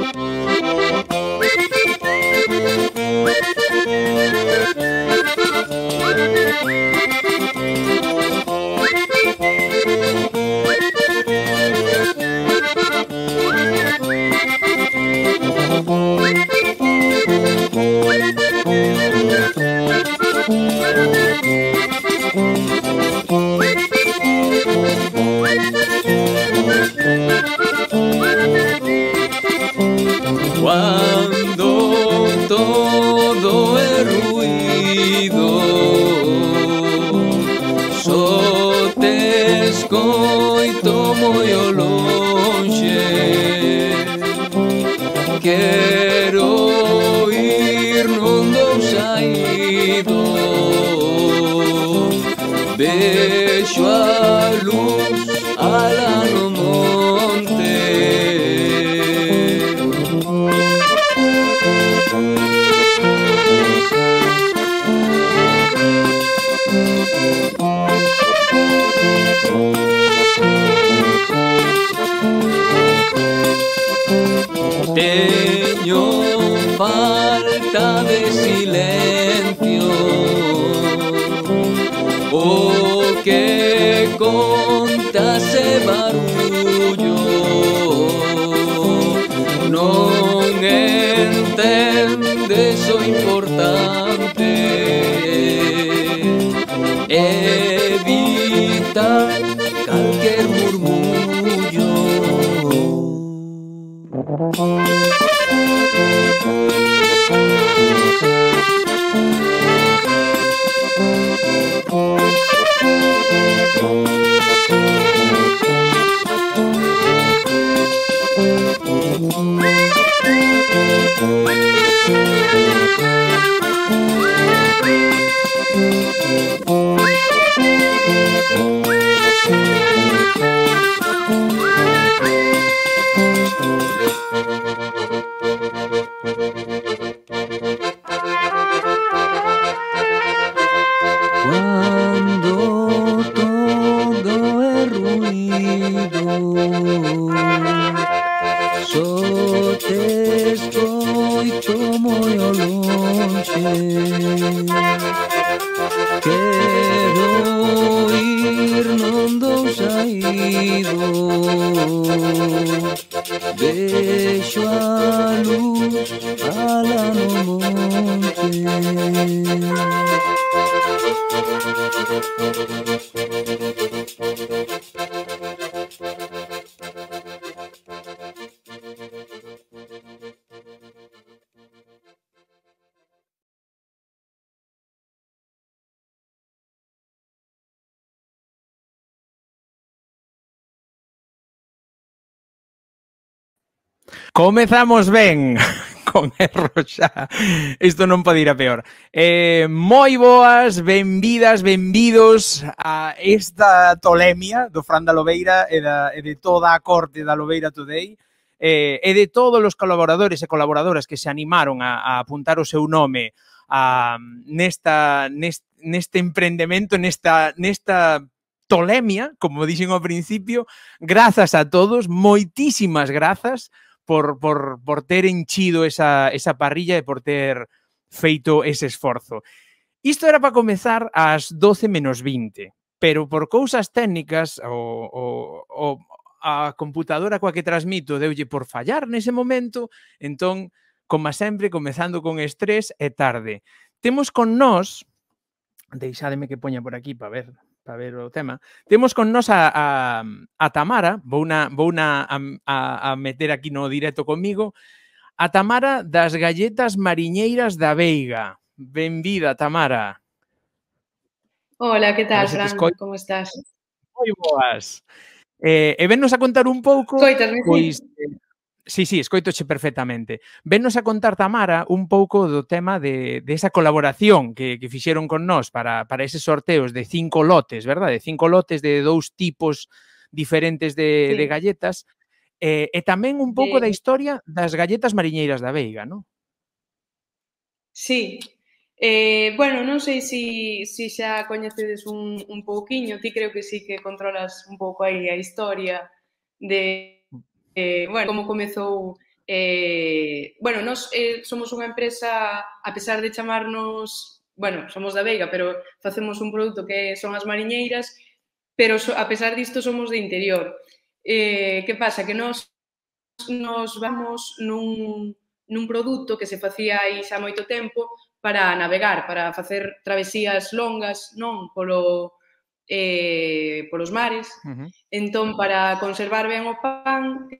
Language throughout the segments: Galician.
Música Cuando todo é ruido Só te escoito moi longe Quero ir non dou saído Beixo a contase barullo No entende eso importante evita cualquier murmullo Música Comezamos ben con erro xa. Isto non pode ir a peor. Eh, moi boas, benvidas, benvidos a esta tolemia do Fran da Lobeira e, da, e de toda a corte da Lobeira Today eh, e de todos os colaboradores e colaboradoras que se animaron a, a apuntar o seu nome a, nesta, neste, neste emprendemento, nesta, nesta tolemia, como dixen ao principio, grazas a todos, moitísimas grazas, por, por, por ter enchido esa, esa parrilla e por ter feito ese esforzo. Isto era para comezar ás 12 menos 20, pero por cousas técnicas o, o, o a computadora coa que transmito deulle por fallar nese momento, entón, como sempre, comezando con estrés e tarde. Temos con nós, deixademe que poña por aquí para ver para ver o tema. Temos con nos a, a, a Tamara, vou na, vou na a, a, a meter aquí no directo comigo, a Tamara das galletas mariñeiras da Veiga. Benvida, Tamara. Hola, que tal, Fran? Esco... Como estás? Moi boas. Eh, e vennos a contar un pouco... Coitas, pois, eh, Sí, sí, escoitoche perfectamente. Vennos a contar, Tamara, un pouco do tema de, de esa colaboración que, que fixeron con nós para, para ese sorteos de cinco lotes, ¿verdad? De Cinco lotes de dous tipos diferentes de, sí. de galletas. Eh, e tamén un pouco de... da historia das galletas mariñeiras da Veiga, non? Sí. Eh, bueno, non sei se si, si xa coñecedes un, un pouquiño, ti creo que sí que controlas un pouco aí a historia de eh, bueno, como comezou eh, bueno, nós eh, somos unha empresa a pesar de chamarnos bueno, somos da Veiga, pero facemos un produto que son as mariñeiras pero so, a pesar disto somos de interior eh, que pasa? que nós nos vamos nun, nun produto que se facía aí xa moito tempo para navegar, para facer travesías longas, non, polo eh, polos mares. Uh -huh. Entón, para conservar ben o pan,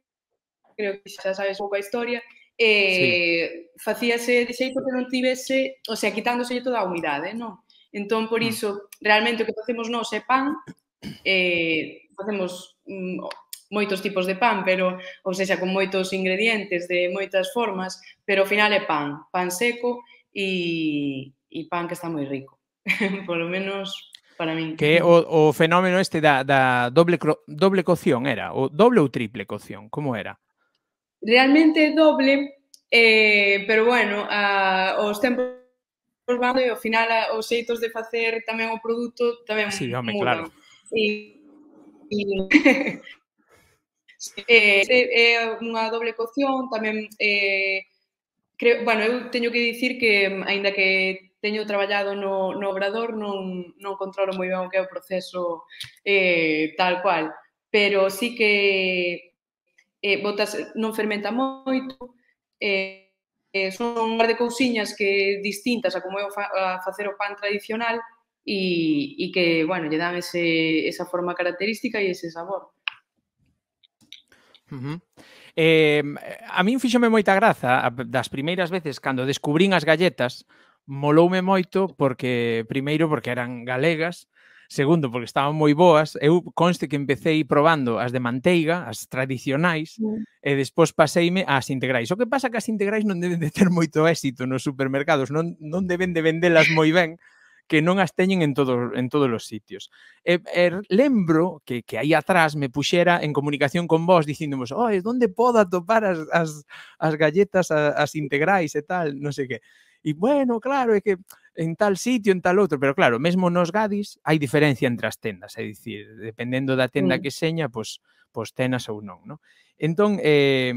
creo que xa sabes pouco a historia, eh, sí. facíase de xeito que non tivese, o sea, quitándose toda a humidade, non? Entón, por mm. iso, realmente o que facemos nós é pan, eh, facemos mm, moitos tipos de pan, pero, ou seja, con moitos ingredientes de moitas formas, pero ao final é pan, pan seco e, e pan que está moi rico. Polo menos para min. Que o, o fenómeno este da, da doble, doble cocción era, o doble ou triple cocción, como era? realmente doble, eh, pero bueno, a, os tempos van e ao final a, os xeitos de facer tamén o produto tamén sí, home, mudan. claro. E, e, eh, é unha doble cocción, tamén eh, creo, bueno, eu teño que dicir que aínda que teño traballado no, no obrador non, non controlo moi ben o que é o proceso eh, tal cual, pero sí que eh, botas, eh, non fermenta moito, eh, eh, son un par de cousiñas que distintas a como é fa, a facer o pan tradicional e, e que, bueno, lle dan ese, esa forma característica e ese sabor. Uh -huh. eh, a min fíxome moita graza das primeiras veces cando descubrín as galletas moloume moito porque primeiro porque eran galegas Segundo, porque estaban moi boas. Eu conste que empecéi probando as de manteiga, as tradicionais, mm. e despois paseime ás integrais. O que pasa que as integrais non deben de ter moito éxito nos supermercados, non, non deben de vendelas moi ben, que non as teñen en, todo, en todos os sitios. E, e lembro que, que aí atrás me puxera en comunicación con vos dicíndomos, oi, onde podo atopar as, as, as galletas, as, as integrais e tal, non sei que e bueno, claro, é que en tal sitio, en tal outro, pero claro, mesmo nos gadis hai diferencia entre as tendas, é dicir, dependendo da tenda mm. que seña, pois, pois tenas ou non, no? Entón, eh,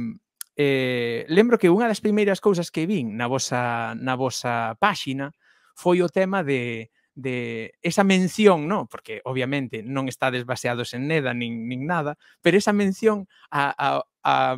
eh, lembro que unha das primeiras cousas que vin na vosa, na vosa páxina foi o tema de, de esa mención, no, porque obviamente non está baseados en neda nin, nin nada, pero esa mención a, a, a, ah,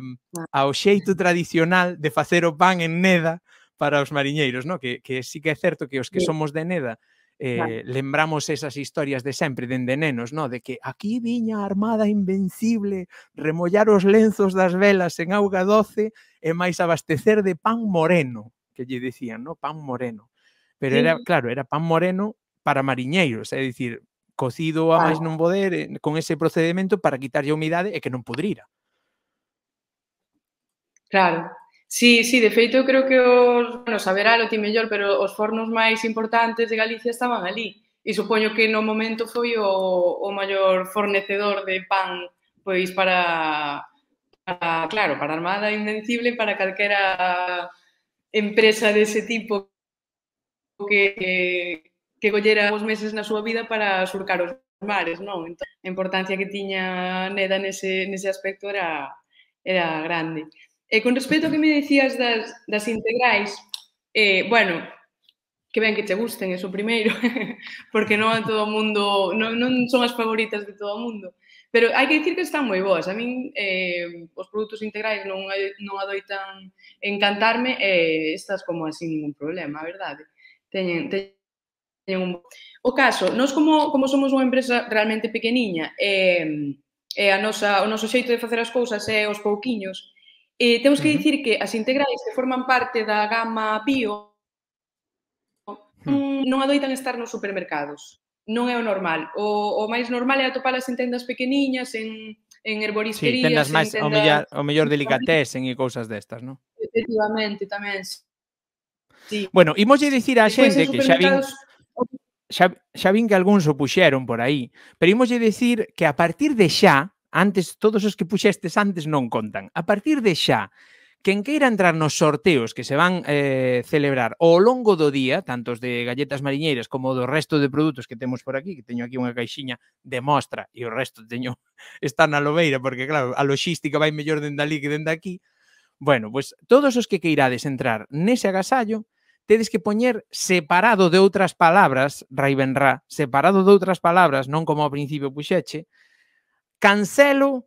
ao xeito tradicional de facer o pan en neda para os mariñeiros, no? que, que sí que é certo que os que sí. somos de Neda eh, claro. lembramos esas historias de sempre dende nenos, no? de que aquí viña a armada invencible remollar os lenzos das velas en auga doce e máis abastecer de pan moreno, que lle dicían, no? pan moreno. Pero sí. era, claro, era pan moreno para mariñeiros, é dicir, cocido a máis non poder eh, con ese procedimento para quitarlle a humidade e que non pudrira. Claro, Sí, sí, de feito eu creo que os, bueno, saberá lo ti mellor, pero os fornos máis importantes de Galicia estaban ali. E supoño que no momento foi o, o maior fornecedor de pan pois para, para claro, para a Armada Invencible, para calquera empresa dese tipo que, que, que collera os meses na súa vida para surcar os mares, non? Entón, a importancia que tiña Neda nese, nese aspecto era, era grande. E eh, con respecto ao que me decías das, das integrais, eh, bueno, que ben que che gusten, eso primeiro, porque non a todo o mundo, non, non son as favoritas de todo o mundo, pero hai que dicir que están moi boas. A min eh, os produtos integrais non, non adoitan encantarme e eh, estas como así ningún problema, a verdade. Teñen, teñen un... O caso, nós como, como somos unha empresa realmente pequeniña, eh, e eh, a nosa, o noso xeito de facer as cousas é eh, os pouquiños, Eh, temos que dicir que as integrais que forman parte da gama bio non adoitan estar nos supermercados. Non é o normal. O, o máis normal é atopalas en tendas pequeniñas, en, en herboristerías... Sí, tendas máis, tendas... o, mellor, o mellor delicatessen e cousas destas, non? Efectivamente, tamén. Sí. Bueno, imos dicir á xente que xa vin xa, xa vin que algúns o puxeron por aí, pero imos dicir que a partir de xa antes todos os que puxestes antes non contan. A partir de xa, quen queira entrar nos sorteos que se van eh, celebrar ao longo do día, tanto os de galletas mariñeiras como do resto de produtos que temos por aquí, que teño aquí unha caixiña de mostra e o resto teño está na lobeira, porque claro, a logística vai mellor dende ali que dende aquí. Bueno, pois pues, todos os que queirades entrar nese agasallo, tedes que poñer separado de outras palabras, Raibenra, separado de outras palabras, non como ao principio puxeche, cancelo,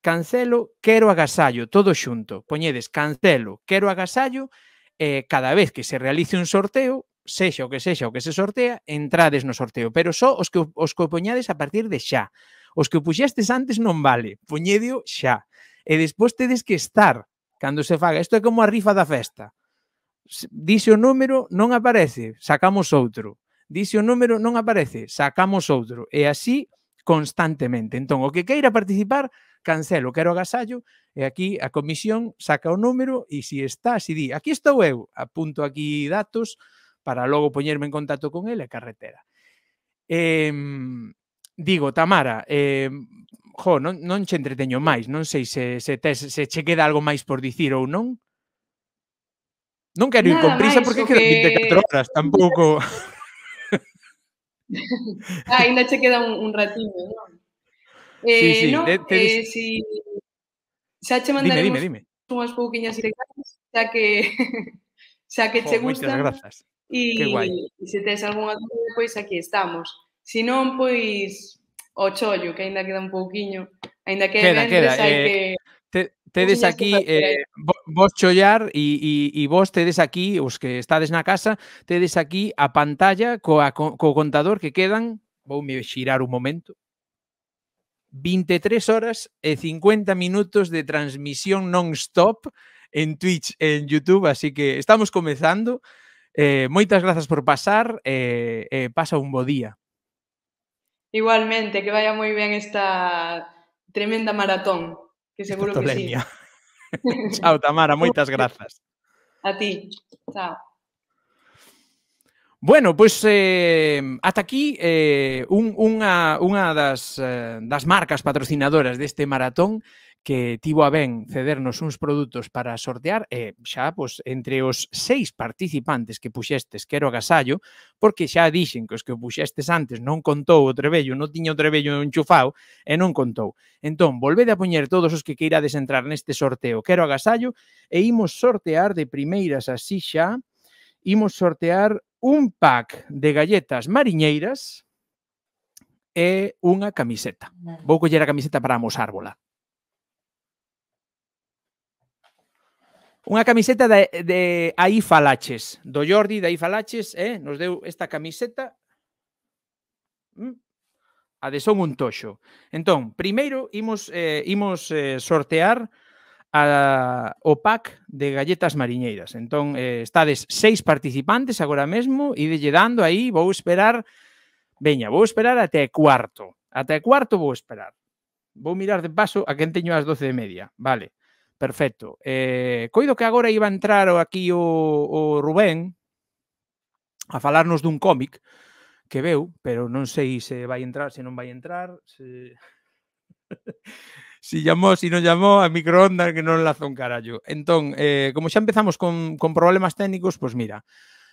cancelo, quero agasallo, todo xunto. Poñedes cancelo, quero agasallo, eh, cada vez que se realice un sorteo, sexa o que sexa o que se sortea, entrades no sorteo, pero só os que os que poñades a partir de xa. Os que o puxestes antes non vale, poñedio xa. E despois tedes que estar cando se faga. Isto é como a rifa da festa. Dice o número, non aparece, sacamos outro. Dice o número, non aparece, sacamos outro. E así constantemente. Entón, o que queira participar, cancelo, quero agasallo, e aquí a comisión saca o número e se está, se di, aquí estou eu, apunto aquí datos para logo poñerme en contacto con ele a carretera. Eh, digo, Tamara, eh, jo, non, non che entreteño máis, non sei se, se, te, se che queda algo máis por dicir ou non. Non quero Nada ir con prisa porque que... quedan 24 horas, tampouco... ainda se queda un, ratito, ¿no? Eh, eh, si dime, dime, que ya que pues aquí estamos. Si no, pues o yo que ainda queda un poquillo, ainda queda, eh, te, tedes aquí eh, vos chollar e, e, e vos tedes aquí, os que estades na casa, tedes aquí a pantalla coa, co, co contador que quedan, vou me xirar un momento, 23 horas e 50 minutos de transmisión non-stop en Twitch en YouTube, así que estamos comezando. Eh, moitas grazas por pasar eh, eh, pasa un bo día. Igualmente, que vaya moi ben esta tremenda maratón que seguro que sí. Chao, Tamara, moitas grazas. A ti. Chao. Bueno, pois eh, ata aquí eh, un, unha, unha das, eh, das marcas patrocinadoras deste maratón que tivo a ben cedernos uns produtos para sortear e xa pois, entre os seis participantes que puxestes quero agasallo, porque xa dixen que os que puxestes antes non contou o trebello, non tiña o trebello enchufado e non contou. Entón, volvede a poñer todos os que queirades entrar neste sorteo quero agasallo e imos sortear de primeiras así xa, imos sortear un pack de galletas mariñeiras e unha camiseta. Vou coller a camiseta para amosárvola. Unha camiseta de, de aí falaches, do Jordi de aí falaches, eh? nos deu esta camiseta. Mm? A de son un toxo. Entón, primeiro imos eh, imos eh, sortear a, o pack de galletas mariñeiras. Entón, eh, estades seis participantes agora mesmo, e lle dando aí, vou esperar, veña, vou esperar até cuarto. Até cuarto vou esperar. Vou mirar de paso a quen teño as doce de media. Vale. Perfecto. Eh, coido que agora iba a entrar aquí o, o Rubén a falarnos dun cómic que veu, pero non sei se vai entrar, se non vai entrar, se... si llamó, si non llamó, a microondas que non lazo un carallo. Entón, eh, como xa empezamos con, con problemas técnicos, pois pues mira,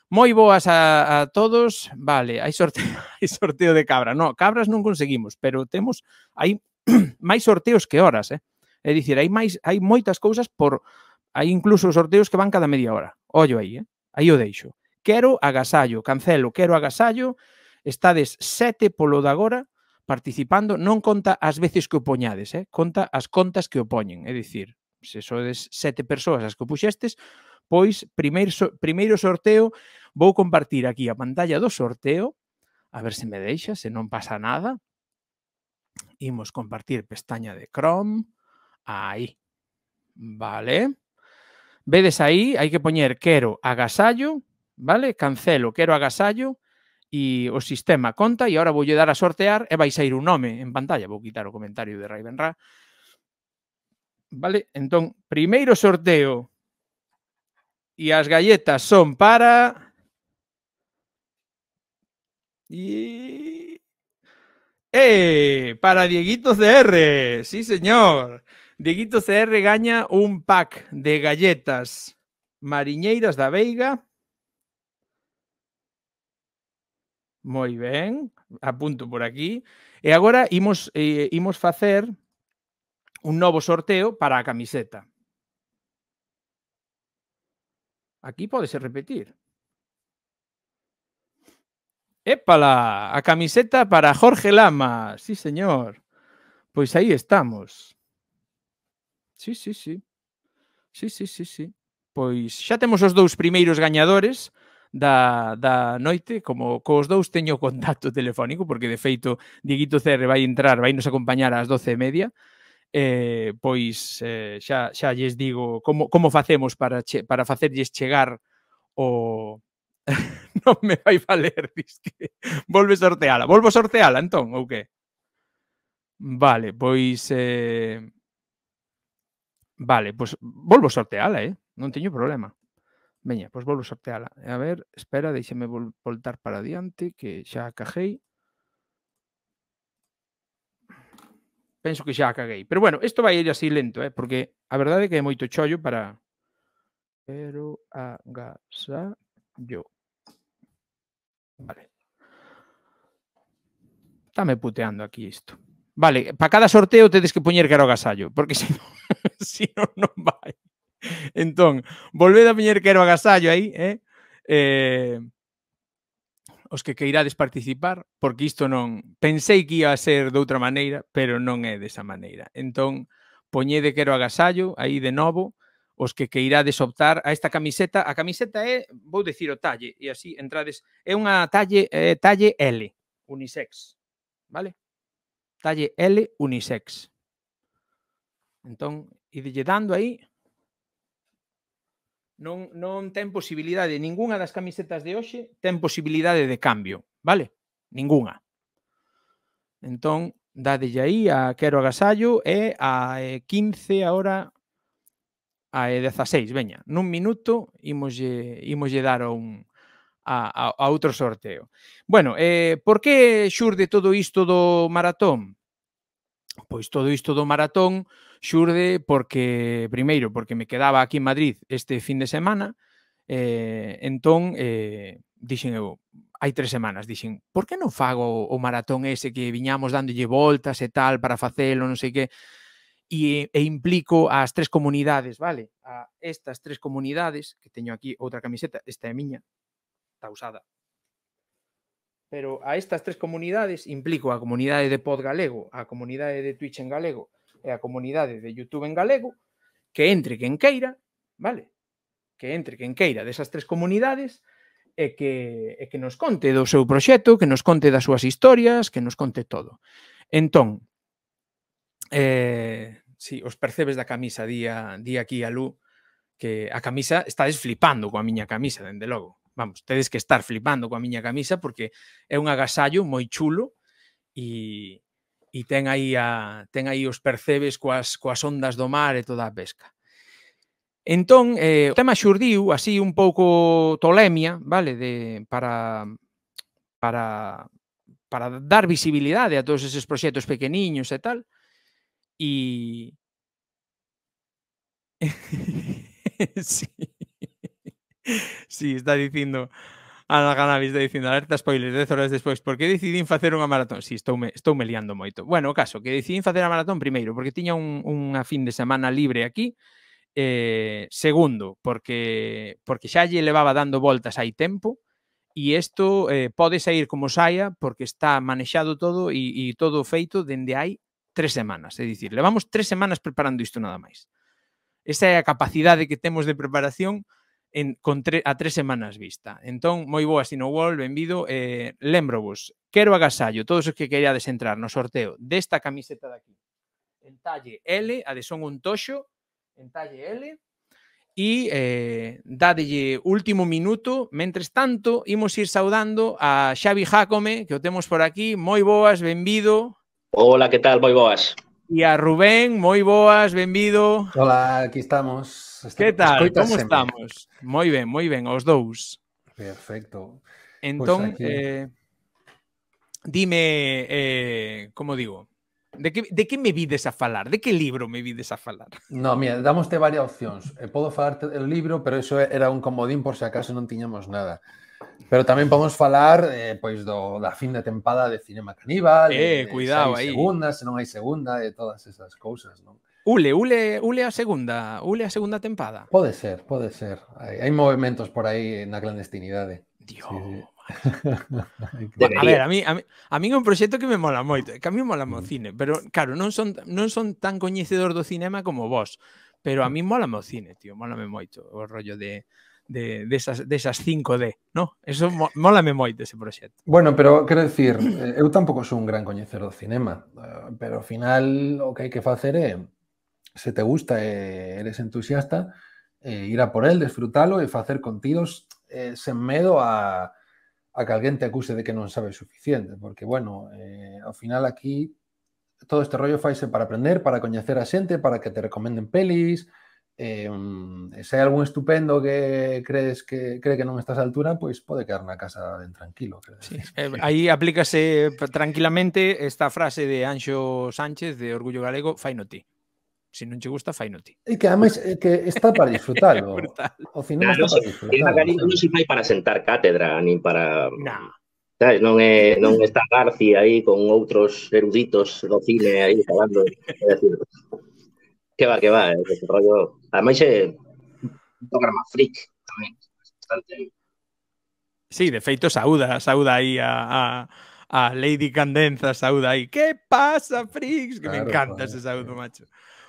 moi boas a, a todos. Vale, hai sorteo, hai sorteo de cabra. No, cabras non conseguimos, pero temos hai máis sorteos que horas, eh? É dicir, hai máis, hai moitas cousas por hai incluso sorteos que van cada media hora. Ollo aí, eh? Aí o deixo. Quero agasallo, cancelo, quero agasallo. Estades sete polo de agora participando, non conta as veces que o poñades, eh? conta as contas que o poñen. É dicir, se sodes sete persoas as que o puxestes, pois primeiro, so, primeiro sorteo vou compartir aquí a pantalla do sorteo a ver se me deixa, se non pasa nada imos compartir pestaña de Chrome Ahí. Vale. Vedes aí, hai que poñer quero agasallo, vale? Cancelo, quero agasallo e o sistema conta e agora voulle dar a sortear e vai sair un nome en pantalla. Vou quitar o comentario de Raven Ra. Vale, entón, primeiro sorteo e as galletas son para... E... ¡Eh! Para Dieguito CR, sí señor. Dieguito CR regaña un pack de galletas mariñeiras de Veiga. Muy bien. apunto por aquí. Y e ahora íbamos a eh, hacer un nuevo sorteo para a camiseta. Aquí ser repetir. Épala, a camiseta para Jorge Lama. Sí, señor. Pues ahí estamos. Sí, sí, sí. Sí, sí, sí, sí. Pois xa temos os dous primeiros gañadores da, da noite, como cos dous teño contacto telefónico, porque de feito Dieguito CR vai entrar, vai nos acompañar ás doce e media, eh, pois eh, xa, xa lles digo como, como facemos para, che, para facerlles chegar o... non me vai valer, disque. Volve sorteala. Volvo sorteala, entón, ou que? Vale, pois... Eh... Vale, pois volvo sorteala, eh? Non teño problema. Veña, pois volvo sorteala. A ver, espera, deixeme vol voltar para diante, que xa cajei. Penso que xa caguei. Pero bueno, isto vai ir así lento, eh? Porque a verdade é que é moito chollo para... Pero yo. Vale. Está me puteando aquí isto. Vale, para cada sorteo tedes que poñer que era o gasallo, porque se non... si non vai. Entón, volved a poñer quero agasallo aí, eh? eh os que queirades participar, porque isto non... Pensei que ia ser de outra maneira, pero non é desa maneira. Entón, poñede quero agasallo aí de novo, os que queirades optar a esta camiseta. A camiseta é, vou decir o talle, e así entrades, é unha talle, é, talle L, unisex, vale? Talle L unisex. Entón, e dando aí non, non ten posibilidade, ningunha das camisetas de hoxe ten posibilidade de cambio, vale? Ningunha. Entón, dade aí a Quero Agasallo e a 15 ahora a 16, veña, nun minuto imoslle, imoslle dar a un, a, a, a outro sorteo. Bueno, eh, por que xurde todo isto do maratón? Pois todo isto do maratón xurde porque, primeiro, porque me quedaba aquí en Madrid este fin de semana, eh, entón, eh, dixen eu, hai tres semanas, dixen, por que non fago o maratón ese que viñamos dándolle voltas e tal para facelo, non sei que, e, e implico as tres comunidades, vale? A estas tres comunidades, que teño aquí outra camiseta, esta é miña, está usada, pero a estas tres comunidades implico a comunidade de Pod Galego, a comunidade de Twitch en Galego é a comunidade de YouTube en galego, que entre quen queira, vale? Que entre quen queira desas tres comunidades e que, e que nos conte do seu proxecto, que nos conte das súas historias, que nos conte todo. Entón, eh, si, os percebes da camisa día, día aquí a Lu, que a camisa está desflipando coa miña camisa, dende logo. Vamos, tedes que estar flipando coa miña camisa porque é un agasallo moi chulo e, e ten aí a ten aí os percebes coas coas ondas do mar e toda a pesca. Entón, eh, o tema xurdiu así un pouco tolemia, vale, de para para para dar visibilidade a todos eses proxectos pequeniños e tal. E Sí. sí, está dicindo a la cannabis dicindo alerta spoiler 10 horas despois por que decidín facer unha maratón? Si, sí, estou me, estou me liando moito. Bueno, o caso, que decidín facer a maratón primeiro porque tiña un, unha fin de semana libre aquí eh, segundo, porque porque xa lle levaba dando voltas hai tempo e isto eh, pode sair como saia porque está manexado todo e, e todo feito dende hai tres semanas. É dicir, levamos tres semanas preparando isto nada máis. Esa é a capacidade que temos de preparación en, con tre, a tres semanas vista. Entón, moi boa Sinowall, benvido. Eh, lembro vos, quero agasallo, todos os que queríades entrar no sorteo desta camiseta de aquí, en talle L, a de son un toxo, en talle L, e eh, dadelle último minuto. Mentres tanto, imos ir saudando a Xavi Jacome, que o temos por aquí. Moi boas, benvido. Hola, que tal? Moi boas. E a Rubén, moi boas, benvido. Hola, aquí estamos. Que tal? Como sempre. estamos? Moi ben, moi ben, os dous. Perfecto. Pois entón, pues aquí... eh, dime, eh, como digo, de que, de que me vides a falar? De que libro me vides a falar? No, mira, damoste varias opcións. Eh, podo falarte del libro, pero eso era un comodín por se si acaso non tiñamos nada. Pero tamén podemos falar eh, pois do, da fin de tempada de Cinema Caníbal, eh, de, de cuidado se hai aí. segunda, se non hai segunda, de todas esas cousas, non? Ule, ule, ule a segunda, ule a segunda tempada. Pode ser, pode ser. Hai, hai movimentos por aí na clandestinidade. Dios. Sí, sí. A ver, a mí, a mí, a mí é un proxecto que me mola moito, que a mí mola mo mm. cine, pero claro, non son non son tan coñecedor do cinema como vos, pero a mm. mí mola mo cine, tío, me moito o rollo de de, desas, desas 5D, no? Eso mola me moito ese proxecto. Bueno, pero quero decir, eh, eu tampouco sou un gran coñecedor do cinema, eh, pero ao final o que hai que facer é se te gusta, eh, eres entusiasta, eh, ir a por él, disfrutarlo, y hacer contidos eh, sin medo a, que alguien te acuse de que no sabes suficiente, porque, bueno, al final aquí todo este rollo faise para aprender, para conocer a gente, para que te recomienden pelis, eh, hay algún estupendo que crees que cree que me estás a altura, pues puede quedar la casa tranquilo. Ahí aplícase tranquilamente esta frase de Ancho Sánchez de Orgullo Galego, fai ti. Se non che gusta, fai no ti. E que é que está para disfrutalo. o cinema claro, está para disfrutarlo. Cinema non se fai para sentar cátedra, nin para... Nah. Sabes, non, é, non está García aí con outros eruditos do cine aí falando. É que va, que va, eh, ese rollo... Ademais é un programa freak tamén. Bastante... Sí, de feito, saúda, saúda aí a, a, a Lady Candenza saúda aí. Que pasa, Frix? Que claro, me encanta ese saúdo, macho.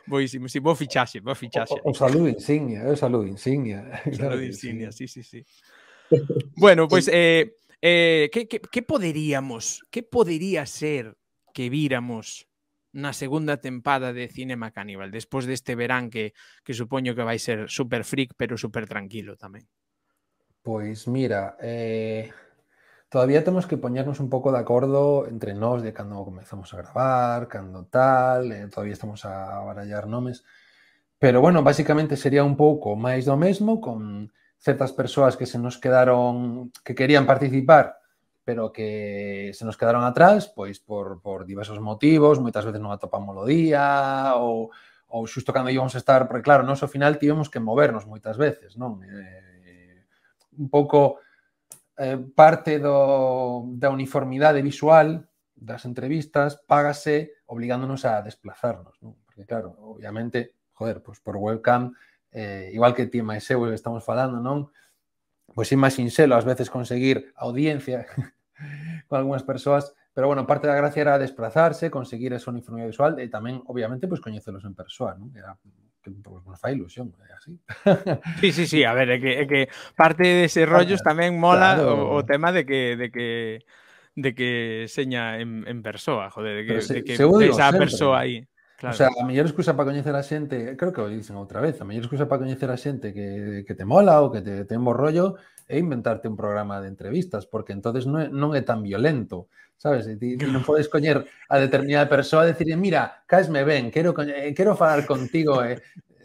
Boísimo, sí, boa fichaxe, boa fichaxe. O, o saludo eh, insignia, o saludo insignia. saludo insignia, sí, sí, sí. bueno, pois, pues, eh, eh, que, que, que poderíamos, que podería ser que víramos na segunda tempada de Cinema Caníbal, despois deste verán que, que supoño que vai ser super freak, pero super tranquilo tamén. Pois mira, eh, todavía temos que poñernos un pouco de acordo entre nós de cando comezamos a gravar, cando tal, eh, todavía estamos a barallar nomes. Pero bueno, básicamente sería un pouco máis do mesmo con certas persoas que se nos quedaron que querían participar, pero que se nos quedaron atrás, pois por, por diversos motivos, moitas veces non atopamos o día ou ou xusto cando íbamos a estar, porque claro, nós ao final tivemos que movernos moitas veces, non? Eh, un pouco eh, parte do, da uniformidade visual das entrevistas págase obligándonos a desplazarnos, non? Porque claro, obviamente, joder, pois por webcam, eh, igual que tema ese eu estamos falando, non? Pois é máis sinxelo ás veces conseguir audiencia con algunhas persoas, pero bueno, parte da gracia era desplazarse, conseguir esa uniformidade visual e tamén, obviamente, pois coñecelos en persoa, non? Era que pues, nos fai ilusión, é así. Sí, sí, sí, a ver, é que, é que parte de ese rollos tamén mola claro. o, o tema de que, de que de que seña en, en persoa, joder, de que, se, de que esa persoa aí. Claro. O sea, a mellor excusa para coñecer a xente, creo que o dicen outra vez, a mellor excusa para coñecer a xente que, que te mola ou que te bo rollo é inventarte un programa de entrevistas, porque entonces non é, non é tan violento. Sabes? E ti, ti non podes coñer a determinada persoa e decir, mira, caesme ben, quero, eh, quero falar contigo, eh,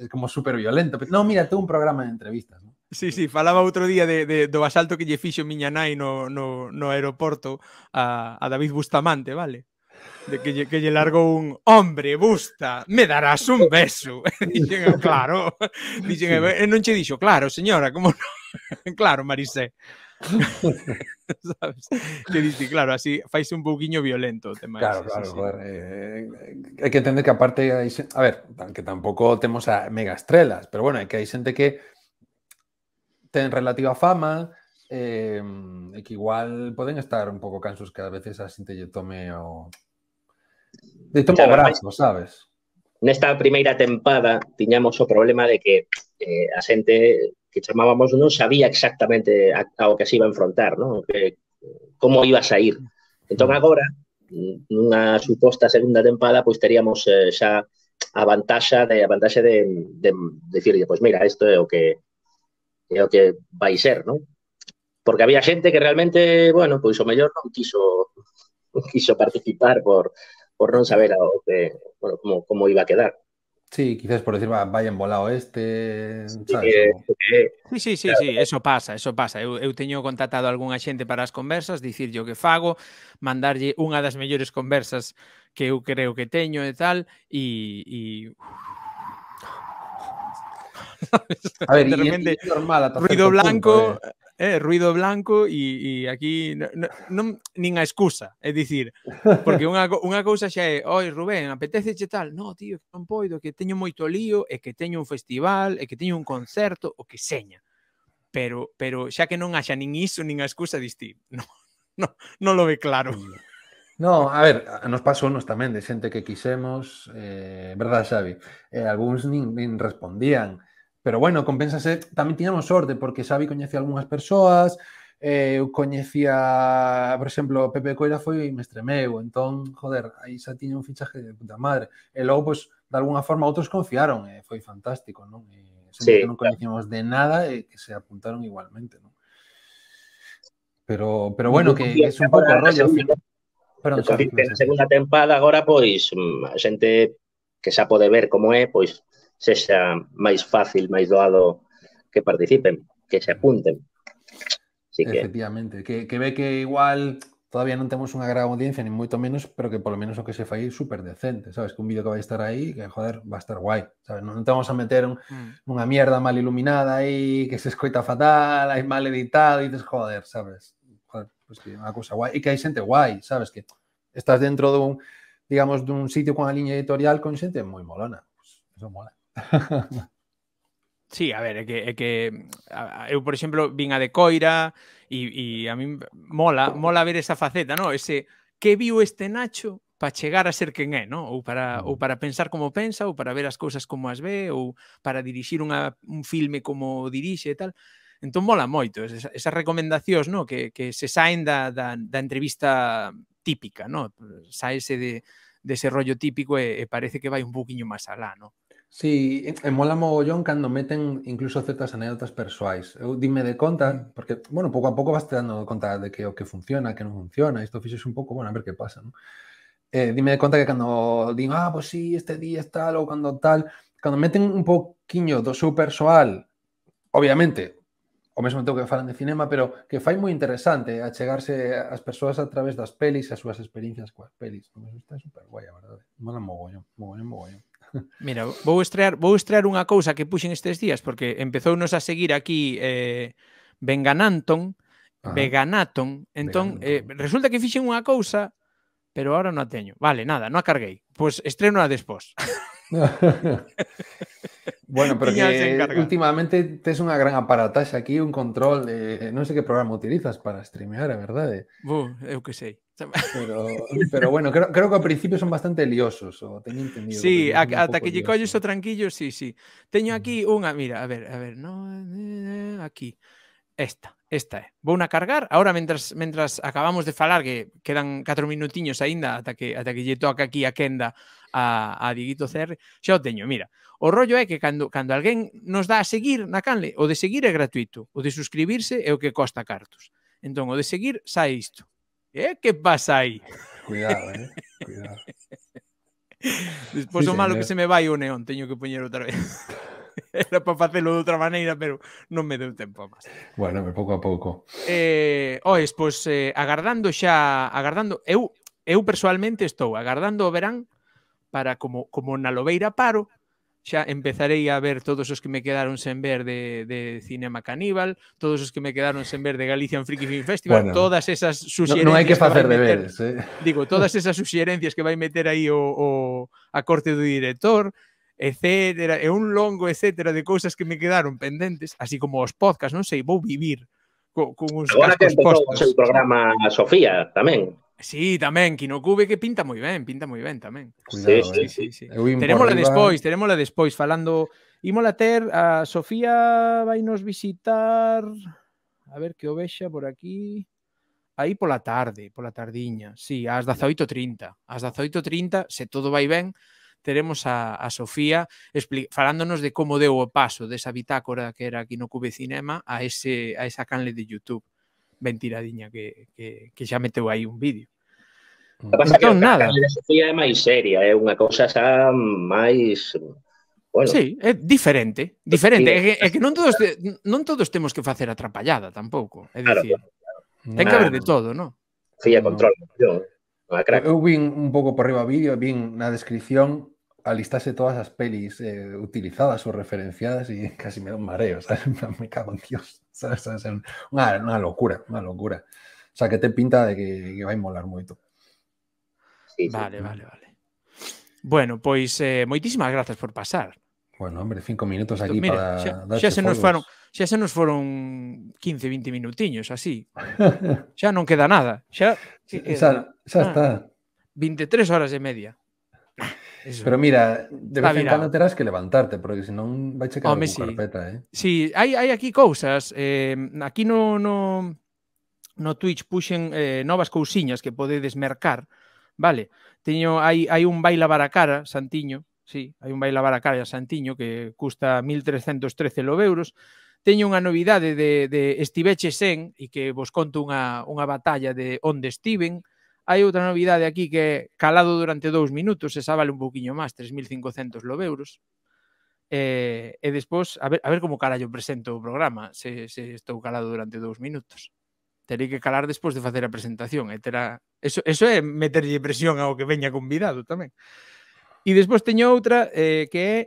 como super violento. Pero, non, mira, te un programa de entrevistas. ¿no? Sí, sí, falaba outro día de, de, do asalto que lle fixo miña nai no, no, no aeroporto a, a David Bustamante, vale? De que lle, que lle largou un hombre, busta, me darás un beso. dixen, claro. Dixen, sí. non che dixo, claro, señora, como no? claro, Marisé. sabes? Que dice, claro, así faise un pouquiño violento o tema. Claro, ese, claro, sí. joder, eh, eh, que entender que aparte hay... a ver, que tampouco temos a mega estrelas, pero bueno, é que hai xente que ten relativa fama, eh, que igual poden estar un pouco cansos que a veces a xente lle tome o... De tomo claro, brazo, sabes? Nesta primeira tempada tiñamos o problema de que eh, a xente que chamábamos non sabía exactamente ao que se iba a enfrontar, non? Que, como iba a sair. Entón mm. agora, nunha suposta segunda tempada, pois teríamos eh, xa a vantaxa de a vantaxe de, de, de decirlle, pois mira, isto é o que é o que vai ser, non? Porque había xente que realmente, bueno, pois o mellor non quiso non quiso participar por por non saber o que, bueno, como como iba a quedar. Sí, quizás por decir, en volado este. ¿sabes? Eh, eh, sí, sí, sí, sí, eso pasa, eso pasa. Eu, eu teño contratado a algunha xente para as conversas, dicirlle o que fago, mandarlle unha das mellores conversas que eu creo que teño e tal, e... e... A ver, de repente, y normal ruido blanco, punto, eh eh, ruido blanco e, e aquí non, non, nin a excusa, é dicir, porque unha, unha cousa xa é, oi Rubén, apetece che tal? No, tío, que non poido, que teño moito lío, e que teño un festival, e que teño un concerto, o que seña. Pero, pero xa que non haxa nin iso, nin a excusa, diste, non, non, non lo ve claro. No, a ver, nos pasou nos tamén de xente que quixemos, eh, verdad, Xavi? Eh, algúns nin, nin respondían, Pero bueno, ser... tamén tiñamos sorte porque Xavi coñecía algunhas persoas, eh, eu coñecía, por exemplo, Pepe Coira foi e me estremeu. entón, joder, aí xa tiña un fichaje de puta madre. E logo, pois, pues, de alguna forma, outros confiaron, eh, foi fantástico, non? Eh, sí, que non coñecíamos de nada e eh, que se apuntaron igualmente, non? Pero, pero bueno, que, que é un pouco rollo. Pero, en segunda tempada agora, pois, mm, a xente que xa pode ver como é, pois sea más fácil, más doado que participen, que se apunten. Así que... Efectivamente, que, que ve que igual todavía no tenemos una gran audiencia, ni mucho menos, pero que por lo menos lo que se fai es súper decente, sabes? Que un vídeo que a estar ahí, que joder, va a estar guay. sabes? no te vamos a meter un, mm. una mierda mal iluminada ahí, que se escueta fatal, hay mal editado, y e dices, joder, sabes? Joder, pues que una unha guay, e que hay gente guay, sabes? Que estás dentro un digamos, un sitio con una línea editorial con gente muy molona, pues, eso mola. Sí, a ver, é que, é que a, eu, por exemplo, vin a de Coira e, e a min mola, mola ver esa faceta, no? Ese que viu este Nacho para chegar a ser quen é, no? Ou para mm. ou para pensar como pensa, ou para ver as cousas como as ve, ou para dirixir unha, un filme como dirixe e tal. Entón mola moito esas, esas recomendacións, no? Que, que se saen da, da, da entrevista típica, no? Saese de, de de rollo típico e, e parece que vai un poquinho máis alá, no? Sí, e mola mogollón cando meten incluso certas anécdotas persoais. Eu dime de conta, mm. porque, bueno, pouco a pouco vas te dando conta de que o que funciona, que non funciona, isto fixes un pouco, bueno, a ver que pasa, non? Eh, dime de conta que cando din, ah, pois pues sí, este día es tal, ou cando tal, cando meten un pouquiño do seu persoal, obviamente, o mesmo tempo que falan de cinema, pero que fai moi interesante achegarse ás persoas a través das pelis, as súas experiencias coas pelis. Está super guai, a verdade. Mola mogollón, mogollón, mogollón. Mira, vou estrear, vou estrear unha cousa que puxen estes días porque empezounos a seguir aquí eh Vengananton, Ajá. Ah. Veganaton. Entón, eh, resulta que fixen unha cousa, pero ahora non a teño. Vale, nada, non a carguei. Pois pues estreno a despós. bueno, pero que últimamente tes unha gran aparataxe aquí, un control de eh, non sei que programa utilizas para streamear, a verdade. Bu, eu que sei. Pero, pero bueno, creo, creo que ao principio son bastante liosos, o teño entendido. Sí, a, ata que lle colles o tranquillo, sí, sí. Teño aquí unha, mira, a ver, a ver, no, aquí. Esta, esta é. Vou na cargar, agora mentras, mentras acabamos de falar que quedan 4 minutiños aínda ata que ata que lle toca aquí a Kenda a, a Diguito CR, xa o teño, mira. O rollo é que cando, cando alguén nos dá a seguir na canle, o de seguir é gratuito, o de suscribirse é o que costa cartos. Entón, o de seguir sai isto. ¿Eh? ¿Qué pasa aí? Cuidado, eh? Cuidado. Despois sí, o malo señor. que se me vai o neón, teño que poñer outra vez. Era para facelo de outra maneira, pero non me deu tempo máis. Bueno, pouco a pouco. Eh, ois, pois eh, agardando xa, agardando, eu eu persoalmente estou agardando o verán para como como na lobeira paro, xa empezarei a ver todos os que me quedaron sen ver de, de Cinema Caníbal, todos os que me quedaron sen ver de Galician Freaky Film Festival, bueno, todas esas suxerencias... Non no hai que facer que meter, deberes, eh? Digo, todas esas suxerencias que vai meter aí o, o a corte do director, etcétera, e un longo etcétera de cousas que me quedaron pendentes, así como os podcasts, non sei, vou vivir con, con uns Agora que empezou o programa Sofía tamén. Sí, tamén, Kinokube que pinta moi ben, pinta moi ben tamén. Cuidado, sí, eh. sí, sí, sí. Terémola arriba... despois, terémola despois falando Ímola ter a Sofía vai nos visitar a ver que o vexa por aquí aí pola tarde, pola tardiña. Sí, ás 18:30. Ás 18:30, se todo vai ben, teremos a, a Sofía falándonos de como deu o paso desa bitácora que era aquí no Cube Cinema a, ese, a esa canle de YouTube tiradiña que, que, que xa meteu aí un vídeo. Mm. Non nada. A filosofía é máis seria, é unha cousa xa máis Bueno, sí, é diferente, diferente, é que, é que non todos non todos temos que facer atrapallada tampouco, é dicir. Claro, claro. Ten que haber de todo, non? Fía control, no. Eu vin un pouco por riba vídeo, vin na descripción alistase todas as pelis eh, utilizadas ou referenciadas e casi me dan mareo, sabes? Me cago en Dios. una, locura, una locura. O sea, que te pinta de que, que a molar muy Sí, Vale, vale, vale. Bueno, pues eh, muchísimas gracias por pasar. Bueno, hombre, cinco minutos aquí Mira, para se nos fueron ya se nos fueron 15, 20 minutiños así. ya no queda nada. ya está. 23 horas y media. Eso. Pero mira, de vez en cando terás que levantarte, porque senón vai checar Home, sí. carpeta, eh? Sí, hai, hai aquí cousas. Eh, aquí no, no, no Twitch puxen eh, novas cousiñas que podedes mercar, vale? Teño, hai, hai un baila a cara, Santiño, sí, hai un baila a cara Santiño que custa 1.313 euros, teño unha novidade de, de Estiveche Sen e que vos conto unha, unha batalla de onde estiven, Hai outra novidade aquí que calado durante dous minutos, esa vale un pouquiño máis, 3.500 lobeuros. Eh, e despois, a ver, a ver como carallo presento o programa, se, se estou calado durante dous minutos. Terei que calar despois de facer a presentación, e terá... Eso, eso é meterlle presión ao que veña convidado tamén. E despois teño outra eh, que é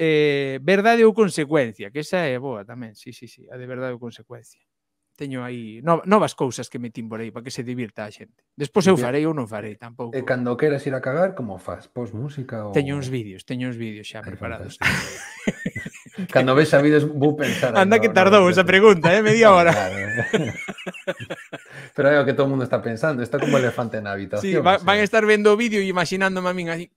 eh, verdade ou consecuencia, que esa é boa tamén, sí, sí, sí, a de verdade ou consecuencia teño aí novas cousas que metín por aí para que se divirta a xente. Despois eu farei ou non farei tampouco. E cando queras ir a cagar, como faz? Pos música ou Teño uns vídeos, teño uns vídeos xa preparados. cando ves a vídeos vou pensar. Anda que tardou no, esa pregunta, eh, media hora. Pero é o que todo mundo está pensando, está como elefante na habitación. Sí, va, así. van a estar vendo o vídeo e imaginándome a min así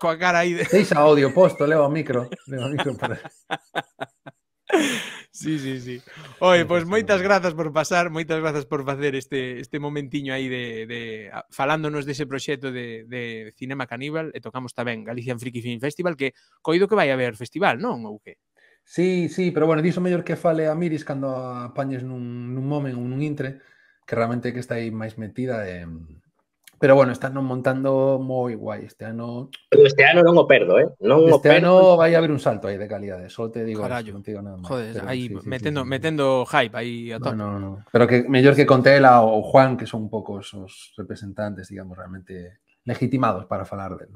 coa cara aí. De... Deixa audio posto, leva o micro, leva o micro para Sí, sí, sí. Oye, pois pues moitas grazas por pasar, moitas grazas por facer este este momentiño aí de, de falándonos dese proxecto de, de Cinema Caníbal e tocamos tamén Galician Friki Film Festival que coido que vai haber festival, non? Ou que? Sí, sí, pero bueno, diso mellor que fale a Miris cando apañes nun, nun momen ou nun intre que realmente que está aí máis metida e, Pero bueno, están montando muy guay este año. Pero este ano no perdo, eh? este año va a haber un salto ahí de calidad, solo te digo, No nada más. Joder, ahí metiendo hype ahí a todo. No, no, no. Pero que mejor que Contela o Juan, que son un poco esos representantes, digamos, realmente legitimados para falar de él,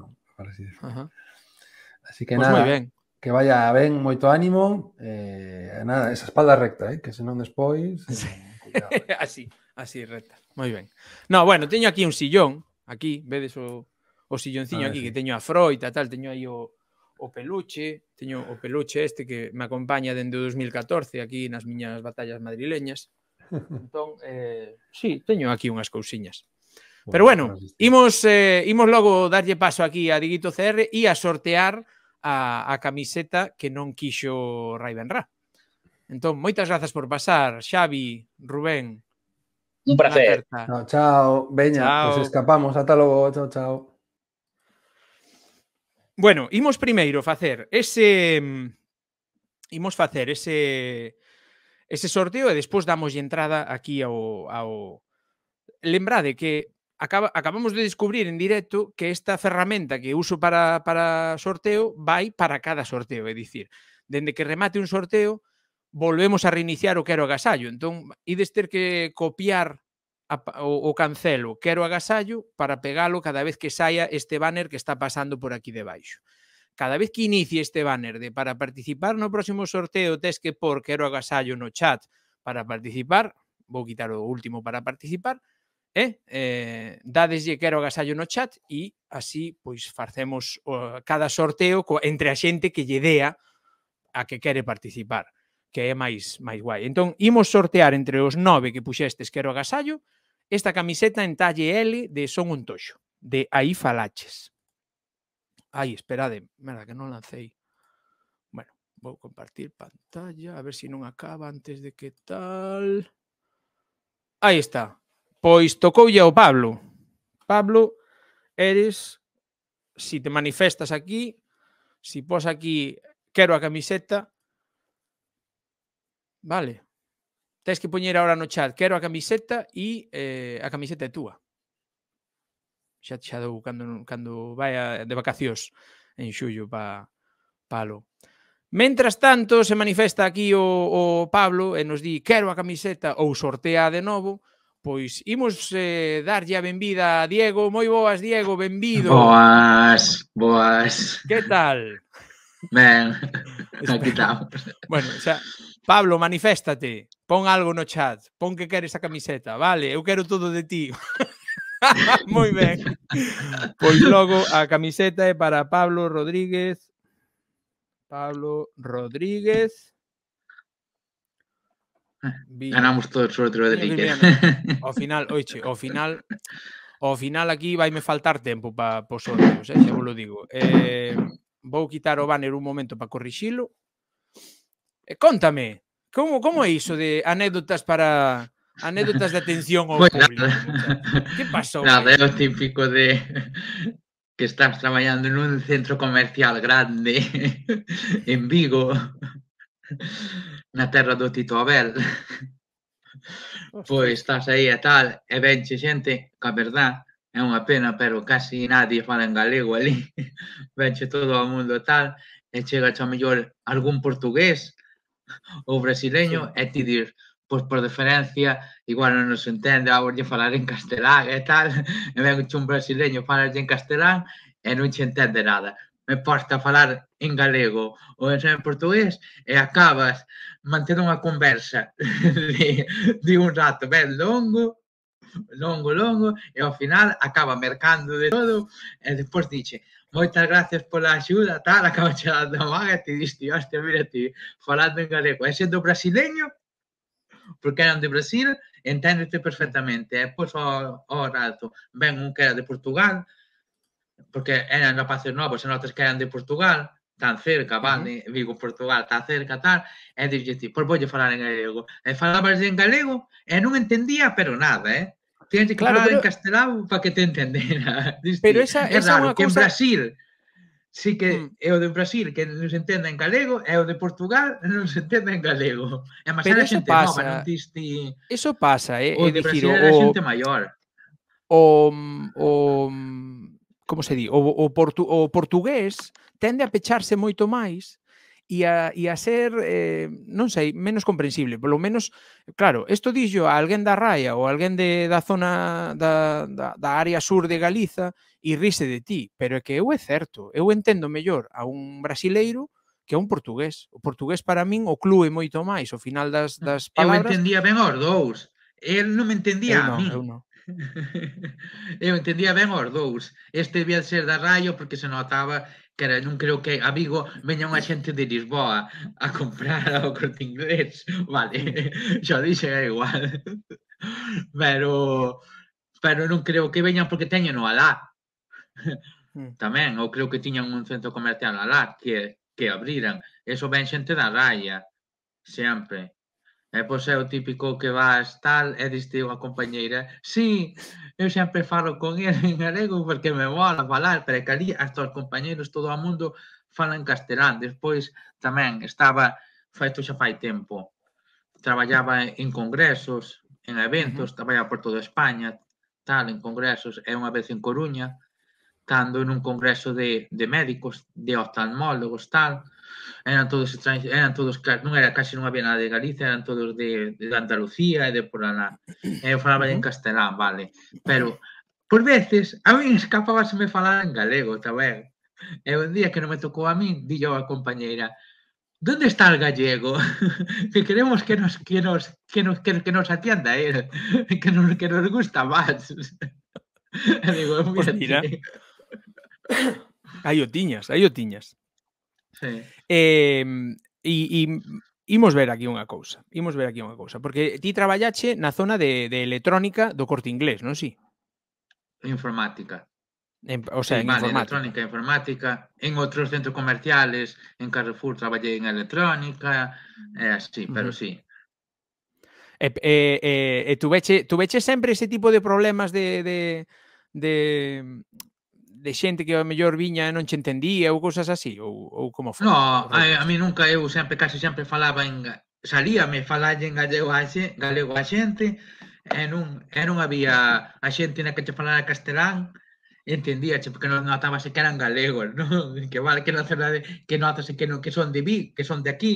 así que pues nada, bien que vaya ven tu ánimo, eh, nada, esa espalda recta, eh? que si no, después... sí. Eh, eh. así. Así, recta. Moi ben. No, bueno, teño aquí un sillón, aquí, vedes o, o sillonciño aquí, sí. que teño a froita, tal, teño aí o, o peluche, teño o peluche este que me acompaña dende 2014 aquí nas miñas batallas madrileñas. Entón, eh, sí, teño aquí unhas cousiñas. Pero bueno, imos, eh, imos logo darlle paso aquí a Diguito CR e a sortear a, a camiseta que non quixo Raven Ra. Entón, moitas grazas por pasar, Xavi, Rubén, Un placer. Chao, chao. nos escapamos. Hasta luego. Chao, chao. Bueno, íbamos primero mm, facer ese ese ese sorteo y e después damos entrada aquí a... ao... que acaba, acabamos de descubrir en directo que esta ferramenta que uso para, para sorteo va para cada sorteo, Es decir, desde que remate un sorteo, volvemos a reiniciar o quero agasallo. Entón, ides ter que copiar a, o, o cancelo quero agasallo para pegalo cada vez que saia este banner que está pasando por aquí debaixo. Cada vez que inicie este banner de para participar no próximo sorteo tes que por quero agasallo no chat para participar, vou quitar o último para participar, eh? eh dadeslle quero agasallo no chat e así pois facemos cada sorteo co, entre a xente que lle dea a que quere participar que é máis máis guai. Entón, imos sortear entre os nove que puxestes quero agasallo esta camiseta en talle L de Son un toxo, de Aí falaches. Ai, esperade, merda, que non lancei. Bueno, vou compartir pantalla, a ver se si non acaba antes de que tal. Aí está. Pois tocoulle ao Pablo. Pablo, eres si te manifestas aquí, si pos aquí quero a camiseta, Vale. Tens que poñer ahora no chat. Quero a camiseta e eh, a camiseta é túa. Xa xa dou cando, cando vai a, de vacacións en xullo pa palo. Mentras tanto, se manifesta aquí o, o Pablo e nos di quero a camiseta ou sortea de novo, pois imos eh, darlle a benvida a Diego. Moi boas, Diego, benvido. Boas, boas. Que tal? Ben, aquí estamos. Bueno, xa, Pablo, maniféstate, pon algo no chat, pon que queres a camiseta, vale, eu quero todo de ti. Moi ben. Pois logo a camiseta é para Pablo Rodríguez. Pablo Rodríguez. Vía. Ganamos todos sobre Rodríguez. Ao final, oiche, ao final ao final aquí vai me faltar tempo para pa os outros, eh, xa vos lo digo. Eh, Vou quitar o banner un momento para corrixilo. E eh, contame, como como é iso de anécdotas para anécdotas de atención ao público? Nada. Que pasou? Nada, é o típico de que estás traballando nun centro comercial grande en Vigo na terra do Tito Abel pois estás aí e tal e venche xente, ca verdad é unha pena, pero casi nadie fala en galego ali, veche todo o mundo tal, e chega a mellor algún portugués ou brasileño, sí. e ti dir, pois por diferencia, igual non nos entende, agora lle falar en castelán e tal, e ven un brasileño falar en castelán e non che entende nada. Me posta a falar en galego ou en portugués e acabas manter unha conversa de, de un rato ben longo longo, longo, e ao final acaba mercando de todo, e despois dixe, moitas gracias pola axuda, tal, acaba chegando a maga, e ti diste, hostia, mira ti, falando en galego, e sendo brasileño, porque eran de Brasil, enténdete perfectamente, e pois ao, ao rato, ven un que era de Portugal, porque eran rapaces novos e notas que eran de Portugal, tan cerca, vale, uh -huh. Vigo, Portugal, tan cerca, tal, e dixe ti, pois voulle falar en galego. E falabas en galego e non entendía, pero nada, eh? Tienes que claro, pero... en castelán para que te entendiera. Pero esa, é esa raro, unha que cosa... en Brasil sí que mm. é o de Brasil que non se entenda en galego, é o de Portugal non se entenda en galego. E a Pero eso xente pasa. nova, non tis, Eso pasa, eh? O de dicir, Brasil é o... xente maior. O, o, como se di, o, o, portu, o portugués tende a pecharse moito máis e a, e a ser, eh, non sei, menos comprensible. Polo menos, claro, isto dixo a alguén da raia ou alguén de, da zona da, da, da área sur de Galiza e rise de ti, pero é que eu é certo, eu entendo mellor a un brasileiro que é un portugués. O portugués para min o clue moito máis, o final das, mm. das palabras... Eu entendía ben os dous. El non me entendía eu non, a mí. Eu non. eu entendía ben os dous. Este debía ser da Raio porque se notaba Cara, non creo que a Vigo veña unha xente de Lisboa a comprar ao corte inglés. Vale, xa dixe é igual. Pero pero non creo que veñan porque teñen o alá. Hmm. Tamén, eu creo que tiñan un centro comercial alá que, que abriran. Eso ven xente da raya, sempre. E eh, pois é o típico que vas tal e diste unha compañeira, sí, eu sempre falo con ele en galego porque me mola falar, pero que ali hasta os compañeros todo o mundo falan castelán. Despois tamén estaba, feito xa fai tempo, traballaba en congresos, en eventos, uh -huh. traballaba por toda España, tal, en congresos, e unha vez en Coruña, cando nun congreso de, de médicos, de oftalmólogos, tal, eran todos eran todos, non era casi non había nada de Galicia, eran todos de, de Andalucía e de por alá. Eh, eu falaba en castelán, vale, pero por veces a mí me falar en galego tamén. E un día que non me tocou a min, dillo a compañeira, ¿Dónde está el gallego? que queremos que nos, que nos, que nos, que, nos atienda él, que nos, que nos gusta máis. digo, mira, pues mira. Tío. Aí o tiñas, aí o tiñas. Sí. Eh, e, e imos ver aquí unha cousa. Imos ver aquí unha cousa. Porque ti traballache na zona de, de electrónica do corte inglés, non si? Sí? Informática. En, o sea, en, en informática. electrónica, informática, en outros centros comerciales, en Carrefour traballei en electrónica, eh, así, pero uh -huh. sí. E, eh, eh, eh, tuveche, tuveche sempre ese tipo de problemas de, de, de de xente que a mellor viña e non che entendía ou cousas así? Ou, ou como foi? No, a, a mí nunca eu sempre, casi sempre falaba en... me falalle en galego a, xe, galego a xente e non, e non había a xente na que te falara castelán entendíache, porque non notabase que eran galegos, non? Que vale, que non que notas que, non, que son de vi, que son de aquí,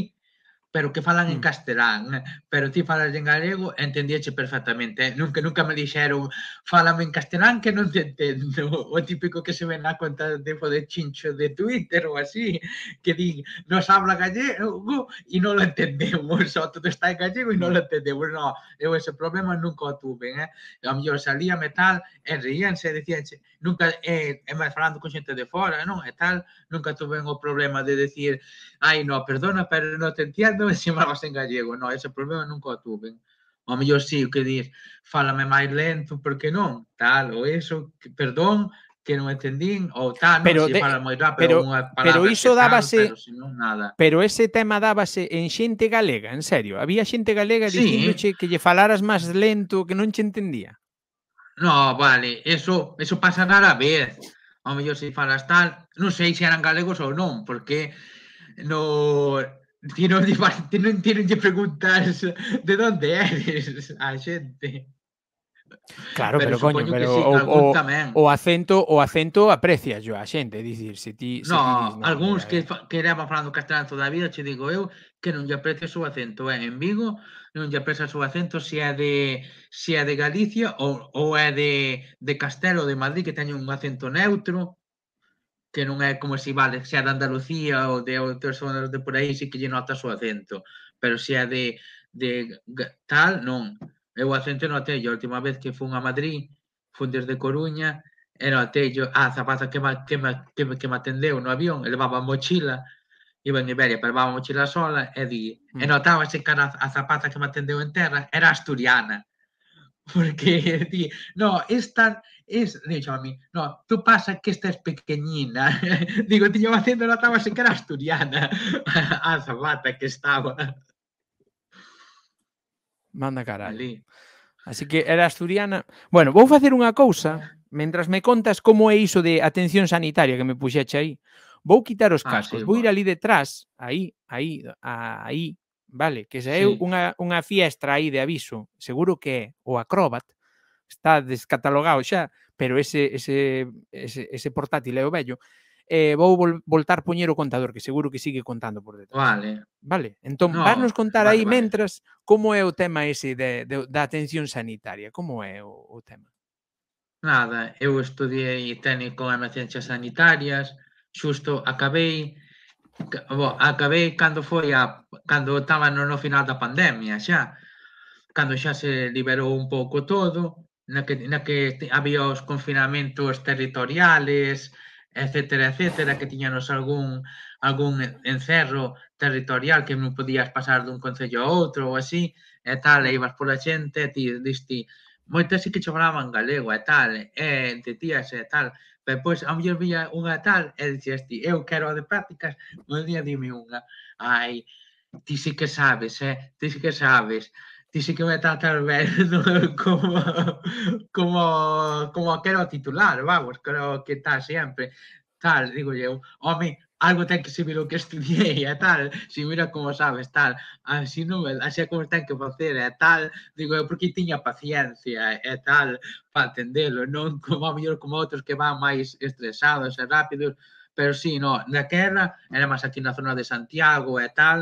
pero que falan en mm. castellano, pero ti falas en gallego, entendíache perfectamente. Nunca nunca me dixeron, fálame en castellano, que no te entendo. O típico que se ven na conta de de chincho de Twitter o así, que di, nos habla gallego y no lo entendemos, o todo está en gallego y no lo mm. entendemos. No, eu ese problema nunca o tuve, eh? A mellor salía metal, enríanse, dicíanse, nunca é, eh, é máis falando con xente de fora, non? E tal, nunca tuve o problema de decir, ai, no, perdona, pero non te entiendo, e se malas en gallego. Non, ese problema nunca o tuve. O mellor si, sí, o que dir, fálame máis lento, porque non, tal, ou eso, que, perdón, que non entendín ou tal, pero, non, se fala moi rápido pero, unha palabra pero iso dábase, pero senón nada. Pero ese tema dábase en xente galega, en serio. Había xente galega sí. dicíndoche que lle falaras máis lento, que non che entendía. No, vale, eso, eso pasa rara vez. Ao mellor se falas tal, non sei se eran galegos ou non, porque no tiro de non tiro de preguntas de onde eres a xente. Claro, pero, pero coño, pero sí, o, o, o acento o acento aprecia yo a xente, dicir, se ti se No, ti algúns que que eran falando castelán toda a vida, che digo eu, que non lle aprecio o acento, Eh? en Vigo non lle pesa o seu acento se é de, se é de Galicia ou, ou é de, de Castelo de Madrid que teñe un acento neutro que non é como se vale, se é de Andalucía ou de outras zonas de por aí si que lle nota o seu acento pero se é de, de tal non eu acento non teño a última vez que fun a Madrid fun desde Coruña era o teño a ah, zapata que me, que, me, que, me, que me atendeu no avión, elevaba mochila e en Iberia vamos a sola e di, mm. e notábase cara a zapata que me atendeu en terra era asturiana. Porque di, no, esta es, dixo a mí, no, tú pasa que esta es pequeñina. Digo, tiño facendo notábase que era asturiana a zapata que estaba. Manda caralho. Ali. Así que era asturiana. Bueno, vou facer unha cousa, mentras me contas como é iso de atención sanitaria que me puxeche aí. Vou quitar os cascos, ah, sí, vou ir ali detrás, aí, aí, aí, vale, que se sí. unha, unha fiestra aí de aviso, seguro que é o Acrobat, está descatalogado xa, pero ese, ese, ese, ese portátil é o bello, eh, vou vol voltar poñer o contador, que seguro que sigue contando por detrás. Vale. Vale, entón, no, varnos contar vale, aí, vale. mentras, como é o tema ese de, de, da atención sanitaria, como é o, o tema? Nada, eu estudiei técnico en ciencias sanitarias, xusto acabei bo, acabei cando foi a cando estaba no, no final da pandemia xa cando xa se liberou un pouco todo na que, na que había os confinamentos territoriales etcétera, etcétera, que tiñanos algún algún encerro territorial que non podías pasar dun concello a outro ou así, e tal, e ibas pola xente, e ti, disti, moitas sí que che falaban galego e tal, e te tías e tal, Depois, a muller vía unha tal e dicía ti, eu quero a de prácticas, un día dime unha, ai, ti si que sabes, eh? ti si que sabes, ti si que me tratas ben no, como, como, como quero titular, vamos, creo que está sempre tal, digo eu, home, algo ten que servir o que estudiei e tal, si mira como sabes, tal, así non, así é como ten que facer e tal, digo, eu porque tiña paciencia e tal, para atendelo, non como a mellor como outros que van máis estresados e rápidos, pero sí, no, naquela era máis aquí na zona de Santiago e tal,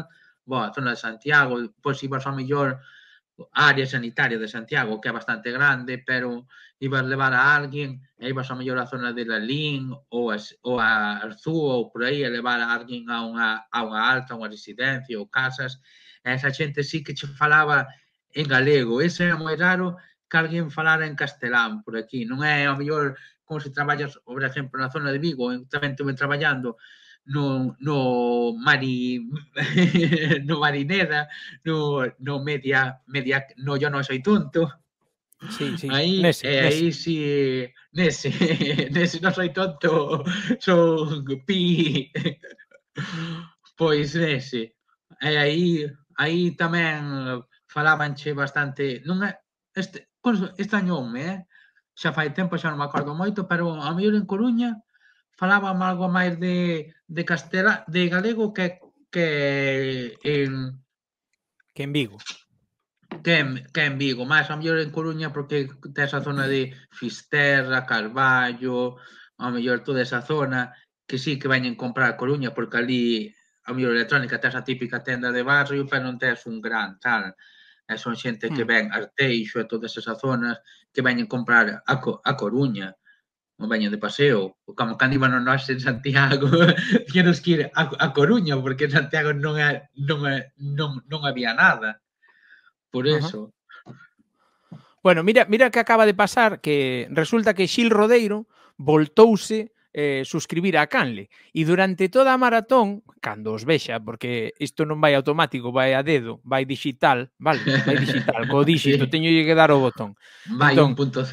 boa, zona de Santiago, pois ibas só mellor área sanitaria de Santiago, que é bastante grande, pero ibas levar a alguén e ibas a mellor a zona de la Lín ou a, ou a Arzú ou por aí a levar a alguén a unha, a unha alta, a unha residencia ou casas e esa xente sí que che falaba en galego. Ese é moi raro que alguén falara en castelán por aquí. Non é a mellor como se traballas, por exemplo, na zona de Vigo, eu tamén tuve traballando no, no mari no marinera, no, no media, media, no yo non soy tonto, Sí, sí. Aí, nese, eh, nese. aí si nese, nese non soy tonto, son pi. Pois nese. E eh, aí aí tamén falabanche bastante, non é este este año eh? Xa fai tempo, xa non me acordo moito, pero a mellor en Coruña falaba algo máis de, de castela, de galego que que en que en Vigo. Ten, ten Vigo, máis a mellor en Coruña porque tes a zona de Fisterra, Carballo, a mellor toda esa zona que sí que veñen comprar a Coruña porque ali a mellor electrónica tes a típica tenda de barrio pero non tes un gran tal e son xente que hmm. ven Arteixo e todas esas zonas que veñen comprar a, Co a Coruña non veñen de paseo como cando iban non en Santiago tínhamos que ir a, a Coruña porque en Santiago non, é, non, é, non, non había nada Por eso. Bueno, mira, mira que acaba de pasar que resulta que Gil Rodeiro voltouse eh, suscribir a Canle. E durante toda a maratón, cando os vexa, porque isto non vai automático, vai a dedo, vai digital, vale? Vai digital, co dígito, sí. teño que dar o botón. Vai entón, 1.0.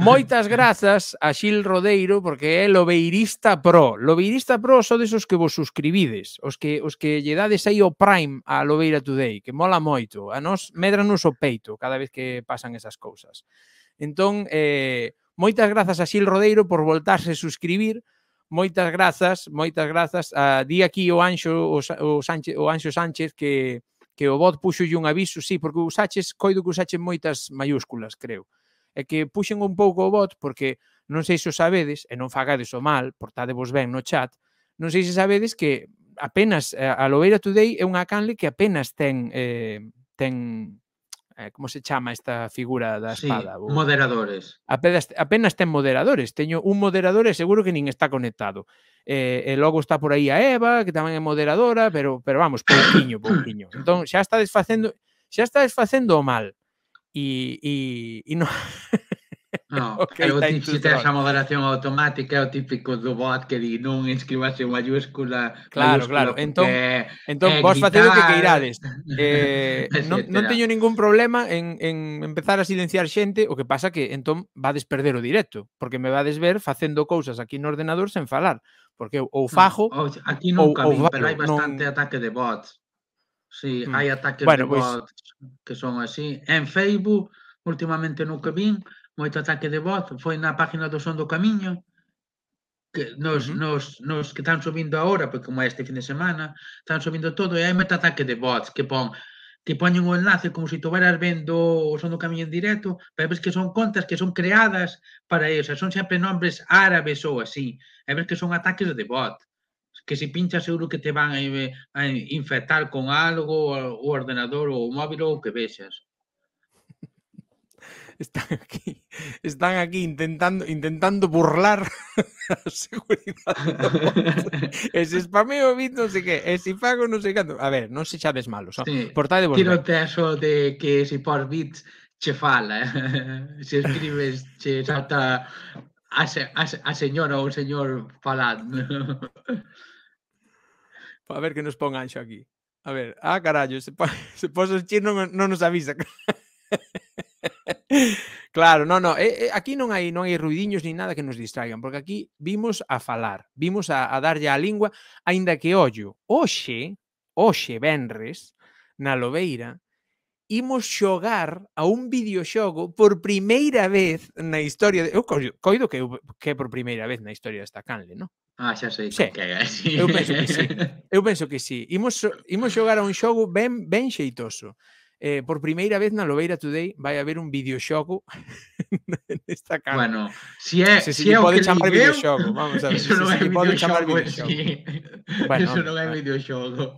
Moitas grazas a Xil Rodeiro porque é Lobeirista Pro. Lobeirista Pro son desos que vos suscribides, os que os que lle dades aí o Prime a Lobeira Today, que mola moito. A nos medranos o peito cada vez que pasan esas cousas. Entón, eh, Moitas grazas a Xil Rodeiro por voltarse a suscribir. Moitas grazas, moitas grazas. A, ah, di aquí o Anxo, o, o, Sánchez, o Anxo Sánchez que, que o bot puxolle un aviso, sí, porque os usaches, coido que os usaches moitas mayúsculas, creo. É que puxen un pouco o bot porque non sei se o sabedes, e non fagades o mal, portadevos ben no chat, non sei se sabedes que apenas eh, a Lobeira Today é unha canle que apenas ten eh, ten eh, como se chama esta figura da espada? Sí, moderadores. Apenas, apenas ten moderadores, teño un moderador e seguro que nin está conectado. Eh, e logo está por aí a Eva, que tamén é moderadora, pero pero vamos, pouquiño, pouquiño. Entón xa está desfacendo, xa está desfacendo o mal. E e e non No, okay, era o típico esa moderación automática, é o típico do bot que di non escribase mayúscula. Claro, mayúscula, claro. Entón, entón vos facede o que queirades. Eh, non, non teño ningún problema en, en empezar a silenciar xente, o que pasa que entón vades perder o directo, porque me vades ver facendo cousas aquí no ordenador sen falar, porque ou mm, fajo... No, aquí nunca ou, vi, ou, pero hai bastante non... ataque de bots. Sí, mm. hai ataques bueno, de pois bots pues... que son así. En Facebook, últimamente nunca vin, pero moito ataque de voz, foi na página do Son do Camiño, que nos, uh -huh. nos, nos que están subindo agora, porque como é este fin de semana, están subindo todo e hai meta ataque de bots que pon que poñen o enlace como se si tuveras vendo o son do camiño en directo, pero ves que son contas que son creadas para eso, son sempre nombres árabes ou así, e ves que son ataques de bot, que se pincha pinchas seguro que te van a, a infectar con algo o ordenador ou o móvil ou o que vexas están aquí, están aquí intentando, intentando burlar a seguridade Ese monte. E se spameo bit non sei que, e se pago non sei canto. A ver, non se xades malos. So. Sí. Portade vos. Tiro teso de que se por bits che fala, eh? se escribes che salta a, se, a, a señora ou señor falando. A ver que nos pon Anxo aquí. A ver, ah, carallo, se, po, se poses chino non, non nos avisa. claro, no, no, eh, eh, aquí non hai non hai ruidiños ni nada que nos distraigan, porque aquí vimos a falar, vimos a, a darlle a lingua, aínda que ollo, hoxe, hoxe venres na Lobeira, imos xogar a un videoxogo por primeira vez na historia de... Eu coido que, eu, que por primeira vez na historia desta canle, non? Ah, xa sei. Sí. Que, Eu penso que sí. Eu penso que sí. Imos, imos xogar a un xogo ben ben xeitoso eh, por primeira vez na Lobeira Today vai haber un videoxogo nesta cara. Bueno, si é, se, si se é pode chamar viveu, videoxogo, vamos a ver. Eso non se, é se pode chamar videoxogo. Sí. Bueno, eso non é videoxogo.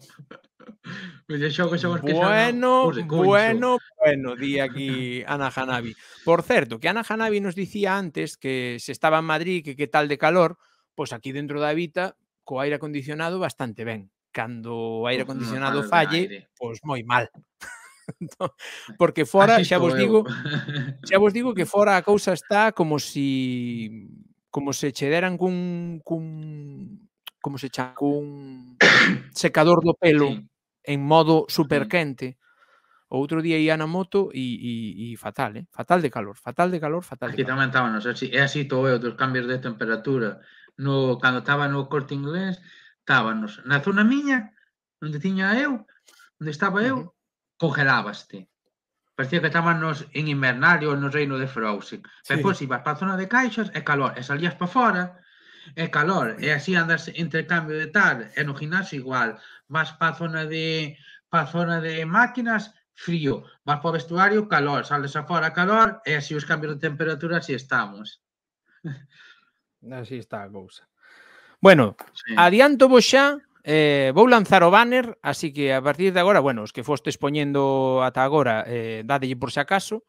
Videoxogo son os que bueno, son os bueno, bueno, di aquí Ana Hanabi. Por certo, que Ana Hanabi nos dicía antes que se estaba en Madrid, que que tal de calor, pois pues aquí dentro da Vita, co aire acondicionado bastante ben. Cando o aire acondicionado no, falle, pois pues moi mal. porque fora, xa vos digo, xa vos digo que fora a cousa está como si como se che deran cun cun como se chama cun secador do pelo sí. en modo super o Outro día ia na moto e, e, e fatal, eh? fatal de calor, fatal de calor, fatal de Aquí calor. tamén estaban, así, é así todo eu, dos cambios de temperatura. No, cando estaba no corte inglés, estábanos na zona miña, onde tiña eu, onde estaba eu, congelábaste. Parecía que estaban nos, en invernario no reino de Frozen. Sí. Pois ibas para a zona de caixas e calor, e salías para fora e calor, e así andas intercambio de tal, e no gimnasio igual, vas para a zona de pa zona de máquinas, frío, vas para o vestuario, calor, sales afora, calor, e así os cambios de temperatura así estamos. Así está a cousa. Bueno, sí. adianto vos xa Eh, vou lanzar o banner, así que a partir de agora, bueno, os que fostes poñendo ata agora, eh, dadelle por se acaso,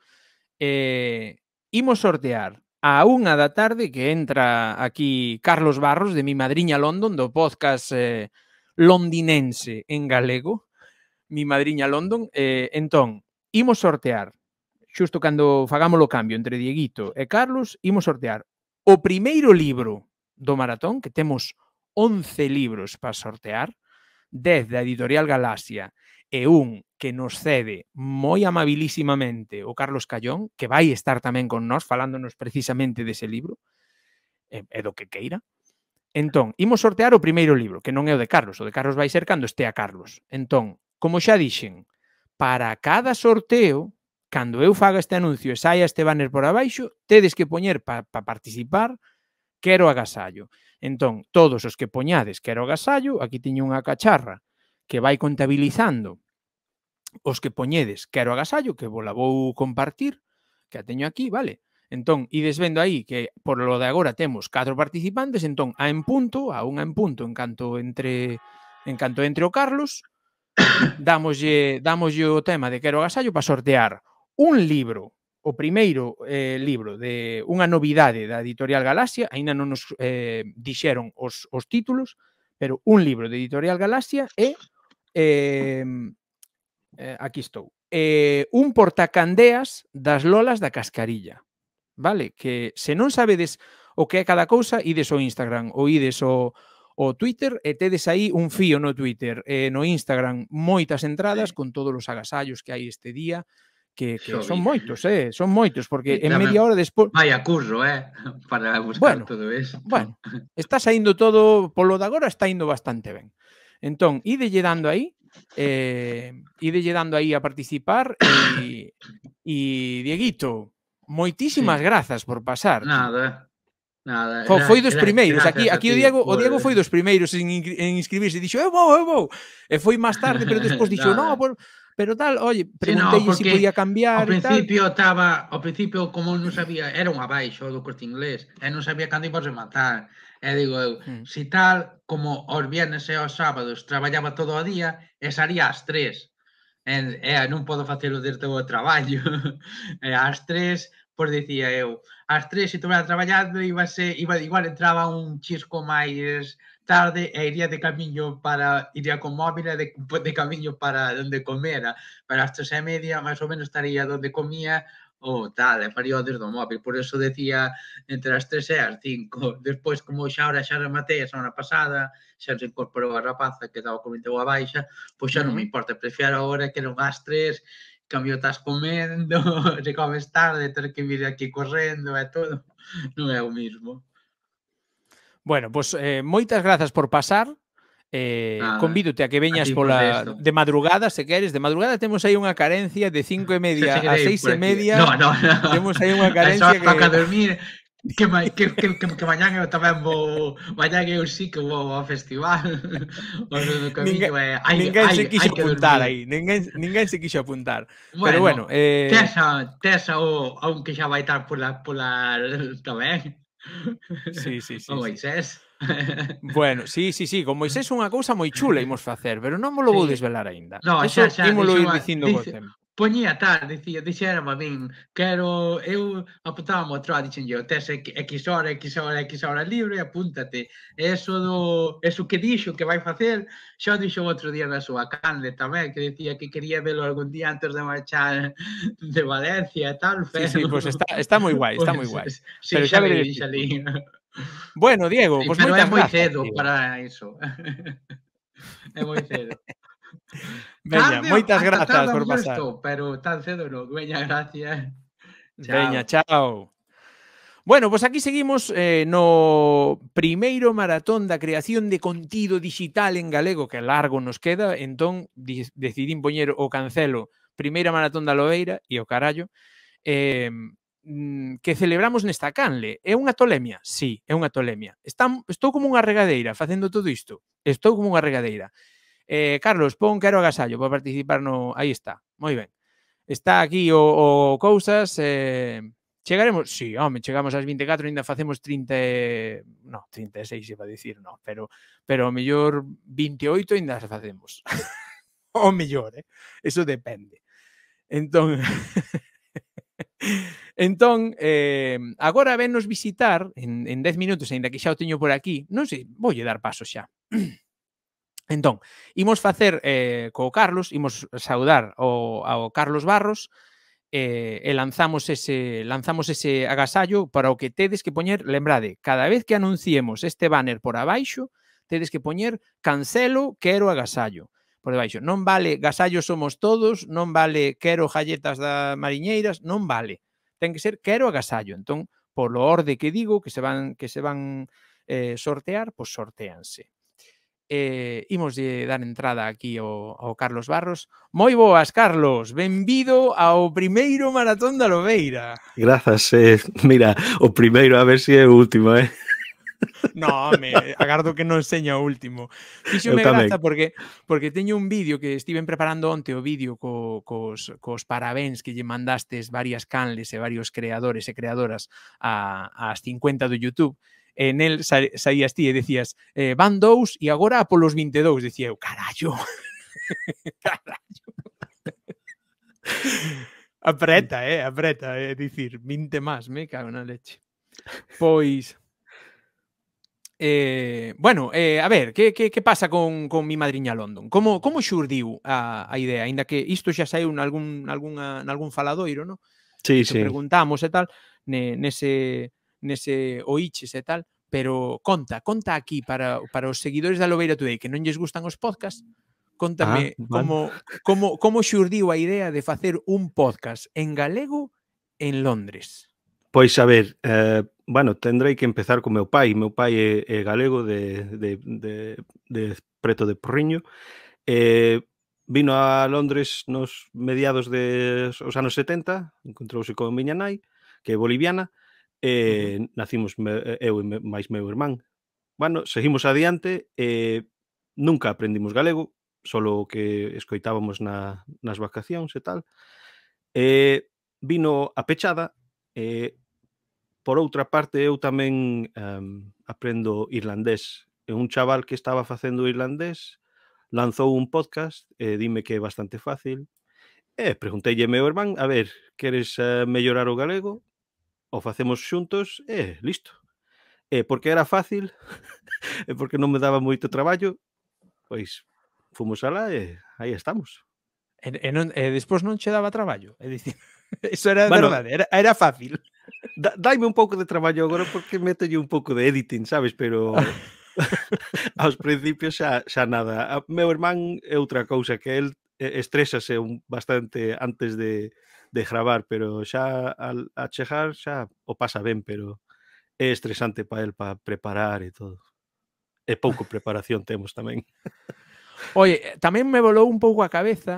eh, imos sortear a unha da tarde que entra aquí Carlos Barros de Mi Madriña London, do podcast eh, londinense en galego, Mi Madriña London. Eh, entón, imos sortear, xusto cando fagamos o cambio entre Dieguito e Carlos, imos sortear o primeiro libro do maratón, que temos 11 libros para sortear, 10 da Editorial Galaxia e un que nos cede moi amabilísimamente o Carlos Callón, que vai estar tamén con nós falándonos precisamente dese libro, e, e do que queira. Entón, imos sortear o primeiro libro, que non é o de Carlos, o de Carlos vai ser cando este a Carlos. Entón, como xa dixen, para cada sorteo, cando eu faga este anuncio e saia este banner por abaixo, tedes que poñer para pa participar, quero agasallo. Entón, todos os que poñades que era o gasallo, aquí tiño unha cacharra que vai contabilizando os que poñedes que era o gasallo, que vos la vou compartir, que a teño aquí, vale? Entón, ides vendo aí que por lo de agora temos catro participantes, entón, a en punto, a unha en punto, en canto entre en canto entre o Carlos, dámoslle, dámoslle o tema de quero gasallo para sortear un libro o primeiro eh, libro de unha novidade da editorial Galaxia, aínda non nos eh, dixeron os, os títulos, pero un libro de editorial Galaxia é eh, eh, aquí estou, eh, un portacandeas das lolas da cascarilla. Vale, que se non sabedes o que é cada cousa, ides ao Instagram ou ides ao, o Twitter e tedes aí un fío no Twitter e eh, no Instagram moitas entradas con todos os agasallos que hai este día que, que Xo, son moitos, eh, son moitos, porque en media hora despois... Vai a curro, eh, para buscar bueno, todo isto. Bueno, está saindo todo, polo de agora está indo bastante ben. Entón, idelle dando aí, eh, idelle dando aí a participar e, e Dieguito, moitísimas sí. grazas por pasar. Nada, Nada, Fo, foi dos primeiros, aquí aquí o Diego, o Diego foi dos primeiros en, en inscribirse, dixo, eu vou, eu vou. E foi máis tarde, pero despois dixo, no, por, pero tal, oye, preguntei sí, no, se si podía cambiar ao principio estaba, ao principio como non sabía, era un abaixo do corte inglés, e non sabía cando ibas a matar. E digo eu, mm. si tal, como os viernes e os sábados traballaba todo o día, e salía ás tres. E, e non podo facelo desde o traballo. e ás tres, pois dicía eu, ás tres se si tuve a traballar, iba, iba, igual entraba un chisco máis tarde e iría de camiño para, iría con móvil de, de camiño para onde comera, para as tres e media, máis ou menos estaría onde comía ou tal, e faría o desde o móvil, por eso decía entre as tres e as cinco, despois como xa ahora xa rematei a semana pasada, xa se incorporou a rapaza que daba comentou a baixa, pois xa non me importa, prefiero agora que non as tres, cambio estás comendo, se comes tarde, ter que vir aquí correndo e todo, non é o mismo. Bueno, pois pues, eh, moitas grazas por pasar. Eh, ah, convídote a que veñas a pola de madrugada, se queres, de madrugada temos aí unha carencia de 5 e media a 6 e media. No, no, no. Temos aí unha carencia que toca dormir, que, ma, que, que, que, que mañan eu tamén vou mañan eu sí que vou ao festival o ninguén, eh, ninguén se quixo apuntar aí ninguén, ninguén se quixo apuntar bueno, pero bueno eh... tesa, tesa o, aunque xa vai estar pola, pola tamén Sí, sí, sí. Con Moisés. Bueno, sí, sí, sí, con Moisés unha cousa moi chula imos facer, pero non mo lo vou desvelar aínda. No, xa, xa, xa, imolo ir dicindo dice, poñía tal, dicía, dixérame a min, quero, eu apuntaba ao trá, dixenlle, tes X hora, X hora, X hora libre, apúntate. Eso do, eso que dixo que vai facer, xa dixo outro día na súa canle tamén, que dicía que quería velo algún día antes de marchar de Valencia e tal, pero... Sí, sí, pois pues está, está moi guai, está moi guai. sí, pero xa, xa veréis. Bueno, Diego, sí, pois pues moitas moi cedo para iso. é moi cedo. Veña, moitas grazas por pasar. Esto, pero tan cedo non. Veña, gracias. Chao. Veña, chao. Bueno, pues aquí seguimos eh, no primeiro maratón da creación de contido digital en galego, que largo nos queda, entón decidín poñer o cancelo primeira maratón da Loeira e o carallo, eh, que celebramos nesta canle. É unha tolemia? Sí, é unha tolemia. Están, estou como unha regadeira facendo todo isto. Estou como unha regadeira. Eh, Carlos, pon quero agasallo para participar no... Aí está, moi ben. Está aquí o, o Cousas... Eh... Chegaremos, si, sí, home, chegamos ás 24 ainda facemos 30, no, 36 iba a dicir, no, pero pero o mellor 28 ainda as facemos. o mellor, eh? Eso depende. Entón Entón, eh, agora venos visitar en, en 10 minutos, ainda que xa o teño por aquí, non sei, voulle dar paso xa. Entón, imos facer eh, co Carlos, imos saudar ao, ao Carlos Barros, eh, e lanzamos ese lanzamos ese agasallo para o que tedes que poñer, lembrade, cada vez que anunciemos este banner por abaixo, tedes que poñer cancelo, quero agasallo por debaixo. Non vale gasallo somos todos, non vale quero galletas da mariñeiras, non vale. Ten que ser quero agasallo. Entón, polo orde que digo, que se van que se van eh, sortear, pois pues sorteanse eh, imos de dar entrada aquí ao, ao Carlos Barros. Moi boas, Carlos, benvido ao primeiro Maratón da Lobeira. Grazas, eh, mira, o primeiro a ver se si é o último, eh. No, me agardo que non seña o último. Fíxome graza porque porque teño un vídeo que estiven preparando onte o vídeo co, cos, cos parabéns que lle mandastes varias canles e varios creadores e creadoras a, as 50 do YouTube eh, nel sa, saías ti e decías eh, van dous e agora a polos 22 dicía eu, carallo carallo apreta, eh, apreta é eh, dicir, 20 máis, me cago na leche pois Eh, bueno, eh, a ver, que, que, que pasa con, con mi madriña London? Como, como xurdiu a, a idea? Ainda que isto xa saiu nalgún, algún, nalgún faladoiro, non? Sí, que sí. preguntamos e tal, ne, nese, nese oiches e tal, pero conta, conta aquí para, para os seguidores da Lobeira Today que non lles gustan os podcasts, contame ah, vale. como, como, como xurdiu a idea de facer un podcast en galego en Londres. Pois a ver, eh, bueno, tendrei que empezar co meu pai. Meu pai é, é galego de, de, de, de preto de Porriño. Eh, vino a Londres nos mediados dos anos 70, encontrouse con miña nai, que é boliviana, eh, uh -huh. nacimos me, eu e máis meu irmán. Bueno, seguimos adiante, eh, nunca aprendimos galego, solo que escoitábamos na, nas vacacións e tal. Eh, vino a pechada, eh, por outra parte eu tamén um, aprendo irlandés. E un chaval que estaba facendo irlandés lanzou un podcast e eh, dime que é bastante fácil. E eh, meu irmán, a ver, queres uh, mellorar o galego? o facemos xuntos e listo. E porque era fácil, e porque non me daba moito traballo, pois fomos alá e aí estamos. E, e, non, e despois non che daba traballo, é dicir, iso era bueno, verdade, era, era fácil. Da, daime un pouco de traballo agora porque meto un pouco de editing, sabes, pero aos principios xa, xa nada. A meu irmán é outra cousa que el estresase un bastante antes de de gravar, pero xa al, a chegar xa o pasa ben, pero é estresante para el para preparar e todo. E pouco preparación temos tamén. Oye, eh, tamén me volou un pouco a cabeza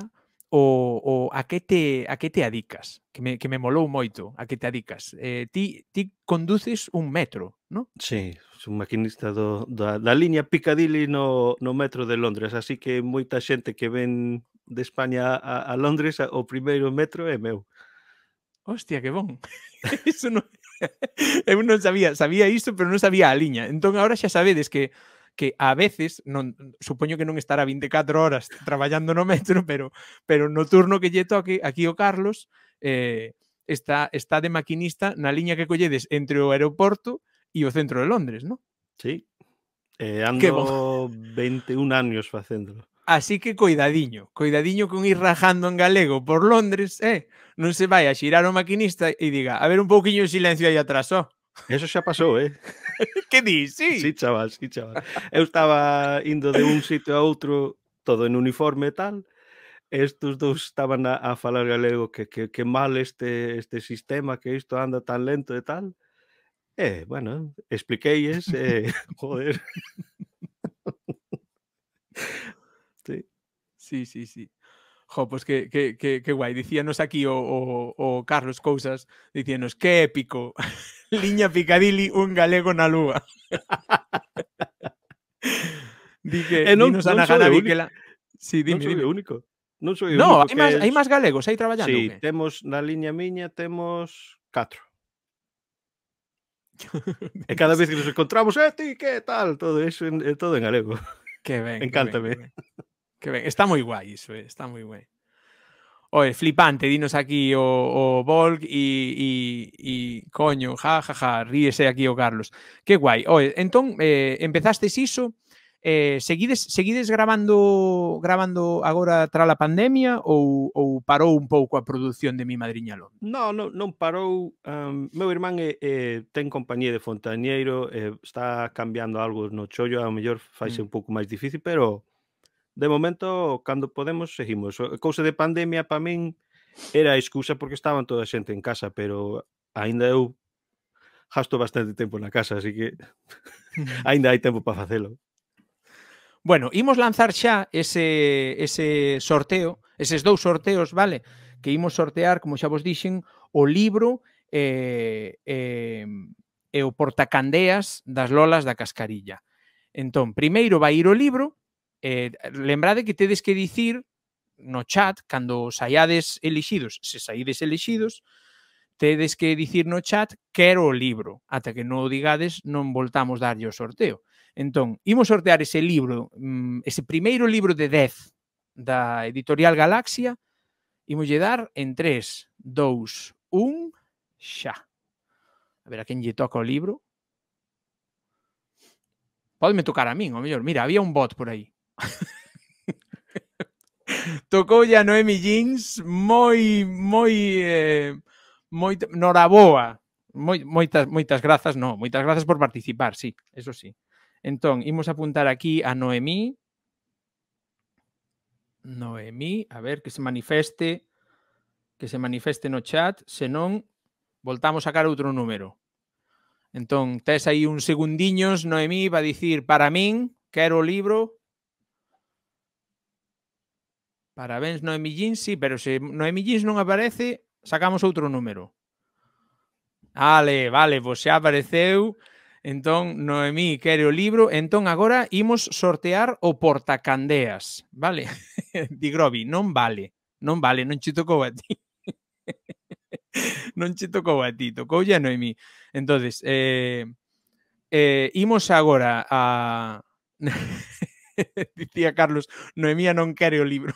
o, o a que te a que te adicas, que me, que me molou moito, a que te adicas. Eh, ti ti conduces un metro, ¿no? Sí, un maquinista do, da, da liña Piccadilly no, no metro de Londres, así que moita xente que ven de España a, a Londres, o primeiro metro é meu. Hostia, que bon. Eso non... Eu non sabía, sabía isto, pero non sabía a liña. Entón agora xa sabedes que que a veces non supoño que non estará 24 horas traballando no metro, pero pero no turno que lle toque aquí o Carlos eh, está está de maquinista na liña que colledes entre o aeroporto e o centro de Londres, non? Sí. Eh, ando 21 anos facéndolo. Así que coidadiño, coidadiño con ir rajando en galego por Londres, eh? Non se vai a xirar o maquinista e diga, a ver un pouquiño de silencio aí atrás, ó. Oh. Eso xa pasou, eh? que dis, sí? Sí, chaval, sí, chaval. Eu estaba indo de un sitio a outro todo en uniforme e tal, estos dous estaban a, a falar galego que, que, que mal este, este sistema, que isto anda tan lento e tal, Eh, bueno, expliquéis, eh, joder. sí. sí, sí, sí. Jo, pues qué que, que, aquí o, Carlos Cousas, decíanos, qué épico, liña Picadilly, un galego en lúa. Dije, que, eh, non, dinos a Sí, dime, dime. único. no, hay más galegos ahí trabajando. Sí, temos na liña miña tenemos cuatro. e cada vez que nos encontramos, eh, ti, que tal, todo eso, en, eh, todo en galego. Que ben. Encántame. Que ben. ben. Está moi guai iso, eh? está moi guai. Oe, flipante, dinos aquí o, o Volk e, e, e coño, ja, ja, ja, ríese aquí o Carlos. Que guai. Oe, entón, eh, empezasteis iso, Eh, seguides, seguides grabando grabando agora tras a pandemia ou, ou parou un pouco a produción de Mi Madriña Londres? Non, non, non parou. Um, meu irmán é, é, ten compañía de fontañeiro, é, está cambiando algo no chollo, a mellor faise mm. un pouco máis difícil, pero de momento, cando podemos, seguimos. A cousa de pandemia, para min, era a excusa porque estaban toda a xente en casa, pero aínda eu gasto bastante tempo na casa, así que mm. aínda hai tempo para facelo. Bueno, imos lanzar xa ese, ese sorteo, eses dous sorteos, vale? Que imos sortear, como xa vos dixen, o libro eh, eh, e o portacandeas das lolas da cascarilla. Entón, primeiro vai ir o libro, eh, lembrade que tedes que dicir no chat, cando saiades elixidos, se saides elixidos, tedes que dicir no chat quero o libro. Ata que non o digades, non voltamos darlle o sorteo. Entón, imos sortear ese libro, mm, ese primeiro libro de 10 da editorial Galaxia, imos lle dar en 3, 2, 1, xa. A ver a quen lle toca o libro. Podeme tocar a min, o mellor. Mira, había un bot por aí. Tocou ya Noemi Jeans moi, moi, eh, moi, noraboa. Moi, moitas, moitas grazas, no, moitas grazas por participar, sí, eso sí. Entón, imos apuntar aquí a Noemí. Noemí, a ver, que se manifeste que se manifeste no chat, senón voltamos a sacar outro número. Entón, tes aí un segundiños, Noemí va dicir para min, quero o libro. Parabéns, Noemí Jeans, sí, pero se Noemí Gins non aparece, sacamos outro número. Ale, vale, pois se apareceu. Entón, Noemí quiero o libro, entón agora ímos sortear o portacandeas, vale? Di no vale, no vale, no che tocou a ti. no che tocou a ti, tocou a Noemí. Entonces, eh, eh, agora a... Decía Carlos, Noemí no quere libro.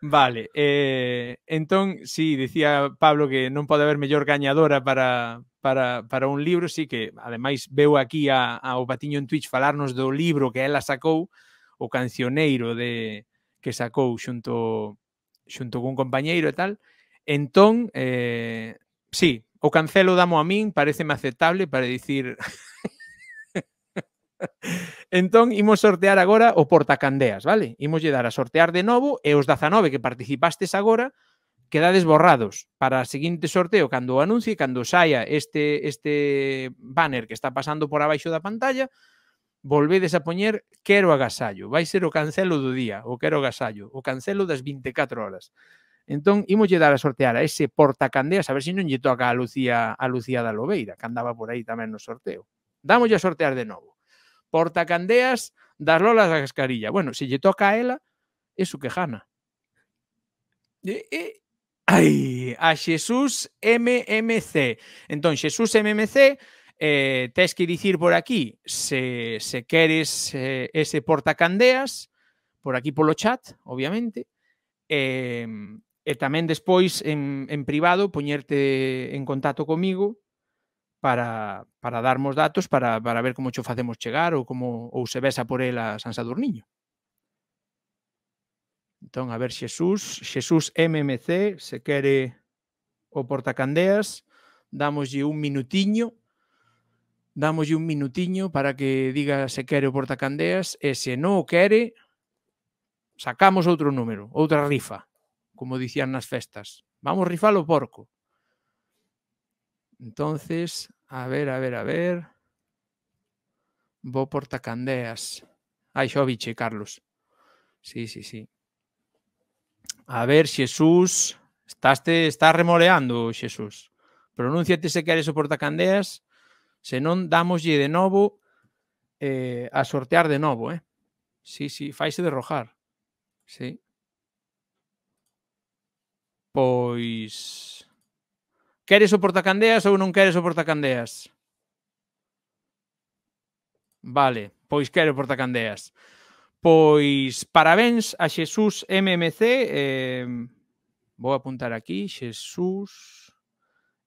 Vale, entonces, eh, entón, sí, decía Pablo que no puede haber mejor gañadora para, para, para un libro, sí que ademais veu aquí a, a o Patiño en Twitch falarnos do libro que ela sacou, o cancioneiro de que sacou xunto xunto cun compañeiro e tal. Entón, eh, sí, o cancelo damo a min, pareceme aceptable para dicir Entón, imos sortear agora o portacandeas, vale? Imos lle dar a sortear de novo e os 19 que participastes agora quedades borrados para a seguinte sorteo cando o anuncie, cando saia este, este banner que está pasando por abaixo da pantalla, volvedes a poñer quero agasallo. Vai ser o cancelo do día, o quero agasallo, o cancelo das 24 horas. Entón, ímolle dar a sortear a ese portacandeas, a ver se si non lle toca a Lucía, a Lucía da Lobeira, que andaba por aí tamén no sorteo. Dámolle a sortear de novo. Portacandeas das Lolas da Cascarilla. Bueno, se lle toca a ela, é su que gana. E, e, Ai, a Xesús MMC. Entón, Xesús MMC, eh, tes que dicir por aquí se, se queres eh, ese portacandeas, por aquí polo chat, obviamente, eh, e tamén despois en, en privado poñerte en contacto comigo para, para darmos datos para, para ver como cho facemos chegar ou como ou se besa por ela San Sadurniño. Entón, a ver, Xesús, Xesús MMC, se quere o portacandeas, damoslle un minutiño, damoslle un minutiño para que diga se quere o portacandeas, e se non o quere, sacamos outro número, outra rifa, como dicían nas festas. Vamos rifar o porco. Entonces, a ver, a ver, a ver. Vou portacandeas. Ai, xo biche, Carlos. Sí, sí, sí. A ver, Xesús, estás, te, estás remoleando, Xesús. Pronúnciate se queres o portacandeas, se non damoslle de novo eh, a sortear de novo, eh? Sí, sí, faise de rojar. Sí. Pois... Queres o portacandeas ou non queres o portacandeas? Vale, pois quero o portacandeas. Pois parabéns a Xesús MMC. Eh, vou apuntar aquí, Xesús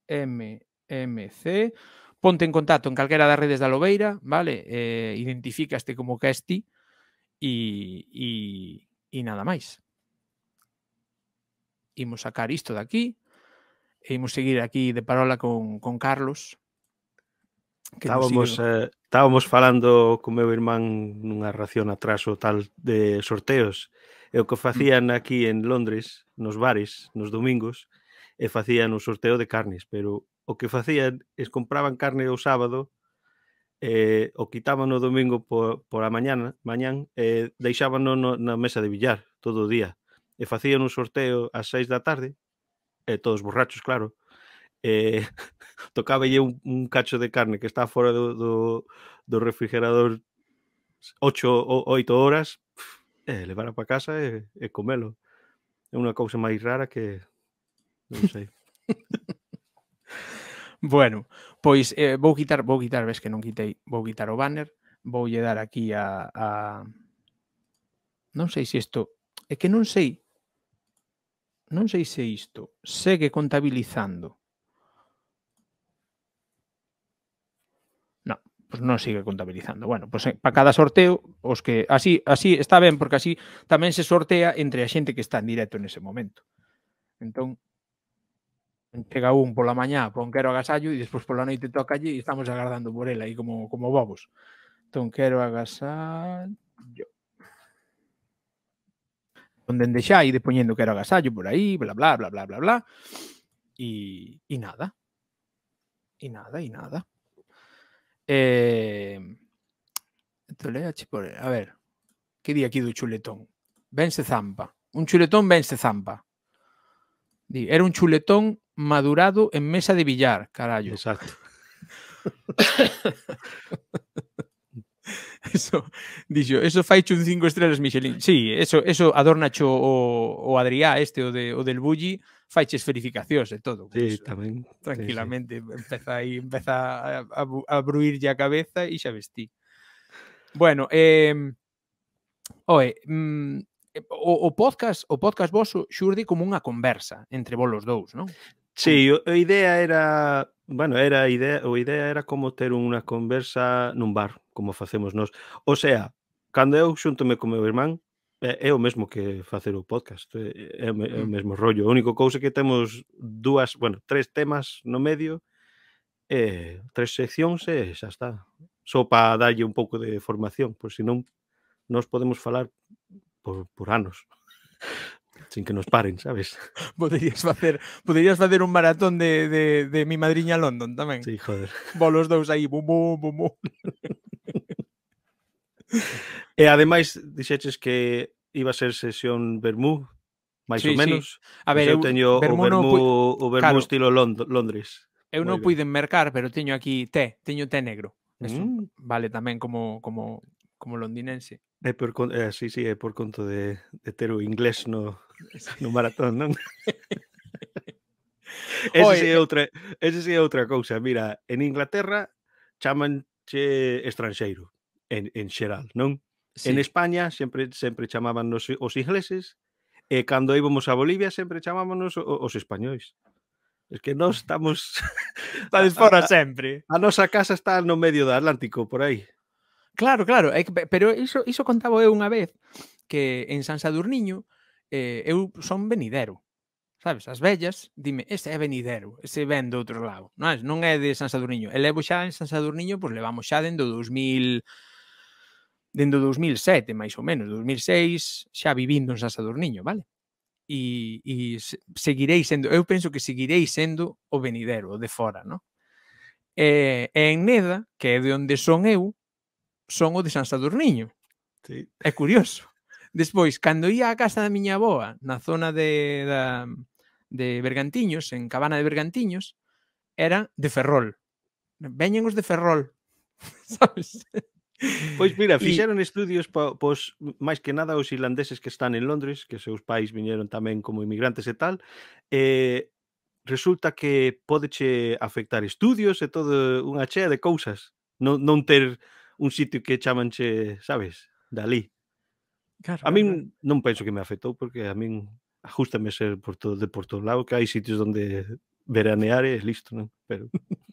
MMC. Ponte en contacto en calquera das redes da Lobeira, vale? Eh, identificaste como que és ti e, e, e nada máis. Imos sacar isto de aquí e imos seguir aquí de parola con, con Carlos. Que Estábamos eh, estábamos falando co meu irmán nunha ración atrás o tal de sorteos e o que mm. facían aquí en Londres nos bares, nos domingos e facían un sorteo de carnes pero o que facían es compraban carne o sábado e, o quitaban no domingo por, por a mañana, mañán e deixaban no, na mesa de billar todo o día e facían un sorteo ás seis da tarde e todos borrachos, claro eh, lle un, un cacho de carne que está fora do, do, do refrigerador 8 o, 8 horas, eh, levar para casa e, e comelo. É unha cousa máis rara que non sei. bueno, pois eh, vou quitar, vou quitar, ves que non quitei, vou quitar o banner, vou lle dar aquí a, a... non sei se isto é que non sei non sei se isto segue contabilizando pues no sigue contabilizando. Bueno, pues, eh, para cada sorteo, os que así así está bien, porque así también se sortea entre la gente que está en directo en ese momento. Entonces, llega un la mañana pon quero agasallo después por la noche toca allí y e estamos agarrando por él ahí como como bobos. Entón quero agasallo. Donde en xa ir poñendo quero agasallo por ahí, bla bla bla bla bla bla. Y e, e nada. Y nada, y nada. Eh, tolea Chipolé. A ver, que di aquí do chuletón? Vence zampa. Un chuletón vence zampa. Di, era un chuletón madurado en mesa de billar, carallo. Exacto. Eso, dixo, eso faiche un cinco estrelas Michelin. Sí, eso, eso adornacho o, o Adriá este, o, de, o del Bulli, faches verificacións e todo. Sí, pues, tamén. Tranquilamente, sí, sí. empeza aí, empeza a, a, a bruirlle a cabeza e xa vestí. Bueno, eh, oe, mm, o, o podcast o podcast vos xurde como unha conversa entre vos os dous, non? Sí, a idea era, bueno, era a idea, o idea era como ter unha conversa nun bar, como facemos nós. O sea, cando eu xuntome co meu irmán, É, é o mesmo que facer o podcast, é, é, é o mm. mesmo rollo. A única cousa que temos dúas, bueno, tres temas no medio, é, tres seccións e xa está. Só para darlle un pouco de formación, pois senón nos podemos falar por, por anos. sin que nos paren, sabes? Poderías facer, poderías facer un maratón de, de, de mi madriña London tamén. Sí, joder. los dous aí, bum, bum, bum, bum. E ademais dixeches que iba a ser sesión Bermú, máis sí, ou menos. Sí. A ver, pois eu, eu teño Bermú o Bermú, no pu... o Bermú claro, estilo Lond Londres. Eu non puiden mercar, pero teño aquí té, teño té negro. Eso mm. vale tamén como como como londinense. É por eh, sí, sí, é por conto de, de ter o inglés no, no maratón, non? ese sí é eh outra, ese sí é outra cousa. Mira, en Inglaterra chamanche estranxeiro en, en xeral, non? Sí. En España sempre sempre chamábanos os ingleses e cando íbamos a Bolivia sempre chamábanos os españois. Es que nós estamos estades fora sempre. A, nosa casa está no medio do Atlántico, por aí. Claro, claro, pero iso iso contaba eu unha vez que en San Sadurniño eh, eu son venidero. Sabes, as vellas, dime, ese é venidero, ese ven do outro lado. Non é, non é de San Sadurniño. E levo xa en San Sadurniño, pois levamos xa dende 2000 dende 2007, máis ou menos, 2006, xa vivindo en San Sadurniño, vale? E, e seguirei sendo, eu penso que seguirei sendo o venidero, o de fora, no? E, e en Neda, que é de onde son eu, son o de San Sadurniño. Sí. É curioso. Despois, cando ia á casa da miña aboa, na zona de, da, de Bergantiños, en Cabana de Bergantiños, eran de Ferrol. Veñen os de Ferrol, sabes? Pois mira, fixeron y... estudios pa, pos, máis que nada os irlandeses que están en Londres, que seus pais viñeron tamén como inmigrantes e tal, e resulta que podeche afectar estudios e todo unha chea de cousas. Non, non ter un sitio que chamanche, sabes, dali. Claro, a min non penso que me afectou porque a min ajustame ser por todo, de por todo lado que hai sitios onde veranear e listo, non? Pero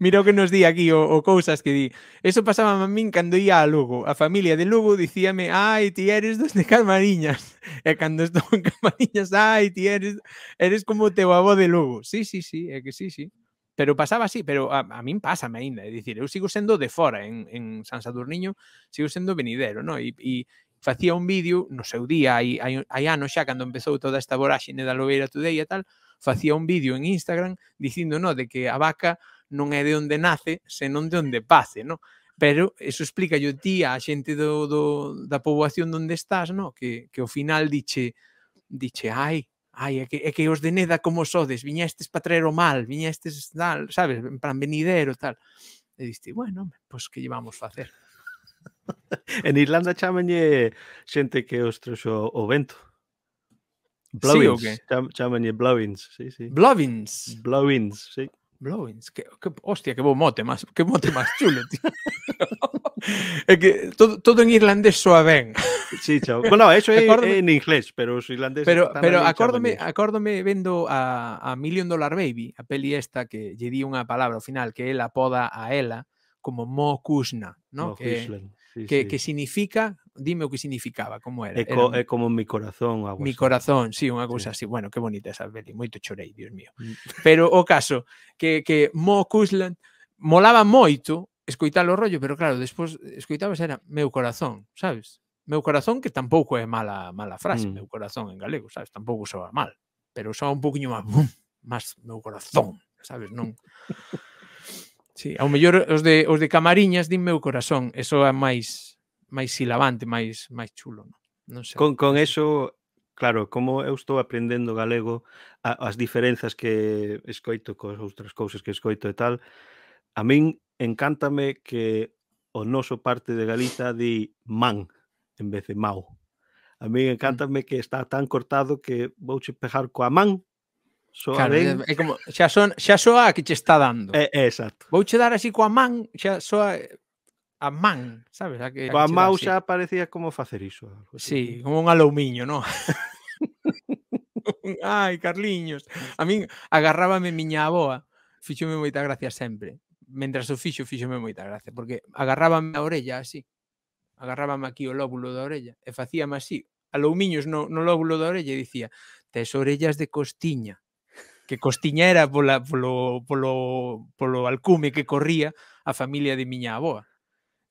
Mira o que nos di aquí o, o cousas que di. Eso pasaba a min cando ia a Lugo. A familia de Lugo dicíame, ai, ti eres dos de Camariñas. E cando estou en Camariñas, ai, ti eres, eres como teu avó de Lugo. Sí, sí, sí, é que sí, sí. Pero pasaba así, pero a, a min pásame aínda. É dicir, eu sigo sendo de fora en, en San Sadurniño, sigo sendo venidero, no? E, e, facía un vídeo no seu día, hai, hai, hai anos xa cando empezou toda esta voráxine da Lobeira Today e tal, facía un vídeo en Instagram dicindo no, de que a vaca non é de onde nace, senón de onde pase, non? Pero eso explica yo ti a xente do, do, da poboación onde estás, no? que, que ao final diche, diche ai, ai, é que, é que os de Neda como sodes, viñestes para traer o mal, viñestes tal, sabes, en plan venidero, tal. E diste, bueno, pois pues, que llevamos facer? en Irlanda chamañe xente que os trouxo o vento. Blowins. Sí, okay. chamañe blowins, sí, sí. Blowins. Blowins, sí. Blowings. Qué, hostia, qué mote más, qué mote más chulo, tío. es que todo, en irlandés suave. Sí, chao. Bueno, eso es en inglés, pero es irlandés. Pero, pero acórdome, vendo a, a, Million Dollar Baby, a peli esta que le di una palabra al final, que él apoda a ella como Mo Kushna, ¿no? Mo que, que significa dime o que significaba, como era. É, co, era, é como mi corazón. Algo mi así. corazón, sí, unha cousa sí. así. Bueno, que bonita esa peli, moito chorei, dios mío. Mm. Pero o caso, que, que Mo Cusland molaba moito escoitar o rollo, pero claro, despois escoitabas era meu corazón, sabes? Meu corazón que tampouco é mala mala frase, mm. meu corazón en galego, sabes? Tampouco soa mal, pero soa un poquinho máis bum, máis meu corazón, sabes? Non Sí, ao mellor os de os de Camariñas din meu corazón, eso é máis máis silabante, máis máis chulo, non? non sei. Con con eso Claro, como eu estou aprendendo galego, a, as diferenzas que escoito cos outras cousas que escoito e tal, a min encántame que o noso parte de Galiza di man en vez de mau. A min mm. encántame que está tan cortado que vouche pegar coa man so Claro, é como, xa, son, xa soa que che está dando. É, é exacto. Vouche dar así coa man, xa soa a man, sabes? A que, a Coa mão xa parecía como facer iso. Algo sí, como un aloumiño, non? Ai, Carliños. A min agarrábame miña aboa, fíxome moita gracia sempre. Mentras o fixo, fíxome moita gracia, porque agarrábame a orella así. Agarrábame aquí o lóbulo da orella e facíame así, aloumiños no, no lóbulo da orella e dicía, tes orellas de costiña que costiña era pola, polo, polo, polo alcume que corría a familia de miña aboa.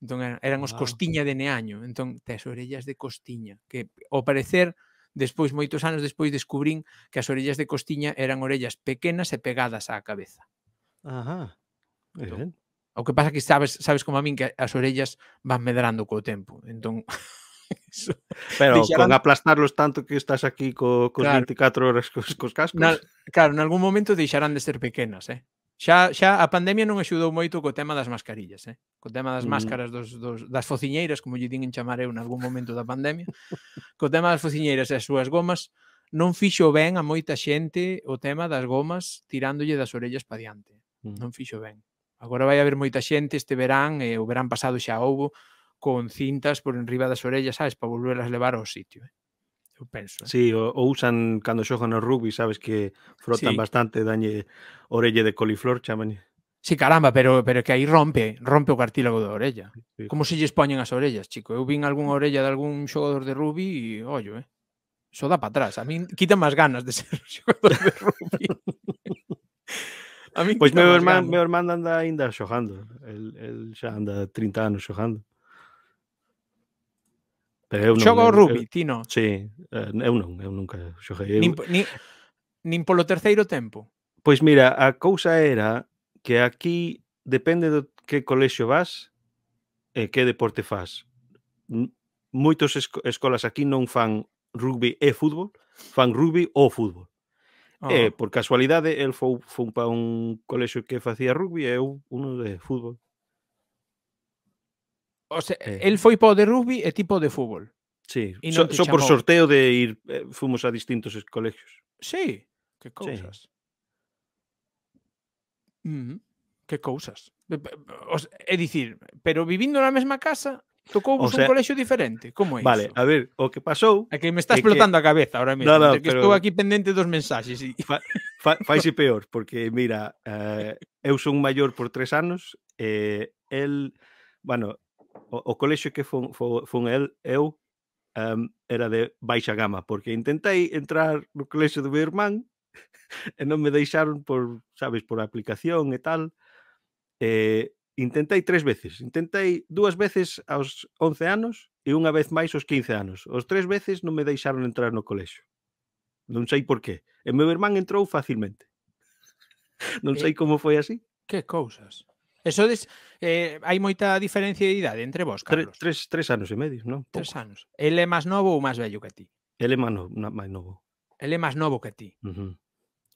Entón eran, eran os costiña de neaño, entón tes orellas de costiña, que ao parecer despois moitos anos despois descubrín que as orellas de costiña eran orellas pequenas e pegadas á cabeza. Ajá. Entón, o que pasa que sabes sabes como a min que as orellas van medrando co tempo. Entón Pero Deixarán... con aplastarlos tanto que estás aquí co, cos claro. 24 horas cos, cos cascos. Na, claro, en algún momento deixarán de ser pequenas, eh? Xa, xa a pandemia non axudou moito co tema das mascarillas, eh? co tema das mm. máscaras dos, dos, das fociñeiras, como lle dinen chamar eu en algún momento da pandemia, co tema das fociñeiras e as súas gomas, non fixo ben a moita xente o tema das gomas tirándolle das orellas pa diante. Mm. Non fixo ben. Agora vai haber moita xente este verán, e o verán pasado xa houbo, con cintas por enriba das orellas, sabes, para volverlas levar ao sitio. Eh? eu penso. Eh. Sí, o, o usan cando xogan no rugby, sabes que frotan sí. bastante, dañe orelle de coliflor, chaman. Sí, caramba, pero pero que aí rompe, rompe o cartílago da orella. Sí. Como se lles poñen as orellas, chico? Eu vin algunha mm. orella de algún xogador de rugby e ollo, eh. Eso dá para atrás. A min quita máis ganas de ser xogador de rugby. a min pois pues meu irmán, meu irmán anda aínda xogando. El, el xa anda 30 anos xogando. Pero eu non, Xoga o rugby, ti non? Sí, eu eh, non, eu nunca xoguei. Eu... Nin, nin, nin polo terceiro tempo? Pois mira, a cousa era que aquí depende do que colexo vas e eh, que deporte faz. Moitos esco escolas aquí non fan rugby e fútbol, fan rugby ou fútbol. Oh. E, por casualidade, el fou, fou para un colexo que facía rugby e eu uno de fútbol. O sea, eh. él foi para de rugby e tipo de fútbol. Sí, e so, so por sorteo de ir eh, fomos a distintos colegios. Sí, que cousas. Sí. Mm, -hmm. que cousas. O sea, é dicir, pero vivindo na mesma casa, tocou o sea, un colexio diferente. Como é vale, iso? Vale, a ver, o que pasou... É que me está explotando que... a cabeza ahora mesmo, no, no, que pero... estou aquí pendente dos mensaxes. E... Fa, fa, faise peor, porque, mira, eh, eu son maior por tres anos, eh, el, bueno, o, o colexio que fun, fun, fun el, eu um, era de baixa gama, porque intentei entrar no colexio do meu irmán e non me deixaron por, sabes, por aplicación e tal. E intentei tres veces. Intentei dúas veces aos 11 anos e unha vez máis aos 15 anos. Os tres veces non me deixaron entrar no colexio. Non sei por qué. E meu irmán entrou facilmente. Non sei como foi así. Que cousas. Eso des, eh, hai moita diferencia de idade entre vos, Carlos. Tres, tres, tres anos e medio, non? Tres anos. Ele é máis novo ou máis vello que ti? Ele é máis novo. Máis novo. Ele é máis novo que ti. Uh -huh.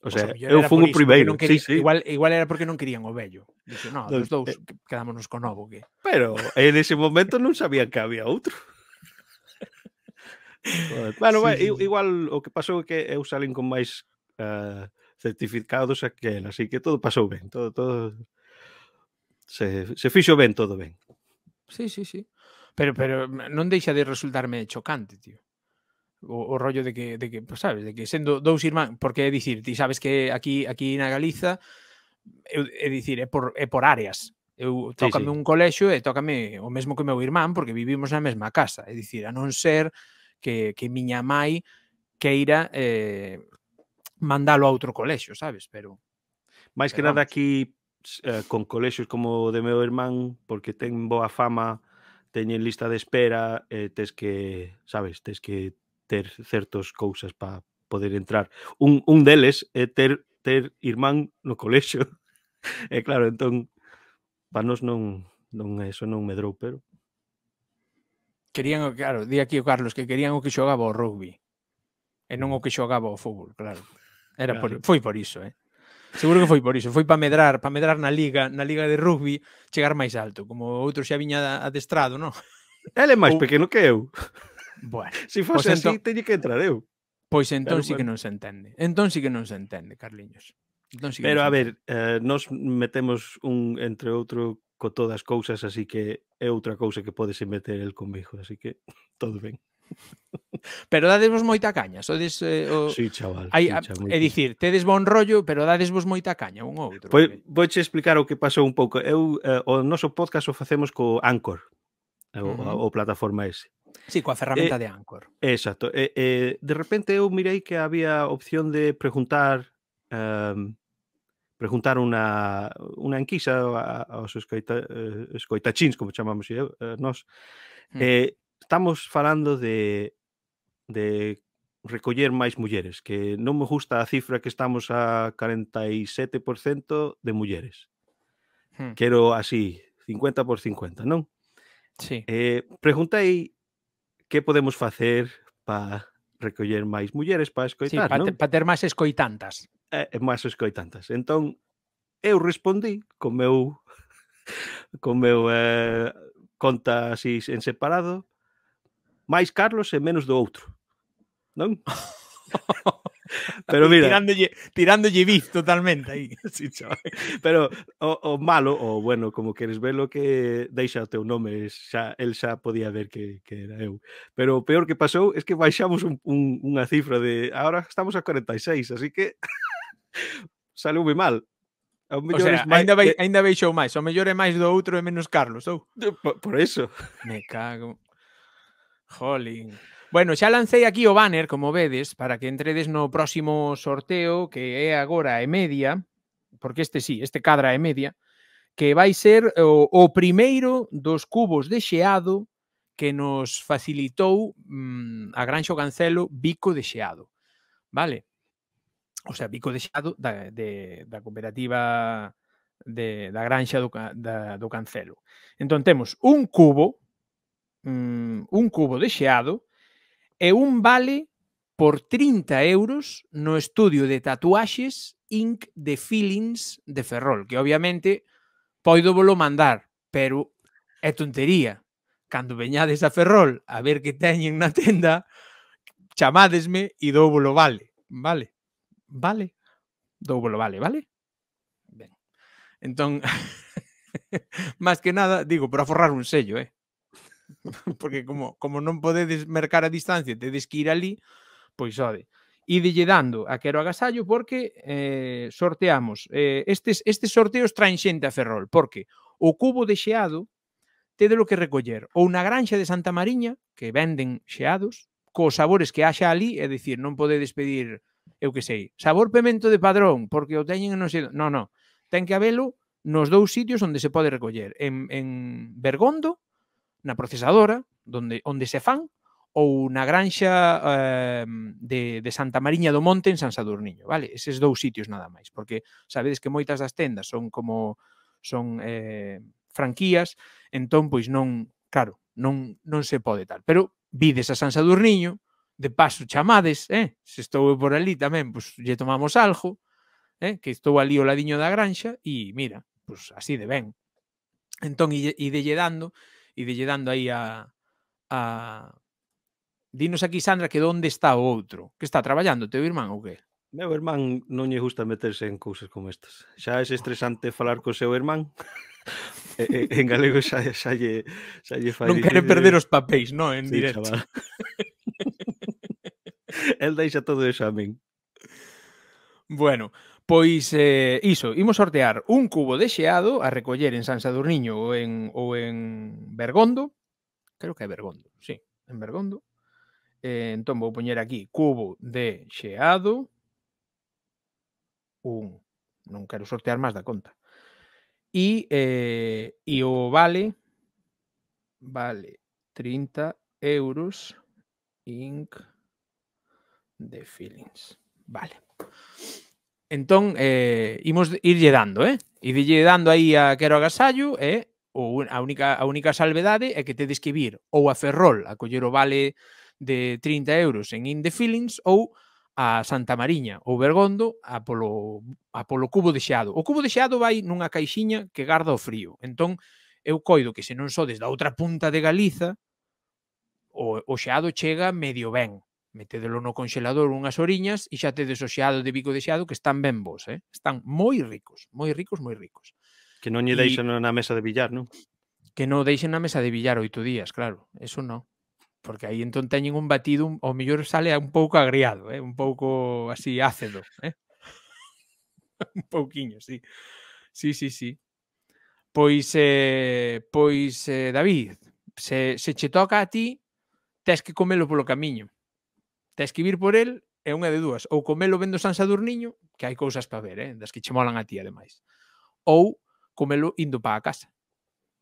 O pois sea, o sea eu fun o primeiro, quería, sí, sí. Igual, igual era porque non querían o vello. Dixo, no, dos dous, eh, quedámonos con novo. Que... Pero en ese momento non sabían que había outro. bueno, sí, sí. igual o que pasou é que eu salen con máis uh, certificados aquel, así que todo pasou ben, todo, todo se, se fixo ben todo ben. Sí, sí, sí. Pero, pero non deixa de resultarme chocante, tío. O, o rollo de que, de que pues, sabes, de que sendo dous irmáns, porque é dicir, ti sabes que aquí aquí na Galiza eu, é dicir, é por, é por áreas. Eu tócame sí, sí. un colexo e tócame o mesmo que o meu irmán, porque vivimos na mesma casa. É dicir, a non ser que, que miña mai queira eh, mandalo a outro colexo, sabes? Pero... Máis que nada aquí eh, con colexios como o de meu irmán, porque ten boa fama, teñen lista de espera, eh, tes que, sabes, tes que ter certos cousas para poder entrar. Un, un deles é ter, ter irmán no colexio. eh, claro, entón, para nos non, non, eso non medrou, pero... Querían, claro, di aquí o Carlos, que querían o que xogaba o rugby e non o que xogaba o fútbol, claro. Era claro. Por, foi por iso, eh. Seguro que foi por iso, foi para medrar, para medrar na liga, na liga de rugby, chegar máis alto, como outro xa viña adestrado, non? Ele é máis o... pequeno que eu. Bueno, se si fose pues pois entón así, teñe que entrar eu. Pois entón si sí que non se entende. Entón sí que non se entende, Carliños. Entón sí que Pero a ver, eh, nos metemos un entre outro co todas as cousas, así que é outra cousa que podese meter el comigo, así que todo ben. pero dadesvos moita caña, sodes eh, o Sí, chaval. Hai, sí, chaval é dicir, tedes bon rollo, pero dadesvos moita caña un outro. Pois vouche explicar o que pasou un pouco. Eu eh, o noso podcast o facemos co Anchor, eh, o, uh -huh. o, o plataforma ese. Sí, coa ferramenta eh, de Anchor. Eh, exacto. Eh, eh, de repente eu mirei que había opción de preguntar eh, preguntar unha unha enquisa aos escoita, eh, escoitachins, como chamamos eh, nós. Mm. Eh, estamos falando de de recoller máis mulleres, que non me gusta a cifra que estamos a 47% de mulleres. Hmm. Quero así, 50 por 50, non? Sí. Eh, preguntei que podemos facer para recoller máis mulleres para escoitar, sí, pa, non? Para ter máis escoitantas. Eh, máis escoitantas. Entón, eu respondi con meu con meu eh, conta así en separado máis Carlos e menos do outro. Non? Pero mira, tirándolle, tirándolle biz totalmente aí. sí, chaval. Pero o, o malo, o bueno, como queres lo que deixa o teu nome, xa el xa podía ver que, que era eu. Pero o peor que pasou es que baixamos un, un, unha cifra de ahora estamos a 46, así que saleu moi mal. O, o sea, mai... ainda, vai, ainda veixou máis, o mellor é máis do outro e menos Carlos, ou? Por, por eso. Me cago. Jolín. Bueno, xa lancei aquí o banner, como vedes, para que entredes no próximo sorteo, que é agora e media, porque este sí, este cadra e media, que vai ser o, o primeiro dos cubos de xeado que nos facilitou mmm, a Granxo Cancelo bico de xeado. Vale? O sea, bico de xeado da, de, da cooperativa de, da Granxa do, da, do Cancelo. Entón, temos un cubo mm, un cubo de xeado e un vale por 30 euros no estudio de tatuaxes Inc de Feelings de Ferrol, que obviamente poido volo mandar, pero é tontería. Cando veñades a Ferrol a ver que teñen na tenda, chamádesme e dou volo vale, vale, vale, dou volo vale, vale? Ben. Entón, máis que nada, digo, para forrar un sello, eh? porque como, como non podedes mercar a distancia, tedes que ir ali, pois ode. Idelle dando a quero agasallo porque eh, sorteamos. Eh, estes, estes sorteos traen xente a Ferrol, porque o cubo de xeado lo que recoller ou na granxa de Santa Mariña, que venden xeados, cos sabores que haxa ali, é dicir, non podedes pedir, eu que sei, sabor pemento de padrón, porque o teñen non sei... Non, non, ten que habelo nos dous sitios onde se pode recoller, en, en Bergondo na procesadora, donde, onde se fan, ou na granxa eh, de, de Santa Mariña do Monte en San Sadurniño, vale? Eses dous sitios nada máis, porque sabedes que moitas das tendas son como son eh, franquías, entón pois non, claro, non, non se pode tal. Pero vides a San Sadurniño, de paso chamades, eh? se estou por ali tamén, pois lle tomamos algo, eh? que estou ali o ladiño da granxa, e mira, pois así de ben. Entón, e, e lle dando, e dille dando aí a, a... Dinos aquí, Sandra, que onde está o outro? Que está traballando, teu irmán ou que? Meu irmán non lle gusta meterse en cousas como estas. Xa é estresante falar co seu irmán. en, en galego xa, xa, lle, xa lle fai... Non quere perder os papéis, non? En sí, directo. El deixa todo eso a min. Bueno, Pues, hizo, eh, iso, a sortear un cubo de Sheado a recoger en San Sadurniño o en, en Bergondo. Creo que é Bergondo, sí, en Bergondo. Eh, Entonces, voy a poner aquí cubo de Sheado. Un, No quiero sortear más da conta. Y eh, o vale vale 30 euros inc de feelings. Vale. Entón, eh, imos irlle dando, eh? Irlle dando aí a Quero Agasallo, eh? ou a única, a única salvedade é que tedes que vir ou a Ferrol a coller o vale de 30 euros en In The Feelings ou a Santa Mariña ou Bergondo a polo, a polo cubo de xeado. O cubo de xeado vai nunha caixiña que garda o frío. Entón, eu coido que se non sodes da outra punta de Galiza, o, o xeado chega medio ben metedelo no congelador unhas oriñas e xa tedes o xeado de bico de xeado que están ben bons, eh? están moi ricos, moi ricos, moi ricos. Que non lle deixen na mesa de billar, non? Que non deixen na mesa de billar oito días, claro, eso non. Porque aí entón teñen un batido, o mellor sale un pouco agriado, eh? un pouco así ácido. Eh? un pouquiño, sí. Sí, sí, sí. Pois, eh, pois eh, David, se, se che toca a ti, tes que comelo polo camiño de escribir por el é unha de dúas, ou comelo vendo San Sadurniño, que hai cousas para ver, eh, das que che molan a ti ademais, ou comelo indo para a casa.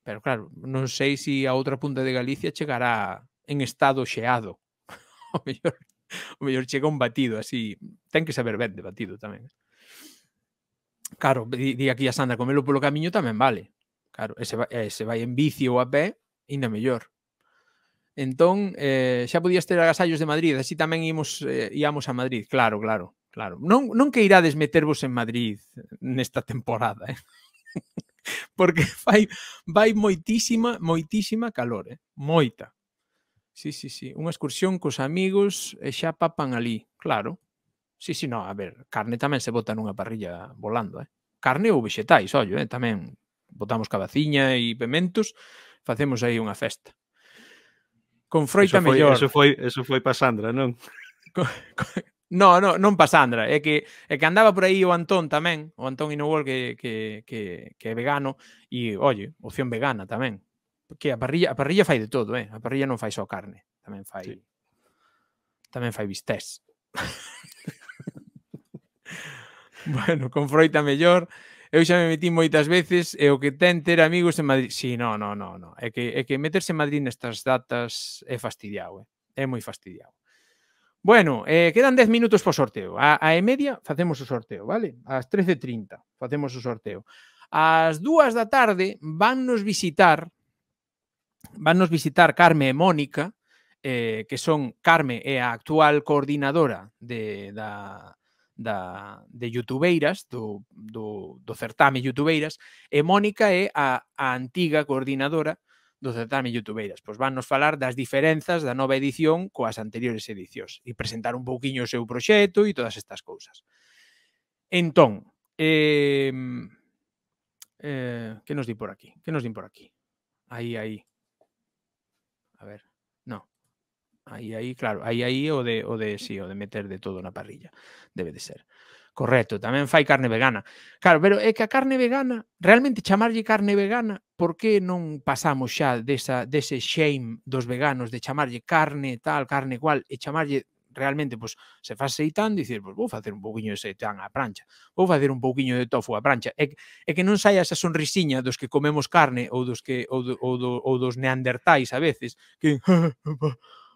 Pero claro, non sei se si a outra punta de Galicia chegará en estado xeado. o mellor, o mellor chega un batido así, ten que saber ben de batido tamén. Claro, di, aquí a Sandra, comelo polo camiño tamén vale. Claro, ese, ese vai en bici ou a pé, ainda mellor. Entón, eh, xa podías ter agasallos de Madrid, así tamén imos, eh, íamos a Madrid, claro, claro, claro. Non, non que irades metervos en Madrid nesta temporada, eh? porque vai, vai moitísima, moitísima calor, eh? moita. Sí, sí, sí, unha excursión cos amigos e xa papan ali, claro. Sí, sí, no, a ver, carne tamén se bota nunha parrilla volando, eh? Carne ou vexetais, ollo, eh? tamén botamos cabaciña e pementos, facemos aí unha festa con froita mellor. Eso foi, eso foi pa Sandra, non? no, no, non pa Sandra, é que, é que andaba por aí o Antón tamén, o Antón Inowol que, que, que, que é vegano e, olle, opción vegana tamén. Porque a parrilla, a parrilla fai de todo, eh? A parrilla non fai só carne, tamén fai sí. tamén fai bistés. bueno, con froita mellor Eu xa me metí moitas veces e o que ten ter amigos en Madrid. Si, sí, no, no, no, no, É que, é que meterse en Madrid nestas datas é fastidiado, eh? é moi fastidiado. Bueno, eh, quedan 10 minutos para o sorteo. A, a e media facemos o sorteo, vale? As 13.30 facemos o sorteo. As 2 da tarde vannos visitar vannos visitar Carme e Mónica, eh, que son Carme é a actual coordinadora de, da, da, de Youtubeiras, do, do, do certame Youtubeiras, e Mónica é a, a antiga coordinadora do certame Youtubeiras. Pois van nos falar das diferenzas da nova edición coas anteriores edicións e presentar un pouquiño o seu proxecto e todas estas cousas. Entón, eh, eh, que nos di por aquí? Que nos di por aquí? Aí, aí. A ver. Aí, aí, claro, aí, aí o de, o de, sí, o de meter de todo na parrilla, debe de ser. Correcto, tamén fai carne vegana. Claro, pero é que a carne vegana, realmente chamarlle carne vegana, por que non pasamos xa desa, dese shame dos veganos de chamarlle carne tal, carne cual, e chamarlle realmente pois pues, se faz seitan, dicir, pois pues, vou facer un pouquiño de seitan á prancha, vou facer un pouquiño de tofu á prancha. É, é que non saia esa sonrisiña dos que comemos carne ou dos que ou, do, ou, do, ou dos neandertais a veces, que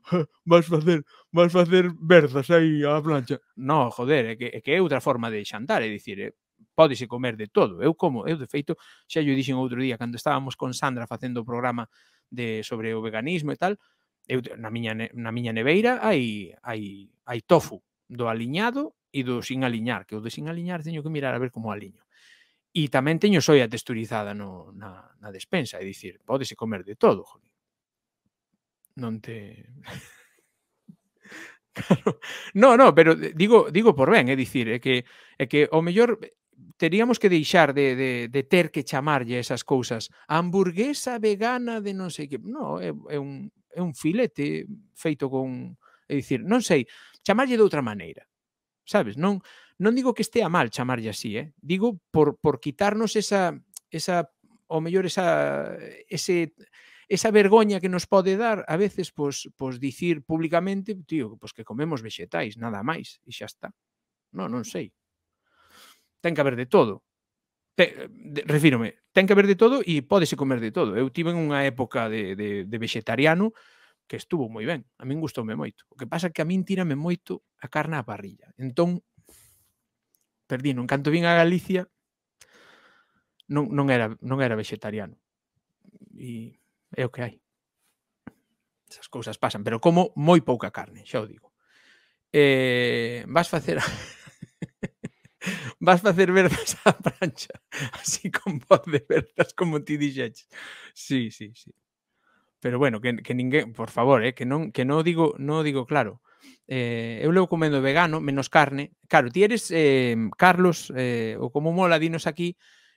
vas facer, vas facer berzas aí á plancha. No, joder, é que, é que é outra forma de xantar, é dicir, é, eh, pódese comer de todo. Eu como, eu de feito, xa lle dixen outro día cando estábamos con Sandra facendo o programa de sobre o veganismo e tal, eu na miña na miña neveira hai hai hai tofu do aliñado e do sin aliñar, que o de sin aliñar teño que mirar a ver como aliño. E tamén teño soia texturizada no, na, na despensa, é dicir, pódese comer de todo, joder non te Claro. No, no, pero digo digo por ben, é dicir, é que é que o mellor teríamos que deixar de, de, de ter que chamarlle esas cousas hamburguesa vegana de non sei que, no, é, é un é un filete feito con, é dicir, non sei, chamarlle de outra maneira. Sabes, non non digo que estea mal chamarlle así, eh? Digo por por quitarnos esa esa o mellor esa ese esa vergoña que nos pode dar a veces pois, pois dicir públicamente, tío, pois que comemos vexetais, nada máis, e xa está. Non, non sei. Ten que haber de todo. Te, de, refírome, ten que haber de todo e pódese comer de todo. Eu tive unha época de, de, de vegetariano que estuvo moi ben. A min gustoume moito. O que pasa que a min tírame moito a carne á parrilla. Entón, perdino, en canto vin a Galicia, non, non era non era vegetariano. E é o que hai. Esas cousas pasan, pero como moi pouca carne, xa o digo. Eh, vas facer vas facer verdas á plancha, así con voz de verdas como ti dixeches. Sí, sí, sí. Pero bueno, que, que ninguén, por favor, eh, que non que non digo, non digo claro. Eh, eu levo comendo vegano, menos carne. Claro, ti eres eh, Carlos eh, ou como mola dinos aquí,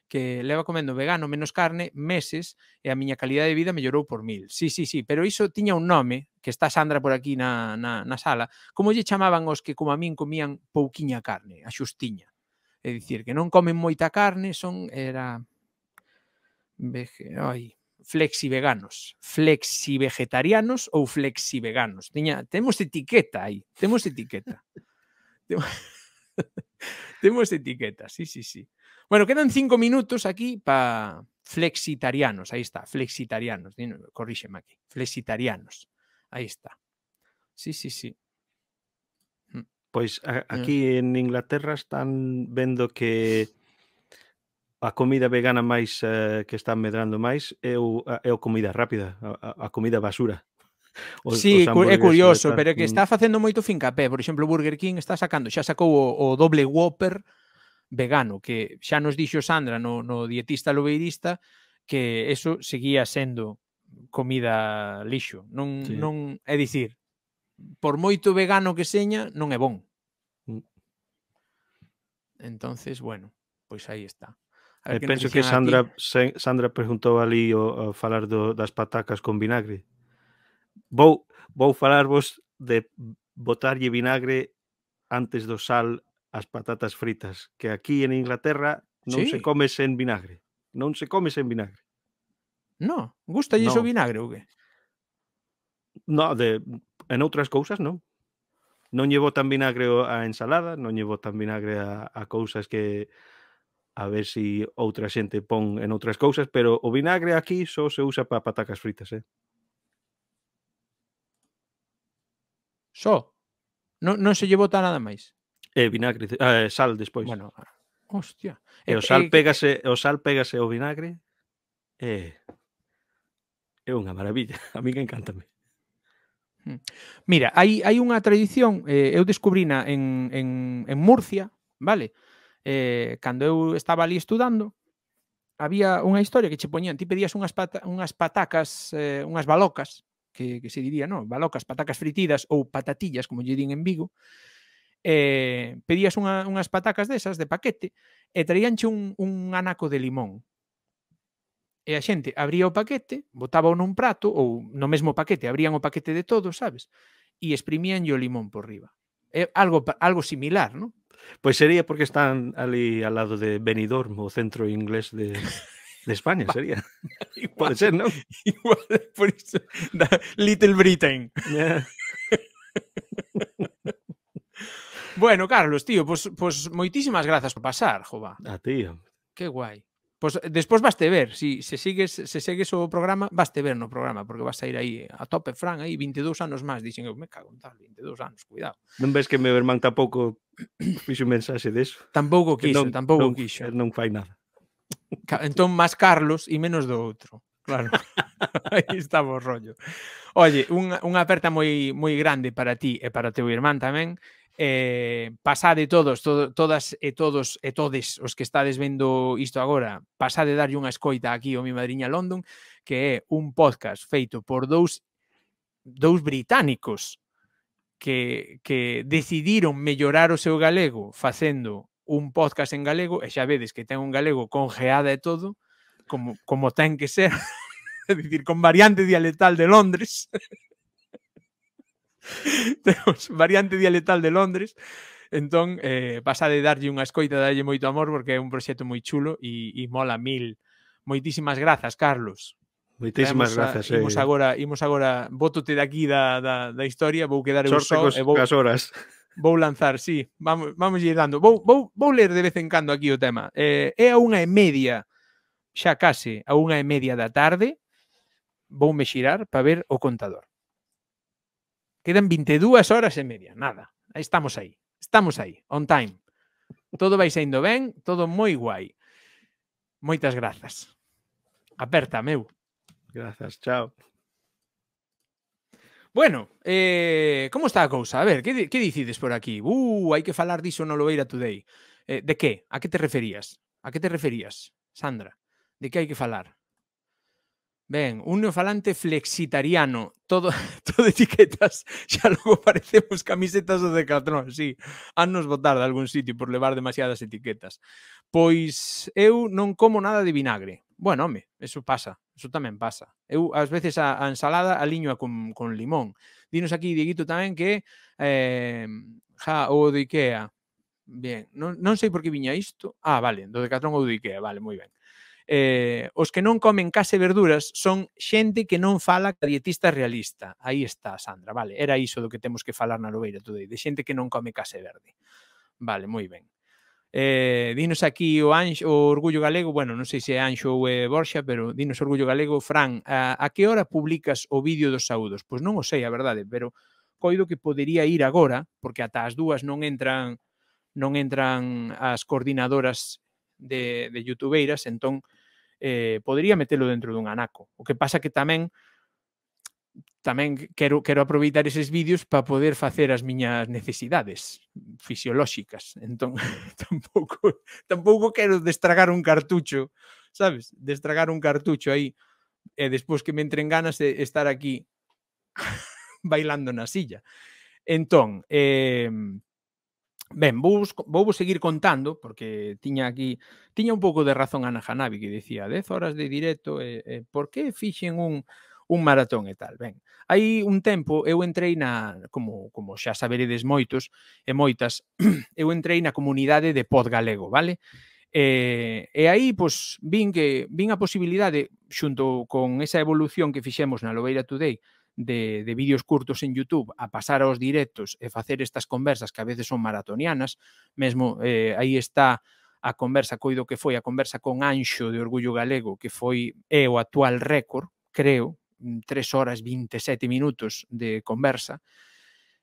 que leva comendo vegano menos carne meses e a miña calidade de vida mellorou por mil. Sí, sí, sí, pero iso tiña un nome, que está Sandra por aquí na, na, na sala, como lle chamaban os que como a min comían pouquiña carne, a xustiña. É dicir, que non comen moita carne, son era Vege... Ai, flexiveganos, vegetarianos ou flexiveganos. Tiña, temos etiqueta aí, temos etiqueta. temos etiqueta, sí, sí, sí. Bueno, quedan cinco minutos aquí para flexitarianos. Ahí está, flexitarianos. Corrígeme aquí. Flexitarianos. Ahí está. Sí, sí, sí. Pois aquí en Inglaterra están vendo que a comida vegana máis eh, que está medrando máis é o, é o comida rápida, a, a comida basura. O, sí, é curioso, pero é que está facendo moito fincapé. Por exemplo, Burger King está sacando, xa sacou o, o doble Whopper, vegano, que xa nos dixo Sandra no, no dietista lobeirista que eso seguía sendo comida lixo. Non, sí. non, é dicir, por moito vegano que seña, non é bon. Mm. Entonces, bueno, pois aí está. A ver, eh, que penso que Sandra aquí. Sandra preguntou ali o, o falar do, das patacas con vinagre. Vou vou falarvos de botarlle vinagre antes do sal as patatas fritas, que aquí en Inglaterra non sí. se come sen vinagre. Non se come sen vinagre. No, gusta no. vinagre ou que? No, de, en outras cousas non. Non llevo tan vinagre a ensalada, non llevo tan vinagre a, a cousas que a ver si outra xente pon en outras cousas, pero o vinagre aquí só se usa para patacas fritas, eh? Só? Non, non se lle bota nada máis? E vinagre, eh, sal despois. Bueno, hostia. E o eh, sal eh, pégase, o sal pégase o vinagre. Eh. é unha maravilla, a min encántame. Hmm. Mira, hai, hai unha tradición, eh, eu descubrina en, en, en Murcia, vale? Eh, cando eu estaba ali estudando, había unha historia que che poñían, ti pedías unhas, pata, unhas patacas, eh, unhas balocas, que, que se diría, non? Balocas, patacas fritidas ou patatillas, como lle din en Vigo, eh, pedías unha, unhas patacas desas de paquete e traíanche un, un anaco de limón. E a xente abría o paquete, botaba nun prato, ou no mesmo paquete, abrían o paquete de todo, sabes? E exprimían o limón por riba. É algo, algo similar, non? Pois sería porque están ali al lado de Benidorm, o centro inglés de, de España, sería. Igual, Pode ser, non? Igual, por iso, Little Britain. Yeah. Bueno, Carlos, tío, pois, pois moitísimas grazas por pasar, jova. A ti. Que guai. Pois despois vaste ver, si se sigues se segues o programa, vas a ver no programa, porque vas a ir aí a tope Fran aí 22 anos máis, dixen eu, me cago en tal, 22 anos, cuidado. Non ves que meu irmán tampouco fixo mensaxe deso? Tampouco quixo, que non, tampouco non, quixo. Non fai nada. Entón máis Carlos e menos do outro. Claro. aí estamos rollo. Oye, unha, unha aperta moi moi grande para ti e para teu irmán tamén. Eh, pasade todos, to, todas e todos e todes os que estades vendo isto agora, pasade darlle unha escoita aquí o Mi Madriña London, que é un podcast feito por dous dous británicos que, que decidiron mellorar o seu galego facendo un podcast en galego e xa vedes que ten un galego con geada e todo, como, como ten que ser, é dicir, con variante dialectal de Londres. Temos variante dialetal de Londres. Entón, eh, pasa de darlle unha escoita, darlle moito amor, porque é un proxecto moi chulo e, e mola mil. Moitísimas grazas, Carlos. Moitísimas grazas. eh. imos eh. agora, imos agora, bótote daqui da, da, da historia, vou quedar eu só. Cos, e vou, horas. Vou lanzar, sí, vamos, vamos ir dando. Vou, vou, vou ler de vez en cando aquí o tema. Eh, é a unha e media, xa case, a unha e media da tarde, voume xirar para ver o contador. Quedan 22 horas e media, nada. Aí estamos aí, estamos aí, on time. Todo vai saindo ben, todo moi guai. Moitas grazas. Aperta, meu. Grazas, chao. Bueno, eh, como está a cousa? A ver, que, que dicides por aquí? Uh, hai que falar diso no Loeira Today. Eh, de que? A que te referías? A que te referías, Sandra? De que hai que falar? Ben, un neofalante flexitariano, todo, todo etiquetas, xa logo parecemos camisetas do Decathlon, sí, annos botar de algún sitio por levar demasiadas etiquetas. Pois eu non como nada de vinagre. Bueno, home, eso pasa, eso tamén pasa. Eu ás veces a, a ensalada aliño con, con limón. Dinos aquí, Dieguito, tamén que eh, ja, o de Ikea. Bien, non, non sei por que viña isto. Ah, vale, do Decathlon ou do Ikea, vale, moi ben eh, os que non comen case verduras son xente que non fala ca dietista realista. Aí está, Sandra, vale, era iso do que temos que falar na Lobeira Today, de xente que non come case verde. Vale, moi ben. Eh, dinos aquí o anxo, o Orgullo Galego, bueno, non sei se é Anxo ou é Borxa, pero dinos Orgullo Galego, Fran, a, a que hora publicas o vídeo dos saúdos? Pois non o sei, a verdade, pero coido que podería ir agora, porque ata as dúas non entran non entran as coordinadoras de, de youtubeiras, entón eh, podría metelo dentro dun anaco. O que pasa que tamén tamén quero, quero aproveitar eses vídeos para poder facer as miñas necesidades fisiolóxicas. Entón, tampouco, tampouco quero destragar un cartucho, sabes? Destragar un cartucho aí e despois que me entren ganas de estar aquí bailando na silla. Entón, eh, Ben, vou, vou vos seguir contando, porque tiña aquí, tiña un pouco de razón Ana Hanabi, que dicía 10 horas de directo, e, e por que fixen un, un maratón e tal. Ben, hai un tempo eu entrei na, como, como xa saberedes moitos e moitas, eu entrei na comunidade de Pod Galego, vale? E, e aí, pois, vin que vin a posibilidade, xunto con esa evolución que fixemos na Lobeira Today, de, de vídeos curtos en YouTube a pasar aos directos e facer estas conversas que a veces son maratonianas, mesmo eh, aí está a conversa coido que foi a conversa con Anxo de Orgullo Galego, que foi é o actual récord, creo, 3 mm, horas 27 minutos de conversa,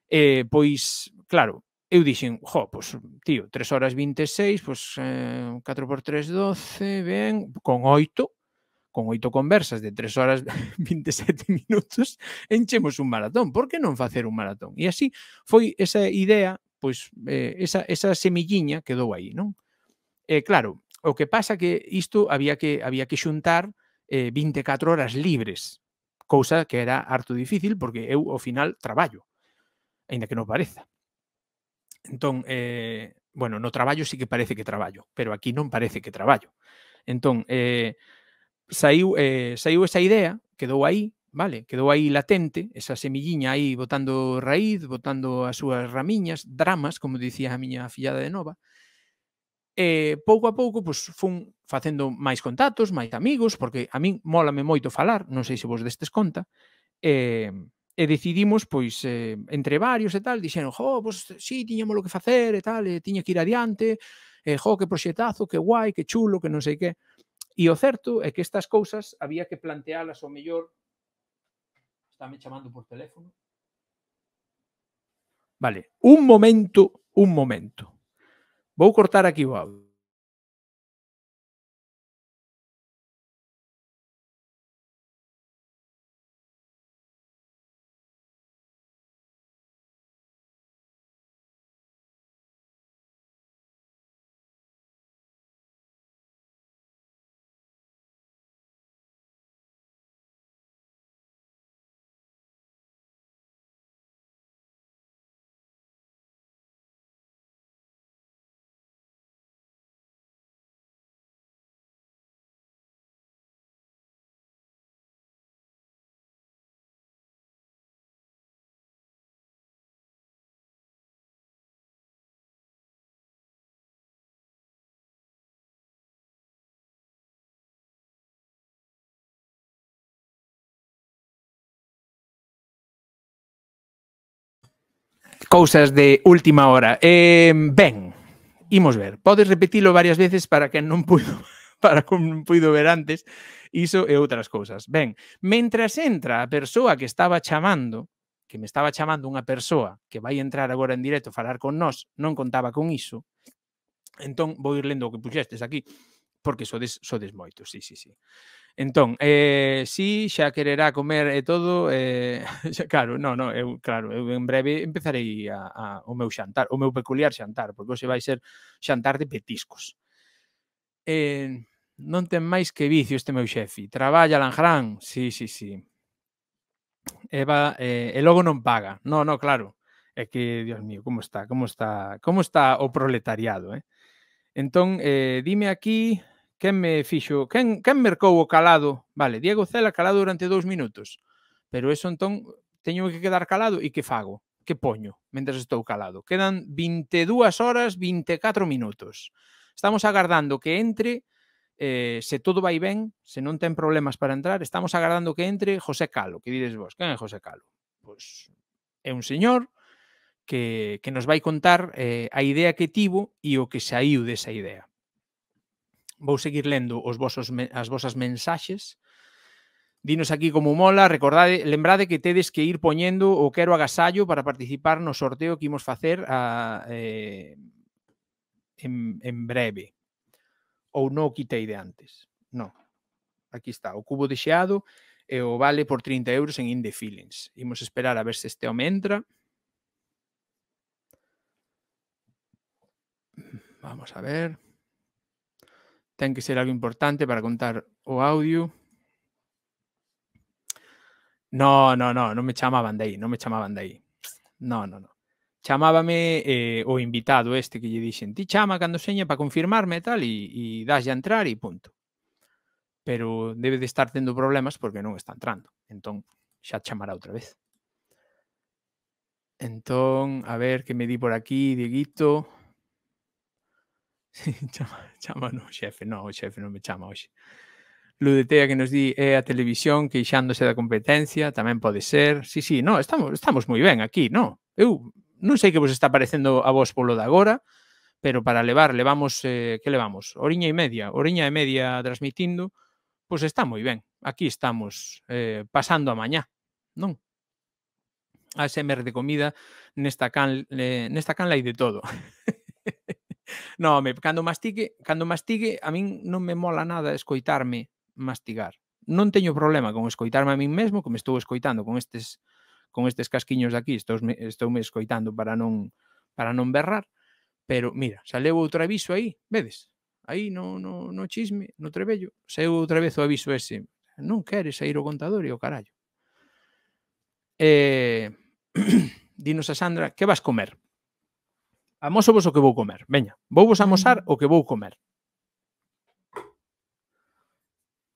eh, pois, claro, eu dixen, jo, pois, tío, 3 horas 26, pois, eh, 4 por 3, 12, ben, con 8, con oito conversas de 3 horas 27 minutos, enchemos un maratón. Por que non facer un maratón? E así foi esa idea, pois, eh, esa, esa semilliña quedou aí, non? Eh, claro, o que pasa que isto había que, había que xuntar eh, 24 horas libres, cousa que era harto difícil porque eu ao final traballo, aínda que non pareza. Entón, eh, bueno, no traballo sí que parece que traballo, pero aquí non parece que traballo. Entón, eh, saiu, eh, saiu esa idea, quedou aí, vale, quedou aí latente, esa semilliña aí botando raíz, botando as súas ramiñas, dramas, como dicía a miña fillada de Nova, e pouco a pouco pois, fun facendo máis contactos, máis amigos, porque a min mólame moito falar, non sei se vos destes conta, e, e decidimos, pois, eh, entre varios e tal, dixeron, jo, pois, sí, tiñamos lo que facer e tal, e tiña que ir adiante, e, jo, que proxetazo, que guai, que chulo, que non sei que. E o certo é que estas cousas había que plantealas o mellor estáme chamando por teléfono. Vale, un momento, un momento. Vou cortar aquí o audio. Cousas de última hora. Eh, ben, imos ver. Podes repetilo varias veces para que non puido para que non puido ver antes iso e outras cousas. Ben, mentras entra a persoa que estaba chamando, que me estaba chamando unha persoa que vai entrar agora en directo a falar con nós, non contaba con iso, entón vou ir lendo o que puxestes aquí, porque sodes, sodes moitos, sí, sí, sí. Entón, eh, si xa quererá comer e todo, eh, xa, claro, no, no, eu, claro, eu en breve empezarei a, a, o meu xantar, o meu peculiar xantar, porque hoxe vai ser xantar de petiscos. Eh, non ten máis que vicio este meu xefi. Traballa lanjarán? sí, sí, sí. Eva, eh, e logo non paga. No, no, claro. É que, Dios mío, como está, como está, como está o proletariado, eh? Entón, eh, dime aquí, Quen me fixo? Quen, quen mercou o calado? Vale, Diego Cela calado durante dous minutos. Pero eso entón teño que quedar calado e que fago? Que poño mentre estou calado? Quedan 22 horas 24 minutos. Estamos agardando que entre eh, se todo vai ben, se non ten problemas para entrar, estamos agardando que entre José Calo, que dides vos, quen é José Calo? Pois é un señor que, que nos vai contar eh, a idea que tivo e o que saiu desa idea vou seguir lendo os vosos, as vosas mensaxes. Dinos aquí como mola, recordade, lembrade que tedes que ir poñendo o quero agasallo para participar no sorteo que imos facer a, eh, en, en breve. Ou non o quitei de antes. Non. Aquí está, o cubo de xeado e o vale por 30 euros en Indie Feelings. Imos esperar a ver se este home entra. Vamos a ver ten que ser algo importante para contar o audio. No, no, no, non me chamaban de aí, non me chamaban de aí. No, no, no. Chamábame eh, o invitado este que lle dixen, ti chama cando seña para confirmarme e tal, e, e das a entrar e punto. Pero debe de estar tendo problemas porque non está entrando. Entón, xa chamará outra vez. Entón, a ver que me di por aquí, Dieguito chama, chama no xefe, non, o xefe non me chama hoxe. Ludetea que nos di é eh, a televisión queixándose da competencia, tamén pode ser. Sí, sí, no, estamos, estamos moi ben aquí, no. Eu non sei que vos está parecendo a vos polo de agora, pero para levar, levamos, eh, que levamos? Oriña e media, oriña e media transmitindo, pois pues está moi ben. Aquí estamos eh, pasando a mañá, non? A SMR de comida, nesta can, eh, nesta canla e de todo. No, home, cando mastigue, cando mastigue, a min non me mola nada escoitarme mastigar. Non teño problema con escoitarme a min mesmo, como estou escoitando con estes con estes casquiños de aquí, estou, estou me escoitando para non para non berrar, pero mira, saleu outro aviso aí, vedes? Aí no, no, no chisme, no trebello, saeu outra vez o aviso ese. Non queres sair o contador e o carallo. Eh, dinos a Sandra, que vas comer? Amosovos o que vou comer. Veña, vou vos mm. amosar o que vou comer.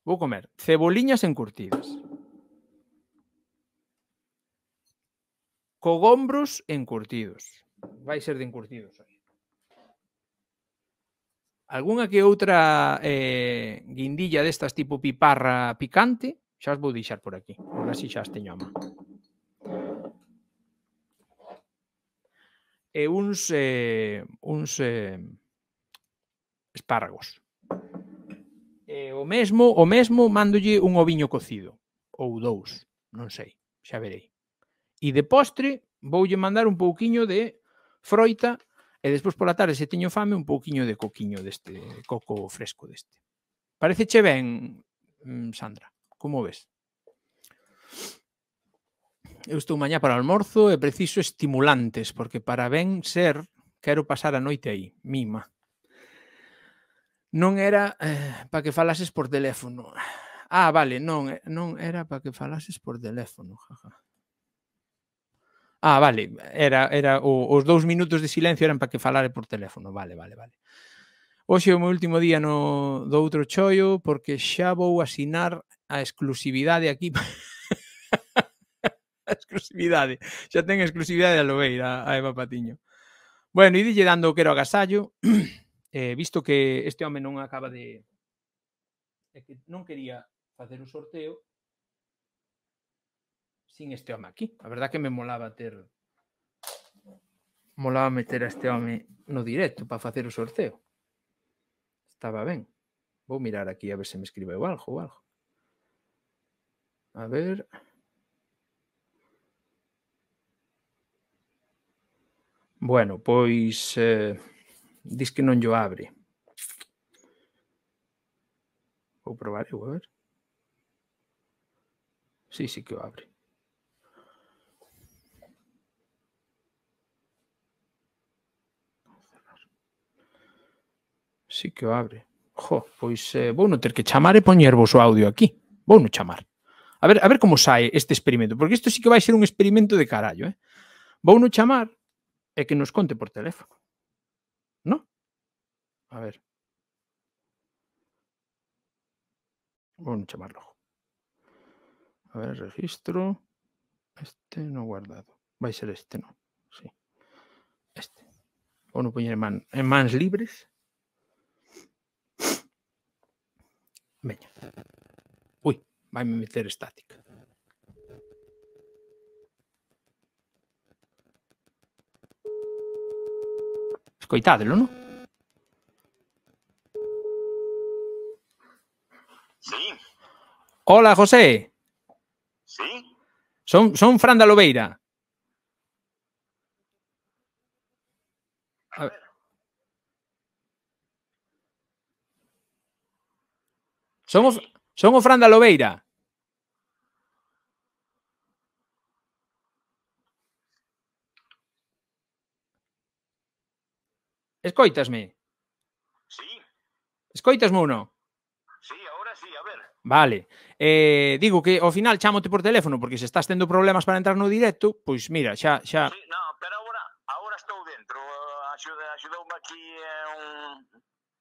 Vou comer ceboliñas encurtidas. Cogombros encurtidos. Vai ser de encurtidos hoxe. Algúnha que outra eh, guindilla destas tipo piparra picante, xa as vou deixar por aquí. Por así xa as teño a mano. e uns eh, uns eh, espárragos. E o mesmo, o mesmo mándolle un oviño cocido ou dous, non sei, xa verei. E de postre voulle mandar un pouquiño de froita e despois pola tarde se teño fame un pouquiño de coquiño deste coco fresco deste. che ben, mm, Sandra, como ves? eu estou mañá para o almorzo e preciso estimulantes, porque para ben ser quero pasar a noite aí, mima. Non era eh, para que falases por teléfono. Ah, vale, non, eh, non era para que falases por teléfono, jaja. Ah, vale, era, era o, os dous minutos de silencio eran para que falare por teléfono, vale, vale, vale. Hoxe é o meu último día no do outro choio porque xa vou asinar a exclusividade aquí a exclusividade. Xa ten exclusividade a Lobeira a Eva Patiño. Bueno, idille dando o quero agasallo, eh, visto que este home non acaba de... É que non quería facer o sorteo sin este home aquí. A verdad que me molaba ter molaba meter a este home no directo para facer o sorteo. Estaba ben. Vou mirar aquí a ver se me escribe algo ou algo. A ver... Bueno, pues eh, que non yo abre. a probar voy a ver. Sí, sí que abre. Sí que abre. Jo, pues eh, vou que chamar e su o audio aquí. Vou chamar. A ver, a ver cómo sale este experimento, porque esto sí que va a ser un experimento de carallo, eh? Vou chamar es que nos conte por teléfono. ¿No? A ver. Vamos a llamarlo. A ver, registro. Este no guardado. Va a ser este, ¿no? Sí. Este. O no poner en, manos libres. Venga. Uy, va a meter estática. Coitadelo, no? Sí. Hola, José. Sí. Son, son Fran Lobeira. Somos, somos Fran Lobeira. Escoitasme? Sí. Escoitasme ou non? Sí, agora sí, a ver. Vale. Eh, digo que ao final chámote por teléfono porque se estás tendo problemas para entrar no directo, pois mira, xa xa sí, no, pero agora agora estou dentro. Axuda, axudoume aquí eh, un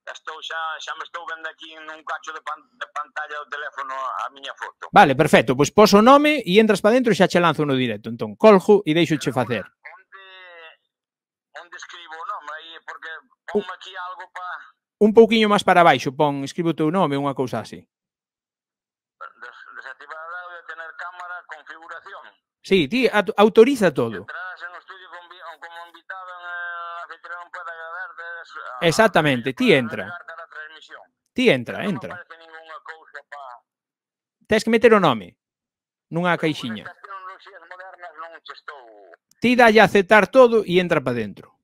estou xa xa me estou vendo aquí nun cacho de, pan, de pantalla do teléfono a miña foto. Vale, perfecto. Pois pos o nome e entras para dentro e xa che lanzo no directo. Entón, coljo e deixo che facer. Onde onde escribo o un, aquí algo pa... Un pouquiño máis para baixo, pon, escribe o teu nome, unha cousa así. Des Desactivada de tener cámara, configuración. Sí, ti autoriza todo. Entradas en un estudio con, como invitado en el anfitrión puede agradar... De, Exactamente, ti entra. Ti entra, entra. No pa... Tens que meter o nome nunha caixiña. Ti dalle aceptar todo e entra para dentro.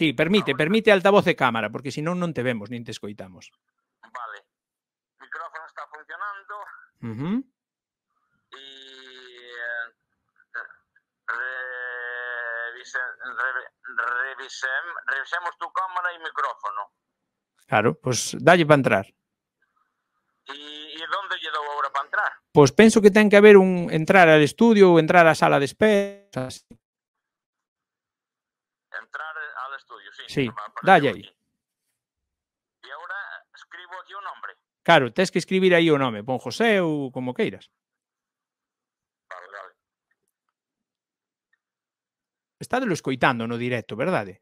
Sí, permite, permite altavoz de cámara, porque si no, no te vemos ni te escoitamos. Vale. El micrófono está funcionando. Y eh, revisemos tu cámara y micrófono. Claro, pues dale para entrar. ¿Y, dónde llegó ahora para entrar? Pues pienso que tiene que haber un entrar al estudio o entrar la sala de espera, así. Sí, dalle aí. E agora escribo aquí o nome. Claro, tens que escribir aí o nome, pon José ou como queiras. Vale, vale. Estadelo escoitando no directo, verdade?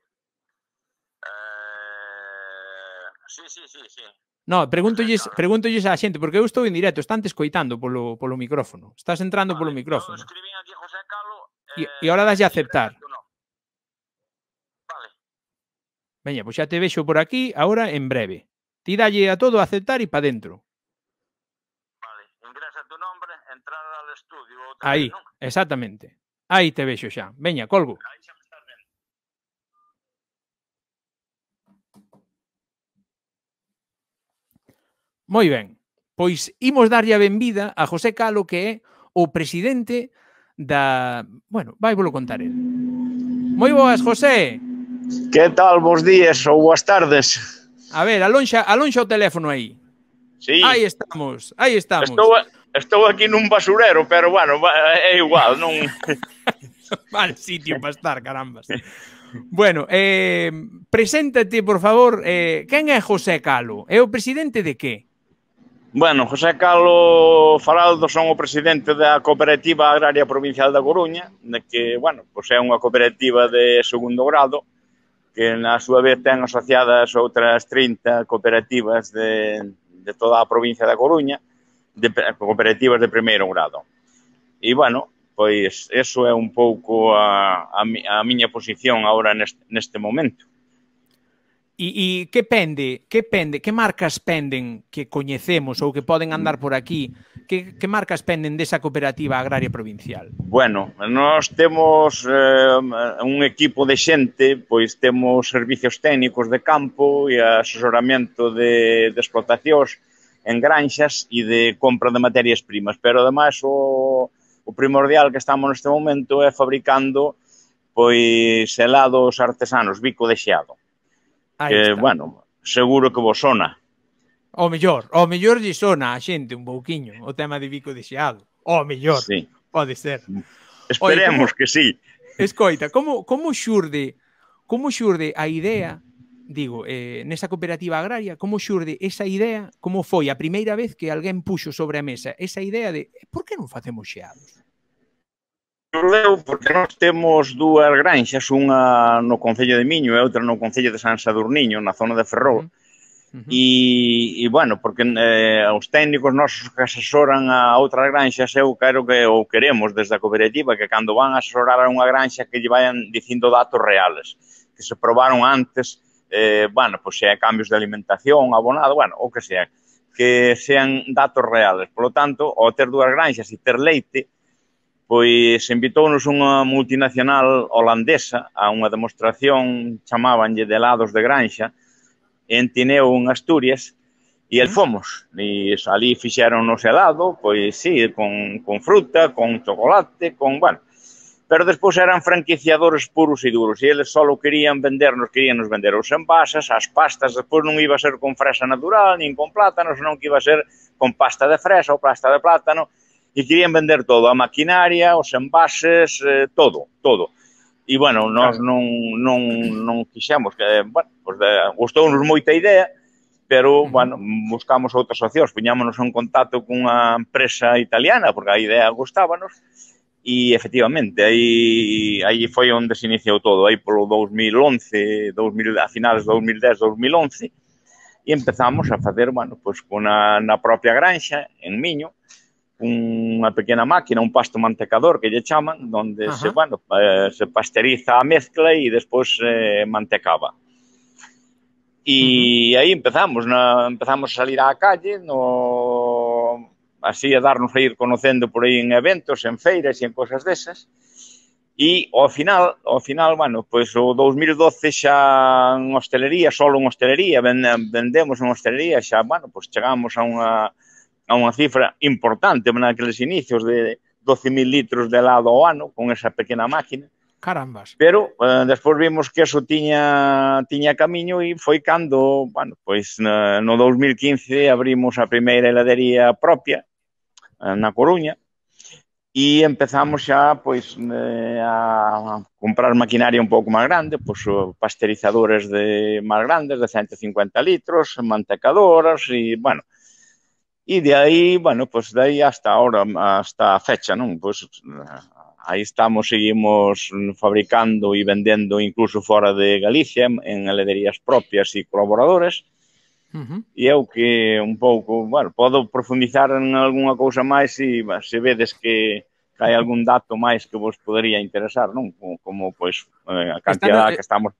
Eh... Sí, sí, sí, sí. No, pregúntolles, pregúntolles a xente, porque eu estou en directo, están te escoitando polo, polo micrófono. Estás entrando vale, polo micrófono. Escribín aquí José Calo... Eh, e, e ahora das de aceptar. Veña, pois xa te vexo por aquí agora en breve. Ti dalle a todo a aceptar e pa dentro. Vale, ingresa tu nombre, entrar al estudio. Outra Aí, exactamente. Aí te vexo xa. Veña, colgo. Aí Moi ben. Pois imos darlle a benvida a José Calo que é o presidente da... Bueno, vai volo contar el. Moi boas, José. Que tal, bos días ou boas tardes? A ver, alonxa, alonxa o teléfono aí. Sí. Aí estamos, aí estamos. Estou, estou aquí nun basurero, pero bueno, é igual, non... vale sitio para estar, carambas. Bueno, eh, preséntate, por favor, eh, quen é José Calo? É o presidente de que? Bueno, José Calo Faraldo son o presidente da Cooperativa Agraria Provincial da Coruña, de que, bueno, pois é unha cooperativa de segundo grado, que na súa vez ten asociadas outras 30 cooperativas de, de toda a provincia da Coruña, de cooperativas de primeiro grado. E, bueno, pois eso é un pouco a, a, mi, a miña posición agora neste, neste momento. E, e que pende, que pende, que marcas penden que coñecemos ou que poden andar por aquí que, que marcas penden desa cooperativa agraria provincial? Bueno, nós temos eh, un equipo de xente, pois temos servicios técnicos de campo e asesoramento de, de explotacións en granxas e de compra de materias primas, pero ademais o, o primordial que estamos neste momento é fabricando pois helados artesanos, bico de xeado. que, eh, bueno, seguro que vos sona. Ao mellor, ao mellor lle sona a xente un pouquiño o tema de Vico de Xeado. Ao mellor, sí. pode ser. Mm. Esperemos Oye, que sí. Escoita, como, como xurde como xurde a idea digo, eh, nesa cooperativa agraria, como xurde esa idea, como foi a primeira vez que alguén puxo sobre a mesa esa idea de eh, por que non facemos xeados? Xurdeu porque nós temos dúas granxas, unha no Concello de Miño e outra no Concello de San Sadurniño, na zona de Ferrol, uh -huh. Uh -huh. e, e, bueno, porque eh, os técnicos nosos que asesoran a outras granxas, eu quero que ou queremos desde a cooperativa que cando van a asesorar a unha granxa que lle vayan dicindo datos reales, que se probaron antes, eh, bueno, pois pues, sea cambios de alimentación, abonado, bueno, o que sea, que sean datos reales. Por lo tanto, ao ter dúas granxas e ter leite, pois invitounos unha multinacional holandesa a unha demostración, chamábanlle de helados de granxa, en Tineo, en Asturias, e el ah. fomos. E ali fixeron nos helado, pois sí, con, con fruta, con chocolate, con, bueno, pero despois eran franquiciadores puros e duros, e eles só querían vendernos, querían nos vender os envases, as pastas, despois non iba a ser con fresa natural, nin con plátano, senón que iba a ser con pasta de fresa ou pasta de plátano, e querían vender todo, a maquinaria, os envases, eh, todo, todo. E, bueno, nós non, non, non quixemos que, bueno, pues, pois, eh, gustounos moita idea, pero, bueno, buscamos outras opcións. Puñámonos en contacto cunha empresa italiana, porque a idea gustábanos, e efectivamente aí aí foi onde se iniciou todo, aí polo 2011, 2000, a finales de 2010, 2011 e empezamos a facer, bueno, pois pues, na, na propia granxa en Miño unha pequena máquina, un pasto mantecador que lle chaman, onde Ajá. se, bueno, eh, se pasteriza a mezcla e despois eh, mantecaba. E aí empezamos, na, empezamos a salir á calle, no, así a darnos a ir conocendo por aí en eventos, en feiras e en cosas desas. E ao final, ao final, bueno, pois o 2012 xa en hostelería, solo en hostelería, vendemos en hostelería, xa, bueno, pois chegamos a unha a unha cifra importante naqueles inicios de 12.000 litros de helado ao ano con esa pequena máquina. Carambas. Pero eh, despois vimos que eso tiña tiña camiño e foi cando, bueno, pois na, eh, no 2015 abrimos a primeira heladería propia eh, na Coruña e empezamos xa pois eh, a comprar maquinaria un pouco máis grande, pois pasteurizadores de máis grandes de 150 litros, mantecadoras e, bueno, E de aí, bueno, pues de aí hasta ahora, hasta a fecha, non? Pues aí estamos, seguimos fabricando e vendendo incluso fora de Galicia, en alederías propias e colaboradores. Uh -huh. E eu que un pouco, bueno, podo profundizar en algunha cousa máis e se vedes que, hai algún dato máis que vos podería interesar, non? Como, como pois, pues, eh, a cantidad estando, que eh, estamos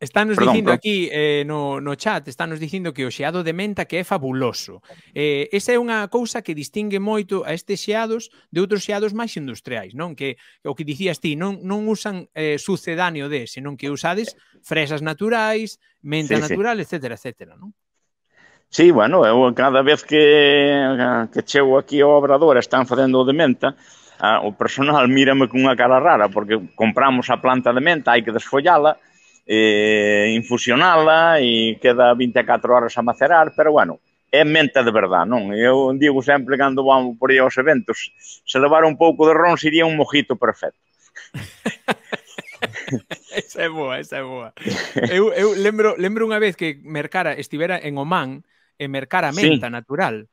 Estános Perdón, dicindo perdón. aquí eh, no, no chat, estános dicindo que o xeado de menta que é fabuloso. Eh, esa é unha cousa que distingue moito a estes xeados de outros xeados máis industriais, non? Que o que dicías ti, non, non usan eh, sucedáneo de, senón que usades fresas naturais, menta sí, natural, sí. etcétera, etcétera, non? Sí, bueno, eu cada vez que, que chego aquí ao Obrador están facendo de menta, a, ah, o personal mírame cunha cara rara, porque compramos a planta de menta, hai que desfollala, eh, infusionala e queda 24 horas a macerar, pero bueno, é menta de verdad, non? Eu digo sempre cando vamos por aí aos eventos, se levar un pouco de ron sería un mojito perfecto. esa é boa, esa é boa. Eu, eu lembro, lembro unha vez que mercara, estivera en Omán, e mercara menta sí. natural.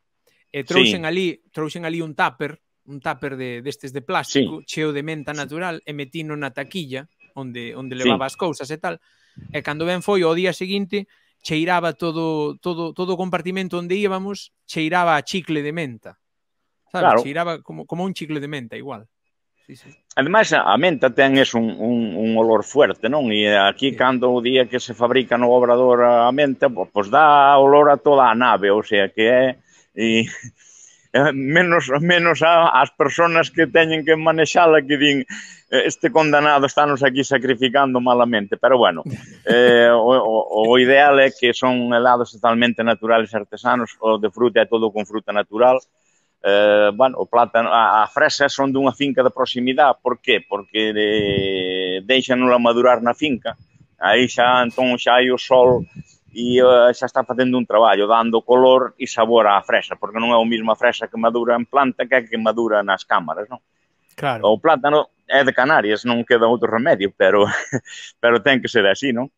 E trouxen sí. ali, trouxen ali un tupper, un tupper de destes de plástico, sí. cheo de menta natural, e metino na taquilla, onde onde levaba sí. as cousas e tal. E cando ben foi o día seguinte cheiraba todo todo todo o compartimento onde íbamos, cheiraba a chicle de menta. Sabe, claro. cheiraba como como un chicle de menta igual. Sí, sí. Ademais, a menta ten es un, un, un olor fuerte, non? E aquí, sí. cando o día que se fabrica no obrador a menta, pois dá olor a toda a nave, o sea que é... E, Eh, menos menos a, as persoas que teñen que manexala que din eh, este condenado nos aquí sacrificando malamente, pero bueno, eh, o, o, o ideal é que son helados totalmente naturales artesanos, o de fruta é todo con fruta natural, eh, bueno, o plátano, a, a fresa son dunha finca de proximidade, por qué? Porque de, eh, deixanula madurar na finca, aí xa, entón, xa hai o sol e uh, xa está facendo un traballo dando color e sabor á fresa, porque non é o mesmo a fresa que madura en planta que a que madura nas cámaras, non? Claro. O plátano é de Canarias, non queda outro remedio, pero pero ten que ser así, non?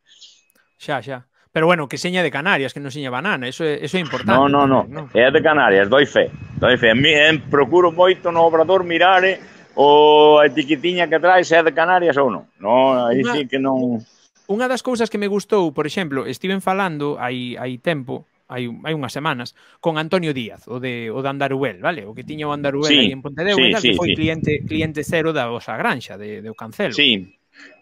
Xa, xa. Pero bueno, que seña de Canarias, que non seña banana, eso é, eso é importante. Non, non, non, no. é de Canarias, doi fe, doi fe. Mi, eh, procuro moito no obrador mirare eh, o etiquetinha que que traes é de Canarias ou non. Non, aí sí que non... Unha das cousas que me gustou, por exemplo, estiven falando hai, hai tempo, hai, hai unhas semanas, con Antonio Díaz, o de, o de Andaruel, vale? O que tiña o Andaruel sí, aí en Pontedeu, sí, tal, sí, que foi sí. cliente, cliente cero da vosa granxa, de, de o Cancelo. Sí,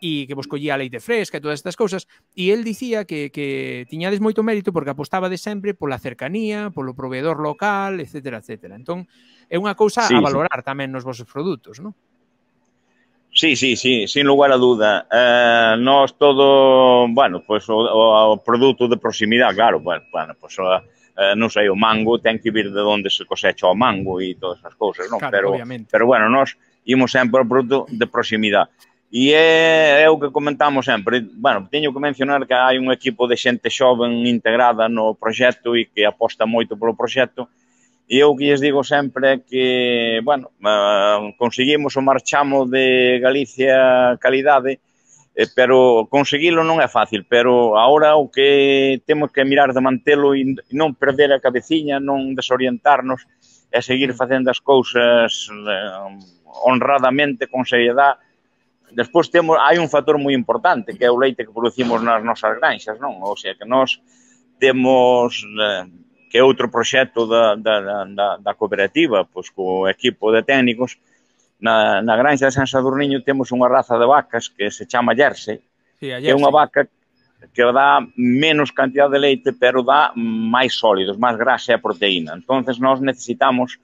e que vos collía leite fresca e todas estas cousas, e el dicía que, que tiñades moito mérito porque apostaba de sempre pola cercanía, polo proveedor local, etc. etc. Entón, é unha cousa sí, a valorar sí. tamén nos vosos produtos, non? Sí, sí, sí, sin lugar a duda. Eh, nós todo, bueno, pois pues, o, o, produto de proximidade, claro, bueno, bueno pois, pues, eh, eh, non sei, o mango ten que vir de onde se cosecha o mango e todas as cousas, non? Claro, pero, obviamente. pero bueno, nós imos sempre o produto de proximidade. E é, é o que comentamos sempre. Bueno, teño que mencionar que hai un equipo de xente xoven integrada no proxecto e que aposta moito polo proxecto, E eu que lles digo sempre que, bueno, conseguimos o marchamo de Galicia calidade, eh, pero conseguilo non é fácil, pero agora o que temos que mirar de mantelo e non perder a cabeciña, non desorientarnos e seguir mm. facendo as cousas eh, honradamente, con seriedade, Despois temos hai un factor moi importante, que é o leite que producimos nas nosas granxas, non? O sea, que nós temos eh, que é outro proxecto da, da, da, da cooperativa, pois co equipo de técnicos, na, na granxa de San Sadurniño temos unha raza de vacas que se chama Jersey, sí, que é unha vaca que dá menos cantidad de leite, pero dá máis sólidos, máis grasa e proteína. Entonces nós necesitamos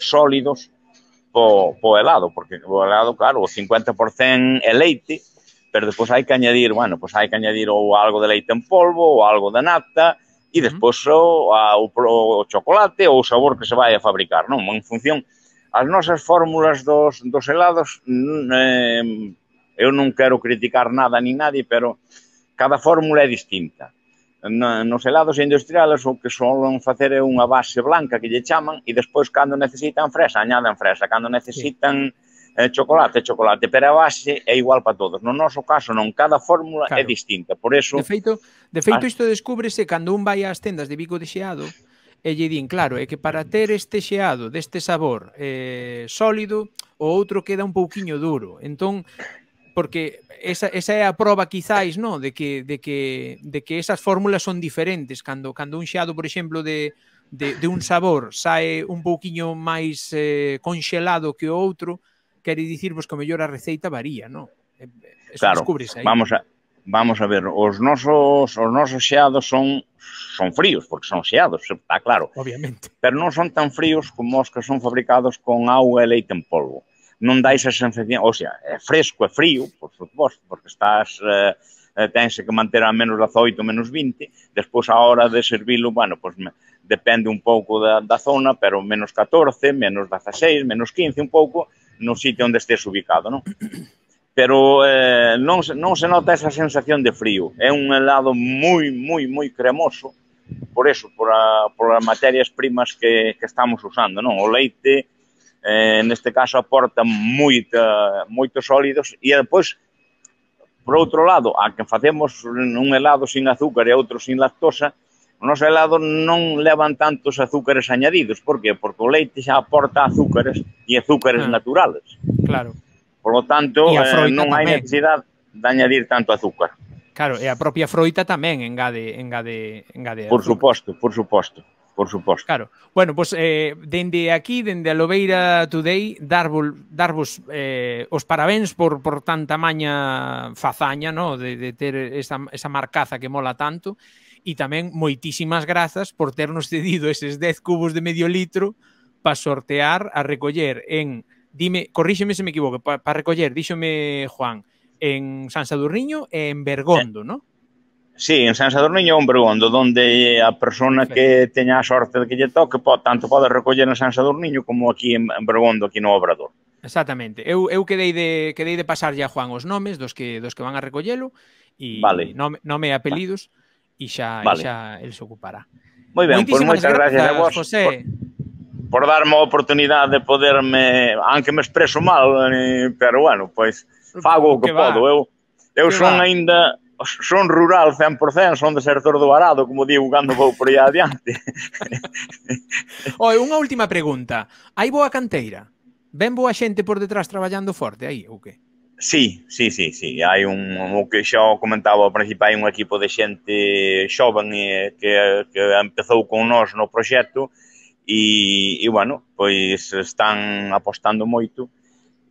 sólidos po, po helado, porque o helado, claro, o 50% é leite, pero depois hai que añadir, bueno, pois hai que añadir ou algo de leite en polvo, ou algo de nata, e despois o, a, o, o chocolate ou o sabor que se vai a fabricar, non? En función as nosas fórmulas dos, dos helados eh, eu non quero criticar nada ni nadie, pero cada fórmula é distinta. Nos helados industriales o que solen facer é unha base blanca que lle chaman e despois cando necesitan fresa añadan fresa, cando necesitan sí eh, chocolate é chocolate, pero a base é igual para todos. No noso caso non, cada fórmula claro. é distinta, por eso... De feito, de feito ah. isto descúbrese cando un vai ás tendas de Vigo de Xeado e lle din, claro, é que para ter este xeado deste sabor eh, sólido, o outro queda un pouquiño duro. Entón, porque esa, esa é a prova quizáis, no, de que de que de que esas fórmulas son diferentes cando cando un xeado, por exemplo, de de, de un sabor sae un pouquiño máis eh, conxelado que o outro, quere dicir vos que mellor a receita varía, non? Eh, eh, eso claro, aí. vamos a, vamos a ver, os nosos os nosos xeados son son fríos, porque son xeados, está claro. Obviamente. Pero non son tan fríos como os que son fabricados con auga e leite en polvo. Non dá esa sensación, o sea, é fresco e frío, por suposto, porque estás eh, eh tense que manter a menos 18, menos 20, despois a hora de servilo, bueno, pois pues, depende un pouco da, da zona, pero menos 14, menos 16, menos 15 un pouco, no sitio onde estés ubicado, non? Pero eh, non, non se nota esa sensación de frío. É un helado moi, moi, moi cremoso, por eso, por, a, por as materias primas que, que estamos usando, non? O leite, eh, neste caso, aporta moita, moitos sólidos e depois Por outro lado, a que facemos un helado sin azúcar e outro sin lactosa, O noso helado non levan tantos azúcares añadidos. Por que? Porque o leite xa aporta azúcares e azúcares ah, naturales. Claro. Por lo tanto, eh, non hai necesidade de añadir tanto azúcar. Claro, e a propia froita tamén engade engade engade. Por suposto, por suposto por suposto. Claro. Bueno, pois pues, eh, dende aquí, dende a Lobeira Today, darvos, darvos eh, os parabéns por, por tanta maña fazaña, no? de, de ter esa, esa marcaza que mola tanto e tamén moitísimas grazas por ternos cedido eses 10 cubos de medio litro para sortear a recoller en dime, corríxeme se me equivoco, para pa recoller, díxome Juan, en San Sadurniño e en Bergondo, sí. Eh, non? Sí, en San Sadurniño ou en Bergondo, donde a persona que teña a sorte de que lle toque, po, tanto pode recoller en San Sadurniño como aquí en Bergondo, aquí no Obrador. Exactamente. Eu, eu quedei de quedei de pasarlle a Juan os nomes dos que dos que van a recollelo e vale. nome, nome e apelidos. Vale e xa, vale. e xa el se ocupará. Moi ben, pois moitas gracias, gracias a vos José. Por, por darme a oportunidade de poderme, aunque me expreso mal, pero bueno, pois fago o que, que podo. Eu, eu que son va. ainda son rural 100%, son de Sertor do Varado, como digo, cando vou por aí adiante. Oi, unha última pregunta. Hai boa canteira? Ven boa xente por detrás traballando forte aí, ou que? Sí, sí, sí, sí. Hai un, o que xa comentaba ao principio, hai un equipo de xente xoven e, eh, que, que empezou con nós no proxecto e, e bueno, pois están apostando moito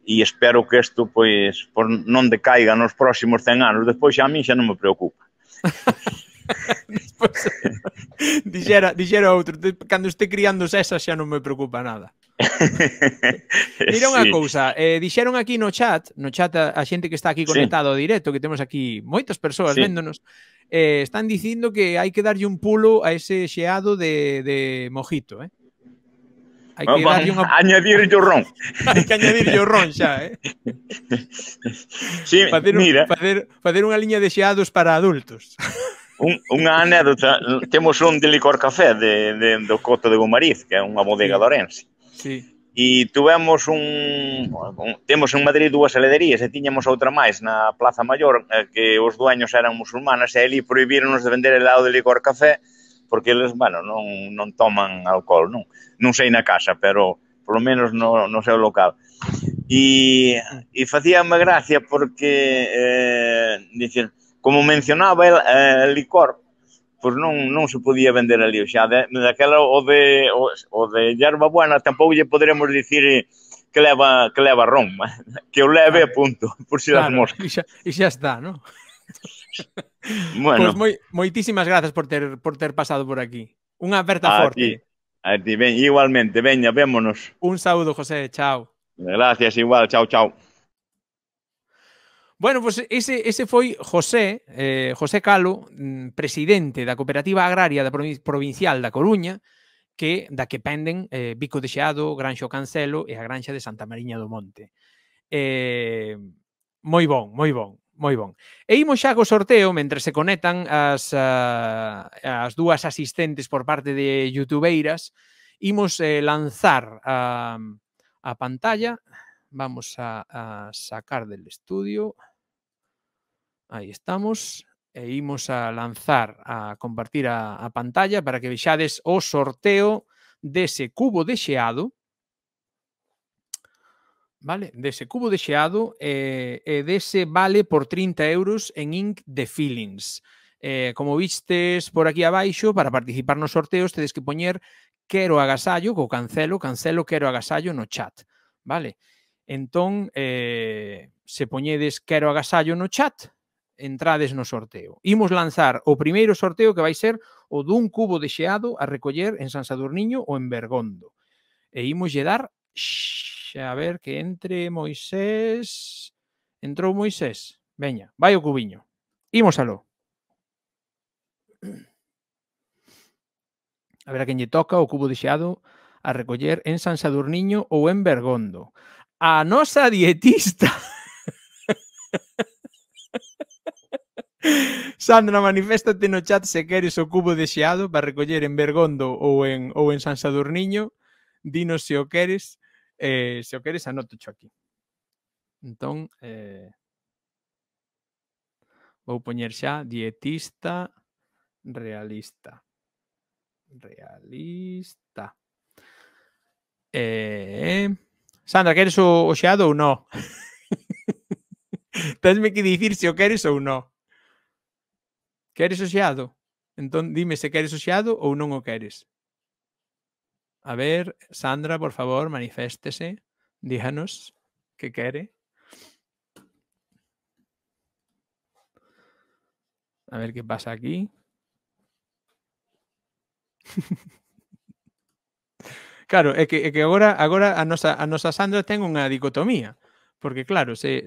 e espero que isto pois, pois non decaiga nos próximos 100 anos. Despois xa a mí xa non me preocupa. dixera, dixera outro, cando este criando esa xa non me preocupa nada. Mira unha sí. cousa, eh, dixeron aquí no chat, no chat a, a xente que está aquí conectado sí. ao directo, que temos aquí moitas persoas sí. véndonos, eh, están dicindo que hai que darlle un pulo a ese xeado de, de mojito, eh? Hai que darlle unha... Añadir yo ron. hai que añadir o ron xa, eh? Sí, un, mira. Facer, facer unha liña de xeados para adultos un, unha anécdota, temos un de licor café de, de, do Coto de Gomariz, que é unha bodega sí. de Orense. Sí. E tuvemos un, un temos en Madrid dúas heladerías e tiñamos outra máis na Plaza Mayor eh, que os dueños eran musulmanas e ali proibíronos de vender helado de licor café porque eles, bueno, non, non toman alcohol, non, non sei na casa, pero polo menos no, no seu local. E, e facíame gracia porque eh, dicir, como mencionaba el, eh, licor, pois non, non se podía vender ali. O xa, de, daquela o de, o, o de yerba buena tampouco lle poderemos dicir que leva, que leva ron, que o leve a punto, por si claro, das moscas. E xa, e xa está, non? bueno. Pois moi, moitísimas grazas por ter, por ter pasado por aquí. Unha aperta a forte. Ti, a ti, ben, igualmente, veña, vémonos. Un saúdo, José, chao. Gracias, igual, chao, chao. Bueno, pues ese, ese foi José, eh, José Calo, mm, presidente da Cooperativa Agraria da Provincial da Coruña, que da que penden eh, Bico de Xeado, Granxo Cancelo e a Granxa de Santa Mariña do Monte. Eh, moi bon, moi bon, moi bon. E imos xa co sorteo mentre se conectan as, uh, as dúas asistentes por parte de youtubeiras. Imos eh, lanzar a, a pantalla. Vamos a, a sacar del estudio. Aí estamos e imos a lanzar, a compartir a, a pantalla para que vexades o sorteo dese cubo de xeado vale? Dese cubo de xeado e, eh, e dese vale por 30 euros en Ink de Feelings. Eh, como vistes por aquí abaixo, para participar nos sorteos tedes que poñer quero agasallo, co cancelo, cancelo, quero agasallo no chat, vale? Entón, eh, se poñedes quero agasallo no chat, entrades no sorteo. Imos lanzar o primeiro sorteo que vai ser o dun cubo de xeado a recoller en San Sadurniño ou en Bergondo. E imos lle dar xa a ver que entre Moisés entrou Moisés. Veña, vai o cubiño. Imos aló. A ver a quen lle toca o cubo de xeado a recoller en San Sadurniño ou en Bergondo. A nosa dietista Sandra, maniféstate no chat se queres o cubo deseado para recoller en Bergondo ou en, ou en San Sadurniño. Dinos se o queres, eh, se o queres anoto cho aquí. Entón, eh, vou poñer xa dietista realista. Realista. Eh, Sandra, queres o, o xeado ou non? Tensme que dicir se o queres ou non. Queres asociado? Entonces Entón, dime se queres o no ou non queres. A ver, Sandra, por favor, maniféstese. díganos que quiere. A ver qué pasa aquí. claro, es que, ahora que a, nosa, a Sandra tengo una dicotomía. Porque claro, se,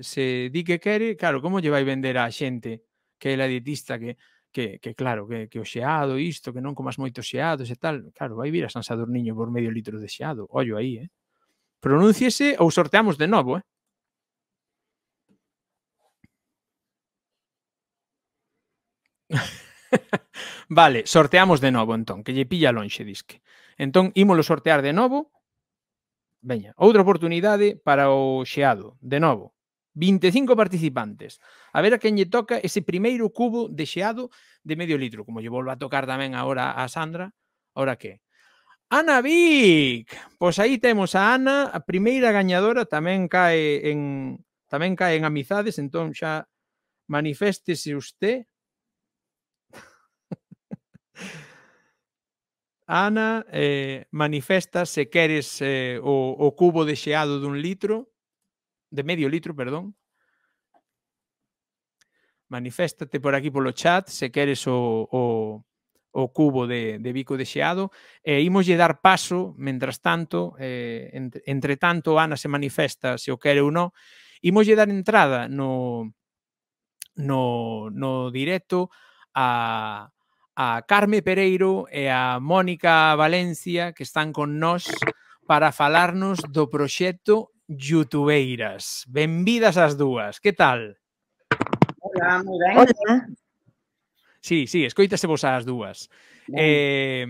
di que quiere, claro, ¿cómo lleváis vai vender a gente que es la dietista que que, que claro, que, que o xeado isto, que non comas moito xeados e tal, claro, vai vir a San Sadurniño por medio litro de xeado, ollo aí, eh? Pronúnciese ou sorteamos de novo, eh? vale, sorteamos de novo entón, que lle pilla lonxe disque. Entón, ímolo sortear de novo. Veña, outra oportunidade para o xeado, de novo. 25 participantes. A ver a quen lle toca ese primeiro cubo de xeado de medio litro, como lle volva a tocar tamén agora a Sandra, ahora que? Ana Vic! Pois aí temos a Ana, a primeira gañadora, tamén cae en tamén cae en amizades, entón xa maniféstese usted. Ana, eh, manifesta se queres eh, o, o cubo de xeado dun litro de medio litro, perdón. Maniféstate por aquí polo chat se queres o, o, o cubo de, de bico de xeado e eh, lle dar paso, mentras tanto, eh, entre, entre tanto Ana se manifesta se o quere ou non, lle dar entrada no, no, no directo a, a Carme Pereiro e a Mónica Valencia que están con nós para falarnos do proxecto youtubeiras. Benvidas as dúas. Que tal? Hola, moi ben. Hola. Sí, sí, escoítase vos as dúas. Eh,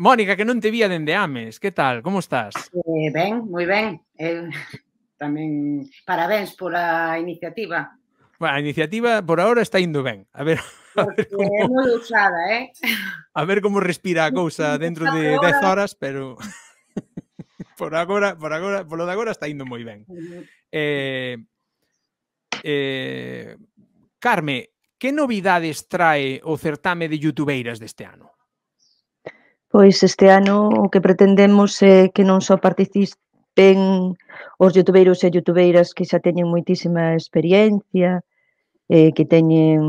Mónica, que non te vía dende Ames. Que tal? Como estás? Eh, ben, moi ben. Eh, tamén parabéns pola iniciativa. Bueno, a iniciativa por ahora está indo ben. A ver, a É moi usada, eh? A ver como respira a cousa dentro de 10 horas, pero por agora, por agora, polo de agora está indo moi ben. Eh, eh, Carme, que novidades trae o certame de youtubeiras deste ano? Pois este ano o que pretendemos é que non só participen os youtubeiros e youtubeiras que xa teñen moitísima experiencia, eh, que teñen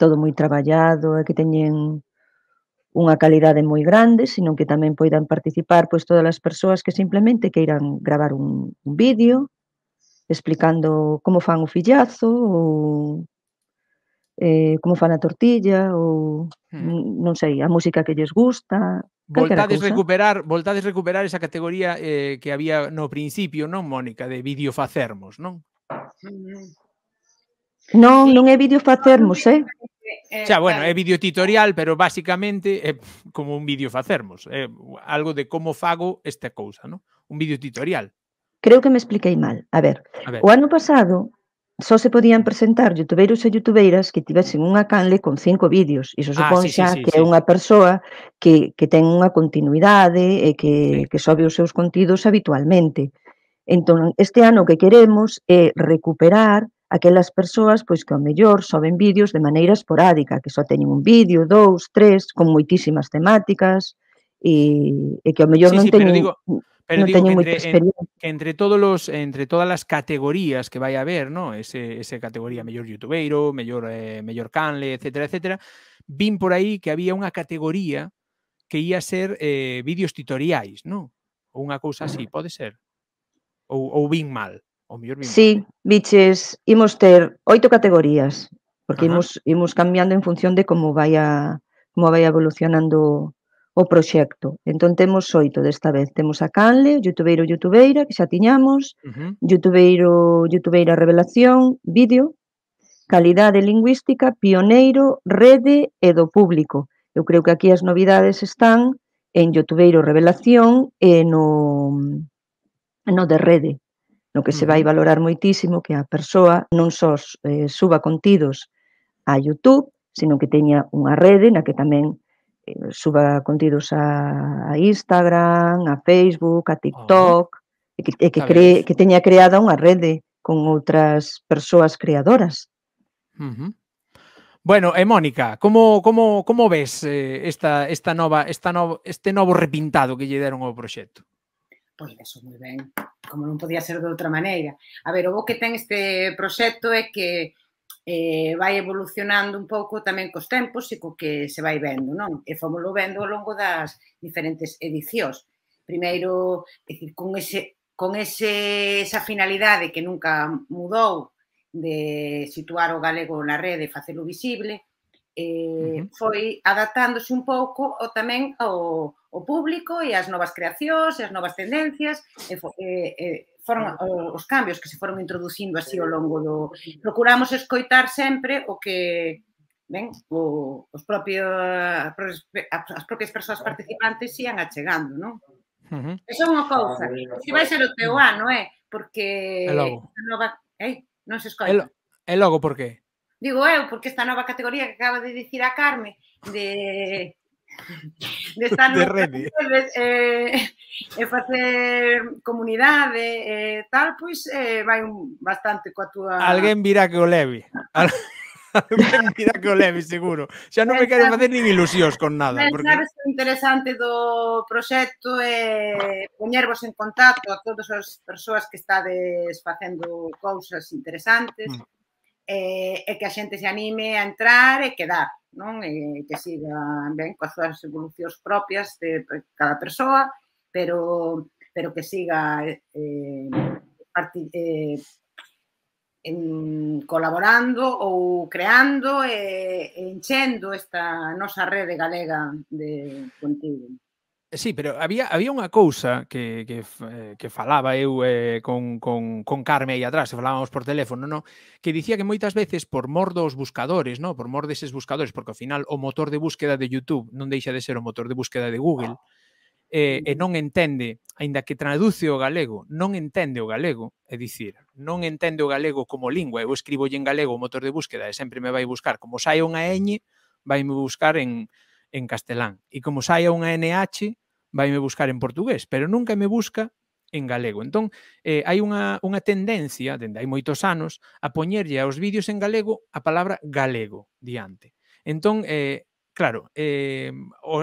todo moi traballado, e que teñen unha calidade moi grande, sino que tamén poidan participar pois todas as persoas que simplemente queiran gravar un, un vídeo explicando como fan o fillazo ou eh, como fan a tortilla ou hmm. non sei, a música que lles gusta, Voltades recuperar, voltades recuperar esa categoría eh, que había no principio, non, Mónica, de vídeo facermos, non? Mm. Non, non é vídeo facermos, eh? Eh, xa, bueno, é vídeo tutorial, pero basicamente é como un vídeo facermos, é algo de como fago esta cousa, ¿no? Un vídeo tutorial. Creo que me expliquei mal. A ver, a ver. o ano pasado só se podían presentar youtubeiros e youtubeiras que tivesen unha canle con cinco vídeos. Iso ah, supón ah, sí, xa sí, sí, que sí. é unha persoa que, que ten unha continuidade e que, sí. que sobe os seus contidos habitualmente. Entón, este ano que queremos é recuperar aquelas persoas pois que ao mellor soben vídeos de maneira esporádica, que só teñen un vídeo, dous, tres, con moitísimas temáticas e, e que ao mellor sí, non sí, teñen digo, pero no digo que entre, En, que entre todos los entre todas as categorías que vai haber, ¿no? Ese ese categoría mellor youtubeiro, mellor eh, mellor canle, etcétera, etcétera, vin por aí que había unha categoría que ia ser eh, vídeos tutoriais, ¿no? Ou unha cousa así, pode ser? Ou, ou vin mal? O mellor vimos. Sí, biches, imos ter oito categorías, porque Ajá. imos, imos cambiando en función de como vai a, como vai evolucionando o proxecto. Entón temos oito desta vez. Temos a Canle, youtubeiro youtubeira, que xa tiñamos, uh -huh. youtubeiro youtubeira revelación, vídeo, calidade lingüística, pioneiro, rede e do público. Eu creo que aquí as novidades están en youtubeiro revelación e no no de rede no que se vai valorar moitísimo que a persoa non só eh, suba contidos a YouTube, sino que teña unha rede na que tamén eh, suba contidos a, a Instagram, a Facebook, a TikTok, oh. e que, e que, cree, que teña creada unha rede con outras persoas creadoras. Uh -huh. Bueno, e eh, Mónica, como como como ves eh, esta esta nova esta novo este novo repintado que lle deron ao proxecto? Pois, pues, moi ben como non podía ser de outra maneira. A ver, o bo que ten este proxecto é que eh, vai evolucionando un pouco tamén cos tempos e co que se vai vendo, non? E fomoslo vendo ao longo das diferentes edicións. Primeiro, é decir, con ese con ese, esa finalidade que nunca mudou de situar o galego na rede e facelo visible, eh, uh -huh. foi adaptándose un pouco o tamén ao, o público e as novas creacións e as novas tendencias e, e, e foron os cambios que se foron introducindo así ao longo do... Procuramos escoitar sempre o que ben, o, os propios, as propias persoas participantes ian achegando, non? Uh -huh. Eso é unha cousa. Se vai ser o teu ano, é? Eh, porque esta nova... Eh, non se escoita. E logo por qué? Digo eu, porque esta nova categoría que acaba de dicir a Carme de de estar de rede. Eh, e facer comunidade e eh, tal, pois eh, vai un, bastante coa túa... Alguén virá que o leve. Al... Alguén virá que o leve, seguro. Xa non me quero facer nin ilusións con nada. Porque... Sabes o interesante do proxecto é eh, poñervos en contacto a todas as persoas que estades facendo cousas interesantes. Mm e, eh, e que a xente se anime a entrar e quedar, non? E que siga ben coas súas evolucións propias de cada persoa, pero pero que siga eh, parti, eh, en, colaborando ou creando e, eh, enchendo esta nosa rede galega de contigo. Sí, pero había, había unha cousa que, que, eh, que falaba eu eh, con, con, con Carme aí atrás, falábamos por teléfono, no? que dicía que moitas veces por mor dos buscadores, no? por mor deses buscadores, porque ao final o motor de búsqueda de YouTube non deixa de ser o motor de búsqueda de ah. Google, eh, e non entende, aínda que traduce o galego, non entende o galego, é dicir, non entende o galego como lingua, eu escribo en galego o motor de búsqueda e sempre me vai buscar, como sai unha eñe, vai me buscar en, en castelán. E como saia unha NH, vaime buscar en portugués, pero nunca me busca en galego. Entón, eh, hai unha, unha tendencia, dende hai moitos anos, a poñerlle aos vídeos en galego a palabra galego diante. Entón, eh, claro, eh,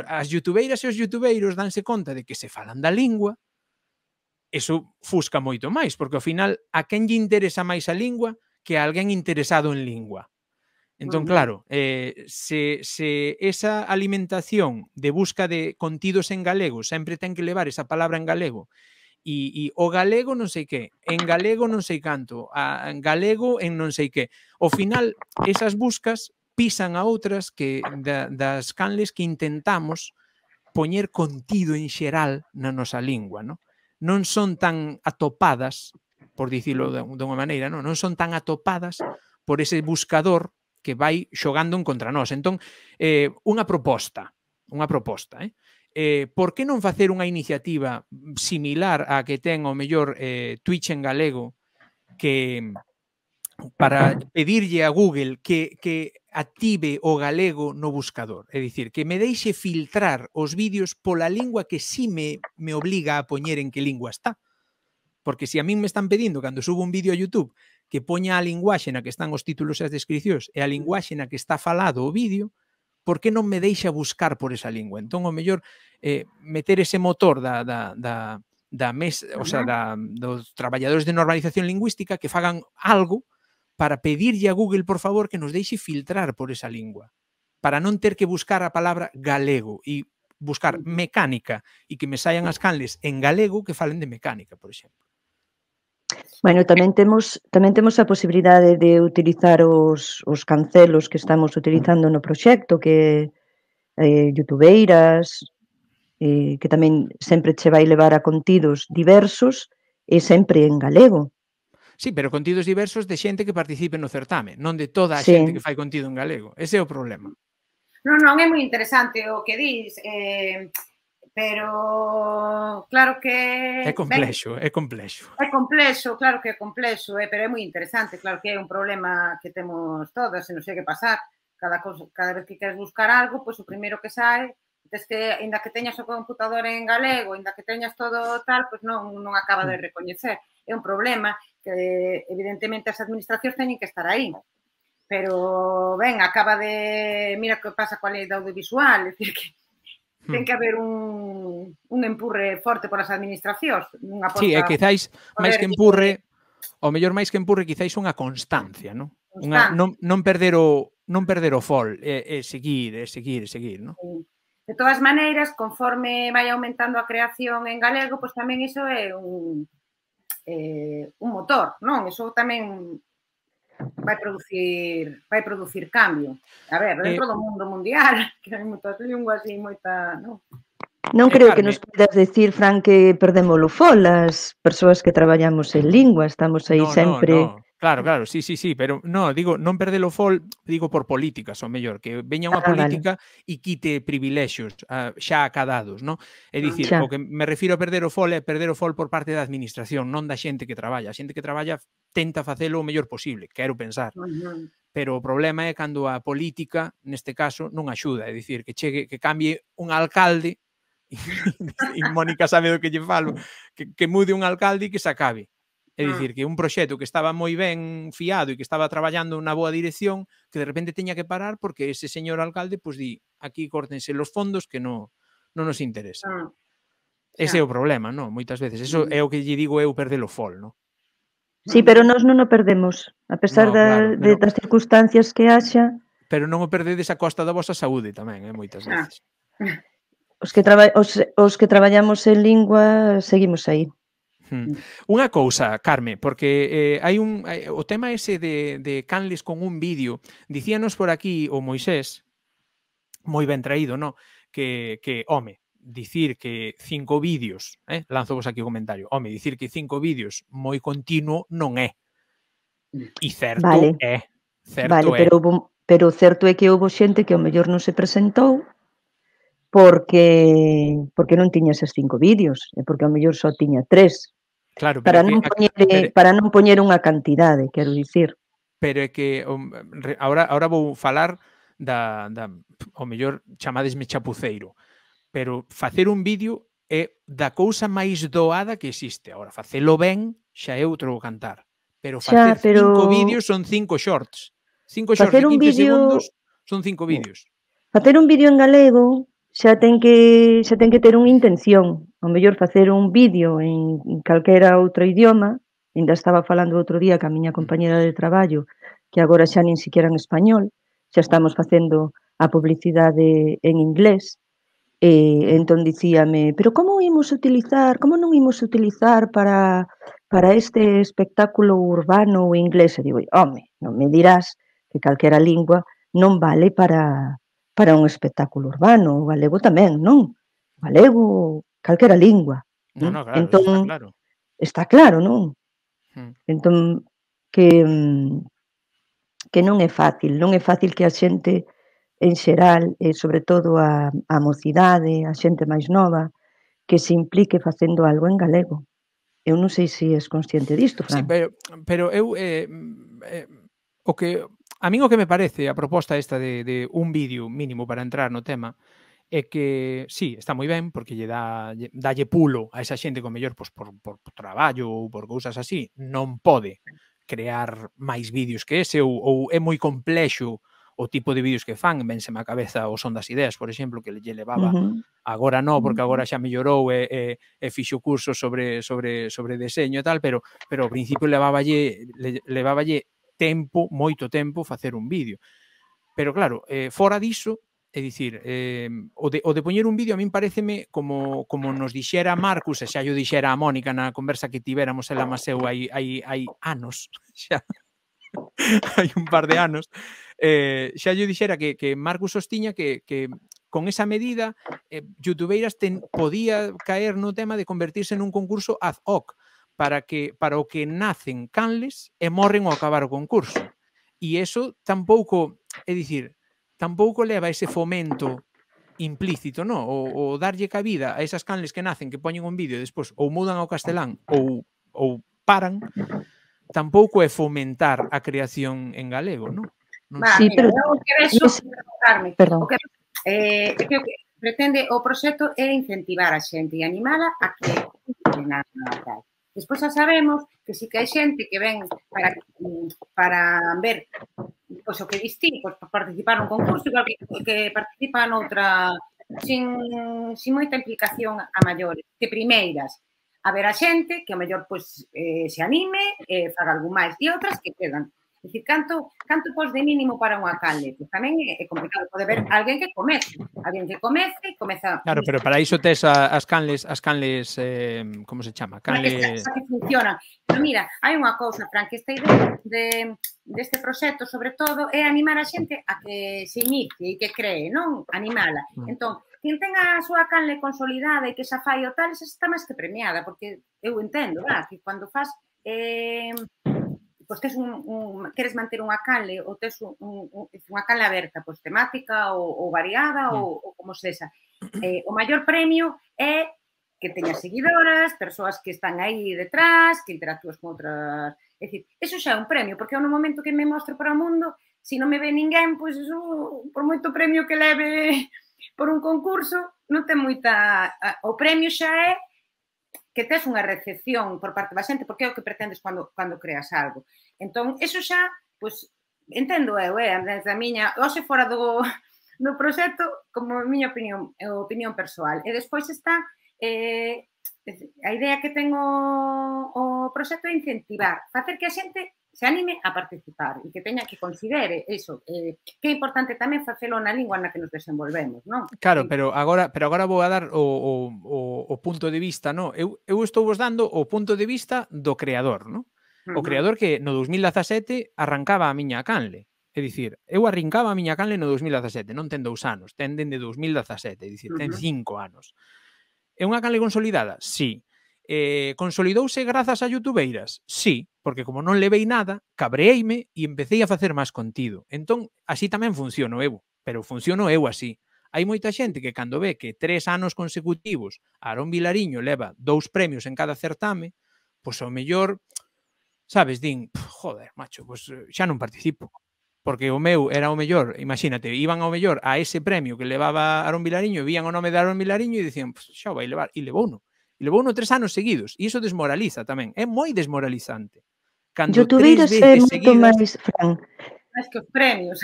as youtubeiras e os youtubeiros danse conta de que se falan da lingua, eso fusca moito máis, porque ao final a quen lle interesa máis a lingua que a alguén interesado en lingua. Entón, claro, eh, se, se esa alimentación de busca de contidos en galego sempre ten que levar esa palabra en galego e, e o galego non sei que, en galego non sei canto, a, en galego en non sei que. O final, esas buscas pisan a outras que da, das canles que intentamos poñer contido en xeral na nosa lingua, No? Non son tan atopadas, por dicirlo de, de unha maneira, non? non son tan atopadas por ese buscador que vai xogando en contra nós. Entón, eh, unha proposta, unha proposta, eh? Eh, por que non facer unha iniciativa similar á que ten o mellor eh, Twitch en galego que para pedirlle a Google que, que active o galego no buscador. É dicir, que me deixe filtrar os vídeos pola lingua que sí me, me obliga a poñer en que lingua está. Porque se si a min me están pedindo cando subo un vídeo a YouTube que poña a linguaxe na que están os títulos e as descripcións e a mm. linguaxe na que está falado o vídeo, por que non me deixa buscar por esa lingua? Entón, o mellor, eh, meter ese motor da, da, da, da mes, o sea, da, dos traballadores de normalización lingüística que fagan algo para pedirlle a Google, por favor, que nos deixe filtrar por esa lingua, para non ter que buscar a palabra galego e buscar mecánica e que me saian as canles en galego que falen de mecánica, por exemplo. Bueno, tamén temos tamén temos a posibilidade de utilizar os, os cancelos que estamos utilizando no proxecto, que eh, youtubeiras, eh, que tamén sempre che vai levar a contidos diversos e sempre en galego. Sí, pero contidos diversos de xente que participe no certame, non de toda a sí. xente que fai contido en galego. Ese é o problema. Non, non, é moi interesante o que dis. Eh, pero claro que... É complexo, ben, é complexo. É complexo, claro que é complexo, é, eh, pero é moi interesante, claro que é un problema que temos todas, se non sei que pasar, cada, cosa, cada vez que queres buscar algo, pois o primeiro que sai, tes que, aínda que teñas o computador en galego, aínda que teñas todo tal, pois non, non acaba de mm. recoñecer. É un problema que evidentemente as administracións teñen que estar aí pero ben, acaba de mira que pasa coa lei da audiovisual, é dicir que ten hmm. que haber un, un empurre forte por as administracións. Unha posta, sí, e quizáis, máis que empurre, o mellor máis que empurre, quizáis unha constancia, non? Unha, non, non perder o non perder o fol, e, e seguir, e seguir, e seguir, non? De todas maneiras, conforme vai aumentando a creación en galego, pois tamén iso é un, eh, un motor, non? Iso tamén vai producir vai producir cambio. A ver, eh, dentro eh, do mundo mundial, que hai moitas linguas e moita, non? Non eh, creo que nos podas decir, Fran, que perdemos o fol as persoas que traballamos en lingua, estamos aí no, sempre... No, no. Claro, mm. claro, sí, sí, sí, pero no, digo, non perder o fol, digo por políticas, son mellor, que veña unha ah, política e quite privilexios uh, ah, xa acadados, non? É mm, dicir, xa. o que me refiro a perder o fol é perder o fol por parte da administración, non da xente que traballa. A xente que traballa tenta facelo o mellor posible, quero pensar. Uh -huh. Pero o problema é cando a política, neste caso, non axuda, é dicir, que chegue que cambie un alcalde e Mónica sabe do que lle falo, que, que mude un alcalde e que se acabe É ah. dicir, que un proxecto que estaba moi ben fiado e que estaba traballando na boa dirección, que de repente teña que parar porque ese señor alcalde pois pues, di, aquí córtense los fondos que non non nos interesa. Ah, ese é o problema, non? Moitas veces. Eso mm. é o que lle digo eu perder o fol, non? Sí, pero nós non o perdemos. A pesar no, da, claro, de, pero... das circunstancias que haxa... Pero non o perdedes a costa da vosa saúde tamén, eh, moitas ah. veces. Ah. Os que, traba... os, os que traballamos en lingua seguimos aí. Hmm. Mm. Unha cousa, Carme, porque eh, hai un eh, o tema ese de, de Canles con un vídeo, dicíanos por aquí o Moisés, moi ben traído, no? que, que home, dicir que cinco vídeos, eh, lanzo vos aquí o comentario, home, dicir que cinco vídeos moi continuo non é. Mm. E certo vale. é. Certo vale, é. pero hubo, pero certo é que houve xente que o mellor non se presentou porque porque non tiña esos cinco vídeos, e porque ao mellor só tiña tres, Claro, para, non que, poñere, pero, para non poñer unha cantidade, quero dicir. Pero é que um, ahora, ahora vou falar da, da o mellor chamadesme chapuceiro, pero facer un vídeo é da cousa máis doada que existe. Agora, facelo ben xa é outro cantar. Pero facer xa, pero... cinco vídeos son cinco shorts. Cinco shorts facer de 15 un vídeo... segundos son cinco vídeos. Facer un vídeo en galego xa ten que xa ten que ter unha intención, o mellor facer un vídeo en, calquera outro idioma, ainda estaba falando outro día ca miña compañera de traballo, que agora xa nin siquiera en español, xa estamos facendo a publicidade en inglés, e entón dicíame, pero como imos utilizar, como non imos utilizar para, para este espectáculo urbano inglés? E digo, home, non me dirás que calquera lingua non vale para, para un espectáculo urbano, o galego tamén, non? O galego, calquera lingua. No, no, claro, entón, está claro. Está claro, non? Hmm. Entón, que, mm, que non é fácil, non é fácil que a xente en xeral, e sobre todo a, a mocidade, a xente máis nova, que se implique facendo algo en galego. Eu non sei se és consciente disto, Fran. Sí, pero, pero eu... Eh, mm, eh, o que A min o que me parece a proposta esta de, de un vídeo mínimo para entrar no tema é que, sí, está moi ben, porque lle dá, dalle pulo a esa xente con mellor pois, por, por, por traballo ou por cousas así, non pode crear máis vídeos que ese ou, ou é moi complexo o tipo de vídeos que fan, vénseme a cabeza o son das ideas, por exemplo, que lle levaba uh -huh. agora non, porque agora xa mellorou e, e, e fixo curso sobre sobre sobre deseño e tal, pero pero ao principio levaba lle, le, lle tempo, moito tempo facer un vídeo. Pero claro, eh, fora diso, É dicir, eh, o, de, o de poñer un vídeo a min pareceme como, como nos dixera Marcus, e xa yo dixera a Mónica na conversa que tivéramos ela la eu hai, hai, hai anos, xa hai un par de anos, eh, xa yo dixera que, que Marcus sostiña que, que con esa medida eh, youtubeiras ten, podía caer no tema de convertirse nun concurso ad hoc para que para o que nacen canles e morren ao acabar o concurso. E eso tampouco, é dicir, tampouco leva ese fomento implícito, no? O, o darlle cabida a esas canles que nacen, que poñen un vídeo e despois ou mudan ao castelán ou, ou paran, tampouco é fomentar a creación en galego, no? Non sí, pero... Eh, o que eso... Sí, perdón. O que, eh, que, que pretende o proxecto é incentivar a xente e animala a que na Despois xa sabemos que sí que hai xente que ven para, para ver pois, o que distí, pois, para participar nun concurso, igual que, que participa noutra sin, sin moita implicación a maiores que primeiras. a ver a xente que o mellor pois, eh, se anime, eh, faga algo máis, e outras que quedan É dicir, canto, canto pos de mínimo para unha canle? Pois tamén é complicado, poder ver alguén que comece, alguén que comece, e comeza... Claro, pero para iso tes as canles, as canles, eh, como se chama? Canles... Que funcionan. Pero mira, hai unha cousa, Fran, que esta idea de, deste de proxecto, sobre todo, é animar a xente a que se inicie e que cree, non? Animala. Mm. Entón, quen tenga a súa canle consolidada e que xa fai o tal, xa está máis que premiada, porque eu entendo, verdad? Que cando faz eh, pois tes un, un, queres manter unha cale ou tes un, un, unha cale aberta, pois temática ou, ou variada ou, ou como sexa. Eh, o maior premio é que teñas seguidoras, persoas que están aí detrás, que interactúas con outras... É dicir, eso xa é un premio, porque é un momento que me mostro para o mundo, se non me ve ninguén, pois eso, por moito premio que leve por un concurso, non ten moita... O premio xa é que tes unha recepción por parte da xente, porque é o que pretendes cando, cando creas algo. Entón, eso xa, pois, entendo eu, eh, desde a miña, hoxe fora do, do proxecto, como a miña opinión, é opinión persoal. E despois está eh, a idea que tengo o proxecto é incentivar, facer que a xente se anime a participar e que teña que considere eso, eh, que é importante tamén facelo na lingua na que nos desenvolvemos, non? Claro, pero agora pero agora vou a dar o, o, o, o punto de vista, non? Eu, eu estou vos dando o punto de vista do creador, non? O creador que no 2017 arrancaba a miña canle. É dicir, eu arrancaba a miña canle no 2017, non ten dous anos, ten dende 2017, é dicir, ten cinco anos. É unha canle consolidada? Sí. Eh, consolidouse grazas a youtubeiras? Sí, porque como non levei nada, cabreime e empecé a facer máis contido. Entón, así tamén funciono eu, pero funciono eu así. Hai moita xente que cando ve que tres anos consecutivos Aron Vilariño leva dous premios en cada certame, pois ao mellor, sabes, din, joder, macho, pois xa non participo. Porque o meu era o mellor, imagínate, iban ao mellor a ese premio que levaba Aron Vilariño, vían o nome de Aron Vilariño e dicían, pois xa o vai levar, e levou non. E levou uno tres anos seguidos. E iso desmoraliza tamén. É moi desmoralizante. Cando Yo tuveira ser moito máis, Fran. Máis que os premios.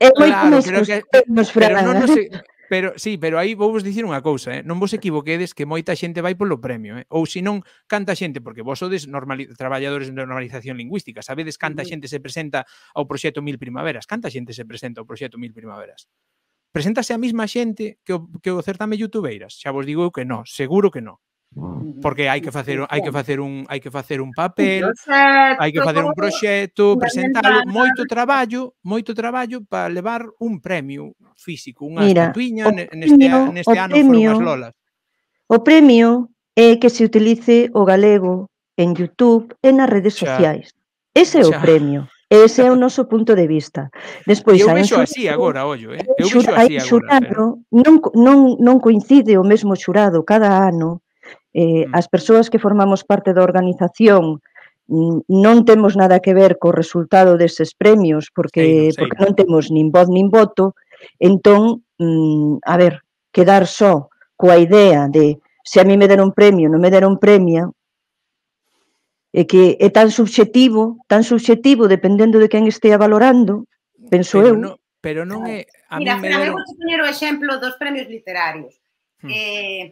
É eh, moi claro, máis que os premios, Fran. Pero, non, non sei, Pero sí, pero aí vou vos dicir unha cousa, eh? non vos equivoquedes que moita xente vai polo premio, eh? ou senón canta xente, porque vos sodes normali... traballadores de normalización lingüística, sabedes canta xente se presenta ao proxecto Mil Primaveras, canta xente se presenta ao proxecto Mil Primaveras. Preséntase a mesma xente que o, que o certame youtubeiras, xa vos digo eu que non, seguro que non porque hai que facer hai que facer un hai que facer un papel, hai que facer un proxecto, presentalo, moito traballo, moito traballo para levar un premio físico, unha Mira, estatuiña neste neste ano premio, foron as lolas. O premio é que se utilice o galego en YouTube e nas redes xa, sociais. Ese é o xa. premio. Ese é o noso punto de vista. Despois, eh. eu vexo así agora, ollo, eh? Eu vexo así agora. Xurado, non, non, non coincide o mesmo xurado cada ano Eh, mm. as persoas que formamos parte da organización mm, non temos nada que ver co resultado deses premios porque, sei, sei. porque non temos nin voz nin voto entón, mm, a ver, quedar só coa idea de se a mí me deron un premio, non me deron premia é que é tan subxetivo, tan subxetivo dependendo de quen estea valorando penso pero eu no, pero non é a Mira, mí me deron... vou poñer o exemplo dos premios literarios hmm. eh,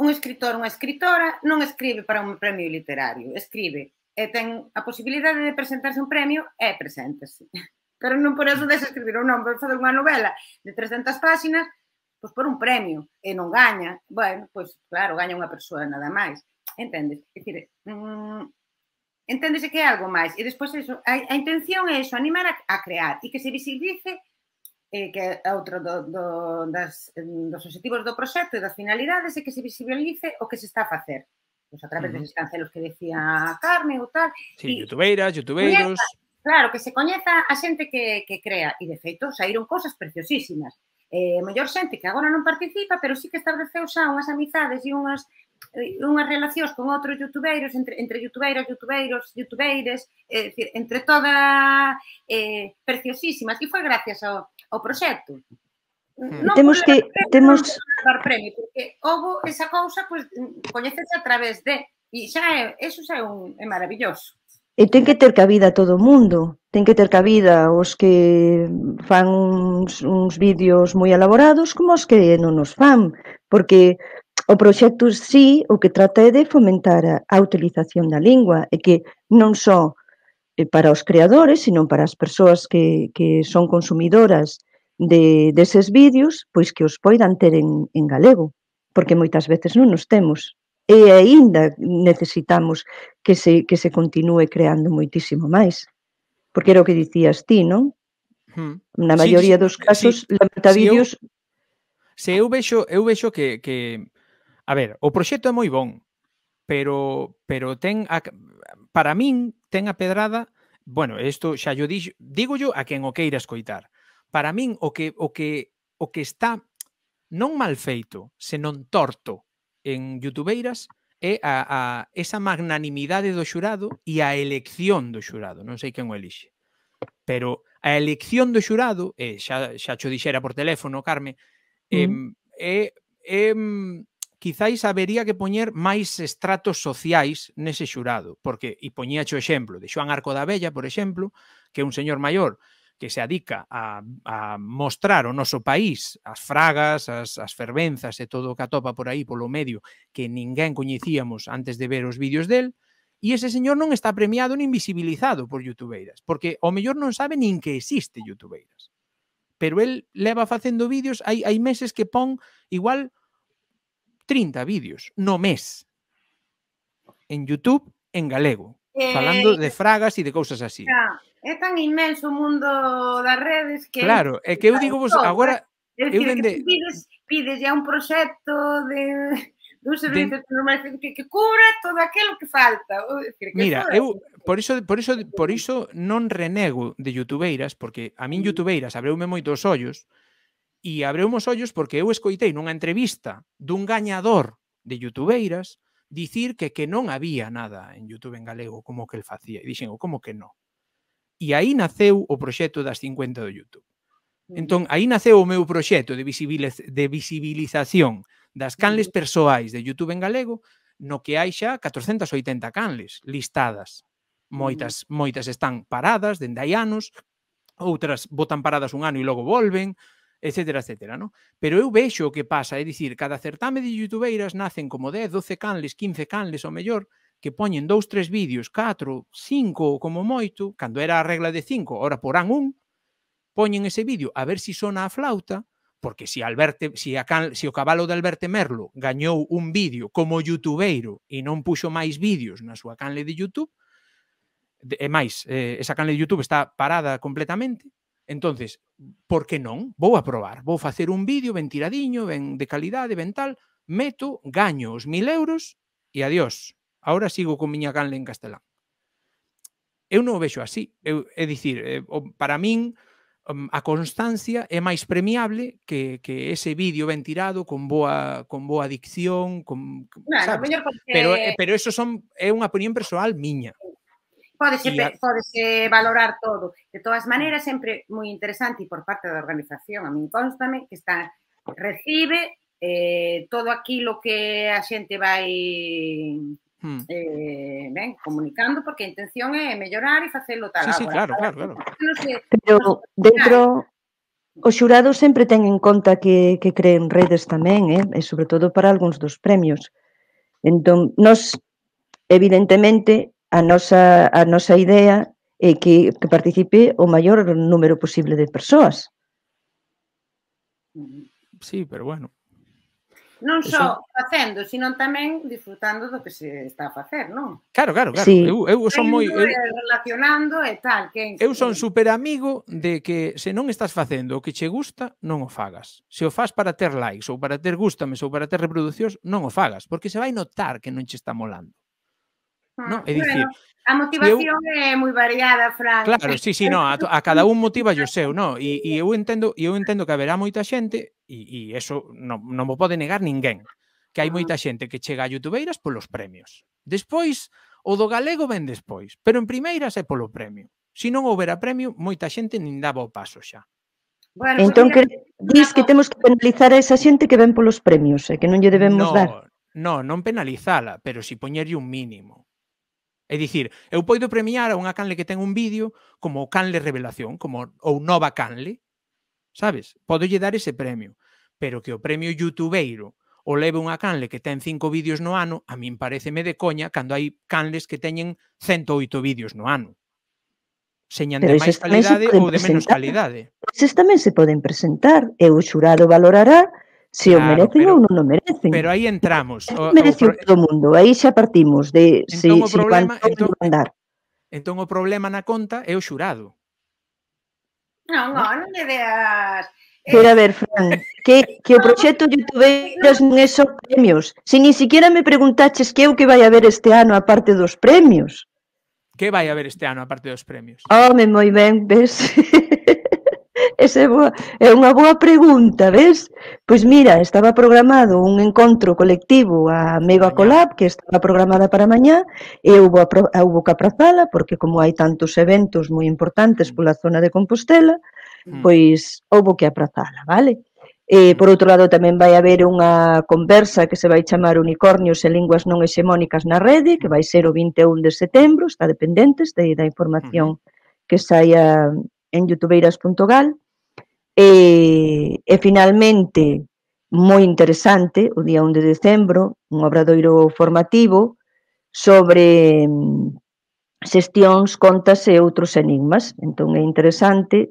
un escritor, unha escritora, non escribe para un premio literario, escribe e ten a posibilidade de presentarse un premio e preséntase. Pero non por eso des escribir un non, vou fazer unha novela de 300 páxinas pois por un premio e non gaña. Bueno, pois claro, gaña unha persoa nada máis. Entendes? Quer dizer, mm, enténdese que é algo máis. E despois eso, a, a intención é eso, animar a, a crear e que se visibilice eh, que é outro do, do, das, dos objetivos do proxecto e das finalidades é que se visibilice o que se está a facer. Pois a través uh -huh. dos cancelos que decía Carmen ou tal. Sí, e, youtubeiras, youtubeiros. Coñeza, claro, que se coñeza a xente que, que crea. E, de feito, saíron cousas preciosísimas. Eh, mellor xente que agora non participa, pero sí que estableceu xa unhas amizades e unhas Eh, unhas relacións con outros youtubeiros, entre, entre youtubeiras, youtubeiros, youtubeires, é dicir, entre toda eh, preciosísimas, e foi gracias ao, ao proxecto. Hmm. Non temos que premio, temos non dar premio, porque houve esa cousa pois pues, coñecese a través de e xa é, eso xa é un é maravilloso. E ten que ter cabida todo o mundo, ten que ter cabida os que fan uns, uns vídeos moi elaborados como os que non nos fan, porque O proxecto sí o que trata é de fomentar a utilización da lingua e que non só eh, para os creadores, sino para as persoas que, que son consumidoras de, deses vídeos, pois que os poidan ter en, en galego, porque moitas veces non nos temos. E aínda necesitamos que se, que se continue creando moitísimo máis. Porque era o que dicías ti, non? Hmm. Na maioría sí, dos casos, sí, sí. vídeos... Se eu, se eu vexo, eu vexo que, que A ver, o proxecto é moi bon, pero pero ten a, para min ten a pedrada, bueno, isto xa yo dixo, dígollo a quen o queira escoitar. Para min o que o que o que está non mal feito, senón torto en youtubeiras é a, a esa magnanimidade do xurado e a elección do xurado, non sei quen o elixe. Pero a elección do xurado, eh, xa, xa cho dixera por teléfono, Carme, eh, mm. é, é mm, quizáis habería que poñer máis estratos sociais nese xurado, porque, e poñía o exemplo de Xoan Arco da Bella, por exemplo, que é un señor maior que se adica a, a mostrar o noso país, as fragas, as, as fervenzas e todo o que atopa por aí polo medio que ninguén coñecíamos antes de ver os vídeos del, e ese señor non está premiado nin visibilizado por youtubeiras, porque o mellor non sabe nin que existe youtubeiras. Pero el leva facendo vídeos, hai, hai meses que pon igual 30 vídeos no mes en YouTube en galego, eh, falando de fragas e de cousas así. Ya, é tan inmenso o mundo das redes que Claro, é que eu digo vos agora é eu dende pides pides ya un proxecto de dun servicio de... que, que cubra todo aquilo que falta. Que Mira, eu por iso, por iso por iso non renego de youtubeiras porque a min mm. youtubeiras abreume moito os ollos E abreu meus ollos porque eu escoitei nunha entrevista dun gañador de youtubeiras dicir que que non había nada en YouTube en galego como que el facía. E dixen, como que non? E aí naceu o proxecto das 50 do YouTube. Entón, aí naceu o meu proxecto de, visibiliz de visibilización das canles persoais de YouTube en galego, no que hai xa 480 canles listadas. Moitas, moitas están paradas dende hai anos, outras botan paradas un ano e logo volven, etcétera, etcétera, ¿no? Pero eu vexo o que pasa, é dicir, cada certame de youtubeiras nacen como 10, 12 canles, 15 canles ou mellor, que poñen dous, tres vídeos, 4, 5 como moito, cando era a regla de 5, ahora porán un, poñen ese vídeo a ver si sona a flauta, porque si Alberto, si a can, si o cabalo de Alberto Merlo gañou un vídeo como youtubeiro e non puxo máis vídeos na súa canle de YouTube, e máis, eh, esa canle de YouTube está parada completamente, Entonces, por que non? Vou a probar, vou facer un vídeo ben tiradiño, ben de calidade, ben tal, meto, gaño os mil euros e adiós. Ahora sigo con miña canle en castelán. Eu non o vexo así. Eu, é dicir, eh, para min, mm, a constancia é máis premiable que, que ese vídeo ben tirado con boa con boa dicción, con claro, Porque... pero eh, pero eso son é unha opinión persoal miña. Pódese, a... pódese eh, valorar todo. De todas maneiras, sempre moi interesante e por parte da organización, a mí constame que está recibe eh, todo aquilo que a xente vai hmm. eh, ben, comunicando, porque a intención é mellorar e facelo tal. Sí, sí, ah, claro, claro, claro. Pero dentro, O xurado sempre ten en conta que, que creen redes tamén, eh? e sobre todo para algúns dos premios. Entón, nos, evidentemente, A nosa, a nosa idea é que, que participe o maior número posible de persoas. Sí, pero bueno. Non só Eso... facendo, sino tamén disfrutando do que se está a facer, non? Claro, claro, claro. Sí. Eu, eu son moi... Eu, eh, relacionando e tal. Que... Eu son super amigo de que se non estás facendo o que che gusta, non o fagas. Se o faz para ter likes, ou para ter gustames, ou para ter reproducións, non o fagas, porque se vai notar que non che está molando. ¿no? É dicir, A motivación eu... é moi variada, Fran. Claro, sí, sí, no, a, a cada un motiva yo seu, no? E, e eu entendo, e eu entendo que haberá moita xente e, e eso non, non mo pode negar ninguén, que hai ah. moita xente que chega a youtubeiras polos premios. Despois, o do galego ven despois, pero en primeiras é polo premio. Se non houbera premio, moita xente nin daba o paso xa. Bueno, entón, que, dis que temos que penalizar a esa xente que ven polos premios, e eh, que non lle debemos no, dar. No, non penalizala, pero si poñerlle un mínimo. É dicir, eu poido premiar a unha canle que ten un vídeo como canle revelación, como ou nova canle, sabes? Podo lle dar ese premio, pero que o premio youtubeiro o leve unha canle que ten cinco vídeos no ano, a min pareceme de coña cando hai canles que teñen 108 vídeos no ano. Señan pero de máis calidade ou de menos calidade. Eses tamén se poden presentar e o xurado valorará se claro, o merecen pero, ou non o merecen. Pero aí entramos. O, Merece o, todo o mundo, aí xa partimos de entón, se, o problema, se entón, andar. Entón o problema na conta é o xurado. Non, non, non me veas... Pero a eh, ver, Fran, que, que o proxecto youtubeiros non é só premios. Se ni siquiera me preguntaches que é o que vai haber este ano a parte dos premios. Que vai haber este ano a parte dos premios? Home, moi ben, ves? Esa é, boa, é unha boa pregunta, ves? Pois mira, estaba programado un encontro colectivo a Mega Colab, que estaba programada para mañá, e houve, houve que aprazala, porque como hai tantos eventos moi importantes mm. pola zona de Compostela, mm. pois houve que aprazala, vale? E, mm. por outro lado, tamén vai haber unha conversa que se vai chamar Unicornios e Linguas Non Hexemónicas na Rede, que vai ser o 21 de setembro, está dependentes de, da información que saia en youtubeiras.gal. E, eh, e finalmente, moi interesante, o día 1 de decembro, un obradoiro formativo sobre mm, xestións, contas e outros enigmas. Entón é interesante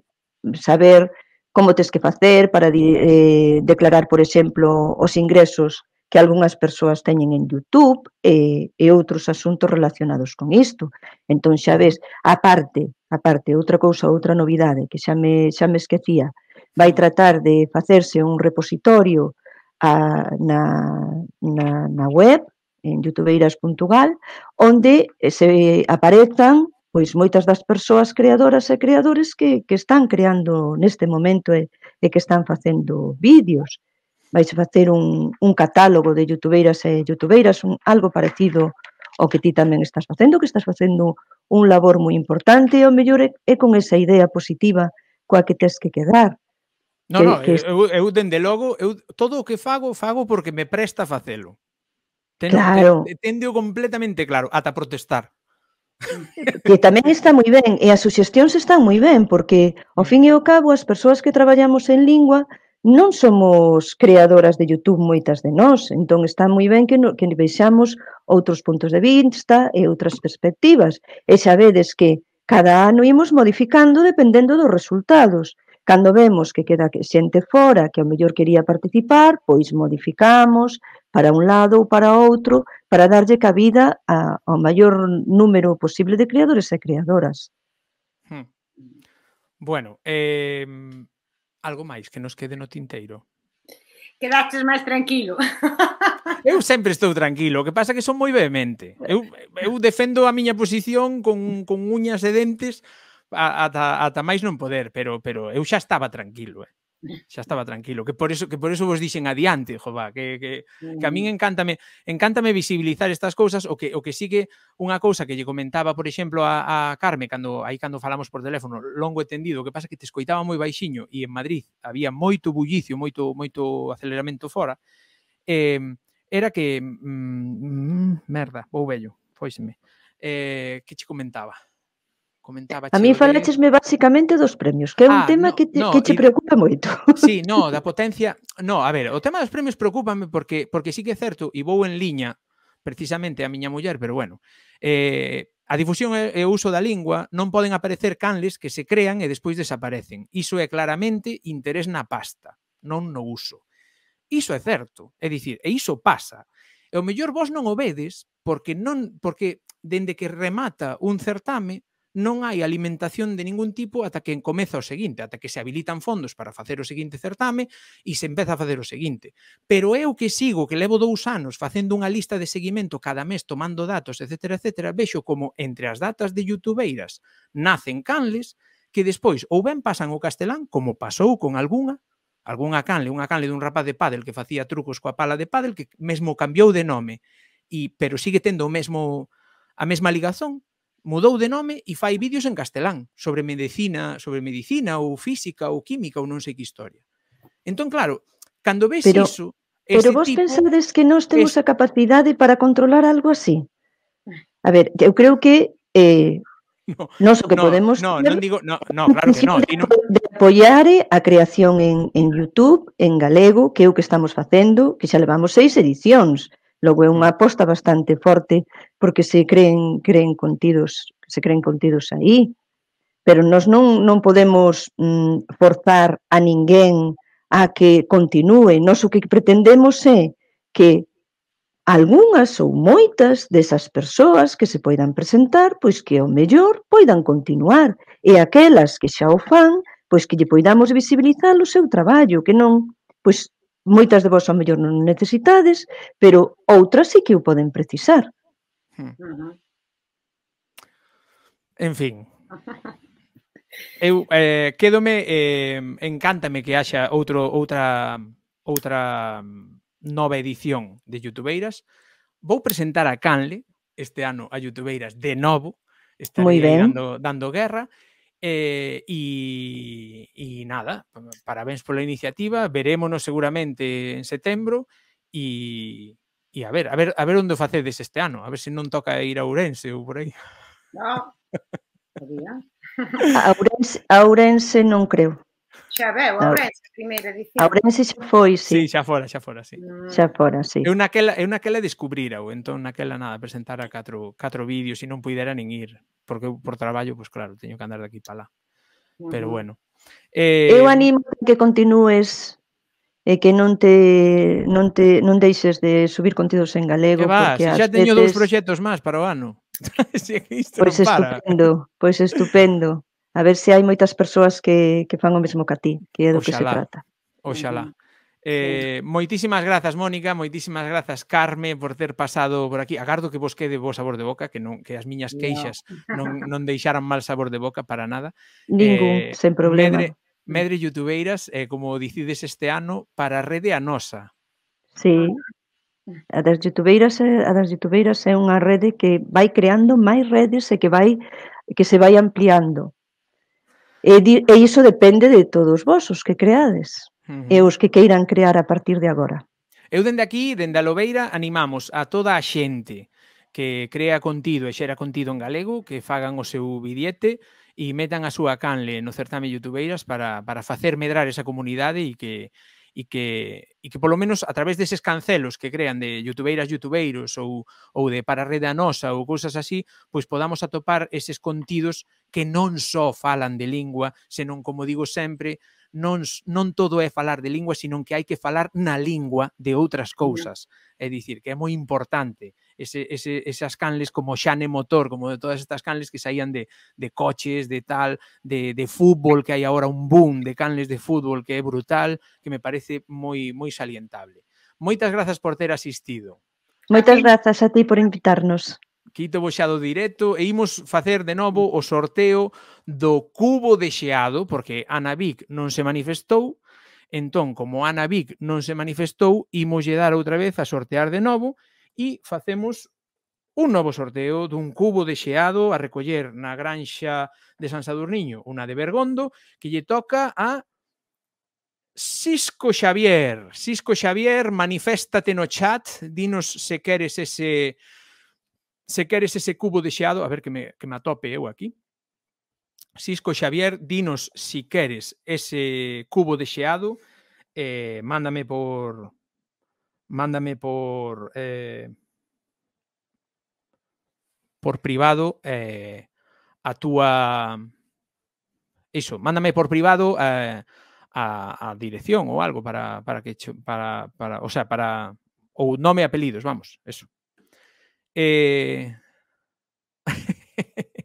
saber como tes que facer para eh, declarar, por exemplo, os ingresos que algunhas persoas teñen en YouTube e, e outros asuntos relacionados con isto. Entón xa ves, aparte, aparte, outra cousa, outra novidade que xa me, xa me esquecía, vai tratar de facerse un repositorio a, na, na, na web, en youtubeiras.gal, onde se aparezan pois moitas das persoas creadoras e creadores que, que están creando neste momento e, e que están facendo vídeos. Vais facer un, un catálogo de youtubeiras e youtubeiras, un, algo parecido ao que ti tamén estás facendo, que estás facendo un labor moi importante e o mellor é, é con esa idea positiva coa que tens que quedar. No, no, que... Eu, eu dende logo, eu todo o que fago, fago porque me presta facelo. Ten, claro. Tendeo completamente claro, ata protestar. que tamén está moi ben e as suxestións están moi ben porque ao fin e ao cabo as persoas que traballamos en lingua non somos creadoras de YouTube moitas de nós, entón está moi ben que, no, que vexamos outros puntos de vista e outras perspectivas. E xa vedes que cada ano imos modificando dependendo dos resultados. Cando vemos que queda xente fora que ao mellor quería participar, pois modificamos para un lado ou para outro para darlle cabida a, ao maior número posible de creadores e creadoras. Hmm. Bueno, eh, algo máis que nos quede no tinteiro quedaches máis tranquilo. Eu sempre estou tranquilo, o que pasa que son moi vehemente. Eu, eu defendo a miña posición con, con uñas e dentes ata, ata máis non poder, pero pero eu xa estaba tranquilo, eh. Xa estaba tranquilo, que por eso que por eso vos dixen adiante, jova, que que que a min encántame, encántame visibilizar estas cousas, o que o que sigue unha cousa que lle comentaba, por exemplo, a, a Carme cando aí cando falamos por teléfono, longo e tendido, que pasa que te escoitaba moi baixiño e en Madrid había moito bullicio, moito moito aceleramento fora. Eh, era que mm, mm, mm, merda, vou vello, foiseme. Eh, que che comentaba? comentaba A mí falachesme de... basicamente dos premios, que é un ah, tema no, que te, no, que che preocupa moito. Sí, no, da potencia, no, a ver, o tema dos premios preocupame porque porque sí que é certo e vou en liña precisamente a miña muller, pero bueno. Eh, a difusión e o uso da lingua non poden aparecer canles que se crean e despois desaparecen. Iso é claramente interés na pasta, non no uso. Iso é certo, é dicir, e iso pasa. E o mellor vos non o vedes porque non porque dende que remata un certame non hai alimentación de ningún tipo ata que comeza o seguinte, ata que se habilitan fondos para facer o seguinte certame e se empeza a facer o seguinte. Pero eu que sigo, que levo dous anos facendo unha lista de seguimento cada mes tomando datos, etc, etc, vexo como entre as datas de youtubeiras nacen canles que despois ou ben pasan o castelán, como pasou con algunha, algunha canle, unha canle dun rapaz de pádel que facía trucos coa pala de pádel que mesmo cambiou de nome, e pero sigue tendo o mesmo a mesma ligazón, mudou de nome e fai vídeos en castelán sobre medicina, sobre medicina ou física ou química ou non sei que historia. Entón, claro, cando ves pero, iso... Pero vos tipo, pensades que nós temos es... a capacidade para controlar algo así? A ver, eu creo que eh, no, nós o que no, podemos... No, non digo... No, no claro que non. No... De apoiar eh, a creación en, en YouTube, en galego, que é o que estamos facendo, que xa levamos seis edicións. Logo é unha aposta bastante forte porque se creen creen contidos, se creen contidos aí, pero nós non non podemos mm, forzar a ninguén a que continúe. Nós o que pretendemos é que algunhas ou moitas desas persoas que se poidan presentar, pois que o mellor poidan continuar, e aquelas que xa o fan, pois que lle poidamos visibilizar o seu traballo, que non, pois moitas de vos ao mellor non necesitades, pero outras sí que o poden precisar. Hmm. En fin. Eu eh, quedome, eh, encántame que haxa outro outra outra nova edición de Youtubeiras. Vou presentar a Canle este ano a Youtubeiras de novo, Estaría dando, dando guerra Eh, e, e nada, mm, parabéns pola iniciativa, verémonos seguramente en setembro e, e a ver, a ver, a ver onde facedes este ano, a ver se non toca ir a Ourense ou por aí. No, a Ourense, a Ourense non creo. Xa ah, ah, mm. a Ourense primeira edición. Ourense xa foi, sí. Sí, xa fora, xa fora, sí. Xa fora, sí. Eu naquela, eu naquela descubrira, ou entón naquela nada, presentara catro, catro vídeos e non puidera nin ir, porque eu por traballo, pois pues, claro, teño que andar daqui para lá. Uh -huh. Pero mm-hmm. bueno. Eh... Eu animo que continúes e que non te non te non deixes de subir contidos en galego que vas, porque xa teño veces... dous proxectos máis para o ano. pois pues estupendo, pois pues estupendo a ver se hai moitas persoas que, que fan o mesmo que a ti, que é do Oxalá. que se trata. Oxalá. Eh, moitísimas grazas, Mónica, moitísimas grazas, Carme, por ter pasado por aquí. Agardo que vos quede vos sabor de boca, que non que as miñas queixas non, non deixaran mal sabor de boca para nada. Ningún, eh, sen problema. Medre, Medre Youtubeiras, eh, como dicides este ano, para a rede a nosa. Sí, a das youtubeiras, eh, a das youtubeiras é unha rede que vai creando máis redes e que vai que se vai ampliando. E, di, e iso depende de todos vos, os que creades, uh -huh. e os que queiran crear a partir de agora. Eu dende aquí, dende a Lobeira, animamos a toda a xente que crea contido e xera contido en galego, que fagan o seu billete e metan a súa canle no certame youtubeiras para, para facer medrar esa comunidade e que e que, e que polo menos a través deses cancelos que crean de youtubeiras, youtubeiros ou, ou de para rede a nosa ou cousas así, pois podamos atopar eses contidos que non só falan de lingua, senón, como digo sempre, non, non todo é falar de lingua, sino que hai que falar na lingua de outras cousas. É dicir, que é moi importante ese, ese, esas canles como Xane Motor, como de todas estas canles que saían de, de coches, de tal, de, de fútbol, que hai agora un boom de canles de fútbol que é brutal, que me parece moi moi salientable. Moitas grazas por ter asistido. Moitas grazas a ti por invitarnos. Quito boxado directo e imos facer de novo o sorteo do cubo de xeado, porque Ana Vic non se manifestou, entón, como Ana Vic non se manifestou, imos lle dar outra vez a sortear de novo e facemos un novo sorteo dun cubo de xeado a recoller na granxa de San Sadurniño, unha de Bergondo, que lle toca a Cisco Xavier. Cisco Xavier, maniféstate no chat, dinos se queres ese se queres ese cubo de xeado, a ver que me, que me atope eu aquí. Cisco Xavier, dinos si queres ese cubo de xeado, eh, mándame por, mándame por, eh, por privado eh, a tu... eso, mándame por privado eh, a, dirección o algo para, que... Para, o sea, para... O nombre, apellidos, vamos, eso.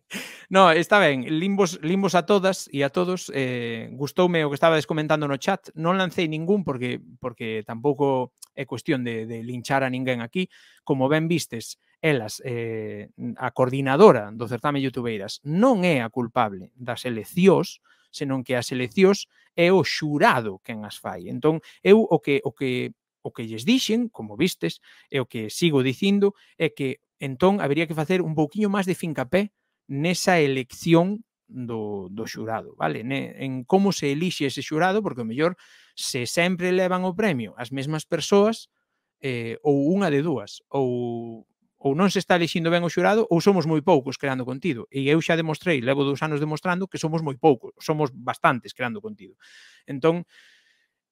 No, está ben, limbos, limbos a todas e a todos. Eh, gustoume o que estabades comentando no chat. Non lancei ningún porque porque tampouco é cuestión de, de linchar a ninguén aquí. Como ben vistes, elas, eh, a coordinadora do certame Youtubeiras, non é a culpable das eleccións, senón que as eleccións é o xurado quen as fai. Entón, eu o que o que o que lles dixen, como vistes, e o que sigo dicindo, é que entón habería que facer un pouquiño máis de fincapé nesa elección do, do xurado, vale? Ne, en como se elixe ese xurado, porque o mellor se sempre levan o premio as mesmas persoas eh, ou unha de dúas, ou ou non se está elixindo ben o xurado ou somos moi poucos creando contido. E eu xa demostrei, levo dous anos demostrando que somos moi poucos, somos bastantes creando contido. Entón,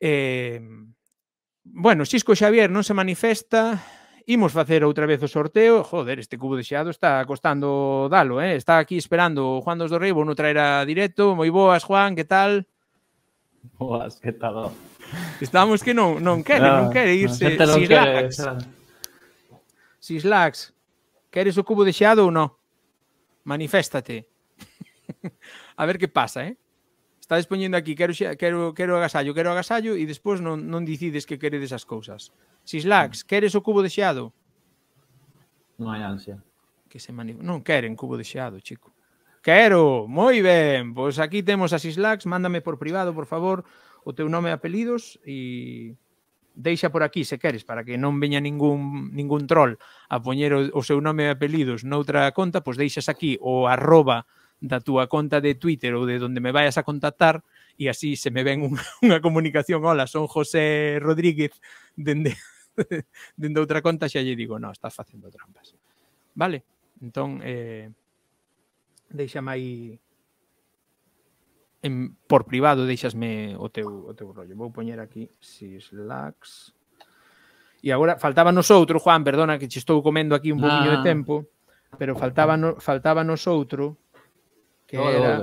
eh, bueno, Xisco Xavier non se manifesta, Imos facer outra vez o sorteo. Joder, este cubo de xeado está costando dalo, eh? Está aquí esperando Juan dos do Rei, vou no traer a directo. Moi boas, Juan, que tal? Boas, que tal? Estamos que non, non quere, no, non ah, quere irse. Non Sislax. Sislax, queres o cubo de xeado ou non? Maniféstate. a ver que pasa, eh? está poñendo aquí, quero, quero, quero agasallo, quero agasallo, e despois non, non dicides que queredes as cousas. Sislax, queres o cubo de xeado? Non hai ansia. Que se manif... Non queren cubo de xeado, chico. Quero, moi ben. Pois aquí temos a Sislax, mándame por privado, por favor, o teu nome e apelidos e deixa por aquí se queres para que non veña ningún ningún troll a poñer o, o seu nome e apelidos noutra conta, pois deixas aquí o arroba da túa conta de Twitter ou de donde me vayas a contactar e así se me ven unha, unha comunicación, hola, son José Rodríguez, dende, dende outra conta xa lle digo, no, estás facendo trampas. Vale, entón, eh, deixame aí en, por privado deixasme o teu, o teu rollo. Vou poñer aquí Sislax. E agora faltaba nos outro, Juan, perdona que che estou comendo aquí un poquinho ah. de tempo, pero faltaba no, faltaba nos outro que no, era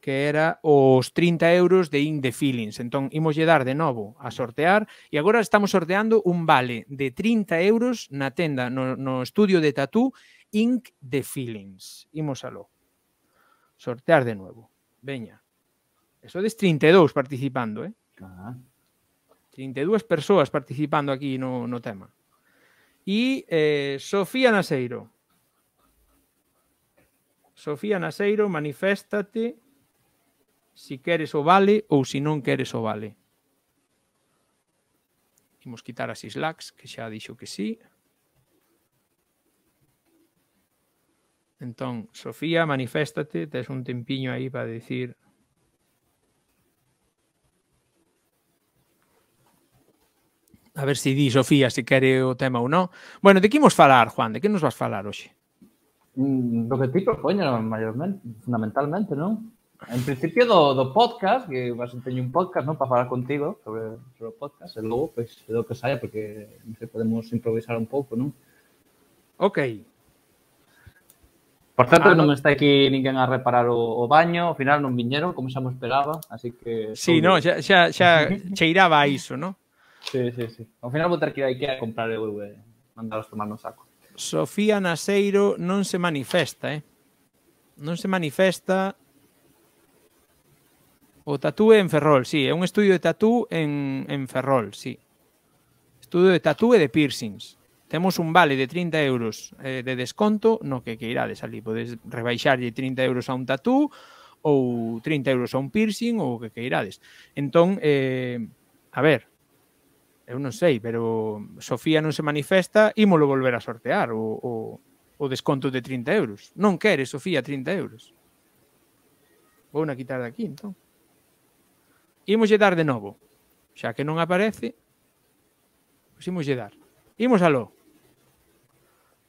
que era os 30 euros de In The Feelings. Entón, imos lle dar de novo a sortear e agora estamos sorteando un vale de 30 euros na tenda, no, no estudio de tatú Ink The Feelings. Imos aló. Sortear de novo. Veña. Eso des 32 participando, eh? Ah. 32 persoas participando aquí no, no tema. E eh, Sofía Naseiro. Sofía Naseiro, maniféstate si queres o vale ou si non queres o vale. Imos quitar as islax, que xa dixo que sí. Entón, Sofía, maniféstate, tes un tempiño aí para dicir A ver se si di Sofía se quere o tema ou non. Bueno, de que imos falar, Juan? De que nos vas falar hoxe? do mm, que ti propoñan maiormente, fundamentalmente, non? En principio do, do podcast, que vas teño un podcast, non, para falar contigo sobre, sobre o podcast, e logo, pois, pues, do que saia, porque non sei, podemos improvisar un pouco, non? Ok. Por certo, ah, non está aquí ninguén a reparar o, o baño, ao final non viñeron, como xa me esperaba, así que... Sí, no, xa, xa, xa cheiraba a iso, non? Sí, sí, sí. Ao final vou ter que ir a Ikea a comprar e vou eh, mandaros tomar no saco. Sofía Naseiro non se manifesta, eh? Non se manifesta O tatú en Ferrol, sí, é un estudio de tatú en, en Ferrol, sí. Estudio de tatú e de piercings. Temos un vale de 30 euros eh, de desconto no que que irades ali. Podes rebaixarlle 30 euros a un tatú ou 30 euros a un piercing ou o que que irades. Entón, eh, a ver, eu non sei, pero Sofía non se manifesta, ímolo volver a sortear o, o, o desconto de 30 euros. Non quere Sofía 30 euros. Vou na quitar daqui, entón. lle dar de novo. Xa que non aparece, pois lle dar. Imos aló.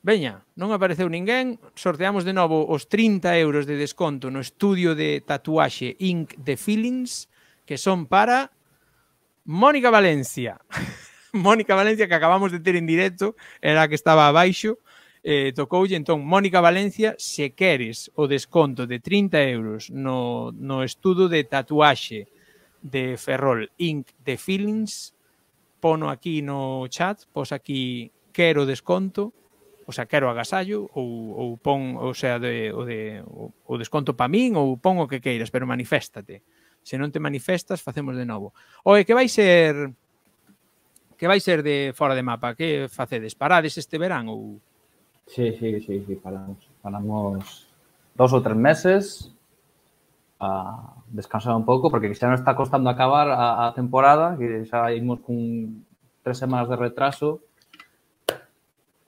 Veña, non apareceu ninguén, sorteamos de novo os 30 euros de desconto no estudio de tatuaxe Ink de Feelings, que son para Mónica Valencia. Mónica Valencia, que acabamos de ter en directo, era a que estaba abaixo, eh, tocoulle, entón, Mónica Valencia, se queres o desconto de 30 euros no, no estudo de tatuaxe de Ferrol Inc. de Feelings, pono aquí no chat, pos aquí quero desconto, o sea, quero agasallo, ou, ou pon, o sea, de, o, de, o, o desconto pa min, ou pon o que queiras, pero maniféstate se non te manifestas, facemos de novo. O que vai ser que vai ser de fora de mapa, que facedes? Parades este verán ou Sí, sí, sí, sí, falamos, Paramos dos ou tres meses a descansar un pouco porque xa non está costando acabar a, a temporada, que xa imos con tres semanas de retraso.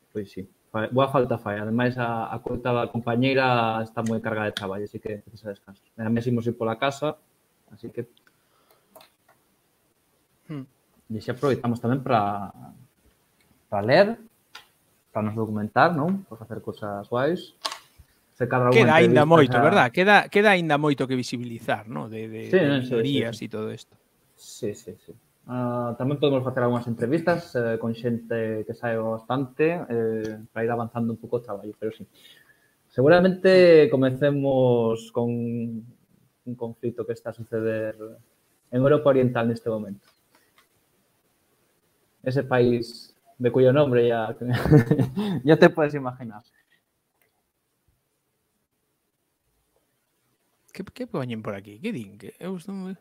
Pois sí, boa falta fai. Ademais, a, a conta da compañeira está moi cargada de traballo, así que precisa descanso. E a imos ir pola casa Así que hmm. e se aproveitamos tamén para para ler, para nos documentar, non? Para pois facer cousas guais. Se cada queda ainda moito, a... verdad? Queda queda aínda moito que visibilizar, non? De de, sí, de minorías sí, sí, sí. e todo isto. Sí, sí, sí. Uh, ah, tamén podemos facer algunhas entrevistas eh, con xente que sabe bastante eh, para ir avanzando un pouco o traballo, pero sí. Seguramente comecemos con un conflito que está a suceder en Europa Oriental neste momento. Ese país de cuyo nombre ya, ya te puedes imaginar. Que, que poñen por aquí? Que din? Que eu, son...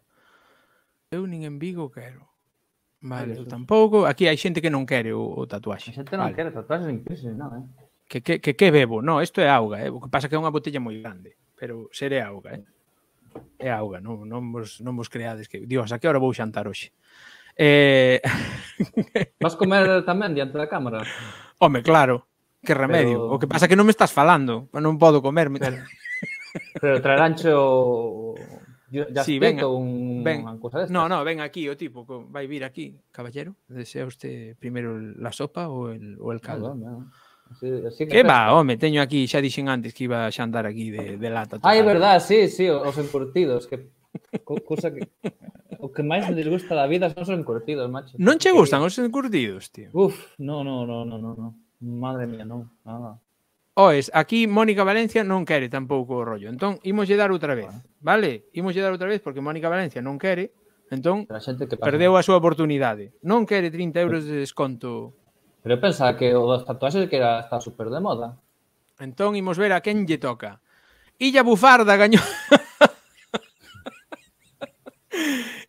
eu nin en Vigo quero. Vale, eu tampouco. Aquí hai xente que non quere o, o tatuaxe. A xente non vale. quere tatuaxe en crise, non, eh? Que, que, que, que bebo? No, isto é auga, eh? O que pasa que é unha botella moi grande, pero seré auga, eh? é auga, non, non, vos, non vos creades que, dios, a que hora vou xantar hoxe? Eh... Vas comer tamén diante da cámara? Home, claro, que remedio. Pero... O que pasa que non me estás falando, non podo comer. Pero, pero traeranche o... Ya sí, ven, un, ven. cosa No, no, ven aquí o tipo, vai vir aquí, caballero. Desea usted primeiro la sopa ou el, o el caldo? No, no, no. Sí, sí que, que va, home, teño aquí, xa dixen antes que iba xa andar aquí de, de lata. Ah, é verdad, sí, sí, os encurtidos, que cosa que o que máis me disgusta da vida son os encurtidos, macho. Non che gustan os encurtidos, tío? Uf, no, no, no, no, no, no. Madre mía, non, nada. Oes, aquí Mónica Valencia non quere tampouco o rollo. Entón, imoslle dar outra vez, vale? Imoslle dar outra vez porque Mónica Valencia non quere, entón a xente que perdeu a súa oportunidade. Non quere 30 euros de desconto Pero pensa que o das tatuaxes que era está super de moda. Entón imos ver a quen lle toca. Illa Bufarda gañou.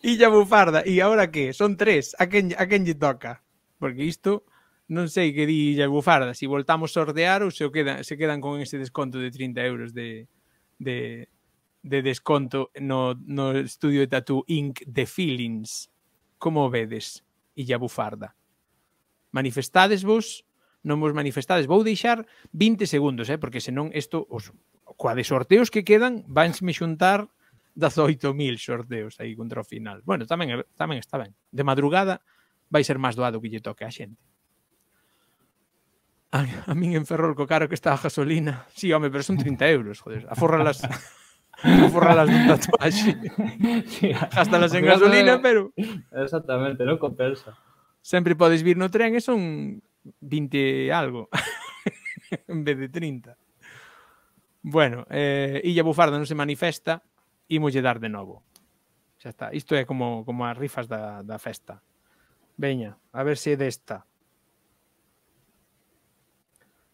Illa Bufarda. E agora que? Son tres. A quen, a quen lle toca? Porque isto non sei que di Illa Bufarda. Se si voltamos a sortear ou se, o quedan, se quedan con ese desconto de 30 euros de, de, de desconto no, no estudio de Tattoo Inc. de Feelings. Como vedes, Illa Bufarda? manifestádesvos, non vos manifestades. Vou deixar 20 segundos, eh, porque senón isto os coa de sorteos que quedan, vansme xuntar 18.000 sorteos aí contra o final. Bueno, tamén tamén está ben. De madrugada vai ser máis doado que lle toque a xente. A, a min ferrol co caro que está a gasolina. Sí, home, pero son 30 euros, joder. Aforralas aforralas dun tatuaxe. Sí, Gastalas en gasolina, pero... Exactamente, non compensa. Siempre podéis vir no tren es son 20 e algo en vez de 30. Bueno, eh, Illa Bufarda no se manifesta, y dar de nuevo ya está. Esto es como, como rifas de la festa. Veña, a ver se de esta.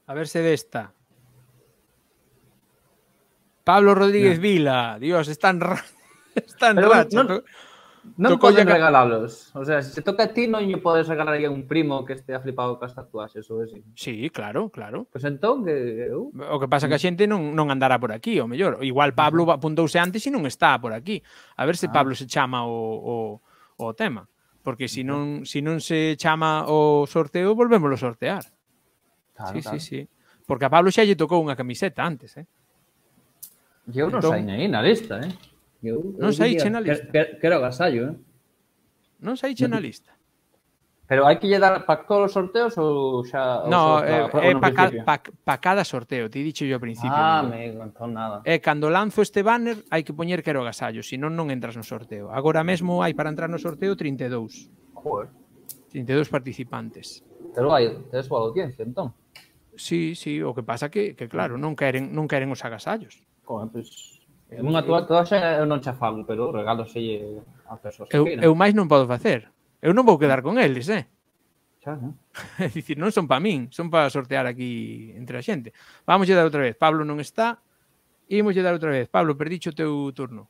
A ver se é desta. Pablo Rodríguez Vila. Dios, están... Están Es Non Tocou podes regalalos. O sea, se toca a ti, non lle podes regalar a un primo que estea flipado cas tatuaxes ou así. Sí, claro, claro. Pois pues entón que uh. O que pasa que a mm. xente non, non andará por aquí, o mellor. Igual Pablo apuntouse antes e non está por aquí. A ver se ah. Pablo se chama o, o, o tema. Porque se si non, si non se chama o sorteo, volvémoslo a sortear. Claro, sí, claro. sí, sí. Porque a Pablo xa lle tocou unha camiseta antes, eh? Eu non entón... saín aí na lista, eh? Eu, non saí che na lista. Que, que era o gasallo, eh? Non saí che na lista. Pero hai que lle dar para todos os sorteos ou xa... No, eh, é eh, eh, para pa, pa cada sorteo, ti dicho yo ao principio. Ah, me entón nada. E eh, cando lanzo este banner hai que poñer que era o gasallo, senón non entras no sorteo. Agora mesmo hai para entrar no sorteo 32. Joder. 32 participantes. Pero hai, tes boa audiencia, entón. Sí, sí, o que pasa que, que claro, non queren, non queren os agasallos. Joder, pois... Pues Eh, Unha toa xa eu non xa pero regalo selle eh, a persoas eu, que Eu máis non podo facer. Eu non vou quedar con eles, eh? Xa, non? é dicir, non son para min, son para sortear aquí entre a xente. Vamos dar outra vez. Pablo non está. Imos dar outra vez. Pablo, perdicho o teu turno.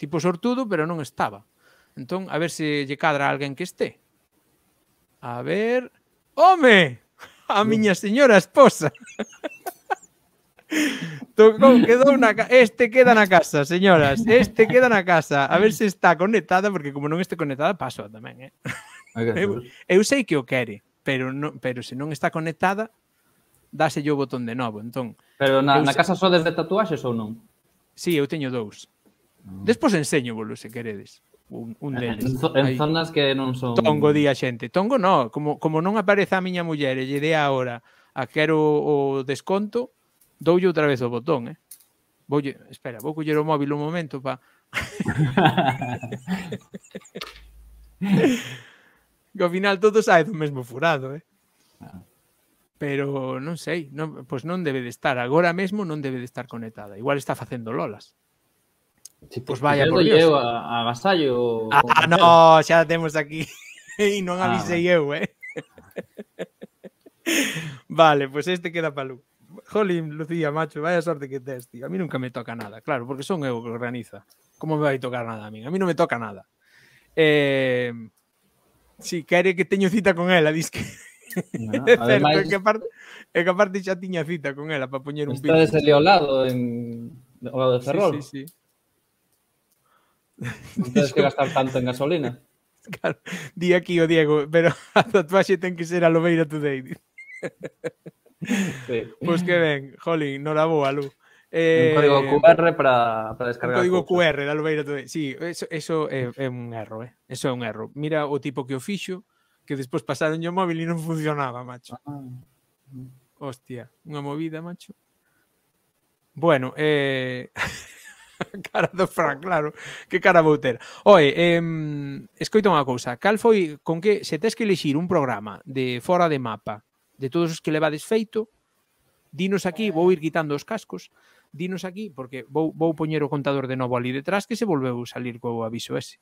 Tipo sortudo, pero non estaba. Entón, a ver se lle cadra alguén que este. A ver... Home! A miña señora esposa. Tocón quedou na ca... Este queda na casa, señoras. Este queda na casa. A ver se está conectada, porque como non este conectada, paso tamén, eh? Eu, eu sei que o quere, pero no, pero se non está conectada, dáselle o botón de novo, entón. Pero na, na casa só desde tatuaxes ou non? Sí, eu teño dous. Mm. Despois enseño volo se queredes. Un, un deles. En, en zonas que non son... Tongo día, xente. Tongo non. Como, como non aparece a miña muller e lle dé agora a quero o desconto, Doulle outra vez o botón, eh? Voulle, espera, vou coller o móvil un momento pa... que ao final todo sae do mesmo furado, eh? Ah. Pero non sei, non, pois non debe de estar, agora mesmo non debe de estar conectada. Igual está facendo lolas. Si pois vaya por Dios. Eu a, a Gasallo. Ah, ah no, xa temos aquí. e non ah, avisei ah, eu, eh. vale, pois pues este queda para Lu. Jolín, Lucía, macho, vaya sorte que tes, tío. A mí nunca me toca nada, claro, porque son eu que organiza. Como me vai tocar nada a mí? A mí non me toca nada. Eh, si quere que teño cita con ela, dis que... No, é que parte, é que aparte xa tiña cita con ela para poñer un pico. Estades ali ao lado, en... ao lado de Ferrol. Sí, sí, sí. Non tens que gastar tanto en gasolina. Claro, di aquí o Diego, pero a tatuaxe ten que ser a Lobeira Today. Pois que ben, Holly, no la boa, Lu. Eh, un código QR para, para descargar. Un código QR, da Lubeira todo. Sí, eso, eso é, é un erro, eh? Eso é un erro. Mira o tipo que o fixo, que despois pasaron o móvil e non funcionaba, macho. Ah, ah. Hostia, unha movida, macho. Bueno, eh... cara do Fran, claro, que cara vou ter. Oe, eh, escoito unha cousa, cal foi, con que se tes que elixir un programa de fora de mapa de todos os que levades feito, dinos aquí, vou ir quitando os cascos, dinos aquí, porque vou, vou poñer o contador de novo ali detrás que se volveu salir co aviso ese.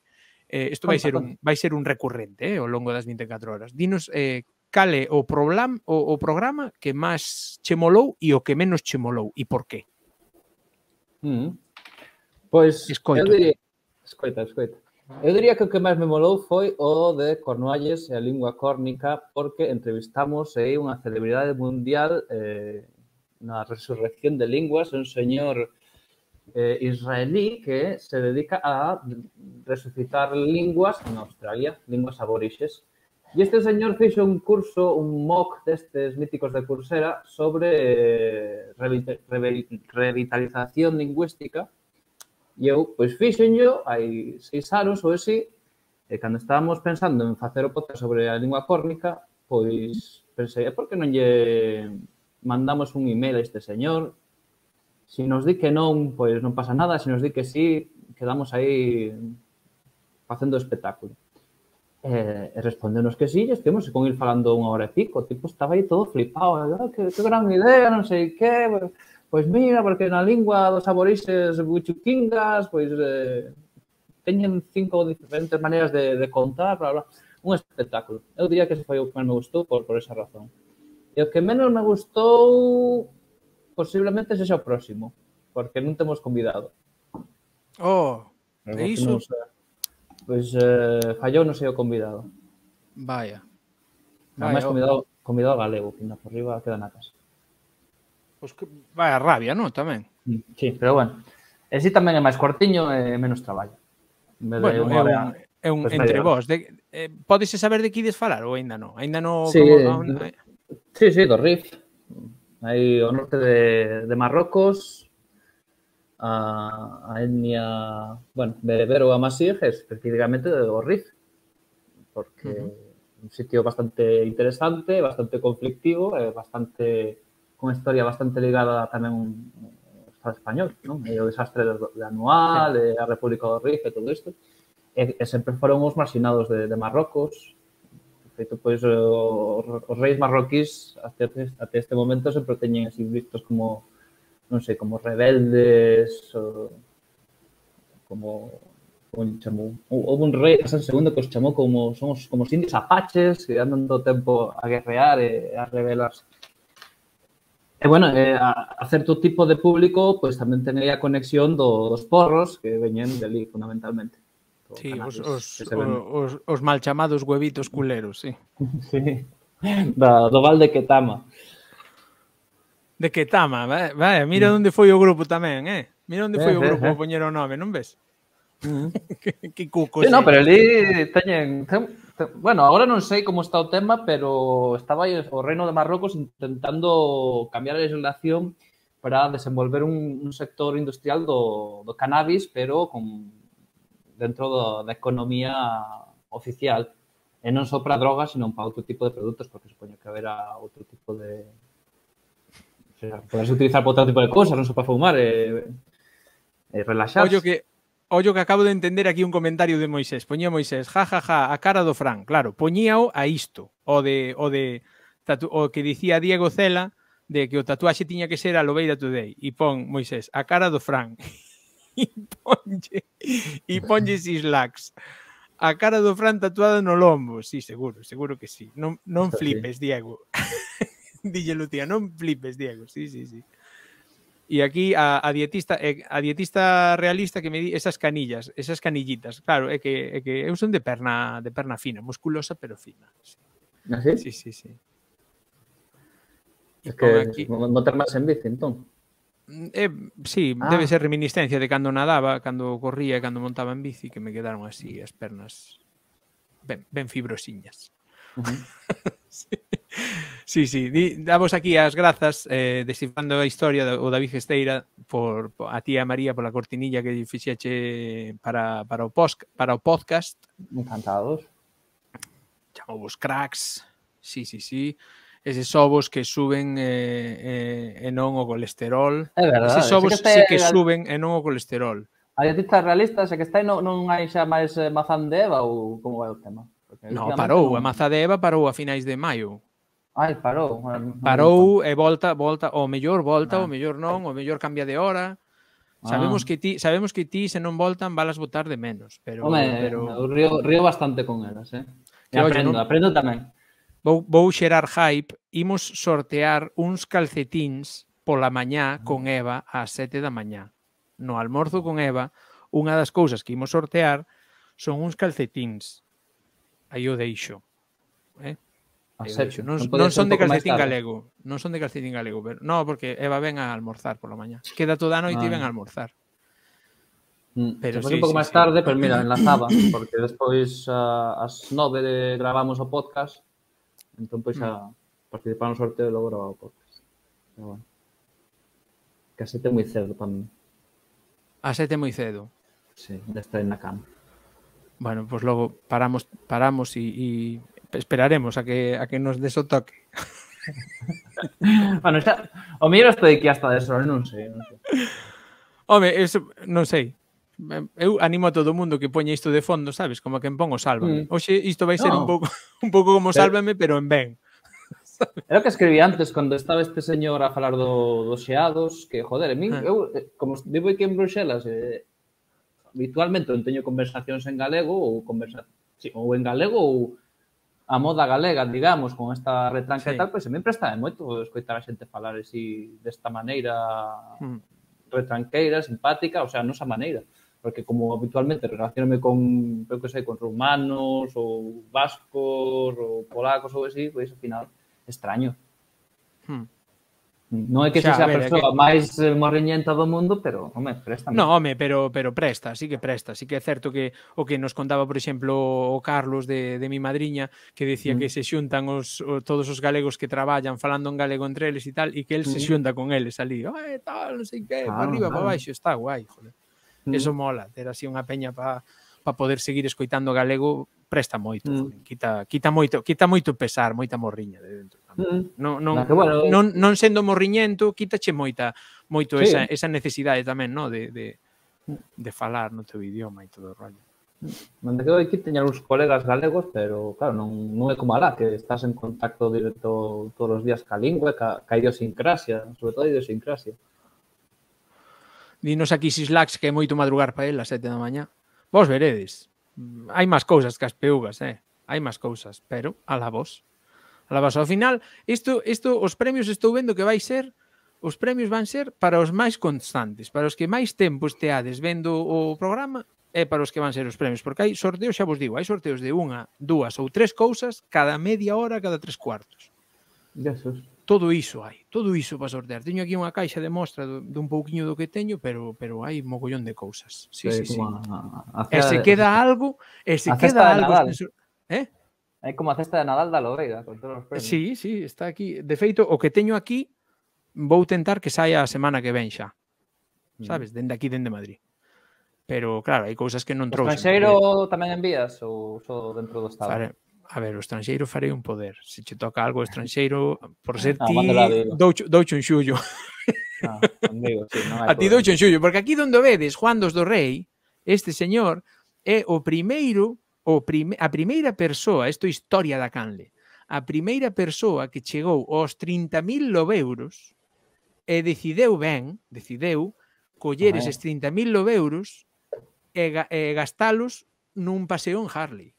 Eh, isto vai ser un vai ser un recurrente eh, ao longo das 24 horas. Dinos eh, cale o, problem, o, o programa que máis chemolou e o que menos chemolou e por qué. Mm. Pois, pues, escoito. Diría, escoita, escoita. Eu diría que o que máis me molou foi o de Cornualles e a lingua córnica porque entrevistamos aí unha celebridade mundial eh, na resurrección de linguas, un señor eh, israelí que se dedica a resucitar linguas en Australia, linguas aborixes. E este señor fixo un curso, un mock destes míticos de Coursera sobre eh, revitalización lingüística E eu, pois, fixenllo hai seis anos ou así, e cando estábamos pensando en facer o podcast sobre a lingua córnica, pois pensei, por que non lle mandamos un email a este señor? Se si nos di que non, pois non pasa nada, se si nos di que sí, quedamos aí facendo espectáculo. E, e respondenos que sí, e estemos con ir falando unha hora e pico, o tipo estaba aí todo flipado, ah, que, que gran idea, non sei que, pois mira, porque na lingua dos aborixes buchuquingas, pois eh, teñen cinco diferentes maneiras de, de contar, bla, bla. un espectáculo. Eu diría que ese foi o que máis me gustou por, por esa razón. E o que menos me gustou posiblemente sexa o próximo, porque non temos convidado. Oh, e iso? Nos, pois eh, fallou non sei o convidado. Vaya. Vaya máis convidado, convidado galego, que na por riba queda na casa. Pues que vai rabia, ¿no?, también. Sí, pero bueno. E si tamén más máis eh, menos trabajo. Bueno, pues entre vos. De, eh, saber de que ides falar ou ainda no, sí, sí, do Ahí Aí norte de, de Marrocos, a, a etnia, bueno, bereber ou amasir, específicamente de Gorrif. Porque un sitio bastante interesante, bastante conflictivo, eh, bastante con historia bastante ligada tamén ao Estado español, non? E o desastre de anual, de a República do Rif e todo isto. E, e sempre foron os marxinados de, de Marrocos, feito, pois, os, os reis marroquís até, até este momento sempre teñen así vistos como, non sei, como rebeldes, o, como, un chamou, houve un rei, San segundo que os chamou como, son os, como os indios apaches, que andan todo o tempo a guerrear e a rebelarse E, bueno, eh, a, a certo tipo de público, pois pues, tamén tenía a conexión do, dos porros que veñen de ali, fundamentalmente. Sí, os, os, os, os mal chamados huevitos mm. culeros, sí. sí. Da, do Val de Quetama. De Quetama, vai, vai, mm. mira onde foi o grupo tamén, eh? Mira onde eh, foi eh, o grupo eh, eh. o nome, non ves? Mm. Uh -huh. que, que cuco. Sí, no, pero ali teñen Bueno, agora non sei como está o tema, pero estaba o Reino de Marrocos intentando cambiar a legislación para desenvolver un, un sector industrial do, do cannabis, pero con dentro do, da economía oficial. E non só para drogas, sino para outro tipo de produtos, porque supoño que haberá outro tipo de... O sea, poderse utilizar para outro tipo de cosas, non só para fumar, e, eh, e eh, relaxarse. Ollo que, ollo que acabo de entender aquí un comentario de Moisés. Poñía Moisés, ja, ja, ja, a cara do Fran. Claro, poñíao a isto. O de, o de tatu, o que dicía Diego Cela de que o tatuaxe tiña que ser a Lobeira Today. E pon, Moisés, a cara do Fran. e ponlle, e ponlle Sislax. A cara do Fran tatuada no lombo. Sí, seguro, seguro que sí. Non, non flipes, Diego. Dille Lucía, non flipes, Diego. Sí, sí, sí. Y aquí a, a dietista eh, a dietista realista que me di esas canillas, esas canillitas. Claro, é que, é que eu son de perna de perna fina, musculosa pero fina. Sí, Así? ¿Ah, sí, sí. sí. E es que aquí... montar máis en bici, entón. Eh, sí, ah. debe ser reminiscencia de cando nadaba, cando corría, cando montaba en bici, que me quedaron así as pernas ben, ben fibrosiñas. Uh -huh. sí. Sí, sí, Di, damos aquí as grazas eh, descifrando a historia do David Gesteira por, por a tía María pola cortinilla que fixeche para, para, o, post, para o podcast. Encantados. vos cracks. Sí, sí, sí eses sobos que suben eh, eh, e non o colesterol. É verdade. Eses sobos que, este... sí que suben e non o colesterol. A dietista realista, se que está non, non hai xa máis eh, mazán de Eva ou como é o tema? Porque, no, parou. Non... A maza de Eva parou a finais de maio. Ai, parou. Parou e volta, volta, o mellor volta, ah. o mellor non, o mellor cambia de hora. Ah. Sabemos ah. que ti, sabemos que ti se non voltan balas botar de menos, pero Home, pero eu río, río bastante con elas, eh. Que aprendo, non... aprendo tamén. Vou, vou xerar hype, imos sortear uns calcetíns pola mañá con ah. Eva ás 7 da mañá. No almorzo con Eva, unha das cousas que imos sortear son uns calcetíns. Aí o deixo. Eh? Sergio, non, non, non son de calcetín galego, non son de calcetín galego, pero no, porque Eva ven a almorzar pola mañá. Queda toda a noite ah. e ven a almorzar. Mm, pero sí, un pouco sí, máis sí. tarde, pero mira, enlazaba, porque despois uh, as nove de, gravamos o podcast, entón pois a mm. participar no sorteo e logo gravaba o podcast. Pero bueno. Que a sete moi cedo para mí. A sete moi cedo? Sí, de estar na cama. Bueno, pois pues logo paramos paramos e, e esperaremos a que, a que nos des o toque. bueno, xa, o mellor isto de que hasta de sol, non sei. Non sei. Home, eso, non sei. Eu animo a todo o mundo que poña isto de fondo, sabes? Como que pon pongo sálvame. Mm. Oxe, isto vai ser no. un pouco un pouco como pero, eh. sálvame, pero en ben. Era o que escribí antes cando estaba este señor a falar do, dos xeados, que joder, min, ah. eu eh, como vivo aquí en Bruxelas, eh, habitualmente non teño conversacións en galego ou conversa sí, ou en galego ou a moda galega, digamos, con esta retranca sí. e tal, pois pues, a mí presta moito escoitar a xente falar así desta maneira mm. retranqueira, simpática, o sea, nosa maneira, porque como habitualmente relacionome con, creo que sei, con rumanos ou vascos ou polacos ou así, pois pues, ao final extraño. Mm. Non é que xa, xa a, ver, persoa que... máis morriñenta do mundo, pero, home, presta. Non, home, pero, pero presta, sí que presta. Sí que é certo que o que nos contaba, por exemplo, o Carlos de, de mi madriña, que decía mm. que se xuntan os, o, todos os galegos que traballan falando en galego entre eles e tal, e que el mm. se xunta con eles ali. Ai, tal, non sei que, claro, para arriba, claro. para baixo, está guai, joder. Mm. Eso mola, ter así unha peña para para poder seguir escoitando galego presta moito, mm. quita, quita moito, quita moito pesar, moita morriña de dentro. Non, non, bueno, non, eh, non sendo morriñento, quítache moita moito sí. esa, esa necesidade tamén, no, de, de, de falar no teu idioma e todo o rollo. Mande que aquí teña uns colegas galegos, pero claro, non, non é como alá, que estás en contacto directo todos os días ca lingua, ca, ca idiosincrasia, sobre todo a idiosincrasia. Dinos aquí Sislax que é moito madrugar para ela, a sete da mañá. Vos veredes. Hai máis cousas que as peugas, eh? Hai máis cousas, pero a la vos. Lavas ao final, isto, isto, os premios estou vendo que vai ser os premios van ser para os máis constantes, para os que máis tempo esteades vendo o programa é para os que van ser os premios, porque hai sorteos, xa vos digo, hai sorteos de unha, dúas ou tres cousas cada media hora, cada tres cuartos. Gracias. Todo iso hai, todo iso para sortear. Teño aquí unha caixa de mostra dun pouquiño do que teño, pero pero hai mogollón de cousas. Sí, sí, sí. sí. A, a, a e se queda algo, e se queda algo, Nadal. eh? É como a cesta de Nadal da Lobeira, con todos os premios. Sí, sí, está aquí. De feito, o que teño aquí vou tentar que saia a semana que ven xa. Mm. Sabes, dende aquí, dende Madrid. Pero claro, hai cousas que non trouxen. O estranxeiro tamén envías ou só dentro do estado? Fare, a ver, o estranxeiro farei un poder. Se che toca algo estranxeiro, por ser ah, ti, douche, un xullo. Ah, amigo, sí, non a ti douche un xullo, porque aquí donde vedes, Juan dos do Rei, este señor, é o primeiro o prime, a primeira persoa, isto é historia da Canle, a primeira persoa que chegou aos 30.000 lobeuros e decideu ben, decideu coller eses 30.000 lobeuros e, e gastalos nun paseo en Harley.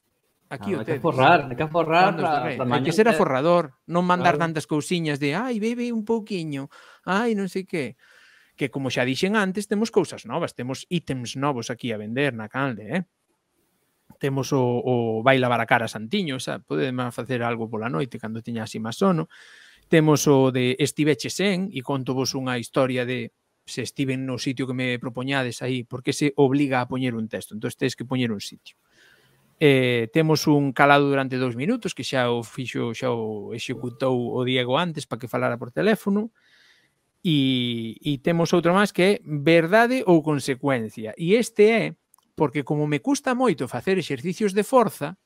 Aquí ah, o tedes. Que forrar, que forrar. Ra, ra, que ser aforrador, non mandar claro. tantas cousiñas de ai, bebe un pouquiño, ai, non sei que que como xa dixen antes, temos cousas novas, temos ítems novos aquí a vender na Canle, eh? temos o, o vai lavar a cara Santiño, xa, podemos facer algo pola noite cando teña así máis sono. Temos o de Estive sen e conto vos unha historia de se estiven no sitio que me propoñades aí, porque se obliga a poñer un texto, entón tens que poñer un sitio. Eh, temos un calado durante dous minutos que xa o fixo, xa o executou o Diego antes para que falara por teléfono. E, e temos outro máis que é verdade ou consecuencia. E este é porque como me custa moito facer exercicios de forza,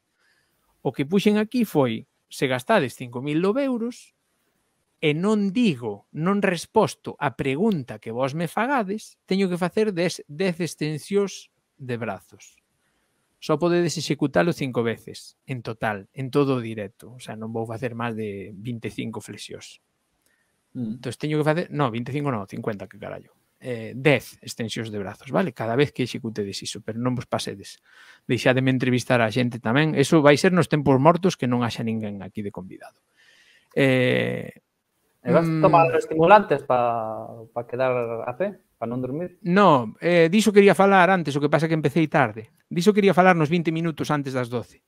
o que puxen aquí foi se gastades 5.000 euros e non digo, non resposto a pregunta que vos me fagades, teño que facer 10, 10 extensións de brazos. Só podedes executalo cinco veces, en total, en todo o directo. O sea, non vou facer máis de 25 flexións. Mm. Entón, teño que facer... No, 25 non, 50, que carallo eh, 10 extensións de brazos, vale? Cada vez que executedes iso, pero non vos pasedes. Deixademe entrevistar a xente tamén. Eso vai ser nos tempos mortos que non haxa ninguén aquí de convidado. Eh, e vas mm, tomar estimulantes para pa quedar a fe? para non dormir? No, eh, diso quería falar antes, o que pasa que empecé tarde. Diso quería falar nos 20 minutos antes das 12.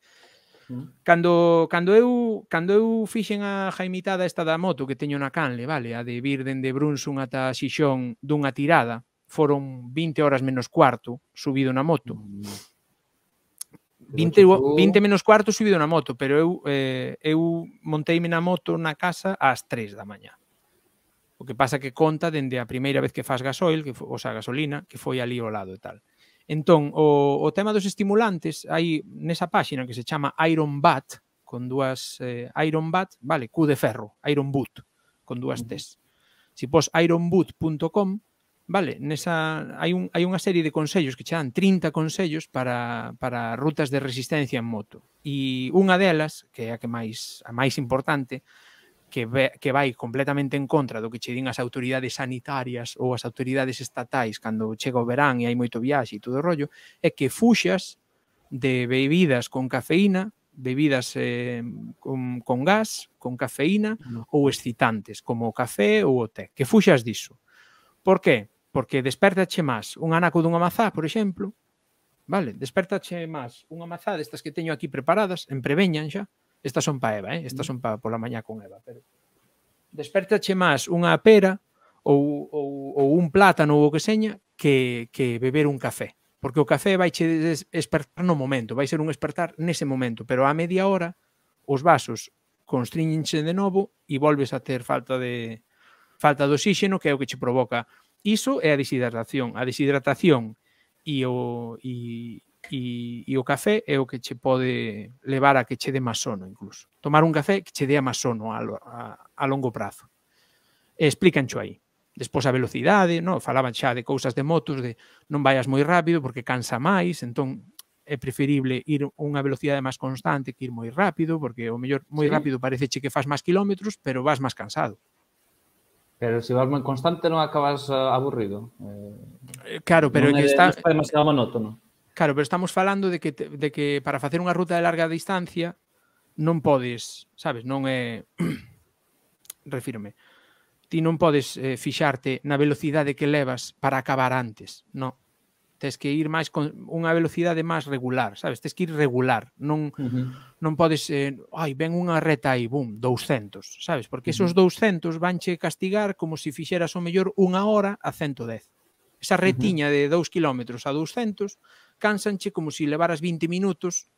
Cando, cando, eu, cando eu fixen a jaimitada esta da moto que teño na canle, vale, a de vir dende Brunsun ata Xixón dunha tirada, foron 20 horas menos cuarto subido na moto. 20, 20 menos cuarto subido na moto, pero eu eh, eu monteime na moto na casa ás 3 da mañá. O que pasa que conta dende a primeira vez que fas gasoil, que foi, o sea, gasolina, que foi ali ao lado e tal. Uh Entón, o, o tema dos estimulantes, hai nesa páxina que se chama Iron Bat, con dúas eh, Iron Bat, vale, Q de ferro, Iron Boot, con dúas Ts. Si pos ironboot.com, vale, nesa hai un hai unha serie de consellos que chan 30 consellos para para rutas de resistencia en moto. E unha delas, que é a que máis a máis importante, que, ve, que vai completamente en contra do que che din as autoridades sanitarias ou as autoridades estatais cando chega o verán e hai moito viaxe e todo o rollo, é que fuxas de bebidas con cafeína, bebidas eh, con, con gas, con cafeína no. ou excitantes, como o café ou o té. Que fuxas diso. Por qué? Porque despertache máis un anaco dunha mazá, por exemplo, vale, despertache máis unha mazá destas que teño aquí preparadas, en preveñan xa, Estas son pa Eva, eh? Estas mm. son pa pola mañá con Eva, pero despertache máis unha pera ou, ou, ou un plátano ou o que seña que, que beber un café. Porque o café vai che despertar no momento, vai ser un despertar nese momento, pero a media hora os vasos constriñenche de novo e volves a ter falta de falta de oxígeno que é o que che provoca. Iso é a deshidratación. A deshidratación e o, e, e, e o café é o que che pode levar a que che dé máis sono incluso. Tomar un café que che dé máis sono a, a, a longo prazo. E xo aí. Despois a velocidade, no? falaban xa de cousas de motos, de non vayas moi rápido porque cansa máis, entón é preferible ir unha velocidade máis constante que ir moi rápido, porque o mellor moi sí. rápido che que faz máis kilómetros, pero vas máis cansado. Pero se vas moi constante non acabas eh, aburrido. Eh, claro, pero non é, que está... Non está demasiado monótono. Claro, pero estamos falando de que, de que para facer unha ruta de larga distancia non podes, sabes, non é... Refírome, ti non podes eh, fixarte na velocidade que levas para acabar antes, non? Tes que ir máis con unha velocidade máis regular, sabes? Tes que ir regular, non uh -huh. non podes eh, ai, ven unha reta aí, bum, 200, sabes? Porque uh -huh. esos 200 vanche castigar como se si fixeras o mellor unha hora a 110. Esa retiña uh -huh. de 2 km a 200 cansanche como se si levaras 20 minutos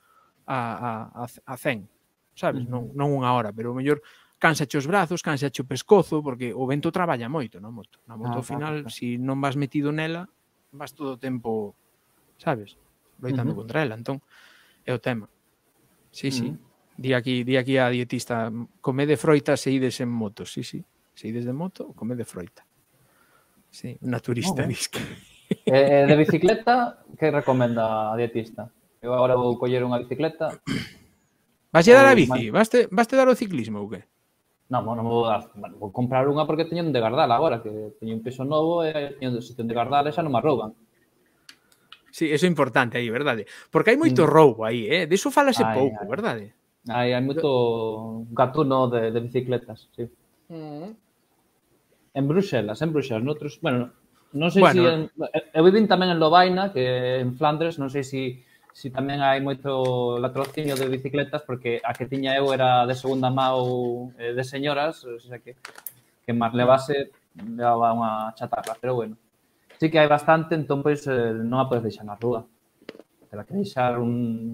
a, a, a 100 sabes? Non, non unha hora, pero o mellor cansache os brazos, cansache o pescozo, porque o vento traballa moito na moto. Na moto, ah, ao ah, final, ah, ah, se si non vas metido nela, vas todo o tempo, sabes? Loitando uh -huh. contra ela, entón, é o tema. Sí, uh -huh. sí. Di aquí, di aquí a dietista, come de froita se ides en moto, sí, sí. Se ides de moto, come de froita. Sí, naturista, oh, disque. Eh, eh, de bicicleta, que recomenda a dietista? Eu agora vou coller unha bicicleta. Vas a dar a eh, bici? Vas te, vas te dar o ciclismo ou que? Non, non vou dar. Bueno, vou comprar unha porque teño de guardala agora, que teño un peso novo e teño se teño de guardala, xa non me rouban. Sí, eso é importante aí, verdade? Porque hai moito mm. roubo aí, eh? De iso falase ai, pouco, ai. verdade? Hai, hai moito gatuno de, de bicicletas, sí. Mm. En Bruxelas, en Bruxelas, noutros, bueno, Non sei bueno, si en, eu vivín tamén en Lobaina, que en Flandres, non sei se si, si tamén hai moito latrocinio de bicicletas porque a que tiña eu era de segunda má ou eh, de señoras, o sea que que máis levase levaba unha chatarra, pero bueno. Sí que hai bastante, entón pois eh, non a podes deixar na rúa. la que deixar un,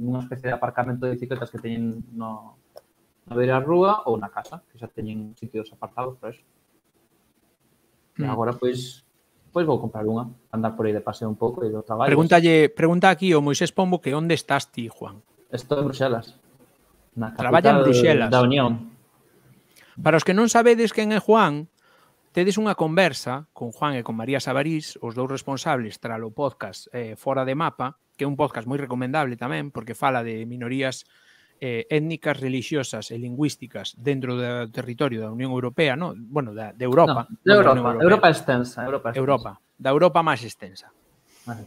unha especie de aparcamento de bicicletas que teñen no, na beira rúa ou na casa, que xa teñen sitios apartados para eso. E mm. agora, pois, pois vou comprar unha, andar por aí de paseo un pouco e do traballo. Pregúntalle, pregunta aquí o Moisés Pombo que onde estás ti, Juan? Estou en Bruxelas. Na Traballa en Bruxelas. Da Unión. Para os que non sabedes quen é Juan, tedes unha conversa con Juan e con María Sabarís, os dous responsables o podcast eh, Fora de Mapa, que é un podcast moi recomendable tamén, porque fala de minorías eh, étnicas, religiosas e lingüísticas dentro do territorio da Unión Europea, no? bueno, da, de Europa. No, de Europa, Europa, Europa extensa. Europa, extensa. Europa, da Europa máis extensa. Vale.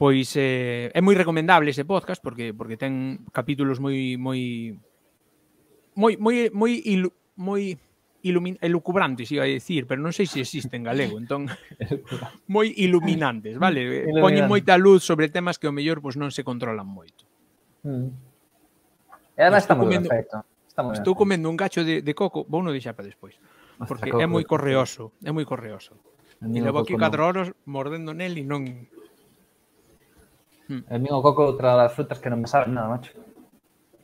Pois eh, é moi recomendable ese podcast porque porque ten capítulos moi moi moi moi moi ilu, moi ilumin, elucubrantes, iba a decir, pero non sei se existe en galego, entón moi iluminantes, vale? Iluminante. Poñen moita luz sobre temas que ao mellor pois non se controlan moito. Mm. Ela está moi comendo, ben Está moi estou comendo un gacho de, de coco, vou non deixar para despois. Porque coco, é moi correoso, é moi correoso. E levo aquí 4 horas mordendo nel e non... Hmm. A mío o coco outra das frutas que non me sabe nada, macho.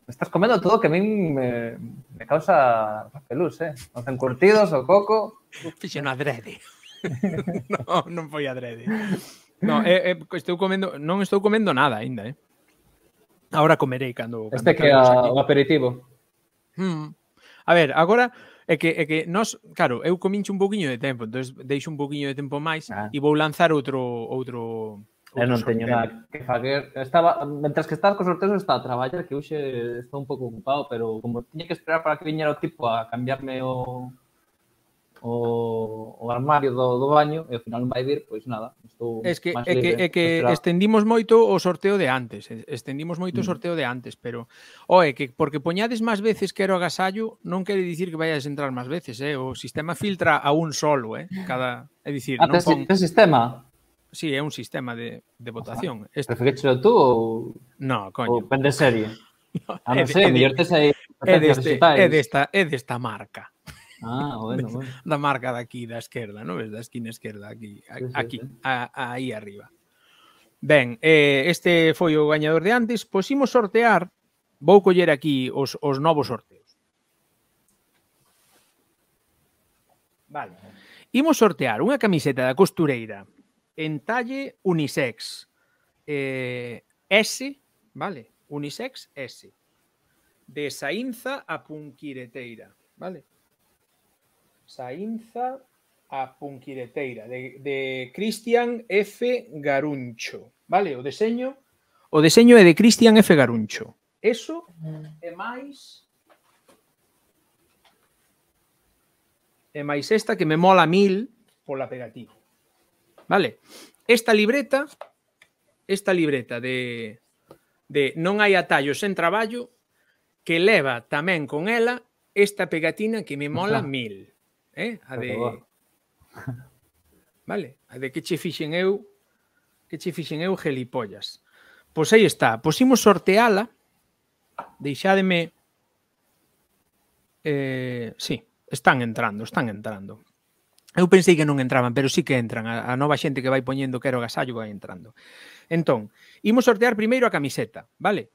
Estás comendo todo que a min me, me causa pelús, eh? Os encurtidos, o coco... Fixe no adrede. non, non foi adrede. No, eh, eh, estou comendo, non estou comendo nada aínda, eh? Agora comerei cando... cando este que é o aperitivo. Hmm. A ver, agora é que, é que nós, claro, eu comincho un boquiño de tempo, entonces deixo un boquiño de tempo máis ah. e vou lanzar outro outro Eu non teño nada que facer. Estaba, mentras que estás co sorteo, estaba a traballar, que hoxe estou un pouco ocupado, pero como tiña que esperar para que viñera o tipo a cambiarme o, o, o armario do, do baño e ao final non vai vir, pois nada, estou Es que é que é que estendimos moito o sorteo de antes, estendimos moito mm. o sorteo de antes, pero oe, que porque poñades máis veces que era o agasallo, non quere dicir que vayas a entrar máis veces, eh? O sistema filtra a un solo, eh? Cada, é dicir, ah, non pon... sistema? Sí, é un sistema de, de votación. Oja, que Preferíchelo tú ou... No, coño. Ou pende serio. No, a ah, non ser, mellor tes aí... É desta, é desta marca. Ah, bueno, bueno. Da marca daqui da esquerda, ¿no? Ves da esquina esquerda aquí, aquí, sí, sí, sí. A, aí arriba. Ben, eh, este foi o gañador de antes, pois imos sortear, vou coller aquí os, os novos sorteos. Vale. Imos sortear unha camiseta da costureira en talle unisex eh, S, vale? Unisex S. De Saínza a Punquireteira, vale? Saínza a Punquireteira, de, de Cristian F. Garuncho. Vale, o deseño o deseño é de Cristian F. Garuncho. Eso é mm. máis é máis esta que me mola mil pola pegativa. Vale? Esta libreta, esta libreta de, de Non hai atallos sen traballo, que leva tamén con ela esta pegatina que me mola -huh. mil eh? A de... Vale, a de que che fixen eu que che fixen eu gelipollas. Pois aí está, pois imos sorteala. Deixádeme eh, sí, están entrando, están entrando. Eu pensei que non entraban, pero sí que entran. A, nova xente que vai poñendo quero gasallo vai entrando. Entón, imos sortear primeiro a camiseta, vale?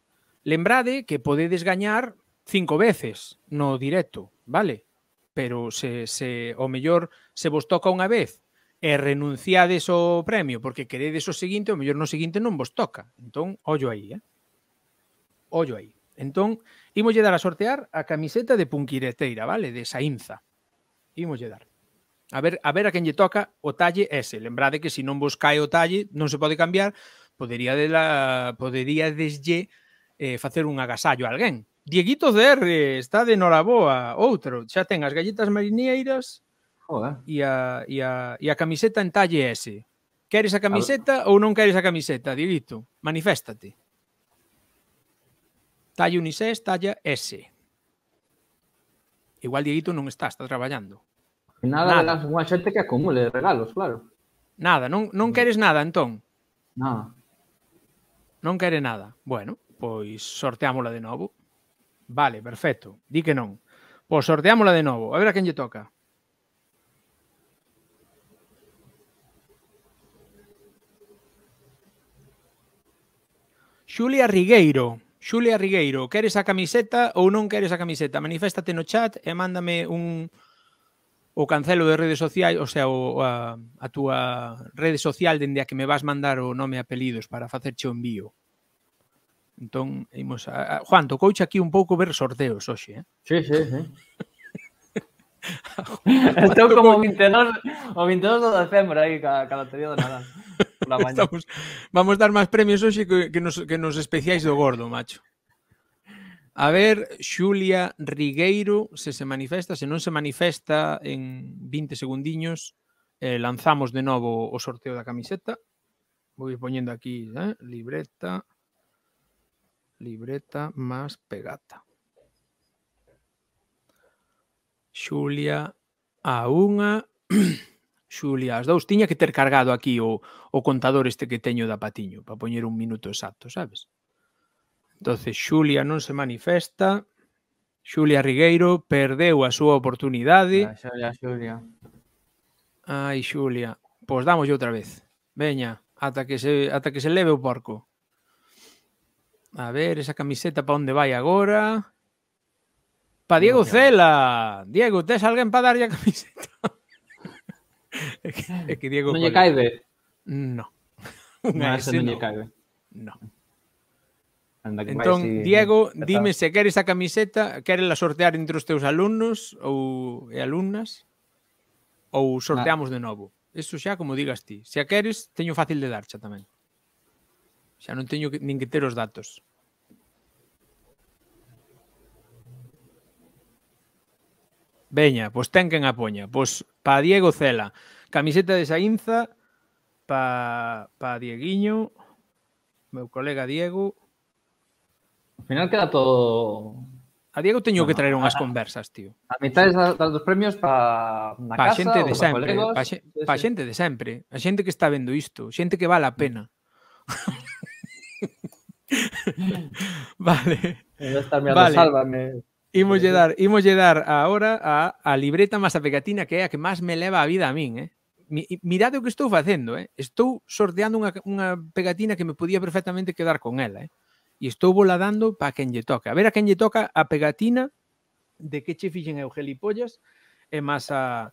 Lembrade que podedes gañar cinco veces no directo, vale? pero se, se o mellor se vos toca unha vez e renunciades o premio porque queredes o seguinte, o mellor no seguinte non vos toca. Entón, ollo aí, eh? Ollo aí. Entón, ímolle dar a sortear a camiseta de Punquireteira, vale? De Sainza. Ímolle dar. A ver, a ver a quen lle toca o talle ese. Lembrade que se non vos cae o talle, non se pode cambiar, podería de la, podería deslle eh, facer un agasallo a alguén. Dieguito DR está de Noraboa, outro, xa ten as galletas marineiras e a, e a, e a camiseta en talle S. Queres a camiseta a ou non queres a camiseta, Dieguito? Maniféstate. Talla unisex, talla S. Igual Dieguito non está, está traballando. Nada, nada. unha xente que acumule regalos, claro. Nada, non, non queres nada, entón? Nada. Non quere nada. Bueno, pois sorteámola de novo. Vale, perfecto. Di que non. Pois sorteámola de novo. A ver a quen lle toca. Xulia Rigueiro. Xulia Rigueiro, queres a camiseta ou non queres a camiseta? Maniféstate no chat e mándame un o cancelo de redes sociais, o sea, o, a, a túa rede social dende a que me vas mandar o nome e apelidos para facerche o envío. Entón, imos a... Juan, tocouche aquí un pouco ver sorteos hoxe, eh? Sí, sí, sí. Estou como o 22, o 22 de decembro aí, ca, ca lotería do Nadal. Estamos, vamos dar máis premios hoxe que, que, nos, que nos especiais do gordo, macho. A ver, Xulia Rigueiro, se se manifesta, se non se manifesta en 20 segundiños, eh, lanzamos de novo o sorteo da camiseta. Vou ir poñendo aquí, eh, libreta libreta más pegata. Xulia a unha... Xulia, as dous tiña que ter cargado aquí o, o contador este que teño da Patiño para poñer un minuto exacto, sabes? Entonces, Xulia non se manifesta. Xulia Rigueiro perdeu a súa oportunidade. Xulia, Xulia. Ai, Xulia. Pois damos outra vez. Veña, ata que se, ata que se leve o porco. A ver, esa camiseta para onde vai agora? Pa Diego Cela. Diego, tes alguén para darlle a camiseta? é, que, é que Diego... Non lle caibe? No. Unha no, ese non lle caibe. No. Anda que entón, vai, si... Diego, dime se queres a camiseta, queres la sortear entre os teus alumnos ou e alumnas ou sorteamos ah. de novo. Eso xa como digas ti. Se a queres, teño fácil de darcha tamén. Xa non teño que, nin que ter os datos. Veña, pois ten quen a poña. Pois pa Diego Cela, camiseta de Sainza, pa, pa Dieguiño, meu colega Diego. Ao final queda todo... A Diego teño bueno, que traer unhas a, conversas, tío. A mitad dos premios pa na pa casa, xente de sempre, pa, colegos, pa, xe, pa xente de sempre, a xente que está vendo isto, xente que vale a pena. vale. En estarme vale. sálvame. Imos lle dar, imos lle dar agora a, a libreta máis a pegatina que é a que máis me leva a vida a min, eh? Mi, mirade o que estou facendo, eh? Estou sorteando unha, unha pegatina que me podía perfectamente quedar con ela, eh? E estou voladando para quen lle toca. A ver a quen lle toca a pegatina de que che fixen eu gelipollas e máis a,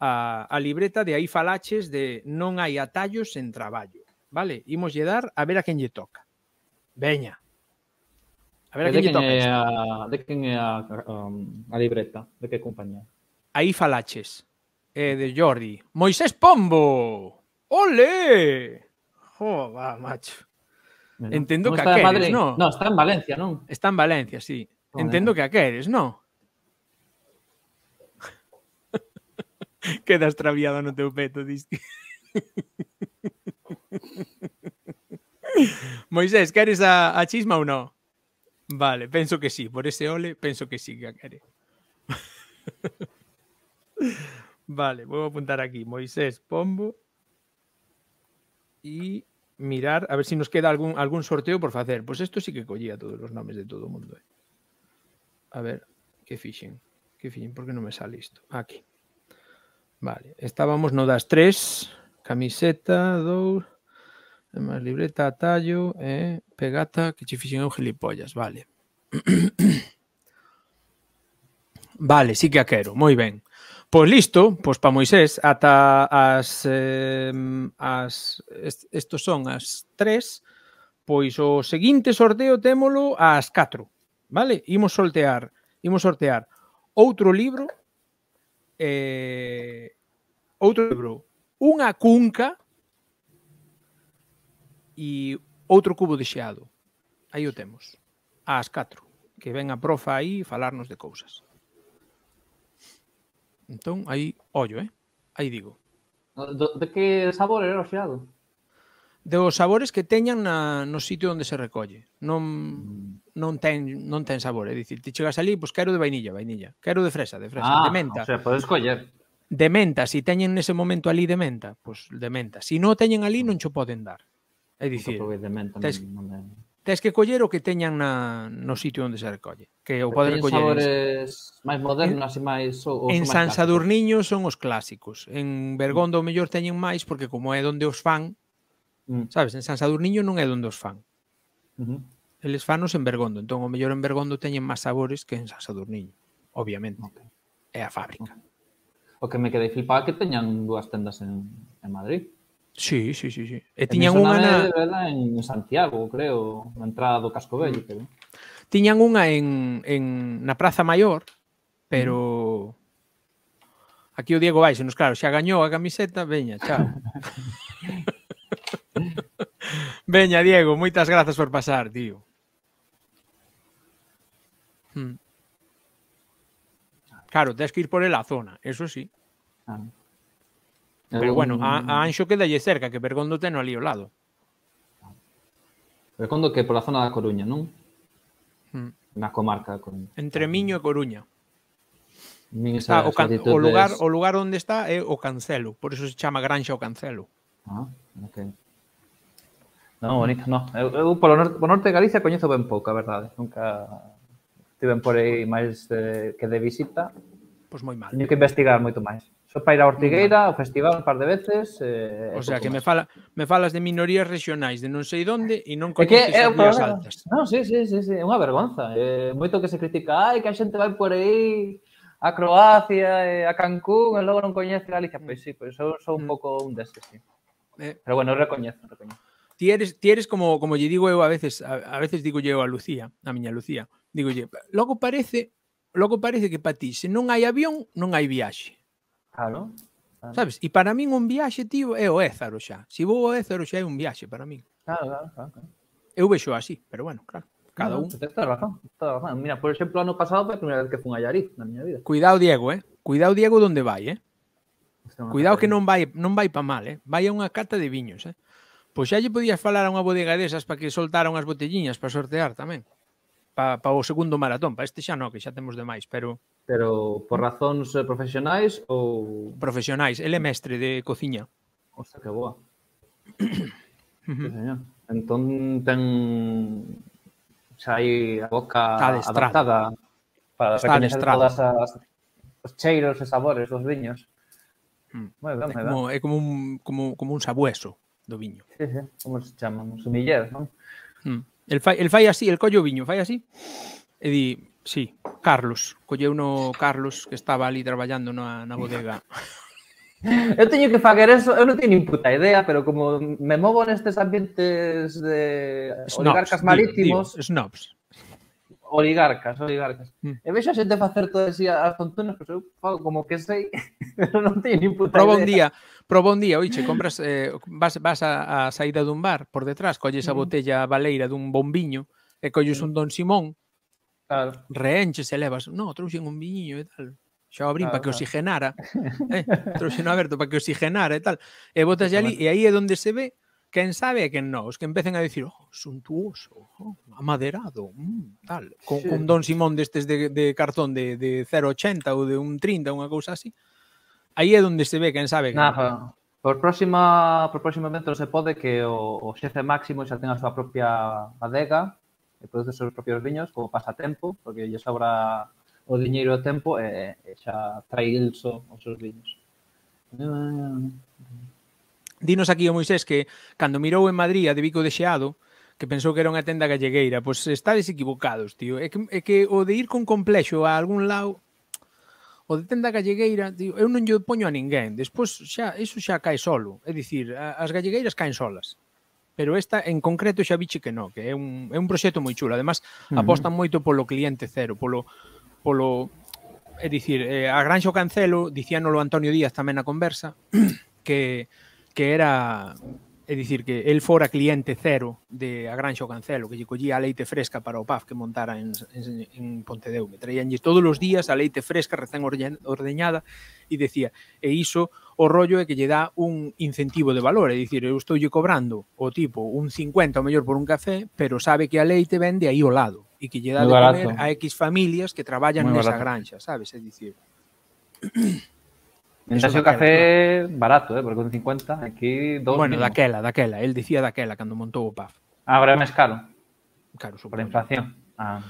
a, a libreta de aí falaches de non hai atallos en traballo, vale? Imos lle dar a ver a quen lle toca. Veña. A ver, de quen, é de quen é a, um, a libreta? De que compañía? Aí falaches. Eh, de Jordi. Moisés Pombo! Ole! Oh, va, macho. Bueno, Entendo que a queres, Madrid? no? No, está en Valencia, non? Está en Valencia, sí. Vale. Entendo que a queres, no? Queda extraviado no teu peto, diste. Moisés, queres a, a chisma o no? Vale, pienso que sí. Por ese ole, pienso que sí que a quere. vale, a apuntar aquí. Moisés, Pombo. Y mirar a ver si nos queda algún, algún sorteo por hacer. pues esto sí que cogía todos los nombres de todo el mundo. Eh. A ver, qué fixen. Que fixen, porque no me sale esto? Aquí. Vale, estábamos no das tres. Camiseta, dos... Además, libreta, tallo, eh, pegata, que che fixen eu gilipollas, vale. vale, sí que a quero, moi ben. Pois listo, pois pa Moisés, ata as, eh, as estos son as tres, pois o seguinte sorteo témolo ás 4, vale? Imos sortear, imos sortear outro libro, eh, outro libro, unha cunca, e outro cubo de xeado. Aí o temos. As 4, que ven a profa aí falarnos de cousas. Entón, aí, ollo, eh? Aí digo. De, de que sabor era o xeado? De os sabores que teñan na, no sitio onde se recolle. Non, mm. non ten non ten sabor, é dicir, ti chegas ali, pois quero de vainilla, vainilla, quero de fresa, de fresa, ah, de menta. O sea, podes coller. De menta, se si teñen nese momento ali de menta, pois de menta. Se si non teñen ali non cho poden dar. É dicir, tes, tes que coller o que teñan na, no sitio onde se recolle. Que o poder coller... sabores máis modernos e máis... O, o San Sadurniño son os clásicos. En Bergondo o mellor teñen máis porque como é donde os fan, mm. sabes, en San Sadurniño non é donde os fan. Uh -huh. Eles fanos en Bergondo, entón o mellor en Bergondo teñen máis sabores que en San Sadurniño, obviamente. Okay. É a fábrica. O que me quedei flipado é que teñan dúas tendas en, en Madrid. Sí, sí, sí, sí. E tiñan unha na... en Santiago, creo, na entrada do Casco Vello, pero. Tiñan unha en, en na Praza Maior, pero aquí o Diego nos claro, xa gañou a camiseta, veña, chao. veña, Diego, moitas grazas por pasar, tío. Hmm. Claro, tens que ir por ela a zona, eso sí. Ah. Pero bueno, a, a Anxo dalle cerca, que Bergondo no ali ao lado. Bergondo que pola zona da Coruña, non? Hmm. Na comarca da Coruña. Entre Miño e Coruña. Miño está, o, can, o, lugar, o lugar onde está é o Cancelo, por iso se chama Granxa o Cancelo. Ah, ok. Non, bonito, non. Eu, eu polo norte, polo norte de Galicia coñezo ben pouco, a verdade. Nunca estiven por aí máis de, que de visita. Pois moi mal. Tenho que investigar moito máis. Só para ir a Ortigueira, ao festival un par de veces. Eh, o sea, que me, fala, me falas de minorías regionais de non sei onde e non coñeces as vías altas. Non, sí, sí, sí, sí, é unha vergonza. Eh, moito que se critica, ai, que a xente vai por aí a Croacia, eh, a Cancún, e logo non coñece Galicia. Pois sí, pois sou, sou un mm. pouco un deses, sí. Eh. Pero bueno, recoñezo, recoñezo. Ti eres, ti eres como, como lle digo eu a veces, a, a veces digo eu a Lucía, a miña Lucía, digo lle, logo parece, logo parece que para ti, se non hai avión, non hai viaxe Claro. claro. Sabes? E para min un viaxe, tío, é o Ézaro xa. Se si vou ao Ézaro xa é un viaxe para min. Claro, claro, claro. Eu vexo así, pero bueno, claro. Cada no, un. Tens toda razón, toda razón. Mira, por exemplo, ano pasado foi a primeira vez que fun a Yariz na miña vida. Cuidado, Diego, eh? Cuidado, Diego, onde vai, eh? Cuidado que non vai non vai pa mal, eh? Vai a unha cata de viños, eh? Pois xa lle podías falar a unha bodega desas para que soltaran as botelliñas para sortear tamén para pa o segundo maratón, para este xa non, que xa temos demais, pero... Pero por razóns eh, profesionais ou... Profesionais, ele é mestre de cociña. Hostia, que boa. sí, entón ten xa hai a boca adaptada para Está recoñecer todas as, os cheiros e sabores dos viños. Mm. Bueno, é, como, é como un, como, como un sabueso do viño. Sí, sí, como se chama, un sumiller, non? Mm. El fai, el fai así, el collo viño, fai así. E di, sí, Carlos. Colleu no Carlos que estaba ali traballando na, na bodega. Eu teño que facer eso, eu non teño nin puta idea, pero como me movo nestes ambientes de snops, oligarcas marítimos... Digo, digo, snobs oligarcas, oligarcas. Mm. E vexo a xente facer todas así as tontunas, pois eu falo como que sei, pero non teño nin puta Proba idea. un día, proba un día, oiche, compras, eh, vas, vas a, a saída dun bar por detrás, colles a mm. botella baleira dun bombiño e colles mm. un Don Simón, claro. reenches e levas, no, trouxen un viñiño e tal. Xa o abrín claro, para que oxigenara. Eh, trouxen aberto para que oxigenara e tal. E botas ali, e aí é onde se ve quen sabe que non, os que empecen a dicir, oh, suntuoso, oh, amaderado, mm, tal, con, sí. un Don Simón destes de, de cartón de, de 0,80 ou de un 30, unha cousa así, aí é onde se ve quen sabe. Que Naja, por próxima, por próximo evento se pode que o, o xefe máximo xa tenga a súa propia adega e produce os seus propios viños como pasatempo, porque lle sobra o diñeiro o tempo e, e xa trai ilso os seus viños. Ah, Dinos aquí o Moisés que cando mirou en Madrid a de Vico de Xeado, que pensou que era unha tenda gallegueira, pois estáis equivocados, tío. É que, é que o de ir con complexo a algún lado o de tenda gallegueira, digo, eu non lle poño a ninguén. Despois xa iso xa cae solo, é dicir, as gallegueiras caen solas. Pero esta en concreto xa viche que non, que é un é un proxecto moi chulo. Ademais, uh -huh. apostan moito polo cliente cero, polo polo é dicir, eh, a Granxo Cancelo, dicíanolo Antonio Díaz tamén na conversa, que que era é dicir que el fora cliente cero de a Granxo Cancelo, que lle collía a leite fresca para o PAF que montara en, en, en Deume. Traíanlle todos os días a leite fresca recén ordeñada e decía, e iso o rollo é que lle dá un incentivo de valor, é dicir, eu estou lle cobrando o tipo un 50 o mellor por un café, pero sabe que a leite vende aí ao lado e que lle dá Muy de comer a X familias que traballan nesa granxa, sabes? É dicir... En café barato, eh, porque un 50, aquí dos Bueno, daquela, daquela, él decía daquela cuando montó o PAF. Agora ah, es caro. Claro, super. Por inflación. Ah.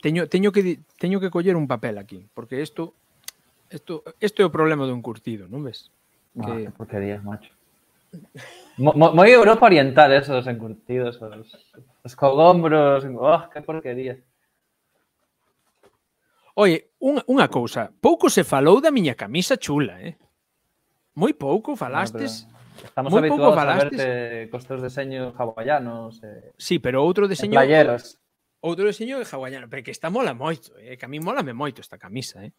Tengo que coger que un papel aquí, porque esto esto esto es o problema un curtido, ¿no ves? Ah, porquería, macho. Muy Europa Oriental, esos encurtidos, esos los cogombros, oh, porquería. Oye, unha, unha cousa, pouco se falou da miña camisa chula, eh? Moi pouco ah, falastes. No, Estamos moi habituados a verte cos teus deseños hawaianos. Eh... Sí, pero outro deseño... Playeros. Outro deseño de hawaiano, pero que está mola moito, eh? que a mí mola me moito esta camisa. Eh?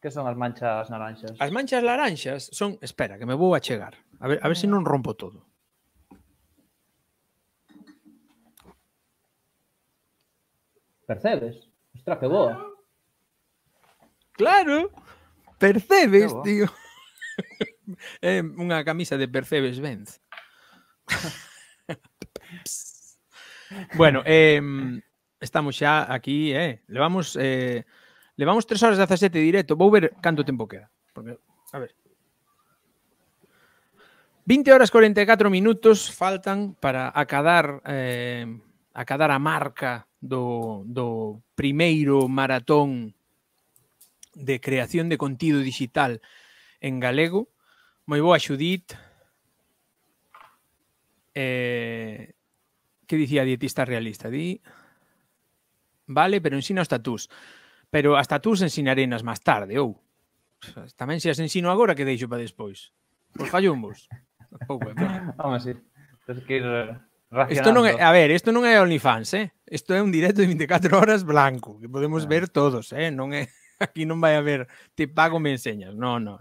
Que son as manchas naranxas? As manchas laranxas son... Espera, que me vou a chegar. A ver, a ver se si non rompo todo. Percebes? Ostras, que boa. Claro, percebes, Bravo. tío. é unha camisa de percebes Benz. bueno, eh, estamos xa aquí, eh. Levamos eh, levamos 3 horas 17 directo. Vou ver canto tempo queda, porque a ver. 20 horas 44 minutos faltan para acadar eh, acadar a marca do, do primeiro maratón de creación de contido digital en galego. Moi boa, Xudit. Eh, que dicía dietista realista? Di... Vale, pero ensina os tatús. Pero as tatús ensinarenas máis tarde, ou? Tamén se as ensino agora que deixo para despois. fallo un bus. Vamos ir. que ir Isto non é, a ver, isto non é OnlyFans, eh? Isto é un directo de 24 horas blanco, que podemos ah. ver todos, eh? Non é aquí no vaya a haber, te pago, me enseñas. No, no.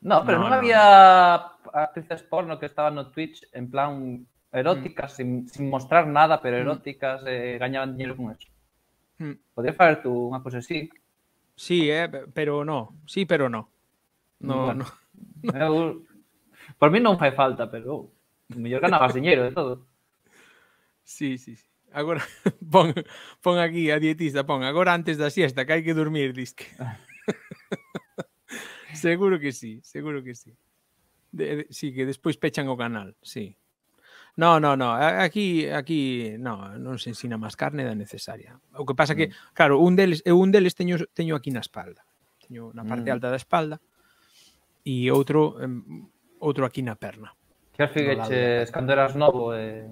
No, pero no, había actrices porno que estaban en Twitch en plan eróticas, sin, mostrar nada, pero mm. eróticas, eh, gañaban dinero con eso. Mm. Podrías hacer tú una cosa así. Sí, eh, pero no. Sí, pero no. No, no. por mí no me falta, pero oh, yo ganabas dinero de todo. Sí, sí, sí. agora pon, pon aquí a dietista, pon agora antes da siesta que hai que dormir, disque. seguro que sí, seguro que sí. De, de, sí, que despois pechan o canal, sí. No, no, no, aquí aquí no, non se ensina máis carne da necesaria. O que pasa que, mm. claro, un deles, eu un deles teño teño aquí na espalda. Teño na parte mm. alta da espalda e outro outro aquí na perna. Que as figueches cando eras novo eh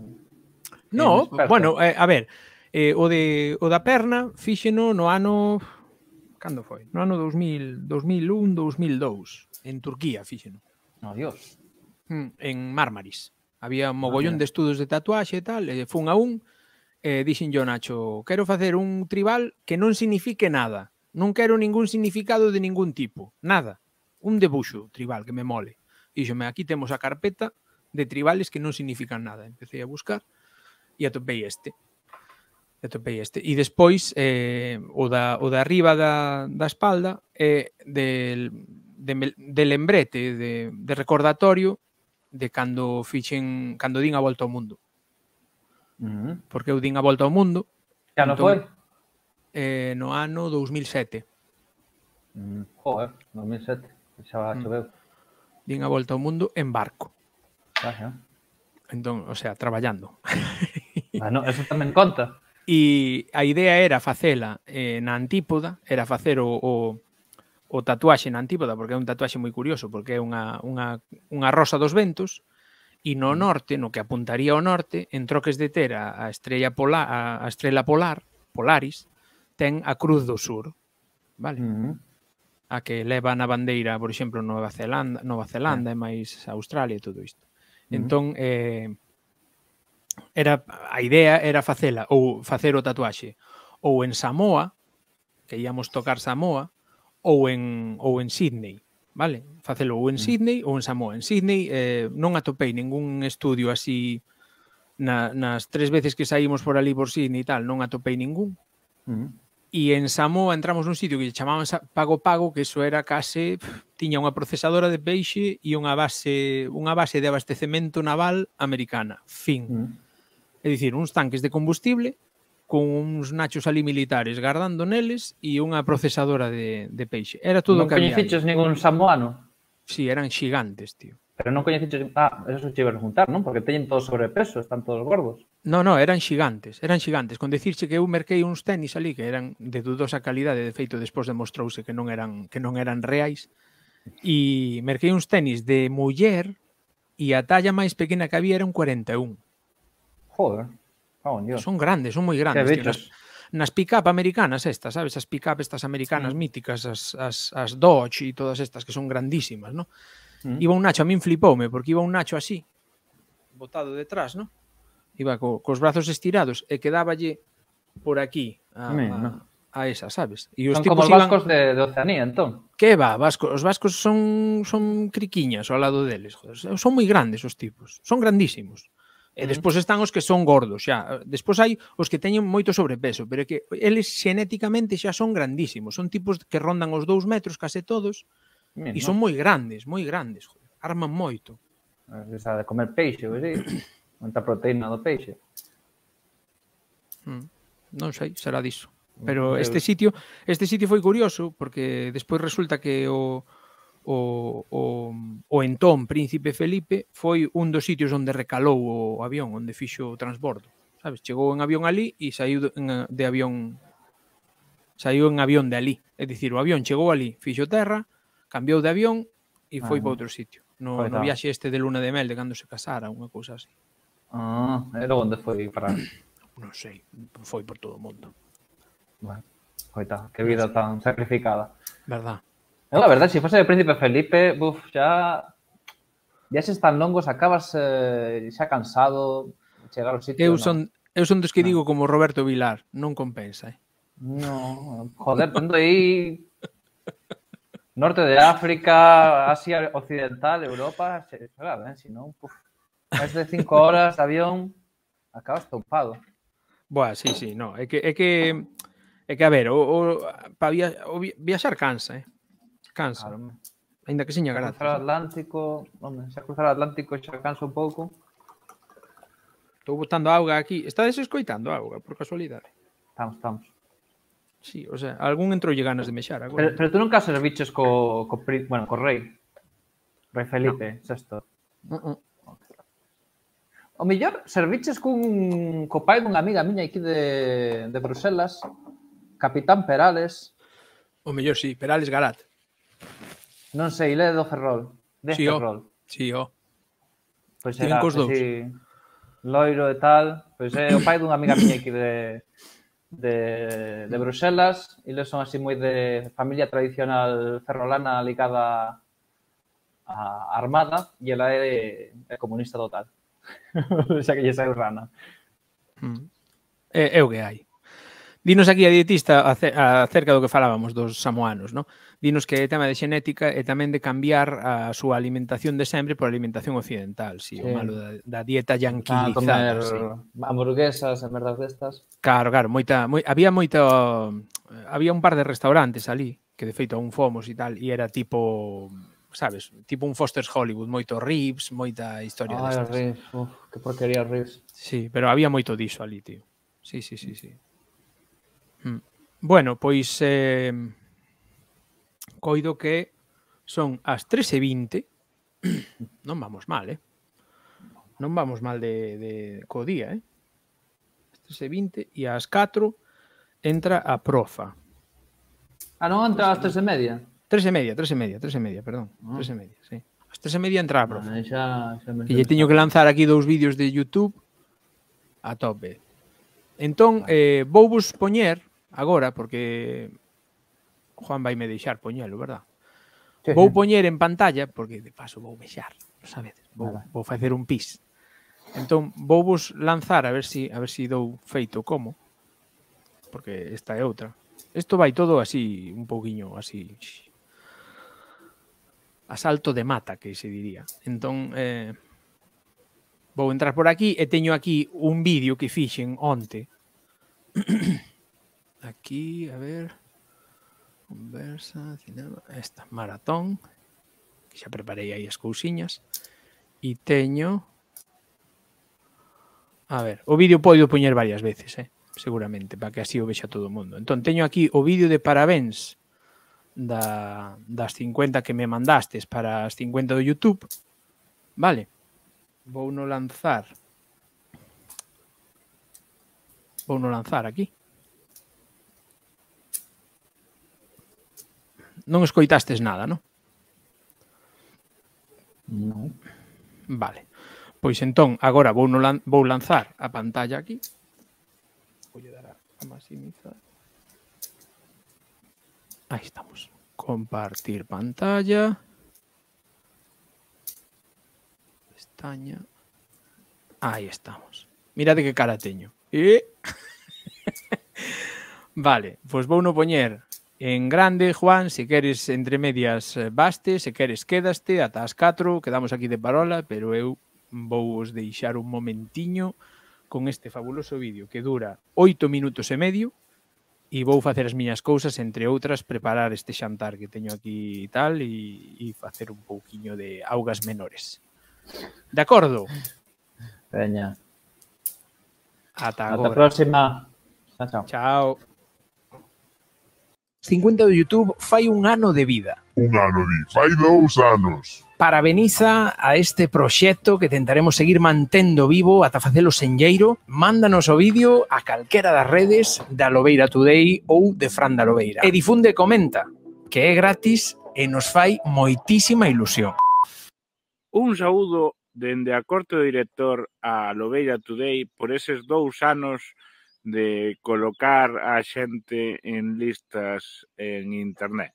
No, bueno, eh, a ver, eh, o, de, o da perna fíxeno no ano cando foi? No ano 2000, 2001, 2002, en Turquía fíxeno. No, Dios. Mm, en Mármaris. Había un ah, mogollón ah, de estudos de tatuaxe e tal, e fun a un, e dixen yo Nacho, quero facer un tribal que non signifique nada. Non quero ningún significado de ningún tipo, nada. Un debuxo tribal que me mole. Dixome, aquí temos a carpeta de tribales que non significan nada. Empecé a buscar e atopei este. E atopei este. E despois, eh, o, da, o da arriba da, da espalda é eh, del, de, de lembrete, de, de recordatorio de cando fixen, cando din a volta ao mundo. Uh -huh. Porque eu din a volta ao mundo. Que ano entón, foi? Eh, no ano 2007. Mm, joder, 2007, xa choveu. Mm. Din a volta ao mundo en barco. Ajá. Entón, o sea, traballando. bueno, ah, no, eso tamén conta. E a idea era facela eh, na antípoda, era facer o, o, o tatuaxe na antípoda, porque é un tatuaxe moi curioso, porque é unha, unha, unha rosa dos ventos, e no mm. norte, no que apuntaría ao norte, en troques de tera a estrella polar, a, a estrela polar, Polaris, ten a Cruz do Sur, vale? Uh mm-hmm. -huh. A que leva na bandeira, por exemplo, Nova Zelanda, Nova Zelanda uh eh. -huh. e máis Australia e todo isto. Uh mm-hmm. -huh. Entón, eh, era a idea era facela ou facer o tatuaxe ou en Samoa, que íamos tocar Samoa, ou en ou en Sydney, vale? Facelo ou en mm. Sydney ou en Samoa. En Sydney eh, non atopei ningún estudio así na, nas tres veces que saímos por ali por Sydney e tal, non atopei ningún. Uh mm. -huh. E en Samoa entramos nun sitio que chamaban Pago Pago, que eso era case pff, tiña unha procesadora de peixe e unha base unha base de abastecemento naval americana. Fin. Uh mm. -huh É dicir, uns tanques de combustible con uns nachos ali militares guardando neles e unha procesadora de, de peixe. Era todo non que había. Non coñeciches ningún samoano? Si, sí, eran xigantes, tío. Pero non coñeciches... Ah, eso se iban juntar, non? Porque teñen todo sobrepeso, están todos gordos. No, no, eran xigantes, eran xigantes. Con decirche que eu merquei uns tenis ali que eran de dudosa calidade, de feito, despois demostrouse que non eran, que non eran reais. E merquei uns tenis de muller e a talla máis pequena que había era un 41. Joder. Oh, Son grandes, son moi grandes. Tío, nas, nas pick-up americanas estas, sabes? As pick-up estas americanas sí. Mm. míticas, as, as, as Dodge e todas estas que son grandísimas, no? Mm. Iba un Nacho, a min flipoume, porque iba un Nacho así, botado detrás, no? Iba co, cos brazos estirados e quedáballe por aquí a, a, a esa, sabes? E os son como os vascos iban... de, de Oceanía, entón. Que va, vasco, os vascos son son criquiñas ao lado deles, joder. Son moi grandes os tipos, son grandísimos. E mm. despois están os que son gordos, xa. Despois hai os que teñen moito sobrepeso, pero é que eles xenéticamente xa son grandísimos. Son tipos que rondan os dous metros case todos e son moi grandes, moi grandes. Joder. Arman moito. xa ah, de comer peixe, ou pois así. proteína do peixe. Mm. Non sei, será diso. Mm, pero este sitio, este sitio foi curioso porque despois resulta que o o, o, o entón Príncipe Felipe foi un dos sitios onde recalou o avión, onde fixo o transbordo. Sabes, chegou en avión ali e saiu de avión saiu en avión de ali. É dicir, o avión chegou ali, fixo terra, cambiou de avión e foi ah, para outro sitio. No, no viaxe este de luna de mel de cando se casara, unha cousa así. Ah, e logo onde foi para? non sei, foi por todo o mundo. Bueno, coita, que vida tan sacrificada. Verdad. No, la verdad, si fuese el príncipe Felipe, buf, ya. Ya se están longos, acabas eh, xa cansado chegar ao sitio. Eu son, no. eu son dos que no. digo como Roberto Vilar, non compensa. Eh? No, joder, tendo aí Norte de África, Asia Occidental, Europa, se ¿eh? si no, puf, máis de cinco horas de avión, acabas topado. Boa, sí, sí, no, é que, é que, é que a ver, o, o, via, o viaxar cansa, eh? Cansa. Claro, Ainda que seña gratis. Cruzar o Atlántico, home, se cruzar o Atlántico xa cansa un pouco. Estou botando auga aquí. Estades escoitando auga, por casualidade? Estamos, estamos. Sí, o sea, algún lle ganas de mexar agora. Pero, pero tú nunca serviches co, co, bueno, co rei. Rei Felipe, no. sexto. Uh -uh. O mellor serviches cun co pai dunha amiga miña aquí de, de Bruselas, Capitán Perales. O mellor, sí, Perales Garat. Non sei, le do Ferrol. De sí, Ferrol. Sí, oh. Pois era, cos pois, sí, loiro e tal. Pois é o pai dunha amiga miña aquí de, de, de Bruxelas. E le son así moi de familia tradicional ferrolana ligada a Armada. E ela é, é comunista total. o sea que lle saiu rana. É, mm. é o que hai. Dinos aquí a dietista acerca do que falábamos dos samoanos, non? dinos que é tema de xenética e tamén de cambiar a súa alimentación de sempre por alimentación occidental, si, sí. o malo da, da dieta ah, yanquilizada. Ah, sí. hamburguesas e merdas destas. Claro, claro, moita, moi, había moita había un par de restaurantes ali, que de feito un fomos e tal, e era tipo sabes, tipo un Foster's Hollywood, moito ribs, moita historia ah, ribs, uf, que porquería ribs. Sí, pero había moito diso ali, tío. Sí, sí, sí, sí. Mm. Bueno, pois eh, coido que son as 3 e 20. Non vamos mal, eh? Non vamos mal de, de co día, eh? As 3 e 20 e ás 4 entra a profa. Ah, non entra ás 3 e media? 3 e media, 3 e media, 3 e media, perdón. 3 ah. e media, sí. As 3 e media entra a profa. Ah, xa, xa lle teño que lanzar aquí dous vídeos de YouTube a tope. Entón, eh, vou vos poñer agora, porque Juan vai me deixar poñelo, verdad? Sí, vou poñer en pantalla, porque de paso vou mexar, sabedes, vou, Nada. vou facer un pis. Entón, vou vos lanzar a ver si a ver si dou feito como, porque esta é outra. Isto vai todo así, un pouquiño así, asalto de mata, que se diría. Entón, eh, vou entrar por aquí e teño aquí un vídeo que fixen onte. aquí, a ver... Conversa, esta, maratón, que xa preparei aí as y e teño... A ver, o vídeo podo poñer varias veces, eh, seguramente, para que así o vexa todo el mundo. entonces teño aquí o vídeo de parabéns da, das 50 que me mandastes para las 50 de YouTube. Vale, vou lanzar. Vou no lanzar aquí. non escoitastes nada, ¿no? Non. Vale. Pues entonces, ahora voy a lanzar a pantalla aquí. a dar a maximizar. Ahí estamos. Compartir pantalla. Pestaña. Ahí estamos. Mirade qué cara teño. E vale, pues voy a poner en grande, Juan, se queres entre medias eh, baste, se queres quedaste, ata as 4, quedamos aquí de parola, pero eu vou os deixar un momentiño con este fabuloso vídeo que dura 8 minutos e medio e vou facer as miñas cousas, entre outras, preparar este xantar que teño aquí e tal e, e facer un pouquiño de augas menores. De acordo? Veña. Ata agora. Ata a próxima. Chao, chao. Chao. 50 do YouTube fai un ano de vida. Un ano, di. Fai dous anos. Parabeniza a este proxecto que tentaremos seguir mantendo vivo ata facelo senlleiro. Mándanos o vídeo a calquera das redes da Lobeira Today ou de Fran da Lobeira. E difunde e comenta, que é gratis e nos fai moitísima ilusión. Un saúdo dende a corte do director a Lobeira Today por eses dous anos de colocar a xente en listas en internet?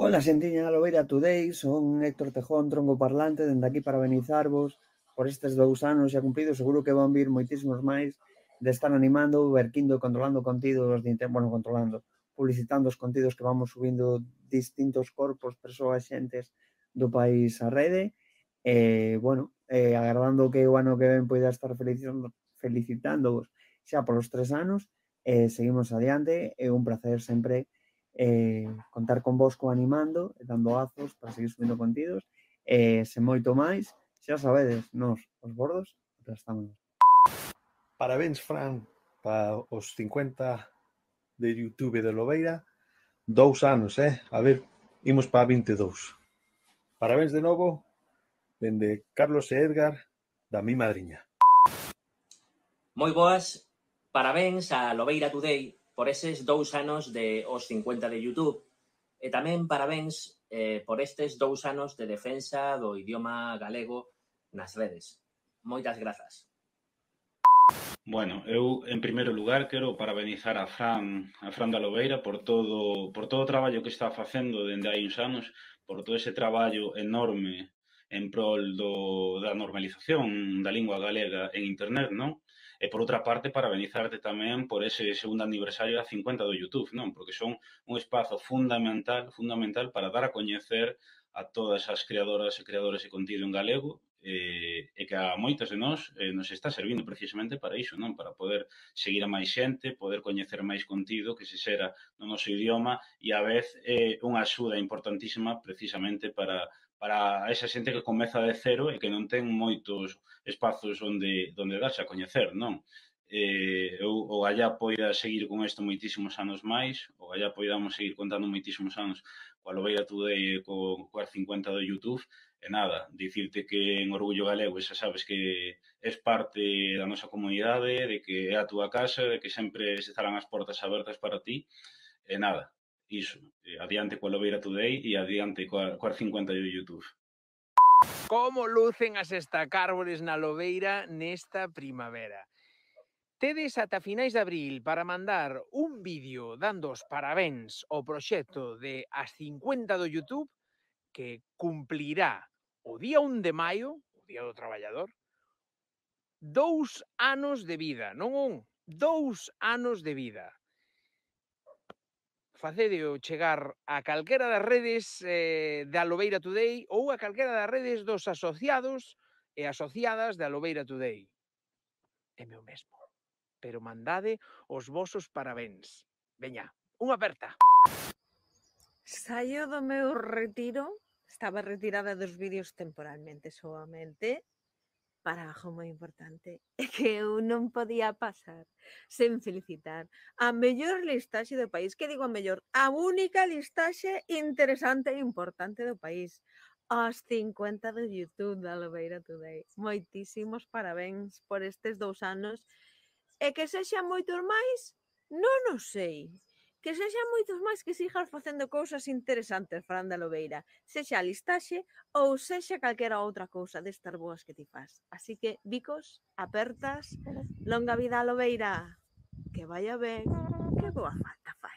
Hola, xentinha da Lobeira Today, son Héctor Tejón, tronco parlante, dende aquí para benizarvos por estes dous anos xa cumplido, seguro que van vir moitísimos máis de estar animando, verquindo e controlando contidos, de, bueno, controlando, publicitando os contidos que vamos subindo distintos corpos, persoas, xentes do país a rede, e, bueno, eh, agardando que o ano que ven poida estar felicitando, felicitándoos xa os tres anos, e seguimos adiante, é un placer sempre eh, contar con vos animando, dando azos para seguir subindo contidos, e se moito máis, xa sabedes, nos, os bordos, aplastamos. Parabéns, Fran, para os 50 de YouTube de Lobeira, dous anos, eh? A ver, imos para 22. Parabéns de novo, dende Carlos e Edgar, da mi madriña. Moi boas, Parabéns a Lobeira Today por eses dous anos de os 50 de YouTube e tamén parabéns eh, por estes dous anos de defensa do idioma galego nas redes. Moitas grazas. Bueno, eu en primeiro lugar quero parabenizar a Fran, a Fran da Lobeira por todo por todo o traballo que está facendo dende hai uns anos, por todo ese traballo enorme en prol do, da normalización da lingua galega en internet, non? E por outra parte, parabenizarte tamén por ese segundo aniversario a 50 do YouTube, non? Porque son un espazo fundamental, fundamental para dar a coñecer a todas as creadoras e creadores de contido en galego eh, e que a moitas de nós eh, nos está servindo precisamente para iso, non? Para poder seguir a máis xente, poder coñecer máis contido que se xera no noso idioma e a vez é eh, unha axuda importantísima precisamente para, para esa xente que comeza de cero e que non ten moitos espazos onde, onde darse a coñecer, non? Eh, eu, o Gallá poida seguir con isto moitísimos anos máis, o Gallá poidamos seguir contando moitísimos anos coa Lobeira Today e co, coa 50 do YouTube, e nada, dicirte que en Orgullo Galego xa sabes que és parte da nosa comunidade, de que é a túa casa, de que sempre se estarán as portas abertas para ti, e nada, iso, eh, adiante coa Lobeira Today e adiante coa, coa 50 de YouTube. Como lucen as estacárboles na Lobeira nesta primavera? Tedes ata finais de abril para mandar un vídeo dando os parabéns ao proxecto de As 50 do YouTube que cumplirá o día 1 de maio, o día do traballador, dous anos de vida, non un, dous anos de vida o chegar a calquera das redes eh, da Lobeira Today ou a calquera das redes dos asociados e asociadas da Lobeira Today. É meu mesmo. Pero mandade os vosos parabéns. Veña, unha aperta. Saio do meu retiro, estaba retirada dos vídeos temporalmente soamente para moi importante é que eu non podía pasar sen felicitar a mellor listaxe do país, que digo a mellor, a única listaxe interesante e importante do país, aos 50 do YouTube da Lobeira Today. Moitísimos parabéns por estes dous anos e que sexan moitos máis, non o sei, que sexan moitos máis que sigan facendo cousas interesantes, Fran da Lobeira, sexa a listaxe ou sexa calquera outra cousa destas boas que ti faz. Así que, bicos, apertas, longa vida a Lobeira, que vaya ben, que boa falta fai.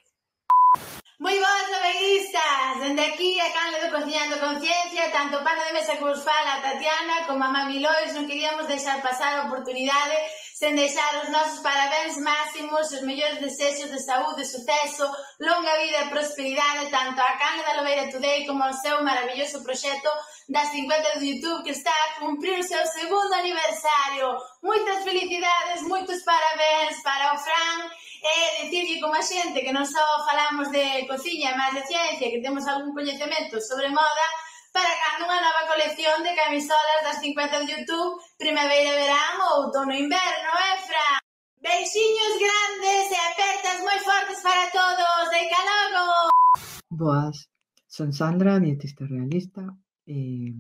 Moi boas lobeiristas! dende aquí a canle do Cociñando Conciencia, tanto para de mesa que vos fala Tatiana como a Mami Lois, non queríamos deixar pasar a oportunidade sen deixar os nosos parabéns máximos, os mellores desexos de saúde, suceso, longa vida e prosperidade tanto a Canga da Lobeira Today como ao seu maravilloso proxecto das 50 do YouTube que está a cumprir o seu segundo aniversario. Moitas felicidades, moitos parabéns para o Fran e dicirlle como a xente que non só falamos de cociña, máis de ciencia, que temos algún coñecemento sobre moda, para cá unha nova colección de camisolas das 50 de Youtube, primavera, verán ou outono, inverno, e eh, Fran? Beixiños grandes e apertas moi fortes para todos, de calogo! Boas, son Sandra, dietista realista, e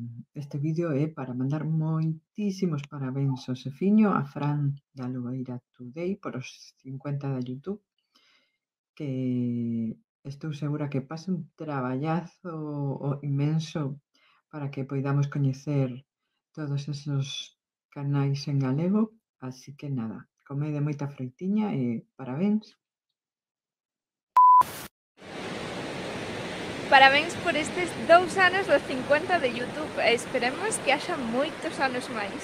este vídeo é para mandar moitísimos parabéns ao Sefiño, a Fran da Lobeira Today por os 50 da Youtube que estou segura que pasa un traballazo inmenso para que poidamos coñecer todos esos canais en galego, así que nada, comede moita froitiña e parabéns. Parabéns por estes dous anos dos 50 de YouTube e esperemos que haxa moitos anos máis.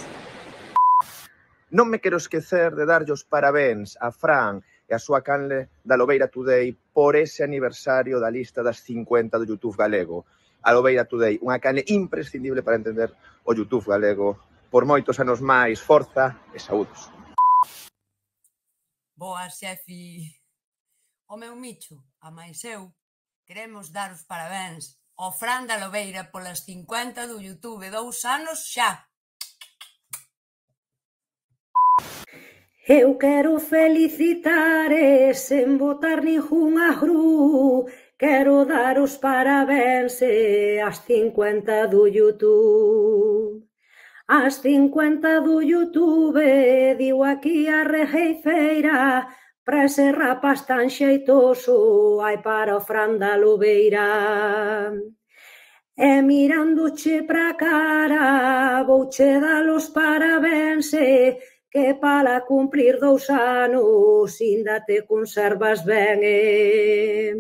Non me quero esquecer de darlle os parabéns a Fran e a súa canle da Lobeira Today por ese aniversario da lista das 50 do YouTube galego. Alobeira Today, unha cane imprescindible para entender o YouTube galego. Por moitos anos máis, forza e saúdos. Boa, xefi. O meu micho, a máis eu, queremos dar os parabéns ao Fran da Lobeira polas 50 do YouTube, dous anos xa. Eu quero felicitar e sen botar ningunha gru. Quero dar os parabéns e as 50 do Youtube As 50 do Youtube diu aquí a rejeifeira Para ese rapaz tan xeitoso hai para o Fran da Lubeira E mirandoche pra cara vouche dar os parabéns e que para cumprir dous anos inda te conservas ben eh.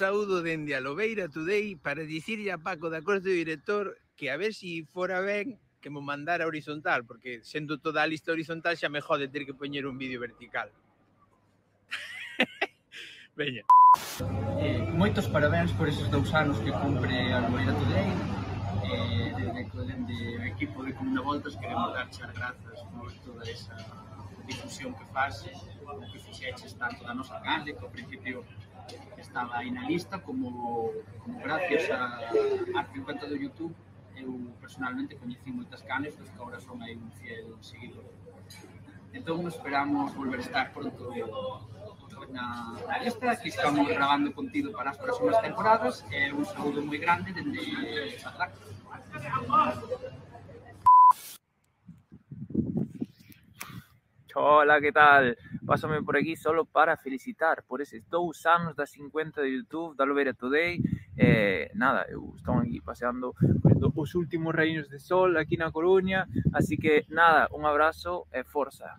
Saúdo dende a Lobeira Today para dicirle a Paco da Corte do Director que a ver se si fora ben que me mandara horizontal, porque sendo toda a lista horizontal xa me jode ter que poñer un vídeo vertical. Veña. Eh, moitos parabéns por esos dous anos que cumpre a Lobeira Today Eh, de, de, de equipo de Comuna Voltas queremos dar as grazas por toda esa difusión que fases, o que fixeches tanto da nosa canle, que ao principio estaba aí na lista, como, como gracias a, a cuenta do YouTube, eu personalmente coñeci moitas canes dos pois que agora son aí un fiel seguidor. Entón esperamos volver a estar pronto na, que estamos grabando contigo para las próximas temporadas un saludo muy grande dende Atlac. Hola, ¿qué tal? Pásame por aquí solo para felicitar por esos dos años de 50 de YouTube, da Vera Today. Eh, nada, estamos aquí paseando los últimos reinos de sol aquí en La Coruña. Así que nada, un abrazo y e fuerza.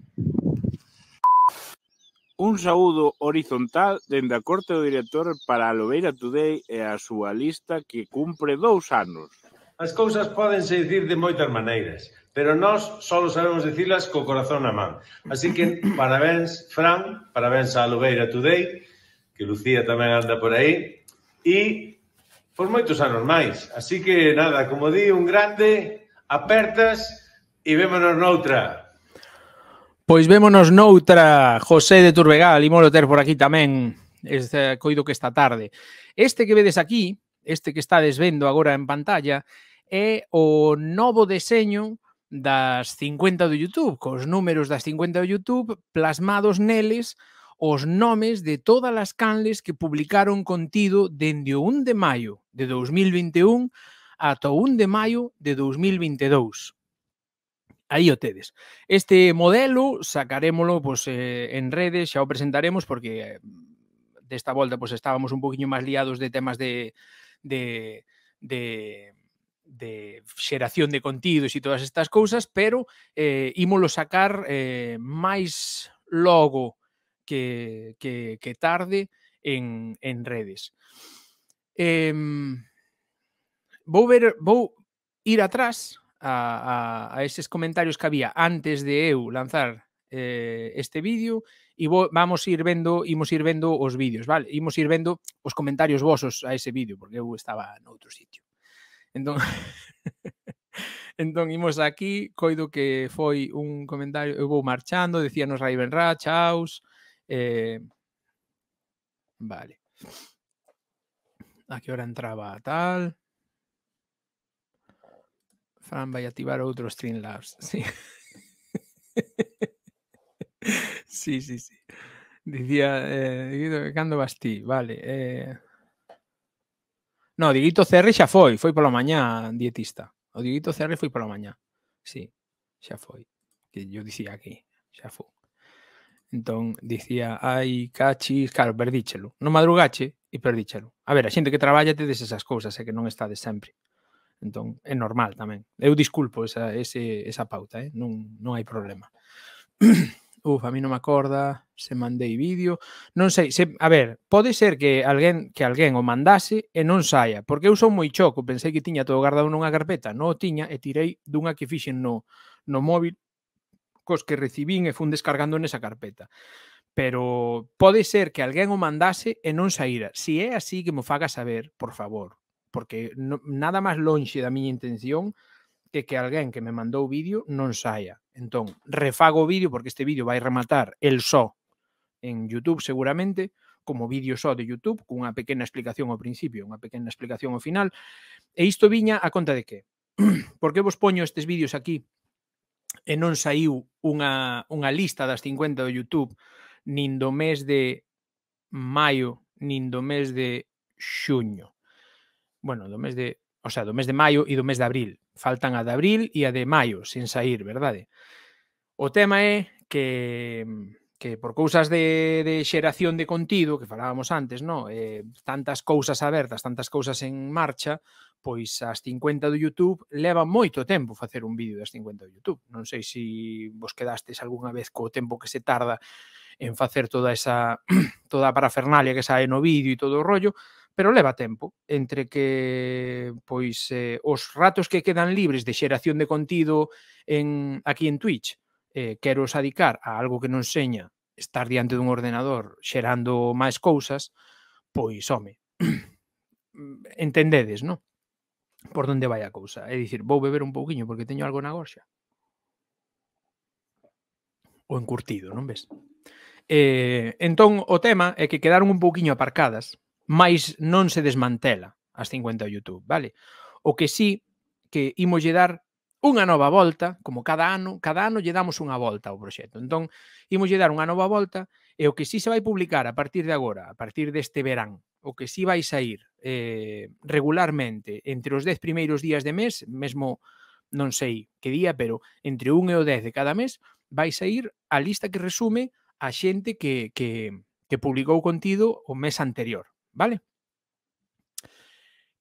Un saúdo horizontal dende a corte do director para a Lobeira Today e a súa lista que cumpre dous anos. As cousas se dicir de moitas maneiras, pero nós só sabemos dicilas co corazón na man. Así que parabéns, Fran, parabéns a Lobeira Today, que Lucía tamén anda por aí, e por moitos anos máis. Así que, nada, como di un grande, apertas e vémonos noutra. Pois vémonos noutra, José de Turbegal, molo ter por aquí tamén, este, coido que esta tarde. Este que vedes aquí, este que estades vendo agora en pantalla, é o novo deseño das 50 do YouTube, cos números das 50 do YouTube plasmados neles os nomes de todas as canles que publicaron contido dende o 1 de maio de 2021 ata o 1 de maio de 2022. Aí o tedes. Este modelo sacarémolo pois, eh, en redes, xa o presentaremos porque eh, desta volta pois, estábamos un poquinho máis liados de temas de, de, de de xeración de contidos e todas estas cousas, pero eh, ímolo sacar eh, máis logo que, que, que tarde en, en redes. Eh, vou ver, vou ir atrás a, a, a estes comentarios que había antes de eu lanzar eh, este vídeo e vo, vamos ir vendo, imos ir vendo os vídeos, vale? Imos ir vendo os comentarios vosos a ese vídeo, porque eu estaba noutro sitio. Entón, entón imos aquí, coido que foi un comentario, eu vou marchando, decíanos Raven Ra, chaos, eh, vale. A que hora entraba tal... van a activar otro Streamlabs. Sí. sí, sí, sí. Decía eh, Cando Bastí, vale. Eh... No, Diguito CR fue, foi, por la mañana, dietista. O Diguito CR por la mañana. Sí, ya fue. Que yo decía aquí, ya fue. Entonces, decía, ay, cachis, claro, perdíchelo. No madrugache y perdíchelo. A ver, a xente que traballa tedes esas cosas, é eh, que está de siempre. Entón, é normal tamén. Eu disculpo esa, ese, esa pauta, eh? non, non hai problema. Uf, a mí non me acorda se mandei vídeo. Non sei, se, a ver, pode ser que alguén que alguén o mandase e non saia, porque eu son moi choco, pensei que tiña todo guardado nunha carpeta, non o tiña e tirei dunha que fixen no, no móvil cos que recibín e fun descargando nesa carpeta pero pode ser que alguén o mandase e non saíra. Si é así que mo faga saber, por favor, porque no, nada máis lonxe da miña intención que que alguén que me mandou o vídeo non saia. Entón, refago o vídeo porque este vídeo vai rematar el só en YouTube seguramente, como vídeo só de YouTube, cunha pequena explicación ao principio, unha pequena explicación ao final. E isto viña a conta de que? Por que vos poño estes vídeos aquí e non saiu unha, unha lista das 50 do YouTube nin do mes de maio, nin do mes de xuño bueno, do mes de, o sea, do mes de maio e do mes de abril. Faltan a de abril e a de maio sen sair, verdade? O tema é que que por cousas de, de xeración de contido que falábamos antes, no? eh, tantas cousas abertas, tantas cousas en marcha, pois as 50 do YouTube leva moito tempo facer un vídeo das 50 do YouTube. Non sei se vos quedastes algunha vez co tempo que se tarda en facer toda esa toda a parafernalia que sae no vídeo e todo o rollo, pero leva tempo entre que pois eh, os ratos que quedan libres de xeración de contido en aquí en Twitch eh, quero os adicar a algo que non seña estar diante dun ordenador xerando máis cousas, pois, home, entendedes, non? Por onde vai a cousa. É dicir, vou beber un pouquiño porque teño algo na gorxa. O encurtido, non ves? Eh, entón, o tema é que quedaron un pouquiño aparcadas mais non se desmantela as 50 YouTube, vale? O que sí que lle dar unha nova volta, como cada ano, cada ano lle damos unha volta ao proxecto. Entón, lle dar unha nova volta e o que sí se vai publicar a partir de agora, a partir deste verán, o que sí vai sair eh, regularmente entre os 10 primeiros días de mes, mesmo non sei que día, pero entre un e o 10 de cada mes, vai sair a lista que resume a xente que, que, que publicou contido o mes anterior. Vale?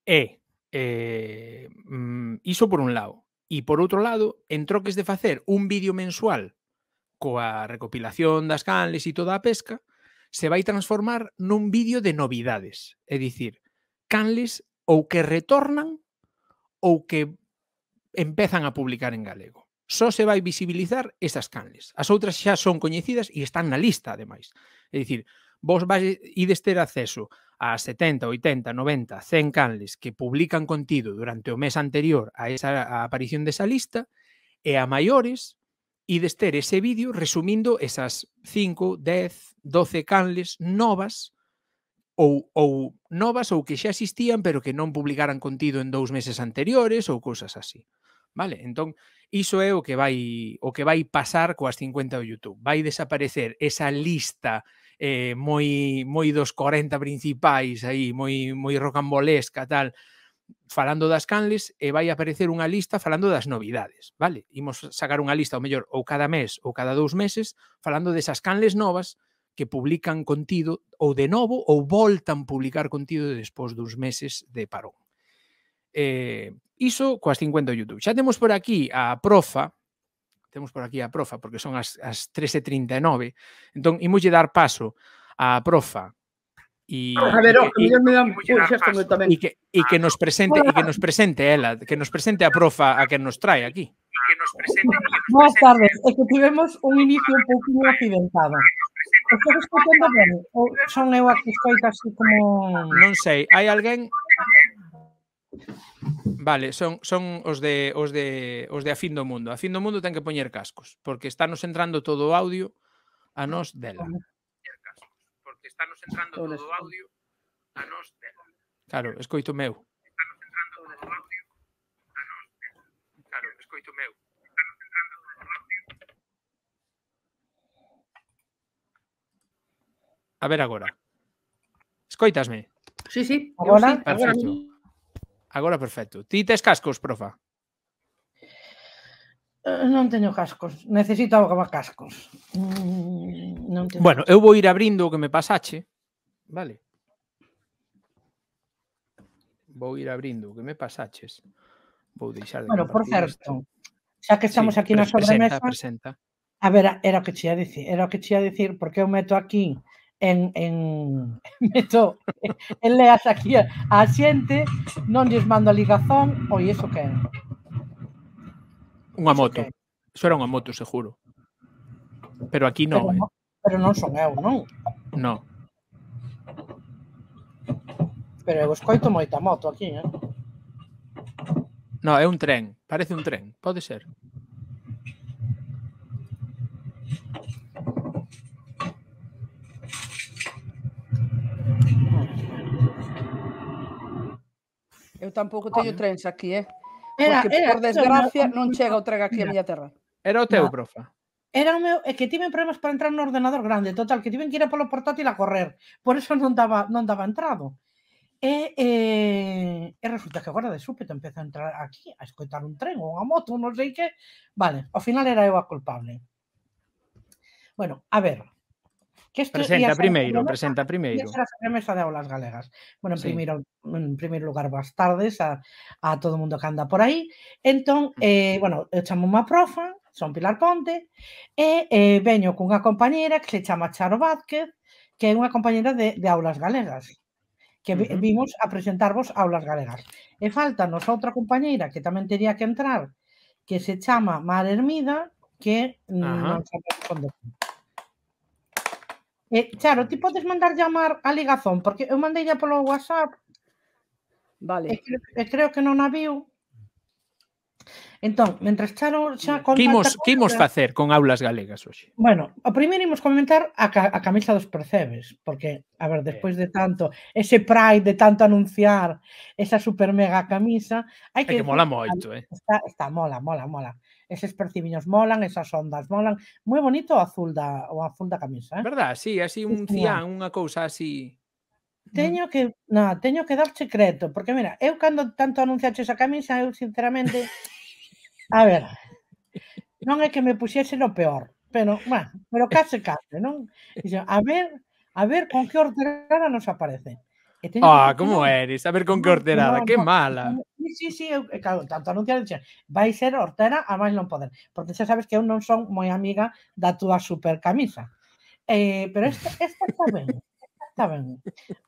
E eh, mm, iso por un lado. E por outro lado, en troques de facer un vídeo mensual coa recopilación das canles e toda a pesca, se vai transformar nun vídeo de novidades. É dicir, canles ou que retornan ou que empezan a publicar en galego só se vai visibilizar esas canles. As outras xa son coñecidas e están na lista, ademais. É dicir, vos vais, ides ter acceso a 70, 80, 90, 100 canles que publican contido durante o mes anterior a esa a aparición desa lista e a maiores ides ter ese vídeo resumindo esas 5, 10, 12 canles novas ou, ou novas ou que xa existían pero que non publicaran contido en dous meses anteriores ou cousas así. Vale? Entón, iso é o que vai o que vai pasar coas 50 do YouTube. Vai desaparecer esa lista eh, moi moi dos 40 principais aí, moi moi rocambolesca, tal, falando das canles e vai aparecer unha lista falando das novidades, vale? Imos sacar unha lista, ou mellor, ou cada mes ou cada dous meses, falando desas canles novas que publican contido ou de novo ou voltan publicar contido despois duns meses de parón. Eh, iso coas 50 YouTube. Xa temos por aquí a profa, temos por aquí a profa, porque son as, as 13.39, entón imos dar paso á profa e ah, a ver, oh, que, me dan, e, tamén. E que, e que nos presente e que nos presente ela, que nos presente a profa a que nos trae aquí. que nos presente, Boas tardes, é que tivemos un inicio un pouquinho accidentado. Estás escutando ben? Ou son eu a que escoito así como... Non sei, hai alguén Vale, son, son os, de, os, de, os de A Fin do Mundo. A Fin do Mundo ten que poñer cascos, porque estános entrando todo o audio a nos dela. Porque estános entrando todo o audio a nos dela. Claro, escoito meu. entrando todo o audio a nos dela. Claro, escoito meu. A ver agora. Escoitasme? Sí, sí. Agora, sí, perfecto. Agora. Agora perfecto. Ti tes cascos, profa? Eh, non teño cascos, necesito algo máis cascos. Mm, non teño. Bueno, eu vou ir abrindo o que me pasache, vale? Vou ir abrindo o que me pasaches. Vou deixar de Bueno, por certo, xa que estamos sí, aquí na sobremesa, presenta, presenta. a ver, era o que che ia dicir, era o que che ia dicir, porque eu meto aquí en, en meto en leas aquí a, xente non lles mando a ligazón oi, iso que é? Unha moto. Iso era unha moto, seguro. Pero aquí non, pero, eh. pero non son eu, non? Non. Pero eu escoito moita moto aquí, eh? Non, é un tren. Parece un tren. Pode ser. Eu tampouco teño oh. trens aquí, eh? Era, Porque, era, por desgracia, era, non chega o tren aquí a miña terra. Era o teu, no. profa? Era o meu, é que tiven problemas para entrar no ordenador grande, total, que tiven que ir a polo portátil a correr. Por eso non daba, non daba entrado. E, e, e resulta que agora de súpeto empeza a entrar aquí a escoitar un tren ou unha moto, non sei que. Vale, ao final era eu a culpable. Bueno, a ver, Que esto, presenta primeiro, presenta primeiro. Será sempre a de aulas galegas. Bueno, en, sí. primeiro, en primeiro lugar, boas tardes a, a todo mundo que anda por aí. Entón, mm. eh, bueno, eu chamo unha profa, son Pilar Ponte, e eh, veño cunha compañera que se chama Charo Vázquez, que é unha compañera de, de aulas galegas que uh -huh. vimos a presentarvos aulas galegas. E falta nos outra compañeira que tamén teria que entrar, que se chama Mar Hermida, que uh -huh. non sabe responder. Eh, Charo, ti podes mandar llamar a ligazón, porque eu mandei polo WhatsApp Vale. E, e creo que non a viu. Entón, mentras Charo xa mm. contacta... Que imos, que imos facer con aulas galegas hoxe? Bueno, o primeiro imos comentar a, ca, a camisa dos percebes, porque, a ver, despois de tanto, ese pride de tanto anunciar esa super mega camisa, hai que... que mola moito, eh? Está, está mola, mola, mola. Eses percibiños molan, esas ondas molan. Moi bonito o azul da, o azul da camisa, eh? Verdad, sí, así un sí. unha cousa así... Teño que, na, teño que dar secreto, porque mira, eu cando tanto anunciaxe esa camisa, eu sinceramente A ver, non é que me puxese no peor, pero, bueno, pero case case, non? Dixo, a ver, a ver con que horterada nos aparece. ah, oh, como eres? A ver con que horterada, no, que mala. Sí, sí, sí, eu, claro, tanto anunciar, dixen, vai ser hortera a máis non poder, porque xa sabes que eu non son moi amiga da túa super camisa. Eh, pero esta, esta está ben. Esta está ben.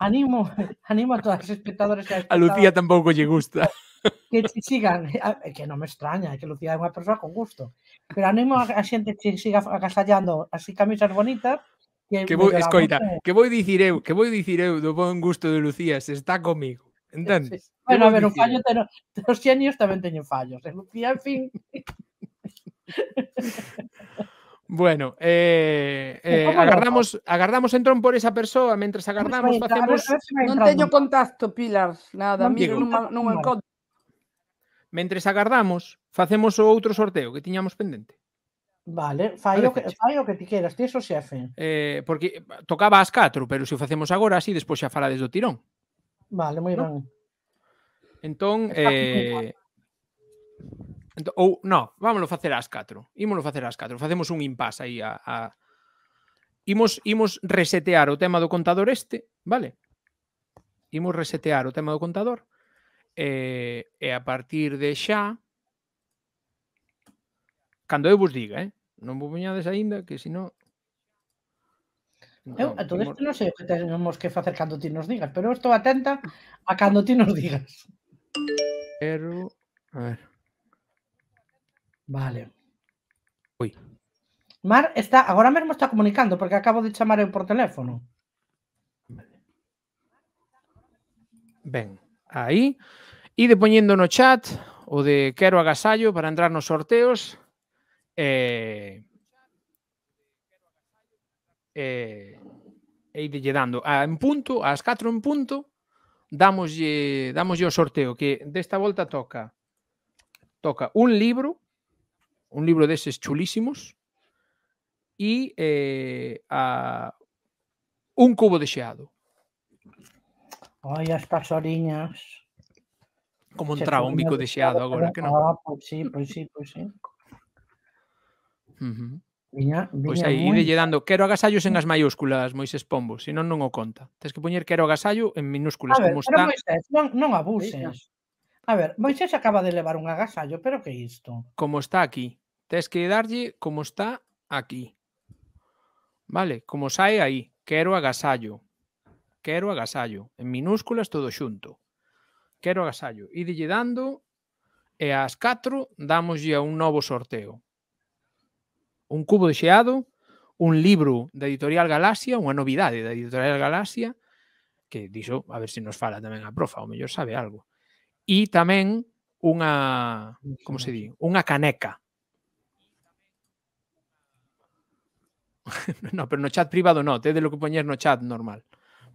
Animo, animo a todas as espectadores. a Lucía tampouco lle gusta que te sigan, ah, que non me extraña, que Lucía é unha persoa con gusto, pero animo a, a xente que siga agasallando así camisas bonitas que, que vou, escoita, que vou dicir eu, que vou dicir eu do bon gusto de Lucía, se está comigo. Entendes? Sí. Bueno, a ver, o fallo ten, os xenios tamén teñen fallos. Eh? Lucía, en fin. Bueno, eh, eh, agardamos, agardamos entrón por esa persoa Mentres agardamos, facemos... Non teño contacto, Pilar, nada, miro, non, non encontro Mentres agardamos, facemos o outro sorteo que tiñamos pendente. Vale, fai, o que, fai o que ti queras, ti o xefe. Eh, porque tocaba ás 4, pero se o facemos agora, así despois xa falades do tirón. Vale, moi no? ben. Entón, eh, entón, ou, no, vámonos facer ás 4. Ímolo facer ás 4. Facemos un impás aí a, a... Imos, imos resetear o tema do contador este, vale? Imos resetear o tema do contador eh, e a partir de xa cando eu vos diga, eh? non vos veñades aínda que se non Eu a todo isto non sei o que tenemos que facer cando ti nos digas, pero estou atenta a cando ti nos digas. Pero, a ver. Vale. Ui. Mar está, agora mesmo está comunicando porque acabo de chamar eu por teléfono. Vale. Ben. ahí. Y de poniéndonos chat o de Quero Agasallo para entrarnos sorteos. Eh, eh, e ir llegando a, en punto, las 4 en punto, damos eh, yo o sorteo que esta vuelta toca toca un libro, un libro de esos chulísimos y eh, a un cubo de Ai, as pasoriñas. Como entraba un bico de xeado agora, que non? Ah, pois sí, pois sí, pois sí. Viña, viña pois aí, lle dando quero agasallos en as maiúsculas, Moisés Pombo, senón non o conta. Tes que poñer quero agasallo en minúsculas, a ver, como está. Moisés, non, non pois abuses. A ver, Moisés acaba de levar un agasallo, pero que isto? Como está aquí. Tes que darlle como está aquí. Vale, como sae aí. Quero agasallo quero agasallo, en minúsculas todo xunto. Quero agasallo. Ídelle dando e ás 4 damoslle un novo sorteo. Un cubo de xeado, un libro da Editorial Galaxia, unha novidade da Editorial Galaxia, que dixo, a ver se nos fala tamén a profa, o mellor sabe algo. E tamén unha, como se di, unha caneca. no, pero no chat privado no, de lo que poñer no chat normal.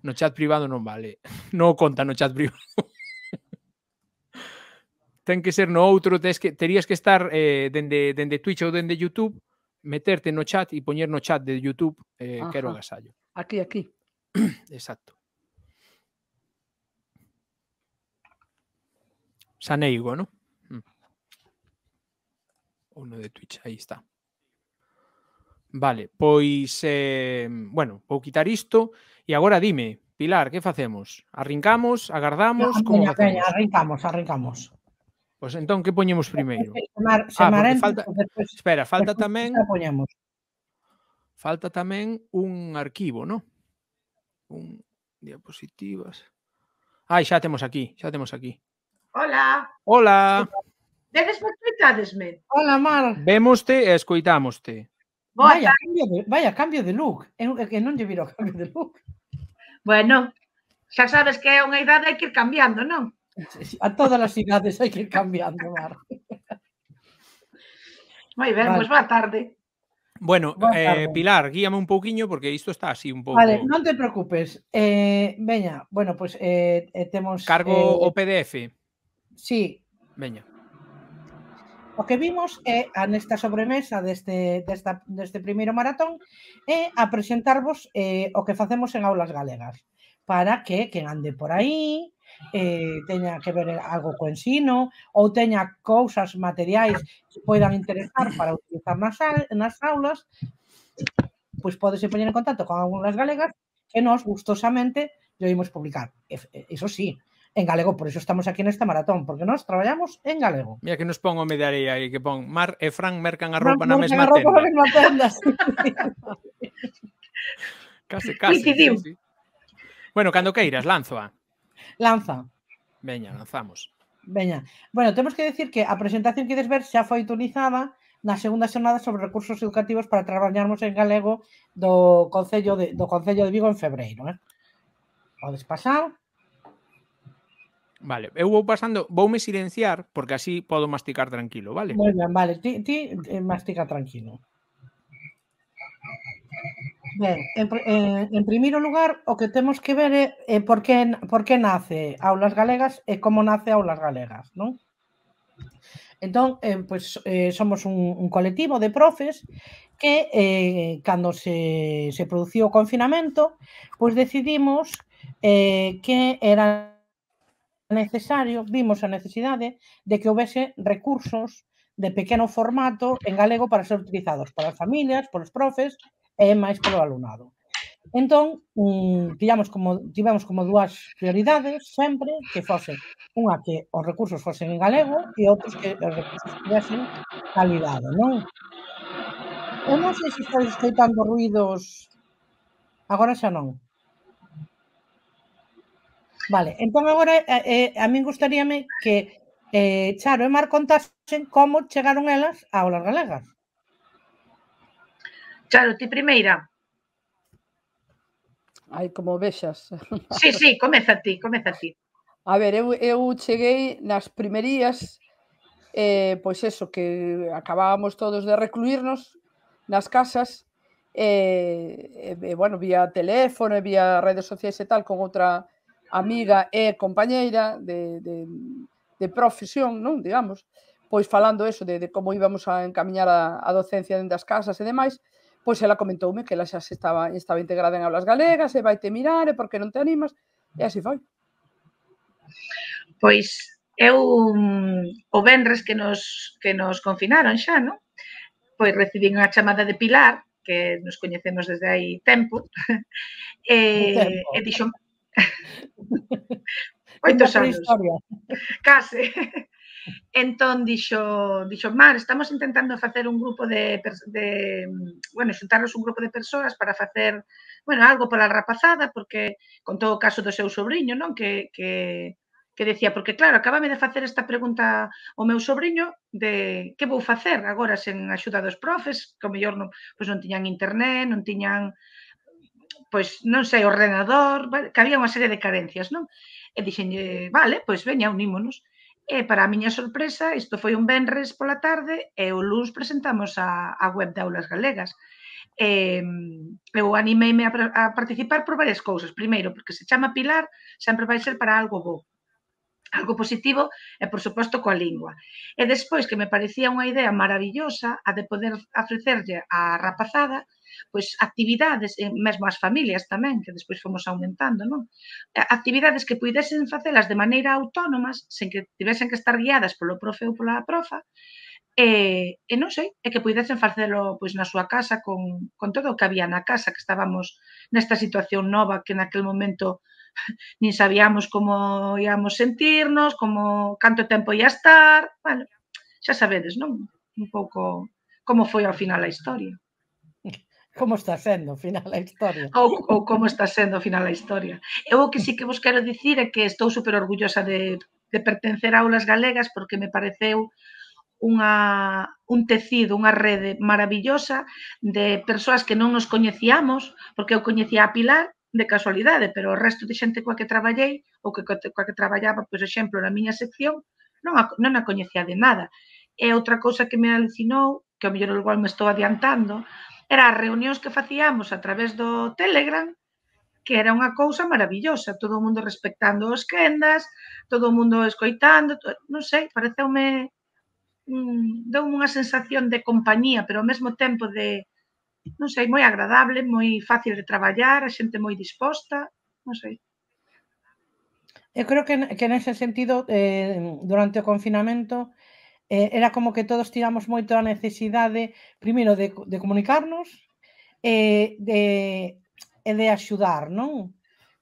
No chat privado no vale. No conta no chat privado. ten que ser no otro. Tenías que estar eh, Twitch o dende YouTube, meterte en no chat y poner no chat de YouTube eh, Aquí, aquí. Exacto. Saneigo, ¿no? Mm. Uno de Twitch, Ahí está. Vale, pues bueno, puedo quitar esto. E agora dime, Pilar, que facemos? Arrincamos, agardamos? No, como peña, peña, arrincamos, arrincamos. Pois entón, que poñemos primeiro? Semar, semar ah, falta, después, espera, falta después, tamén... Poñemos. Falta tamén un arquivo, non? Un diapositivas. Ai, xa temos aquí, xa temos aquí. Hola. Hola. Vedes escoitadesme? Hola, Mar. Vémoste e escoitámoste. vaya, cambio de, vaya cambio de look. que non lle viro cambio de look. Bueno, ya sabes que a una edad hay que ir cambiando, ¿no? A todas las idades hay que ir cambiando, Mar. muy bien, pues va tarde. Bueno, eh, Pilar, guíame un pouquiño porque esto está así un poco Vale, no te preocupes. Eh, venga, veña, bueno, pues, eh, tenemos. Cargo o PDF. Sí. Veña. O que vimos é a nesta sobremesa deste, desta, deste primeiro maratón é a presentarvos eh, o que facemos en aulas galegas para que quen ande por aí eh, teña que ver algo co ensino ou teña cousas materiais que poidan interesar para utilizar nas, nas aulas pois podese poñer en contacto con algunhas galegas que nós gustosamente lo imos publicar. Eso sí, en galego, por iso estamos aquí nesta maratón, porque nós traballamos en galego. Mira que nos pon o mediarei aí, que pon Mar e Fran mercan a roupa na mesma roupa tenda. Na mesma tenda sí. case, case. Sí, sí, sí. Bueno, cando queiras, lanzoa. Lanza. Veña, lanzamos. Veña. Bueno, temos que decir que a presentación que ides ver xa foi tunizada na segunda xornada sobre recursos educativos para traballarmos en galego do Concello de, do Concello de Vigo en febreiro. Eh? O despasado, Vale, eu vou pasando, voume silenciar porque así podo masticar tranquilo, vale? Muy ben, vale, ti, ti eh, mastica tranquilo. Ben, en, en, eh, en primeiro lugar, o que temos que ver é, eh, por, que, por que nace Aulas Galegas e como nace Aulas Galegas, non? Entón, eh, pues, eh, somos un, un colectivo de profes que eh, cando se, se produciu o confinamento, pois decidimos eh, que era necesario, vimos a necesidade de que houvese recursos de pequeno formato en galego para ser utilizados para as familias, polos profes e máis polo alumnado. Entón, mm, tivemos como, tivemos como dúas prioridades sempre que fose unha que os recursos fosen en galego e outros que os recursos tivesen calidade, non? Eu non sei se estáis escoitando ruidos agora xa non. Vale, entón agora eh, eh, a min gustaríame que eh, Charo e Mar contasen como chegaron elas a Ola galegas. Charo, ti primeira. Ai, como vexas. Sí, sí, comeza ti, comeza ti. A ver, eu, eu cheguei nas primerías, eh, pois eso, que acabábamos todos de recluirnos nas casas, eh, e, eh, eh, bueno, vía teléfono, vía redes sociais e tal, con outra amiga e compañeira de, de, de profesión, non, digamos, pois falando eso de, de como íbamos a encaminhar a, a docencia dentro das casas e demais, pois ela comentoume que ela xa se estaba, estaba integrada en aulas galegas e vaite mirar e por que non te animas, e así foi. Pois eu o vendres que nos, que nos confinaron xa, non? Pois recibín unha chamada de Pilar, que nos coñecemos desde hai tempo, e, tempo. e dixo, Moitos anos. Case. Entón dixo, dixo, Mar, estamos intentando facer un grupo de, de bueno, xuntarnos un grupo de persoas para facer, bueno, algo pola rapazada, porque con todo o caso do seu sobrinho, non? Que, que, que decía, porque claro, acabame de facer esta pregunta o meu sobrinho de que vou facer agora sen axuda dos profes, que o mellor non, pois non tiñan internet, non tiñan pois non sei, ordenador, que había unha serie de carencias, non? E dixenlle, vale, pois veña, unímonos. E para a miña sorpresa, isto foi un venres pola tarde e o luns presentamos a, a web de aulas galegas. E, eu animeime a, a participar por varias cousas. Primeiro, porque se chama Pilar, sempre vai ser para algo bo algo positivo e, por suposto, coa lingua. E despois que me parecía unha idea maravillosa a de poder ofrecerlle a rapazada pois actividades, e mesmo as familias tamén, que despois fomos aumentando, non? Actividades que puidesen facelas de maneira autónomas, sen que tivesen que estar guiadas polo profe ou pola profa, e, e non sei, e que puidesen facelo pois na súa casa con, con todo o que había na casa, que estábamos nesta situación nova que naquel momento nin sabíamos como íamos sentirnos, como canto tempo ia estar, bueno, xa sabedes, non? Un pouco como foi ao final a historia como está sendo ao final a historia. Ou, ou como está sendo ao final a historia. Eu o que sí que vos quero dicir é que estou super orgullosa de, de pertencer a aulas galegas porque me pareceu unha, un tecido, unha rede maravillosa de persoas que non nos coñecíamos, porque eu coñecía a Pilar de casualidade, pero o resto de xente coa que traballei ou que coa que traballaba, por exemplo, na miña sección, non a, non a coñecía de nada. E outra cousa que me alucinou, que ao mellor igual me estou adiantando, Era as reunións que facíamos a través do Telegram, que era unha cousa maravillosa, todo o mundo respectando as quendas, todo o mundo escoitando, non sei, pareceume deu unha sensación de compañía, pero ao mesmo tempo de, non sei, moi agradable, moi fácil de traballar, a xente moi disposta, non sei. Eu creo que, que ese sentido, eh, durante o confinamento, eh, era como que todos tiramos moito a necesidade, primeiro, de, de comunicarnos e eh, de, e de axudar, non?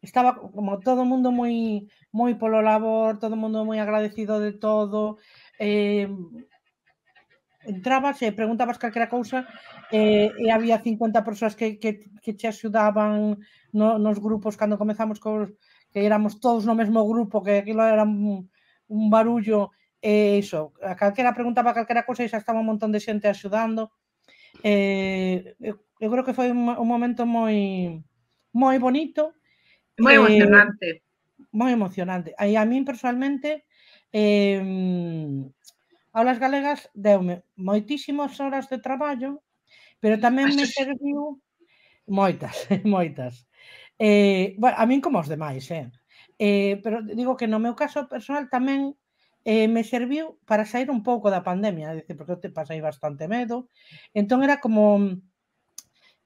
Estaba como todo mundo moi moi polo labor, todo mundo moi agradecido de todo. Eh, entrabas e preguntabas calquera cousa eh, e había 50 persoas que, que, que te axudaban no, nos grupos cando comezamos co, que éramos todos no mesmo grupo, que aquilo era un, un barullo E iso, a calquera pregunta para calquera cousa e xa estaba un montón de xente axudando. Eh, eu, eu creo que foi un, un momento moi moi bonito. Moi eh, emocionante. Moi emocionante. Aí a min personalmente eh, aulas galegas deume moitísimas horas de traballo, pero tamén me serviu moitas, moitas. Eh, bueno, a min como os demais, eh. Eh, pero digo que no meu caso personal tamén eh, me serviu para sair un pouco da pandemia, é dicir, porque eu te pasai bastante medo. Entón era como mm,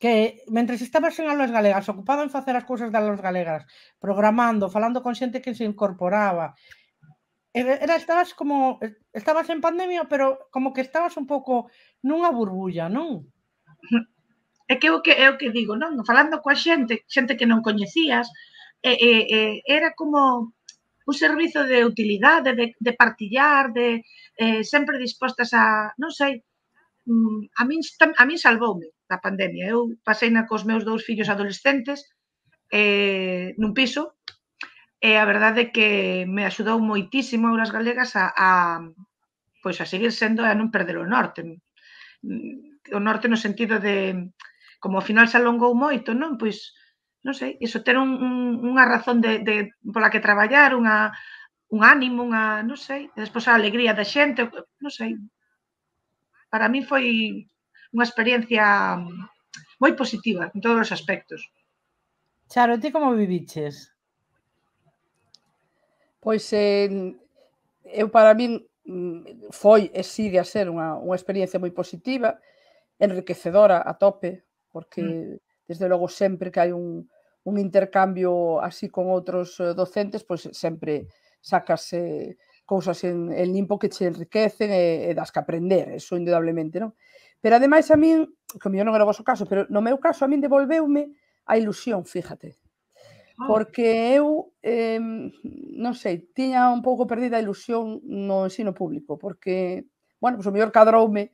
que mentre estabas en aulas galegas, ocupado en facer as cousas das aulas galegas, programando, falando con xente que se incorporaba, era estabas como estabas en pandemia, pero como que estabas un pouco nunha burbulla, non? É que o que é o que digo, non, falando coa xente, xente que non coñecías, eh, eh, eh, era como un servizo de utilidade, de, de partillar, de eh, sempre dispostas a, non sei, mm, a min, a min salvoume da pandemia. Eu pasei na cos meus dous fillos adolescentes eh, nun piso e a verdade é que me axudou moitísimo a Aulas Galegas a, a pois a seguir sendo e a non perder o norte. Mm, o norte no sentido de como ao final se alongou moito, non? Pois non sei, iso ter un, un, unha razón de, de, pola que traballar, unha, un ánimo, unha, non sei, e despois a alegría da xente, non sei. Para mí foi unha experiencia moi positiva en todos os aspectos. Charo, ti como viviches? Pois eh, eu para min mm, foi e sigue a ser unha, unha experiencia moi positiva, enriquecedora a tope, porque mm. desde logo sempre que hai un, un intercambio así con otros eh, docentes, pues eh, siempre sacas cosas en, el limpo que te enriquecen e, das que aprender, eso indudablemente, ¿no? Pero además a min, yo no non era o caso, pero no meu caso a min devolveume a ilusión, fíjate. Ah. Porque eu, em, no sé, tenía un poco perdida ilusión no sino público, porque, bueno, pues o mellor cadroume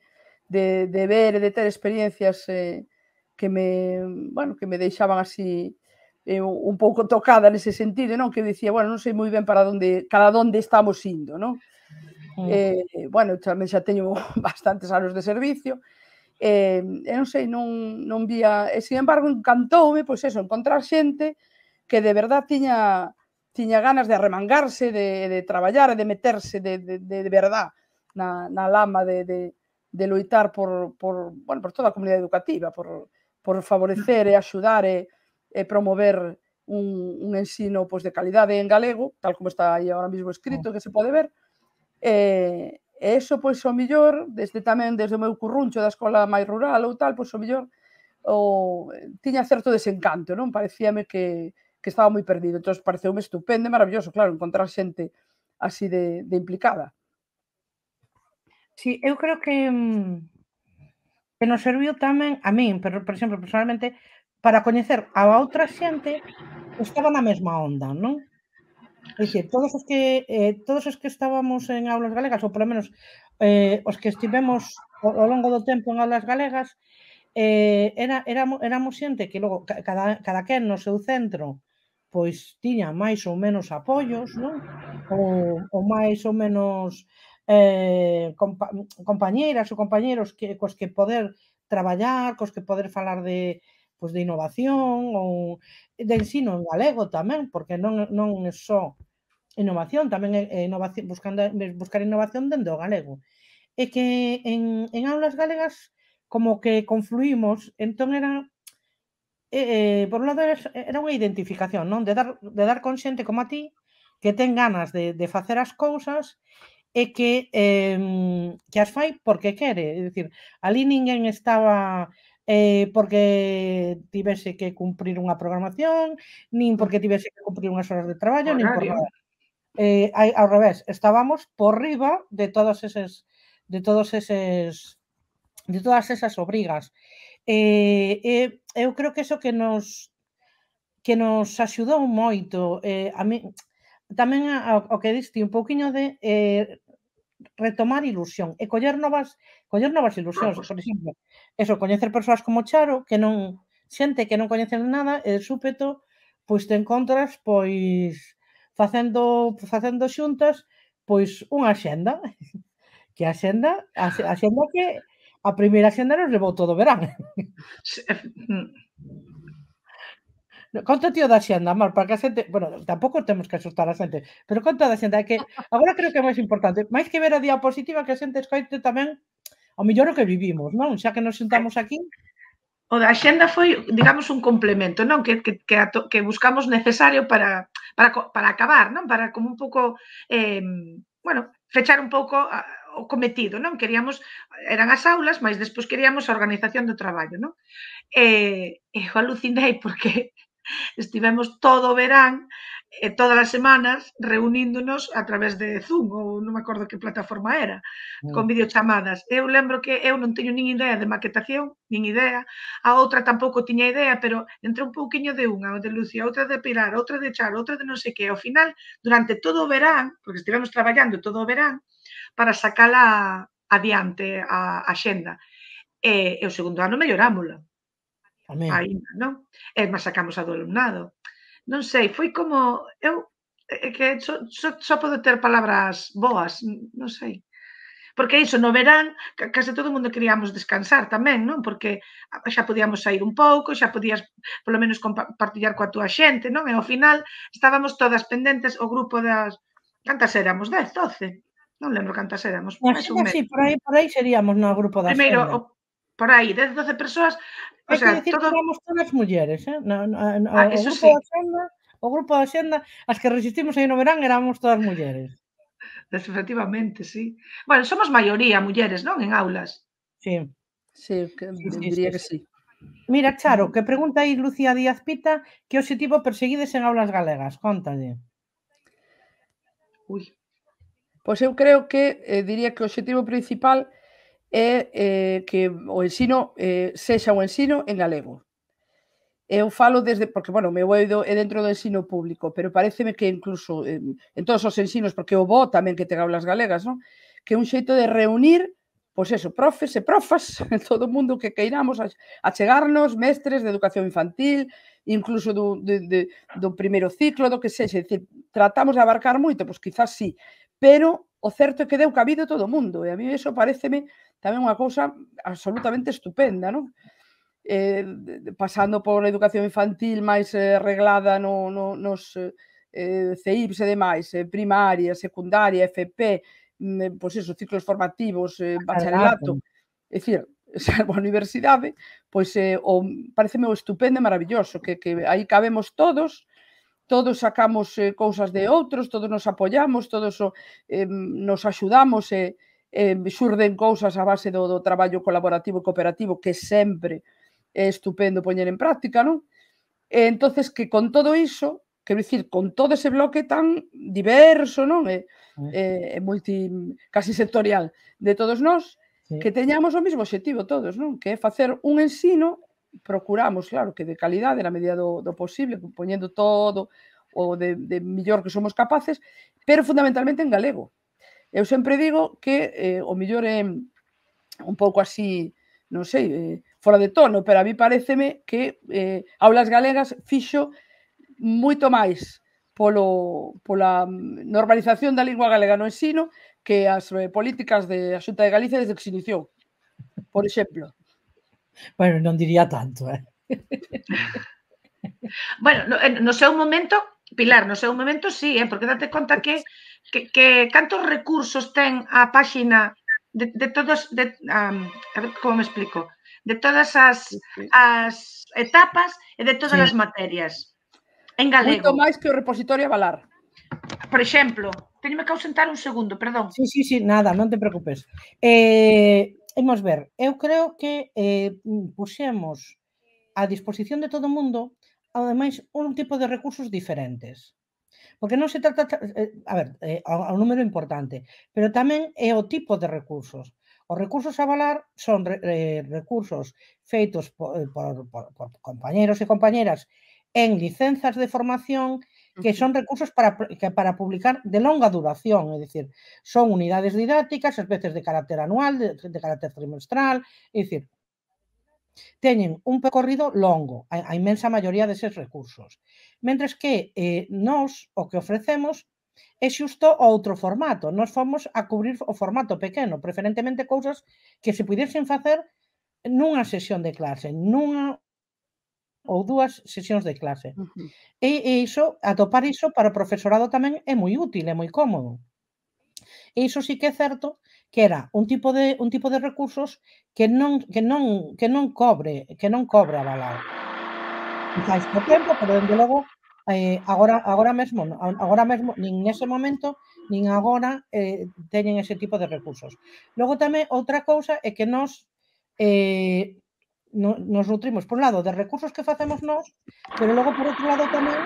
de, de ver e de tener experiencias que me, bueno, que me deixaban así eh, un pouco tocada nese sentido, non? Que dicía, bueno, non sei moi ben para onde, cada onde estamos indo, non? Mm. Eh, bueno, tamén xa teño bastantes anos de servicio, eh, eu non sei, non, non vía... E, sin embargo, encantoume, pois eso, encontrar xente que de verdad tiña tiña ganas de arremangarse, de, de traballar e de meterse de, de, de, verdade verdad na, na lama de, de, de loitar por, por, bueno, por toda a comunidade educativa, por, por favorecer e axudar e, eh, promover un, un ensino pois, de calidade en galego, tal como está aí agora mesmo mm. escrito, que se pode ver. Eh, e eso, pois, o millor, desde tamén desde o meu curruncho da escola máis rural ou tal, pois, o millor, o, tiña certo desencanto, non? Parecíame que, que estaba moi perdido. Entón, pareceume estupendo e maravilloso, claro, encontrar xente así de, de implicada. Sí, eu creo que mm, que nos serviu tamén a min, pero por exemplo, personalmente para coñecer a outra xente que estaba na mesma onda, non? É dicir, todos os que eh, todos os que estábamos en aulas galegas, ou polo menos eh, os que estivemos ao longo do tempo en aulas galegas, eh, era, éramos, éramos xente que logo cada, cada quen no seu centro pois tiña máis ou menos apoios, non? Ou, ou máis ou menos eh, compa, compañeiras ou compañeiros que, cos que poder traballar, cos que poder falar de, pois, de innovación ou de ensino en galego tamén, porque non, non é só innovación, tamén é innovación, buscando, buscar innovación dentro do galego. É que en, en aulas galegas como que confluímos, entón era eh, por un lado era unha identificación, non? De dar, de dar consciente como a ti que ten ganas de, de facer as cousas e que eh, que as fai porque quere, é dicir, ali ninguén estaba eh, porque tivese que cumprir unha programación, nin porque tivese que cumprir unhas horas de traballo, nin por nada. Eh, ao revés, estábamos por riba de todos eses de todos eses de todas esas obrigas. Eh, eh, eu creo que eso que nos que nos axudou moito eh, a mí, tamén o, que diste un pouquiño de eh, retomar ilusión e coller novas coller novas ilusións, por exemplo, eso, coñecer persoas como Charo, que non xente que non coñecen nada e de súpeto pois te encontras pois facendo facendo xuntas pois unha axenda que a axenda axenda que a primeira axenda nos levou todo o verán. Eh, mm. Conta tío da xenda, amor, para que a xente, bueno, tampouco temos que asustar a xente, pero conta da xenda, é que agora creo que é máis importante, máis que ver a diapositiva que a xente escoite tamén ao mellor o que vivimos, non? Xa que nos sentamos aquí, o da xenda foi, digamos, un complemento, non? Que, que, que, que buscamos necesario para, para, para acabar, non? Para como un pouco, eh, bueno, fechar un pouco a, o cometido, non? Queríamos, eran as aulas, mas despois queríamos a organización do traballo, non? E eh, eu alucinei porque Estivemos todo o verán e todas as semanas reuníndonos a través de Zoom ou non me acordo que plataforma era, mm. con videochamadas. Eu lembro que eu non teño nin idea de maquetación, nin idea. A outra tampouco tiña idea, pero entre un pouquiño de unha, de Lucía, outra de Pilar, outra de Charo, outra de non sei que. Ao final, durante todo o verán, porque estivemos traballando todo o verán, para sacala adiante a, a xenda. E, e o segundo ano mellorámola Amén. non? E sacamos a do alumnado. Non sei, foi como... Eu é eh, eh, que só, só, só podo ter palabras boas, non sei. Porque iso, no verán, case todo o mundo queríamos descansar tamén, non? Porque xa podíamos sair un pouco, xa podías polo menos compartillar coa túa xente, non? E ao final estábamos todas pendentes o grupo das... Cantas éramos? 10, 12? Non lembro cantas éramos. Así, así, por aí, por aí seríamos no grupo das Primeiro, o, por aí, 10, 12 persoas Hay o sea, que decir todo... que éramos todas mulleres, eh? No, no, no, ah, o, eso grupo sí. Xenda, o grupo da Xenda, as que resistimos aí no verán éramos todas mulleres. Efectivamente, sí. Bueno, somos maioría mulleres, non? En aulas. Sí. Sí, que, sí, sí diría sí, que sí. Mira, Charo, que pregunta aí Lucía Díaz Pita que obxectivo perseguides en aulas galegas? Contalle. Ui. Pois eu creo que eh, diría que o obxectivo principal é é eh, que o ensino eh, sexa o ensino en galego. Eu falo desde, porque, bueno, me voy do, é dentro do ensino público, pero pareceme que incluso eh, en todos os ensinos, porque o bo tamén que ten aulas galegas, non? que é un xeito de reunir pois eso, profes e profas, todo o mundo que queiramos a, a chegarnos, mestres de educación infantil, incluso do, de, de, do primeiro ciclo, do que sexe, decir, tratamos de abarcar moito, pois quizás sí, pero o certo é que deu cabido todo o mundo, e a mí eso pareceme tamén unha cousa absolutamente estupenda, non? Eh, pasando por educación infantil máis eh, reglada no, no, nos eh, eh CEIPs e demais, eh, primaria, secundaria, FP, mm, eh, pois pues eso, ciclos formativos, eh, ah, bacharelato. É dicir, salvo a universidade, pois eh, o, pareceme o estupendo e maravilloso, que, que aí cabemos todos, todos sacamos eh, cousas de outros, todos nos apoiamos, todos o, eh, nos axudamos e eh, eh, xurden cousas a base do, do traballo colaborativo e cooperativo que sempre é estupendo poñer en práctica, non? E entonces que con todo iso, quero dicir, con todo ese bloque tan diverso, non? É, é, é multi, casi sectorial de todos nós, sí. que teñamos o mesmo obxectivo todos, non? Que é facer un ensino procuramos, claro, que de calidade na medida do, do posible, poñendo todo o de, de millor que somos capaces, pero fundamentalmente en galego. Eu sempre digo que eh, o millor é un pouco así, non sei, eh, fora de tono, pero a mí pareceme que eh, Aulas Galegas fixo moito máis polo, pola normalización da lingua galega no ensino que as eh, políticas de Xunta de Galicia desde que se iniciou, por exemplo. Bueno, non diría tanto, eh? bueno, no, eh, no seu momento, Pilar, no seu momento sí, eh? porque date conta que que, que recursos ten a página de, todos de, como me explico de todas las etapas y e de todas las materias en galego. más que o repositorio Avalar. Por ejemplo, teñeme que ausentar un segundo, perdón. Sí, sí, sí, nada, no te preocupes. Vamos eh, a ver, yo creo que eh, a disposición de todo el mundo además, un tipo de recursos diferentes. Porque non se trata, eh, a ver, é eh, un número importante, pero tamén é o tipo de recursos. Os recursos a avalar son eh, recursos feitos por, por, por, por compañeros e compañeras en licenzas de formación que son recursos para, que para publicar de longa duración, é dicir, son unidades didácticas, ás veces de carácter anual, de, de carácter trimestral, é dicir, teñen un percorrido longo, a, a inmensa maioría deses recursos. Mentres que eh, nós o que ofrecemos é xusto outro formato. Nós fomos a cubrir o formato pequeno, preferentemente cousas que se pudesen facer nunha sesión de clase, nunha ou dúas sesións de clase. Uh -huh. E, e iso, atopar iso para o profesorado tamén é moi útil, é moi cómodo. E iso sí que é certo que era un tipo de un tipo de recursos que non que non que non cobre, que non cobra a Balao. Quizáis por tempo, pero dende logo eh, agora agora mesmo agora mesmo nin nese momento nin agora eh, teñen ese tipo de recursos. Logo tamén outra cousa é que nós eh, no, nos nutrimos por un lado de recursos que facemos nós, pero logo por outro lado tamén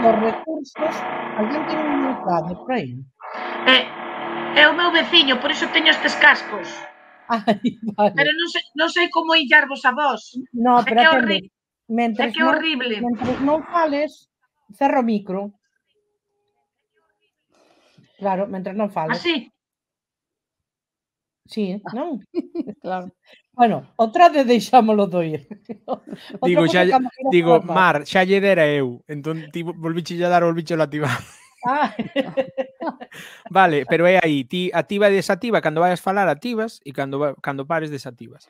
dos recursos alguén ten un de Prime. Eh, É o meu veciño, por iso teño estes cascos. Ai, vale. Pero non sei, non sei como illarvos a vos. No, pero que horri... Mentres é que non, horrible. Mentres non fales, cerro micro. Claro, mentres non fales. Así. Sí, non? claro. Bueno, outra de deixámolo doir. digo, xa, digo, Mar, xa lle dera eu. Entón, ti volviche a dar, o a lativado. Ah. vale, pero é aí, ti ativa e desativa, cando vayas falar activas e cando cando pares desativas.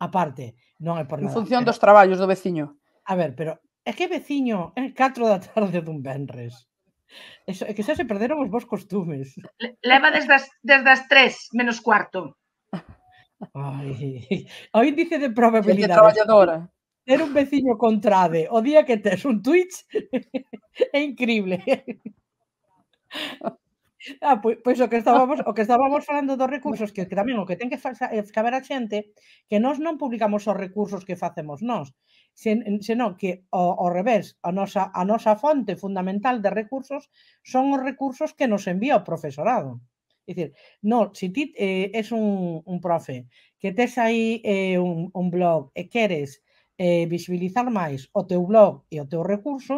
Aparte, non é por nada. En función dos traballos do veciño. A ver, pero é que veciño é 4 da tarde dun venres. Eso, é que xa se perderon os vos costumes. Leva desde as, desde as 3 menos cuarto. Ai, o índice de probabilidade. Gente traballadora. Ter un veciño contrade o día que tes un Twitch é increíble. Ah, pois, pois o que estábamos o que estábamos falando dos recursos que, que tamén o que ten que caber eh, a xente que nós non publicamos os recursos que facemos nós sen, senón que ao, ao revés a nosa, a nosa fonte fundamental de recursos son os recursos que nos envía o profesorado É dicir, no, se ti eh, es un, un profe que tes aí eh, un, un blog e queres eh, visibilizar máis o teu blog e o teu recurso,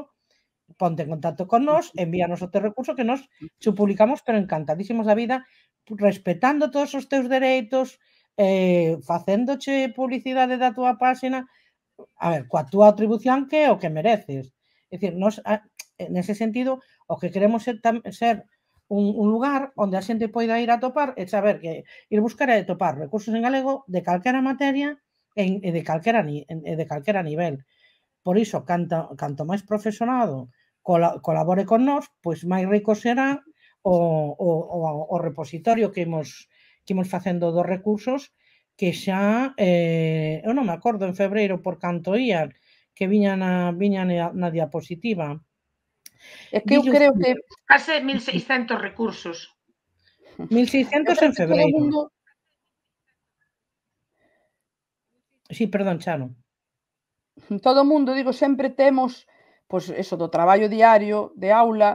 ponte en contacto con nós, envíanos o teu recurso que nós xo publicamos, pero encantadísimos da vida, respetando todos os teus dereitos, eh, facéndoche publicidade da tua páxina, a ver, coa túa atribución que é o que mereces. É dicir, nós, nese sentido, o que queremos ser, tam, ser un, un lugar onde a xente poida ir a topar e saber que ir buscar e topar recursos en galego de calquera materia en, e eh, de calquera, en, e eh, de calquera nivel. Por iso, canto, canto máis profesionado colabore con nós, pois máis rico será o, o, o, o repositorio que imos, que imos facendo dos recursos que xa, eh, eu non me acordo en febreiro por canto ían, que viña na, viña na, na diapositiva. É que eu creo que... Case 1.600 recursos. 1.600 en febreiro. Todo mundo, Sí, perdón, Chano. Todo o mundo, digo, sempre temos pois eso do traballo diario, de aula,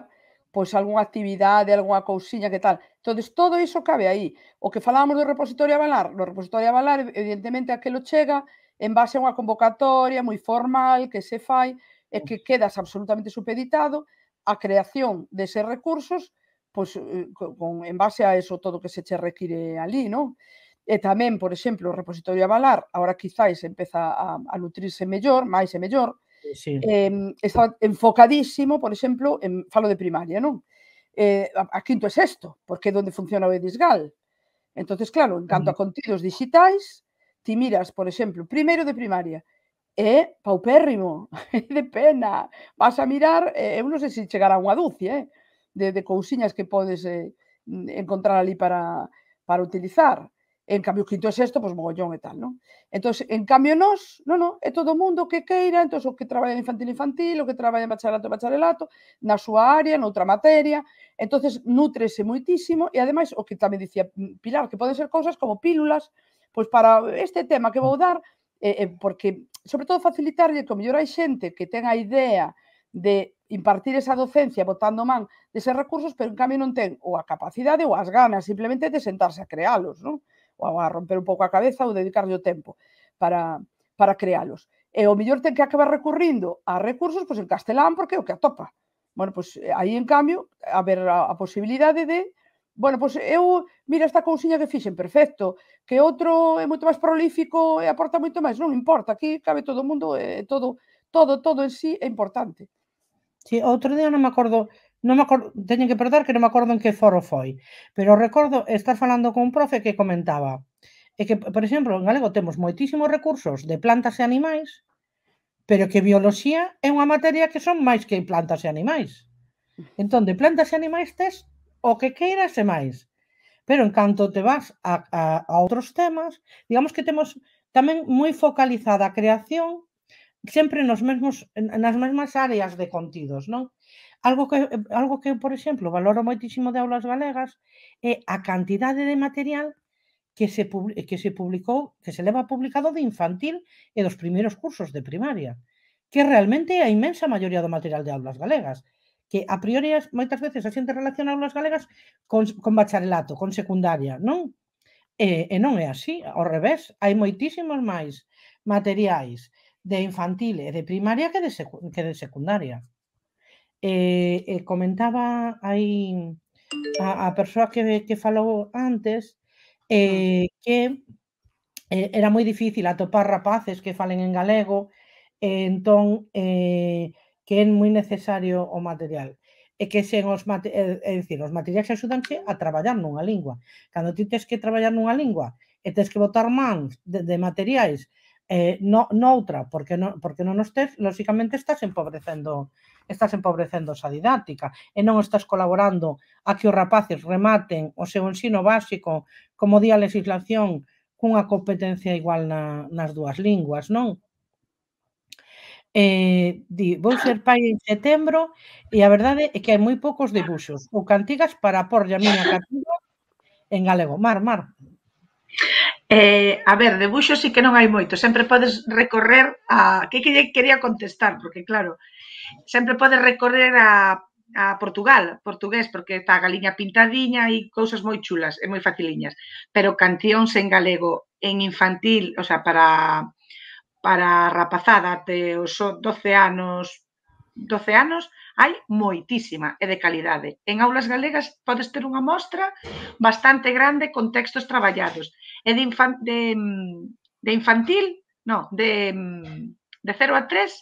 pois algunha actividade, algunha cousiña que tal. Entonces, todo iso cabe aí. O que falábamos do repositorio avalar, o repositorio avalar, evidentemente, aquilo chega en base a unha convocatoria moi formal que se fai e que quedas absolutamente supeditado a creación deses recursos pois, eh, con, en base a eso todo que se che require ali, non? E tamén, por exemplo, o repositorio Avalar, agora quizáis empeza a, a nutrirse mellor, máis e mellor, sí. eh, está enfocadísimo, por exemplo, en falo de primaria, non? Eh, a, a quinto e sexto, porque é onde funciona o Edisgal. Entonces, claro, en canto a contidos digitais, ti miras, por exemplo, primeiro de primaria, é paupérrimo, é de pena. Vas a mirar, eu non sei se chegará unha dúcia, eh, de, de cousiñas que podes eh, encontrar ali para, para utilizar. En cambio, quinto e sexto, pois mogollón e tal, non? Entón, en cambio, nós, non, non, é todo o mundo que queira, entón, o que traballa en infantil, infantil, o que traballa en bacharelato, bacharelato, na súa área, noutra materia, entonces nutrese moitísimo e, ademais, o que tamén dicía Pilar, que poden ser cousas como pílulas, pois para este tema que vou dar, eh, eh porque, sobre todo, facilitarlle que o mellor hai xente que ten a idea de impartir esa docencia botando man deses recursos, pero en cambio non ten ou a capacidade ou as ganas simplemente de sentarse a crealos, non? ou a romper un pouco a cabeza ou dedicarlle o tempo para, para crealos. E o mellor ten que acabar recurrindo a recursos, pois en castelán, porque é o que atopa. Bueno, pois eh, aí, en cambio, a ver a, a posibilidade de Bueno, pois eu, mira esta cousiña que fixen, perfecto, que outro é moito máis prolífico e aporta moito máis, non importa, aquí cabe todo o mundo, e eh, todo, todo, todo en sí é importante. Sí, outro día non me acordo, non me acordo, teñen que perder que non me acordo en que foro foi, pero recordo estar falando con un profe que comentaba é que, por exemplo, en galego temos moitísimos recursos de plantas e animais, pero que bioloxía é unha materia que son máis que plantas e animais. Entón, de plantas e animais tes o que queiras e máis. Pero en canto te vas a, a, a outros temas, digamos que temos tamén moi focalizada a creación sempre nos mesmos nas mesmas áreas de contidos, non? Algo que, eh, algo que, por exemplo, valoro moitísimo de aulas galegas é eh, a cantidade de material que se, que se publicou, que se leva publicado de infantil e dos primeiros cursos de primaria, que realmente é a inmensa maioría do material de aulas galegas, que a priori moitas veces a xente relaciona aulas galegas con, con bacharelato, con secundaria, non? E, eh, e non é así, ao revés, hai moitísimos máis materiais de infantil e de primaria que de, secu que de secundaria eh, eh, comentaba aí a, a persoa que, que falou antes eh, que eh, era moi difícil atopar rapaces que falen en galego, eh, entón eh, que é moi necesario o material e que sen os, mate, eh, é dicir, os materiais axudanche a traballar nunha lingua. Cando ti tens que traballar nunha lingua e tens que botar mans de, de materiais eh, no, noutra, porque non, porque non os tes, lóxicamente estás empobrecendo estás empobrecendo esa didáctica e non estás colaborando a que os rapaces rematen o seu ensino básico como di a legislación cunha competencia igual na, nas dúas linguas, non? Eh, di, vou ser pai en setembro e a verdade é que hai moi poucos debuxos ou cantigas para porlle a miña cantiga en galego. Mar, Mar. Eh, A ver, debuxos si que non hai moitos, sempre podes recorrer a que que quería contestar, porque claro, sempre podes recorrer a a Portugal, portugués, porque está a galiña pintadiña e cousas moi chulas e moi faciliñas, pero cancións en galego en infantil, o sea, para para rapazada te os 12 anos, 12 anos, hai moitísima e de calidade. En aulas galegas podes ter unha mostra bastante grande con textos traballados. E de, infan, de, de infantil, no, de, de 0 a 3,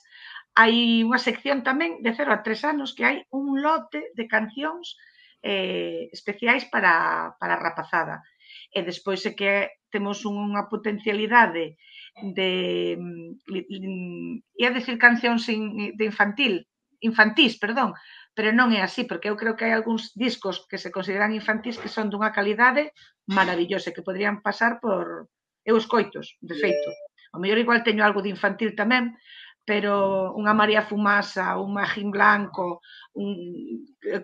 hai unha sección tamén de 0 a 3 anos que hai un lote de cancións eh, especiais para, para a rapazada. E despois é que temos unha potencialidade de, de ia decir cancións de infantil, infantís, perdón, pero non é así, porque eu creo que hai algúns discos que se consideran infantís que son dunha calidade maravillosa, que podrían pasar por eu escoitos, de feito. O mellor igual teño algo de infantil tamén, pero unha María Fumasa, un Magín Blanco, un eh,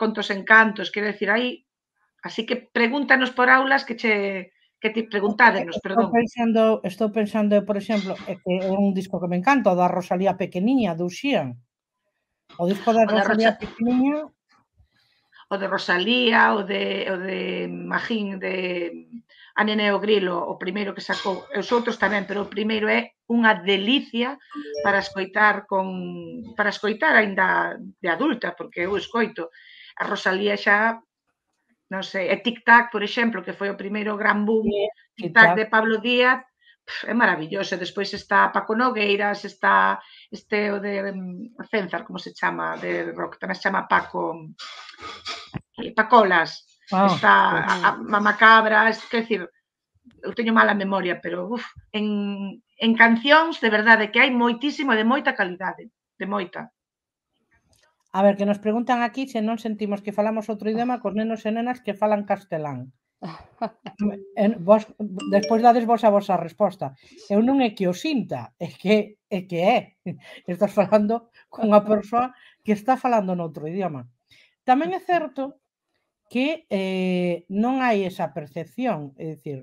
Contos Encantos, quero decir, aí Así que pregúntanos por aulas que che que te preguntádenos, perdón. Estou pensando, estou pensando, por exemplo, é que un disco que me encanta, da Rosalía Pequeniña, do Xian. O de, Rosalía O de Rosalía, o de, o de Magín, de Grilo, o primeiro que sacó, los e otros también, pero primero es una delicia para escoitar con para escoitar aínda de adulta, porque eu escoito. A Rosalía ya, no sé, e Tic Tac, por ejemplo, que fue el primeiro gran boom, Tic de Pablo Díaz, é maravilloso. E Despois está Paco Nogueiras, está este o de mm, Cenzar, como se chama, de rock, tamén se chama Paco eh, Pacolas. Wow. Ah, está a, a Mamacabra, quer decir, eu teño mala memoria, pero uf, en, en cancións de verdade que hai moitísimo de moita calidade, de moita. A ver, que nos preguntan aquí se non sentimos que falamos outro idioma cos nenos e nenas que falan castelán. en, vos, despois dades vos a vosa resposta. Eu non é que o sinta, é que é que é. Estás falando con a persoa que está falando noutro idioma. Tamén é certo que eh, non hai esa percepción, é dicir,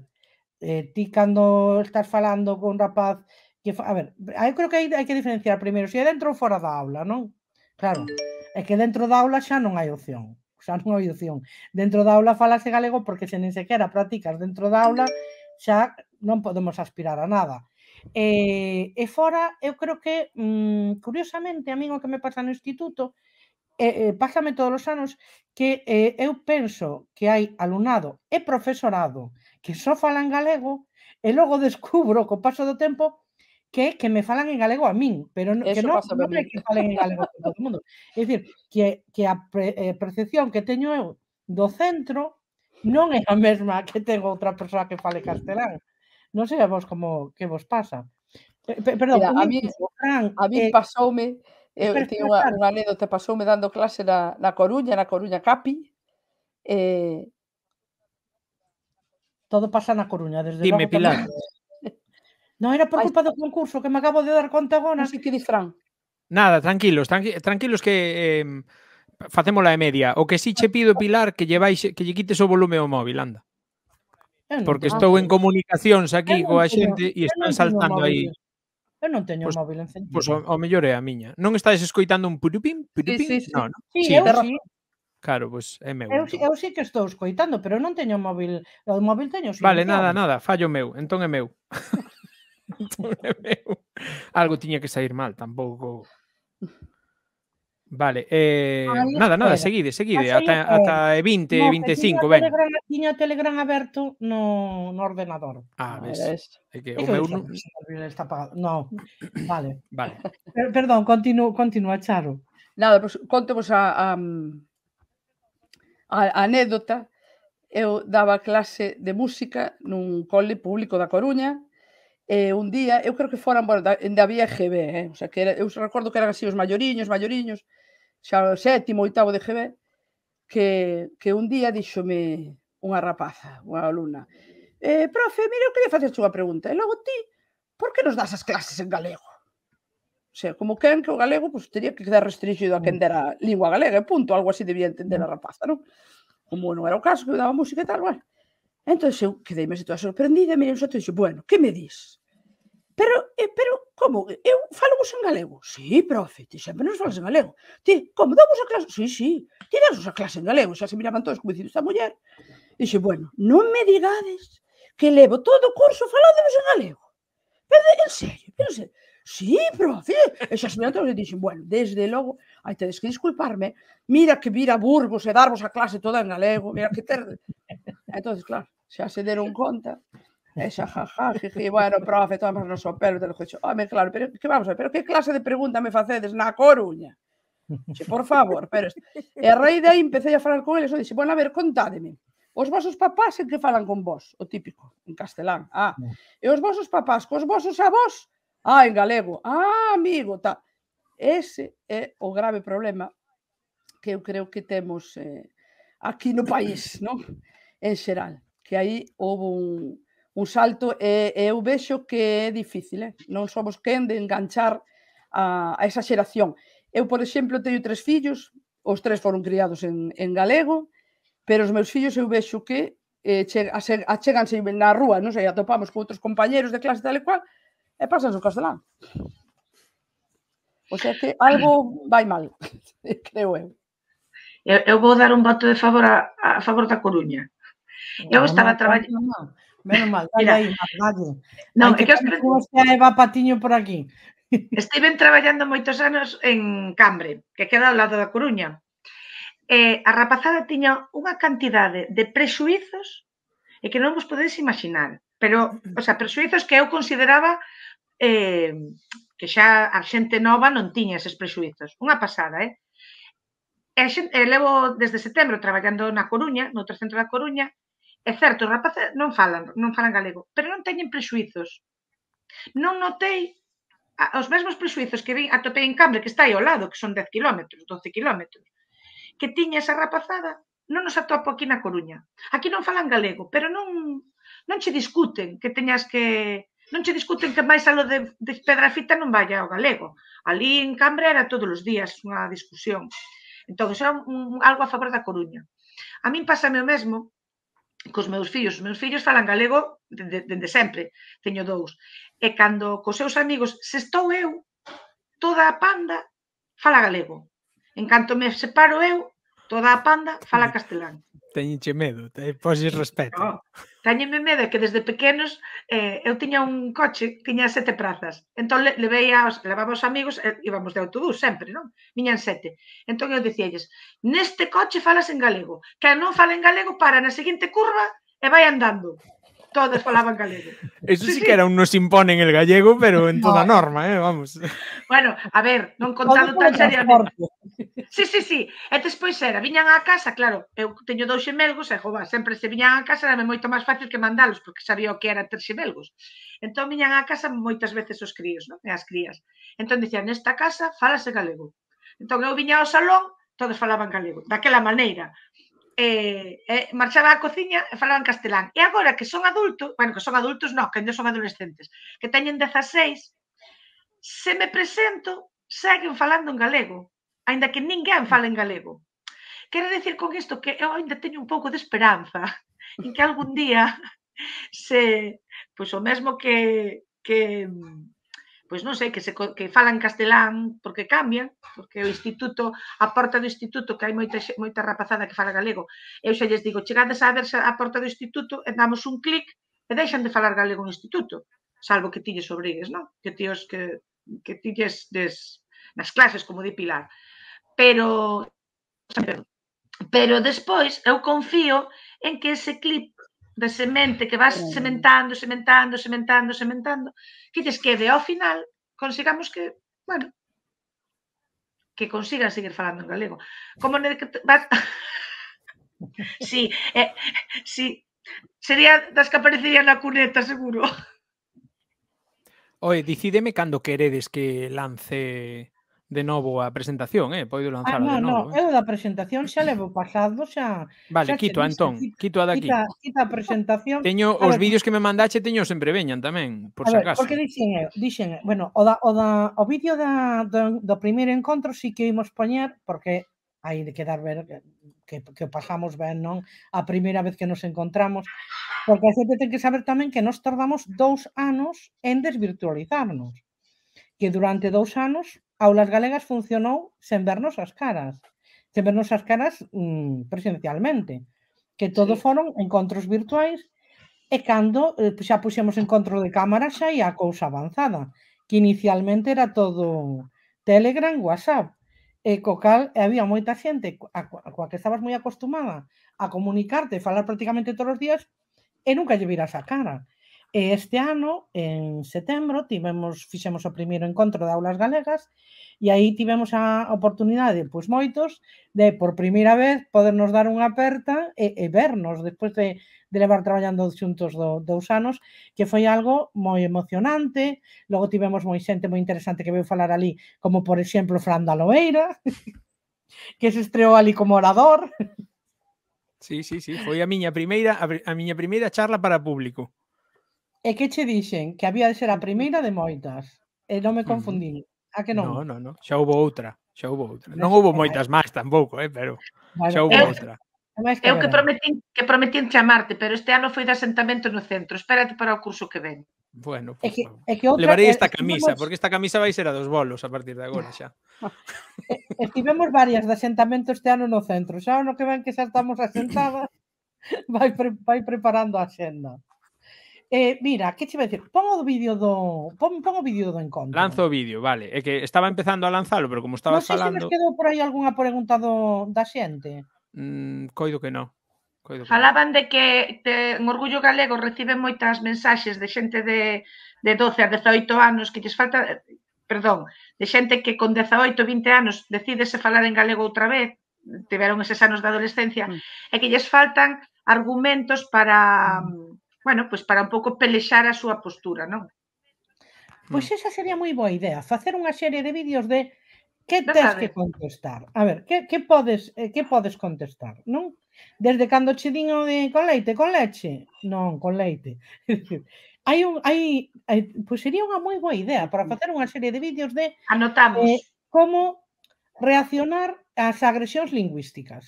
eh, ti cando estás falando con un rapaz que, a ver, eu creo que hai, hai que diferenciar primeiro se é dentro ou fora da aula, non? Claro, é que dentro da aula xa non hai opción xa non hai opción. Dentro da aula falase galego porque se nin sequera practicas dentro da aula xa non podemos aspirar a nada. E, eh, e fora, eu creo que, mm, curiosamente, a mí o que me pasa no instituto, e, e, pásame todos os anos, que e, eu penso que hai alumnado e profesorado que só falan galego, e logo descubro, co paso do tempo, que que me falan en galego a min, pero no, que non, non é que falen en galego a todo o mundo. É dicir, que, que a pre, eh, percepción que teño eu do centro non é a mesma que ten outra persoa que fale castelán. Non sei a vos como que vos pasa. P perdón, Mira, a mí, Fran, a mí eh, pasoume, eu teño unha, unha anécdota, pasoume dando clase na, na Coruña, na Coruña Capi, eh, Todo pasa na Coruña, desde Dime, Pilar. Non era por culpa do concurso que me acabo de dar conta agora. Así que disfrán. Nada, tranquilos, tranqui tranquilos que eh, facémola de media. O que si sí che pido, Pilar, que lle, que lle quites o volume ao móvil, anda. Porque estou en comunicacións aquí coa xente e están saltando aí. Eu non teño pues, pois, móvil encendido. Pois pues, o, o mellor é a miña. Non estáis escoitando un purupim, purupim? Sí, sí, sí. No, no. Sí, sí, eu sí. Claro, pois pues, é meu. Eu, entón. eu sí que estou escoitando, pero non teño móvil. O móvil teño silenciado. Vale, nada, nada, fallo meu, entón é meu. algo tiña que sair mal, tampouco... Vale, eh, Ay, nada, nada, seguide, seguide, ata, ata 20, no, 25, ben. Telegram, tiña o Telegram aberto no, no ordenador. Ah, ves. É que o meu Está apagado. No, vale. Vale. Per, perdón, continuo, continua, Charo. Nada, pues, contemos a, a, a anécdota. Eu daba clase de música nun cole público da Coruña eh, un día, eu creo que foran, bueno, ainda había GB, eh? o sea, que era, eu recordo que eran así os maioriños, maioriños, xa o sétimo, oitavo de GB, que, que un día díxome unha rapaza, unha aluna, eh, profe, mire, eu queria facerche unha pregunta, e logo ti, por que nos das as clases en galego? O sea, como quen que o galego pues, pois, teria que quedar restringido a quen dera lingua galega, e punto, algo así debía entender a rapaza, non? Como non era o caso, que eu daba música e tal, bueno. Entón, eu quedei máis toda sorprendida, mirei os outros e dixo, bueno, que me dis? Pero, eh, pero, como? Eu falo vos en galego? Sí, profe, ti sempre nos falas en galego. Ti, como, damos a clase? Sí, sí, ti damos a clase en galego. Xa se miraban todos como dicido esta muller. Dixe, bueno, non me digades que levo todo o curso vos en galego. Pero, en serio, pero, en serio. Sí, profe. E xa se miraban todos e dixen, bueno, desde logo, hai tedes que disculparme, mira que vir a Burgos e darvos a clase toda en galego, mira que ter... Entón, claro, xa se deron conta. E xa, ja, ja, jiji, bueno, profe, tomas no so pelo, te lo dixo. Home, claro, pero que vamos a ver, pero que clase de pregunta me facedes na Coruña? Che, por favor, pero... E a raíz de aí empecé a falar con eles, e dixe, bueno, a ver, contademe, Os vosos papás en que falan con vos, o típico, en castelán. Ah, mm. e os vosos papás, cos vosos avós, ah, en galego. Ah, amigo, tal. Ese é o grave problema que eu creo que temos eh, aquí no país, non? En xeral que aí houve un, un salto e, e eu vexo que é difícil, eh? non somos quen de enganchar a, a esa xeración. Eu, por exemplo, teño tres fillos, os tres foron criados en, en galego, pero os meus fillos eu vexo que eh, che, acheganse na rúa, non sei, atopamos con outros compañeros de clase tal e cual, e pasan o castelán. O sea que algo vai mal, creo eu. Eu vou dar un voto de favor a, a favor da Coruña. Eu no, estaba traballando... No, menos mal, dale aí, dale. Non, é que, que os... Você a Eva Patiño por aquí. Estiven traballando moitos anos en Cambre, que queda ao lado da Coruña. E a rapazada tiña unha cantidade de prexuizos e que non vos podedes imaginar. Pero, o sea, prexuizos que eu consideraba eh, que xa a xente nova non tiña eses prexuizos. Unha pasada, eh? E, xente, levo desde setembro traballando na Coruña, no outro centro da Coruña, É certo, os rapaces non falan, non falan galego, pero non teñen prexuizos. Non notei os mesmos prexuizos que vin atopei en Cambre, que está aí ao lado, que son 10 km, 12 km, que tiña esa rapazada, non nos atopo aquí na Coruña. Aquí non falan galego, pero non non che discuten que teñas que non che discuten que máis alo de, de Pedrafita non vaya ao galego. Ali en Cambre era todos os días unha discusión. Entón, era un, un, algo a favor da Coruña. A min pásame o mesmo cos meus fillos. Os meus fillos falan galego dende, de sempre, teño dous. E cando cos seus amigos se estou eu, toda a panda fala galego. En canto me separo eu, Toda a panda fala castelán. Teñenche medo, te, poses respeto. No, oh, teñenme medo que desde pequenos eh, eu tiña un coche, tiña sete prazas. Entón le, veía, aos, levaba os amigos, e, eh, íbamos de autobús sempre, non? Miñan sete. Entón eu dicíalles, neste coche falas en galego, que non fala en galego para na seguinte curva e vai andando todas falaban galego. Eso sí, sí que era un nos imponen el gallego, pero en toda no. norma, eh, vamos. Bueno, a ver, non contado tan seriamente. Sí, sí, sí. E despois era, viñan á casa, claro, eu teño dous xemelgos e, jova, sempre se viñan á casa era moito máis fácil que mandalos, porque sabía o que era ter xemelgos. Entón, viñan á casa moitas veces os críos, non? E as crías. Entón, dicían, nesta casa falase galego. Entón, eu viña ao salón, todos falaban galego. Daquela maneira, eh, eh, marchaba á cociña e falaban castelán. E agora que son adultos, bueno, que son adultos, non, que non son adolescentes, que teñen 16, se me presento, seguen falando en galego, aínda que ninguén fala en galego. Quero decir con isto que eu ainda teño un pouco de esperanza en que algún día se, pois pues, o mesmo que, que pois non sei, que, se, que falan castelán porque cambian, porque o instituto, a porta do instituto, que hai moita, moita rapazada que fala galego, eu xa lles digo, chegades a verse a porta do instituto e damos un clic e deixan de falar galego no instituto, salvo que tilles obrigues, non? Que tíos que, que tilles des, nas clases, como de Pilar. Pero, pero despois eu confío en que ese clip da semente que vas sementando, sementando, sementando, sementando, que lles quede ao final, consigamos que, bueno, que consigan seguir falando en galego. Como ne que vas... sí, eh, sí, sería das que aparecerían na cuneta, seguro. Oi, dicídeme cando queredes que lance de novo a presentación, eh? Poido lanzar ah, no, de novo. No, eh? eu da presentación xa levo pasado, xa... Vale, xa quito, Antón, quita, quito a daqui. Quita, quita a presentación... Teño a os ver, vídeos que me mandache, teño sempre veñan tamén, por se acaso. porque dixen, dixen, bueno, o, da, o, da, o vídeo da, do, do primeiro encontro sí si que imos poñer, porque hai de quedar ver que, que pasamos ben, non? A primeira vez que nos encontramos. Porque a xente ten que saber tamén que nos tardamos dous anos en desvirtualizarnos que durante dous anos Aulas Galegas funcionó sin vernos las caras, sin vernos las caras mm, presencialmente, que todos fueron encuentros encontros virtuales. e cuando ya pusimos de cámara ya y a avanzada, que inicialmente era todo Telegram, WhatsApp, e había muy gente a, la que estabas muy acostumbrada a comunicarte, e a hablar prácticamente todos los días, e nunca lle a cara. E este ano, en setembro, tivemos, fixemos o primeiro encontro de aulas galegas e aí tivemos a oportunidade, pois moitos, de por primeira vez podernos dar unha aperta e, e vernos despois de, de levar traballando xuntos do, dous anos, que foi algo moi emocionante. Logo tivemos moi xente moi interesante que veu falar ali, como por exemplo Fran da Loeira, que se estreou ali como orador. Sí, sí, sí, foi a miña primeira a, a miña primeira charla para público. E que che dixen? Que había de ser a primeira de moitas. E eh, non me confundín. A que non? Non, non, non. Xa houve outra. Xa houve outra. Non houve moitas máis tampouco, eh, pero bueno, xa houve outra. Que eu que prometín, que prometín chamarte, pero este ano foi de asentamento no centro. Espérate para o curso que ven. Bueno, pues, é que, é que outra, levarei esta camisa, estivemos... porque esta camisa vai ser a dos bolos a partir de agora xa. Estivemos varias de asentamento este ano no centro. Xa ano que ven que xa estamos asentadas, vai, pre, vai preparando a xenda. Eh, mira, que che a dicir? Pon o vídeo do pon, pon o vídeo do encontro. Lanzo o vídeo, vale. É que estaba empezando a lanzalo, pero como estaba no sé falando. Non sei se quedou por aí algunha pregunta do, da xente. Mm, coido que non. Coido que Falaban de que te, en Orgullo Galego recibe moitas mensaxes de xente de, de 12 a 18 anos que lles falta perdón, de xente que con 18, 20 anos decidese falar en galego outra vez, tiveron eses anos da adolescencia, mm. e que lles faltan argumentos para mm bueno, pois para un pouco pelexar a súa postura, non? Pois esa sería moi boa idea, facer unha serie de vídeos de que tens que contestar. A ver, que, que podes eh, que podes contestar, non? Desde cando che din de con leite, con leche? Non, con leite. hai un hai, hai pois sería unha moi boa idea para mm. facer unha serie de vídeos de anotamos eh, como reaccionar ás agresións lingüísticas.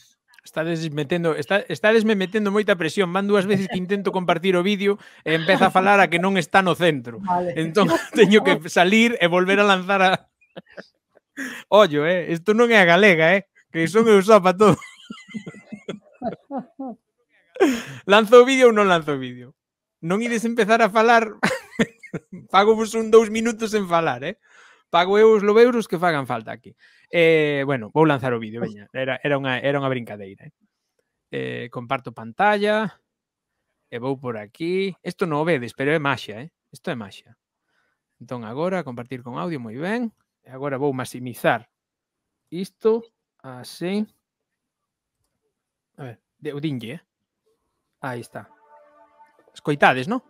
Estades metendo, está, estades me metendo moita presión. Van dúas veces que intento compartir o vídeo e empeza a falar a que non está no centro. Vale. Entón teño que salir e volver a lanzar a Ollo, eh, isto non é a galega, eh, que son eu só para todo. lanzo o vídeo ou non lanzo o vídeo? Non ides empezar a falar Pago vos un dous minutos en falar, eh? Pago eu os lobeuros que fagan falta aquí. Eh, bueno, vou lanzar o vídeo, veña. Era, era, unha, era unha brincadeira. Eh. eh comparto pantalla. E vou por aquí. Isto non o vedes, pero é maxia, eh? Isto é maxia. Entón, agora, compartir con audio, moi ben. E agora vou maximizar isto, así. A ver, o dinlle, eh? Aí está. Escoitades, non?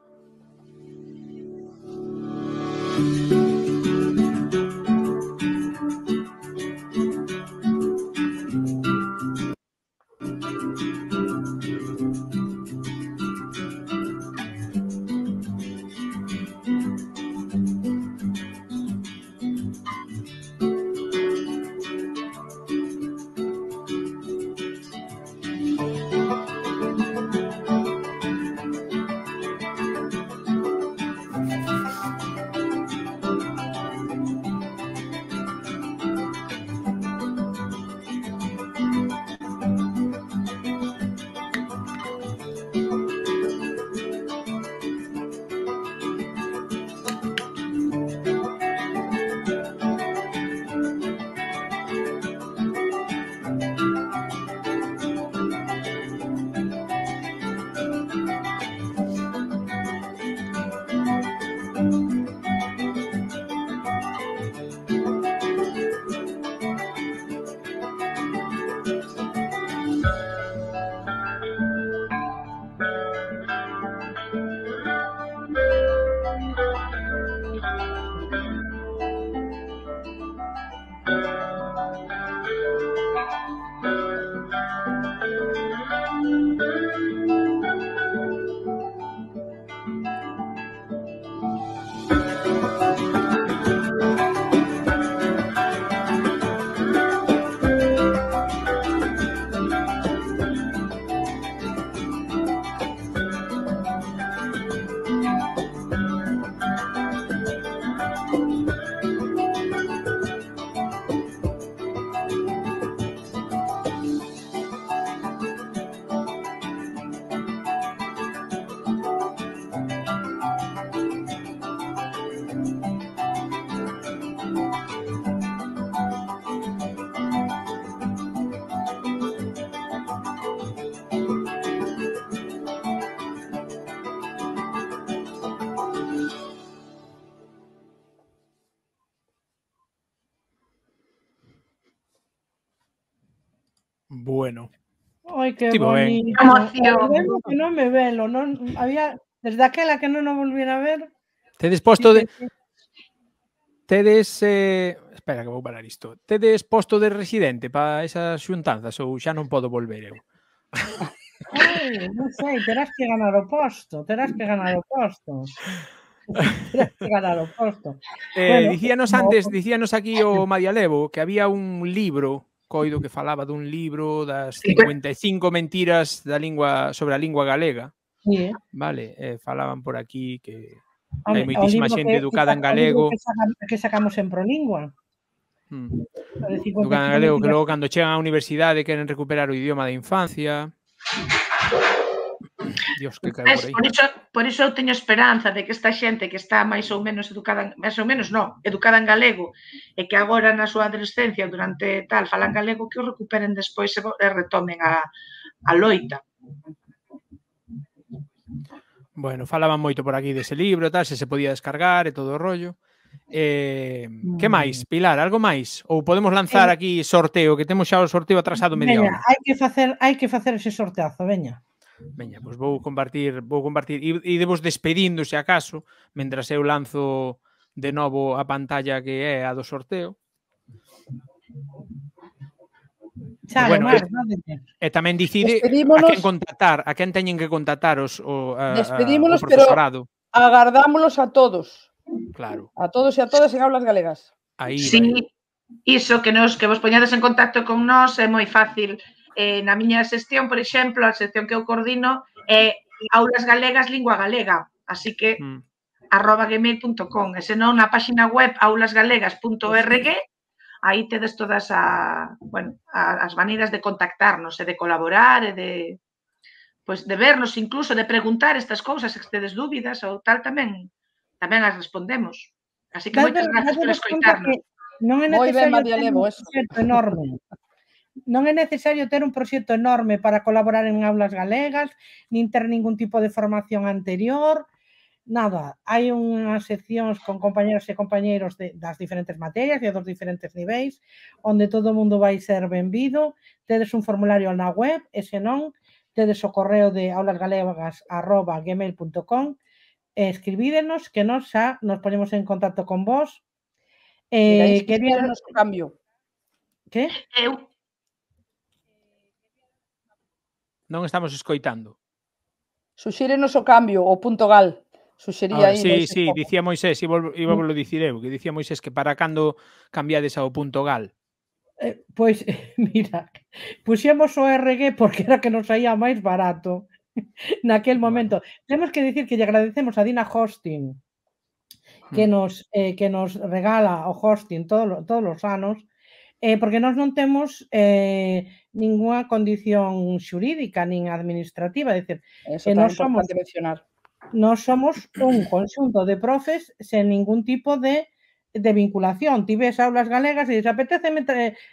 que tipo, bonito. Emoción. que non me velo, non había desde aquela que non o volvera a ver. Tedes posto de Tedes eh, espera que vou parar isto. Tedes posto de residente para esas xuntanzas ou xa non podo volver eu. non sei, terás que ganar o posto, terás que ganar o posto. ganar o posto. Eh, bueno, dicíanos antes, dicíanos aquí o Madia Levo que había un libro coido que falaba dun libro das 55 mentiras da lingua sobre a lingua galega. Sí, eh? Vale, eh, falaban por aquí que hai moitísima xente que, educada en galego. Que sacamos, que sacamos en prolingua. Hmm. Educada en galego, que logo cando chegan á universidade queren recuperar o idioma da infancia. Dios que cae por aí. Por iso, por iso eu teño esperanza de que esta xente que está máis ou menos educada, máis ou menos non, educada en galego, e que agora na súa adolescencia durante tal falan galego, que o recuperen despois e retomen a, a loita. Bueno, falaban moito por aquí dese libro, tal, se se podía descargar e todo o rollo. Eh, que mm. máis, Pilar, algo máis? Ou podemos lanzar eh, aquí sorteo, que temos xa o sorteo atrasado media hora. Hai que facer, hai que facer ese sorteazo, veña. Veña, pois vou compartir, vou compartir e, e vos despedindo se acaso, mentras eu lanzo de novo a pantalla que é a do sorteo. Xa, bueno, Mar, e, e tamén dicide a quen contactar, a quen teñen que contactar os, o, a, Despedímonos, o Pero agardámonos a todos. Claro. A todos e a todas en aulas galegas. Aí, sí, iso que nos que vos poñades en contacto con nós é moi fácil eh, na miña sección, por exemplo, a sección que eu coordino é eh, aulas galegas lingua galega, así que mm. arroba gmail.com e senón na páxina web aulasgalegas.org aí tedes todas a, bueno, a, as maneiras de contactarnos e de colaborar e de pois pues, de vernos incluso, de preguntar estas cousas, se tedes dúbidas ou tal tamén tamén as respondemos. Así que moitas gracias por escoitarnos. Non é necesario ben, María, levo, enorme. No es necesario tener un proyecto enorme para colaborar en aulas galegas, ni tener ningún tipo de formación anterior, nada, hay unas seccións con compañeros y e compañeros de, las diferentes materias y de dos diferentes niveles, donde todo el mundo a ser benvido, tedes un formulario en la web, ese se non, tedes o correo de aulasgalegas.gmail.com e escribídenos que nos ponemos en contacto con vos. Eh, quería... un cambio. ¿Qué? No estamos escoitando. Suxírenos o cambio, o punto gal. Suxería ah, Sí, sí, decía Moisés, e vuelvo a lo mm. dicir que dicía Moisés que para cando cambiades ao punto gal. Pues, mira, pusimos o porque era que nos salía más barato en aquel momento. Tenemos que decir que le agradecemos a Dina Hosting que hmm. nos eh, que nos regala o hosting todos los anos eh, porque nos notemos ninguna condición jurídica ni administrativa. Es decir, no somos, no somos un conjunto de profes sin ningún tipo de, vinculación. Ti ves aulas galegas y e dices, apetece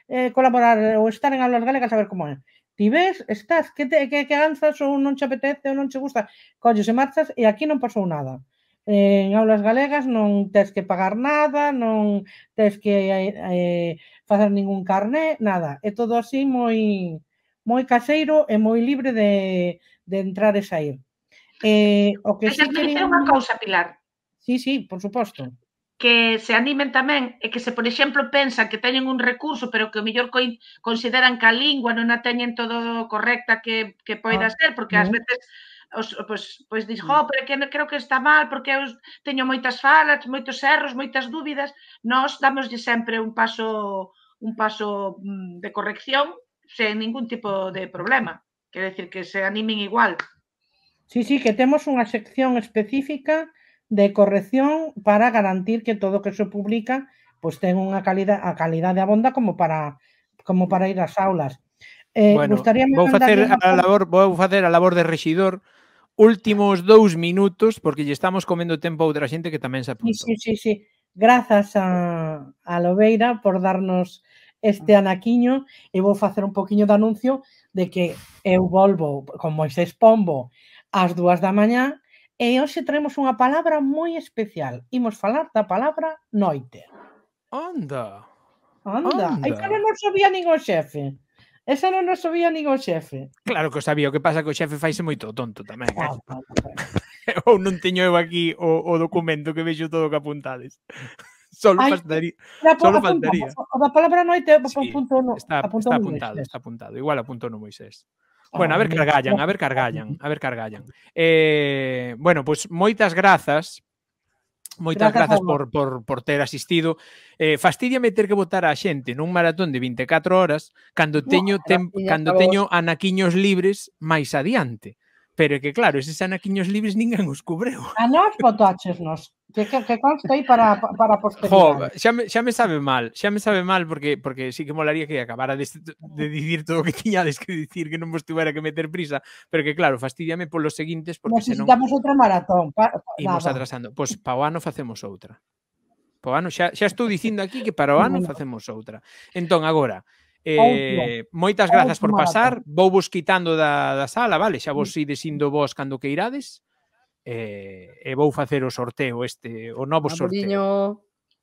eh, colaborar o estar en aulas galegas a ver cómo es. Ti ves, estás, que, te, o no te apetece o no te gusta, Coño se marchas y e aquí no pasó nada. en aulas galegas non tes que pagar nada, non tes que eh, eh, facer ningún carné, nada. É todo así moi moi caseiro e moi libre de, de entrar e sair. Eh, o que Deixa sí que dicer unha cousa, Pilar. Sí, sí, por suposto. Que se animen tamén e que se, por exemplo, pensan que teñen un recurso, pero que o mellor co consideran que a lingua non a teñen todo correcta que, que poida ah, ser, porque ás veces os, pois, pois dixo, mm. oh, pero que creo que está mal porque eu teño moitas falas, moitos erros, moitas dúbidas. Nós damoslle sempre un paso un paso mm, de corrección sen ningún tipo de problema. Quer decir que se animen igual. Sí, sí, que temos unha sección específica de corrección para garantir que todo o que se publica pois ten unha calidad a calidade abonda como para como para ir ás aulas. Eh, bueno, gustaríame vou facer a labor vou facer a labor de rexidor últimos dous minutos, porque lle estamos comendo tempo a outra xente que tamén se apuntou. Sí, sí, sí. Grazas a, a Lobeira por darnos este ah. anaquiño e vou facer un poquinho de anuncio de que eu volvo con Moisés Pombo ás dúas da mañá e hoxe traemos unha palabra moi especial. Imos falar da palabra noite. Anda. Anda. Anda. Ai, que non sabía nin o xefe. Esa non o sabía nin o xefe. Claro que o sabía, o que pasa que o xefe faise moito tonto tamén. Eh? Ou non teño eu aquí o, o documento que vexo todo que apuntades. Solo Ay, faltaría. La, solo apunta, faltaría. A, a palabra noite sí, apunto, no, está, apunto está apuntado, está apuntado. Igual apunto no Moisés. Ah, bueno, a ver cargallan, a ver cargallan, a ver cargallan. Eh, bueno, pois pues, moitas grazas Moitas grazas, grazas por, por, por ter asistido. Eh, fastidiame ter que votar a xente nun maratón de 24 horas cando teño, tem, cando teño anaquiños libres máis adiante. Pero é que claro, eses anaquiños libres ninguén os cubreu. Ah, a nós nos, Que, que, que conste aí para, para posteridade. Jo, xa, me, xa me sabe mal, xa me sabe mal porque porque sí que molaría que acabara de, de dicir todo o que tiñades que dicir que non vos tuvera que meter prisa, pero que claro, fastidiame polos seguintes porque Necesitamos senón... outra maratón. Pa, pa, Imos nada. atrasando. Pois pues, pa o ano facemos outra. Pa o ano, xa, xa estou dicindo aquí que para o ano facemos outra. Entón, agora, Eh, moitas grazas por pasar. Vou vos quitando da, da sala, vale? Xa vos ides indo vos cando que irades. eh, e vou facer o sorteo este, o novo sorteo.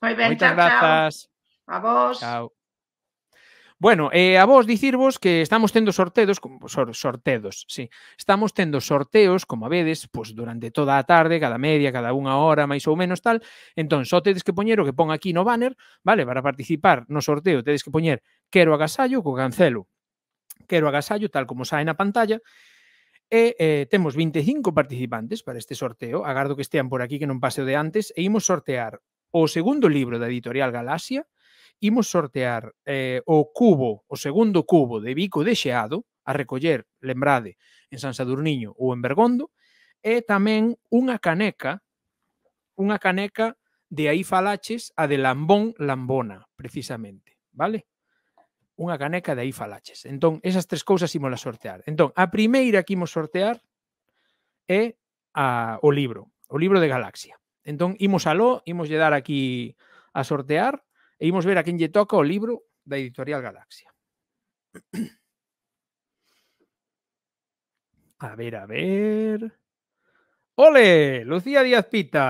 Moi ben, Moitas chao, grazas. Chao. A vos. Chao. Bueno, eh, a vos dicirvos que estamos tendo sorteos, sor, sorteos, sí, estamos tendo sorteos, como a vedes, pois pues, durante toda a tarde, cada media, cada unha hora, máis ou menos tal, entón só tedes que poñer o que pon aquí no banner, vale, para participar no sorteo tedes que poñer quero agasallo co cancelo, quero agasallo tal como sae na pantalla, e eh, temos 25 participantes para este sorteo, agardo que estean por aquí que non pase o de antes, e imos sortear o segundo libro da editorial Galaxia, imos sortear eh, o cubo, o segundo cubo de bico de xeado, a recoller, lembrade, en San Sadurniño ou en Bergondo, e tamén unha caneca, unha caneca de aí falaches a de Lambón Lambona, precisamente, vale? Unha caneca de aí falaches. Entón, esas tres cousas imos sortear. Entón, a primeira que imos sortear é a, o libro, o libro de Galaxia. Entón, imos aló, imos lle dar aquí a sortear E imos ver a quen lle toca o libro da editorial Galaxia. A ver, a ver... Ole, Lucía Díaz Pita,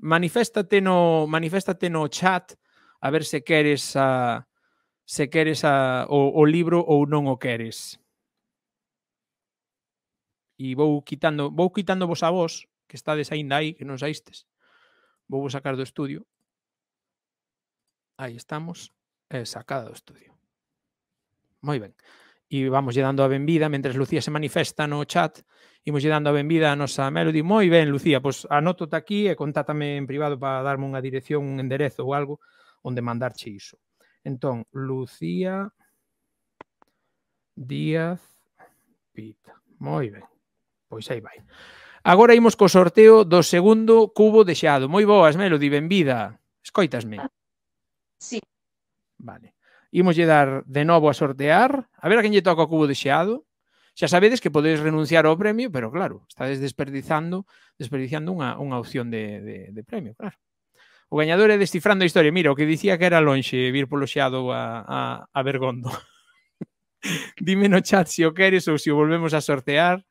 maniféstate no, maniféstate no chat a ver se queres a, se queres a, o, o libro ou non o queres. E vou quitando, vou quitando vos a vos, que estades aínda aí, que non saístes. Vou vos sacar do estudio aí estamos, eh, sacada do estudio. Moi ben. E vamos lle dando a benvida, mentres Lucía se manifesta no chat, imos lle dando a benvida a nosa Melody. Moi ben, Lucía, pois anótote aquí e contátame en privado para darme unha dirección, un enderezo ou algo onde mandarche iso. Entón, Lucía Díaz Pita. Moi ben. Pois aí vai. Agora imos co sorteo do segundo cubo de xado. Moi boas, Melody, benvida. Escoitasme. Sí. Vale. lle dar de novo a sortear. A ver a quen lle toca o cubo de xeado. Xa sabedes que podedes renunciar ao premio, pero claro, estades desperdizando desperdiciando unha, unha opción de, de, de premio, claro. O gañador é descifrando a historia. Mira, o que dicía que era lonxe vir polo xeado a, a, a Bergondo. Dime no chat se o queres ou se o volvemos a sortear.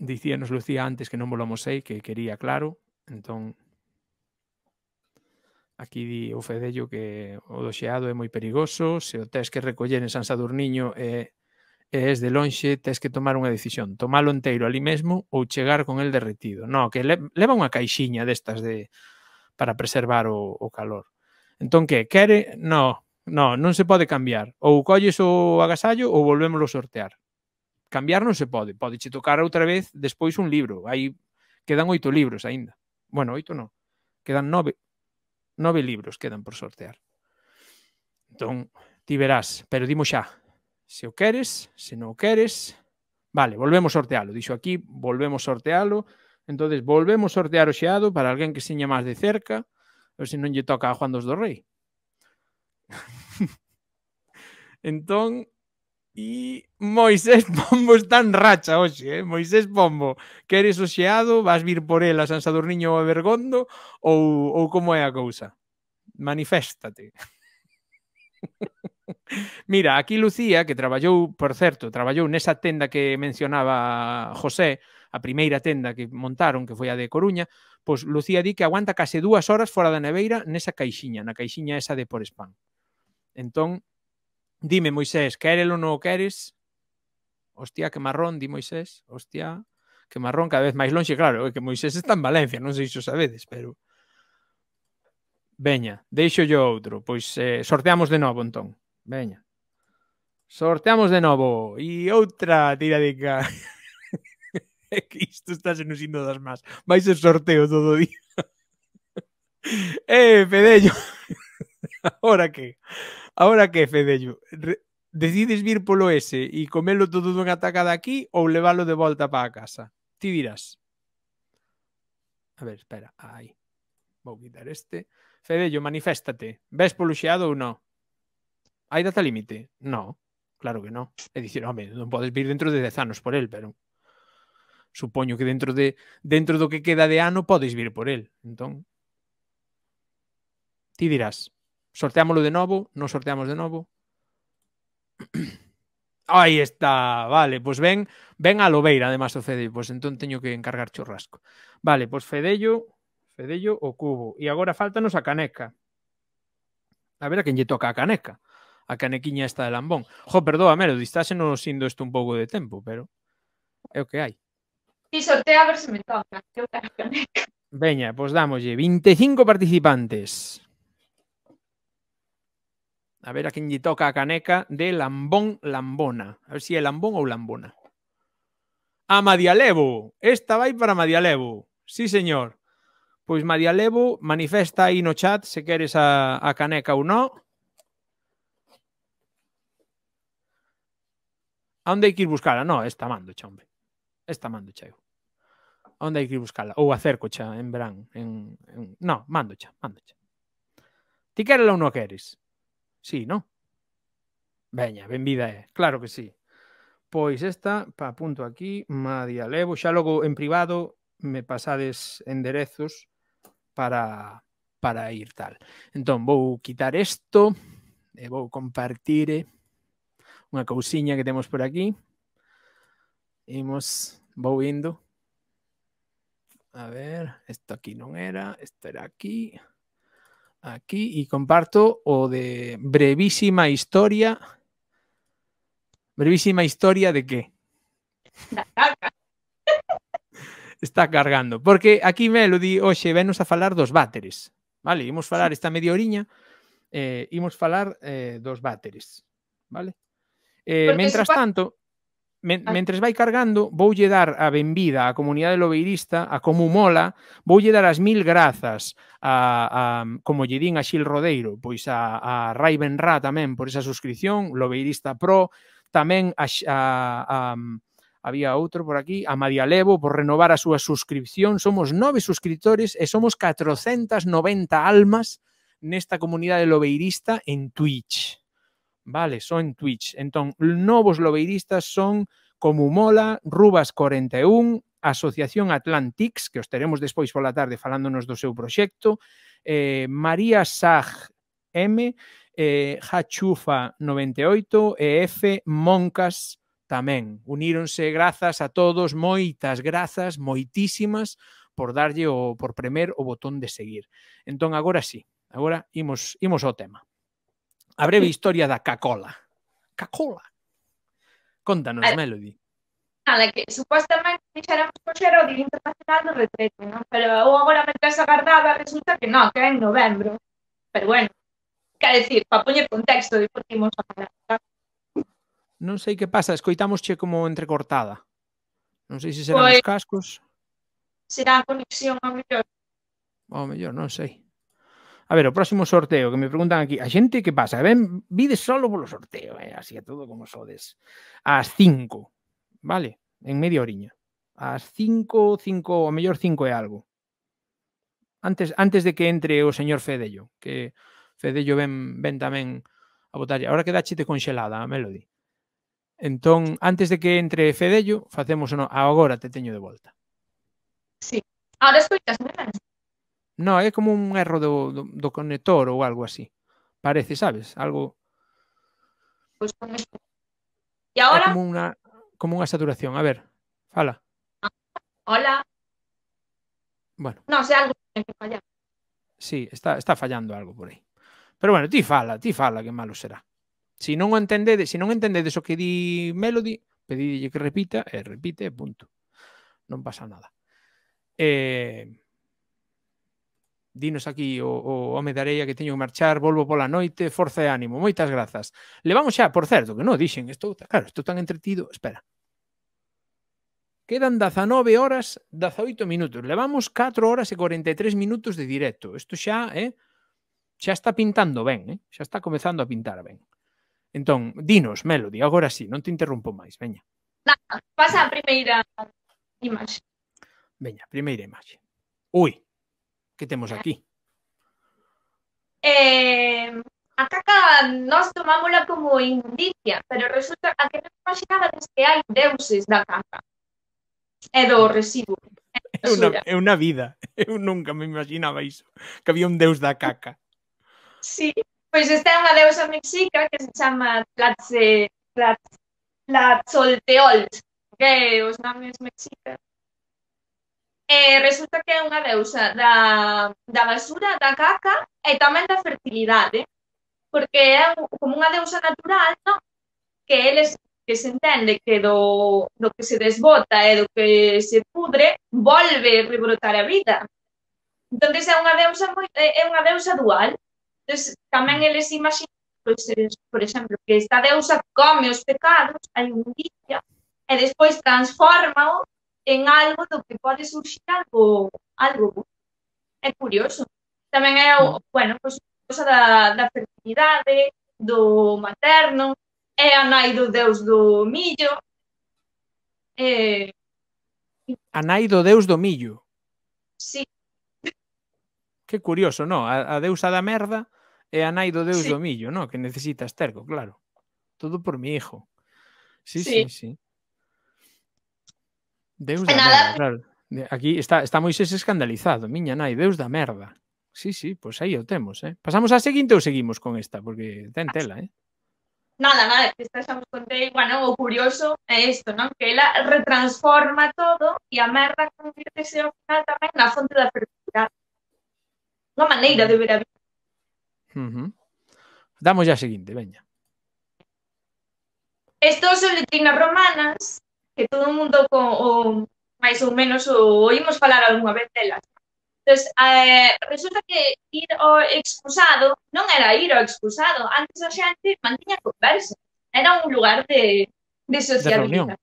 dicíanos Lucía antes que non volamos sei, que quería, claro. Entón, aquí di o Fedello que o do xeado é moi perigoso, se o tes que recoller en San Sadurniño e, é es de lonxe, tes que tomar unha decisión, tomalo enteiro ali mesmo ou chegar con el derretido. No, que le, leva unha caixiña destas de para preservar o, o calor. Entón que quere, no, no, non se pode cambiar. Ou colles o agasallo ou a sortear. Cambiar non se pode, pode che tocar outra vez despois un libro, aí quedan oito libros aínda. Bueno, oito non. Quedan nove, nove libros quedan por sortear. Entón, ti verás, pero dimo xa, se o queres, se non o queres, vale, volvemos a sortealo. Dixo aquí, volvemos a sortealo. Entonces, volvemos a sortear o xeado para alguén que seña máis de cerca, ou se non lle toca a Juan dos do Rei. entón, E Moisés Pombo está en racha hoxe, eh? Moisés Pombo, queres eres xeado, vas vir por ela San Sadurniño a Bergondo ou, ou como é a cousa? Maniféstate. Mira, aquí Lucía, que traballou, por certo, traballou nesa tenda que mencionaba José, a primeira tenda que montaron, que foi a de Coruña, pois Lucía di que aguanta case dúas horas fora da neveira nesa caixiña, na caixiña esa de Porespán. Entón, Dime, Moisés, quérelo ou non queres? Hostia, que marrón, di Moisés. Hostia, que marrón cada vez máis lonxe. Claro, é que Moisés está en Valencia, non sei se o sabedes, pero... Veña, deixo yo outro. Pois eh, sorteamos de novo, entón. Veña. Sorteamos de novo. E outra tiradica. é que isto está se nos indo das más. Vai ser sorteo todo o día. eh, Pedello. Ahora que... Ahora que, Fedello, decides vir polo ese e comelo todo dunha tacada aquí ou leválo de volta para a casa? Ti dirás. A ver, espera, aí. Vou quitar este. Fedello, maniféstate. Ves polo xeado ou non? Hai data límite? Non. Claro que non. É dicir, home, non podes vir dentro de 10 anos por el, pero supoño que dentro de dentro do que queda de ano podes vir por el. Entón, ti dirás. Sorteámoslo de novo, non sorteamos de novo. Aí está, vale, pois ven, ven a Lobeira, además o CD, pois entón teño que encargar churrasco. Vale, pois Fedello, Fedello o cubo. E agora faltanos a caneca. A ver a quen lle toca a caneca. A canequiña esta de Lambón. Jo, perdóame, lo distase non indo isto un pouco de tempo, pero é o que hai. Si, sortea a ver se me toca. Veña, pois damoslle 25 participantes a ver a quen lle toca a caneca de Lambón Lambona. A ver se si é Lambón ou Lambona. A Madialevo. Esta vai para Madialevo. Sí, señor. Pois Madialevo manifesta aí no chat se queres a, a caneca ou non. A onde hai que ir buscala? No, esta mando, xa, hombre. Esta mando, xa, eu. A onde hai que ir buscala? Ou acerco, xa, en verán. En, en... No, mando, xa, mando, xa. Ti queres ou non queres? Sí, ¿no? Veña, benvida é, claro que sí. Pues esta, pa punto aquí, Madia Levo, ya logo en privado me pasades enderezos para para ir tal. voy a quitar esto. E voy a compartir eh, una cousiña que tenemos por aquí. Vamos, vou indo. A ver, esto aquí no era, Esto era aquí aquí y comparto o de brevísima historia. Brevísima historia de qué? Está cargando, porque aquí Melody, oye, venos a falar dos váteres, vale? a falar esta media oriña, eh, a falar eh, dos váteres, vale? Eh, mientras tanto, men, ah. mentres vai cargando, voulle dar a benvida á comunidade lobeirista, a como mola, voulle dar as mil grazas a, a como lle din a Xil Rodeiro, pois a, a Raiben Ra tamén por esa suscripción, Lobeirista Pro, tamén a, a, a había outro por aquí, a María Levo por renovar a súa suscripción. Somos nove suscriptores e somos 490 almas nesta comunidade lobeirista en Twitch. Vale, só en Twitch. Entón, novos lobeiristas son como Mola, Rubas 41, Asociación Atlantics, que os teremos despois pola tarde falándonos do seu proxecto, eh, María Sag M, eh, Hachufa 98 e F Moncas tamén. Uníronse grazas a todos, moitas grazas, moitísimas, por darlle o por premer o botón de seguir. Entón agora sí, agora imos imos ao tema. A breve historia da cacola. Cacola. Contanos, a, Melody. Nada, que supostamente fixéramos coxer o Día Internacional do Retrete, non? Pero eu agora me tras agardada, resulta que non, que é en novembro. Pero bueno, quer decir, para poñer contexto de por que imos a falar. Non sei que pasa, escoitámosche como entrecortada. Non sei se serán pues, pois os cascos. Será a conexión ao mellor. Ao mellor, non sei. A ver, o próximo sorteo, que me preguntan aquí, a xente que pasa? Ben, vides solo polo sorteo, eh? así a todo como sodes. As 5, vale? En media oriña. As 5, 5, o mellor 5 é algo. Antes antes de que entre o señor Fedello, que Fedello ven, ven tamén a botar. Ahora queda chite conxelada a Melody. Entón, antes de que entre Fedello, facemos no, agora te teño de volta. Sí. Ahora escoitas, non? No, é como un erro do, do, do conector ou algo así. Parece, sabes? Algo... Pois pues, E agora... como unha, como unha saturación. A ver, fala. Ah, hola. Bueno. Non, se algo tiene que fallar. Sí, está, está fallando algo por aí. Pero bueno, ti fala, ti fala que malo será. Si non o entendedes, se si non entendedes o que di Melody, pedidille que repita, e eh, repite, punto. Non pasa nada. Eh, dinos aquí o, o home de areia que teño que marchar, volvo pola noite, forza e ánimo, moitas grazas. Levamos xa, por certo, que non dixen, estou, claro, estou tan entretido, espera. Quedan 19 horas, 18 minutos. Levamos 4 horas e 43 minutos de directo. Isto xa, eh, xa está pintando ben, eh? xa está comezando a pintar ben. Entón, dinos, Melody, agora sí, non te interrumpo máis, veña. Nada, pasa a primeira imaxe. Veña, primeira imaxe. Ui, que temos aquí? Eh, a caca nós tomámola como indicia, pero resulta a que non imaginábamos que hai deuses da caca e do residuo. É unha, é vida. Eu nunca me imaginaba iso. Que había un deus da caca. Sí, pois pues é unha deusa mexica que se chama Tlatze, Tlatz, que os nomes mexicas E eh, resulta que é unha deusa da, da basura, da caca e tamén da fertilidade, porque é como unha deusa natural, no? que eles que se entende que do, do que se desbota e do que se pudre volve a rebrotar a vida. Entonces é unha deusa moi, é unha deusa dual. Entonces, tamén eles imaginan, pois, por exemplo, que esta deusa come os pecados, hai un día, e despois transforma-o en algo do que pode surgir algo, algo é curioso. Tamén é, o, mm. bueno, pois, cosa da, da fertilidade, do materno, é a nai do deus do millo. É... Eh, a nai do deus do millo. Sí. Que curioso, non? A, a deusa da merda é a nai do deus sí. do millo, non? Que necesita esterco, claro. Todo por mi hijo. Sí, sí, sí. sí. Deus da nada. merda, claro. Aquí está, está Moisés escandalizado, miña nai, Deus da merda. Sí, sí, pois pues aí o temos, eh. Pasamos á seguinte ou seguimos con esta, porque ten tela, eh. Nada, nada, que esta xa vos contei, bueno, o curioso é isto, non? Que ela retransforma todo e a merda convirtese ao final tamén na fonte da felicidade. Unha maneira de ver a vida. Uh -huh. Damos ya a seguinte, veña. Estos son letrinas romanas que todo el mundo con, o, menos oímos hablar alguna vez de las. Entonces, eh, resulta que ir o excusado no era ir o excusado, antes a xente mantiña conversa, era un lugar de, de socialización.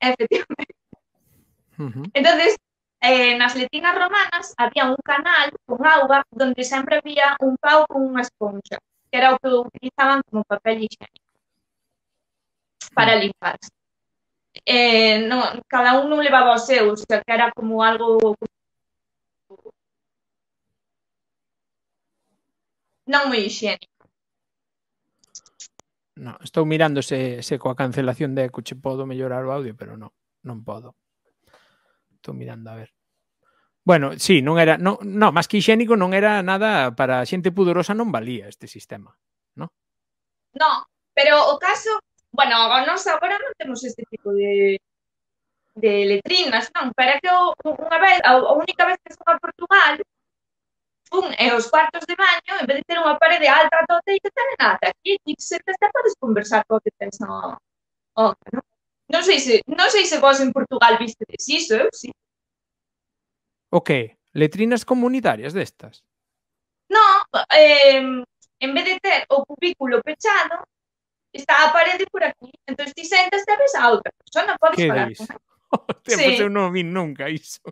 Efectivamente. Entonces, en eh, las letinas romanas había un canal con agua donde siempre había un pau con una esponja, que era lo que utilizaban como papel higiénico para mm. limparse. eh, no, cada un non levaba o seu, o sea, que era como algo non moi higiénico. No, estou mirando se, se coa cancelación de Ecuche podo mellorar o audio, pero non, non podo. Estou mirando a ver. Bueno, sí, non era, non, no, máis que higiénico non era nada para a xente pudorosa non valía este sistema, non? Non, pero o caso bueno, agora nós agora non temos este tipo de de letrinas, non? Pero que unha vez, a única vez que son a Portugal, fun e os cuartos de baño, en vez de ter unha parede alta tote, e teito, tamén ata aquí, e se te está podes conversar co que tens no, o, non? Non sei se, non sei se vos en Portugal vistedes iso, eu sí. que? letrinas comunitarias destas? Non, eh, en vez de ter o cubículo pechado, está a parede por aquí, entón ti sentas e ves a outra persona, podes que falar con Hostia, sí. pues eu non vin nunca iso.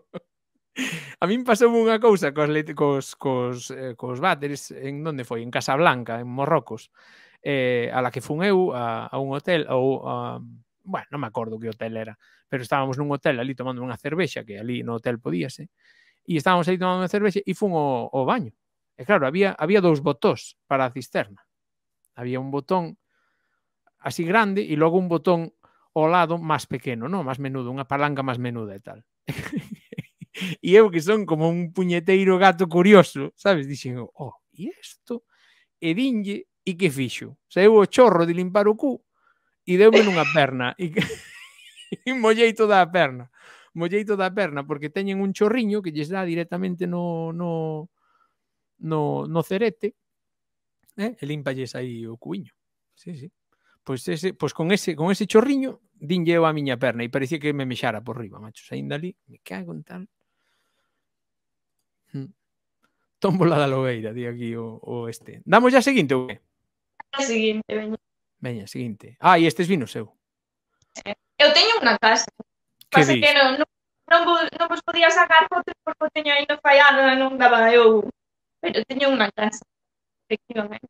A min pasou unha cousa cos, cos, cos, eh, cos váteres en donde foi? En Casablanca, en Morrocos. Eh, a la que fun eu a, a un hotel ou a, bueno, non me acordo que hotel era, pero estábamos nun hotel ali tomando unha cervexa, que ali no hotel podíase, eh. e estábamos ali tomando unha cervexa e fun o, o baño. E claro, había, había dous botóns para a cisterna. Había un botón así grande e logo un botón ao lado máis pequeno, non? Máis menudo, unha palanca máis menuda e tal. e eu que son como un puñeteiro gato curioso, sabes? Dixen, oh, e isto? E dinlle, e que fixo? Saiu o chorro de limpar o cu e deume nunha perna. E, que... e mollei toda a perna. Mollei toda a perna porque teñen un chorriño que lles dá directamente no, no, no, no cerete eh? e limpalles aí o cuiño. Sí, sí pois, ese, pois con, ese, con ese chorriño din eu a miña perna e parecía que me mexara por riba, macho. Saindo ali, me cago en tal. Hm. Tómbola da Lobeira, di aquí o, o este. Damos ya seguinte ou que? Seguinte, veña. Veña, seguinte. Ah, e estes vinos eu. Eu teño unha casa. Que Pasa dís? que non, non, non, vos, non vos podía sacar foto porque teño aí no fallado, non daba eu. Pero teño unha casa, efectivamente.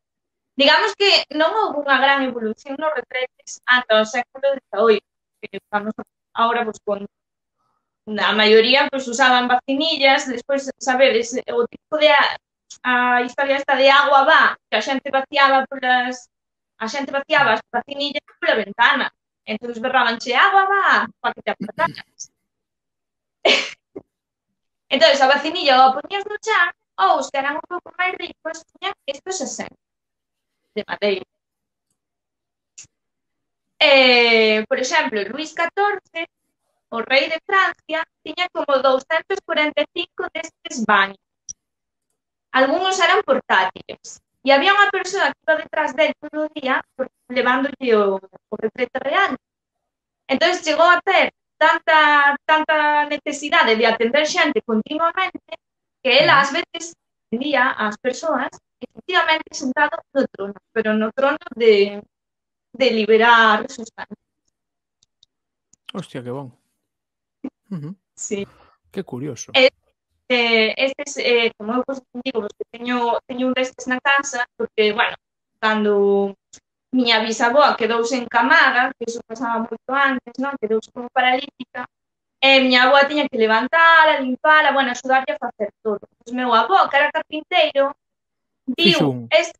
Digamos que no hubo una gran evolución en los retretes hasta el século de hoy. estamos ahora pues con la mayoría pues usaban vacinillas, despois, sabedes, o tipo de ah, historia esta de agua va, que a xente vaciaba polas a xente vaciaba as vacinillas pola ventana. Entón agua va, para que te apartaras. entón, a vacinilla o la poñías no chan, ou os que eran un pouco máis ricos, tiñan estes exemplos de Madeira. Eh, por ejemplo, Luis XIV, o rei de Francia, tenía como 245 destes baños. Algunos eran portátiles. y había una persona que iba detrás del todo o día llevándole o, o real. Entonces llegó a tener tanta, tanta necesidade de atender gente continuamente que él a veces atendía las personas efectivamente sentado no trono, pero no trono de, de liberar sustancias. Hostia, qué bon. Sí. Qué curioso. Eh, eh, este es, eh, como vos digo, pues tengo teño, teño un restes na casa, porque, bueno, cuando mi bisaboa quedó encamada, que eso pasaba mucho antes, no quedó como paralítica, mi abuela tenía que levantarla, limpala, bueno, ayudarle a hacer todo. me mi abuela, que era carpintero, viu, este,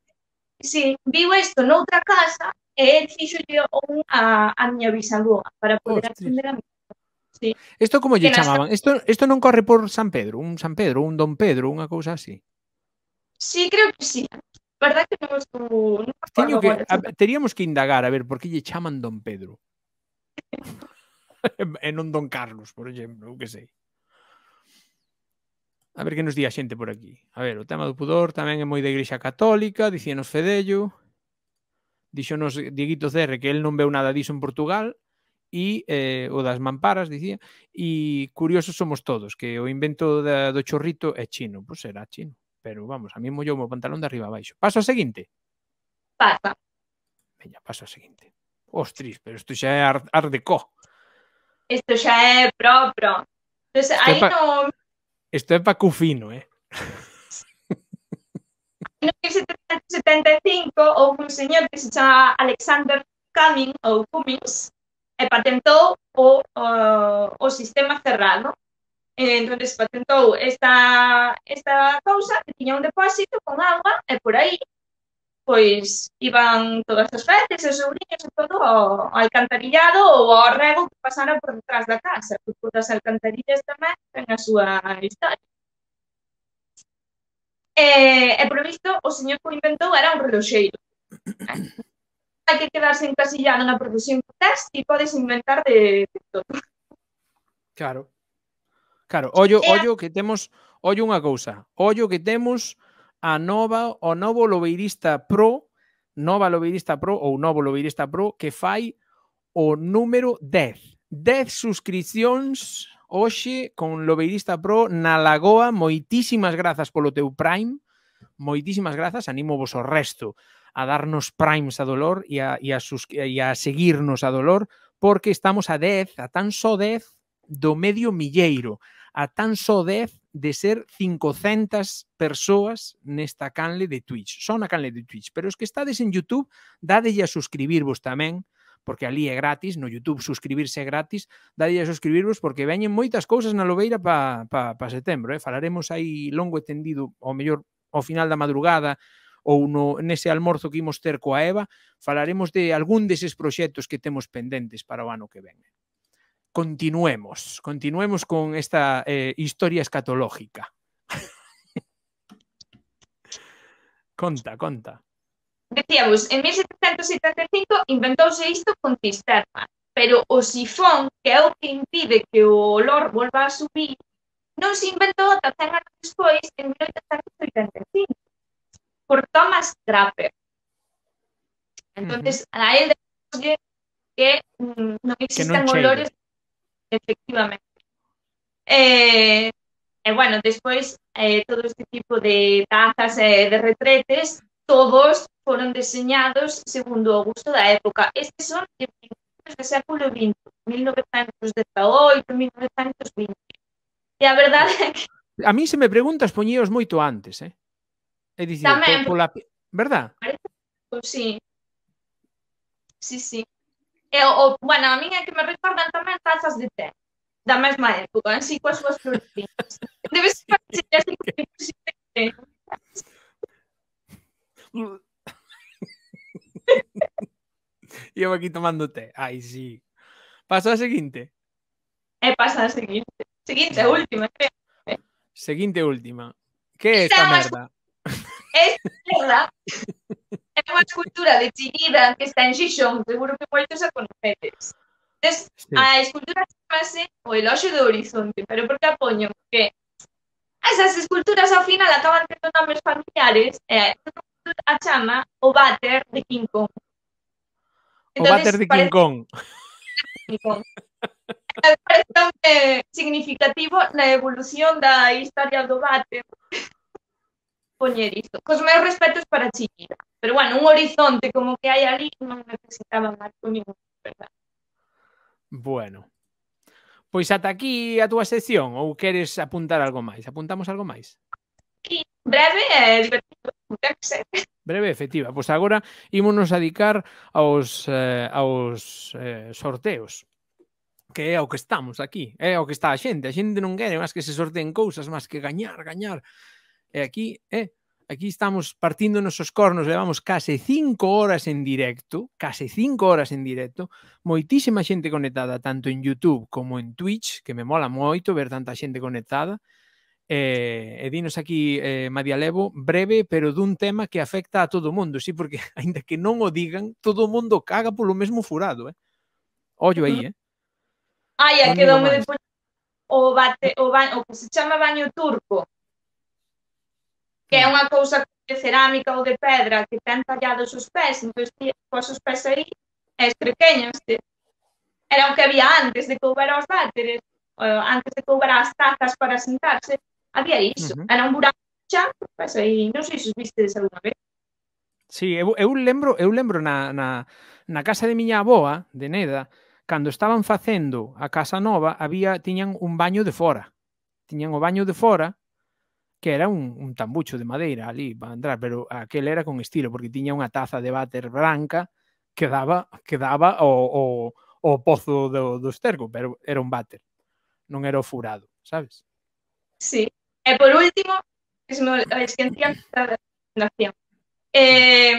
sí, viu isto noutra casa e eh, el fixolle un a, a miña bisaboa para poder Hostia. atender a mi. Sí. Isto como lle chamaban? Isto, isto non corre por San Pedro, un San Pedro, un Don Pedro, unha cousa así? Sí, creo que sí. Verdad que non estou... Non Teño que, a, teríamos que indagar a ver por que lle chaman Don Pedro. e non Don Carlos, por exemplo, que sei. A ver que nos di a xente por aquí. A ver, o tema do pudor tamén é moi da Igrexa Católica, dicíanos Fedello, dixonos Dieguito CR que el non veu nada diso en Portugal, e eh, o das mamparas, dicía, e curiosos somos todos, que o invento da, do chorrito é chino, pois será chino, pero vamos, a mí mollou o pantalón de arriba abaixo. Paso a seguinte. Pasa. Veña, paso a seguinte. Ostris, pero isto xa é ardeco. Isto xa é propio. Entón, aí non Isto é pa cufino, eh? No 1775 houve un señor que se chama Alexander Cumming, ou Cummings, e patentou o, o, eh, o sistema cerrado. E, entón, patentou esta, esta cousa que tiña un depósito con agua e eh, por aí pois iban todas as veces, os sobrinhos e todo ao, alcantarillado ou ao rego que pasara por detrás da casa, porque as alcantarillas tamén ten a súa historia. E, e por visto, o señor que o inventou era un reloxeiro. Hai que quedarse encasillado na profesión que tes e podes inventar de, de todo. Claro. Claro, ollo, ollo que temos, ollo unha cousa, ollo que temos a nova o novo lobeirista pro, nova lobeirista pro ou novo lobeirista pro que fai o número 10. 10 suscripcións hoxe con Lobeirista Pro na Lagoa. Moitísimas grazas polo teu Prime. Moitísimas grazas, animo vos o resto a darnos primes a dolor e a, e a, sus, e a seguirnos a dolor porque estamos a 10, a tan só 10 do medio milleiro, a tan só 10 de ser 500 persoas nesta canle de Twitch. Son na canle de Twitch. Pero os que estades en YouTube, dadelle a suscribirvos tamén, porque ali é gratis, no YouTube suscribirse é gratis, dadelle a suscribirvos porque veñen moitas cousas na Lobeira pa, pa, pa setembro. Eh? Falaremos aí longo e tendido, ou mellor ao final da madrugada, ou no, nese almorzo que imos ter coa Eva, falaremos de algún deses proxectos que temos pendentes para o ano que ven. continuemos, continuemos con esta eh, historia escatológica. conta, conta. Decíamos, en 1775 inventouse isto con cisterna, pero o sifón, que é o que impide que o olor vuelva a subir, ...no se inventó ata 100 anos en 1875 e por Thomas Trapper. Entonces, a él a él que no mm, non existen olores Efectivamente. E, eh, e eh, bueno, despois, eh, todo este tipo de tazas e eh, de retretes, todos foron deseñados segundo o gusto da época. Estes son de principios do século XX, 1918, 1920. E a verdade é que... A mí se me preguntas, poñíos moito antes, eh? É dicir, Tamén, pola... Verdad? Parece, pues, sí. Sí, sí. E, eh, o, bueno, a mín é que me recordan tamén tazas de té da mesma época, en si coas súas florecinas. Debe ser parecidas E eu aquí tomando té. Ai, sí. Paso a seguinte. É, pasa a seguinte. Seguinte, última. Eh. Seguinte, última. Que é esta merda? Es verdad. é unha escultura de Chillida que está en Xixón, seguro que moitos a conocedes. Entonces, sí. a escultura chamase o eloxo do horizonte, pero por que a poño? Porque esas esculturas ao final acaban tendo nomes familiares, eh, a chama o váter de King Kong. Entonces, o váter de King Kong. King parece eh, significativo na evolución da historia do váter poñer isto. Cos meus respetos para Chiquita. Pero bueno, un horizonte como que hai ali non necesitaba máis con ningún, verdad? Bueno. Pois ata aquí a túa sección ou queres apuntar algo máis? Apuntamos algo máis? Sí, breve e divertido. Breve, efectiva. Pois agora ímonos a dedicar aos, eh, aos eh, sorteos que é ao que estamos aquí, é ao que está a xente. A xente non quere máis que se sorteen cousas, máis que gañar, gañar. E aquí, eh, aquí estamos partindo os cornos, levamos case cinco horas en directo, case cinco horas en directo, moitísima xente conectada tanto en YouTube como en Twitch, que me mola moito ver tanta xente conectada, eh, eh, dinos aquí, eh, Madia Levo, breve, pero dun tema que afecta a todo o mundo, sí, porque, aínda que non o digan, todo o mundo caga polo mesmo furado, eh? Ollo aí, eh? Ai, a que dome de o, bate, o, ba, o que se chama baño turco, que é unha cousa de cerámica ou de pedra que ten tallados os pés, entón ti cos os pés aí e estrequeñaste. Era o que había antes de que houbera os váteres, antes de que houbera as tazas para sentarse, había iso. Uh -huh. Era un buraco xa, pois aí, non sei se os vistedes alguna vez. Sí, eu, eu lembro, eu lembro na, na, na casa de miña aboa, de Neda, cando estaban facendo a casa nova, había tiñan un baño de fora. Tiñan o baño de fora que era un, un tambucho de madeira ali para entrar, pero aquel era con estilo, porque tiña unha taza de váter branca que daba, que daba o, o, o pozo do, do esterco, pero era un váter, non era o furado, sabes? Sí, e por último, es se me esquecía da fundación. Eh,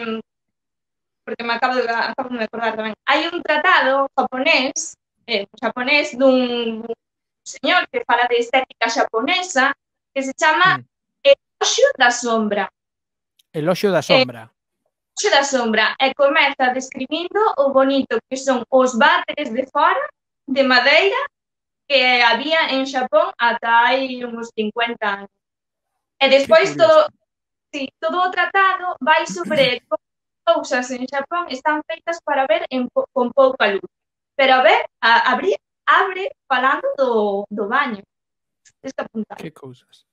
porque me acabo de, acabo de acordar tamén. Hai un tratado japonés, eh, japonés dun, dun señor que fala de estética xaponesa que se chama mm. Oxo da sombra. Eloxio da eh, sombra. Eloxio da sombra. E comeza describindo o bonito que son os váteres de fora de madeira que había en Xapón ata hai uns 50 anos. E despois todo, sí, todo o tratado vai sobre cousas en Xapón están feitas para ver en, con pouca luz. Pero a ver, a, abrir, abre falando do, do baño. Esta puntada. Que cousas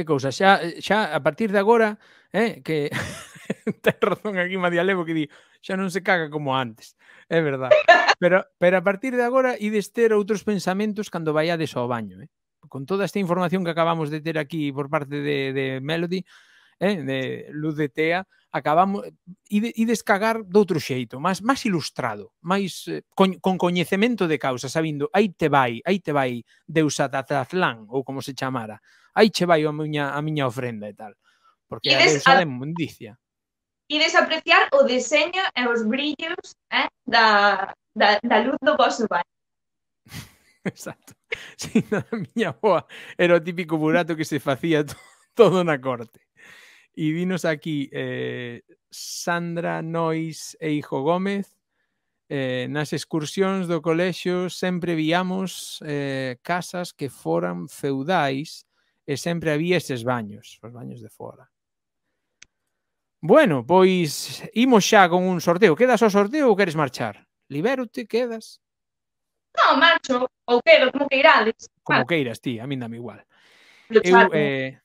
que cousa, xa, xa eh, a partir de agora, eh, que ten razón aquí Madia Levo que di, xa non se caga como antes. É verdade. Pero, pero a partir de agora ides ter outros pensamentos cando vaiades ao baño, eh? Con toda esta información que acabamos de ter aquí por parte de, de Melody, eh, de Luz de Tea, acabamos descagar de doutro xeito, máis máis ilustrado, máis eh, con, con coñecemento de causa, sabindo, aí te vai, aí te vai deusa de Atatlán ou como se chamara. Aí che vai a miña a miña ofrenda e tal. Porque ides a deusa a... de mundicia. E desapreciar o deseño e os brillos eh, da, da, da luz do vosso baño. Exacto. Sí, na miña boa era o típico burato que se facía todo na corte. Y vinos aquí eh, Sandra Nois e Hijo Gómez. Eh, nas excursións do colexio sempre víamos eh, casas que foran feudais e sempre había eses baños, os baños de fora. Bueno, pois imos xa con un sorteo. Quedas ao sorteo ou queres marchar? te, quedas? Non, marcho, ou quedo, como queirades. Como queiras, ti, a mí dame igual. Eu, eh,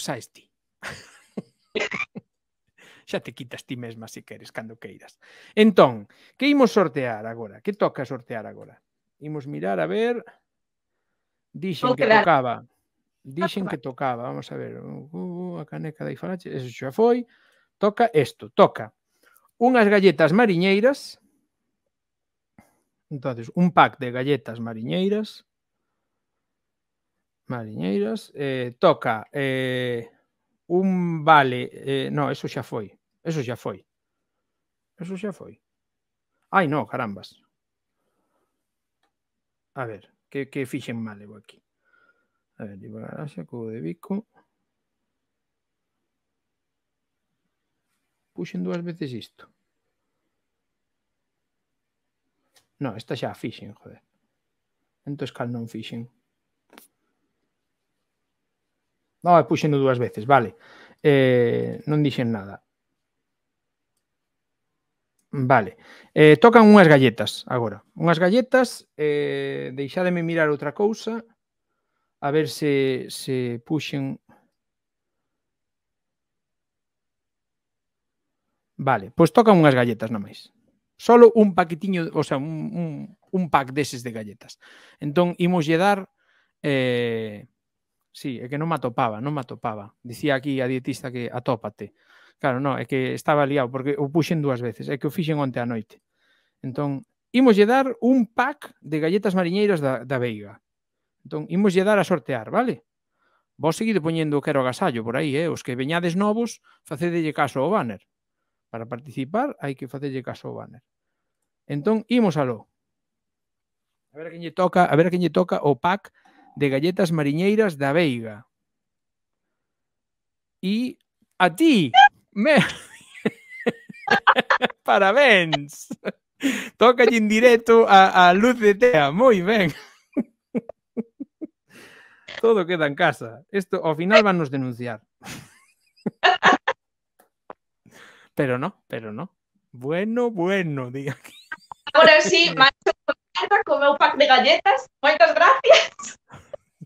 saes ti. xa te quitas ti mesma se queres cando queiras. Entón, que imos sortear agora? Que toca sortear agora? Imos mirar a ver Dixen que tocaba. Dixen que tocaba, vamos a ver, uh, uh, a caneca da Ifalache, eso xa foi. Toca isto, toca unhas galletas mariñeiras. Entonces, un pack de galletas mariñeiras Mariñeiras. Eh, toca eh, un vale. Eh, no, eso xa foi. Eso xa foi. Eso xa foi. Ai, no, carambas. A ver, que, que fixen mal eu aquí. A ver, Iba xa, Cubo de bico. Puxen dúas veces isto. No, esta xa fixen, joder. Entón, cal non fixen. No, pusiendo dos veces, vale. Eh, no dicen nada. Vale. Eh, tocan unas galletas ahora. Unas galletas, eh, mirar otra cosa. a ver si se puxen... Vale, Pues tocan unas galletas nomás. Solo un paquetiño, o sea, un, pack de galletas. Entón, hemos dar... Eh, sí, é que non me atopaba, non me atopaba. Dicía aquí a dietista que atópate. Claro, non, é que estaba liado, porque o puxen dúas veces, é que o fixen onte a noite. Entón, lle dar un pack de galletas mariñeiras da, da Veiga. Entón, lle dar a sortear, vale? Vos seguide poñendo o quero agasallo por aí, eh? Os que veñades novos, facedelle caso ao banner. Para participar hai que facedelle caso ao banner. Entón, imos aló. A ver a quen lle toca, a ver a quen lle toca o pack de galletas mariñeiras da Veiga. E a ti, me... Parabéns. Tócalle en directo a, a Luz de Tea. Moi ben. Todo queda en casa. Isto ao final van nos denunciar. Pero no, pero no. Bueno, bueno, diga aquí. Agora sí, máis como meu pack de galletas. Moitas gracias.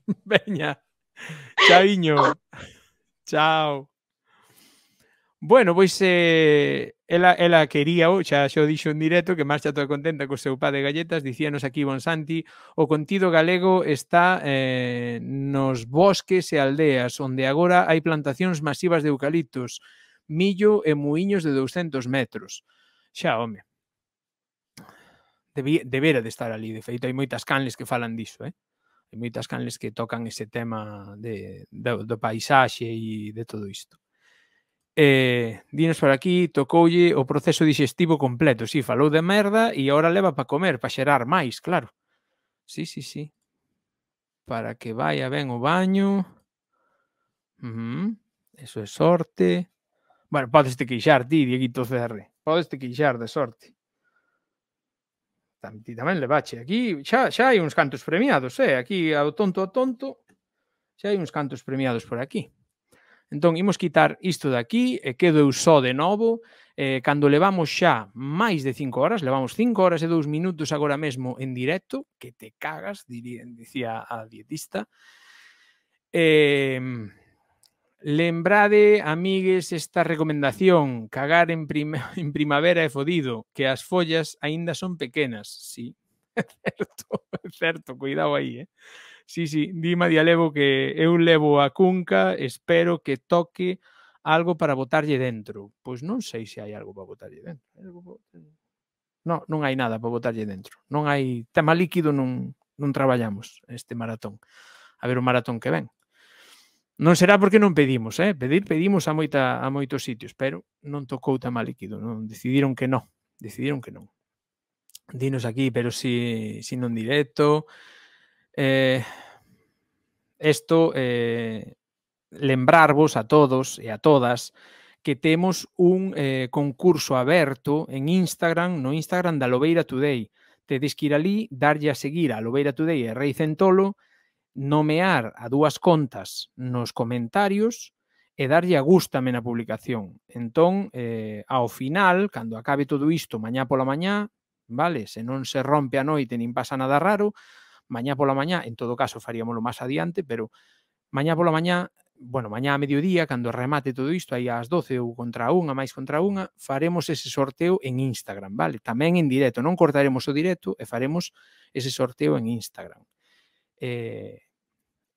Veña. Chaiño. Chao. Bueno, pois eh, ela, ela quería, xa xo dixo en directo, que marcha toda contenta co seu pá de galletas, dicíanos aquí Bon Santi, o contido galego está eh, nos bosques e aldeas, onde agora hai plantacións masivas de eucaliptos, millo e muiños de 200 metros. Xa, home. Debía, debera de estar ali, de feito, hai moitas canles que falan diso, eh? Hai moitas canles que tocan ese tema de, do, do paisaxe e de todo isto. Eh, dinos por aquí, tocoulle o proceso digestivo completo. Si, sí, falou de merda e agora leva para comer, para xerar máis, claro. Sí, sí, sí. Para que vaya ben o baño. Uh -huh. Eso é sorte. Bueno, podes te queixar ti, Dieguito CR. Podes te queixar de sorte. Ti tamén le bache. Aquí xa, xa hai uns cantos premiados, eh? Aquí ao tonto a tonto, xa hai uns cantos premiados por aquí. Entón, imos quitar isto de aquí, e quedo eu só de novo, eh, cando levamos xa máis de 5 horas, levamos 5 horas e 2 minutos agora mesmo en directo, que te cagas, diría, dicía a dietista, eh, Lembrade, amigues, esta recomendación, cagar en, prim en primavera é fodido, que as follas aínda son pequenas, sí. É certo, é certo, cuidado aí, eh. Sí, sí, dima dialevo que eu levo a cunca, espero que toque algo para botarlle dentro. Pois non sei se hai algo para botarlle dentro. No, non hai nada para botarlle dentro. Non hai tema líquido, non, non traballamos este maratón. A ver o maratón que ven. Non será porque non pedimos, eh? Pedir pedimos a moita a moitos sitios, pero non tocou mal líquido, non decidiron que non, decidiron que non. Dinos aquí, pero si si non directo. Eh, esto eh, lembrarvos a todos e a todas que temos un eh, concurso aberto en Instagram, no Instagram da Lobeira Today. Tedes que ir ali, darlle a seguir a Lobeira Today e Rei Centolo nomear a dúas contas nos comentarios e darlle a gústame na publicación. Entón, eh, ao final, cando acabe todo isto, mañá pola mañá, vale, se non se rompe a noite nin pasa nada raro, mañá pola mañá, en todo caso faríamolo máis adiante, pero mañá pola mañá, bueno, mañá a mediodía, cando remate todo isto, aí ás 12 ou contra unha, máis contra unha, faremos ese sorteo en Instagram, vale? Tamén en directo, non cortaremos o directo e faremos ese sorteo en Instagram. Eh,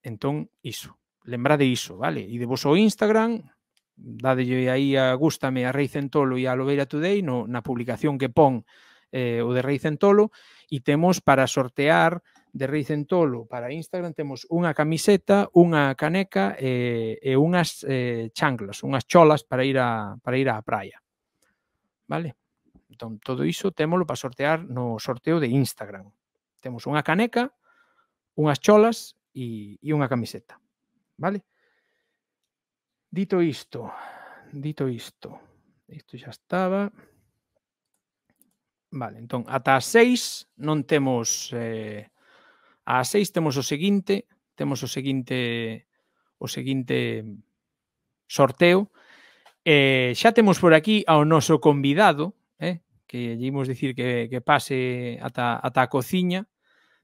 Entón, iso. Lembrade iso, vale? E de vos ao Instagram, dadelle aí a gústame a Rei Centolo e a Lobeira Today no, na publicación que pon eh, o de Rei Centolo e temos para sortear de Rei Centolo para Instagram temos unha camiseta, unha caneca eh, e unhas eh, chanclas, unhas cholas para ir a, para ir á praia. Vale? Entón, todo iso témolo para sortear no sorteo de Instagram. Temos unha caneca, unhas cholas e, e unha camiseta. Vale? Dito isto, dito isto, isto xa estaba. Vale, entón, ata as 6 non temos... Eh, as 6 temos o seguinte, temos o seguinte o seguinte sorteo. Eh, xa temos por aquí ao noso convidado, eh, que lle imos dicir que, que pase ata, ata a cociña,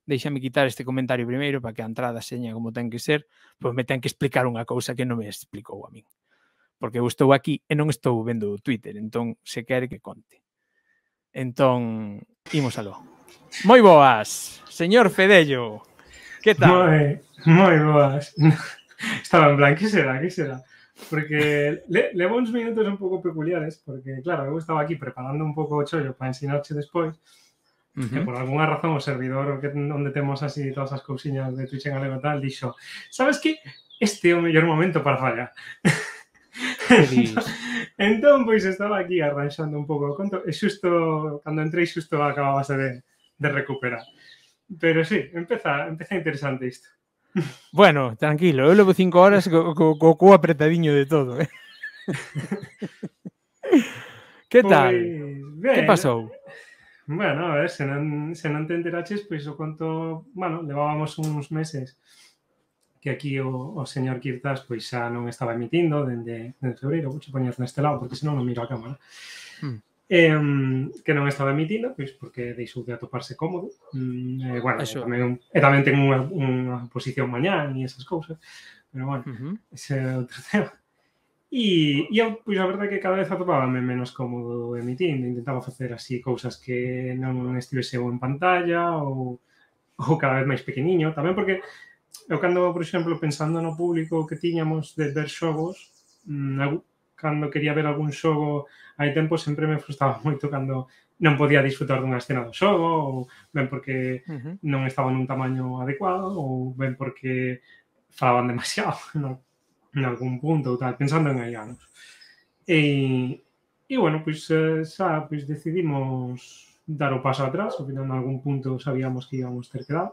Deixame quitar este comentario primeiro para que a entrada seña como ten que ser, pois me ten que explicar unha cousa que non me explicou a min. Porque eu estou aquí e non estou vendo o Twitter, entón se quere que conte. Entón, imos aló. Moi boas, señor Fedello. Que tal? Moi, moi boas. Estaba en plan, que será, que será? porque le, levo uns minutos un pouco peculiares, porque, claro, eu estaba aquí preparando un pouco o chollo para ensinarche despois, Uh -huh. Que por alguna razón o servidor que, onde temos así todas as cousiñas de Twitch en galego e tal, dixo, sabes que este é o mellor momento para fallar. entón, pois estaba aquí arranxando un pouco o conto e xusto, cando entrei xusto acababase de, de recuperar. Pero sí, empeza, empeza interesante isto. Bueno, tranquilo, eu levo cinco horas co, co, co, apretadiño de todo, eh? que tal? Pues, ben, que pasou? Bueno, a ver, se non, se non te enteraches, pois o conto, bueno, levábamos uns meses que aquí o, o señor Kirtas pois xa non estaba emitindo dende, dende febreiro, vou poñer neste lado porque senón non miro hmm. a cámara. Mm. Eh, que non estaba emitindo, pois porque deixou de atoparse cómodo. eh, bueno, Eso. tamén, e eh, tamén eh, ten unha, unha posición mañán e esas cousas, pero bueno, uh -huh. ese é outro tema. E, e eu, pois, a verdade é que cada vez atopábame menos cómodo emitindo, intentaba facer así cousas que non estivese en pantalla ou, ou cada vez máis pequeniño, tamén porque eu cando, por exemplo, pensando no público que tiñamos de ver xogos, mm, cando quería ver algún xogo hai tempo sempre me frustraba moito cando non podía disfrutar dunha escena do xogo ou ben porque uh -huh. non estaba nun tamaño adecuado ou ben porque falaban demasiado, non? en algún punto, tal, pensando en anos. E, e bueno, pois pues, eh, xa pois pues, decidimos dar o paso atrás, ao final en algún punto sabíamos que íbamos ter que dar.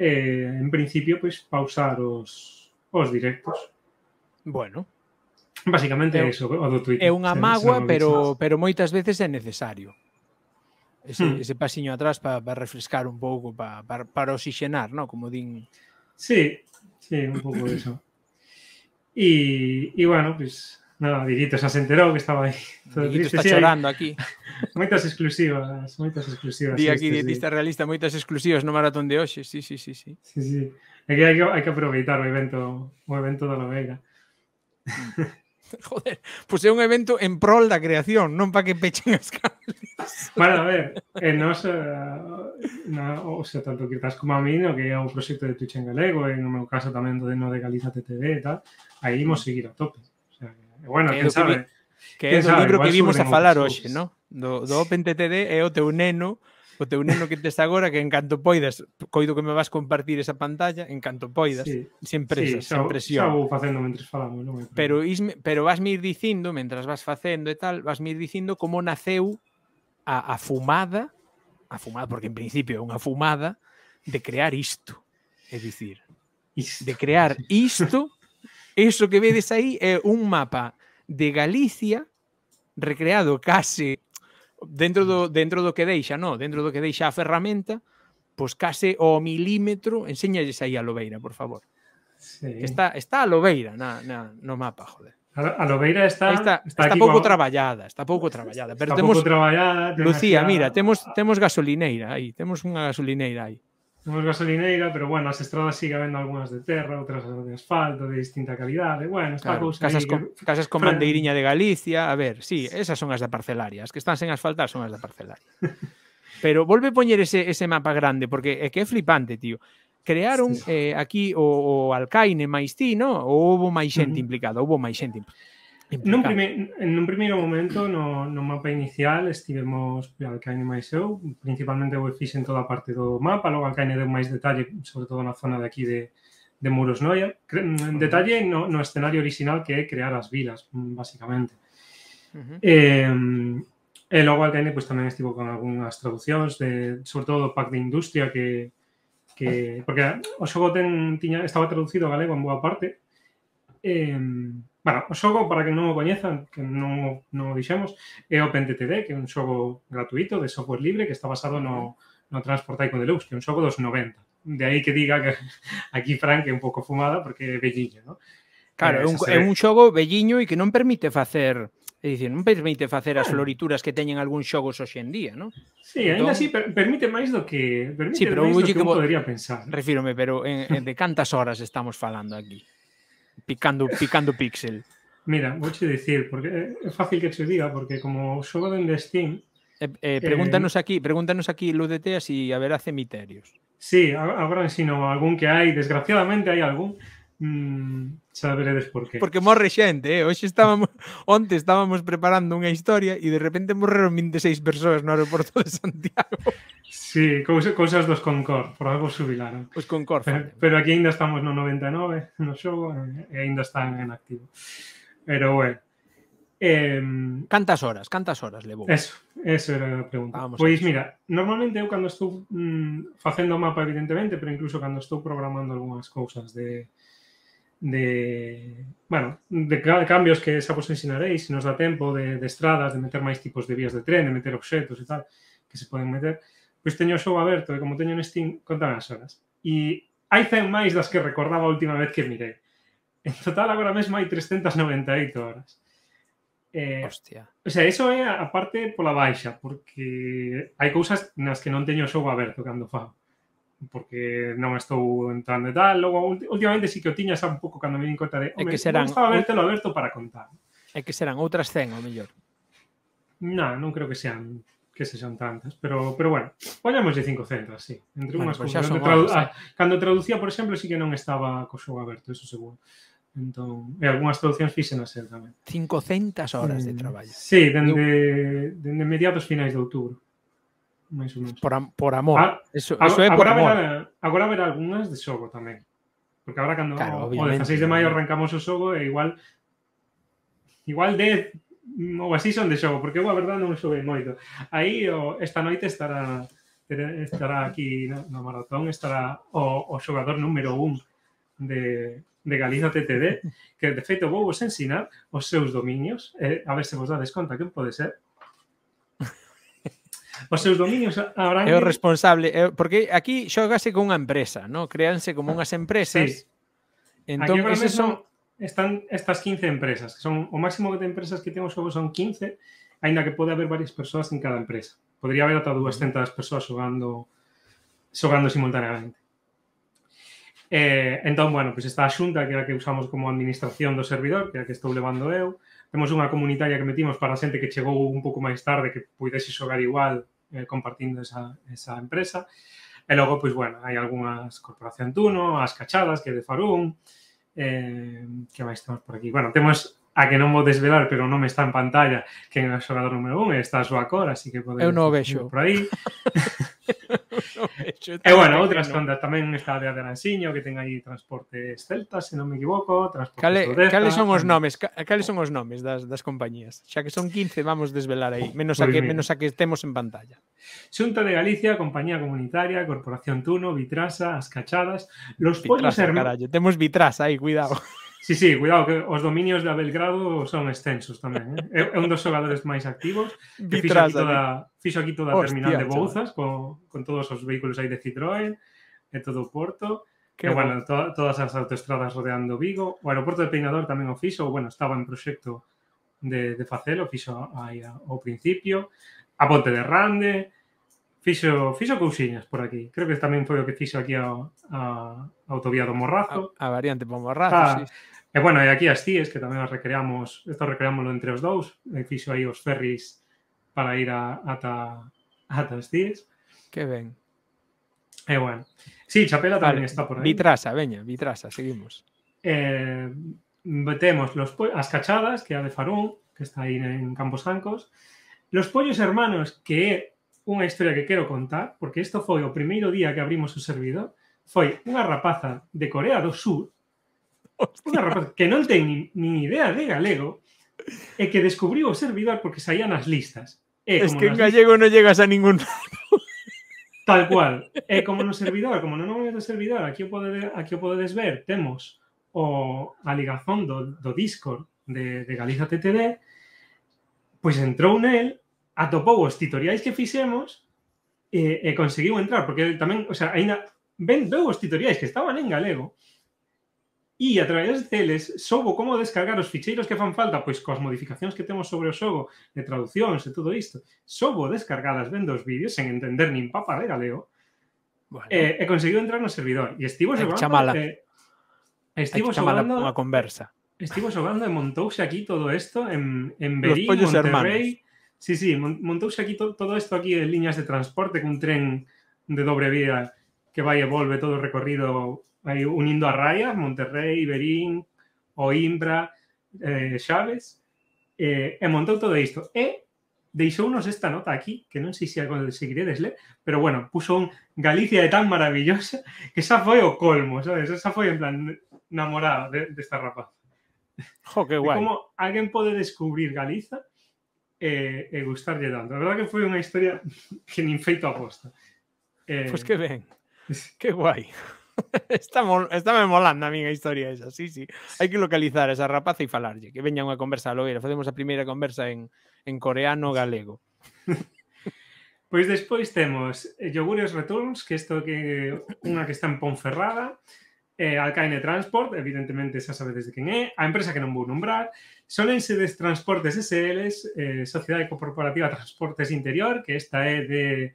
Eh, en principio, pois pues, pausar os, os directos. Bueno. Básicamente é, eso, o do Twitter. É unha magua, pero, pero moitas veces é necesario. Ese, hmm. ese pasiño atrás para pa refrescar un pouco, para pa, pa oxigenar, no? como din... Sí, sí, un pouco de eso. E, e bueno, pues, nada, Didito xa se enterou que estaba aí. Todo Didito triste, está chorando hay... aquí. Moitas exclusivas, moitas exclusivas. Di aquí, este, dietista sí. realista, moitas exclusivas no maratón de hoxe, sí, sí, sí. Sí, sí, sí. É que hai que, hai que aproveitar o evento, o evento da Lobeira. Mm. Joder, pues é un evento en prol da creación, non para que pechen as cables. Bueno, a ver, eh, nos, eh, na, o sea, tanto que estás como a mí, no, que é un proxecto de Twitch en galego, e eh, no meu caso tamén do de no de Galiza TTV e tal, aí imos mm. seguir a tope. O sea, bueno, que quen sabe. Que, é o libro que vimos a falar hoxe, non? Do, do OpenTTD é o teu neno o teu neno que tes agora que en canto poidas, coido que me vas compartir esa pantalla, en canto poidas, sí. sen presa, sí, sen presión. Xa vou facendo mentres falamos, non Pero isme, pero vas ir dicindo mentras vas facendo e tal, vas ir dicindo como naceu a, a fumada, a fumada porque en principio é unha fumada de crear isto, é dicir, isto. de crear isto, eso que vedes aí é un mapa de Galicia recreado case dentro do, dentro do que deixa, no, dentro do que deixa a ferramenta, pois case o milímetro, enséñalles aí a Lobeira, por favor. Sí. Está, está a Lobeira na, na, no mapa, joder. A, Lobeira está, está, está, está aquí pouco como... traballada, está pouco traballada, pero está temos pouco traballada, Lucía, mira, temos temos gasolineira aí, temos unha gasolineira aí temos gasolineira, pero bueno, as estradas sigue habendo algunhas de terra, outras de asfalto, de distinta calidade, bueno, está claro, cousa casas, con, casas con bandeiriña de Galicia, a ver, sí, esas son as da parcelaria, as que están sen asfaltar son as da parcelaria. Pero volve a poñer ese, ese mapa grande, porque é que é flipante, tío. Crearon sí. eh, aquí o, o Alcaine máis ti, no? Ou houbo máis xente uh -huh. implicada, houbo máis xente implicada En un, primer, en un, momento, no, no mapa inicial, estivemos al caine máis principalmente Wolfish en toda parte del mapa, Luego, al de más más detalle, sobre todo la zona de aquí de, de Muros Noia, detalle no, no escenario original que crear las vilas, básicamente. Uh eh, e logo al pues, también estuvo con algunas traducciones, de, sobre todo pack de industria que, que porque o estaba traducido a galego en buena parte, em, Bueno, o xogo, para que non o coñezan, que non, non o dixemos, é OpenTTD, que é un xogo gratuito de software libre que está basado no, no Transport Tycoon Deluxe, que é un xogo dos 90. De aí que diga que aquí Frank é un pouco fumada porque é velliño, non? Claro, eh, é un, é un xogo velliño e que non permite facer É dicir, non permite facer as florituras que teñen algúns xogos hoxe en día, non? Sí, entón... así per permite máis do que permite sí, pero máis do que, que un podería pensar. Refírome, pero en, en de cantas horas estamos falando aquí? picando, picando pixel. Mira, voy a decir, porque eh, es fácil que se diga, porque como solo en Steam... Eh, eh pregúntanos eh, aquí, pregúntanos aquí lo de si habrá cemiterios. Sí, si no, algún que hay, desgraciadamente hay algún, mm, xa veredes por qué. Porque morre xente, eh? Hoxe estábamos onte estábamos preparando unha historia e de repente morreron 26 persoas no aeroporto de Santiago. Sí, cousas, dos Concord, por algo subilaron. Os Concord. Pero, pero aquí ainda estamos no 99, no xogo, e ainda están en activo. Pero bueno, Eh, cantas horas, cantas horas levou? Eso, eso era a pregunta. Vamos pois mira, normalmente eu cando estou mm, facendo o mapa evidentemente, pero incluso cando estou programando algunhas cousas de de, bueno, de cambios que xa vos ensinaréis, se nos dá tempo, de, de estradas, de meter máis tipos de vías de tren, de meter obxetos e tal, que se poden meter. Pois teño o show aberto e como teño en Steam, contame as horas. E hai 100 máis das que recordaba a última vez que mirei. En total, agora mesmo hai 398 horas. Eh, Hostia. O sea, iso é a parte pola baixa, porque hai cousas nas que non teño o show aberto cando fago porque non estou entrando e tal. Logo, últimamente sí que o tiña xa un pouco cando me din conta de... Eh, Home, é que serán... estaba vértelo aberto para contar. É que serán outras 100, ao mellor. Non, non creo que sean que sexan tantas, pero pero bueno, poñámoslle 500, así, entre bueno, unhas pues pois cousas. Tradu eh? cando traducía, por exemplo, sí que non estaba co xogo aberto, eso seguro. Entón, e algunhas traducións fixen a ser tamén. 500 horas de mm, traballo. Mm, sí, dende, dende mediados finais de outubro máis ou menos. Por, am, por amor. Ah, eso, ah, eso agora, é por agora amor. Verá, eh, agora verá algunhas de xogo tamén. Porque agora cando claro, o 16 de maio arrancamos o xogo e igual igual 10 ou así son de xogo, porque eu a verdade non xove moito. Aí o, esta noite estará estará aquí no, no maratón, estará o, o xogador número 1 de, de Galiza TTD, que de feito vou vos ensinar os seus dominios, eh, a ver se vos dades conta que pode ser os seus dominios habrán... É o responsable, porque aquí xogase con unha empresa, ¿no? créanse como unhas empresas. Sí. Entón, aquí eses son... Están estas 15 empresas, que son o máximo de empresas que temos xogo son 15, aínda que pode haber varias persoas en cada empresa. Podría haber ata 200 persoas xogando xogando simultaneamente. Eh, entón, bueno, pois pues está a xunta que é a que usamos como administración do servidor, que é a que estou levando eu, temos unha comunitaria que metimos para a xente que chegou un pouco máis tarde que pudese xogar igual eh, compartindo esa, esa empresa. E logo, pois, bueno, hai algunhas Corporación Tuno, as Cachadas, que é de Farún, eh, que máis temos por aquí? Bueno, temos a que non vou desvelar, pero non me está en pantalla, que é o xogador número 1, está a súa cor, así que podedes... Eu non o vexo. Por aí. e bueno, outras no. también está de Adelansiño, que tenga ahí transportes celtas, si no me equivoco, transportes somos nombres son los nomes, ¿Cuáles son los nomes das, das compañías? Ya que son 15, vamos a desvelar ahí. menos a pues que menos a que estemos en pantalla. Xunta de Galicia, Compañía Comunitaria, Corporación Tuno, Vitrasa, Ascachadas, Los Pollos Hermanos. Tenemos Vitrasa ¡ahí cuidado. Sí, sí, cuidado, que los dominios de Belgrado son extensos también. Eh? uno de dos jugadores más activos. Fiso aquí toda, terminal de Bouzas con, todos los vehículos ahí de Citroën en todo Porto. Que bueno, todas las autoestradas rodeando Vigo. O aeropuerto de Peinador también oficio. bueno, estaba en proyecto de, de facelo, oficio ahí al principio. A Ponte de Rande, Fiso, fixo cousiñas por aquí. Creo que también fue lo que hizo aquí a, Autovía do Morrazo. A, variante para Morrazo, ah, eh, bueno, e aquí a TIES, que también as recreamos, Esto recreamos entre los dos. e eh, ahí los ferries para ir a, ata, ata as Que ben. Eh, bueno. Sí, Chapela también está por ahí. Vitrasa, veña, Vitrasa, seguimos. Eh, temos los, cachadas, que é de Farún, que está ahí en Campos francos Los Pollos Hermanos, que una historia que quiero contar, porque esto fue el primer día que abrimos o servidor, fue una rapaza de Corea del Sur, rapaza que no tenía ni idea de galego, y e que descubrió o servidor porque salían las listas. E es que en gallego no llegas a ningún Tal cual. E como no servidor, como no a servidor, aquí o aquí ver, temos o aligazón ligazón do, Discord de, de Galiza TTD, entró entrou él topó os tutoriales que fixemos he eh, eh, conseguido entrar, porque también, o sea, ven veu los tutoriales que estaban en galego y a través deles soubo como descargar los ficheros que fan falta, pues con las modificaciones que tenemos sobre o xogo, de traducciones de todo esto, soubo descargadas ven dos vídeos sin entender nin papa de galego, eh, he conseguido e conseguiu entrar servidor. Y estivo xogando... Chamala. una estivo Unha conversa. Estivo hablando e montouse aquí todo esto en, en Berín, Sí, sí, montouse aquí todo esto aquí en líneas de transporte, con un tren de doble vía que va y vuelve todo el recorrido uniendo a Rayas, Monterrey, Berín, Oimbra, eh, He eh, montado todo esto. todo isto. E deixounos esta nota aquí, que no sei si algo seguiré desle pero bueno, puso un Galicia de tan maravillosa que esa fue o colmo, sabes? Xa foi en plan de, esta rapaz. Jo, que guai. como descubrir Galiza gustarle e, e gustarlle tanto. A verdad que fue una historia que nin feito aposta. pues que ven Que guay Está, me molando a historia esa, sí, sí. hay que localizar a esa rapaza y e falarle que veña a conversa a loira. Facemos a primera conversa en, en coreano galego. pues después tenemos Yogures Returns, que isto que eh, unha que está en Ponferrada, eh, Alcaine Transport, evidentemente se sabe desde quién es. a empresa que no em voy a nombrar, Solense Transportes SL, eh, Sociedad Sociedad Corporativa Transportes Interior, que esta es de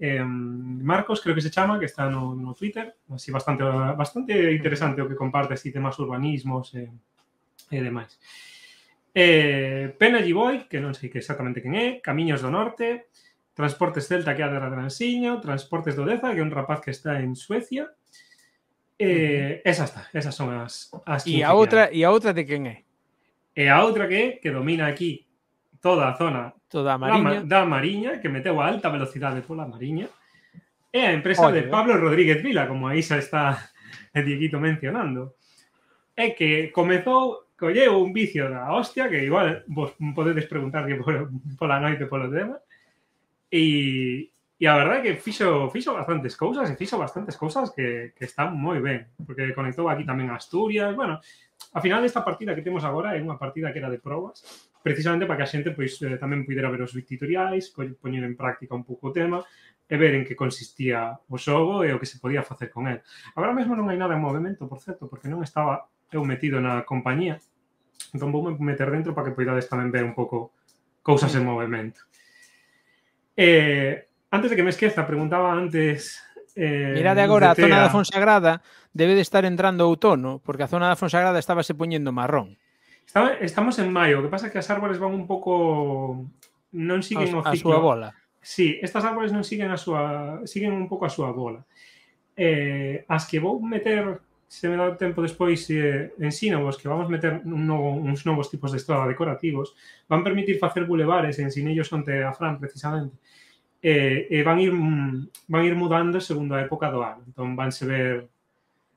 em, Marcos, creo que se llama, que está en Twitter, así bastante bastante interesante o que comparte así temas urbanismos y eh, e demás. Pena, que no sé exactamente quién es. Caminos do Norte, Transportes Celta, que era de de Transiño, Transportes de Deza, que es un rapaz que está en Suecia, eh, esa está, esas son las, ¿Y, a otra, ¿Y a otra de quién es? Eh, a otra que que domina aquí toda zona toda a Mariña. Da, Mariña, que mete a alta velocidade pola Mariña, la a empresa de Pablo Rodríguez Vila, como ahí se está el Dieguito mencionando. Es que comenzó colleu un vicio la hostia, que igual vos podéis que por, noche, por los demás Y... E a verdade é que fixo, fixo bastantes cousas e fixo bastantes cousas que, que están moi ben, porque conectou aquí tamén a Asturias, bueno, a final desta partida que temos agora é unha partida que era de probas, precisamente para que a xente pois, eh, tamén pudera ver os tutoriais, poñer en práctica un pouco o tema, e ver en que consistía o xogo e o que se podía facer con el. Agora mesmo non hai nada en movimento, por certo, porque non estaba eu metido na compañía, entón vou meter dentro para que poidades tamén ver un pouco cousas en movimento. Eh, Antes de que me esqueza, preguntaba antes... Eh, de agora, a zona la Fonsagrada debe de estar entrando otoño, porque a zona la Fonsagrada estaba se poniendo marrón. estamos en mayo, lo que pasa que las árboles van un poco... no siguen a, su bola. Sí, estas árboles no siguen a súa... siguen un poco a su bola. Eh, as que vou meter se me dá tiempo después, eh, ensínovos que vamos a meter unos nuevos tipos de estrada decorativos, van a permitir hacer bulevares, e en sinellosonte a Fran precisamente, e, e van ir mm, van ir mudando segundo a época do ano. Entón vanse ver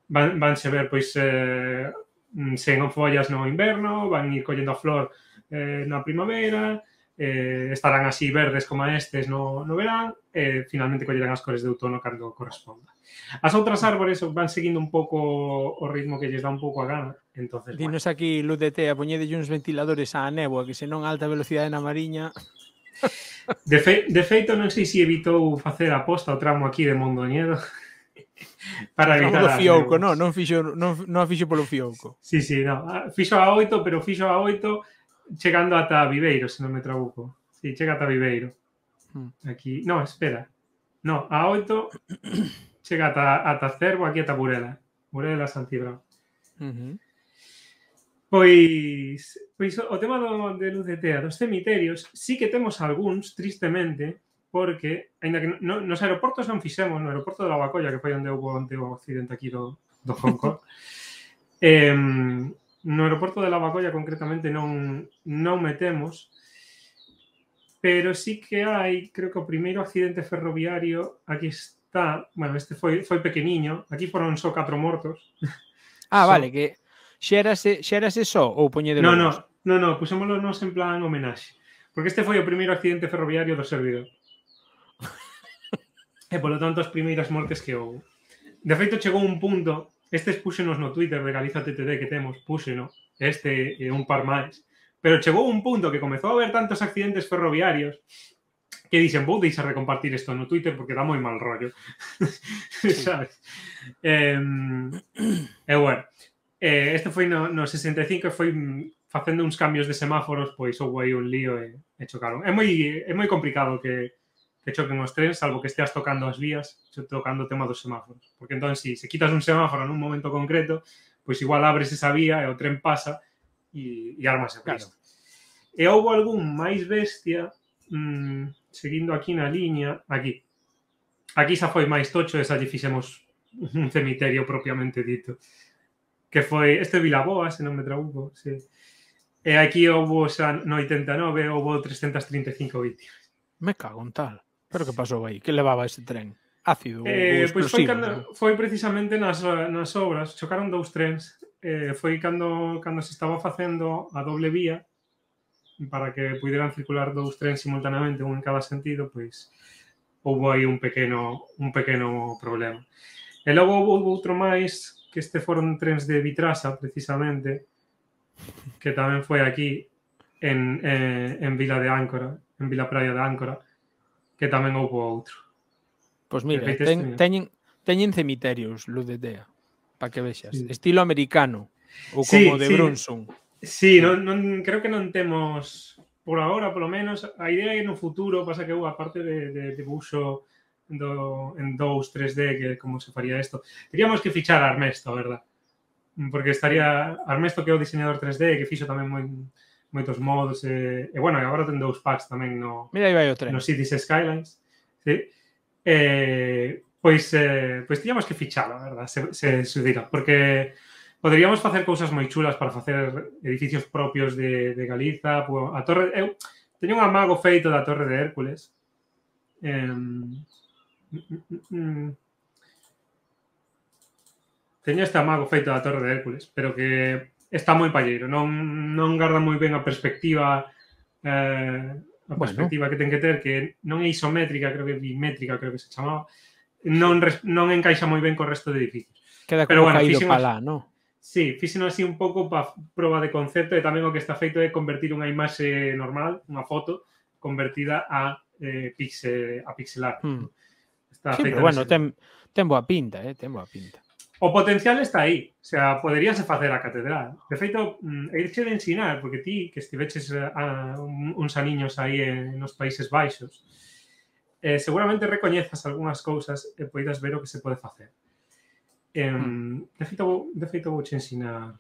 van, vanse ver pois eh, mm, sen follas no inverno, van ir collendo a flor eh, na primavera, eh, estarán así verdes como estes no, no verán, e eh, finalmente collerán as cores de outono cando corresponda. As outras árbores van seguindo un pouco o ritmo que lles dá un pouco a gana. Entonces, Dinos bueno. aquí, Luz de Tea, poñedelle uns ventiladores á néboa, que senón alta velocidade na mariña... De, fe, de feito, non sei se evitou facer a posta o tramo aquí de Mondoñedo para evitar as fiouco, non, non fixo, non, non fixo polo fiouco. Sí, sí, no. Ah, fixo a 8, pero fixo a 8 chegando ata Viveiro, se non me trabuco. Sí, chega ata Viveiro. Hmm. Aquí, no, espera. No, a 8 chega ata, ata Cervo, aquí ata Burela. Burela, Santibrao. Uh -huh. Pois, pois o tema do, de luz de tea dos cemiterios sí que temos algúns, tristemente, porque, ainda que no, nos aeroportos non fixemos, no aeroporto da Bacolla, que foi onde houve onte o accidente aquí do, do Hong Kong, eh, no aeroporto de Lavacolla concretamente non, non metemos, pero sí que hai, creo que o primeiro accidente ferroviario aquí está, bueno, este foi, foi pequeniño, aquí foron só catro mortos. Ah, so, vale, que xérase, xérase só ou poñedelo? Non, non, non, no, puxémolo nos en plan homenaxe. Porque este foi o primeiro accidente ferroviario do servidor. e polo tanto as primeiras mortes que houve. De feito chegou un punto, estes puxenos no Twitter de Galiza TTD que temos, puxeno, este e un par máis, pero chegou un punto que comezou a haber tantos accidentes ferroviarios que dixen, vou deixar de compartir isto no Twitter porque dá moi mal rollo. Sí. Sabes? Eh, e eh, bueno, Eh, este foi no, no 65 foi facendo uns cambios de semáforos, pois houve aí un lío e, e chocaron. É moi, é moi complicado que, que choquen os trens, salvo que esteas tocando as vías, tocando o tema dos semáforos. Porque entón, si se quitas un semáforo nun momento concreto, pois igual abres esa vía e o tren pasa e, e armase a claro. E houve algún máis bestia, mmm, seguindo aquí na liña, aquí. Aquí xa foi máis tocho e xa lle fixemos un cemiterio propiamente dito que foi, este de Vilaboa, se non me trabuco, sí. E aquí houve xa no 89, houve 335 vítimas. Me cago en tal. Pero que pasou aí? Que levaba ese tren? Ácido eh, Pois foi, cando, foi precisamente nas, nas obras, chocaron dous trens, eh, foi cando, cando se estaba facendo a doble vía para que pudieran circular dous trens simultaneamente, un en cada sentido, pois houve aí un pequeno un pequeno problema. E logo houve outro máis que este fueron trens de Vitrasa, precisamente, que también fue aquí, en, eh, en Vila de Áncora, en Vila Praia de Áncora, que también hubo otro pues mira, ten, este. teñen, cemiterios, Luz de Tea, para que veas Estilo americano, o como de sí. Brunson. Sí, creo que no temos, por ahora por lo menos, a idea en un futuro, pasa que hubo uh, aparte de, de en DOS 3D, que cómo se faría esto. Teríamos que fichar a Armesto, verdad? Porque estaría Armesto que es o diseñador 3D, que fixo también muchos moitos mods, e, e bueno, e ahora ten dos packs también, no Mira, aí vai o tren. no Cities Skylines. Pues Eh, pois, eh, que fichalo, verdad? Se, se, diga, porque podríamos hacer cosas muy chulas para hacer edificios propios de, Galiza, a torre... Eu un amago feito la Torre de Hércules, eh, Tenía este amago feito la Torre de Hércules, pero que está muy palleiro, No non garda moi ben a perspectiva eh, perspectiva que ten que tener que no es isométrica, creo que bimétrica, creo que se chamaba, no non encaixa moi ben co resto de edificios. Queda como Pero, bueno, caído pala, Sí, así un poco Para prueba de concepto e tamén o que está feito é convertir unha imaxe normal, Una foto, convertida a eh, a pixelar. Hmm. Está sí, pero bueno, ten, ten boa pinta, eh, ten boa pinta. O potencial está aí, o sea, poderíase facer a catedral. De feito, é mm, de ensinar, porque ti que estiveches eh, a, uns aniños aí en, nos Países Baixos, eh, seguramente recoñezas algunhas cousas e poidas ver o que se pode facer. Em, De hmm. feito, de feito vou che ensinar...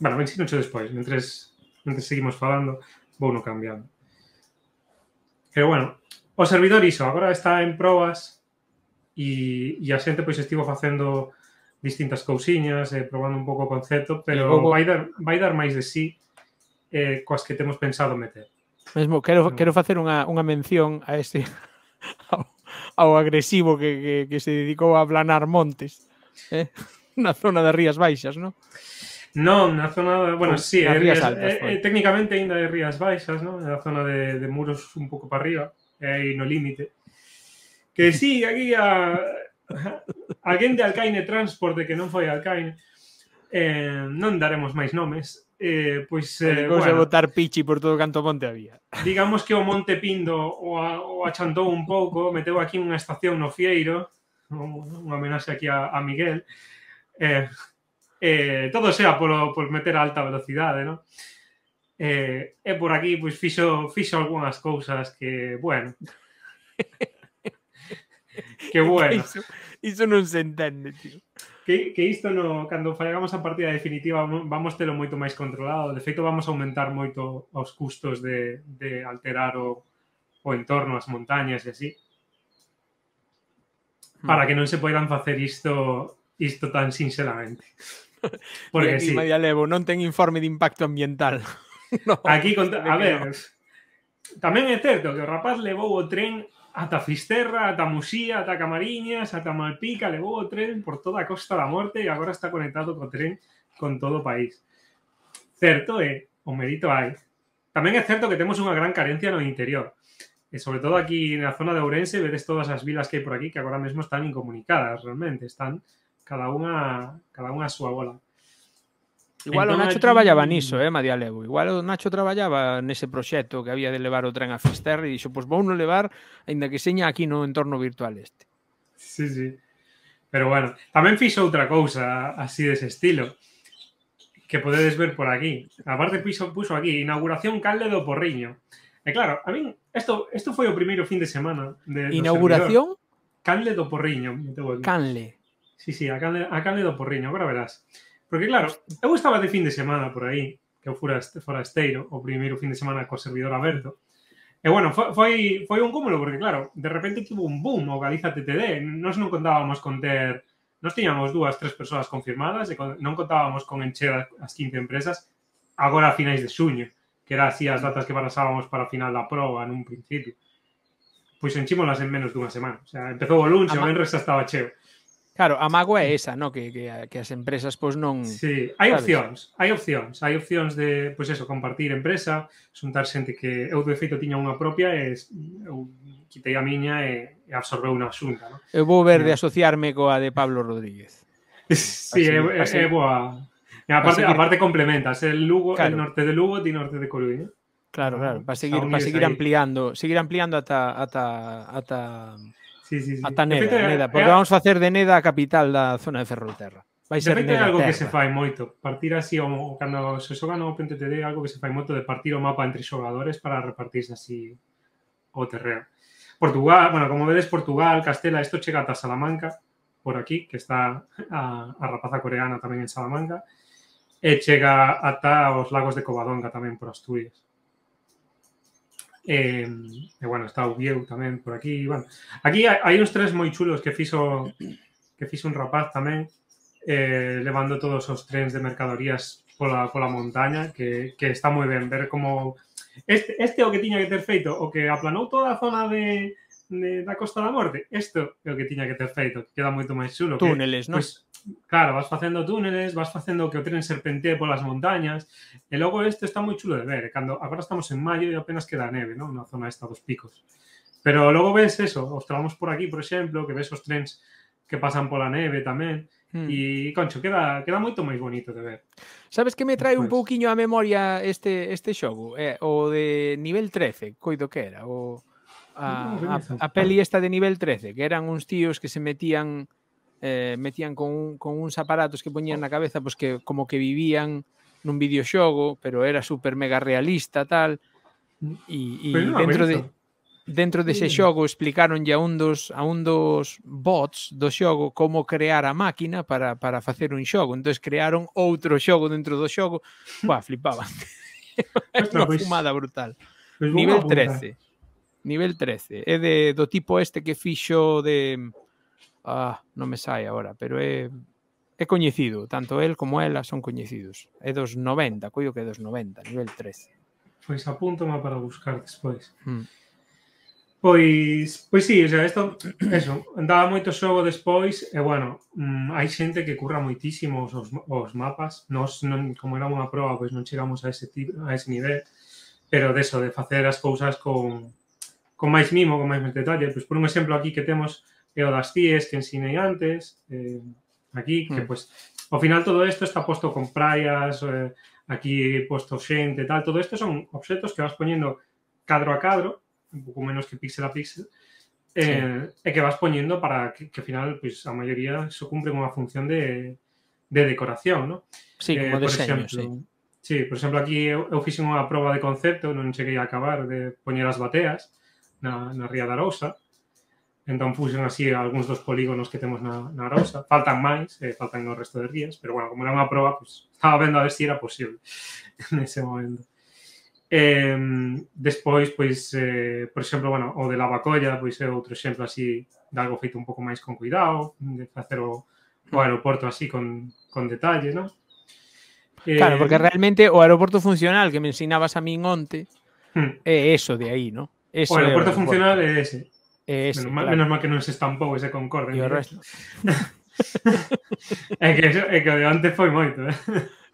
Bueno, ensino che despois, mentres, mentres seguimos falando, vou no cambiando. Pero bueno, O servidor ISO agora está en probas e, e a xente pois estivo facendo distintas cousiñas, eh, probando un pouco o concepto, pero logo... vai, dar, vai dar máis de sí eh, coas que temos pensado meter. Mesmo, quero, mm. quero facer unha, unha mención a este ao, ao agresivo que, que, que se dedicou a planar montes eh? na zona das Rías Baixas, non? Non, na zona, bueno, sí, Rías, Rías Altas, eh, eh, técnicamente ainda de Rías Baixas, ¿no? na zona de, de muros un pouco para arriba. Eh, aí no límite. Que sí, aquí a, a alguén de Alcaine Transport que non foi Alcaine, eh, non daremos máis nomes, eh, pois... Eh, Vamos bueno, botar pichi por todo canto monte había. Digamos que o Monte Pindo o, o achantou un pouco, meteu aquí unha estación no Fieiro, unha amenaza aquí a, a Miguel, eh, eh, todo sea polo, por meter a alta velocidade, non? Eh, eh, por aquí pues fixo fixo algunhas cousas que, bueno. que bueno. eso no se entiende Que, esto isto no, cando fallamos a partida definitiva vamos telo mucho más controlado. De efecto vamos a aumentar mucho los custos de, alterar o, o entorno, las montañas y e así hmm. para que no se poidan facer esto isto tan sinceramente. Porque si e, e sí. Media Levo non ten informe de impacto ambiental. Aquí, con, a ver, también es cierto que el rapaz le o tren a Fisterra, a Tamusía, a Camariñas, a Tamalpica, le o tren por toda a Costa la Muerte y ahora está conectado con tren con todo país. Cierto, eh, o mérito hay. También es cierto que tenemos una gran carencia en lo interior. E sobre todo aquí en la zona de Ourense ves todas las vilas que hay por aquí que ahora mismo están incomunicadas, realmente, están cada una cada a su abuela. Eh, Igual o Nacho trabajaba en eso, eh, Madia Igual o Nacho en ese proyecto que había de levar o tren a Fisterra e dixo, pues vou non levar, aínda que seña aquí no entorno virtual este. Sí, sí. Pero bueno, también fixo otra cosa así de ese estilo que podedes ver por aquí. Aparte piso puso aquí inauguración Canle do Porriño. E claro, a mí esto fue foi o primeiro fin de semana de Inauguración Canle do Porriño, Canle. Sí, sí, a Canle, a Canle do Porriño, ahora verás. Porque claro, eu estaba de fin de semana por aí, que eu fora forasteiro o primeiro fin de semana co servidor aberto. E bueno, foi, foi, foi un cúmulo, porque claro, de repente tivo un boom o Galiza TTD. Nos non contábamos con ter... Nos tiñamos dúas, tres persoas confirmadas e non contábamos con encher as 15 empresas agora a finais de xuño, que era así as datas que barasábamos para a final da prova nun principio. Pois enchímolas en menos dunha semana. O sea, empezou o luns e o Benres estaba cheo. Claro, a mágoa é esa, no? que, que, que as empresas pois non... Sí, hai opcións, hai opcións, hai opcións de, pois eso, compartir empresa, xuntar xente que eu de feito tiña unha propia e eu quitei a miña e, absorbeu unha xunta, no? Eu vou ver de eh. asociarme coa de Pablo Rodríguez. Sí, así, é, así. é boa. E aparte, seguir... aparte complementas el Lugo, claro. el norte de Lugo e norte de Coruña. Claro, claro, para seguir, para seguir ampliando, seguir ampliando ata ata ata Sí, sí, sí. Ata Neda, porque vamos hacer de Neda capital la zona de Ferrolterra. Vai ser de algo que se fai moito, partir así o, cando se xoga no algo que se fai moito de partir o mapa entre xogadores para repartirse así o terreo. Portugal, bueno, como ves, Portugal, Castela, esto chega hasta Salamanca, por aquí, que está a, rapaza coreana también en Salamanca, e chega hasta los lagos de Covadonga también, por Asturias. Eh, e bueno, está o Vieu tamén por aquí, bueno. Aquí hai, hai uns tres moi chulos que fixo que fixo un rapaz tamén eh, levando todos os trens de mercadorías pola, pola montaña, que, que está moi ben ver como este, este é o que tiña que ter feito, o que aplanou toda a zona de, de da Costa da Morte. Isto é o que tiña que ter feito, que queda moito máis chulo. Túneles, non? Pois, claro, vas facendo túneles, vas facendo que o tren serpentee polas montañas, e logo isto está moi chulo de ver, cando agora estamos en maio e apenas queda neve, non? Na zona esta dos picos. Pero logo ves eso, os tramos por aquí, por exemplo, que ves os trens que pasan pola neve tamén, mm. e, concho, queda, queda moito máis bonito de ver. Sabes que me trae Después. un pouquiño a memoria este este xogo? É eh, o de nivel 13, coido que era, o a, a, a peli esta de nivel 13, que eran uns tíos que se metían eh, metían con, un, con uns aparatos que poñían na cabeza pois que como que vivían nun videoxogo, pero era super mega realista tal e, e dentro de dentro dese xogo explicaron a un dos a un dos bots do xogo como crear a máquina para, para facer un xogo. Entonces crearon outro xogo dentro do xogo. Buah, flipaban. Una pues, fumada brutal. Pues, nivel 13. Nivel 13. É de, do tipo este que fixo de ah, non me sai agora, pero é é coñecido, tanto el como ela son coñecidos. É dos 90, coido que é dos 90, nivel 13. Pois apúntame para buscar despois. Hmm. Pois, pois sí, o sea, esto, eso, daba moito xogo despois, e bueno, mm, hai xente que curra moitísimo os, os, mapas, nos, non, como era unha proa, pois non chegamos a ese, tipo, a ese nivel, pero deso, de facer as cousas con, con máis mimo, con máis detalle, pois por un exemplo aquí que temos Eodasties que enseñé antes, eh, aquí, que mm. pues al final todo esto está puesto con praias, eh, aquí puesto gente, tal, todo esto son objetos que vas poniendo cuadro a cuadro, un poco menos que píxel a píxel, eh, que vas poniendo para que, al final, pues la mayoría eso cumple con una función de, de decoración, ¿no? Sí, eh, como por diseño, ejemplo, sí. Sí, por ejemplo, aquí hice una prueba de concepto, no sé qué acabar, de poner las bateas, na, ría de Arousa, entonces puxen así algunos dos polígonos que tenemos en la Faltan más, eh, faltan los resto de días pero bueno, como era una prueba, pues, estaba viendo a ver si era posible en ese momento. Em, Después, pues eh, por ejemplo, bueno, o de la pues ser otro ejemplo así de algo feito un poco más con cuidado, de hacer o, aeropuerto así con, con detalle, ¿no? claro, eh, porque realmente o aeropuerto funcional que me enseñabas a en onte hmm. eso de ahí, ¿no? Eso o aeropuerto, funcional es ese. Es, menos, mal, claro. menos, mal, que no se estampou ese Concorde. E o resto. é, que, é que o de antes foi moito, eh?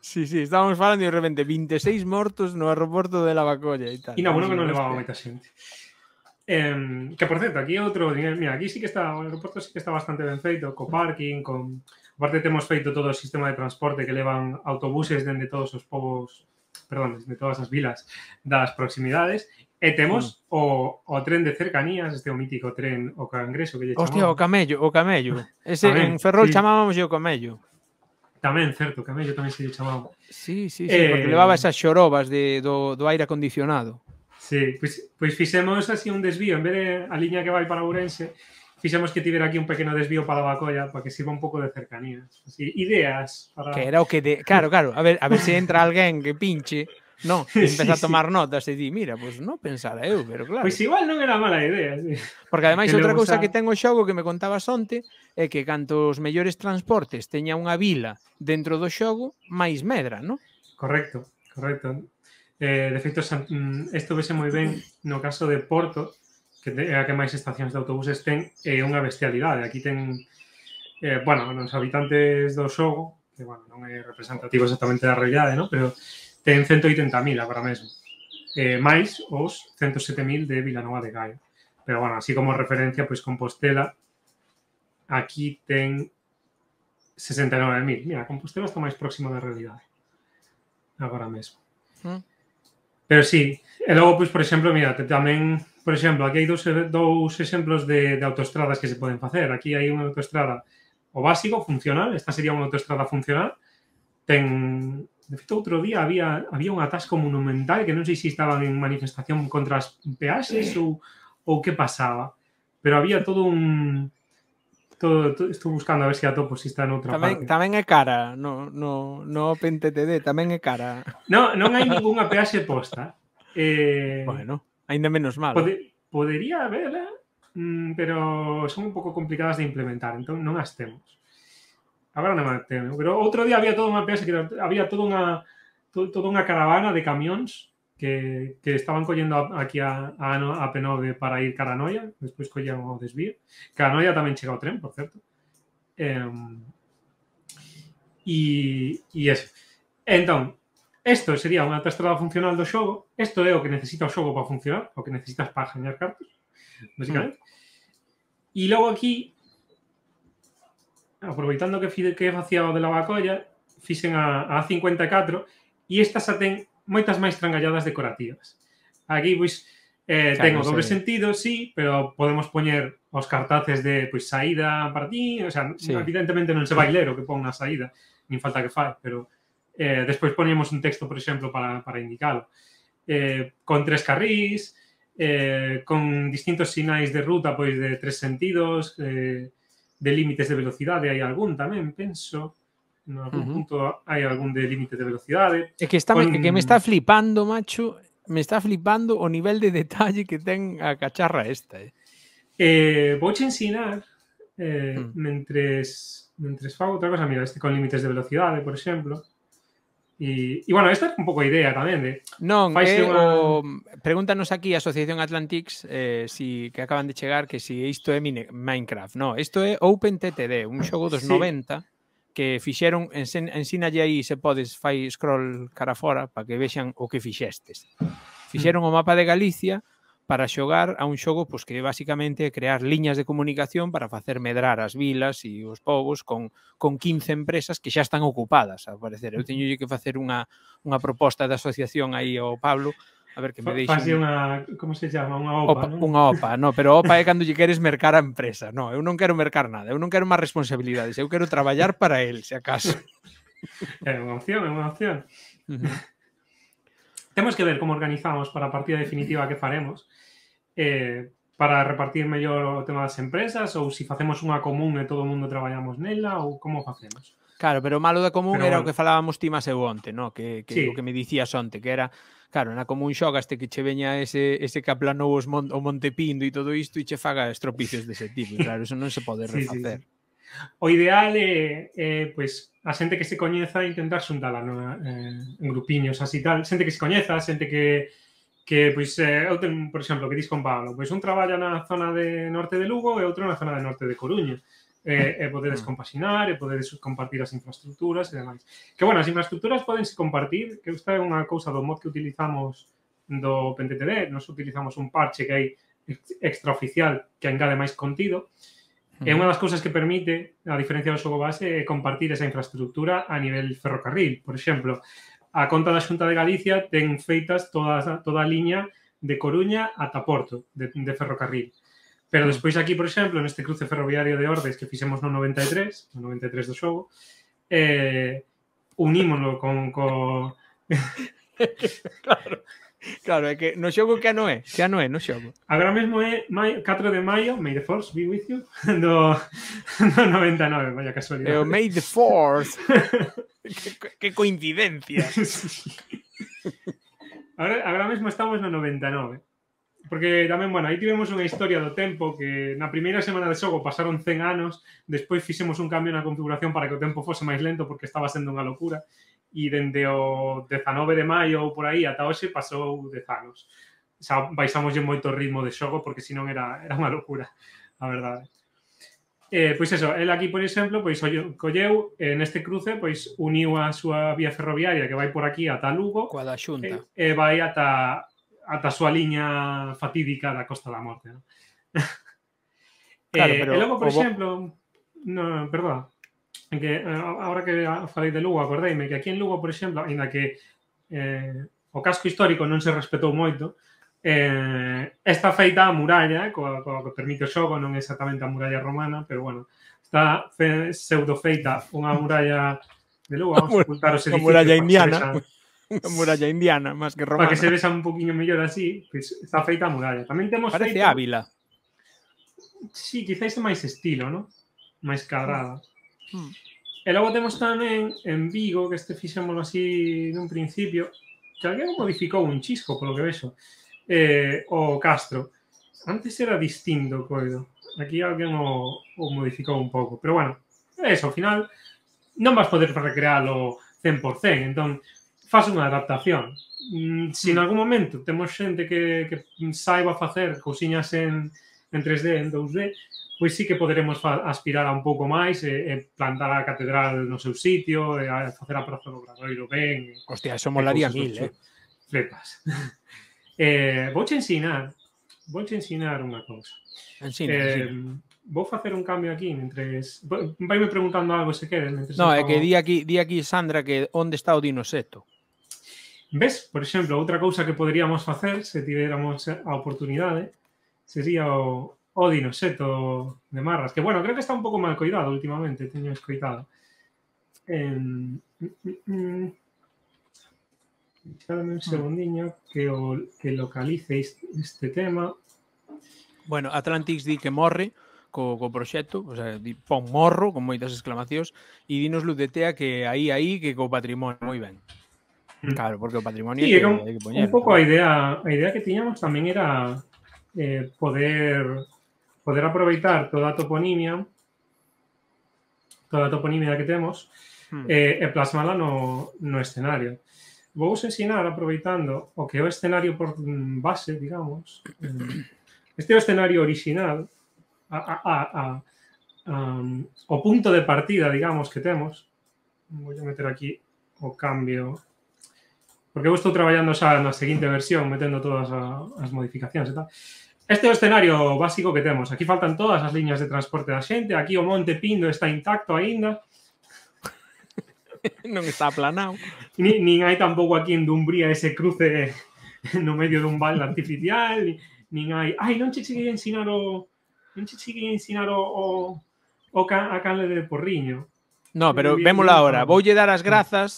Sí, sí, estábamos falando e de repente 26 mortos no aeroporto de Lavacolla e tal. E na bueno que non levaba moita xente. Eh, que por certo, aquí outro, mira, aquí sí que está, o aeroporto sí que está bastante ben feito, co parking, con aparte temos feito todo o sistema de transporte que levan autobuses dende todos os povos, perdón, dende todas as vilas das proximidades E temos mm. o, o tren de cercanías, este o mítico tren, o cangreso que lle chamamos. Hostia, o camello, o camello. Ese tamén, en Ferrol sí. chamábamos o camello. Tamén, certo, o camello tamén se lle chamaba. Sí, sí, sí, eh, porque levaba esas xorobas de, do, do aire acondicionado. Sí, pois, pois fixemos así un desvío, en vez de a liña que vai para Ourense, fixemos que tivera aquí un pequeno desvío para Bacolla para que sirva un pouco de cercanías. Así, ideas para... Que era o que... De... Claro, claro, a ver, a ver se entra alguén que pinche No, empeza sí, a tomar sí. notas e di, mira, pois pues, non pensara eu, pero claro. Pois pues igual non era mala idea, sí. Porque ademais que outra cousa que ten o xogo que me contabas onte é que cantos mellores transportes teña unha vila dentro do xogo, máis medra, non? Correcto, correcto. Eh, de feito, isto mm, vese moi ben no caso de Porto, que é a que máis estacións de autobuses ten, é unha bestialidade. Aquí ten, eh, bueno, os habitantes do xogo, que, bueno, non é representativo exactamente da realidade, non? Pero ten 180.000 agora mesmo, eh, máis os 107.000 de Vilanova de Gaia. Pero, bueno, así como referencia, pois Compostela aquí ten 69.000. Mira, Compostela está máis próximo da realidade agora mesmo. Mm. Pero sí, e logo, pois, por exemplo, mira, tamén, por exemplo, aquí hai dous, dous exemplos de, de autoestradas que se poden facer. Aquí hai unha autoestrada o básico, funcional, esta sería unha autoestrada funcional, ten De hecho, otro día había, había un atasco monumental que no sé si estaban en manifestación contra las peajes o, o qué pasaba. Pero había todo un, todo, buscando a ver si a por si está en otra parte. Tamén cara, no, no, no pentete también es cara. No, no hay ninguna peaxe posta. Eh, bueno, de menos mal. Podría haber, eh, mm, pero son un poco complicadas de implementar, entonces no gastemos habrá de mantener, Pero otro día había todo una había toda una, toda una caravana de camiones que, que, estaban cogiendo aquí a, a, a para ir a cogían después cogían un desvío. Caranoia también llegó tren, por cierto em, y y eso. entonces, esto sería una trastrada funcional de juego. esto es lo que necesita el para funcionar, o que necesitas para generar cartas, básicamente mm. y luego aquí aproveitando que, que facía o de lavacolla, fixen a, a 54 e estas a ten moitas máis trangalladas decorativas. Aquí, pois, eh, claro, ten o doble sí. sentido, sí, pero podemos poñer os cartaces de pois, saída para ti, o sea, sí. evidentemente non se vai ler o que pon na saída, nin falta que fai, pero eh, despois poñemos un texto, por exemplo, para, para indicalo. Eh, con tres carrís, eh, con distintos sinais de ruta, pois, de tres sentidos, eh, de límites de velocidad... ...hay algún también, pienso... En algún punto hay algún de límites de velocidad... Es que, está, que me está flipando, macho, me está flipando o nivel de detalle que tenga a cacharra esta. Eh. Eh, voy a ensinar eh, mientras mm. uh cosa, mira, este con límites de velocidad, por ejemplo... E, e bueno, esta é un pouco a idea tamén de Non, é unha... o pregúntanos aquí a Asociación Atlantics eh si que acaban de chegar que si isto é mine... Minecraft. No, isto é OpenTTD, un ah, xogo dos sí. 90 que fixeron ensin, ensínalle aí se podes fai scroll cara fora para que vexan o que fixestes. Fixeron mm. o mapa de Galicia para xogar a un xogo pois, que basicamente é crear liñas de comunicación para facer medrar as vilas e os povos con, con 15 empresas que xa están ocupadas, a parecer. Eu teño que facer unha, unha proposta de asociación aí ao Pablo A ver que me deixen. Fase unha, como se chama, unha OPA, opa non? Unha OPA, no, pero OPA é cando lle queres mercar a empresa. No, eu non quero mercar nada, eu non quero máis responsabilidades, eu quero traballar para el, se acaso. É unha opción, é unha opción. Uh -huh. Temos que ver como organizamos para a partida definitiva que faremos, eh, para repartir mellor o tema das empresas ou se facemos unha común e todo o mundo traballamos nela ou como facemos? Claro, pero o malo da común pero, era bueno. o que falábamos ti máis eu onte, no? que, que sí. o que me dicías onte, que era claro, na común xogaste que che veña ese, ese que aplanou os mon, o Montepindo e todo isto e che faga estropicios dese tipo. Claro, eso non se pode refacer. Sí, sí, sí. O ideal é, eh, pois, pues, a xente que se coñeza intentar xuntala no, eh, en grupiños así tal, xente que se coñeza, xente que que pois eh, eu ten, por exemplo, que dis con Pablo, pois un traballa na zona de norte de Lugo e outro na zona de norte de Coruña. Eh, e podedes mm. compaxinar, e podedes compartir as infraestructuras e demais. Que, bueno, as infraestructuras podense compartir, que esta é unha cousa do mod que utilizamos do PenTTD, nos utilizamos un parche que hai extraoficial que engade máis contido, É mm. unha das cousas que permite, a diferencia do xogo base, é compartir esa infraestructura a nivel ferrocarril. Por exemplo, a conta da Xunta de Galicia ten feitas toda, toda a liña de Coruña ata Porto, de, de ferrocarril. Pero mm. despois aquí, por exemplo, neste cruce ferroviario de Ordes que fixemos no 93, no 93 do xogo, eh, unímonos con, con... claro. Claro, é que no xogo que ano é? Que ano é no xogo? Agora mesmo é maio, 4 de maio, May the Force, be with you, do, do 99, vaya casualidade. É o May the Force. que, que coincidencia. Ahora, agora mesmo estamos no 99. Porque tamén, bueno, aí tivemos unha historia do tempo que na primeira semana de xogo pasaron 100 anos, despois fixemos un cambio na configuración para que o tempo fose máis lento porque estaba sendo unha locura e dende o 19 de maio ou por aí ata hoxe pasou 10 anos. Xa baixamoslle moito o ritmo de xogo porque senón era, era unha locura, a verdade. Eh, pois eso, el aquí, por exemplo, pois colleu eh, neste cruce, pois uniu a súa vía ferroviaria que vai por aquí ata Lugo. Coa da Xunta. E, eh, e vai ata, ata a súa liña fatídica da Costa da Morte. No? Claro, eh, pero, e logo, por o... exemplo... No, perdón que eh, ahora que falei de Lugo, acordeime que aquí en Lugo, por exemplo, aínda que eh, o casco histórico non se respetou moito, eh, esta feita a muralla, eh, coa, coa que permite o xogo, non exactamente a muralla romana, pero bueno, está fe, pseudofeita unha muralla de Lugo, vamos a ocultar os edificios. muralla indiana. Unha muralla indiana, máis que romana. Para que se vexa un poquinho mellor así, pues, está feita a muralla. Tamén temos Parece feita... Ávila. Sí, quizáis é máis estilo, non? Máis cadrada. Uh Mm. E logo temos tamén en Vigo, que este fixémoslo así nun principio, que alguén modificou un chisco, polo que vexo, eh, o Castro. Antes era distinto, coido. Aquí alguén o, o modificou un pouco. Pero bueno, é eso, ao final non vas poder recrealo 100%, entón faz unha adaptación. Se mm, si en mm. algún momento temos xente que, que saiba facer cousiñas en, en 3D, en 2D, pois sí que poderemos aspirar a un pouco máis e, eh, e eh, plantar a catedral no seu sitio, e eh, a facer a praza do Bradoiro ben. Hostia, eso molaría mil, eh? Flepas. eh, vou che ensinar, vou che ensinar unha cousa. Ensina, eh, ensina. Vou facer un cambio aquí mentre... Vai me preguntando algo se quede. Mentres no, é que di aquí, di aquí Sandra que onde está o dinoseto. Ves, por exemplo, outra cousa que poderíamos facer se tivéramos a oportunidade sería o, O Dinoseto de Marras, que bueno, creo que está un poco mal cuidado últimamente, ...tenía escrito. Eh, un ah. segundiño que, o, que este tema. Bueno, Atlantis di que morre co, co proxecto, o sea, di, pon morro con muchas exclamacións ...y e dinos luz de tea que ahí... ahí que co patrimonio, muy bien. Mm. Claro, porque o patrimonio sí, un, que poñer, idea, idea que teníamos también era eh, poder poder aprovechar toda toponimia, toda toponimia que tenemos hmm. eh, no, no escenario. Vou a ensinar aprovechando o que escenario por mm, base, digamos, mm, este escenario original, um, o punto de partida, digamos, que tenemos. Voy a meter aquí o cambio porque he estou trabajando en na seguinte versión, metiendo todas las modificaciones y tal. Este é o escenario básico que temos. Aquí faltan todas as liñas de transporte da xente. Aquí o Monte Pindo está intacto aínda. non está aplanado. Ni, nin hai tampouco aquí en Dumbría ese cruce no medio dun balde artificial. Nin, nin hai... Ai, non che cheguei a ensinar o... Non che cheguei a ensinar o... o, o ca... a canle de Porriño. No, pero vémola agora. Voulle dar as mm. grazas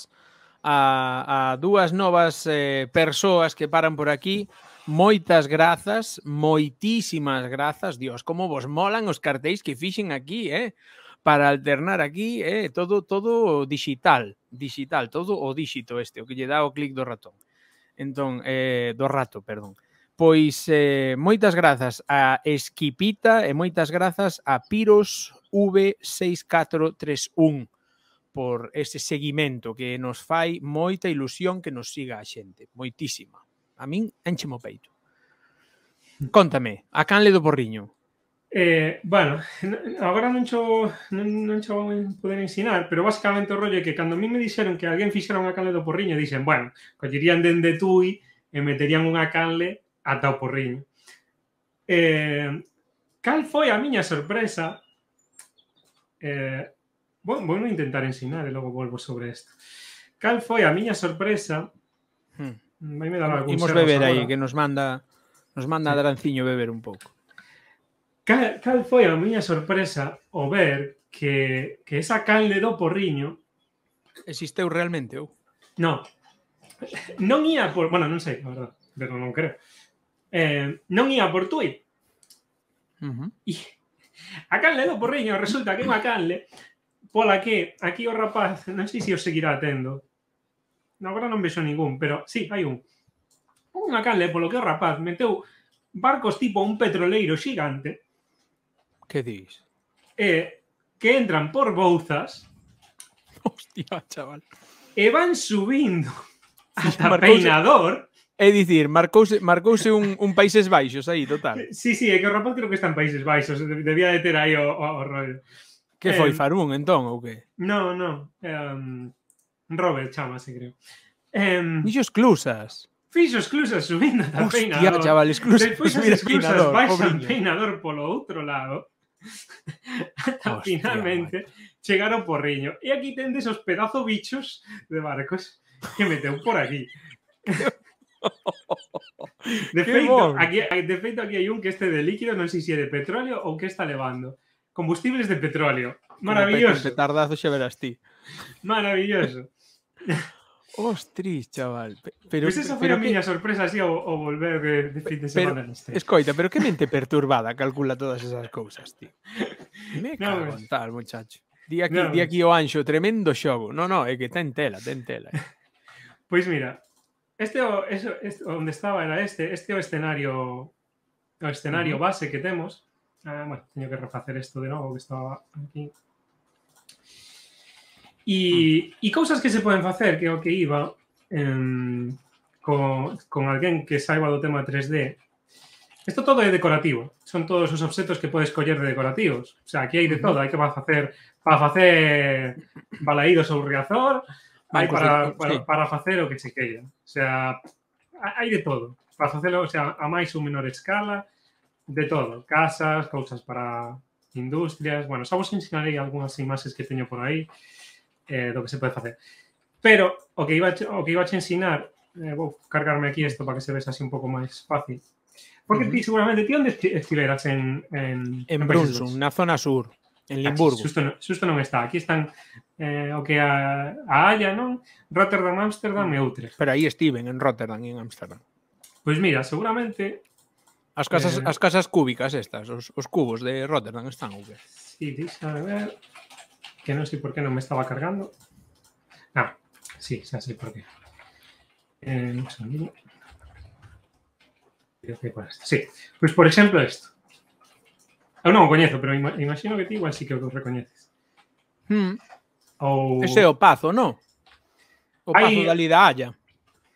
a, a dúas novas eh, persoas que paran por aquí Moitas grazas, moitísimas grazas, Dios, como vos molan os cartéis que fixen aquí, eh? Para alternar aquí, eh? Todo, todo digital, digital, todo o dígito este, o que lle dá o clic do ratón. Entón, eh, do rato, perdón. Pois eh, moitas grazas a Esquipita e moitas grazas a Piros V6431 por ese seguimento que nos fai moita ilusión que nos siga a xente, moitísima a min enche mo peito. Contame, a canle do porriño. Eh, bueno, agora non cho, non, non cho poder ensinar, pero basicamente o rollo é que cando a mí me dixeron que alguén fixera unha canle do porriño, dixen, bueno, collerían dende Tui e meterían unha canle ata o porriño. Eh, cal foi a miña sorpresa? Eh, bueno, vou non intentar ensinar e logo volvo sobre isto. Cal foi a miña sorpresa hmm. Vai me dar algún Imos beber aí, que nos manda nos manda sí. Daranciño beber un pouco. Cal, cal foi a miña sorpresa o ver que, que esa calde do Porriño Existeu realmente, ou? Non. Non ía por... Bueno, non sei, a verdad, pero non creo. Eh, non ía por tuit. Uh -huh. a calde do Porriño resulta que é unha calde pola que aquí o rapaz, non sei se o seguirá tendo, agora non vexo ningún, pero sí, hai un. Unha canle polo que o rapaz meteu barcos tipo un petroleiro xigante. Que dis? Eh, que entran por Bouzas. Hostia, chaval. E van subindo ata marcouse, Peinador. É dicir, marcouse, marcouse un, un Países Baixos aí, total. Sí, sí, é que o rapaz creo que está en Países Baixos. Debía de ter aí o, o, o rollo. Que foi, eh, Farún, entón, ou que? Non, non. Eh, Robert se creo. Eh, em, Fixos clusas. Fixos clusas subiendo da Hostia, peinador. exclusas. clusas. a as exclusas baixan peinador lo otro lado. hasta Finalmente llegaron por riño. Y aquí tendes esos pedazos bichos de barcos que meten por aquí. de, feito, aquí hay un que este de líquido, no sé si es de petróleo o que está levando. Combustibles de petróleo. Maravilloso. tardazo ti. Maravilloso. Ostris, chaval. Pero, pues esa foi a que... miña sorpresa así ao, ao volver de, de fin de semana pero, neste. Escoita, pero que mente perturbada calcula todas esas cousas, tío. Me cago no, en tal, muchacho. Di aquí, no, di aquí o anxo, tremendo xogo. No, no, é que ten tela, ten tela. Pois pues mira, este, o, eso, este onde estaba era este, este o escenario o escenario uh -huh. base que temos. Ah, bueno, teño que refacer isto de novo que estaba aquí. E, e mm. cousas que se poden facer, que é o que iba em, con, con alguén que saiba do tema 3D, Isto todo é decorativo. Son todos os obxetos que podes coller de decorativos. O sea, aquí hai de todo. Hai que para facer para facer balaídos ou riazor, hai para, para, para facer o que se queira. O sea, hai de todo. Para facelo, o sea, a máis ou menor escala, de todo. Casas, cousas para industrias. Bueno, xa vos ensinarei algunhas imaxes que teño por aí eh, do que se pode facer. Pero o que iba o que iba a ensinar, eh, vou cargarme aquí isto para que se vexa así un pouco máis fácil. Porque uh -huh. ti seguramente ti onde estiveras en en en, en Brunson, na zona sur, en ah, Limburgo. Ah, xusto, non está, aquí están eh, o que a, a Haya, non? Rotterdam, Amsterdam uh -huh. e Utrecht. Pero aí estiven en Rotterdam e en Amsterdam. Pois pues mira, seguramente As casas, eh... as casas cúbicas estas, os, os cubos de Rotterdam están ou que? Sí, a ver que non sei por que non me estaba cargando. Ah, sí, xa sei por que. Eh, un segundo. Sí, pois por exemplo isto. Eu ah, non o coñezo, pero imagino que ti igual sí que hmm. o recoñeces. Hmm. Ou... Ese é o Pazo, non? O Pazo Hay... de da Haya.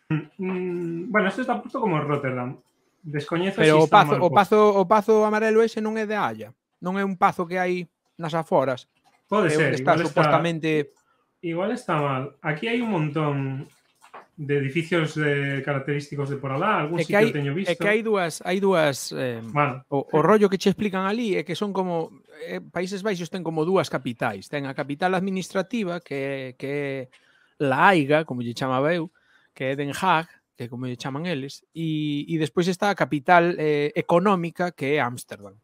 Mm, mm, bueno, esto está puesto como Rotterdam. Descoñezo Pero si o pazo, o pazo, o pazo amarelo ese non é de Haya. Non é un pazo que hai nas aforas. Puede ser. Está igual supuestamente. Está, igual está mal. Aquí hay un montón de edificios de característicos de por alá, algún é sitio que hai, teño visto. É que hai dúas, hai dúas eh, bueno, o, o rollo que che explican allí é que son como eh, Países Baixos ten como dúas capitais, ten a capital administrativa que que é La Haiga, como lle chamaba eu, que é Den Haag, que como lle chaman eles, e, e despois está a capital eh, económica que é Ámsterdam.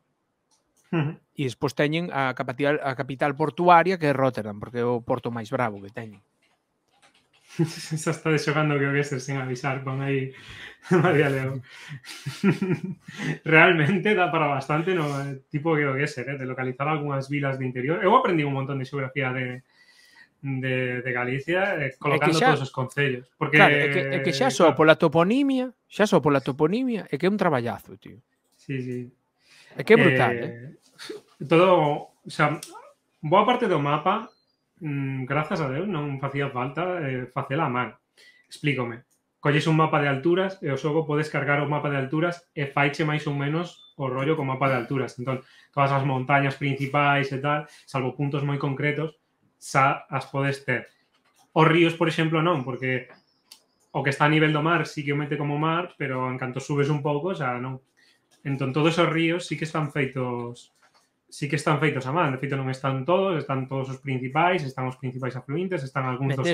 Uh -huh. E despois teñen a capital, a capital portuaria que é Rotterdam, porque é o porto máis bravo que teñen. Xa está xogando que Gesser sen avisar con aí María León. Realmente dá para bastante no tipo que o Gesser, ser, eh? de localizar algunhas vilas de interior. Eu aprendi un montón de xeografía de, de, de Galicia eh, colocando xa, todos os concellos. Porque... Claro, é que, é que xa só pola toponimia, xa só pola toponimia, é que é un traballazo, tío. Sí, sí. É que é brutal, eh... eh? todo, o sea, boa parte do mapa, mm, grazas a Deus, non facía falta eh, facela a man. Explícome. Colles un mapa de alturas e o xogo podes cargar o mapa de alturas e faiche máis ou menos o rollo co mapa de alturas. Entón, todas as montañas principais e tal, salvo puntos moi concretos, xa as podes ter. Os ríos, por exemplo, non, porque o que está a nivel do mar sí que o mete como mar, pero en canto subes un pouco, xa non. Entón, todos os ríos sí que están feitos sí que están feitos a En de feito me están todos, están todos los principais, están los principais afluentes, están algunos dos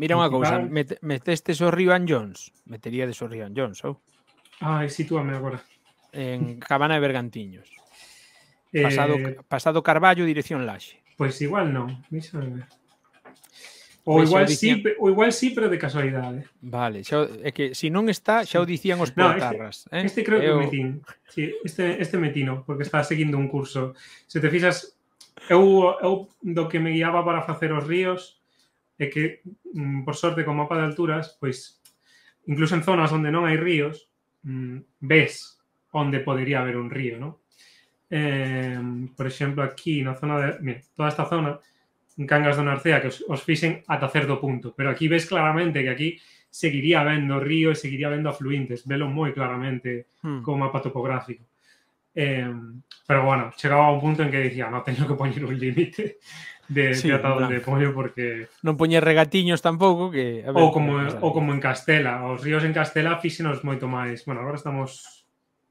Mira unha cousa, met, este o Jones, metería de esos Rivan Jones, ou? Ai, sitúame agora. En Cabana de Bergantiños. Eh, pasado, Carballo, dirección Laxe. pues igual no, misa. Ou pois igual, dicían... sí, ou igual sí, pero de casualidade. Vale, xa, é que se si non está, xa o dicían os portarras. este, eh? este creo eu... que metín. Sí, este, este metino, porque está seguindo un curso. Se te fixas, eu, eu do que me guiaba para facer os ríos, é que, mm, por sorte, con mapa de alturas, pois, incluso en zonas onde non hai ríos, mm, ves onde podería haber un río, non? Eh, por exemplo, aquí na zona de... Mira, toda esta zona en Cangas do Narcea que os, os fixen ata certo punto, pero aquí ves claramente que aquí seguiría vendo río e seguiría vendo afluentes, velo moi claramente hmm. como mapa topográfico. Eh, pero bueno, chegaba a un punto en que dicía, no, teño que poñer un límite de, sí, de ata onde poño porque... Non poñer regatiños tampouco que... A ver, ou, como, ou como en Castela, os ríos en Castela fixenos moito máis. Bueno, agora estamos...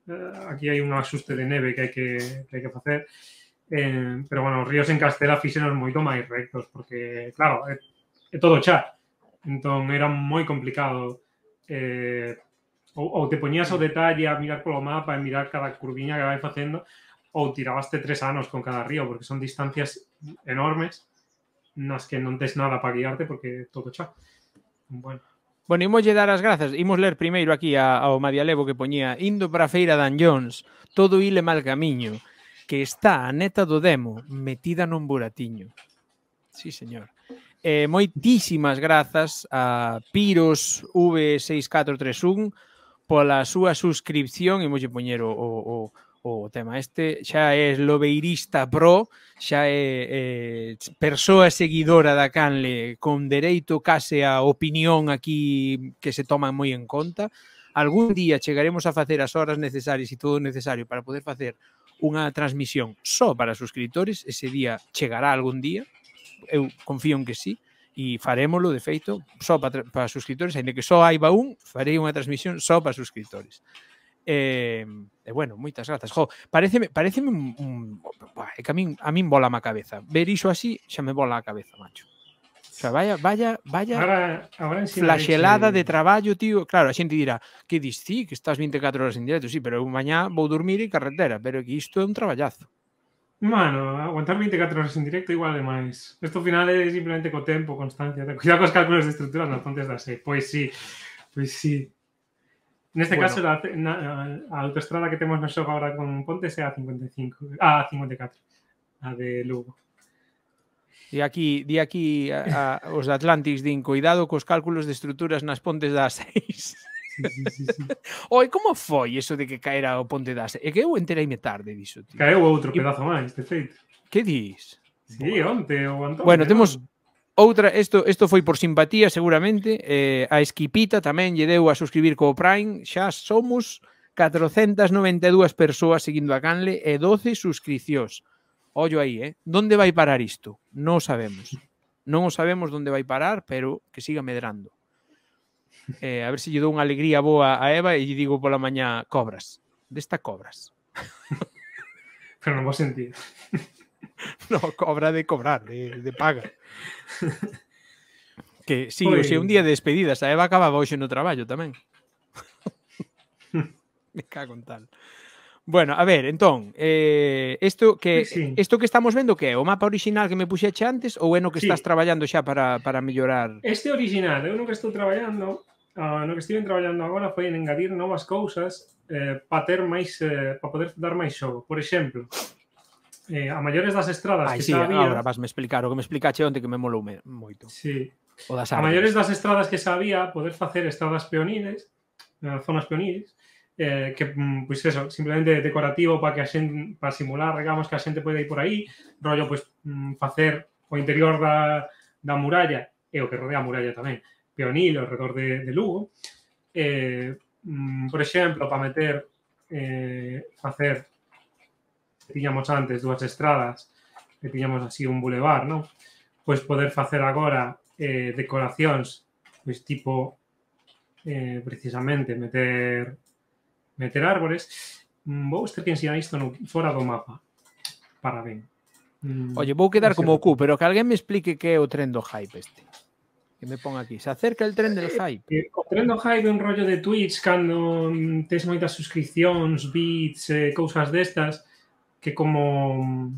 Eh, aquí hai un axuste de neve que hai que, que, hai que facer, Eh, pero bueno, os ríos en Castela fixenos moito máis rectos, porque, claro, é, é todo chat. Entón, era moi complicado. Eh, ou, ou te poñías o detalle a mirar polo mapa e mirar cada curviña que vai facendo, ou tirabaste tres anos con cada río, porque son distancias enormes nas que non tes nada para guiarte, porque é todo chat. Bueno. Bueno, imos lle dar as grazas. Imos ler primeiro aquí ao Madialevo que poñía Indo para a feira Dan Jones, todo ile mal camiño que está a neta do demo metida nun buratiño. Sí, señor. Eh, moitísimas grazas a Piros V6431 pola súa suscripción e moi poñer o, o, o, o tema este. Xa é lobeirista pro, xa é, é persoa seguidora da Canle con dereito case a opinión aquí que se toma moi en conta. Algún día chegaremos a facer as horas necesarias e todo o necesario para poder facer unha transmisión só para suscriptores, ese día chegará algún día, eu confío en que sí, e farémolo, de feito, só para, para suscriptores, ainda que só hai un, farei unha transmisión só para suscriptores. E, e bueno, moitas grazas. Jo, pareceme, pareceme un, un, un, que a min, a min bola a cabeza. Ver iso así xa me bola a cabeza, macho sea, vaya, vaya, vaya ahora, ahora flaxelada de traballo, tío. Claro, a xente dirá, que dis ti, que estás 24 horas en directo, sí, pero mañá vou dormir e carretera, pero que isto é un traballazo. Mano, aguantar 24 horas en directo igual de máis. Isto final é simplemente co tempo, constancia. Cuidado cos cálculos de estructuras nas fontes da SE. Pois sí, pois sí. Neste bueno. caso, la, na, a autoestrada que temos no xogo agora con Pontes é a 55, a 54, a de Lugo de aquí, di aquí a, a, os de Atlantis din cuidado cos cálculos de estruturas nas pontes das seis. Sí, sí, sí, sí. Oi, como foi eso de que caera o ponte das seis? É que eu me tarde diso, tío. Caeu outro pedazo máis, de feito. Que dis? Sí, bueno. onte o Antonio. Bueno, temos outra, isto isto foi por simpatía seguramente, eh, a Esquipita tamén lle deu a suscribir co Prime, xa somos 492 persoas seguindo a Canle e 12 suscricións ollo aí, eh? Donde vai parar isto? Non o sabemos. Non o sabemos onde vai parar, pero que siga medrando. Eh, a ver se lle dou unha alegría boa a Eva e lle digo pola mañá cobras. Desta cobras. pero non vou sentir. no, cobra de cobrar, de, de paga. Que si, sí, o sea, un pois. día de despedidas, a Eva acababa hoxe no traballo tamén. Me cago en tal. Bueno, a ver, entón, eh, esto que sí, sí. isto que estamos vendo que é o mapa original que me puxeche antes ou é no que sí. estás traballando xa para, para mellorar? Este original, eu no que estou traballando, uh, no que estive traballando agora foi en engadir novas cousas eh, para ter máis, eh, para poder dar máis xogo. Por exemplo, eh, a maiores das estradas Ai, que sí, xa había... Agora vasme explicar o que me explicache onte que me molou me, moito. Sí. O das a maiores das estradas que sabía poder facer estradas peonides, eh, zonas peonides, Eh, que, mm, pues eso, simplemente decorativo para que para simular, digamos, que la gente puede ir por ahí, rollo, pues, hacer mm, o interior da, la muralla, e o que rodea muralla también peonil alrededor de, Lugo, eh, mm, por ejemplo para meter, hacer eh, facer, antes dos estradas, que así un bulevar, ¿no? Pues poder facer ahora decoraciones pues tipo, precisamente, meter meter árbores. Mm, vou ter que ensinar isto no, fora do mapa para ben. Mm, Oye, vou quedar como o Q, pero que alguén me explique que é o tren do hype este. Que me pon aquí. Se acerca el tren del eh, hype. Eh, o tren do hype é un rollo de Twitch cando mm, tes moitas suscripcións, bits, eh, cousas destas que como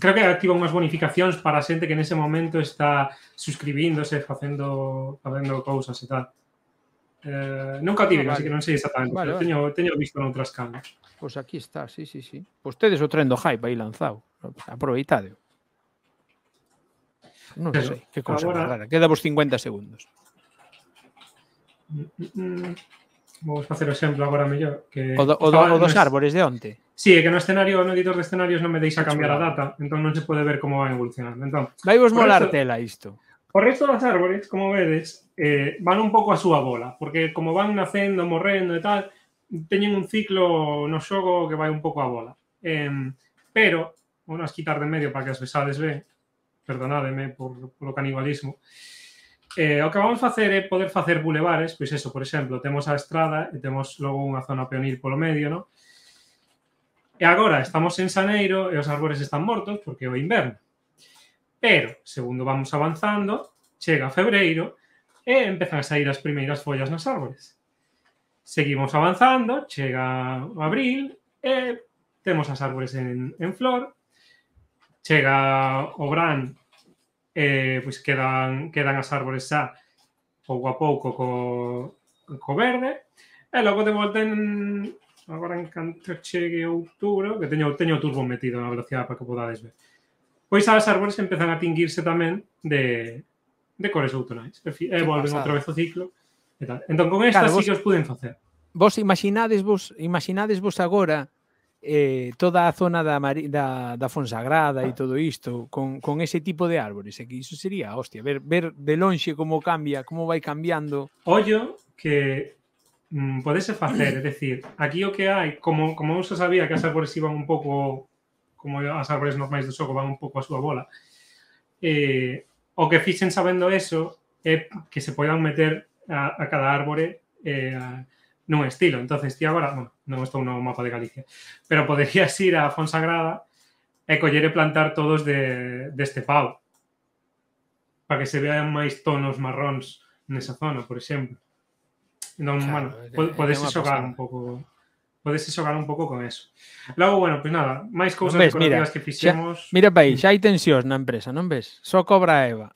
creo que activa unhas bonificacións para a xente que nese momento está suscribíndose, facendo, facendo cousas e tal. Eh, nunca tiene, así que no sé exactamente, he visto en otras cámaras. pues aquí está, sí, sí, sí. Ustedes o Trend hype ahí lanzado. aproveitado No sé sé, qué Ahora... rara. Quedamos 50 segundos. Vamos a hacer un ejemplo, ahora mejor. o, dos árboles de onte. Sí, que no escenario, no editor de escenarios no me deis a cambiar la data, entonces no se puede ver cómo va evolucionando. Vais a vos molar tela esto O resto das árbores, como vedes, eh, van un pouco a súa bola, porque como van nacendo, morrendo e tal, teñen un ciclo no xogo que vai un pouco a bola. Eh, pero, vou vamos quitar de medio para que as vexades ben, perdonademe por, o canibalismo, eh, o que vamos facer é poder facer bulevares, pois eso, por exemplo, temos a estrada e temos logo unha zona peonil polo medio, non? E agora estamos en Saneiro e os árbores están mortos porque é o inverno. Pero, segundo vamos avanzando, chega febreiro e empezan a sair as primeiras follas nas árbores. Seguimos avanzando, chega abril e temos as árbores en, en flor. Chega o bran e pois quedan, quedan as árbores xa pouco a pouco co, co verde. E logo de volta en, agora en canto chegue outubro, que teño, teño o turbo metido na velocidade para que podades ver Pois pues los árboles empiezan a tinguirse también de, de cores outonais. fin, e volven outra vez o ciclo. Entonces, con estas sí que os pueden facer. Vos imaginades vos, imaginades vos agora eh, toda la zona de da, da Fonsagrada e todo esto con, ese tipo de árboles? Eso que sería, hostia, ver, ver de lonxe cómo cambia, cómo va cambiando. Ollo que puede mm, podese es decir, aquí lo que hay, como, como eu sabía que as árboles iban un poco... como as árboles normais do xogo van un pouco a súa bola. Eh, o que fixen sabendo eso é que se poidan meter a, a cada árbore eh, a, nun estilo. entonces ti agora, bueno, non estou no mapa de Galicia, pero poderías ir a Fonsagrada e coller e plantar todos de, deste pau para que se vean máis tonos marróns nesa zona, por exemplo. Non, claro, bueno, podes xogar un pouco podes xogar un pouco con eso. Logo, bueno, pois pues nada, máis cousas ves, mira, que fixemos. Xa, mira pa xa hai tensións na empresa, non ves? Só cobra a Eva.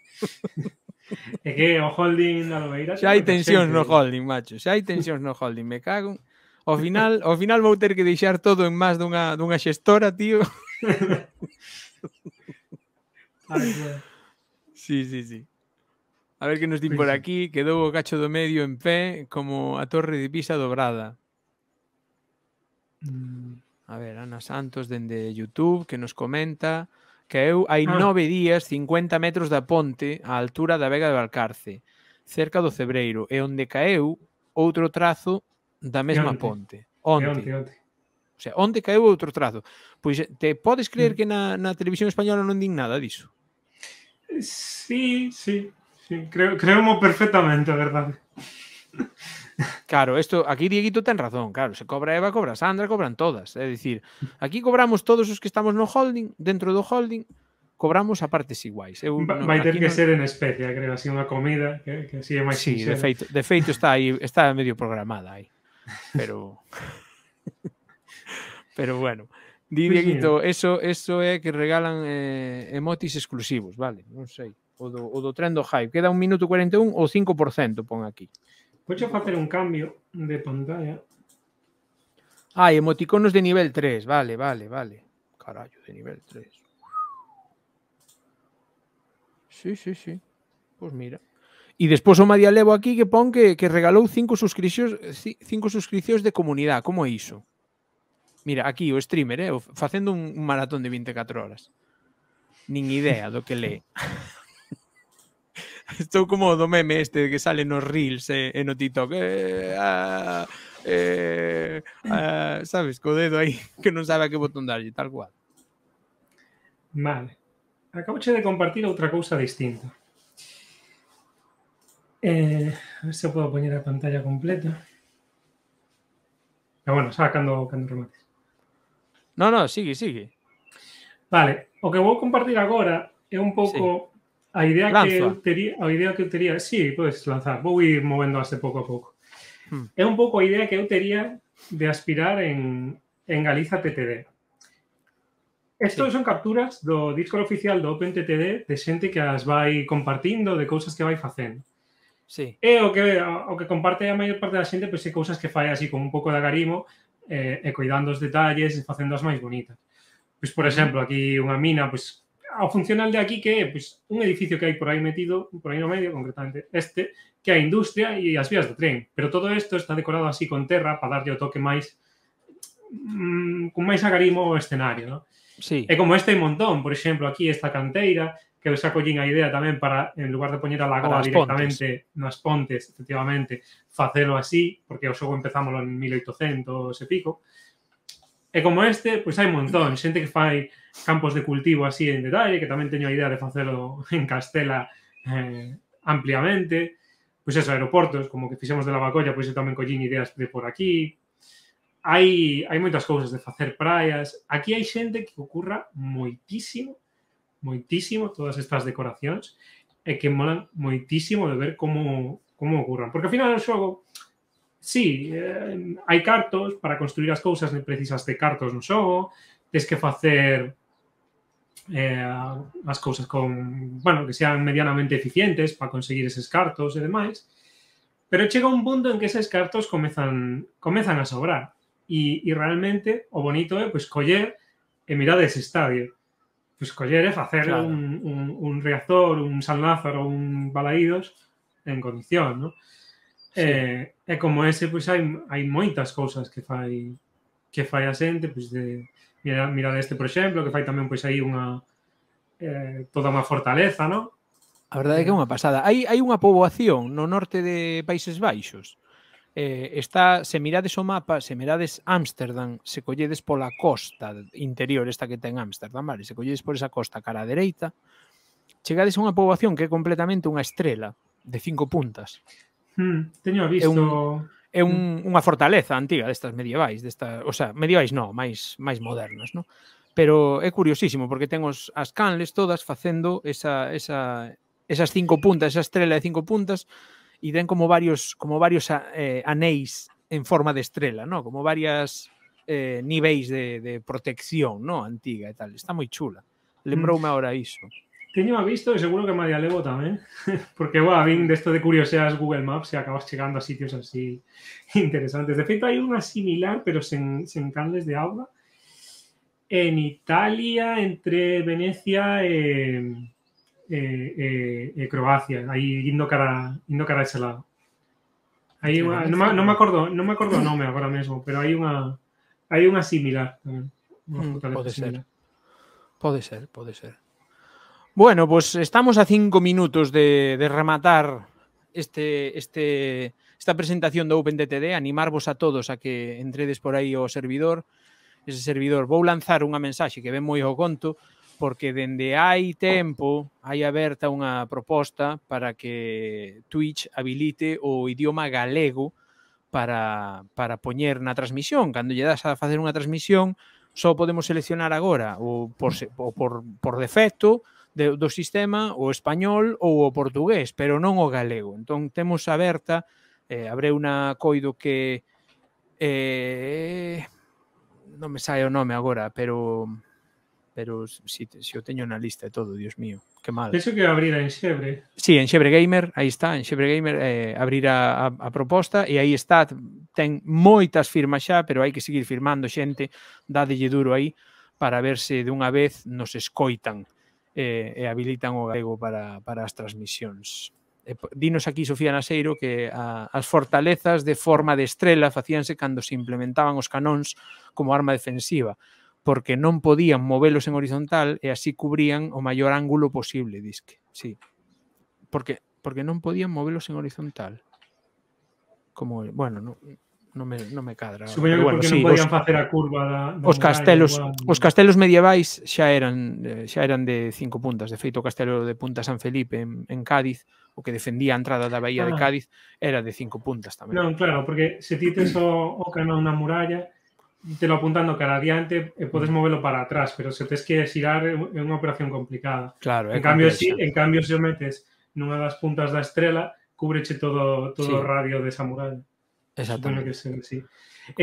é que o holding da Lobeira... Xa hai tensións no holding, macho. Xa hai tensións no holding, me cago. Ao final, ao final vou ter que deixar todo en más dunha, dunha xestora, tío. Sí, sí, sí. A ver que nos di por aquí. Quedou o cacho do medio en pé como a torre de Pisa dobrada. Mm. A ver, Ana Santos dende YouTube que nos comenta que eu hai ah. nove días 50 metros da ponte á altura da Vega de Valcarce, cerca do Cebreiro, e onde caeu outro trazo da mesma onde? ponte. Onde? O sea, onde caeu outro trazo. Pois te podes creer mm. que na, na televisión española non din nada diso? Sí, sí, sí. Creo, creo perfectamente, a verdade. Claro, isto aquí Dieguito ten razón, claro, se cobra Eva, cobra Sandra, cobran todas, é dicir, aquí cobramos todos os que estamos no holding, dentro do holding, cobramos a partes iguais. Eu, no, vai ter que non... ser en especie, creo, así unha comida que, que así é máis sí, sincero. de feito, de feito está aí, está medio programada aí. Pero Pero bueno, di Dieguito, eso, eso é que regalan eh, emotis exclusivos, vale? Non sei. O do, o do tren do hype. Queda un minuto 41 ou 5% pon aquí. voy hecho, para hacer un cambio de pantalla. Ah, emoticonos de nivel 3. Vale, vale, vale. carajo de nivel 3. Sí, sí, sí. Pues mira. Y después o María Levo aquí que pon que, que regalou suscripciones cinco suscripciones de comunidad ¿Cómo hizo? Mira, aquí o streamer, eh, facendo un maratón de 24 horas. ni idea lo que lee. Estou como do meme este que sale nos reels eh, e, eh, no TikTok. Eh, ah, eh, ah, sabes, co dedo aí que non sabe a que botón darlle, tal cual. Vale. Acabouche de compartir outra cousa distinta. Eh, a ver se podo poñer a pantalla completa. Pero ah, bueno, xa cando, cando remates. No, no, sigue, sigue. Vale, o que vou compartir agora é un pouco A idea Lanza. que eu tería, a idea que eu tería, sí, podes lanzar, vou ir movendo hace pouco a pouco. Hmm. É un pouco a idea que eu tería de aspirar en, en Galiza TTD. Estos sí. son capturas do Discord oficial do OpenTTD de xente que as vai compartindo, de cousas que vai facendo. Sí. E o que, o que comparte a maior parte da xente pois, é cousas que fai así con un pouco de agarimo eh, e cuidando os detalles e facendo as máis bonitas. Pois, por exemplo, aquí unha mina pois, ao funcional de aquí que é pues, un edificio que hai por aí metido, por aí no medio, concretamente este, que é a industria e as vías do tren. Pero todo isto está decorado así con terra para darlle o toque máis mmm, con máis agarimo o escenario, ¿no? Sí. E como este montón, por exemplo, aquí esta canteira, que eu xa collín a idea tamén para, en lugar de poñer a lagoa directamente pontes. nas pontes, efectivamente, facelo así, porque o xogo empezámoslo en 1800 e pico, E como este, pues hay montón, Gente que fai campos de cultivo así en detalle, que también tenía idea de hacerlo en Castela eh, ampliamente, Pues esos aeropuertos, como que fixemos de la Bacolla, pues también tamén collín ideas de por aquí, Hay muchas muchas cosas de hacer praias. Aquí hay gente que ocurra muchísimo, muchísimo todas estas decoraciones, e que molan muitísimo de ver cómo ocurran. Porque al final el juego... Sí, eh, hay cartos, para construir las cosas precisas de cartos no xogo, tienes que hacer eh, las cosas con, bueno, que sean medianamente eficientes para conseguir esos cartos y demás, pero llega un punto en que esos cartos comienzan a sobrar y realmente o bonito pues coller en mirar ese estadio. pues coller es hacer un, un, un reactor, un San Lázaro, un Balaídos en condición, ¿no? Eh, E, e como ese, pois hai, hai moitas cousas que fai que fai a xente, pois de mira, mira este, por exemplo, que fai tamén pois aí unha eh, toda unha fortaleza, non? A verdade é que é unha pasada. Hai, hai unha poboación no norte de Países Baixos. Eh, está, se mirades o mapa, se mirades Ámsterdam, se colledes pola costa interior esta que ten Ámsterdam, vale? Se colledes por esa costa cara a dereita, chegades a unha poboación que é completamente unha estrela de cinco puntas. Mm, teño visto... É, un, é un, hmm. unha fortaleza antiga destas medievais, desta, o sea, medievais non, máis máis modernas, non? Pero é curiosísimo porque ten os, as canles todas facendo esa, esa, esas cinco puntas, esa estrela de cinco puntas e ten como varios como varios eh, anéis en forma de estrela, non? Como varias eh, niveis de, de protección, non? Antiga e tal. Está moi chula. Hmm. Lembroume agora iso. Teño ha visto y seguro que María Levo también. Porque, bueno, bien de esto de curioseas Google Maps y acabas llegando a sitios así interesantes. De hecho, hay una similar, pero sin, sin de agua. En Italia, entre Venecia y eh, eh, eh, Croacia. Ahí indo cara, cara a ese lado. no, me, no, me, acuerdo, no me acuerdo nombre ahora mismo pero hay una, hay una similar también. Mm, ser. puede ser, ser. Bueno, pues estamos a cinco minutos de, de rematar este, este, esta presentación do OpenTTD. Animarvos a todos a que entredes por aí ao servidor. Ese servidor vou lanzar unha mensaxe que ven moi ao conto porque dende hai tempo hai aberta unha proposta para que Twitch habilite o idioma galego para, para poñer na transmisión. Cando lle das a facer unha transmisión, só podemos seleccionar agora o por, o por, por defecto de, do sistema o español ou o portugués, pero non o galego. Entón, temos aberta, eh, abre unha coido que... Eh, non me sai o nome agora, pero pero si, si o teño na lista e todo, dios mío, que mal. Penso que abrirá en Xebre. Sí, en Xebre Gamer, aí está, en Xebre Gamer eh, abrirá a, a proposta e aí está, ten moitas firmas xa, pero hai que seguir firmando xente, dadelle duro aí para verse de dunha vez nos escoitan e, e habilitan o galego para, para as transmisións. E, dinos aquí, Sofía Naseiro, que a, as fortalezas de forma de estrela facíanse cando se implementaban os canóns como arma defensiva, porque non podían movelos en horizontal e así cubrían o maior ángulo posible, disque. Sí. Porque, porque non podían movelos en horizontal. Como, bueno, non, non me, non me cadra. Supoño que bueno, porque sí, non podían os, facer a curva da, da Os castelos, igual. os castelos medievais xa eran eh, xa eran de cinco puntas, de feito o castelo de Punta San Felipe en, en Cádiz, o que defendía a entrada da Bahía ah. de Cádiz era de cinco puntas tamén. Non, claro, porque se ti tes o, o canón na muralla, te lo apuntando cara adiante e podes mm. movelo para atrás, pero se tes que xirar é unha operación complicada. Claro, en cambio, si, en cambio se o metes nunha das puntas da estrela, cúbreche todo todo sí. o radio desa muralla. Exacto. sí.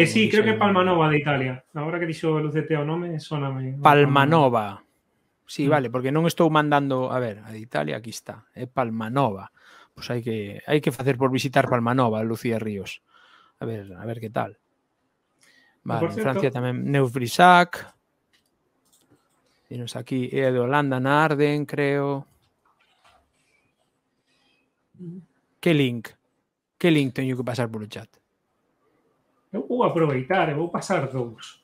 sí, eh, creo que es Palmanova de Italia. Ahora que dicho Teo, o suena. suena. Palmanova. Sí, mm. vale, porque me estoy mandando, a ver, a Italia aquí está, Es Palmanova. pues hay que hacer que por visitar Palmanova, Lucía Ríos. A ver, a ver qué tal. Vale, en Francia también Neufrisac. Dinos aquí eh, de Holanda Narden, creo. Mm. ¿Qué link? ¿Qué link tengo que pasar por el chat? Voy aproveitar, voy a pasar dos.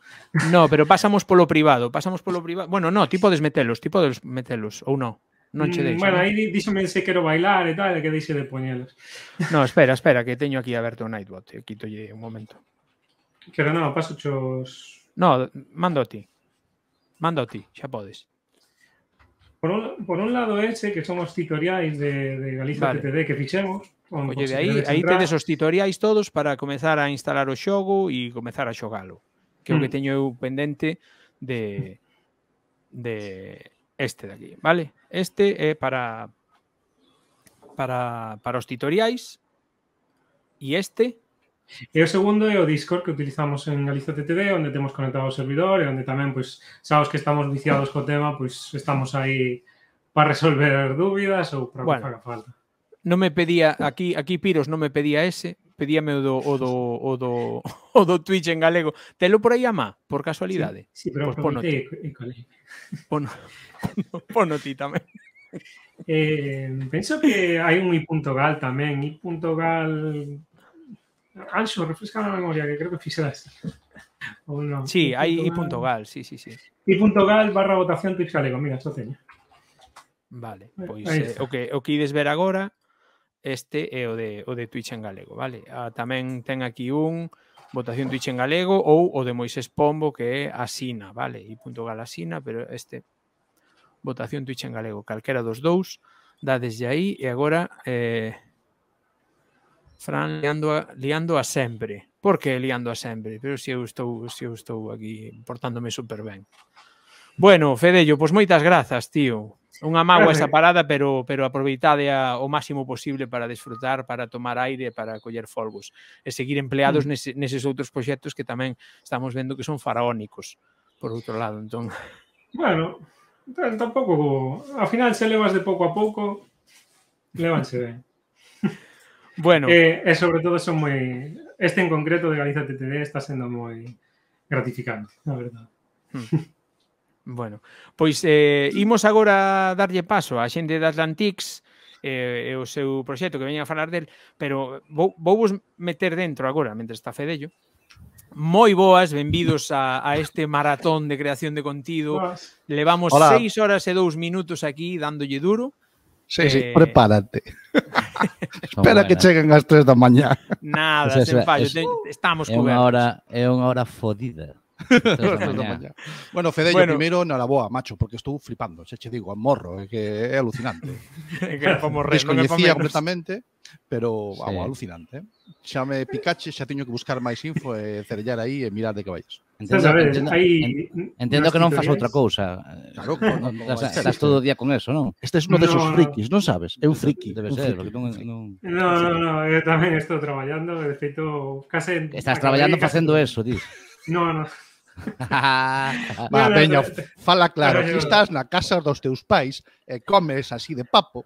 No, pero pasamos por lo privado, pasamos por lo privado. Bueno, no, tipo desmetelos, tipo desmetelos, ou o no che Bueno, ahí díseme díxome quiero bailar y e tal, e que deixe de poñelos. No, espera, espera, que teño aquí aberto o Nightbot, eh, quito un momento. Pero no, paso chos... No, mando a ti. Mando a ti, ya podes. Por un, lado ese, que somos tutoriales de, Galicia TTD que fichemos. Oye, de ahí, ahí os tutoriais todos para comenzar a instalar o xogo y comenzar a xogalo. Que que mm. tengo pendiente de de este de aquí, vale? Este para para, para os tutoriais y este Y e segundo é o Discord que utilizamos en lista TTD, donde tenemos conectado o servidor e onde también, pues, que estamos viciados co tema, pues, estamos ahí para resolver dudas o para que falta no me pedía, aquí, aquí Piros no me pedía ese, pedíame o do, o do, Twitch en galego. Telo por ahí a por casualidade. Sí, pero por pono ti. Pono, pono ti que hay un i.gal también I.gal... Anxo, refresca la memoria, que creo que fixeras. no. Sí, hay i.gal, sí, sí, sí. I.gal barra votación Twitch galego, mira, esto teño. Vale, pois o que ides ver agora este é o de, o de Twitch en galego, vale? A, ah, tamén ten aquí un votación Twitch en galego ou o de Moisés Pombo que é Asina, vale? E punto gal Asina, pero este votación Twitch en galego, calquera dos dous, desde aí e agora eh, Fran liando a, liando a sempre. Por que liando a sempre? Pero se eu estou, se eu estou aquí portándome super ben. Bueno, Fedello, pois moitas grazas, tío. Unha mágoa esa parada, pero pero aproveitade a, o máximo posible para desfrutar, para tomar aire, para coller folgos e seguir empleados mm. nese, neses outros proxectos que tamén estamos vendo que son faraónicos, por outro lado, entón. Bueno, entón tampouco, ao final se levas de pouco a pouco, levanse ben. bueno. E, e sobre todo son moi este en concreto de Galiza TTD está sendo moi gratificante, a verdade. Mm. Bueno, pois eh, imos agora darlle paso á xente de Atlantics eh, o seu proxecto que veña a falar del, pero vou, vou vos meter dentro agora, mentre está Fedello. Moi boas, benvidos a, a este maratón de creación de contido. Levamos Hola. seis horas e dous minutos aquí dándolle duro. Sí, eh... sí, prepárate. Espera que cheguen as tres da mañá. Nada, o sea, sen fallo, es, estamos estamos é unha hora, é unha hora fodida. bueno, Fedeño, bueno. primeiro, laboa, macho, porque estou flipando, se che digo, a morro, é que é alucinante. que como re, non no completamente, pero, sí. vamos, alucinante. Eh? Xa me picache, xa teño que buscar máis info e eh, cerellar aí e eh, mirar de que vayas. Entendo, ver, entendo, hay entendo que non fas outra cousa. Claro, no, no, estás, estás todo o día con eso, non? Este é es uno no, desos frikis, non sabes? É un friki. Debe ser, porque non... Non, non, no, eu tamén estou traballando, de feito, case... Estás traballando facendo eso, dis. No, no. Va, veño, fala claro, que estás na casa dos teus pais e comes así de papo,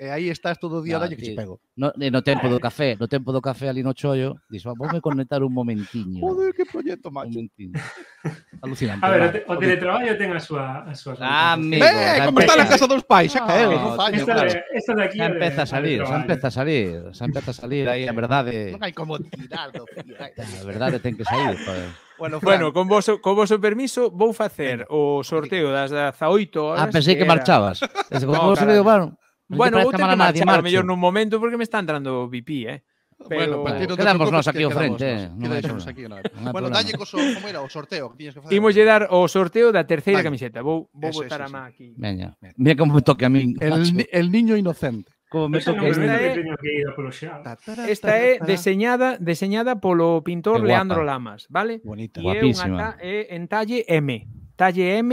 e eh, aí estás todo o día, dalle que se pego. No, eh, no tempo do café, no tempo do café ali no chollo, dis, vamos conectar un momentiño. Joder, que proxecto, macho. Un momentiño. Alucinante. A ver, o, o teletraballo ten a súa... A súa ah, amigo. Eh, como está na casa dos pais, xa caeu. Ah, esta, claro. esta de aquí... Xa empeza a salir, xa empeza a salir, xa empeza a salir, aí a verdade... Non hai como tirar do A verdade ten que sair, joder. Bueno, Frank. bueno con, vos, con vosso permiso, vou facer o sorteo das 18 horas. Ah, pensei que, que marchabas. Desde como no, vos, bueno, Non bueno, vou ter que marchar mellor nun momento porque me está entrando o pipí, eh. Pero... Bueno, quedamos nós aquí ao frente. Eh. aquí, bueno, dalle co so, como era o sorteo que tiñes que facer. Imos lle dar o sorteo da terceira camiseta. Vou vou eso, botar eso, a má aquí. Venga. Mira como me toque a min. El, el niño inocente. Como me toque eh. esta, é, esta é deseñada deseñada polo pintor Leandro Lamas, vale? Bonita, e é unha é en talle M, talle M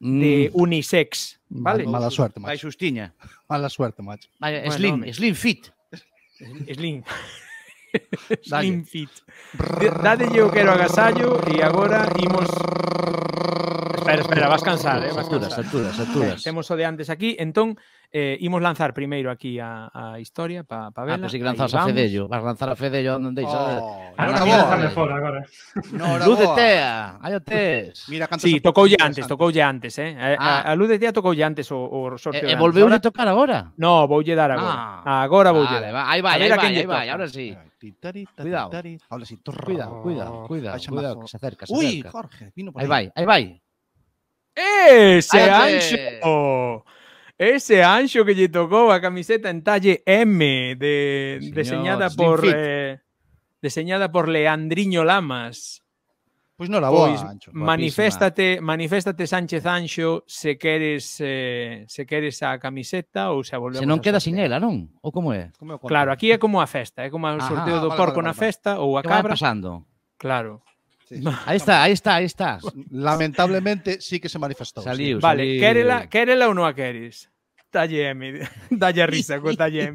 de mm. unisex, vale? Mala sorte, macho. Vai xustiña. Mala suerte, macho. slim, slim Fit. Slim. slim Fit. dale yo quiero agasallo y ahora imos Espera, espera, vas cansar, eh, vas saturas, saturas, saturas. Temos o de antes aquí, entón eh, imos lanzar primeiro aquí a, a historia para pa ah, vela. Ah, pois pero si lanzas a Fedello, vas lanzar a Fedello onde deixa. Oh, a non lanzarme fora agora. No, luz de Tea, aí o tes. Mira canto Sí, tocoulle antes, tocoulle antes, eh. Ah. A, a Luz de Tea tocoulle antes o, o sorteo. E, e volveu a tocar agora? No, voulle dar agora. Ah. Agora voulle. Vale, va, aí vai, aí vai, aí vai, agora si. Titari, Cuidado. Ahora sí, cuidado, cuidado, cuidado, cuidado, que se acerca, se acerca. Uy, Jorge, vino por aí. Aí vai, aí vai. Ese Cállate. ancho. Ese ancho que le tocó a camiseta en talle M, de, Señor, diseñada por eh, diseñada por Leandriño Lamas. Pois non la boa, pues, Ancho. Maniféstate, maniféstate Sánchez Anxo se queres eh, se queres a camiseta ou se a volvemos Se non queda sin ela, non? Ou como é? Como é claro, aquí é como a festa, é como o ah, sorteo Ajá, ah, do vale, porco vale, vale, na festa ou a cabra. pasando? Claro. Ahí está, ahí está, ahí está. Lamentablemente sí que se manifestó. Vale, querela quérela ou non a queris. Dalle Emi, dalle risa con dalle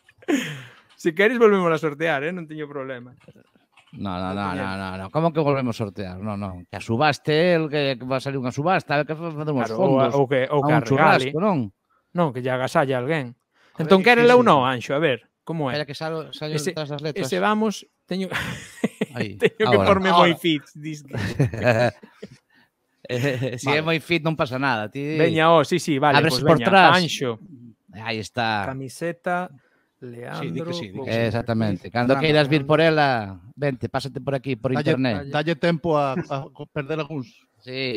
si queres volvemos a sortear, eh? No teño problema. No, no, no, no, no, que volvemos a sortear? No, no. Que a subaste el que va a salir una subasta, que que, o que a un churrasco, non? Non, que lle agasalla alguén. Entón, quérela ou non, Anxo? A ver, ¿Cómo es? Espera que salen, sallo ese, letras. Ese vamos tengo que ah, ponerme muy fit, si es muy fit no pasa nada. Ti... Veña, oh, sí, sí, vale. Abres pues por Anxo. está. Camiseta, Leandro. Sí, di que sí, sí. Exactamente. cuando quieras queiras vir por ella. vente, pásate por aquí, por internet. Dalle tempo a, perder algunos. Sí.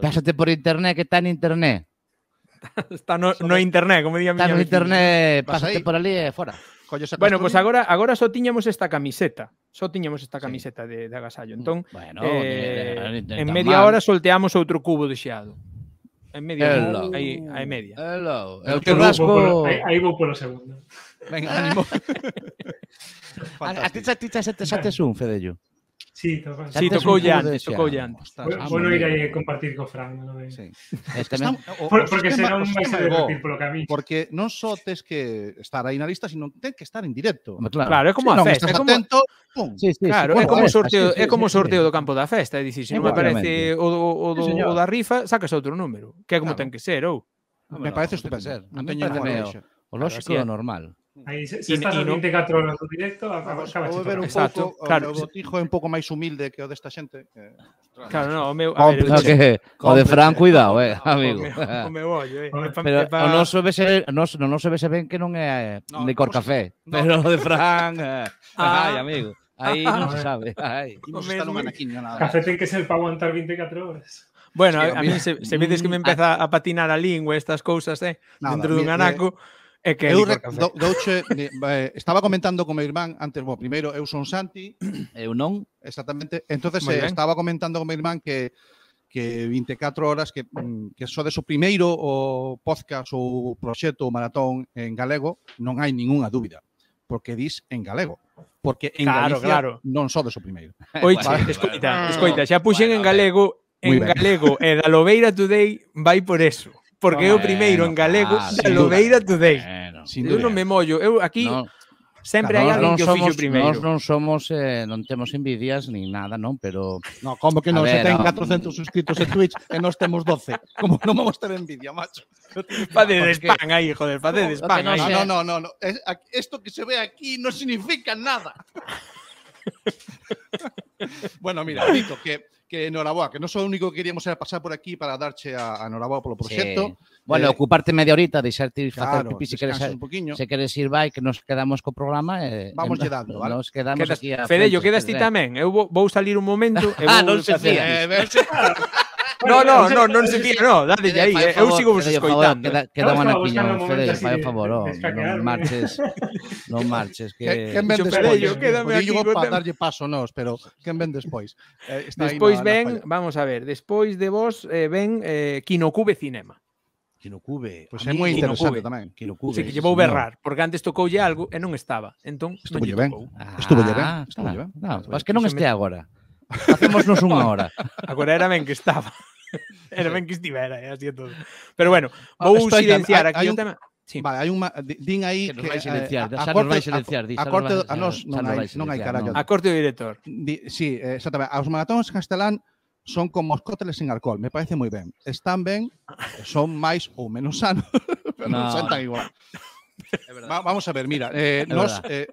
Pásate, por internet, que está en internet. está no, no internet, como mi Está en internet, pásate por allí e fora. colles a Bueno, pois pues agora agora só tiñamos esta camiseta. Só tiñamos esta camiseta sí. de, de agasallo. Entón, mm, bueno, eh, de, de, en media mal. hora solteamos outro cubo de xeado. En media, Hello. aí, aí media. Hello. El churrasco... Aí vou pola segunda. Venga, ánimo. a, ti xa, ti xa, xa, xa, un, Fedello. Sí, tocou. Sí, ya antes, ya antes. Bueno, ah, ir a compartir co Fran, non é? Sí. Eh, Estamos, Por, porque será un máis de repetir polo camiño. Porque non só tes que estar aí na lista, sino ten que estar en directo. Claro, claro é como a festa, é como atento, pum. Sí, sí, claro, é como sorteo, é como sorteo do campo da festa, é dicir, se non me parece o o, o da rifa, sacas outro número, que é como ten que ser, ou. Ah, me parece estupendo. Non teño nada. O lógico é normal. Aí se, se estás no 24 horas do directo, acabas vamos, ver un pouco claro, o botijo é un pouco máis humilde que o desta xente. Que, claro, no, o meu, a ver, o, que, o de Fran cuidado, eh, amigo. O meu, ollo, eh. Pero o noso vese, nos, se ve vese ben que non é no, eh, cor café, no. pero o de Fran, eh, ah. Ay, amigo. Aí non se sabe. Aí. Café ten que ser para aguantar 24 horas. Bueno, sí, a, a mí se, se vedes que me mm. empeza a patinar a lingua estas cousas, eh, Nada, dentro dun anaco, de É que eu re, do, douche, estaba comentando con meu irmán antes, bueno, primeiro eu son Santi, eu non, exactamente. Entonces eh, estaba comentando con meu irmán que que 24 horas que mm, que de su primeiro o podcast ou proxecto maratón en galego, non hai ningunha dúbida, porque dis en galego. Porque en claro, Galicia claro. non sodes o primeiro. Oiche, vale, escoita, ah. escoita, xa puxen bueno, en galego, en galego e da Lobeira Today vai por eso. porque yo primero en galego ah, lo veía lobeira today. Bueno, sin duda no me mollo. aquí siempre hay alguien que oficio primero. primeiro. Nós somos, eh, envidias ni nada, ¿no? pero... No, como que no? Se ten 400 suscritos en Twitch y e nós temos 12. Como non vamos ter envidia, macho? ¿Padre de spam aí, joder, fade de spam No, no, no, no. Esto que se ve aquí no significa nada. bueno, mira, Dito, que que enhorabuena, que non solo o único que queríamos era pasar por aquí para darche a, a por polo proxecto. Sí. Bueno, eh, ocuparte media horita, dejarte ir claro, hacer pipí se queres, un poquinho. se queres ir vai, que nos quedamos co programa. Eh, Vamos eh, vale? Nos quedamos quedas, aquí a Fede, yo quedas ti tamén. Eu vou salir un momento. Eu ah, no se fía. Eh, No, no, no, non se fía, no, dade aí, eh, eu sigo vos escoitando. Queda, queda buena piña, Fede, fai o favor, oh, non marches, non marches, que... Quen ven despois? Quédame aquí. para darlle paso nós, pero quen ven despois? Eh, despois ven, vamos a ver, despois de vos eh, ven eh, Kinokube Cinema. Kinokube. Pois pues é moi interesante Kinokube. tamén. Kinokube. Sí, que llevou berrar, porque antes tocoulle algo e non estaba. Entón, estuvo non lle ah, ben. Ah, estuvo lle ben. Estuvo lle ben. Ah, no, es que non estea agora. Facémonos unha hora. Agora era ben que estaba. Era ben que estivera, eh, así todo. Pero bueno, vou ah, silenciar aquí un... o tema. Sí. Vale, hai un din aí que, nos vai eh, silenciar, que, eh, a, a corte, vai silenciar, di, a, a corte a nos non hai, non hai carallo. No. A corte do director. Di, sí, eh, exactamente. Os maratóns castelán son como os cócteles sin alcohol, me parece moi ben. Están ben, son máis ou menos sanos, pero no. non son tan igual. Va, vamos a ver, mira, eh, nos, eh,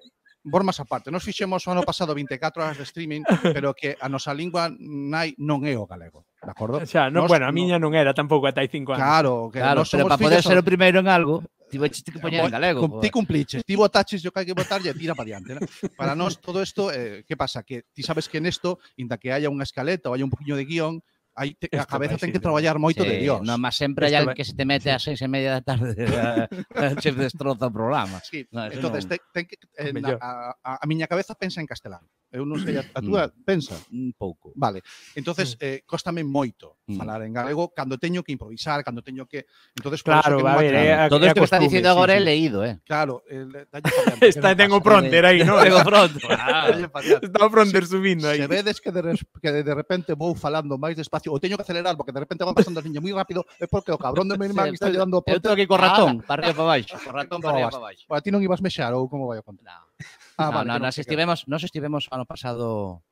Bormas aparte, nos fixemos o ano pasado 24 horas de streaming, pero que a nosa lingua nai non é o galego, de acordo? O sea, non, nos, bueno, a miña non era tampouco ata hai cinco anos. Claro, que claro, pero para poder ser o primeiro en algo, tivo que poñer en galego. Ti cumpliche, ti botaches yo que hai que botarlle, tira para diante. ¿no? Para nós todo isto, eh, que pasa? Que ti sabes que nesto, inda que haya unha escaleta ou haya un poquinho de guión, hai te, a cabeza ten que traballar moito sí, de Dios. Non, mas sempre hai alguén que se te mete a seis e media da tarde che destroza o programa. Sí, no, entón, no... ten, ten que, eh, na, a, a, a miña cabeza pensa en castelán. Eu non sei, a, a túa mm. pensa? Un pouco. Vale. entonces mm. eh, costame moito mm. falar en galego cando teño que improvisar, cando teño que... entonces Claro, que a ver, eh, a, Todo isto que está dicindo agora é sí. leído, eh? Claro. Eh, está, tengo pronter aí, non? Tengo pronter. Está o pronter subindo aí. Se vedes que de, que de repente vou falando máis despacio despacio o teño que acelerar porque de repente van pasando as niñas moi rápido é porque o cabrón de Merman sí, está dando ponte. Eu estou aquí con ratón, ah, para arriba para baixo, co ratón para arriba para baixo. Para ti non ibas mexar ou como vai o conto? No. Ah, no, vale, no, nos estivemos, nos estivemos ano pasado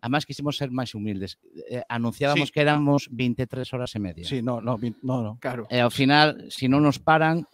Además, quisimos ser máis humildes. Eh, anunciábamos sí. que éramos 23 horas e media. Sí, no, no, no, no. Claro. E eh, ao final, se si non nos paran,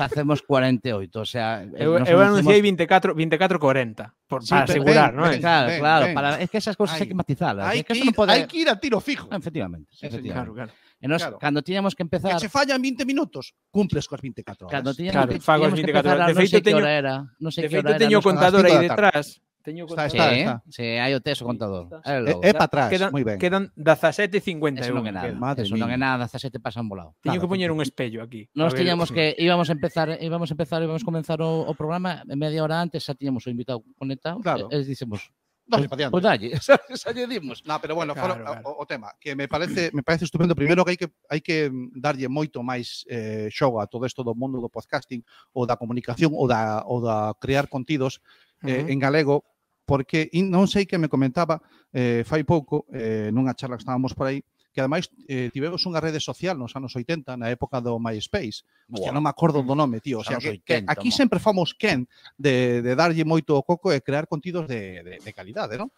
facemos 48, o sea, eh, eu, eu anunciei 24 24 40, por sí, para asegurar, ¿no? é? Claro, ben, claro, ben. para es que esas cousas hai, hai que matizalas, hai que, que ir, non pode... hai que ir a tiro fijo. Ah, efectivamente, sí, efectivamente. Claro, claro. E nos, claro. cando tiñamos que empezar... Que se fallan 20 minutos, cumples coas 24 horas. Cando tiñamos, claro, que, tiñamos 24 que empezar, horas. De feito, no sei que hora era. No sei de feito, teño o contador aí detrás. Teño está, está, sí, está. Sí, hai o teso contador. É, é para atrás, quedan, moi ben. Quedan 17.50 euros. Eso non é nada. Madre Eso mía. nada, 17 pasan volado. Teño claro, que poñer un espello aquí. Nós tiñamos que íbamos a empezar, íbamos a empezar, íbamos a comenzar o, o programa media hora antes, xa tiñamos o invitado conectado. Claro. E, e dicemos, pues, pues dalle, xa lle dimos. No, pero bueno, claro, fuera, claro. O, o, tema, que me parece me parece estupendo. Primeiro que hai que hai que darlle moito máis eh, xogo a todo isto do mundo do podcasting ou da comunicación ou da ou da crear contidos eh, uh -huh. en galego porque non sei que me comentaba eh, fai pouco, eh, nunha charla que estábamos por aí, que ademais eh, tivemos unha rede social nos anos 80, na época do MySpace. Hostia, wow. non me acordo do mm. nome, tío. O sea, que, 80, que aquí mo. sempre fomos quen de, de darlle moito o coco e crear contidos de, de, de calidade, non?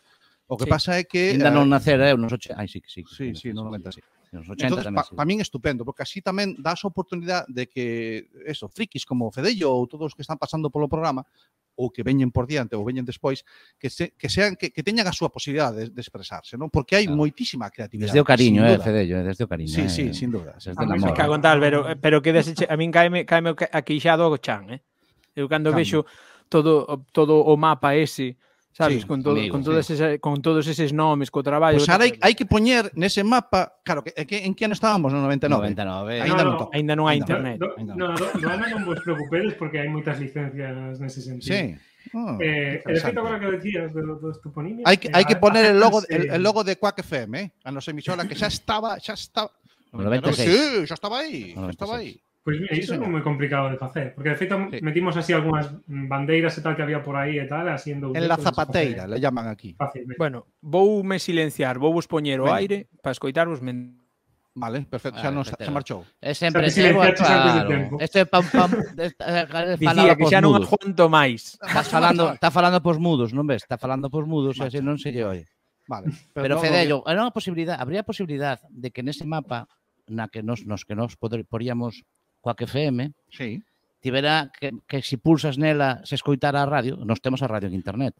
O que sí. pasa é que... Ainda non eh, nacer, eh, nos 80... Ai, sí, sí. Sí, sí, no 90, sí. Nos 80 Entonces, tamén, pa, sí. pa min é estupendo, porque así tamén das oportunidade de que, eso, frikis como Fedello ou todos os que están pasando polo programa, ou que veñen por diante ou veñen despois que se, que sean que, que teñan a súa posibilidade de, de expresarse, non? Porque hai claro. moitísima creatividade. Desde o cariño, eh, Fedello, eh, desde o cariño. Sí, eh, sí, eh, sin duda. Desde a mí cago en tal, pero, pero que deseche, a min caeme, caeme aquí queixado o chan, eh? Eu cando Cambio. vexo todo, todo o mapa ese, sabes, sí, con, todo, amigo, con, todas sí. esas, con todos esos nombres, co traballo. Pois pues ahora hai, hai que poñer nese mapa, claro, que, que, en que ano estábamos no 99? 99. Ainda no, no, ainda non hai internet. No, no, no, no, no, non vos preocupedes porque hai moitas licencias nese sentido. Sí. Oh, eh, el efecto con que decías de los, de los toponimios. Hay que, eh, hay que poner el logo, el, el logo de Quack FM, eh, a nos emisoras que xa estaba, xa estaba. 96. Sí, xa estaba aí, xa estaba aí. Pois pues, iso non é complicado de facer, porque de feito sí. metimos así algunhas bandeiras e tal que había por aí e tal, así en En la zapateira, le llaman aquí. Fácilmente. Bueno, voume silenciar, vou vos poñer o aire para escoitarvos men... Vale, perfecto, xa, nos xa marchou. É sempre chego a claro. Este pam pam, falaba que xa non adjunto máis. Está falando, está falando pos mudos, non ves? Está falando pos mudos, xa non se lle oye. Vale. Pero, pero Fedello, era unha posibilidade, habría posibilidade de que nese mapa na que nos, nos que nos poder, poríamos que FM, sí. tivera que, que si pulsas nela se escuchará a radio, nos tenemos a radio en internet.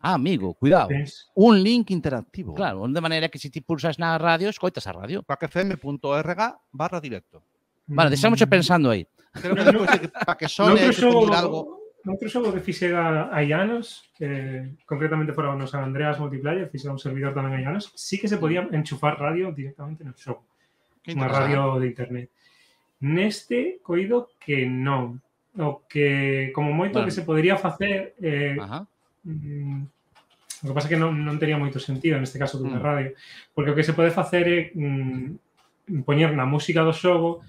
Ah, amigo, cuidado. un link interactivo. Claro, de manera que si te pulsas na radio, escoitas a radio. coacfm.org barra directo. Vale, deixamos mm. pensando aí. que para que sone, no, creo algo... que fixera hai concretamente para o Andreas Multiplayer, fixera un servidor también a llanos. sí que se podía enchufar radio directamente en no xogo. Una radio de internet. Neste coido que non. O que, como moito, vale. que se podería facer... Eh, Ajá. Mm, O que pasa que non, non tería moito sentido neste caso dunha mm. radio, porque o que se pode facer é mm, poñer na música do xogo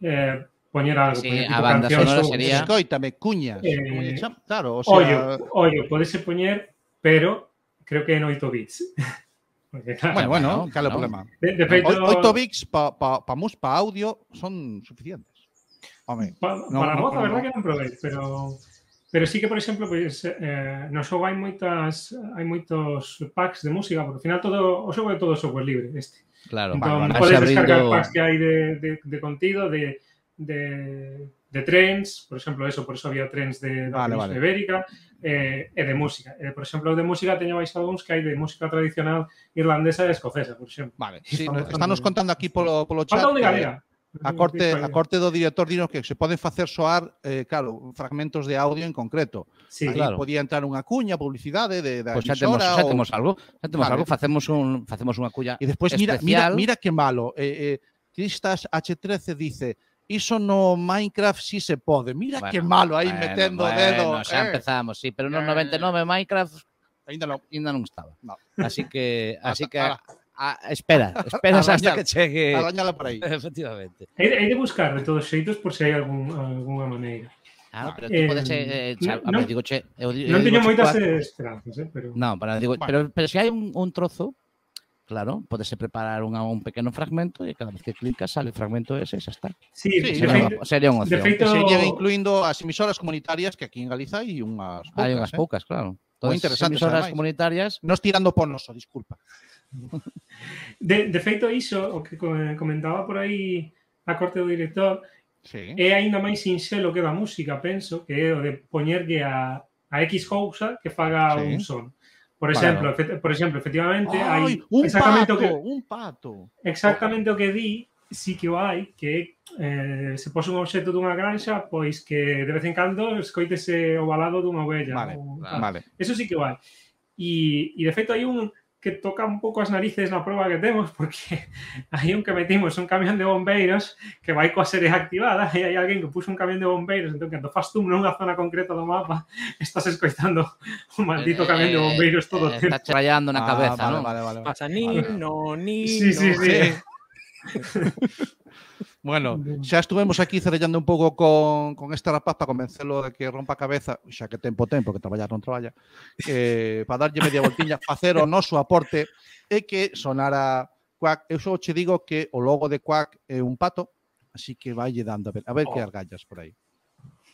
eh, poñer algo, sí, poñer tipo a banda canción, sonora xogo, sería... Escoítame, cuñas, eh, claro, o sea... Ollo, ollo, podese poñer, pero creo que en 8 bits. bueno, bueno, ¿qué es el problema? 8 bits para pa, audio son suficientes. para no, voz, verdad que no probéis, pero pero sí que, por ejemplo, pues, eh, no solo hay muchas, hay muchos packs de música, porque al final todo o sea, todo software libre, este. Claro, entón, vale, descargar packs que hay de, de, de, de de trens, por exemplo, eso, por eso había trens de, da vale, vale. ibérica eh, e de música. Eh, por exemplo, de música teño vais algúns que hai de música tradicional irlandesa e escocesa, por exemplo. Vale, sí, no, están nos contando aquí polo, polo chat. Falta de eh, galega. A corte, a corte do director dinos que se poden facer soar, eh, claro, fragmentos de audio en concreto. Sí, Aí claro. podía entrar unha cuña, publicidade de da pues pois xa temos, xa temos algo, xa temos vale. algo, facemos un facemos unha cuña. E despois mira, mira, mira que malo. Eh, eh, Cristas H13 dice, iso no Minecraft si sí se pode. Mira bueno, que malo aí bueno, metendo bueno, dedo. Xa eh. empezamos, sí, pero no 99 eh. Minecraft ainda non, ainda non estaba. No. Así que así que a, espera, espera, a hasta que chegue. Arañala por aí. Efectivamente. Hai, de buscar de todos xeitos por se hai algún, algunha maneira. Ah, pero eh, podes eh, xa, no, a ver, digo, che, eu, non teño moitas esperanzas, eh, pero Non, para digo, bueno. pero pero se hai un, un trozo Claro, podese preparar un, un pequeno fragmento e cada vez que clicas sale o fragmento ese e xa está. Sí, sí no, feito, sería un opción. Feito... Serían incluindo as emisoras comunitarias que aquí en Galiza hai unhas poucas. Hai unhas eh? poucas, claro. Todas as emisoras además. comunitarias... Non estirando por noso, disculpa. De, de feito, iso, o que comentaba por aí a corte do director, sí. é aínda máis sinxelo que da música, penso, que é o de poñerlle a, a X cousa que faga sí. un son. Por ejemplo, por ejemplo, efectivamente hay un exactamente pato, un pato. Exactamente lo que di sí que hay que eh, se pose un objeto de una granja, pues que de vez en cuando se o balado dunha ovella. Vale, Eso sí que vale Y de efecto hay un que toca un poco las narices la prueba que tenemos, porque hay un que metimos un camión de bomberos que va a ser activada, y hay alguien que puso un camión de bomberos, entonces cuando fastum en una zona concreta del mapa, estás escuchando un maldito eh, camión de eh, bomberos todo el eh, tiempo Estás rayando una ah, cabeza, ¿no? Vale, vale, vale. Pasa ni, no, ni, Sí, sí. sí. Bueno, xa estuvemos aquí cerellando un pouco con, con este rapaz para convencelo de que rompa a cabeza, xa que tempo tempo, que traballar non traballa, eh, para darlle media voltiña, facer o noso aporte e que sonara Quack. Eu só che digo que o logo de Quack é un pato, así que lle dando a ver, a ver oh. que argallas por aí.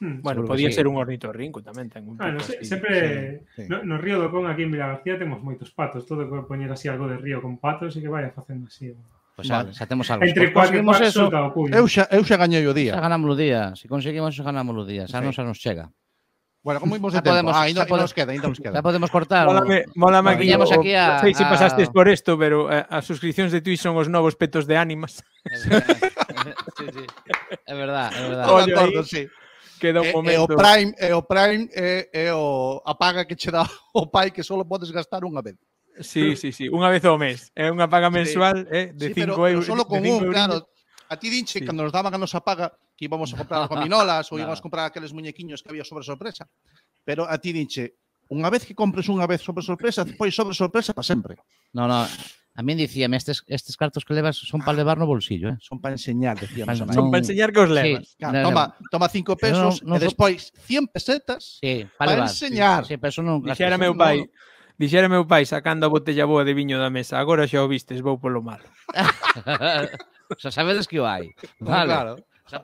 Hmm. Bueno, podía sí. ser un hornito rinco tamén. Ten un bueno, se, sempre sí, No, no Río do Con aquí en Vila García temos moitos patos, todo que poñer así algo de río con patos e que vai facendo así. Bueno pues xa, vale. xa temos algo. Entre pues conseguimos eso, eu xa, eu xa gañei o día. Xa ganamos o día, se si conseguimos xa ganamos o día, xa sí. non xa nos chega. Bueno, como imos de tempo? Podemos, ah, ainda, nos queda, ainda nos queda. Xa podemos cortar. Mólame, mólame aquí. O, aquí a, sei se pasastes por isto, pero eh, as suscripcións de Twitch son os novos petos de ánimas. sí, sí. É verdade, é verdade. Ollo, Ollo, sí. Queda un momento. E, e o Prime, e o Prime é, eh, é o apaga que che dá o pai que só podes gastar unha vez. Sí, sí, sí, unha vez ao mes. É unha paga mensual sí. eh, de 5 sí, euros. Pero solo con un, claro. A ti dinche, sí. cando nos daban a nosa paga, que íbamos a comprar as gominolas ou íbamos a comprar aqueles muñequiños que había sobre sorpresa. Pero a ti dinche, unha vez que compres unha vez sobre sorpresa, pois sobre sorpresa para sempre. No, no, A mí dicíame, estes, estes cartos que levas son para ah. levar no bolsillo, eh? Son para enseñar, decíamos. Son para enseñar que os levas. Sí, claro, toma, toma cinco pesos no, no, e despois 100 pesetas sí, para, para levar, enseñar. Sí, sí, pero non, Dixera meu pai, no, Dixera meu pai sacando a botella boa de viño da mesa. Agora xa o vistes, vou polo malo. xa sabedes que o hai. Ah, vale. Claro.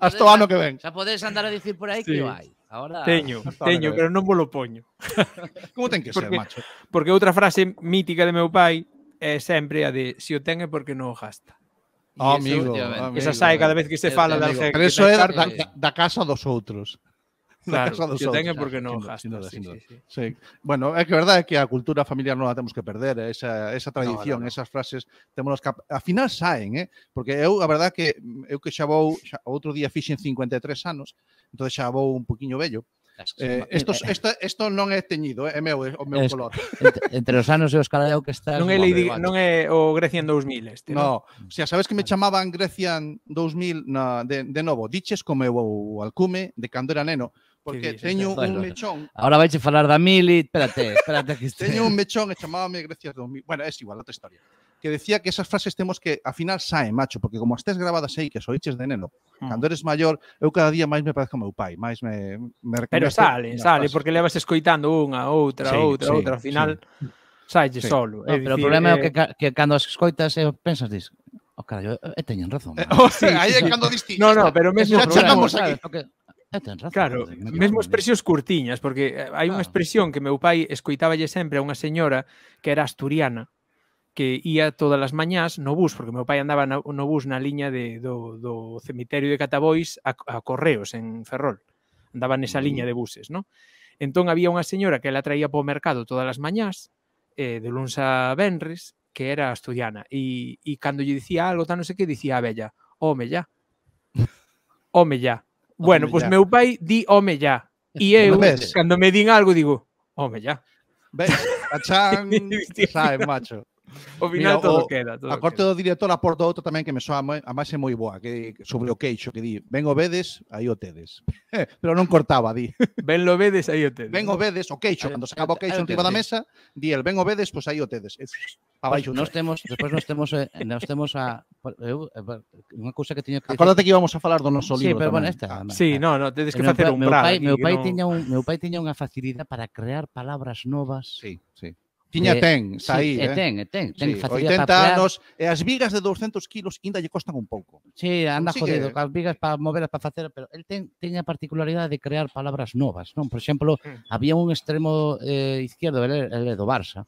Hasta o ano que ven. Xa podes andar a dicir por aí sí. que o hai. Ahora... Teño, teño, pero non volo poño. Como ten que porque, ser, macho? Porque outra frase mítica de meu pai é sempre a de se si o ten é porque non o gasta. Oh, amigo, amigo, esa sai cada vez que se fala de Pero eso é da, da, da casa dos outros. Claro, que tenga porque non gastas. sí, Bueno, é que verdade é que a cultura familiar non a temos que perder, ¿eh? esa, esa tradición, no, no, no. esas frases, temos que a final saen, eh? porque eu, a verdade que eu que xa vou, xa, outro día fixen 53 anos, entón xa vou un poquinho vello, Eh, estos, esto, esto non é teñido, ¿eh? é meu, o meu es, color. Entre, entre os anos e os caleu que está... Non é, Lady, non é o Grecian 2000 este, no. no. O sea, sabes que me chamaban Grecian 2000 na, de, de novo. Diches como eu o alcume de cando era neno. Porque teño un bueno, mechón. Ahora vais a falar da mili, espérate, espérate que este... Teño un mechón e chamábame Grecia 2000. Bueno, es igual, outra historia. Que decía que esas frases temos que a final saen, macho, porque como estés grabadas aí que soiches de neno, mm. cando eres maior, eu cada día máis me parezco ao meu pai, máis me, me Pero sale, sale, frases. porque levas escoitando unha, outra, sí, outra, sí, outra, ao final sí. saílle sí. solo. No, pero o problema eh... que, que cando as escoitas e eh, pensas, dis, o oh, carallo, e eh, eh, teñen razón. Eh, o sea, sí, aí é cando distingues. No, no, pero mesmo problema, sabes, porque É, eh, ten razón, claro, mesmo as presións curtiñas, porque eh, hai claro. unha expresión que meu pai escoitáballe sempre a unha señora que era asturiana, que ía todas as mañás no bus, porque meu pai andaba no bus na liña de, do, do cemiterio de Catabois a, a Correos, en Ferrol. Andaba nesa liña de buses, non? Entón había unha señora que ela traía po mercado todas as mañás, eh, de luns a venres, que era asturiana. E, e cando lle dicía algo, tan non sei que, dicía a bella, home ya, home ya. Bueno, pois pues meu pai di home ya. E eu, cando me din algo, digo, home ya. Ves, a chan, sabe, macho. O final Mira, todo o, queda. Todo a corte queda. do director aporta outro tamén que me soa a máis é moi boa, que sobre o queixo, que di, ven o vedes, aí o tedes. Pero non cortaba, di. Ven lo vedes, aí o tedes. Ven o vedes, o queixo, cando se acaba o queixo eh, encima da mesa, di el, ven o vedes, pois pues aí o tedes. Abaixo. Pues, nós temos, despois nós temos, eh, nós temos a eu, eh, unha cousa que tiño que Acórdate que íbamos a falar do noso libro. Sí, pero tamén. bueno, esta. Ah, sí, no, no, tedes que facer un meu pai, eh, meu pai, no... tiña un, meu pai tiña unha facilidade para crear palabras novas. Sí, sí Tiña eh, ten, está Sí, eh, eh. eh. ten, ten, ten sí, 80 para anos e as vigas de 200 kilos ainda lle costan un pouco. Sí, anda Así jodido, que... as vigas para movelas para facer, pero el ten, ten a particularidade de crear palabras novas, non? Por exemplo, mm. había un extremo eh, izquierdo, el, el do Barça,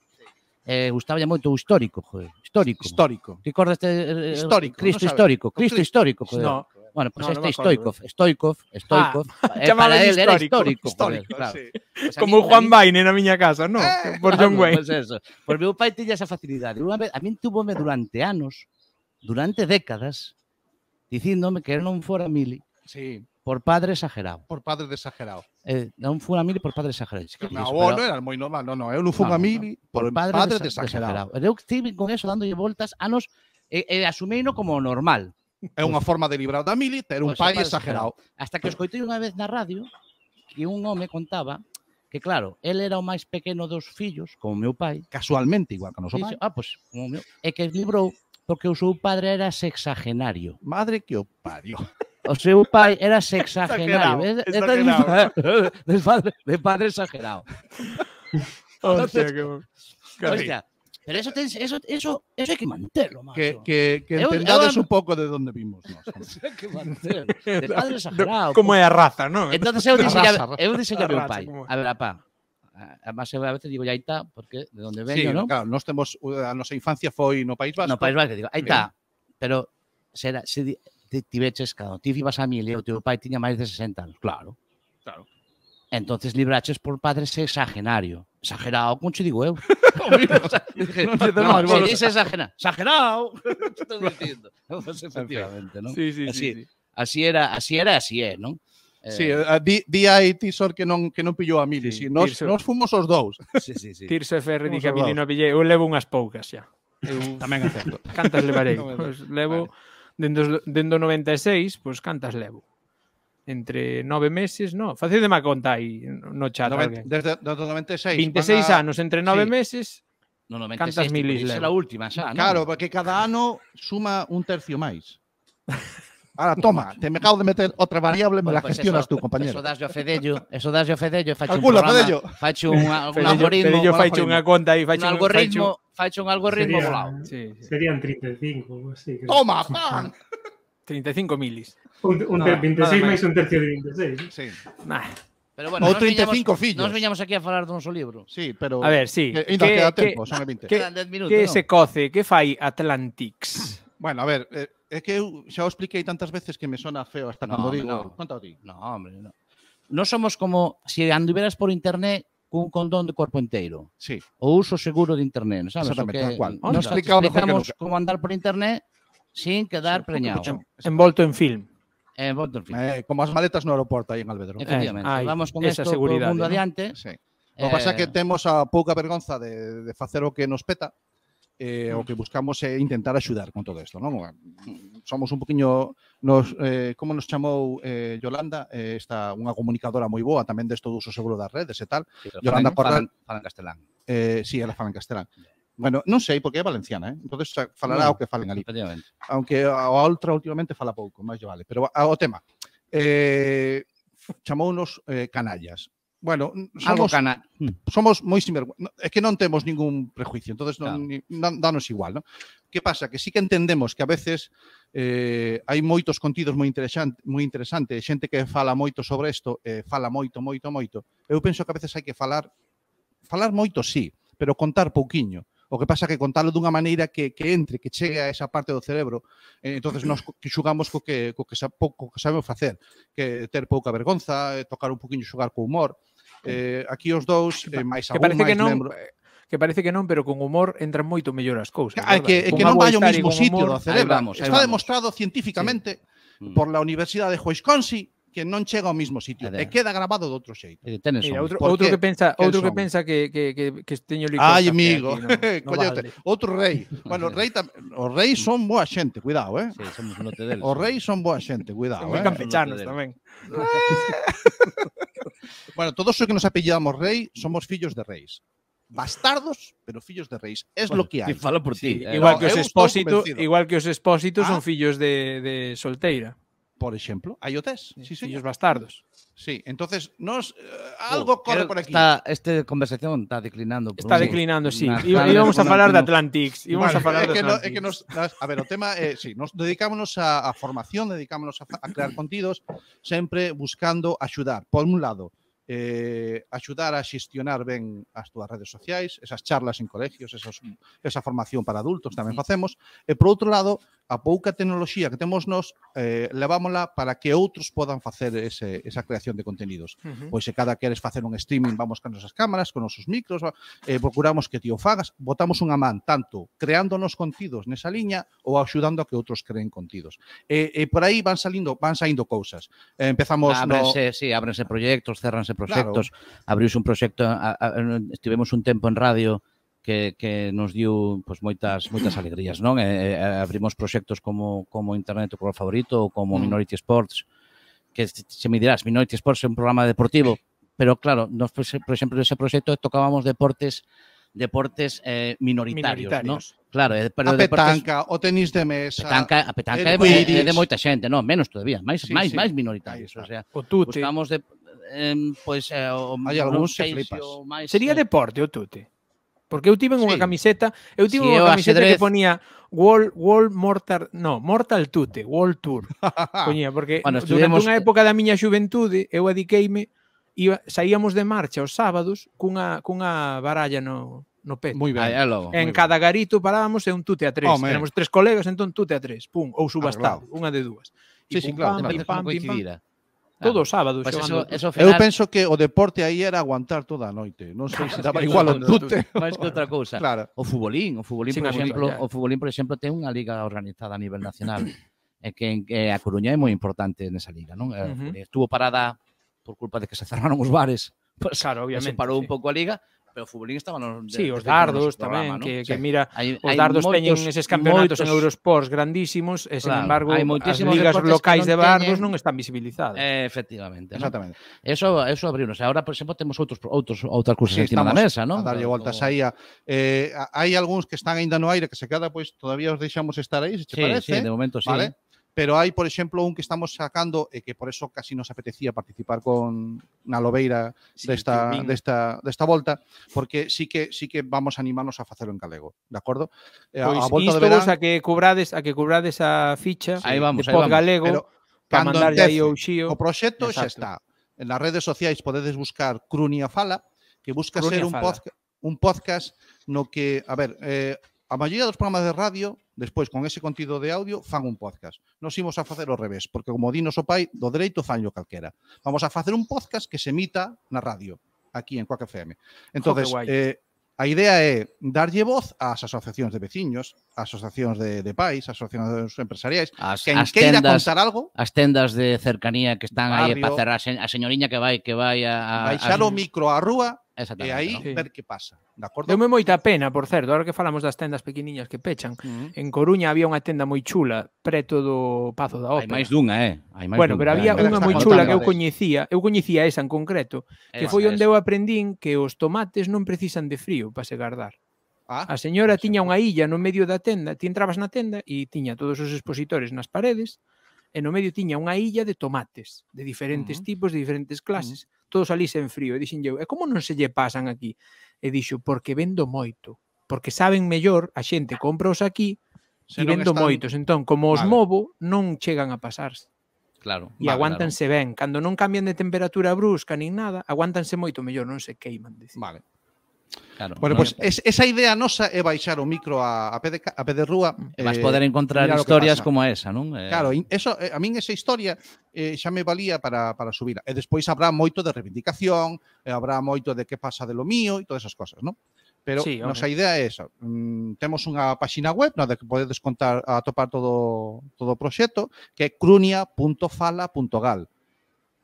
eh, gustaba moito o histórico, joder. Histórico. Histórico. Recordaste eh, histórico, Cristo no histórico, Cristo histórico, joder. No, Bueno, pues no, este no Stoikov, Stoikov, Stoikov, ah, eh, para él histórico, era histórico, histórico joder, claro. sí. pues Como mí, Juan Baine na miña casa, ¿no? Eh, por John Wayne. Pues eso. Por meu pai tenía esa facilidade. Una vez, a min tuvome durante anos, durante décadas, dicíndome que non fuera mili. Sí. Por padre exagerado. Por padre exagerado. Eh, non fun a mili por padre exagerado. Que no, pero... non era moi normal, non, non, eu non fun no, a mili no, por, por padre, padre exagerado. exagerado. Eu estive con eso dándolle voltas anos e, eh, e eh, asumeino como normal. É unha forma de librar da mili, ter un pai exagerado. Hasta que escoitei unha vez na radio que un home contaba que claro, el era o máis pequeno dos fillos, como meu pai. Casualmente, igual que o noso pai. ah, pois, pues, como meu. E que librou porque o seu padre era sexagenario. Madre que o pariu. O seu pai era sexagenario. Exagerado, exagerado. De padre, de padre exagerado. Hostia, que... Hostia, Pero eso, ten, eso, eso, eso hay que mantelo, macho. Que, que, que entendades un pouco de onde vimos nós. que mantenerlo. De padre exagerado. Como é a raza, non? Entonces eu dixen que, eu dixen que meu pai, a ver, a Además, a veces digo, aí está, porque de onde veño, sí, non? claro, nós temos, uh, a nosa infancia foi no País Vasco. No País Vasco, digo, aí está. Pero, será, se, ti tiveches, cando ti ibas a mil e o teu pai tiña máis de 60 anos, claro. Claro. Entonces libraches por padre sexagenario exagerado, como te digo eu. dije, non che demás, no, exagerado, exagerado. Estou dicindo. efectivamente, non? Sí, sí, así, sí, sí. así era, así era, así é, non? Eh, eh, di, di aí Tisor que non que non pillou a Mili, sí, si nós, Tirso. nós fomos os dous. Sí, sí, sí. Tirso FR di que a Mili non pillei, eu levo unhas poucas xa. Eu tamén acerto. Cantas levarei? Pois pues, levo vale. dendo dendo 96, pois pues, cantas levo? entre nove meses, no? Facede má conta aí no chat. Noven, desde, desde 96. 26 a... anos entre nove sí. meses. No 96, cantas mil islas? a última xa, ¿no? Claro, porque cada ano suma un tercio máis. Ahora, toma, te me acabo de meter outra variable, me la pues gestionas eso, tú, compañero. Eso daslle ao Fedello, eso daslle ao Fedello, facho un programa, Fedello. facho un, un algoritmo. Fedello facho unha conta aí, facho un algoritmo, facho un algoritmo Sería, Sí, sí. Serían 35, así. Creo. Toma, pan! 35 milis. Un, un nada, 26 máis un tercio de 26. Sí. Nah. Pero bueno, ou 35 viñamos, fillos. Nos viñamos aquí a falar do noso libro. Sí, pero A ver, sí. Que, eh, que, queda tempo, que, son 20. Que, minutos, que no? se coce, que fai Atlantics? Bueno, a ver, eh, é que eu xa o expliquei tantas veces que me sona feo hasta no, cando digo, no. conta o ti. No, hombre, no. Non somos como se si anduveras por internet cun condón de corpo inteiro. Sí. O uso seguro de internet, sabes? Exactamente, o que, cual. Nos explicamos como andar por internet sin quedar sí, preñado. Envolto en film. Eh, en fin. Eh, como as maletas no aeroporto aí en Albedro. Efectivamente. Eh, Vamos con esa esto todo o mundo ¿no? adiante. Sí. O eh... pasa que temos a pouca vergonza de, de facer o que nos peta, eh, o que buscamos é eh, intentar axudar con todo isto, non? Somos un poquinho nos eh, como nos chamou eh, Yolanda, eh, está unha comunicadora moi boa tamén desto do uso seguro das redes e tal. Sí, Yolanda Corral, falan, falan castelán. Eh, sí, ela fala en castelán. Bueno, non sei, porque é valenciana, eh? entón falará no, o que falen ali. Aunque a outra últimamente fala pouco, máis vale. Pero ao tema, eh, chamounos eh, canallas. Bueno, somos, cana... Hmm. somos moi sinvergüenza. É que non temos ningún prejuicio, entonces non, claro. non danos igual, ¿no? Que pasa? Que sí que entendemos que a veces eh, hai moitos contidos moi interesante, moi interesante, xente que fala moito sobre isto, eh, fala moito, moito, moito. Eu penso que a veces hai que falar falar moito sí, pero contar pouquiño. O que pasa é que contalo dunha maneira que, que entre, que chegue a esa parte do cerebro. Eh, entonces nos que xugamos co que, co que, sa, co que sabemos facer, que ter pouca vergonza, eh, tocar un poquinho xugar co humor. Eh, aquí os dous, eh, máis algún, que parece máis que non, membro eh, que parece que non, pero con humor entran moito mellor as cousas. Ah, é que, que non vai ao mesmo sitio do cerebro. Está vamos. demostrado científicamente sí. Mm. por la Universidade de Wisconsin que non chega ao mesmo sitio e queda grabado de outro xeito. E eh, tenes Mira, outro, outro que pensa, outro que pensa que que que, que teño licor. Ai, amigo. Aquí, no, no vale. Outro rei. Bueno, rei os reis son boa xente, cuidado, eh. Sí, somos un deles. Os reis son boa xente, cuidado, son eh. campechanos tamén. bueno, todos os que nos apellidamos rei somos fillos de reis bastardos, pero fillos de reis. Es bueno, lo que hai. Falo por ti. Sí, eh. eh. igual, no, que os expósitos, igual que os expósitos ah. son fillos de, de solteira por exemplo, ejemplo, IoTs. Sí, sí. Fillos bastardos. Sí, entonces nos uh, algo oh, corre por aquí. Está, este conversación está declinando. Está un... declinando, sí. Nas, íbamos a falar de Atlantics. Íbamos vale, a falar é que, de No, é que nos, a ver, o tema é, eh, sí, nos dedicámonos a, a formación, dedicámonos a, a crear contidos, sempre buscando axudar, por un lado, eh, axudar a xestionar ben as túas redes sociais, esas charlas en colegios, esos, esa formación para adultos tamén facemos, e eh, por outro lado, a pouca tecnoloxía que temos nós eh, levámola para que outros podan facer ese, esa creación de contenidos. Uh -huh. Pois se cada queres facer un streaming, vamos con nosas cámaras, con nosos micros, eh, procuramos que ti o fagas, botamos unha man tanto creándonos contidos nesa liña ou axudando a que outros creen contidos. E, eh, eh, por aí van salindo, van saindo cousas. Eh, empezamos ábrense, no... sí, ábrense proxectos, cerranse proxectos, claro. abriuse un proxecto, a, a, estivemos un tempo en radio que, que nos diu pois, moitas moitas alegrías, non? Eh, abrimos proxectos como como Internet o Color Favorito ou como mm. Minority Sports, que se me dirás, Minority Sports é un programa deportivo, pero claro, nos, por exemplo, ese proxecto tocábamos deportes deportes eh, minoritarios, minoritarios. ¿no? Claro, eh, pero a petanca, deportes, o tenis de mesa. Petanca, a petanca é, é, é de moita xente, non, menos todavía, máis sí, máis sí. máis minoritarios, o sea, o tute. buscamos de eh, pois pues, eh, o, o, algúns máis, Sería eh, deporte o tute. Porque eu tive sí. unha camiseta, eu tive sí, unha camiseta que ponía Wall, Wall Mortal, no, Mortal Tute, Wall Tour. Poñía, porque bueno, estuvimos... durante unha época da miña xuventude eu adiqueime iba, saíamos de marcha os sábados cunha, cunha baralla no, no pé. Moi ben. Ay, ah, logo, en cada ben. garito parábamos e un tute a tres. Oh, Éramos tres colegas, entón tute a tres, pum, ou ah, subastado, unha de dúas. Sí, sí, claro, pam, pam, pam, pam, pam, Todo o sábado pues pois Eso, eso final... Eu penso que o deporte aí era aguantar toda a noite. Non sei se daba igual o tute. Mais que outra cousa. Claro. O futbolín, o futbolín, sí, por exemplo, o futbolín, por exemplo, ten unha liga organizada a nivel nacional. é que eh, a Coruña é moi importante nesa liga, non? Uh eh, -huh. Estuvo parada por culpa de que se cerraron os bares. Pues, pois claro, obviamente. Se parou sí. un pouco a liga, pero o futbolín estaba nos... Sí, os dardos tamén, programa, tamén, ¿no? que, sí. que mira, hay, os dardos moitos, teñen eses campeonatos moitos, en Eurosports grandísimos, e, sen claro, embargo, as ligas locais de dardos teñen... non están visibilizadas. Eh, efectivamente. Exactamente. ¿no? Eso, eso sea, Ahora, por exemplo, temos outros, outros, outras cousas sí, encima da mesa, non? A darlle voltas aí. A, eh, hai algúns que están aínda no aire, que se cada, pois, pues, todavía os deixamos estar aí, se che sí, parece. Sí, de momento sí. Vale? pero hai, por exemplo, un que estamos sacando e que por eso casi nos apetecía participar con na Lobeira desta, sí, desta, desta volta, porque sí que sí que vamos a animarnos a facelo en galego, de acordo? Eh, pois a volta de verán, a que cobrades a que cobrades a ficha sí, vamos, de pod galego pero, para mandar aí o xío. O proxecto xa está. En las redes sociais podedes buscar Crunia Fala, que busca Crunia ser un, podca, un podcast no que, a ver, eh, a maioría dos programas de radio despois con ese contido de audio fan un podcast. Nos imos a facer o revés, porque como dinos o pai, do dereito fanlo calquera. Vamos a facer un podcast que se emita na radio, aquí en Coac FM. Entonces, eh, a idea é darlle voz ás asociacións de veciños, asociacións de, de pais, asociacións empresariais, as, que as queira tendas, contar algo. As tendas de cercanía que están aí para cerrar a señoriña que vai que vai a, baixar o micro á rúa E aí ¿no? Sí. ver que pasa, de acordo? Deume moita pena, por certo, agora que falamos das tendas pequeniñas que pechan. Uh mm-hmm. -huh. En Coruña había unha tenda moi chula preto do Pazo da Ópera. Hai máis dunha, eh? Hai máis bueno, dunha, pero había eh? unha moi chula que eu coñecía, eu coñecía esa en concreto, que esa, foi onde esa. eu aprendín que os tomates non precisan de frío para se guardar. Ah, a señora tiña unha illa no medio da tenda, ti entrabas na tenda e tiña todos os expositores nas paredes, e no medio tiña unha illa de tomates de diferentes uh mm-hmm. -huh. tipos, de diferentes mm-hmm. clases. Uh -huh todos ali sen frío. E dixen eu, e como non se lle pasan aquí? E dixo, porque vendo moito. Porque saben mellor, a xente compros aquí se e vendo están... moitos. Entón, como os vale. movo, non chegan a pasarse. Claro. E vale, aguantanse claro. ben. Cando non cambian de temperatura brusca nin nada, aguantanse moito mellor, non se queiman. Dicir. Vale. Claro, bueno, pois pues, es, esa idea nosa é baixar o micro a, a, pé, de, a pé de rúa. E vas eh, poder encontrar historias como esa, non? Eh... Claro, eso, eh, a min esa historia eh, xa me valía para, para subir. E despois habrá moito de reivindicación, e habrá moito de que pasa de lo mío e todas esas cosas, non? Pero sí, nosa idea é esa. Mm, temos unha páxina web na que podedes contar, atopar todo, todo o proxecto, que é crunia.fala.gal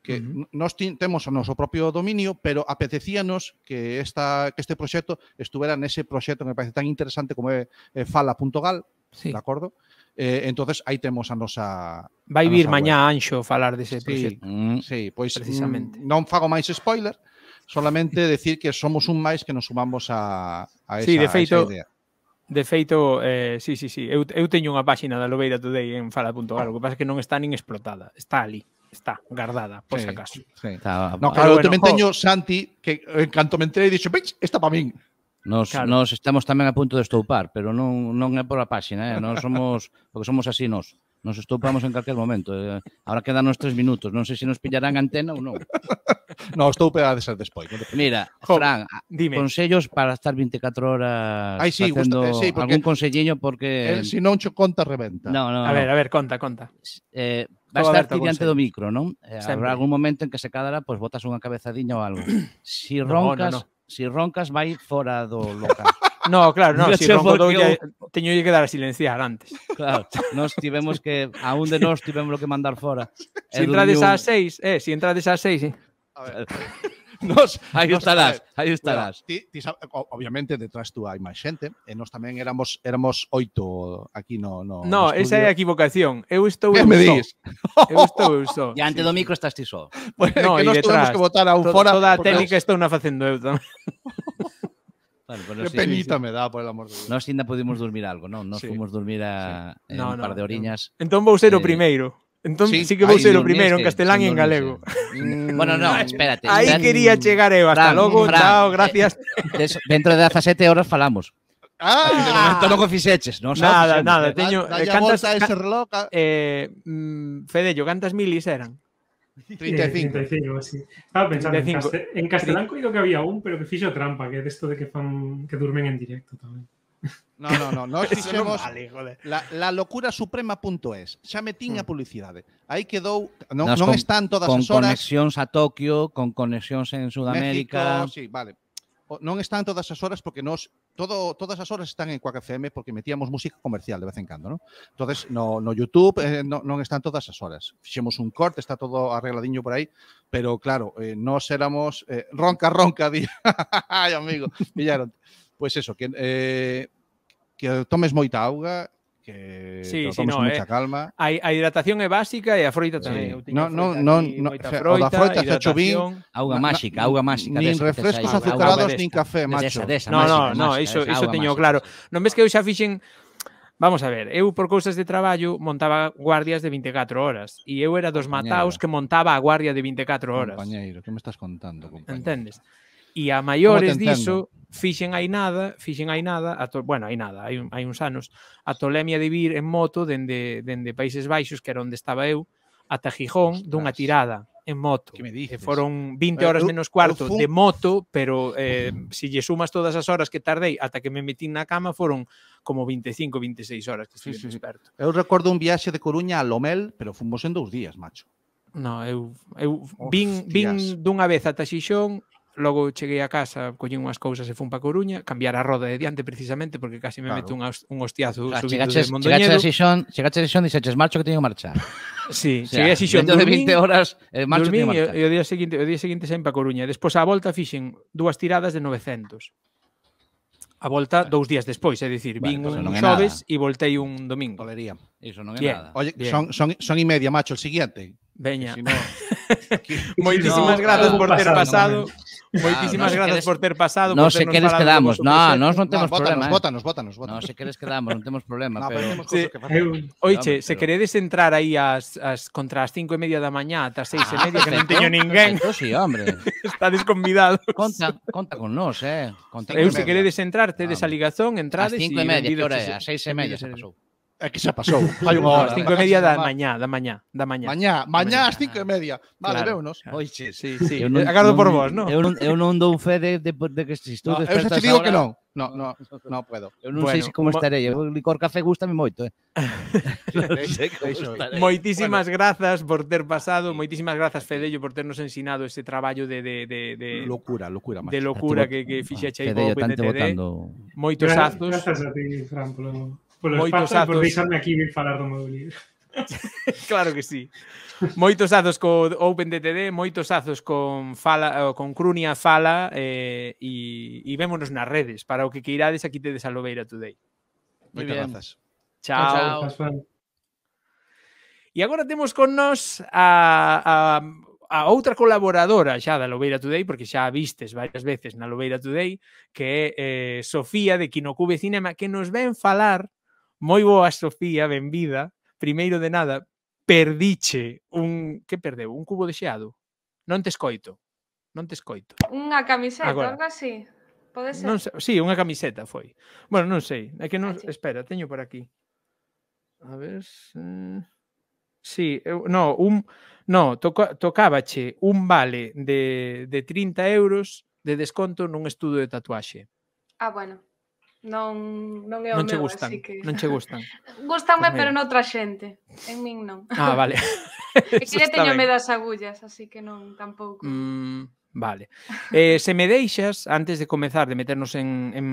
que uh -huh. nós temos o noso propio dominio, pero apetecíanos que esta que este proxecto estuvera nese proxecto que me parece tan interesante como é, é fala.gal, sí. de acordo? Eh, entonces aí temos a nosa Vai vir mañá Anxo falar dese sí, proxecto. Mm, sí, pois precisamente. Mm, non fago máis spoiler, solamente decir que somos un máis que nos sumamos a a esa, sí, de feito, a esa idea. De feito, eh, sí, sí, sí, eu, eu teño unha páxina da Lobeira Today en fala.gal, ah. o que pasa é que non está nin explotada, está ali está guardada, por sí, si acaso. Sí. Está, no, ah, claro, bueno, yo también tengo Santi, que en canto me enterei, dixo, ¡pich! esta para min. Nos, claro. nos estamos tamén a punto de estoupar, pero non, non é por la páxina, eh? No somos, porque somos así nos. Nos estoupamos en calquer momento. Eh, ahora quedanos tres minutos. Non sei se nos pillarán antena ou non. no, pegado a desar despois. Mira, jo, Fran, dime. consellos para estar 24 horas Ay, sí, facendo gusta, eh, sí, porque, algún consellinho porque... Eh, si non xo conta, reventa. No, no, a ver, a ver, conta, conta. Eh, va a estar ti diante do micro, non? Eh, habrá algún momento en que se cadara, pois pues, botas unha cabezadiña ou algo. Si roncas, no, no, no. si roncas vai fora do local. No, claro, no, si rompo todo, ya, teño que dar a silenciar antes. Claro, nos tivemos que, a un de nós tivemos que mandar fora. Si entrades a seis, eh, si entrades a seis, eh. A ver. Eh, nos, aí nos, estarás, aí estarás. Bueno, ti, ti, obviamente detrás tú hai máis xente e nós tamén éramos éramos oito aquí no no No, esa é a equivocación. Eu estou eu só. Eu estou eu só. E ante sí. do micro estás ti só. Bueno, no, que nos detrás, que votar a un to, fora. Toda a técnica estou na facendo eu tamén. Claro, pero sí, penita sí, sí. me dá, por el amor de Dios. Nós ainda pudimos dormir algo, non? Nos sí. fomos dormir a sí. no, un par de oriñas. No. Entón vou ser o eh, primeiro. Entón sí, sí que vou ser o primeiro en castelán e en galego. Mm, bueno, no, espérate. Aí quería chegar eu. Hasta Fran, logo, Fran, chao, eh, gracias. Eh, dentro de 17 horas falamos. Ah, ah logo fixeches, non Nada, nada, teño eh, cantas ese reloj. Eh, yo, mm, cantas milis eran? 35. Estaba pensando en, Castellano y oído que había un, pero que fijo trampa, que es esto de que, fan, que durmen en directo también. No, no, no, no fixemos la, locura suprema.es. Xa metín a mm. publicidade. Eh. Ahí quedou, No están todas con as horas. Con conexións a Tokio, con conexións en Sudamérica. México, sí, vale. non están todas as horas porque nós todo todas as horas están en Quack FM porque metíamos música comercial de vez en cando, non? Entonces no no YouTube eh, no, non están todas as horas. Fixemos un corte, está todo arregladiño por aí, pero claro, eh, nós éramos eh, ronca ronca di. Ai, amigo, pillaron. Pois pues eso, que eh, que tomes moita auga, que sí, sí, eh. no, mucha eh, calma. A, a hidratación é básica e a froita tamén. Sí. Non, no, no, no, o da froita se cho bin. Auga máxica, auga máxica. Nin refrescos azucarados, nin café, macho. Desa, desa, no, no, no, iso, iso teño claro. Non ves que eu xa fixen Vamos a ver, eu por cousas de traballo montaba guardias de 24 horas e eu era dos compañero. mataos que montaba a guardia de 24 horas. Compañeiro, que me estás contando, compañeiro? Entendes? E a maiores diso, fixen hai nada, fixen hai nada, a to, bueno, hai nada, hai, hai uns anos, a tolemia de vir en moto dende, dende Países Baixos, que era onde estaba eu, ata Gijón dunha tirada en moto. Que me dices? foron 20 horas menos cuarto de moto, pero eh, se si lle sumas todas as horas que tardei ata que me metín na cama foron como 25, 26 horas que estive sí, sí, Eu recordo un viaxe de Coruña a Lomel, pero fomos en dous días, macho. No, eu eu vin vin dunha vez ata Xixón logo cheguei a casa, collín unhas cousas e fun pa Coruña, cambiar a roda de diante precisamente porque casi me claro. meto un, un hostiazo o sea, subindo chegaches, de Mondoñedo. Chegaches a Xixón, chegaches a Xixón, dixeches marcho que teño que marchar. Sí, o sea, cheguei a Xixón, de 20 horas, eh, marcho dormín, que teño marchar. E o día seguinte, o día seguinte saín pa Coruña. Despois a volta fixen dúas tiradas de 900. A volta dous días despois, é dicir, vin vale, pues, un xoves e voltei un domingo. Podería. Iso non é nada. Oye, son, son, son e media, macho, el siguiente. Veña. Si no, moitísimas grazas ah, por ter pasado. moitísimas no, grazas por ter pasado. Non se queres quedamos. Non, nós non temos no, problema. Bótanos, eh. bótanos, bótanos. Non se queres quedamos, non temos problema. No, pero... Sí, que Oiche, pero... se queredes entrar aí as, as contra as cinco e media da mañá ata as seis ah, e media, perfecto, que non teño ninguén. Perfecto, sí, hombre. Estades convidados. Conta, conta con nós, eh. Conta Eu, se queredes entrar, tedes a ligazón, entrades. As cinco e media, que hora é? As seis e media se pasou. É que xa pasou. Hai unha hora. As cinco e media da mañá, da mañá, da mañá. Mañá, mañá ás cinco e media. Vale, claro, veunos. Claro. Oiche. Sí, sí. Eu non, Agardo non, por vos, non? Eu non, eu non dou fe de, de, de que se estou no, Eu xa te digo que non. non, non no puedo. Eu non bueno, sei se como estarei. O licor café mi moito, eh. moitísimas bueno. grazas por ter pasado, moitísimas grazas Fedello por ternos ensinado este traballo de de de de locura, locura, macho. De locura que que a aí Fedello, tanto votando. Moitos azos. Grazas a ti, Fran, Polo moitos azos. por deixarme aquí vir falar do meu libro. claro que sí. Moitos azos co OpenDTD, moitos azos con Fala, eh, con Crunia Fala eh, e, e vémonos nas redes. Para o que queirades, aquí tedes a Lobeira Today. Moitas grazas. Chao. Chao. E agora temos con nós a, a, a outra colaboradora xa da Lobeira Today, porque xa vistes varias veces na Lobeira Today, que é eh, Sofía de Kinokube Cinema, que nos ven falar moi boa Sofía, benvida, primeiro de nada, perdiche un... Que perdeu? Un cubo de xeado? Non te escoito. Non te escoito. Unha camiseta, algo así. Pode ser? Non, sei... sí, unha camiseta foi. Bueno, non sei. É que non... Ah, espera, teño por aquí. A ver... Se... Sí, eu, no, un, no toca, tocábache un vale de, de 30 euros de desconto nun estudo de tatuaxe. Ah, bueno non, non é o non meu, gustan, así que... Non che gustan. Gustanme, pues pero noutra xente. En min non. Ah, vale. e que teño medo as agullas, así que non, tampouco. Mm, vale. Eh, se me deixas, antes de comezar, de meternos en, en,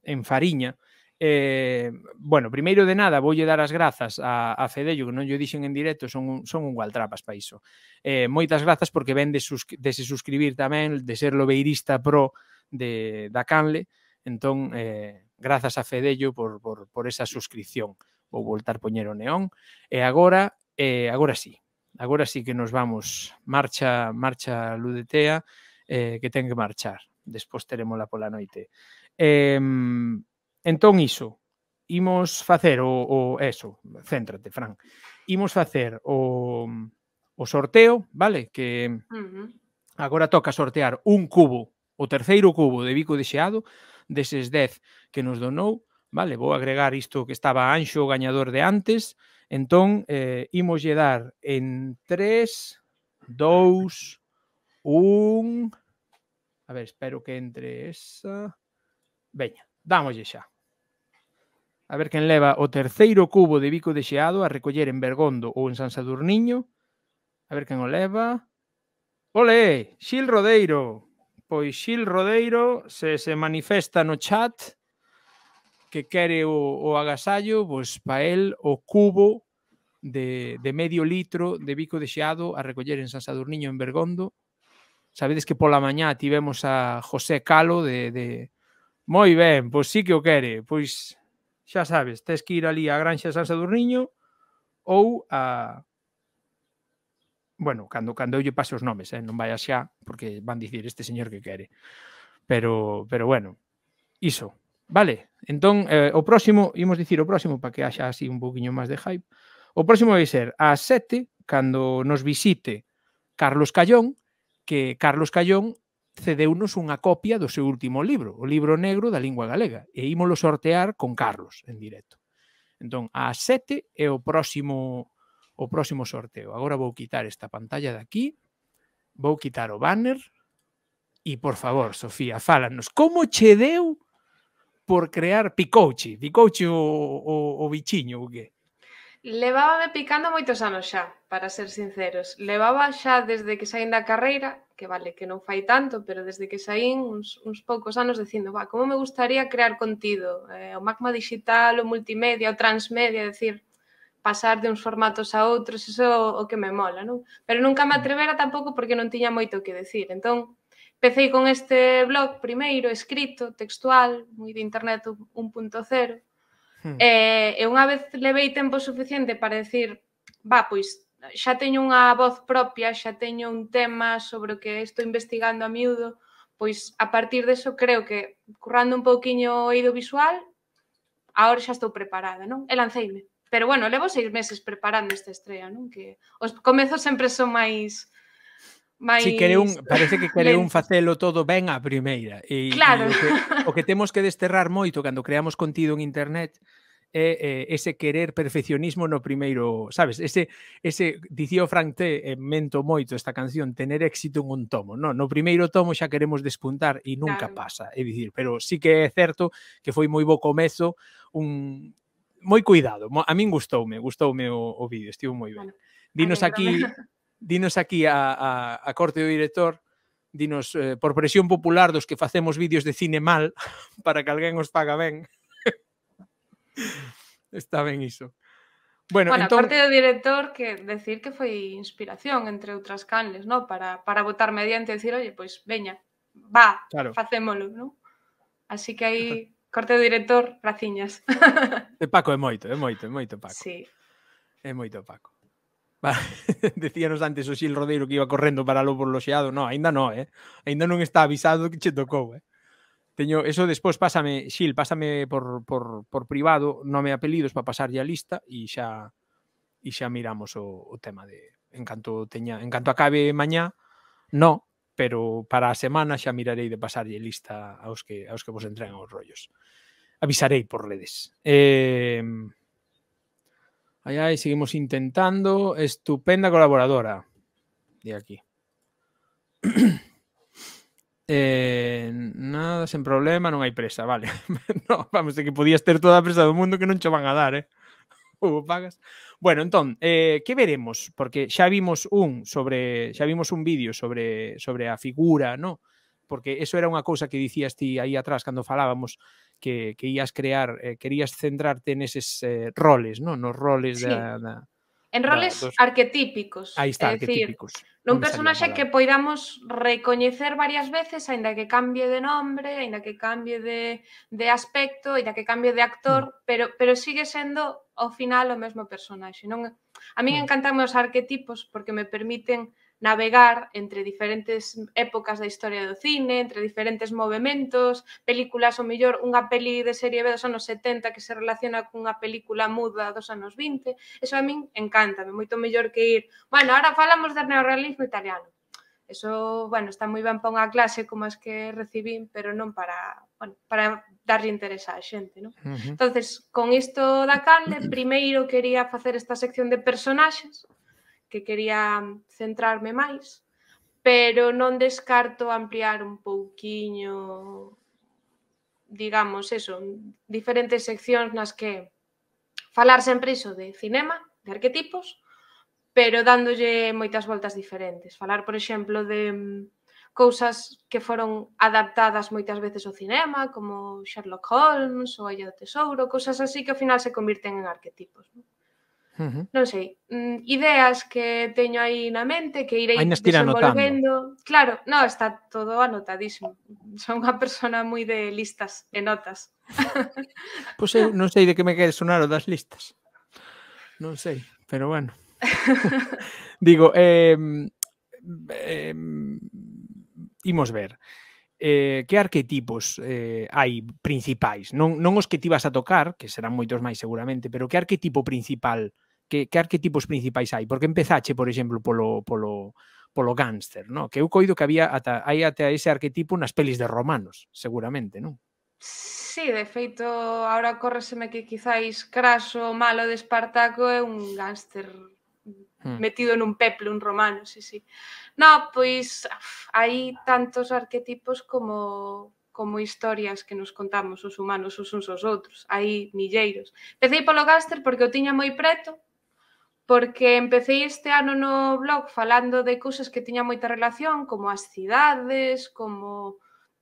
en fariña, eh, bueno, primeiro de nada, voulle dar as grazas a, a Fedello, que non lle dixen en directo, son un, son un gualtrapas pa iso. Eh, moitas grazas porque ven de, sus, de se suscribir tamén, de ser lobeirista pro de, da Canle, entón, eh, Grazas a Fedello por, por, por esa suscripción. Vou voltar poñer o neón. E agora, eh, agora sí. Agora sí que nos vamos. Marcha, marcha Ludetea, eh, que ten que marchar. Despois la pola noite. Eh, entón iso, imos facer o, o eso, céntrate, Fran. Imos facer o, o sorteo, vale? Que agora toca sortear un cubo, o terceiro cubo de bico de xeado, deses 10 que nos donou. Vale, vou agregar isto que estaba Anxo, o gañador de antes. Entón, eh, imoslle dar en 3, 2, 1... A ver, espero que entre esa... Veña, dámoslle xa. A ver quen leva o terceiro cubo de bico de xeado a recoller en Bergondo ou en San Sadurniño. A ver quen o leva. Ole, Xil Rodeiro. Pois Xil Rodeiro se se manifesta no chat que quere o, o agasallo, pois pa el o cubo de, de medio litro de bico de xeado a recoller en San Sadurniño en Bergondo. Sabedes que pola mañá tivemos a José Calo de, de... Moi ben, pois sí que o quere. Pois xa sabes, tes que ir ali á Granxa San Sadurniño ou a, bueno, cando cando eu lle pase os nomes, eh, non vai xa, porque van dicir este señor que quere. Pero pero bueno, iso. Vale, entón eh, o próximo, imos dicir o próximo para que haxa así un boquiño máis de hype. O próximo vai ser a 7 cando nos visite Carlos Callón, que Carlos Callón cedeunos unha copia do seu último libro, o libro negro da lingua galega, e ímolo sortear con Carlos en directo. Entón, a 7 é o próximo o próximo sorteo. Agora vou quitar esta pantalla de aquí, vou quitar o banner e, por favor, Sofía, fálanos como che deu por crear Picouchi? Picouchi o, o, o bichinho, o que? Levábame picando moitos anos xa, para ser sinceros. Levaba xa desde que saín da carreira, que vale, que non fai tanto, pero desde que saín uns, uns poucos anos dicindo, va, como me gustaría crear contido, eh, o magma digital, o multimedia, o transmedia, decir, pasar de uns formatos a outros, iso o que me mola, non? Pero nunca me mm. atrevera tampouco porque non tiña moito que decir. Entón, empecé con este blog primeiro, escrito, textual, moi de internet 1.0, hmm. e, e unha vez levei tempo suficiente para decir, va, pois, xa teño unha voz propia, xa teño un tema sobre o que estou investigando a miúdo, pois a partir deso creo que currando un pouquiño o eido visual, agora xa estou preparada, non? E lanceime. Pero bueno, levo seis meses preparando esta estrella, non? Que os comezos sempre son máis máis Si quere un, parece que quere un facelo todo ben a primeira. E, claro. E o, que, o que temos que desterrar moito cando creamos contido en internet é, é ese querer perfeccionismo no primeiro, sabes, ese ese dicío Frank T, mento moito esta canción, tener éxito en un tomo, no, no primeiro tomo xa queremos despuntar e nunca claro. pasa, é dicir, pero sí que é certo que foi moi bo comezo un moi cuidado. A min gustoume, gustoume o, o vídeo, estivo moi ben. Dinos aquí, dinos aquí a, a, a corte do director, dinos eh, por presión popular dos que facemos vídeos de cine mal para que alguén os paga ben. Está ben iso. Bueno, bueno entón... parte do director que decir que foi inspiración entre outras canles, no, para para votar mediante decir, "Oye, pois pues, veña, va, claro. facémolo", ¿no? Así que aí Corte do director, raciñas. De Paco é moito, é moito, é moito Paco. Sí. É moito Paco. decíanos antes o Xil Rodeiro que iba correndo para lo loxeado. No, aínda non, eh? Aínda non está avisado que che tocou, eh? Teño, eso despois pásame, Xil, pásame por, por, por privado nome e apelidos para pasar a lista e xa e xa miramos o, o tema de en canto teña, en canto acabe mañá, no, pero para a semana xa mirarei de pasarlle lista aos que aos que vos entren os rollos. avisaré por redes. Eh, seguimos intentando. Estupenda colaboradora. De aquí. Eh, nada, sin problema, no hay presa, vale. no, vamos, de que podías tener toda presa presa del mundo que no te van a dar, eh. pagas. Bueno, entonces, eh, ¿qué veremos? Porque ya vimos un sobre, ya vimos un vídeo sobre sobre a figura, no? Porque eso era una cosa que decías ti ahí atrás cuando falábamos que, que ias crear, eh, querías centrarte neses eh, roles, non? Nos roles sí. da, da En roles da, dos... arquetípicos. Aí está, é arquetípicos. Decir, non personaxe que poidamos recoñecer varias veces, aínda que cambie de nombre, aínda que cambie de, de aspecto, aínda que cambie de actor, mm. pero, pero sigue sendo ao final o mesmo personaxe. Non? A min mm. encantan os arquetipos porque me permiten navegar entre diferentes épocas da historia do cine, entre diferentes movimentos, películas, ou mellor, unha peli de serie B dos anos 70 que se relaciona cunha película muda dos anos 20. Eso a min encántame, moito mellor que ir... Bueno, ahora falamos de neorrealismo italiano. Eso, bueno, está moi ben para unha clase como as que recibín, pero non para, bueno, para darlle interés á xente, non? Uh -huh. Entonces, con isto da calde, primeiro quería facer esta sección de personaxes, que quería centrarme máis, pero non descarto ampliar un pouquiño digamos eso, diferentes seccións nas que falar sempre iso de cinema, de arquetipos, pero dándolle moitas voltas diferentes. Falar, por exemplo, de mm, cousas que foron adaptadas moitas veces ao cinema, como Sherlock Holmes ou Ella do Tesouro, cousas así que ao final se convirten en arquetipos. Non? Uh -huh. Non sei, mm, ideas que teño aí na mente que irei desenvolvendo. Anotando. Claro, no, está todo anotadísimo. Son unha persona moi de listas e notas. pois pues eu eh, non sei de que me quede sonar o das listas. Non sei, pero bueno. Digo, eh, eh, imos ver eh, que arquetipos eh, hai principais? Non, non os que ti vas a tocar, que serán moitos máis seguramente, pero que arquetipo principal que, que arquetipos principais hai? Porque empezache, por exemplo, polo, polo, polo gánster, no? que eu coido que había ata, hai ata ese arquetipo nas pelis de romanos, seguramente, non? Sí, de feito, agora córreseme que quizáis craso malo de Espartaco é un gánster hmm. metido nun peplo, un romano, sí, sí. No, pois hai tantos arquetipos como como historias que nos contamos os humanos os uns aos outros. Hai milleiros. Empecé polo gánster porque o tiña moi preto, porque empecé este ano no blog falando de cousas que tiña moita relación, como as cidades, como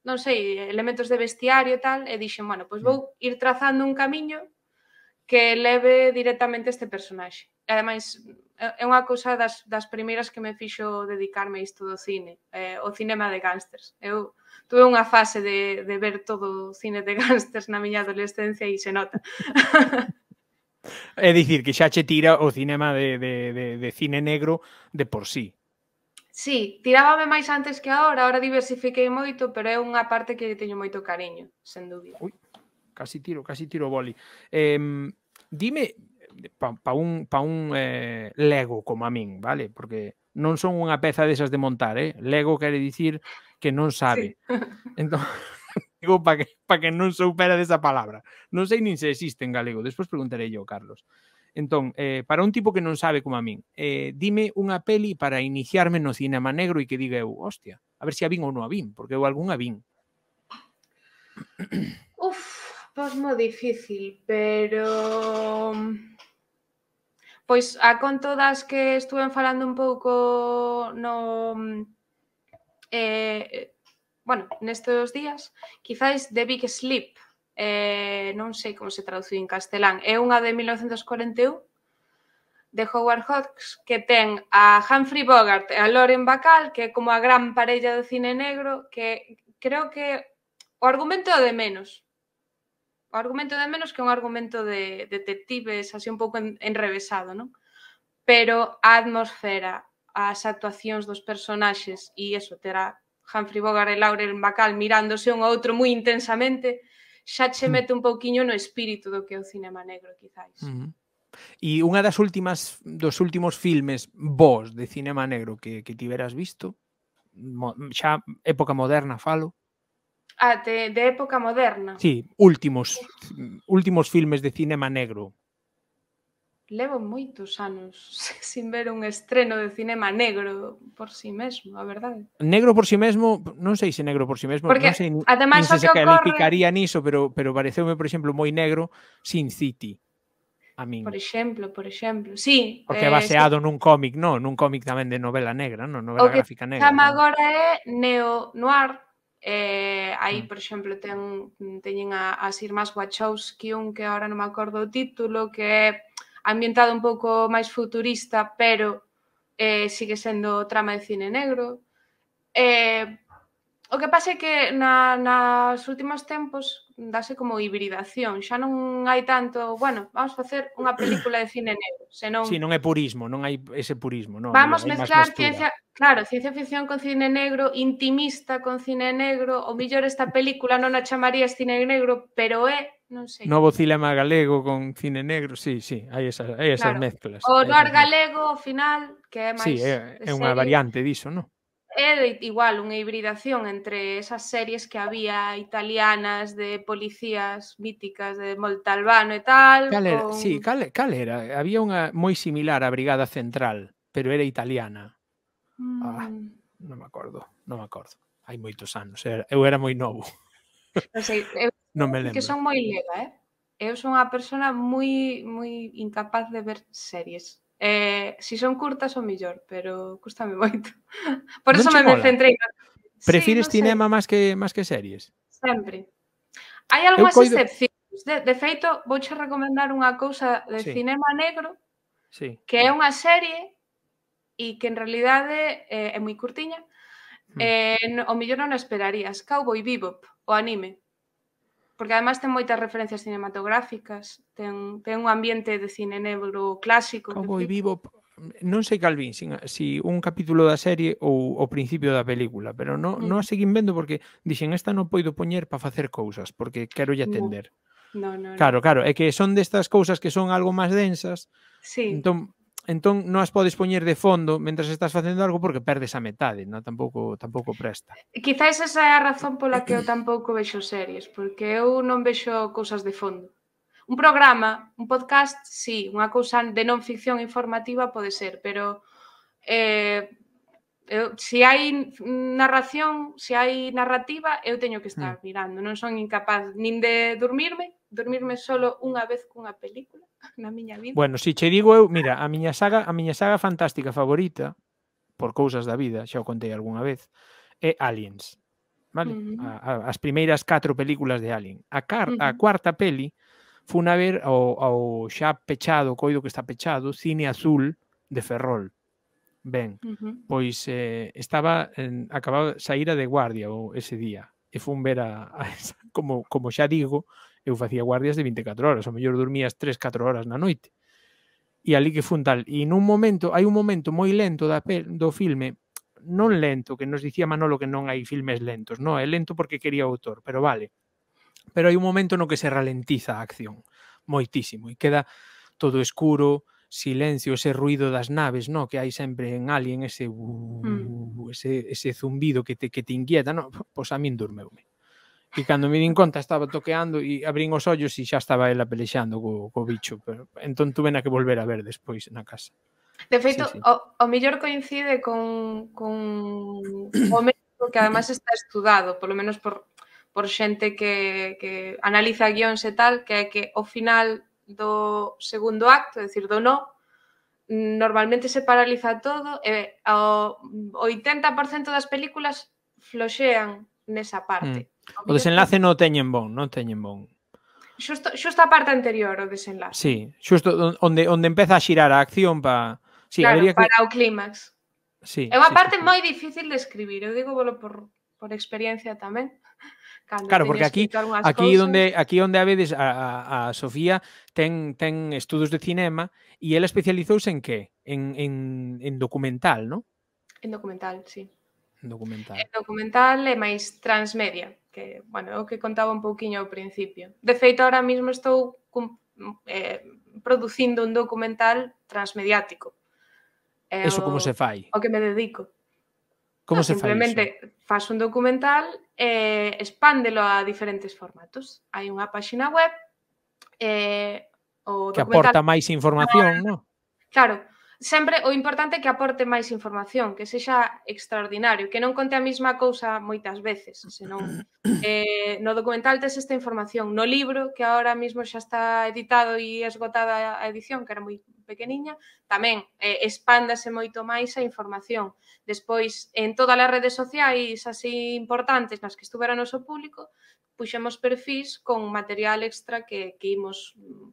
non sei, elementos de vestiario e tal, e dixen, bueno, pois vou mm. ir trazando un camiño que leve directamente este personaxe. E ademais, é unha cousa das, das primeiras que me fixo dedicarme a isto do cine, eh, o cinema de gánsters. Eu tuve unha fase de, de ver todo o cine de gánsters na miña adolescencia e se nota. É dicir, que xa che tira o cinema de, de, de, de cine negro de por sí. Sí, tirábame máis antes que agora, agora diversifiquei moito, pero é unha parte que teño moito cariño, sen dúbida. Ui, casi tiro, casi tiro boli. Eh, dime, pa, pa un, pa un eh, lego como a min, vale? Porque non son unha peza desas de montar, eh? Lego quere dicir que non sabe. Sí. Entón, galego para que, pa que non soupera desa palabra. Non sei nin se existe en galego, despois preguntarei yo, Carlos. Entón, eh, para un tipo que non sabe como a min, eh, dime unha peli para iniciarme no cinema negro e que diga eu, hostia, a ver se a vin ou non a vin, porque eu a vin. Uf, pois moi difícil, pero... Pois a con todas que estuven falando un pouco no... Eh, bueno, nestes días, quizáis The Big Sleep, eh, non sei como se traduciu en castelán, é unha de 1941, de Howard Hawks, que ten a Humphrey Bogart e a Lauren Bacall, que é como a gran parella do cine negro, que creo que o argumento é de menos. O argumento de menos que un argumento de detectives, así un pouco enrevesado, non? Pero a atmosfera, as actuacións dos personaxes e eso terá Humphrey Bogart e Laurel Macal mirándose un ao outro moi intensamente, xa che hmm. mete un pouquiño no espírito do que é o cinema negro, quizáis. Uh hmm. -huh. E unha das últimas dos últimos filmes vos de cinema negro que, que tiveras visto, mo, xa época moderna falo. Ah, de, de época moderna. Sí, últimos últimos filmes de cinema negro levo moitos anos sin ver un estreno de cinema negro por si sí mesmo, a verdade. Negro por si sí mesmo, non sei se negro por si sí mesmo, Porque, non sei, ademais, non sei se calificaría ocorre... niso, pero, pero pareceume, por exemplo, moi negro Sin City. A min. Por exemplo, por exemplo, sí. Porque é eh, baseado eh, nun cómic, non? Nun cómic tamén de novela negra, non? Novela o que gráfica negra. O que agora é neo-noir, Eh, aí, mm. por exemplo, ten, teñen a, as irmás Wachowski, un que agora non me acordo o título, que é ambientado un poco más futurista, pero eh, sigue siendo trama de cine negro. Eh, O que pasa é que na, nas últimos tempos dase como hibridación, xa non hai tanto, bueno, vamos facer unha película de cine negro, senón Si, sí, non é purismo, non hai ese purismo, non. Vamos non, mezclar ciencia, claro, ciencia ficción con cine negro, intimista con cine negro, o millor esta película non a chamarías cine negro, pero é non sei. Novo cinema galego con cine negro, sí, sí, hai esas, hai esas claro. mezclas. O noir galego, ao final, que é máis... Sí, é, é unha variante diso, non? é igual unha hibridación entre esas series que había italianas de policías míticas de Montalbano e tal. Cal era, con... Sí, cal, cal era? Había unha moi similar a Brigada Central, pero era italiana. Ah, mm. Ah, non me acordo, non me acordo. Hai moitos anos, era, eu era moi novo. Non sei, eu non me lembro. Que son moi lega, eh? Eu son unha persona moi moi incapaz de ver series. Eh, si son curtas o millor, pero custame moito. Por eso me, me centrei. Prefires sí, cinema máis que máis que series? Sempre. Hai algunhas coido... excepcións. De, de feito, vouche recomendar unha cousa de sí. cinema negro sí. que é unha serie e que en realidade eh, é moi curtiña. Hmm. Eh, mm. o millor non esperarías. Cowboy Bebop, o anime porque además ten moitas referencias cinematográficas, ten, ten un ambiente de cine negro clásico. Como e vivo, non sei Calvin, si, si un capítulo da serie ou o principio da película, pero mm. non, mm. no a seguín vendo porque dixen esta non poido poñer para facer cousas, porque quero lle atender. No. No, no, claro, no. claro, é que son destas cousas que son algo máis densas, sí. entón entón non as podes poñer de fondo mentras estás facendo algo porque perdes a metade, non? Tampouco tampouco presta. Quizás esa é a razón pola que eu tampouco vexo series, porque eu non vexo cousas de fondo. Un programa, un podcast, sí, unha cousa de non ficción informativa pode ser, pero eh, eu, se hai narración, se hai narrativa, eu teño que estar hmm. mirando. Non son incapaz nin de dormirme, dormirme solo unha vez cunha película, na miña vida. Bueno, si che digo eu, mira, a miña saga, a miña saga fantástica favorita por cousas da vida, xa o contei algunha vez, é Aliens. Vale? Uh -huh. a, a, as primeiras catro películas de Alien. A, car, uh -huh. a cuarta peli a ver ao, ao xa pechado, coido que está pechado, Cine Azul de Ferrol. Ben, uh -huh. pois eh, estaba en, acababa saíra de guardia o ese día e fun ver a, a esa, como, como xa digo, eu facía guardias de 24 horas, o mellor dormías 3, 4 horas na noite. E ali que fun tal. E nun momento, hai un momento moi lento da, do filme, non lento, que nos dicía Manolo que non hai filmes lentos, non, é lento porque quería o autor, pero vale. Pero hai un momento no que se ralentiza a acción, moitísimo, e queda todo escuro, silencio, ese ruido das naves, no, que hai sempre en Alien ese uh, mm. ese ese zumbido que te que te inquieta, no, pois pues a min durmeume. E cando me din conta estaba toqueando e abrín os ollos e xa estaba ela pelexando co, co bicho. Pero, entón tuve na que volver a ver despois na casa. De feito, sí, sí. O, o mellor coincide con, con o momento que además está estudado, polo menos por, por xente que, que analiza guións e tal, que é que ao final do segundo acto, é dicir, do no, normalmente se paraliza todo e o 80% das películas floxean nesa parte. Mm O desenlace non teñen bon, non teñen bon. Xusto, xusto a parte anterior o desenlace. Sí, xusto onde onde empeza a xirar a acción pa Sí, claro, que... para o clímax. Sí, é unha sí, parte sí. moi difícil de escribir, eu digo bolo por por experiencia tamén. Cando claro, porque aquí aquí cosas... onde aquí onde a vedes a, a, a Sofía ten ten estudos de cinema e ela especializouse en que? En, en, en documental, non? En documental, sí. En documental. En documental é máis transmedia que, bueno, é o que contaba un pouquiño ao principio. De feito, ahora mesmo estou eh, producindo un documental transmediático. É eso o, como se fai? O que me dedico. Como no, se simplemente fai Simplemente faz un documental e eh, expándelo a diferentes formatos. Hai unha páxina web eh, o que aporta máis información, ah, non? Claro, sempre o importante é que aporte máis información, que sexa extraordinario, que non conte a mesma cousa moitas veces, senón eh, no documental tes esta información, no libro, que agora mesmo xa está editado e esgotada a edición, que era moi pequeniña, tamén eh, expándase moito máis a información. Despois, en todas as redes sociais así importantes nas que estuvera noso público, puxemos perfis con material extra que, que imos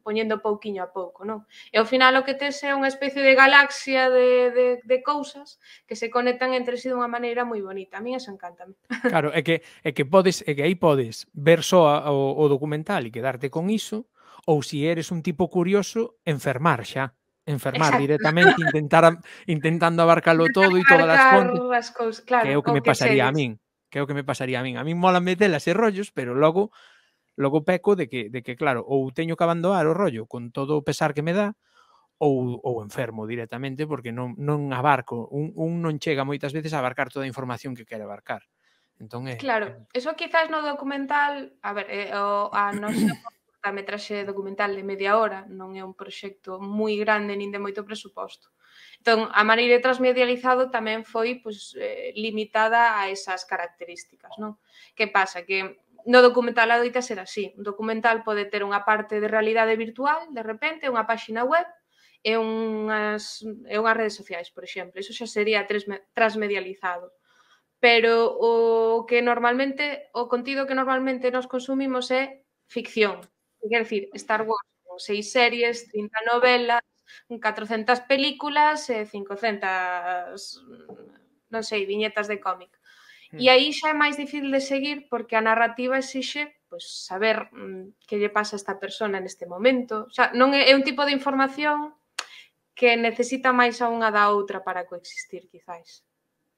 poñendo pouquiño a pouco, non? E ao final o que tes é unha especie de galaxia de, de, de cousas que se conectan entre si sí dunha maneira moi bonita. A mí eso encanta. Claro, é que, é que podes, é que aí podes ver só o, o documental e quedarte con iso, ou se si eres un tipo curioso, enfermar xa enfermar Exacto. directamente, intentar intentando abarcalo todo e todas as fontes. As cousas, claro, que é o que me pasaría a min que é o que me pasaría a min. A min mola metelas e rollos, pero logo logo peco de que, de que claro, ou teño que abandonar o rollo con todo o pesar que me dá, ou, ou enfermo directamente, porque non, non abarco, un, un non chega moitas veces a abarcar toda a información que quere abarcar. Entón, é... Claro, eso quizás no documental, a ver, eh, o, a nosa metraxe documental de media hora non é un proxecto moi grande nin de moito presuposto Entón, a maneira de transmedializado tamén foi pois, eh, limitada a esas características. Non? Que pasa? Que no documental adoita ser así. Un documental pode ter unha parte de realidade virtual, de repente, unha páxina web, e unhas, e unhas redes sociais, por exemplo. Iso xa sería transmedializado. Pero o que normalmente, o contido que normalmente nos consumimos é ficción. Quer decir, Star Wars, seis series, 30 novelas, 400 películas e eh, 500, non sei, viñetas de cómic. E hmm. aí xa é máis difícil de seguir porque a narrativa exixe pois, saber mm, que lle pasa a esta persona neste momento. O sea, non é, é un tipo de información que necesita máis a unha da outra para coexistir, quizáis.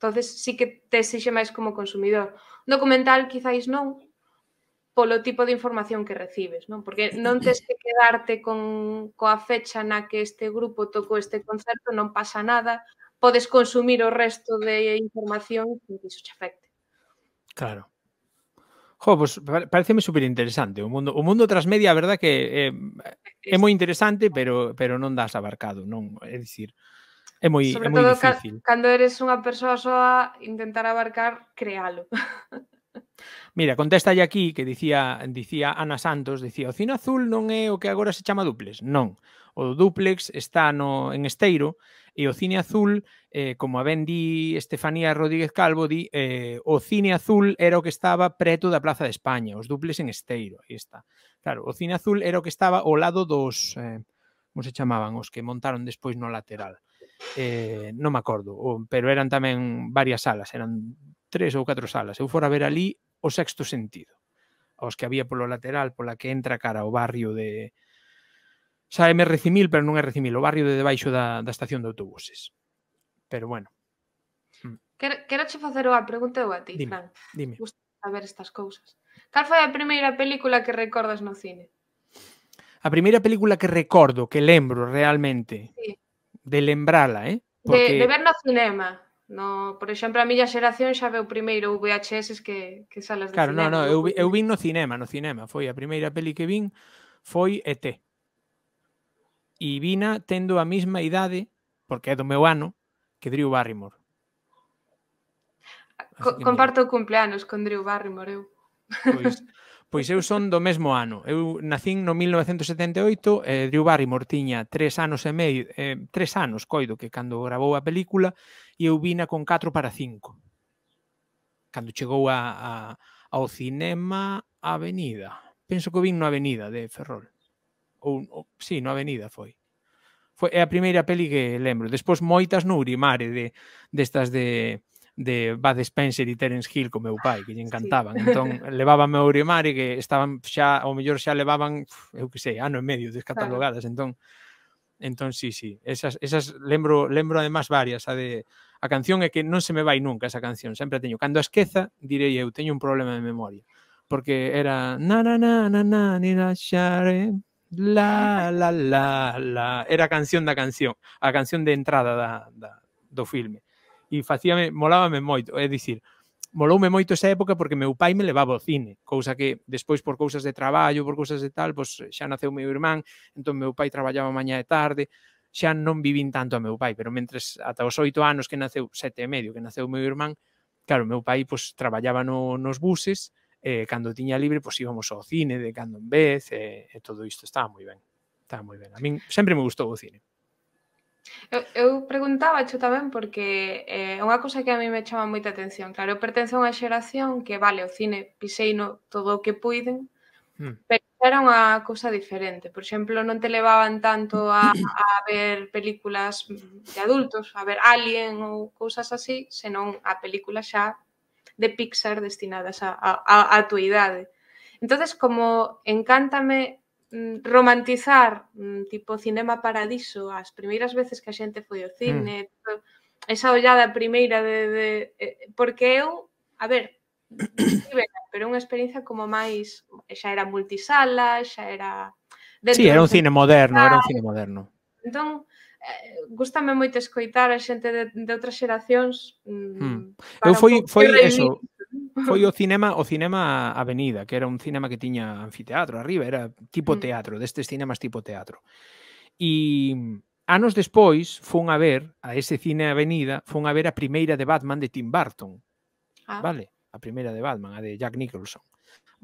Entonces, sí que te exixe máis como consumidor. documental, quizáis non, polo tipo de información que recibes, non? Porque non tes que quedarte con coa fecha na que este grupo tocou este concerto, non pasa nada, podes consumir o resto de información sin que iso che afecte. Claro. Jo, pues pareceme super interesante. O mundo o mundo transmedia, a verdad que eh, é moi interesante, pero pero non das abarcado, non, é dicir, é moi Sobre é moi todo difícil. cando eres unha persoa soa, intentar abarcar, créalo. Mira, contéstalle aquí que dicía dicía Ana Santos, dicía o cine azul non é o que agora se chama duplex. Non. O duplex está no en Esteiro e o cine azul, eh, como a ben di Estefanía Rodríguez Calvo, di eh, o cine azul era o que estaba preto da Plaza de España, os duplex en Esteiro. Aí está. Claro, o cine azul era o que estaba ao lado dos... Eh, como se chamaban, os que montaron despois no lateral. Eh, non me acordo, pero eran tamén varias salas, eran tres ou catro salas. Eu fora ver ali o sexto sentido. Os que había polo lateral, pola que entra cara ao barrio de... Xa é recimil, pero non é recimil, o barrio de debaixo da, da estación de autobuses. Pero bueno. Mm. Quero, quero che facer unha pregunta eu a ti, dime, Fran. Dime. Gusta saber estas cousas. Cal foi a primeira película que recordas no cine? A primeira película que recordo, que lembro realmente, sí. de lembrala, eh? Porque... De, de ver no cinema. No, por exemplo, a miña xeración xa veu primeiro VHS que, que salas de claro, cinema. Claro, no, no, eu, eu vin no cinema, no cinema. Foi a primeira peli que vin, foi ET. E vina tendo a mesma idade, porque é do meu ano, que Drew Barrymore. Ah, co comparto mira. cumpleanos con Drew Barrymore, eu. Pois, pois eu son do mesmo ano. Eu nacín no 1978, eh, Drew Barrymore tiña tres anos e medio, eh, tres anos, coido, que cando gravou a película, e eu vina con 4 para 5. Cando chegou a, a, ao cinema Avenida. Penso que vin no Avenida de Ferrol. Ou, ou sí, no Avenida foi. Foi é a primeira peli que lembro. Despois moitas no Urimare de destas de, de Bud Spencer e Terence Hill co meu pai, que lle encantaban. Sí. Entón, levábame ao Urimare que estaban xa, ou mellor xa levaban, eu que sei, ano e medio descatalogadas. Claro. Entón, entón sí, sí. Esas, esas lembro, lembro además varias, a de a canción é que non se me vai nunca esa canción, sempre teño. Cando a esqueza, direi eu, teño un problema de memoria. Porque era na na na na na ni la xare, la la la la. Era a canción da canción, a canción de entrada da, da, do filme. E facíame, molábame moito, é dicir, moloume moito esa época porque meu pai me levaba ao cine, cousa que despois por cousas de traballo, por cousas de tal, pois xa naceu meu irmán, entón meu pai traballaba mañá e tarde, xa non vivín tanto a meu pai, pero mentres ata os oito anos que naceu, sete e medio que naceu meu irmán, claro, meu pai pois, traballaba no, nos buses, eh, cando tiña libre, pois íbamos ao cine de cando en vez, e, eh, eh, todo isto estaba moi ben. Estaba moi ben. A min sempre me gustou o cine. Eu, eu preguntaba xo tamén porque é eh, unha cousa que a mí me chama moita atención. Claro, eu pertenzo a unha xeración que, vale, o cine pisei no todo o que puiden, mm. pero era unha cousa diferente. Por exemplo, non te levaban tanto a, a ver películas de adultos, a ver Alien ou cousas así, senón a películas xa de Pixar destinadas a, a, a tua idade. entonces como encántame mm, romantizar mm, tipo cinema paradiso as primeiras veces que a xente foi ao hmm. cine, mm. esa ollada primeira de, de eh, porque eu, a ver, pero unha experiencia como máis xa era multisala, xa era Si, sí, era un cine moderno, era un cine moderno. Entón, eh, gustame moito escoitar a xente de, de outras xeracións. Mm, hmm. Eu foi foi eso, foi o cinema o cinema Avenida, que era un cinema que tiña anfiteatro arriba, era tipo hmm. teatro, destes cinemas tipo teatro. E anos despois fun a ver a ese cine Avenida, fun a ver a primeira de Batman de Tim Burton. Ah. Vale a primeira de Batman, a de Jack Nicholson,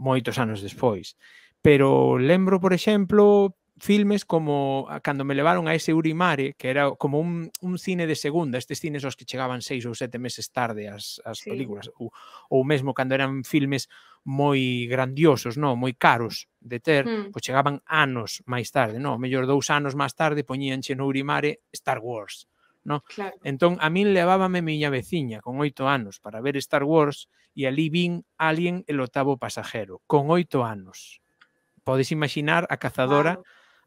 moitos anos despois. Pero lembro, por exemplo, filmes como ah, cando me levaron a ese Urimare, que era como un, un cine de segunda, estes cines os que chegaban seis ou sete meses tarde as, as sí. películas, ou, ou mesmo cando eran filmes moi grandiosos, non, moi caros de ter, mm. pois chegaban anos máis tarde, non, mellor dous anos máis tarde poñíanche no Urimare Star Wars entonces a Entón, a min levábame miña veciña con ocho años para ver Star Wars y allí vin Alien el octavo pasajero, con oito años Podes imaginar a cazadora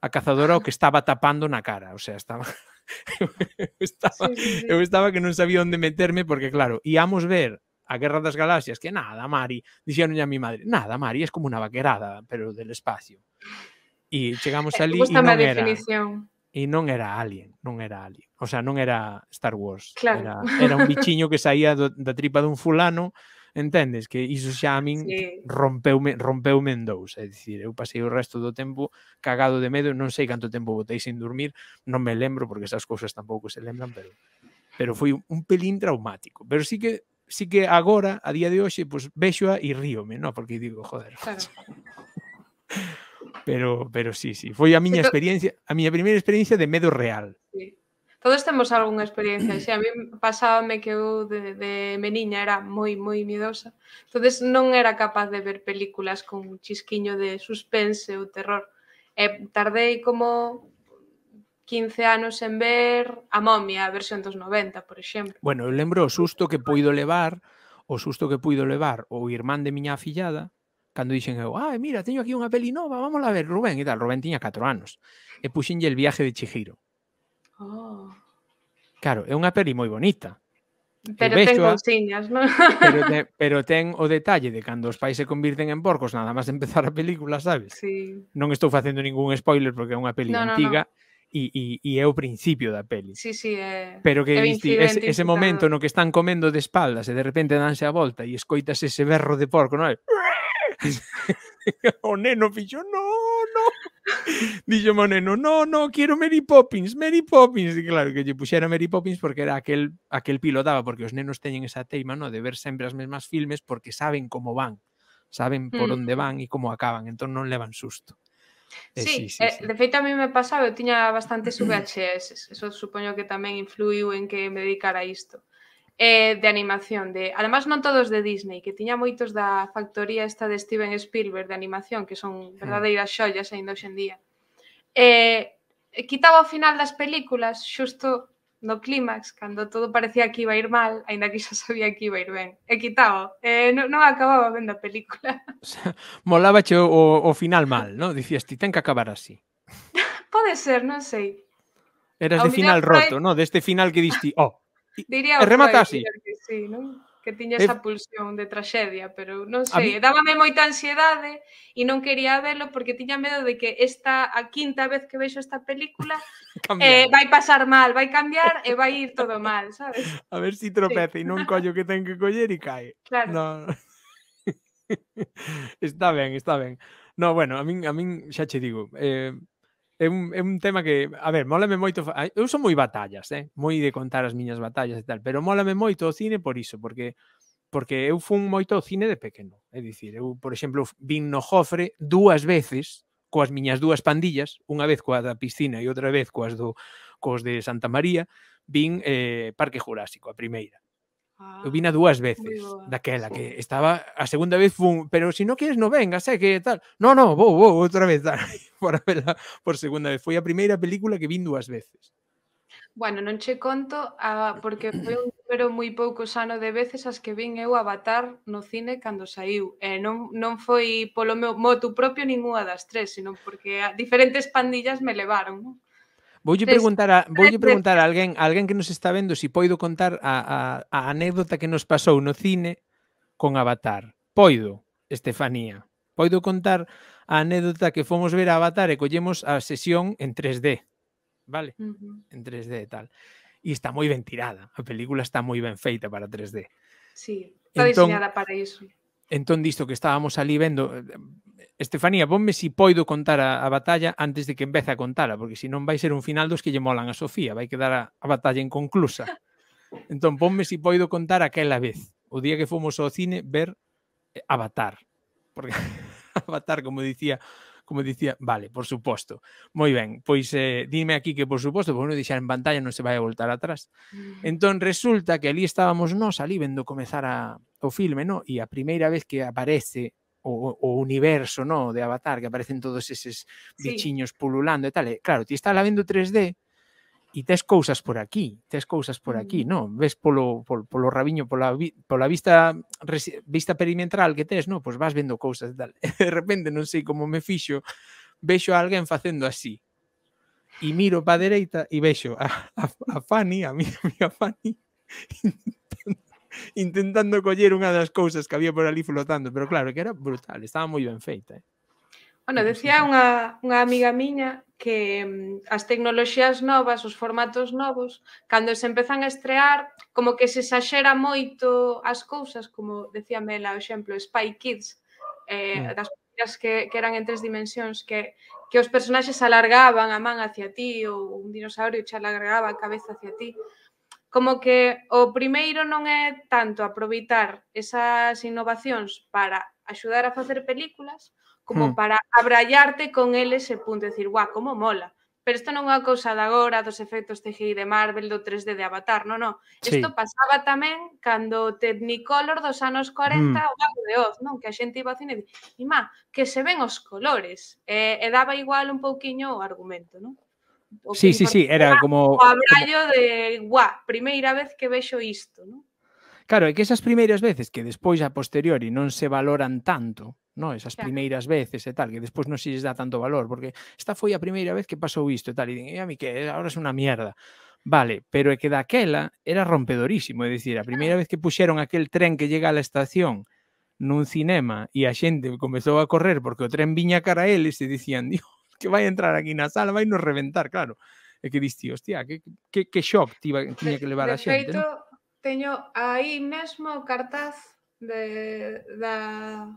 a cazadora o que estaba tapando una cara, o sea, estaba... estaba, que no sabía dónde meterme porque claro, a ver a Guerra das Galaxias, que nada, Mari, dixeronlle a mi madre, nada, Mari, es como una vaquerada, pero del espacio. y llegamos eh, ali e non era. e non era Alien, non era Alien. O sea, non era Star Wars. Claro. Era, era un bichiño que saía do, da tripa dun fulano, entendes? Que iso xa a min sí. rompeume, rompeume en dous. É dicir, eu pasei o resto do tempo cagado de medo, non sei canto tempo botei sin dormir, non me lembro, porque esas cousas tampouco se lembran, pero pero foi un pelín traumático. Pero sí que sí que agora, a día de hoxe, pues, vexoa e ríome, ¿no? porque digo, joder. Claro. Pero, pero sí, sí, foi a miña experiencia, a miña primeira experiencia de medo real. Sí. Todos temos algunha experiencia, xe, a mí pasábame que eu de, de meniña era moi, moi miedosa, entonces non era capaz de ver películas con un chisquiño de suspense ou terror. E tardei como 15 anos en ver a momia, a versión dos 90, por exemplo. Bueno, eu lembro o susto que puido levar, o susto que puido levar o irmán de miña afillada, cando dixen eu, ah, mira, teño aquí unha peli nova, vamos a ver, Rubén, e tal, Rubén tiña 4 anos, e puxenlle el viaje de Chihiro. Oh. Claro, é unha peli moi bonita. Pero ten cousiñas, non? Pero, te, pero ten o detalle de cando os pais se convirten en porcos nada máis empezar a película, sabes? Sí. Non estou facendo ningún spoiler porque é unha peli no, antiga. No, no. E, e, e é o principio da peli. Sí, sí, é... Pero que é diste, ese, ese momento no que están comendo de espaldas e de repente danse a volta e escoitas ese berro de porco, non é? Neno yo, no, no. dijo Neno, no, no, quiero Mary Poppins, Mary Poppins. claro, que yo pusiera Mary Poppins porque era aquel, aquel pilotaba, porque los nenos teñen esa tema no, de ver siempre as mesmas filmes porque saben cómo van, saben por mm. dónde van y cómo acaban, entonces no le van susto. Eh, eh, sí, de feito a mí me pasaba, tenía tiña bastantes VHS, eso supongo que también influyó en que me dedicara a esto. eh, de animación de además non todos de Disney que tiña moitos da factoría esta de Steven Spielberg de animación que son verdadeiras xollas aínda hoxendía. eh, quitaba o final das películas xusto no clímax, cando todo parecía que iba a ir mal, aínda que xa sabía que iba a ir ben. E quitaba, eh, non, non acababa ben da película. O sea, molaba o, o final mal, non? Dicías, ti ten que acabar así. Pode ser, non sei. Eras o de final roto, non? Deste final que diste, oh, Diría e remata así. Que sí, non? que tiña esa pulsión de traxedia, pero non sei, mí... dábame moita ansiedade e non quería velo porque tiña medo de que esta a quinta vez que vexo esta película eh, vai pasar mal, vai cambiar e vai ir todo mal, sabes? A ver si tropeza sí. non collo que ten que coller e cae. Claro. No. está ben, está ben. No, bueno, a min, a min xa che digo, eh, é un, é un tema que, a ver, mólame moito, eu son moi batallas, eh? moi de contar as miñas batallas e tal, pero mólame moito o cine por iso, porque porque eu fun moito ao cine de pequeno, é dicir, eu, por exemplo, vin no Jofre dúas veces coas miñas dúas pandillas, unha vez coa da piscina e outra vez coas do cos de Santa María, vin eh, Parque Jurásico, a primeira. Ah, eu vina dúas veces daquela que estaba a segunda vez fun, pero se si non queres non vengas, eh, que tal. No, no, vou, vou outra vez tal, por, vela por segunda vez. Foi a primeira película que vin dúas veces. Bueno, non che conto a, porque foi un número moi pouco sano de veces as que vin eu Avatar no cine cando saiu. Eh, non, non foi polo meu motu propio ninguna das tres, senón porque a diferentes pandillas me levaron. Voulle preguntar a, voulle preguntar a alguén, a alguén que nos está vendo se si poido contar a, a, a anécdota que nos pasou no cine con Avatar. Poido, Estefanía. Poido contar a anécdota que fomos ver a Avatar e collemos a sesión en 3D. Vale? Uh -huh. En 3D e tal. E está moi ben tirada. A película está moi ben feita para 3D. Sí, está entón, diseñada para iso. Entón, disto que estábamos ali vendo, eh, Estefanía, ponme si poido contar a, a batalla antes de que empece a contala, porque se non vai ser un final dos que lle molan a Sofía, vai quedar a, a batalla inconclusa. Entón, ponme si poido contar aquela vez, o día que fomos ao cine ver eh, Avatar. Porque Avatar, como dicía como dicía, vale, por suposto. Moi ben, pois eh, dime aquí que por suposto, porque non deixar en pantalla non se vai a voltar atrás. Entón resulta que ali estábamos nós ali vendo comezar a, o filme, no? E a primeira vez que aparece o, o universo no de Avatar, que aparecen todos eses bichiños sí. pululando e tal, e, claro, ti está la vendo 3D, e tes cousas por aquí, tes cousas por aquí, mm. non? Ves polo, polo, polo rabiño, pola, pola vista vista perimetral que tes, non? Pois vas vendo cousas e tal. De repente, non sei como me fixo, vexo a alguén facendo así. E miro pa dereita e vexo a, a, a Fanny, a mi, amiga Fanny, intentando, intentando coller unha das cousas que había por ali flotando. Pero claro, que era brutal, estaba moi ben feita, eh? Bueno, decía unha, unha amiga miña que mm, as tecnoloxías novas, os formatos novos, cando se empezan a estrear, como que se xaxera moito as cousas, como decía Mela, o exemplo, Spy Kids, eh, mm. das cousas que, que eran en tres dimensións, que, que os personaxes alargaban a man hacia ti, ou un dinosaurio xa alargaba a cabeza hacia ti, como que o primeiro non é tanto aproveitar esas innovacións para axudar a facer películas, como hmm. para abrallarte con el ese punto, decir, guau, como mola. Pero isto non é unha cousa de agora, dos efectos CGI de Marvel, do 3D de Avatar, non, non. Isto sí. pasaba tamén cando Technicolor dos anos 40 mm. o Mago de Oz, non? Que a xente iba ao cine e dicía, ima, que se ven os colores. E, e daba igual un pouquiño o argumento, non? sí, sí, sí, era como... O abrallo como... de, guá, primeira vez que vexo isto, non? Claro, é que esas primeiras veces que despois a posteriori non se valoran tanto, no? Esas claro. primeiras veces e tal, que despois non se lles dá tanto valor, porque esta foi a primeira vez que pasou isto e tal, e din, eh, a mi que agora é unha mierda. Vale, pero é que daquela era rompedorísimo, é dicir, a primeira vez que puxeron aquel tren que llega á estación nun cinema e a xente comezou a correr porque o tren viña cara a eles e dicían, Dios, que vai entrar aquí na sala, vai nos reventar, claro. E que diste, hostia, que, que, que shock tiba, tiña que levar de, de a xente. De feito, ¿no? teño aí mesmo o cartaz de, da,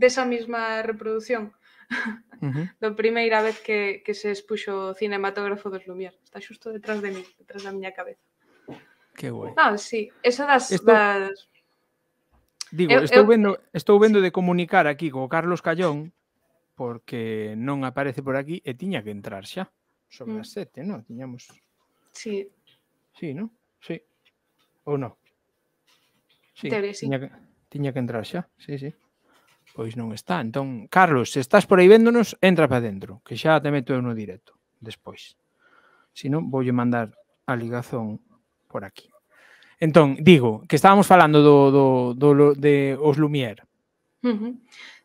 desa mesma reprodución uh -huh. da primeira vez que, que se expuxo o cinematógrafo dos Lumière. Está xusto detrás de mí, detrás da miña cabeza. Que guai. Ah, sí, esa das... Esto... das... Digo, eu, estou, eu... vendo, eh, estou vendo de comunicar aquí co Carlos Callón porque non aparece por aquí e tiña que entrar xa sobre mm. as sete, non? Tiñamos... Sí. Sí, non? Sí. Ou non? Sí, Teoría, sí. Tiña, que, tiña que entrar xa, sí, sí. Pois non está. Entón, Carlos, se estás por aí véndonos, entra para dentro, que xa te meto eu no directo despois. Se non, voulle mandar a ligazón por aquí. Entón, digo, que estábamos falando do, do, do, de os Lumière. Uh -huh.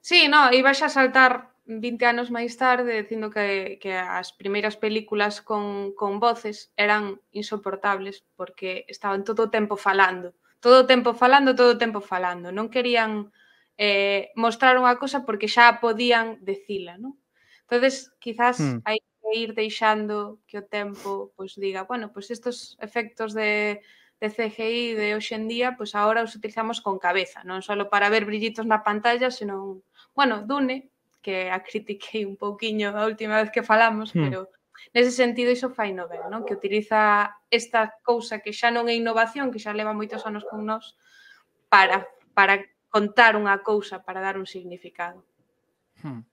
Sí, no, iba xa a saltar 20 anos máis tarde dicindo que, que as primeiras películas con, con voces eran insoportables porque estaban todo o tempo falando. Todo o tempo falando, todo o tempo falando. Non querían eh, mostrar unha cosa porque xa podían decila, non? Entonces, quizás mm. hai que ir deixando que o tempo pois diga, bueno, pois estos efectos de de CGI de hoxe en día, pois agora os utilizamos con cabeza, non só para ver brillitos na pantalla, senón, bueno, Dune, que a critiquei un pouquiño a última vez que falamos, mm. pero Nese sentido, iso fai no ben, non? Que utiliza esta cousa que xa non é innovación, que xa leva moitos anos con nós, para, para contar unha cousa para dar un significado. Hmm.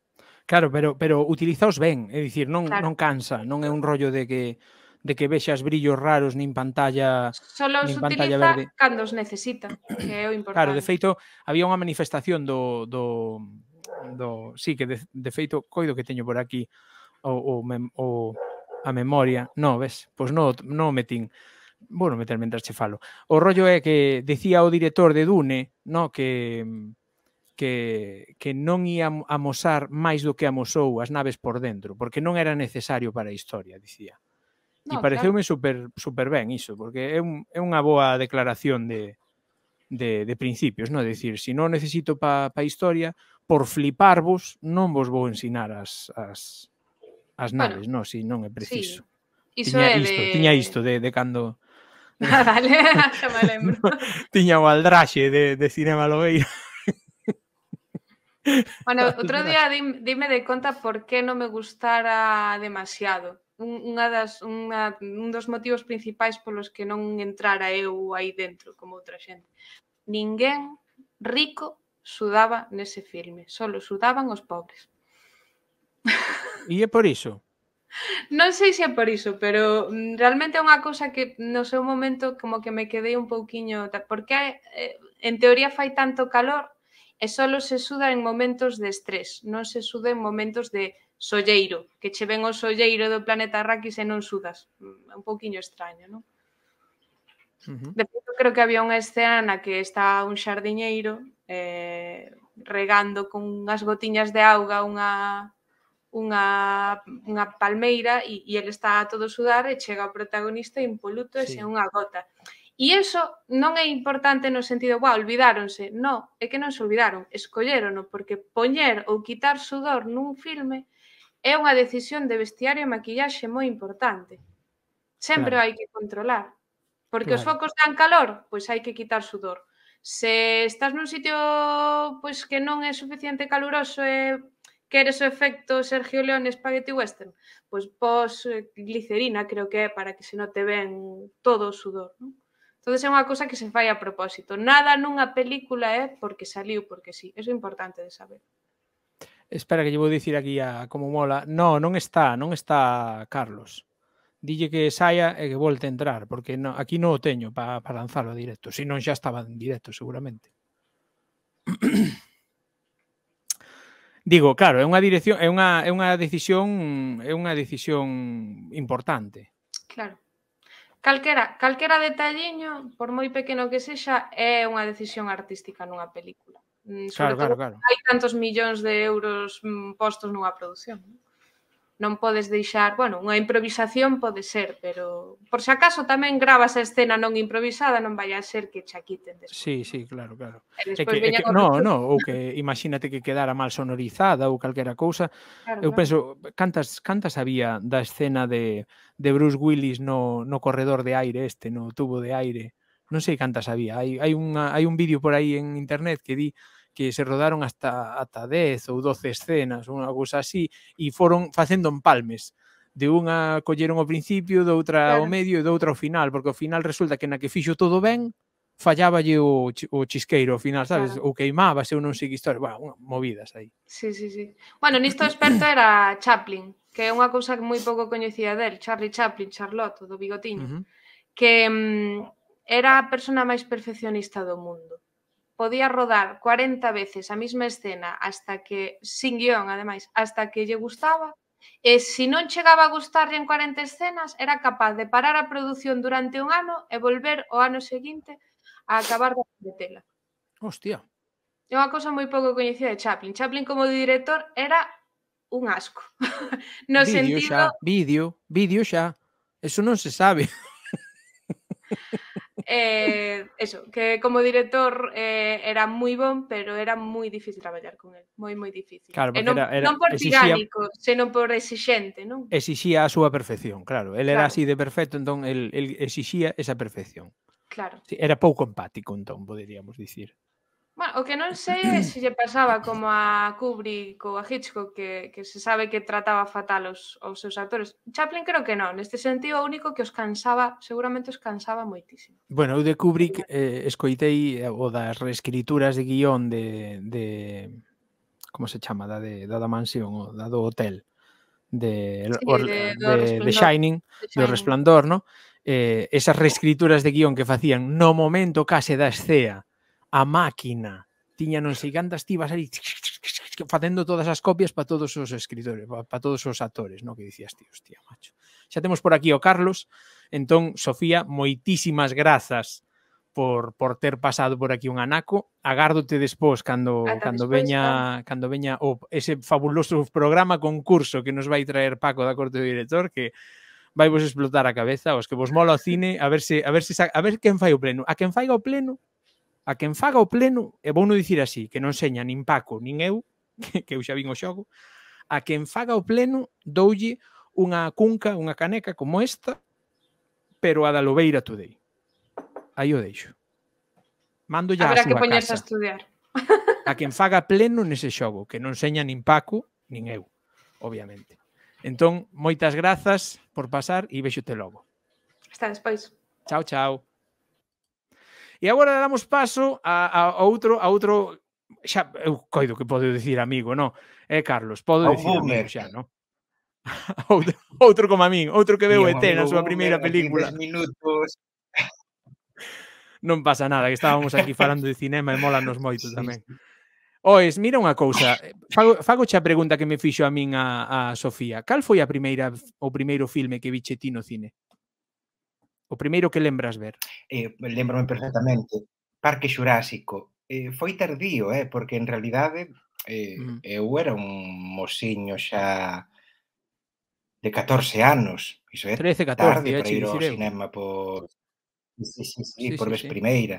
Claro, pero pero utilizaos ben, é dicir, non claro. non cansa, non é un rollo de que de que vexas brillos raros nin pantalla Solo nin pantalla utiliza cando os necesita, que é o importante. Claro, de feito, había unha manifestación do do do sí que de, de feito coido que teño por aquí o o, o a memoria. No, ves, pois non non metín bueno, meter mentras che falo. O rollo é que decía o director de Dune, no, que que, que non ia amosar máis do que amosou as naves por dentro, porque non era necesario para a historia, dicía. No, e pareceume claro. super, super ben iso, porque é, un, é unha boa declaración de, de, de principios, non? É dicir, se non necesito pa, pa historia, por fliparvos non vos vou ensinar as, as, as naves, bueno, non? Si non é preciso. Sí. Iso tiña é isto, de... tiña isto de, de cando Ah, vale, xa me lembro. Tiña o aldraxe de, de Cinema Lobeira. Bueno, outro día dim, dime de conta por que non me gustara demasiado. Un, unha das, unha, un dos motivos principais polos que non entrara eu aí dentro como outra xente. Ninguén rico sudaba nese filme, solo sudaban os pobres. E é por iso? Non sei se é por iso, pero mm, realmente é unha cousa que no seu momento como que me quedei un pouquiño... Porque eh, en teoría fai tanto calor e solo se suda en momentos de estrés, non se suda en momentos de solleiro, que che ven o solleiro do planeta Arrakis e non sudas. É mm, un pouquiño extraño, non? Uh -huh. Depois, creo que había unha escena na que está un xardiñeiro eh, regando con unhas gotiñas de auga unha unha, unha palmeira e, e ele está a todo sudar e chega o protagonista impoluto sí. e se unha gota. E iso non é importante no sentido, guau, olvidáronse. No, é que non se olvidaron, escollerono, porque poñer ou quitar sudor nun filme é unha decisión de vestiario e maquillaxe moi importante. Sempre claro. hai que controlar. Porque claro. os focos dan calor, pois hai que quitar sudor. Se estás nun sitio pois que non é suficiente caluroso e Queres o efecto Sergio Leone Spaghetti Western? Pois pos glicerina, creo que é, para que se note ben todo o sudor. Non? Entonces é unha cousa que se fai a propósito. Nada nunha película é porque saliu, porque sí. Eso é importante de saber. Espera que lle vou dicir aquí a como mola. No, non está, non está Carlos. Dille que saia e que volte a entrar, porque no, aquí non o teño para pa lanzalo a directo. Si non xa estaba en directo, seguramente. Digo, claro, é unha dirección, é unha é unha decisión, é unha decisión importante. Claro. Calquera, calquera detalliño, por moi pequeno que sexa, é unha decisión artística nunha película. Mm, sobre claro, claro, claro. hai tantos millóns de euros mm, postos nunha produción. Non? non podes deixar, bueno, unha improvisación pode ser, pero por se acaso tamén gravas a escena non improvisada, non vai a ser que xa quiten despois. Sí, sí, claro, claro. E é que, é que, no, no, ou que imagínate que quedara mal sonorizada ou calquera cousa. Claro, Eu claro. penso, cantas cantas había da escena de, de Bruce Willis no, no corredor de aire este, no tubo de aire? Non sei cantas había. Hai, hai, unha, hai un vídeo por aí en internet que di que se rodaron hasta, ata 10 ou 12 escenas, unha cousa así, e foron facendo empalmes de unha colleron ao principio, de outra claro. ao medio e de outra ao final, porque ao final resulta que na que fixo todo ben, fallaballe o, o chisqueiro ao final, sabes? Claro. Ou queimábase eu non sei que historia. Bueno, movidas aí. Sí, sí, sí. Bueno, nisto experto era Chaplin, que é unha cousa que moi pouco coñecía del, Charlie Chaplin, Charlotte, do bigotiño, uh -huh. que mm, era a persona máis perfeccionista do mundo podía rodar 40 veces a mesma escena hasta que, sin guión ademais, hasta que lle gustaba, e se non chegaba a gustarlle en 40 escenas, era capaz de parar a produción durante un ano e volver o ano seguinte a acabar de metela. Hostia. É unha cosa moi pouco coñecida de Chaplin. Chaplin como director era un asco. no vídeo sentido... xa, vídeo, vídeo xa. Eso non se sabe. Eh, eso, que como director eh, era moi bon, pero era moi difícil traballar con él, moi moi difícil. Claro, eh, e non, era, era, non por exixía, tiránico, senón por exixente, non? Exixía a súa perfección, claro. Ele claro. era así de perfecto, entón el, el exixía esa perfección. Claro. Sí, era pouco empático, entón, poderíamos dicir. Bueno, o que non sei é se lle pasaba como a Kubrick ou a Hitchcock que, que se sabe que trataba fatal os, os seus actores. Chaplin creo que non. Neste sentido, o único que os cansaba, seguramente os cansaba moitísimo. Bueno, eu de Kubrick eh, escoitei eh, o das reescrituras de guión de, de como se chama, da, de, da da mansión, o da do hotel de, sí, or, de, de, de, de Shining, do Resplandor, no? Eh, esas reescrituras de guión que facían no momento case da escea a máquina tiña non sei cantas tibas ali facendo todas as copias para todos os escritores, para todos os actores, no que dicías ti, hostia, macho. Xa temos por aquí o Carlos, entón, Sofía, moitísimas grazas por, por ter pasado por aquí un anaco. Agárdote despois cando Ata cando despois, veña claro. cando veña o oh, ese fabuloso programa concurso que nos vai traer Paco da Corte do Director que vai vos explotar a cabeza, os que vos mola o cine, a ver se a ver se a ver quen fai o pleno. A quen fai o pleno a quen faga o pleno, e vou non dicir así, que non seña nin Paco, nin eu, que, que eu xa vin o xogo, a quen faga o pleno doulle unha cunca, unha caneca como esta, pero a da Lobeira Today. Aí o deixo. Mando ya Habrá a súa que poñerse a estudiar. A quen faga pleno nese xogo, que non seña nin Paco, nin eu, obviamente. Entón, moitas grazas por pasar e vexote logo. Hasta despois. Chao, chao. E agora damos paso a, a, a outro a outro xa eu coido que podo dicir amigo, non? É eh, Carlos, podo dicir amigo xa, non? outro, outro como a min, outro que veu ET na súa primeira película. minutos. Non pasa nada, que estábamos aquí falando de cinema e molanos moito tamén. Ois, mira unha cousa, fago, fago a pregunta que me fixo a min a, a Sofía. Cal foi a primeira o primeiro filme que viche ti no cine? O primeiro que lembras ver? Eh, lembro-me perfectamente. Parque Xurásico. Eh, foi tardío, eh, porque en realidade eh, mm. eu era un mosiño xa de 14 anos. Iso é 13, 14, tarde eh, para ir ao cinema por... Sí, sí, sí, sí, sí por vez sí. primeira.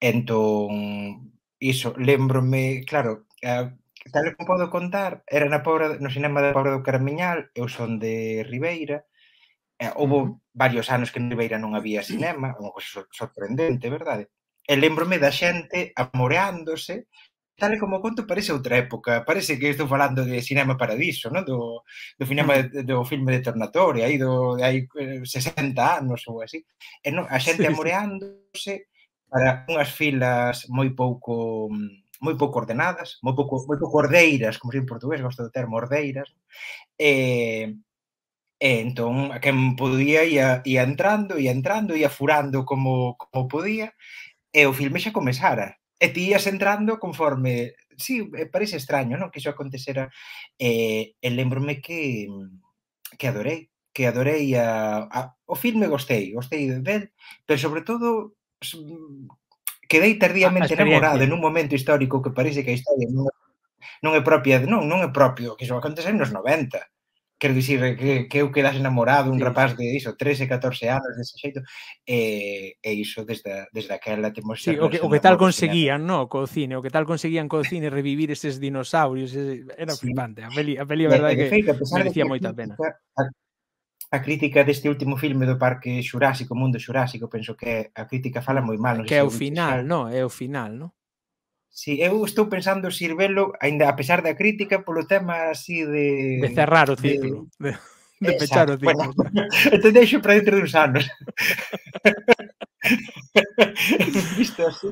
Entón, iso, lembro-me, claro, a, tal como podo contar, era na Pobra, no cinema da Pobra do Carmiñal, eu son de Ribeira, eh, houve uh -huh varios anos que en Ribeira non había cinema, unha cosa sorprendente, verdade? E lembrome da xente amoreándose, tal como conto parece outra época, parece que estou falando de Cinema Paradiso, non? Do, do, cinema, mm. do filme de Tornatore, aí do, de aí 60 eh, anos ou así. E non, a xente amoreándose para unhas filas moi pouco moi pouco ordenadas, moi pouco moi pouco ordeiras, como se en portugués gosto do termo ordeiras. Eh, E entón, a quen podía ia, ia entrando, ia entrando, ia furando como, como podía, e o filme xa comezara. E ti ias entrando conforme... Sí, eh, parece extraño, non? Que iso acontecera. E, e lembrome que, que adorei, que adorei a, a, o filme gostei, gostei de ver, pero sobre todo quedei tardíamente ah, enamorado en un momento histórico que parece que a historia non, non é propia, non, non é propio, que iso acontecer nos 90 quero dicir eh, que, que eu quedase enamorado un sí. rapaz de iso, 13, 14 anos dese xeito, e, e iso desde, desde aquela temos sí, o que, o que tal conseguían, no, co cine, o que tal conseguían co cine revivir eses dinosaurios, ese, era sí. flipante, a peli, a peli a verdade que feito, merecía moita pena. A, a crítica deste último filme do Parque Xurásico, Mundo Xurásico, penso que a crítica fala moi mal. No que é o final, non? É o final, non? Si, eu estou pensando sirvelo, ainda a pesar da crítica, polo tema así de... De cerrar o ciclo. De, de, de pechar o ciclo. Bueno, entón te deixo para dentro dos anos. Visto así.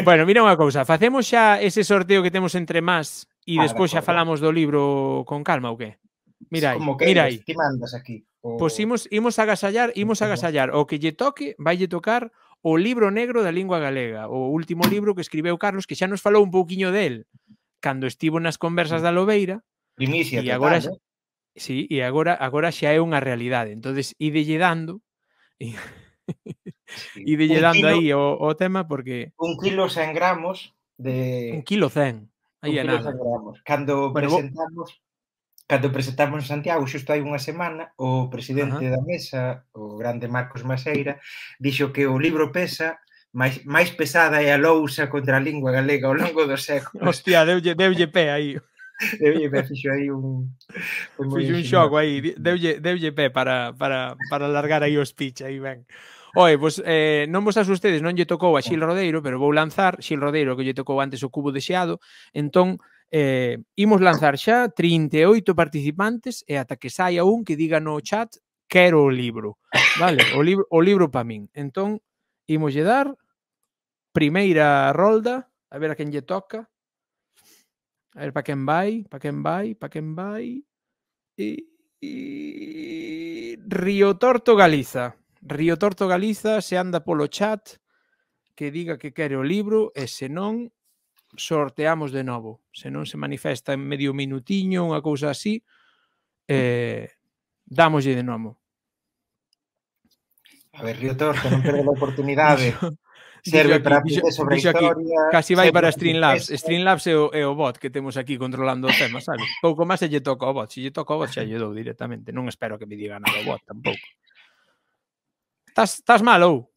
Bueno, mira unha cousa, facemos xa ese sorteo que temos entre más e despois xa falamos do libro con calma ou que? Mira aí, Como que mira aí. Ti mandas aquí. O... Pois imos, imos agasallar, imos agasallar. O que lle toque, vai lle tocar O libro negro da lingua galega, o último libro que escribeu Carlos, que xa nos falou un pouquiño del cando estivo nas conversas da Lobeira. Primicia, e agora, tal, ¿no? sí, e agora agora xa é unha realidade. Entonces, lle dando e idelle dando aí o, o tema porque un kilo 100 gramos de un kilo 100. Aí é nada. Gramos. Cando presentamos Cando presentamos en Santiago, xusto hai unha semana, o presidente uh -huh. da mesa, o grande Marcos Maseira, dixo que o libro pesa máis, máis pesada é a lousa contra a lingua galega ao longo dos séculos. Hostia, deulle, deulle pé aí. Deulle pé, fixo aí un... un fixo un xogo aí, deulle, deulle pé para, para, para largar aí o speech, aí ben. Oe, vos, eh, non vos asustedes, non lle tocou a Xil Rodeiro, pero vou lanzar Xil Rodeiro que lle tocou antes o cubo deseado, entón Eh, imos lanzar xa 38 participantes e ata que saia un que diga no chat quero o libro, vale? O libro, o libro pa min. Entón, imos lle dar primeira rolda, a ver a quen lle toca. A ver pa quen vai, pa quen vai, pa quen vai. E, e... Río Torto Galiza. Río Torto Galiza se anda polo chat que diga que quere o libro e se non sorteamos de novo. Se non se manifesta en medio minutiño, unha cousa así, eh, damoslle de novo. A ver, Río Torto, non perde a oportunidade. Serve para aquí, dixo, sobre dixo historia. casi vai para Streamlabs. Streamlabs é o, é o bot que temos aquí controlando o tema, sabes? Pouco máis se lle toca o bot. Se lle toca o bot, xa lle dou directamente. Non espero que me diga nada o bot, tampouco. Estás, estás mal, ou?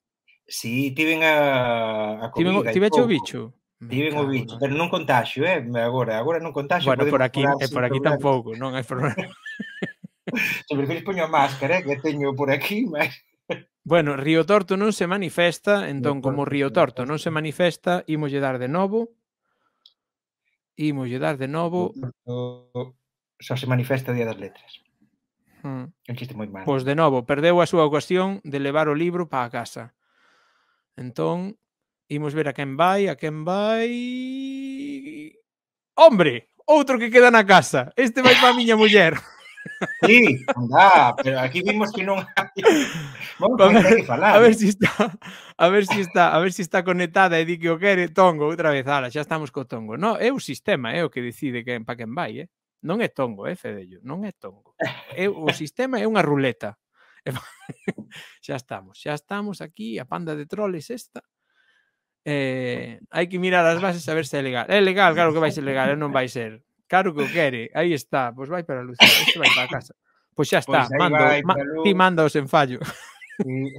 Si, sí, tiven a, a comida. Tiven, o bicho? Viven o bicho, pero non contagio, eh? Agora, agora non contagio. Bueno, por aquí, eh, por aquí problema. tampouco, non hai problema. Se preferís poño a máscara, eh, que teño por aquí, mas... Bueno, Río Torto non se manifesta, entón, como Río Torto non se manifesta, ímolle dar de novo. Ímolle dar de novo. Só se manifesta o Día das Letras. Hmm. Un chiste moi malo. Pois, de novo, perdeu a súa ocasión de levar o libro para a casa. Entón, Imos ver a quen vai, a quen vai... Hombre, outro que queda na casa. Este vai para a miña muller. Sí, anda, pero aquí vimos que non hai... Vamos a ver, falar. A ver si está, a ver si está, a ver si está conectada e di que o quere Tongo outra vez. Ala, xa estamos co Tongo. No, é o sistema, é o que decide que para quen vai, eh? Non é Tongo, eh, Fedello, non é Tongo. É, o sistema é unha ruleta. xa estamos, xa estamos aquí, a panda de troles esta. Eh, hai que mirar as bases a ver se é legal. É legal, claro que vai ser legal, eh, non vai ser. Claro que o quere, aí está, pois vai para a luz, este vai para casa. Pois xa está, pues pois mando, ma, ti mandaos en fallo.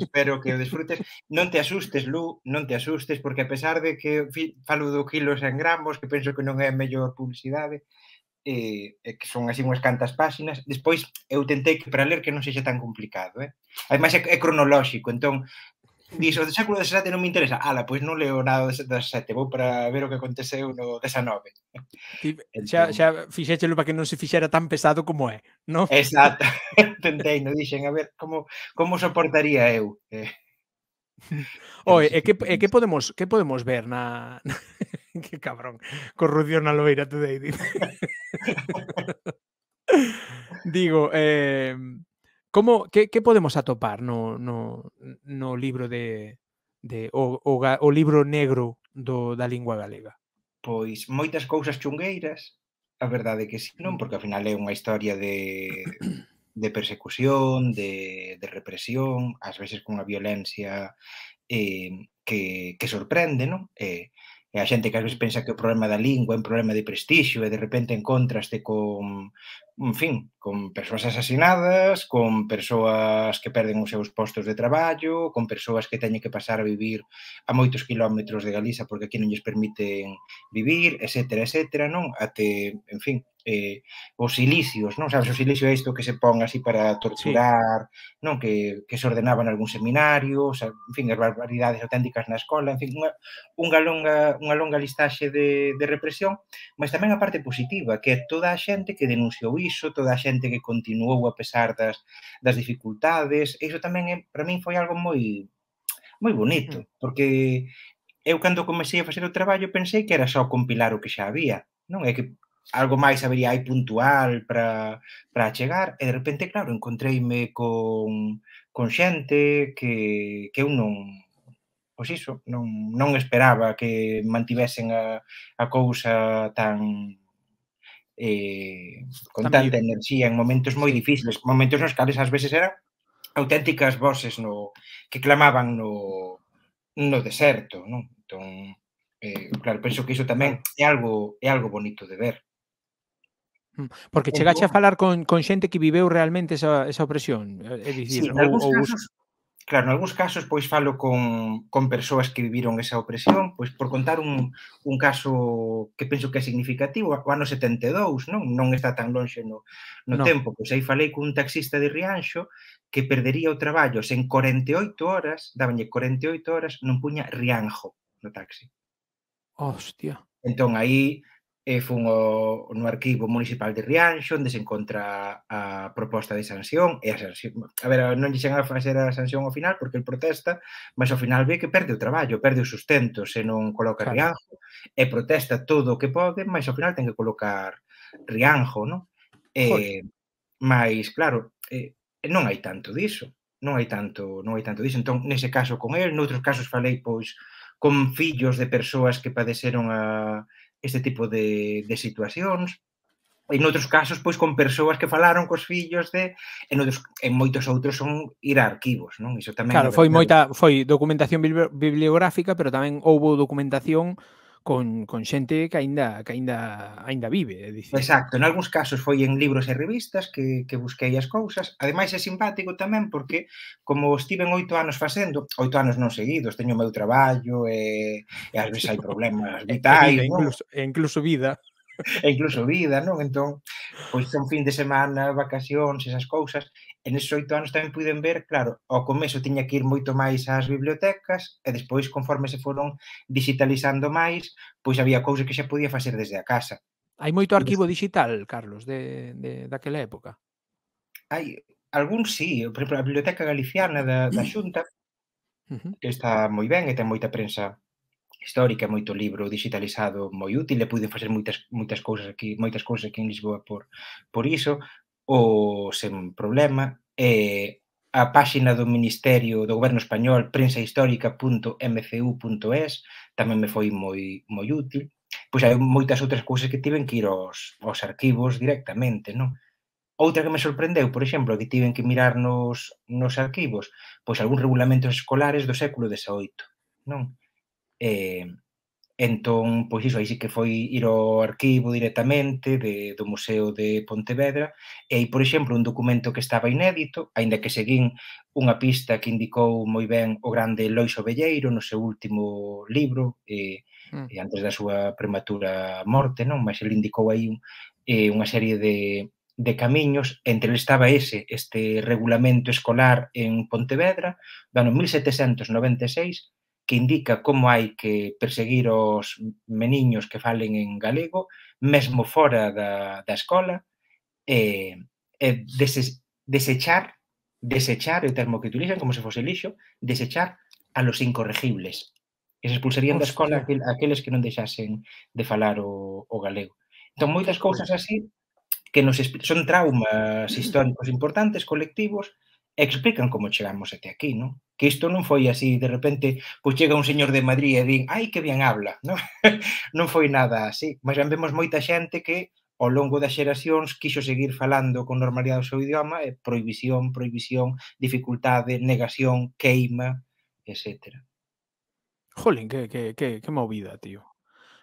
espero que o desfrutes. Non te asustes, Lu, non te asustes, porque a pesar de que falo do kilos en gramos, que penso que non é a mellor publicidade, eh, que son así unhas cantas páxinas, despois eu tentei que para ler que non sexa tan complicado, eh? Ademais é, é cronolóxico, entón Dixo, o do século XVII non me interesa. Ala, pois non leo nada do XVII, vou para ver o que aconteceu no XIX. Ti, entón xa, xa fixéchelo para que non se fixera tan pesado como é, non? Exacto, tentei, no dixen, a ver como, como soportaría eu. Eh. Oe, e que, e que podemos que podemos ver na, que cabrón, corrupción na loira today. Digo, eh, Como, que, que podemos atopar no, no, no libro de, de o, o, o libro negro do, da lingua galega? Pois moitas cousas chungueiras, a verdade que si, sí, non? Mm. Porque ao final é unha historia de, de persecución, de, de represión, ás veces con unha violencia eh, que, que sorprende, non? Eh, e a xente que ás veces pensa que o problema da lingua é un problema de prestixio e de repente encontraste con, en fin, con persoas asesinadas, con persoas que perden os seus postos de traballo, con persoas que teñen que pasar a vivir a moitos quilómetros de Galiza porque aquí non lles permiten vivir, etc, etc, non? Até, en fin, eh, os silicios, non sabes, o silicio é isto que se pon así para torturar, sí. non que, que se ordenaba en algún seminario, o sea, en fin, as barbaridades auténticas na escola, en fin, unha, unha longa unha longa listaxe de, de represión, mas tamén a parte positiva, que é toda a xente que denunciou iso, toda a xente que continuou a pesar das, das dificultades, e iso tamén é, para min foi algo moi moi bonito, mm. porque eu cando comecei a facer o traballo pensei que era só compilar o que xa había, non é que algo máis habería aí puntual para chegar e de repente, claro, encontreime con, con xente que, que eu non pois iso, non, non esperaba que mantivesen a, a cousa tan eh, con tan tanta enerxía en momentos moi difíciles, momentos nos cales ás veces eran auténticas voces no que clamaban no, no deserto, non? Entón, eh, claro, penso que iso tamén é algo é algo bonito de ver. Mm. Porque chegache a entón falar con, con xente que viveu realmente esa, esa opresión. É dicir, sí, en ou, casos, Claro, en algúns casos pois falo con, con persoas que viviron esa opresión, pois por contar un, un caso que penso que é significativo, o ano 72, non, non está tan lonxe no, no, no. tempo, pois aí falei cun taxista de Rianxo que perdería o traballo sen 48 horas, dábanlle 48 horas, non puña Rianjo no taxi. Hostia. Entón aí e fun o, no arquivo municipal de Rianxo, onde se encontra a proposta de sanción e a sanción. A ver, non lle a facer a sanción ao final porque el protesta, mas ao final ve que perde o traballo, perde o sustento se non coloca claro. Rianxo, e protesta todo o que pode, mas ao final ten que colocar Rianxo, non? E, mas, claro, eh, non hai tanto diso non hai tanto, non hai tanto diso. Entón, nese caso con el, noutros casos falei pois con fillos de persoas que padeceron a este tipo de, de situacións. En outros casos, pois, con persoas que falaron cos fillos de... En, outros, en moitos outros son ir a arquivos, non? Iso tamén... Claro, foi moita... Foi documentación bibliográfica, pero tamén houbo documentación con, con xente que aínda que aínda aínda vive, é dicir. Exacto, en algúns casos foi en libros e revistas que, que busquei as cousas. Ademais é simpático tamén porque como estiven oito anos facendo, oito anos non seguidos, teño o meu traballo e, e ás veces hai problemas vitais, e, e incluso, e incluso vida e incluso vida, non? Entón, pois son fin de semana, vacacións, esas cousas, en esos oito anos tamén puiden ver, claro, ao comezo tiña que ir moito máis ás bibliotecas e despois, conforme se foron digitalizando máis, pois había cousas que xa podía facer desde a casa. Hai moito arquivo digital, Carlos, de, de daquela época? Hai, algún sí, por exemplo, a Biblioteca Galiciana da, da mm. Xunta, uh -huh. que está moi ben e ten moita prensa histórica, moito libro digitalizado moi útil e puiden facer moitas moitas cousas aquí, moitas cousas aquí en Lisboa por por iso, o sen problema e a páxina do Ministerio do Goberno Español prensahistórica.mcu.es tamén me foi moi moi útil. Pois hai moitas outras cousas que tiven que ir aos, aos arquivos directamente, non? Outra que me sorprendeu, por exemplo, que tiven que mirar nos, nos arquivos, pois algúns regulamentos escolares do século XVIII, non? Eh, Entón, pois iso, aí sí que foi ir ao arquivo directamente de, do Museo de Pontevedra e aí, por exemplo, un documento que estaba inédito, aínda que seguín unha pista que indicou moi ben o grande Loixo Velleiro no seu último libro, e, eh, mm. e eh, antes da súa prematura morte, non? Mas ele indicou aí un, eh, unha serie de, de camiños, entre eles estaba ese, este regulamento escolar en Pontevedra, do ano 1796, que indica como hai que perseguir os meniños que falen en galego, mesmo fora da, da escola, e, e deses, desechar, desechar, o termo que utilizan como se fose lixo, desechar a los incorregibles, E se expulsarían Hostia. da escola aquel, aqueles que non deixasen de falar o, o galego. Entón, moitas cousas así que nos son traumas históricos importantes, colectivos, explican como chegamos até aquí, non? Que isto non foi así, de repente, pois chega un señor de Madrid e din, ai, que bien habla, non? non foi nada así, mas ben vemos moita xente que ao longo das xeracións quixo seguir falando con normalidade o seu idioma e prohibición, prohibición, dificultade, negación, queima, etc. Jolín, que, que, que, que movida, tío.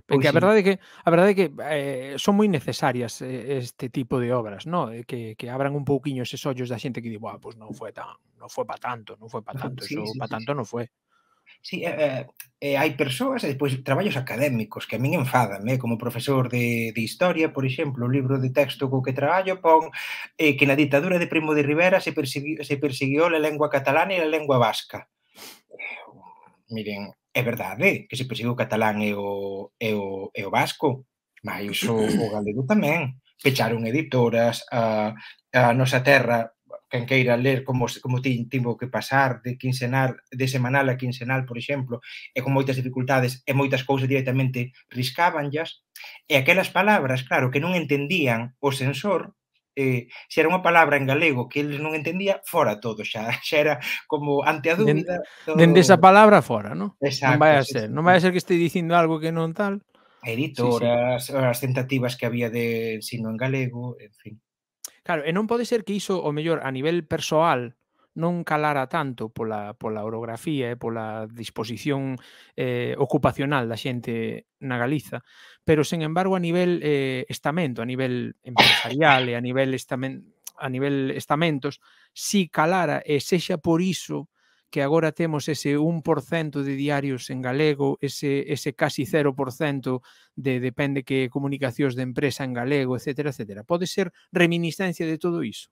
Porque pois a verdade é que a verdade é que eh, son moi necesarias eh, este tipo de obras, no? Eh, que, que abran un pouquiño eses ollos da xente que di, "Buah, pois pues non foi tan, non foi para tanto, non foi para tanto, sí, eso sí, para sí, tanto sí. non foi." Sí, eh, eh, eh, hai persoas e despois traballos académicos que a min enfadan, eh? como profesor de, de historia, por exemplo, o libro de texto co que traballo pon eh, que na ditadura de Primo de Rivera se persiguió, se persiguió a lengua catalana e a lengua vasca. Eh, miren, é verdade que se persigue o catalán e o, e o, e o vasco, mas o, o galego tamén. Pecharon editoras, a, a nosa terra, quen queira ler como, como tivo que pasar de quincenal, de semanal a quincenal, por exemplo, e con moitas dificultades e moitas cousas directamente riscábanllas. e aquelas palabras, claro, que non entendían o sensor, eh, se era unha palabra en galego que eles non entendía, fora todo xa, xa era como ante a dúbida todo... Dende esa palabra fora, non? Exacto, non vai a ser, non vai a ser que este dicindo algo que non tal editoras, sí, sí. as tentativas que había de ensino en galego, en fin. Claro, e non pode ser que iso, o mellor, a nivel persoal, non calara tanto pola, pola orografía e pola disposición eh, ocupacional da xente na Galiza, pero, sen embargo, a nivel eh, estamento, a nivel empresarial e a nivel, estamen, a nivel estamentos, si calara e sexa por iso que agora temos ese 1% de diarios en galego, ese, ese casi 0% de depende que comunicacións de empresa en galego, etc. etc. Pode ser reminiscencia de todo iso?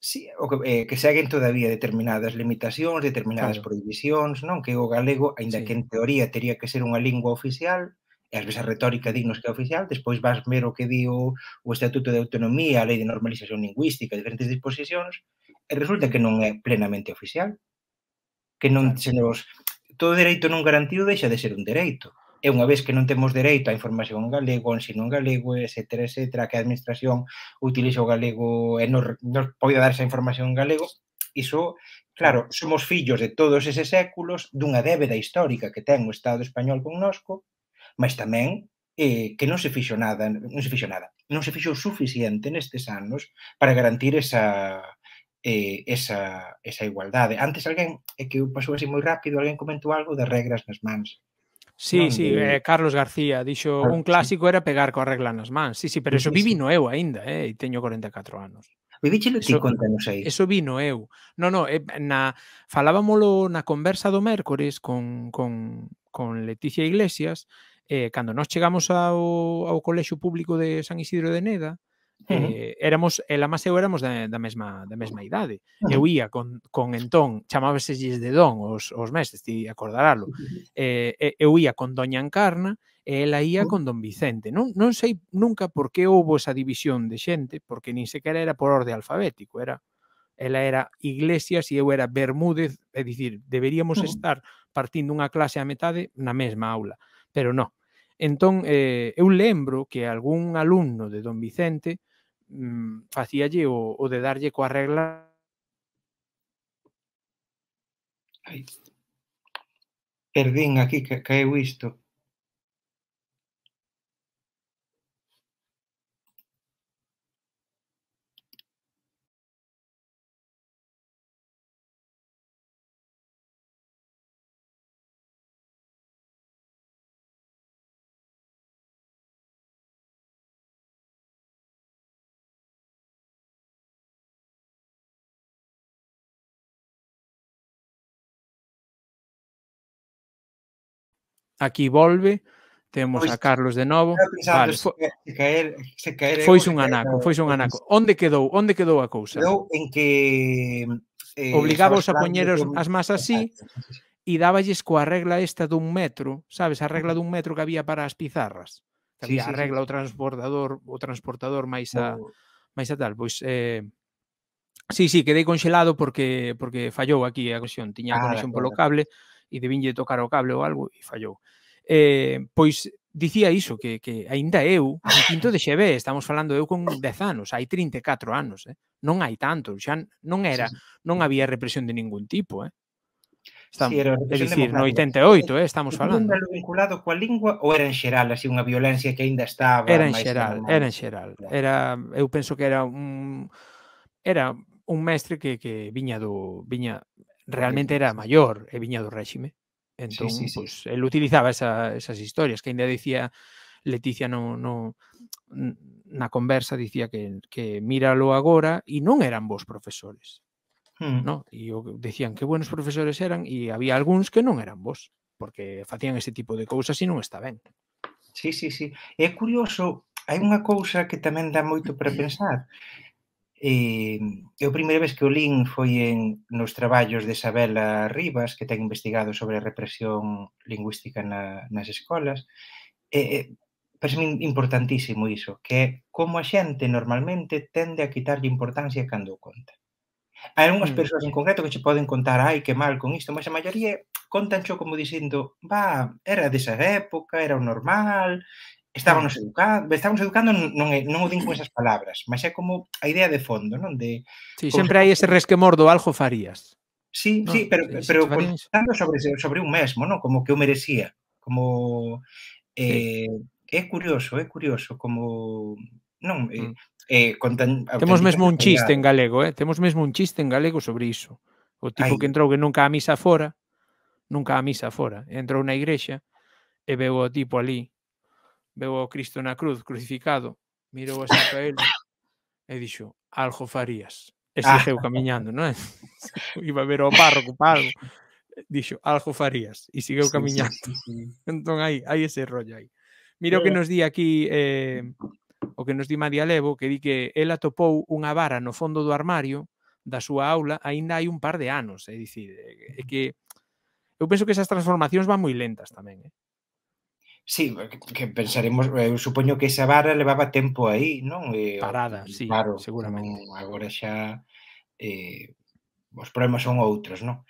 sí, o que, eh, que seguen todavía determinadas limitacións, determinadas claro. prohibicións, non? Que o galego, aínda sí. que en teoría tería que ser unha lingua oficial, e ás veces a retórica dinos que é oficial, despois vas ver o que di o, o Estatuto de Autonomía, a Lei de Normalización Lingüística, diferentes disposicións, e resulta que non é plenamente oficial. Que non se nos... Todo dereito non garantido deixa de ser un dereito e unha vez que non temos dereito á información en galego, ensino en galego, etc, etc, que a administración utiliza o galego e nos, non pode dar esa información en galego, iso, claro, somos fillos de todos eses séculos dunha débeda histórica que ten o Estado español connosco, mas tamén eh, que non se fixo nada, non se fixo nada, non se fixo suficiente nestes anos para garantir esa, eh, esa, esa igualdade. Antes alguén, é que eu pasou así moi rápido, alguén comentou algo de regras nas mans. Sí, non, sí, de... eh, Carlos García dixo claro, un clásico sí. era pegar coa regla nas mans. Sí, sí, pero eso sí, vivi vivino eu aínda, eh, e teño 44 anos. Vivíchelo ti, contanos aí. Eso vino eu. No, no, eh, na, falábamolo na conversa do mércores con, con, con Leticia Iglesias, eh, cando nos chegamos ao, ao colexio público de San Isidro de Neda, Uh -huh. eh, éramos, ela máis eu éramos da, da mesma da mesma idade. Uh -huh. Eu ia con, con entón, chamábaselles de don os, os mestres, ti acordaralo. Uh -huh. Eh, eu ia con Doña Encarna e ela -huh. con Don Vicente. Non, non sei nunca por que houbo esa división de xente, porque nin sequera era por orde alfabético, era ela era Iglesias e eu era Bermúdez, é dicir, deberíamos uh -huh. estar partindo unha clase a metade na mesma aula, pero non. Entón, eh, eu lembro que algún alumno de Don Vicente mm, facíalle o, o de darlle coa regla Aí. Perdín aquí, que caeu isto. Aquí volve, temos pois, a Carlos de novo. Vale, se, se caer, se caer, fois un anaco, fois un anaco. Onde quedou? Onde quedou a cousa? Quedou en que eh, obligabos a poñer os, as más así e dáballes coa regla esta dun metro, sabes, a regla dun metro que había para as pizarras. Que había sí, a regla sí. o transbordador, o transportador máis a no. Oh. máis a tal, pois eh Sí, sí, quedei conxelado porque porque fallou aquí a conexión, tiña a ah, conexión ah, polo cable e devinlle tocar o cable ou algo e fallou. Eh, pois dicía iso, que, que aínda eu, no quinto de xeve, estamos falando eu con 10 anos, hai 34 anos, eh? non hai tanto, xa non era, non había represión de ningún tipo, eh? Estamos, sí, era é dicir, no 88, eh, estamos falando. Era vinculado coa lingua ou era en xeral, así unha violencia que aínda estaba Era en xeral, normal. era en xeral. Era, eu penso que era un era un mestre que, que viña do viña realmente era maior e viña do réxime. Entón, sí, sí, sí. Pues, el utilizaba esa, esas historias que ainda dicía Leticia no, no na conversa dicía que, que míralo agora e non eran vos profesores. Hmm. No? E o, decían que buenos profesores eran e había algúns que non eran vos porque facían ese tipo de cousas e non está ben. Sí, sí, sí. É curioso, hai unha cousa que tamén dá moito para pensar. E eu a primeira vez que o lin foi en, nos traballos de Isabela Rivas, que ten investigado sobre a represión lingüística na, nas escolas. E, eh, parece importantísimo iso, que é como a xente normalmente tende a quitarlle importancia cando o conta. Hai unhas mm, persoas en concreto que che poden contar ai que mal con isto, mas a maioría xo como dicindo, va, era desa época, era o normal, estábamos educando, estábamos educando non, é, non o din con esas palabras, mas é como a idea de fondo, non? De, sí, sempre hai ese resquemor do algo farías. Sí, no, sí, pero, sí, pero contando sobre, sobre un mesmo, non? Como que eu merecía. Como... Eh, sí. É curioso, é curioso, como... Non, eh, mm. eh, contan, Temos mesmo un chiste en galego, eh? Temos mesmo un chiste en galego sobre iso. O tipo Ay. que entrou que nunca a misa fora, nunca a misa fora, entrou na igrexa e veu o tipo ali veu o Cristo na cruz, crucificado, mirou a San Paelo e dixo, algo farías. E ah. segueu camiñando, non é? Iba a ver o párroco, párroco. Dixo, algo farías. E seguiu sí, camiñando. Sí, sí, sí. Entón, hai, hai ese rollo aí. Mira o que eh. nos di aquí eh, o que nos di María Levo, que di que ela topou unha vara no fondo do armario da súa aula aínda hai un par de anos, é dicir, eh, é que eu penso que esas transformacións van moi lentas tamén, eh? Sí, que pensaremos, eu eh, supoño que esa vara levaba tempo aí, non? E, Parada, sí, claro, seguramente. Non, agora xa eh, os problemas son outros, non?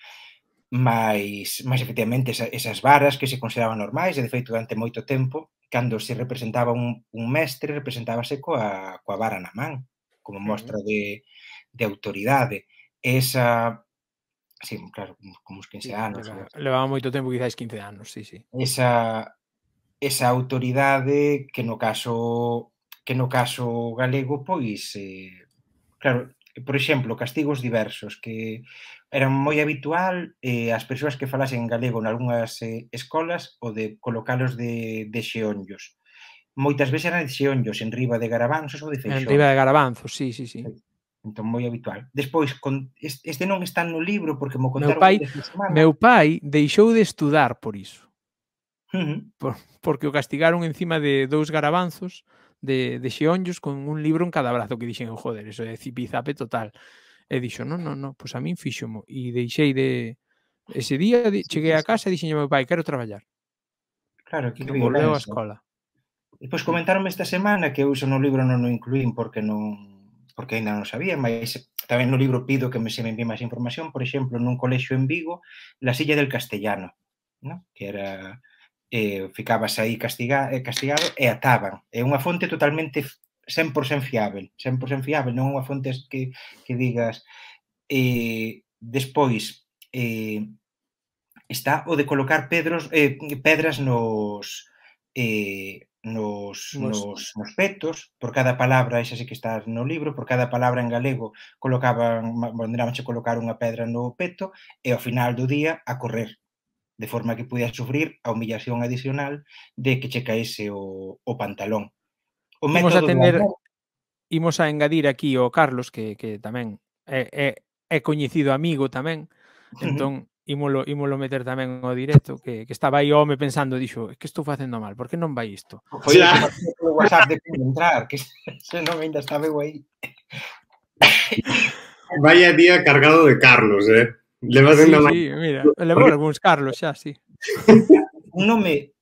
Mas, mas efectivamente, esa, esas varas que se consideraban normais, e de feito durante moito tempo, cando se representaba un, un mestre, representábase coa, coa vara na man, como mostra de, de autoridade. Esa, Sí, claro, como os 15 anos. Sí, levaba, levaba moito tempo, quizáis 15 anos, sí, sí. Esa, esa autoridade que no caso que no caso galego pois eh, claro, por exemplo, castigos diversos que eran moi habitual eh, as persoas que falasen en galego eh, escolas o de colocalos de, de xeonllos. Moitas veces eran de xeonllos en riba de garabanzos ou de feixón. En riba de garabanzos, sí, sí, sí. Entón, moi habitual. Despois, con, este non está no libro porque mo contaron... Meu pai, meu pai deixou de estudar por iso uh -huh. por, porque o castigaron encima de dous garabanzos de, de xeonllos con un libro en cada brazo que dixen, joder, eso é zipizape total. E dixo, non, non, non, pois a min fíxomo. E deixei de... Ese día de, cheguei a casa e dixen meu pai, quero traballar. Claro, que, que volveu á escola. E pois comentaronme esta semana que eu iso no libro non o incluín porque non porque ainda non sabía, mas tamén no libro pido que me se me envíe máis información, por exemplo, nun colexio en Vigo, la silla del castellano, ¿no? que era eh, ficabas aí castiga, eh, castigado e ataban. É unha fonte totalmente 100% fiável, 100% fiável, non unha fonte que, que digas eh, despois eh, está o de colocar pedros, eh, pedras nos eh, nos, nos, nos, nos petos, por cada palabra, esa sí que está no libro, por cada palabra en galego colocaban, mandábanche colocar unha pedra no peto e ao final do día a correr de forma que podías sufrir a humillación adicional de que che caese o, o pantalón. O imos a tener do... imos a engadir aquí o Carlos que, que tamén é, é, é coñecido amigo tamén, entón ímolo, ímolo meter tamén o directo que, que estaba aí o home pensando, dixo, que estou facendo mal, por que non vai isto? Foi o WhatsApp de entrar, que se non ainda estaba eu aí. Vaya día cargado de Carlos, eh. Levas sí, sí, mira, levamos algúns carlos xa, sí. Un nome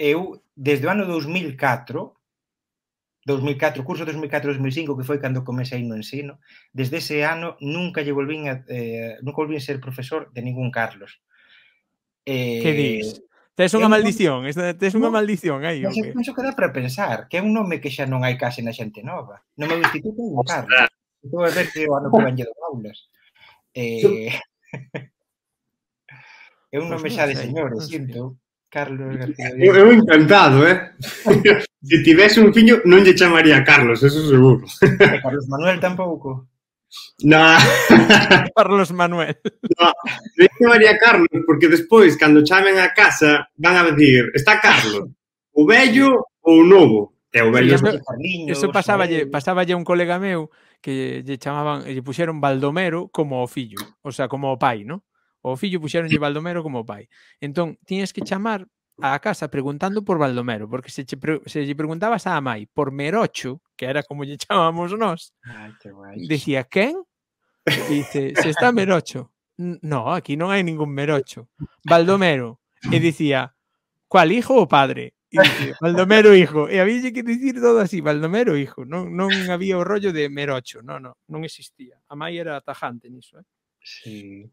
eu eh, desde o ano 2004 2004, curso 2004-2005, que foi cando comecei no ensino, desde ese ano nunca lle volvín a, eh, nunca volvín ser profesor de ningún Carlos. Eh, que dis? Tes unha maldición, tes unha maldición aí. Mas okay. penso que dá para pensar, que é un nome que xa non hai case na xente nova. No meu instituto hai un Carlos. Estou a ver que o ano que ven lle aulas. Eh, É un nome xa de señor, sinto. Carlos García Diego. Eu encantado, eh? Se tivese un fiño, non lle chamaría Carlos, eso seguro. Eh, Carlos Manuel tampouco. Na... Carlos Manuel. No, lle chamaría Carlos porque despois, cando chamen a casa, van a decir, está Carlos, o vello ou o novo. E o vello... Eso, eso pasáballe, pasáballe un colega meu, que lle chamaban, lle Baldomero como o o sea, como o pai, ¿no? O fillo puxeronlle Baldomero como pai. Entón, tienes que chamar a casa preguntando por Baldomero, porque se, che, se preguntabas a mai por Merocho, que era como lle llamábamos nós, decía, ¿Quién? Y dice, se está Merocho. No, aquí no hay ningún Merocho. Baldomero. y decía ¿Cuál hijo o padre? dice, Baldomero hijo. E había que dicir todo así, Baldomero hijo. Non, non había o rollo de Merocho, non, non, non existía. A mai era tajante niso, eh? Sí.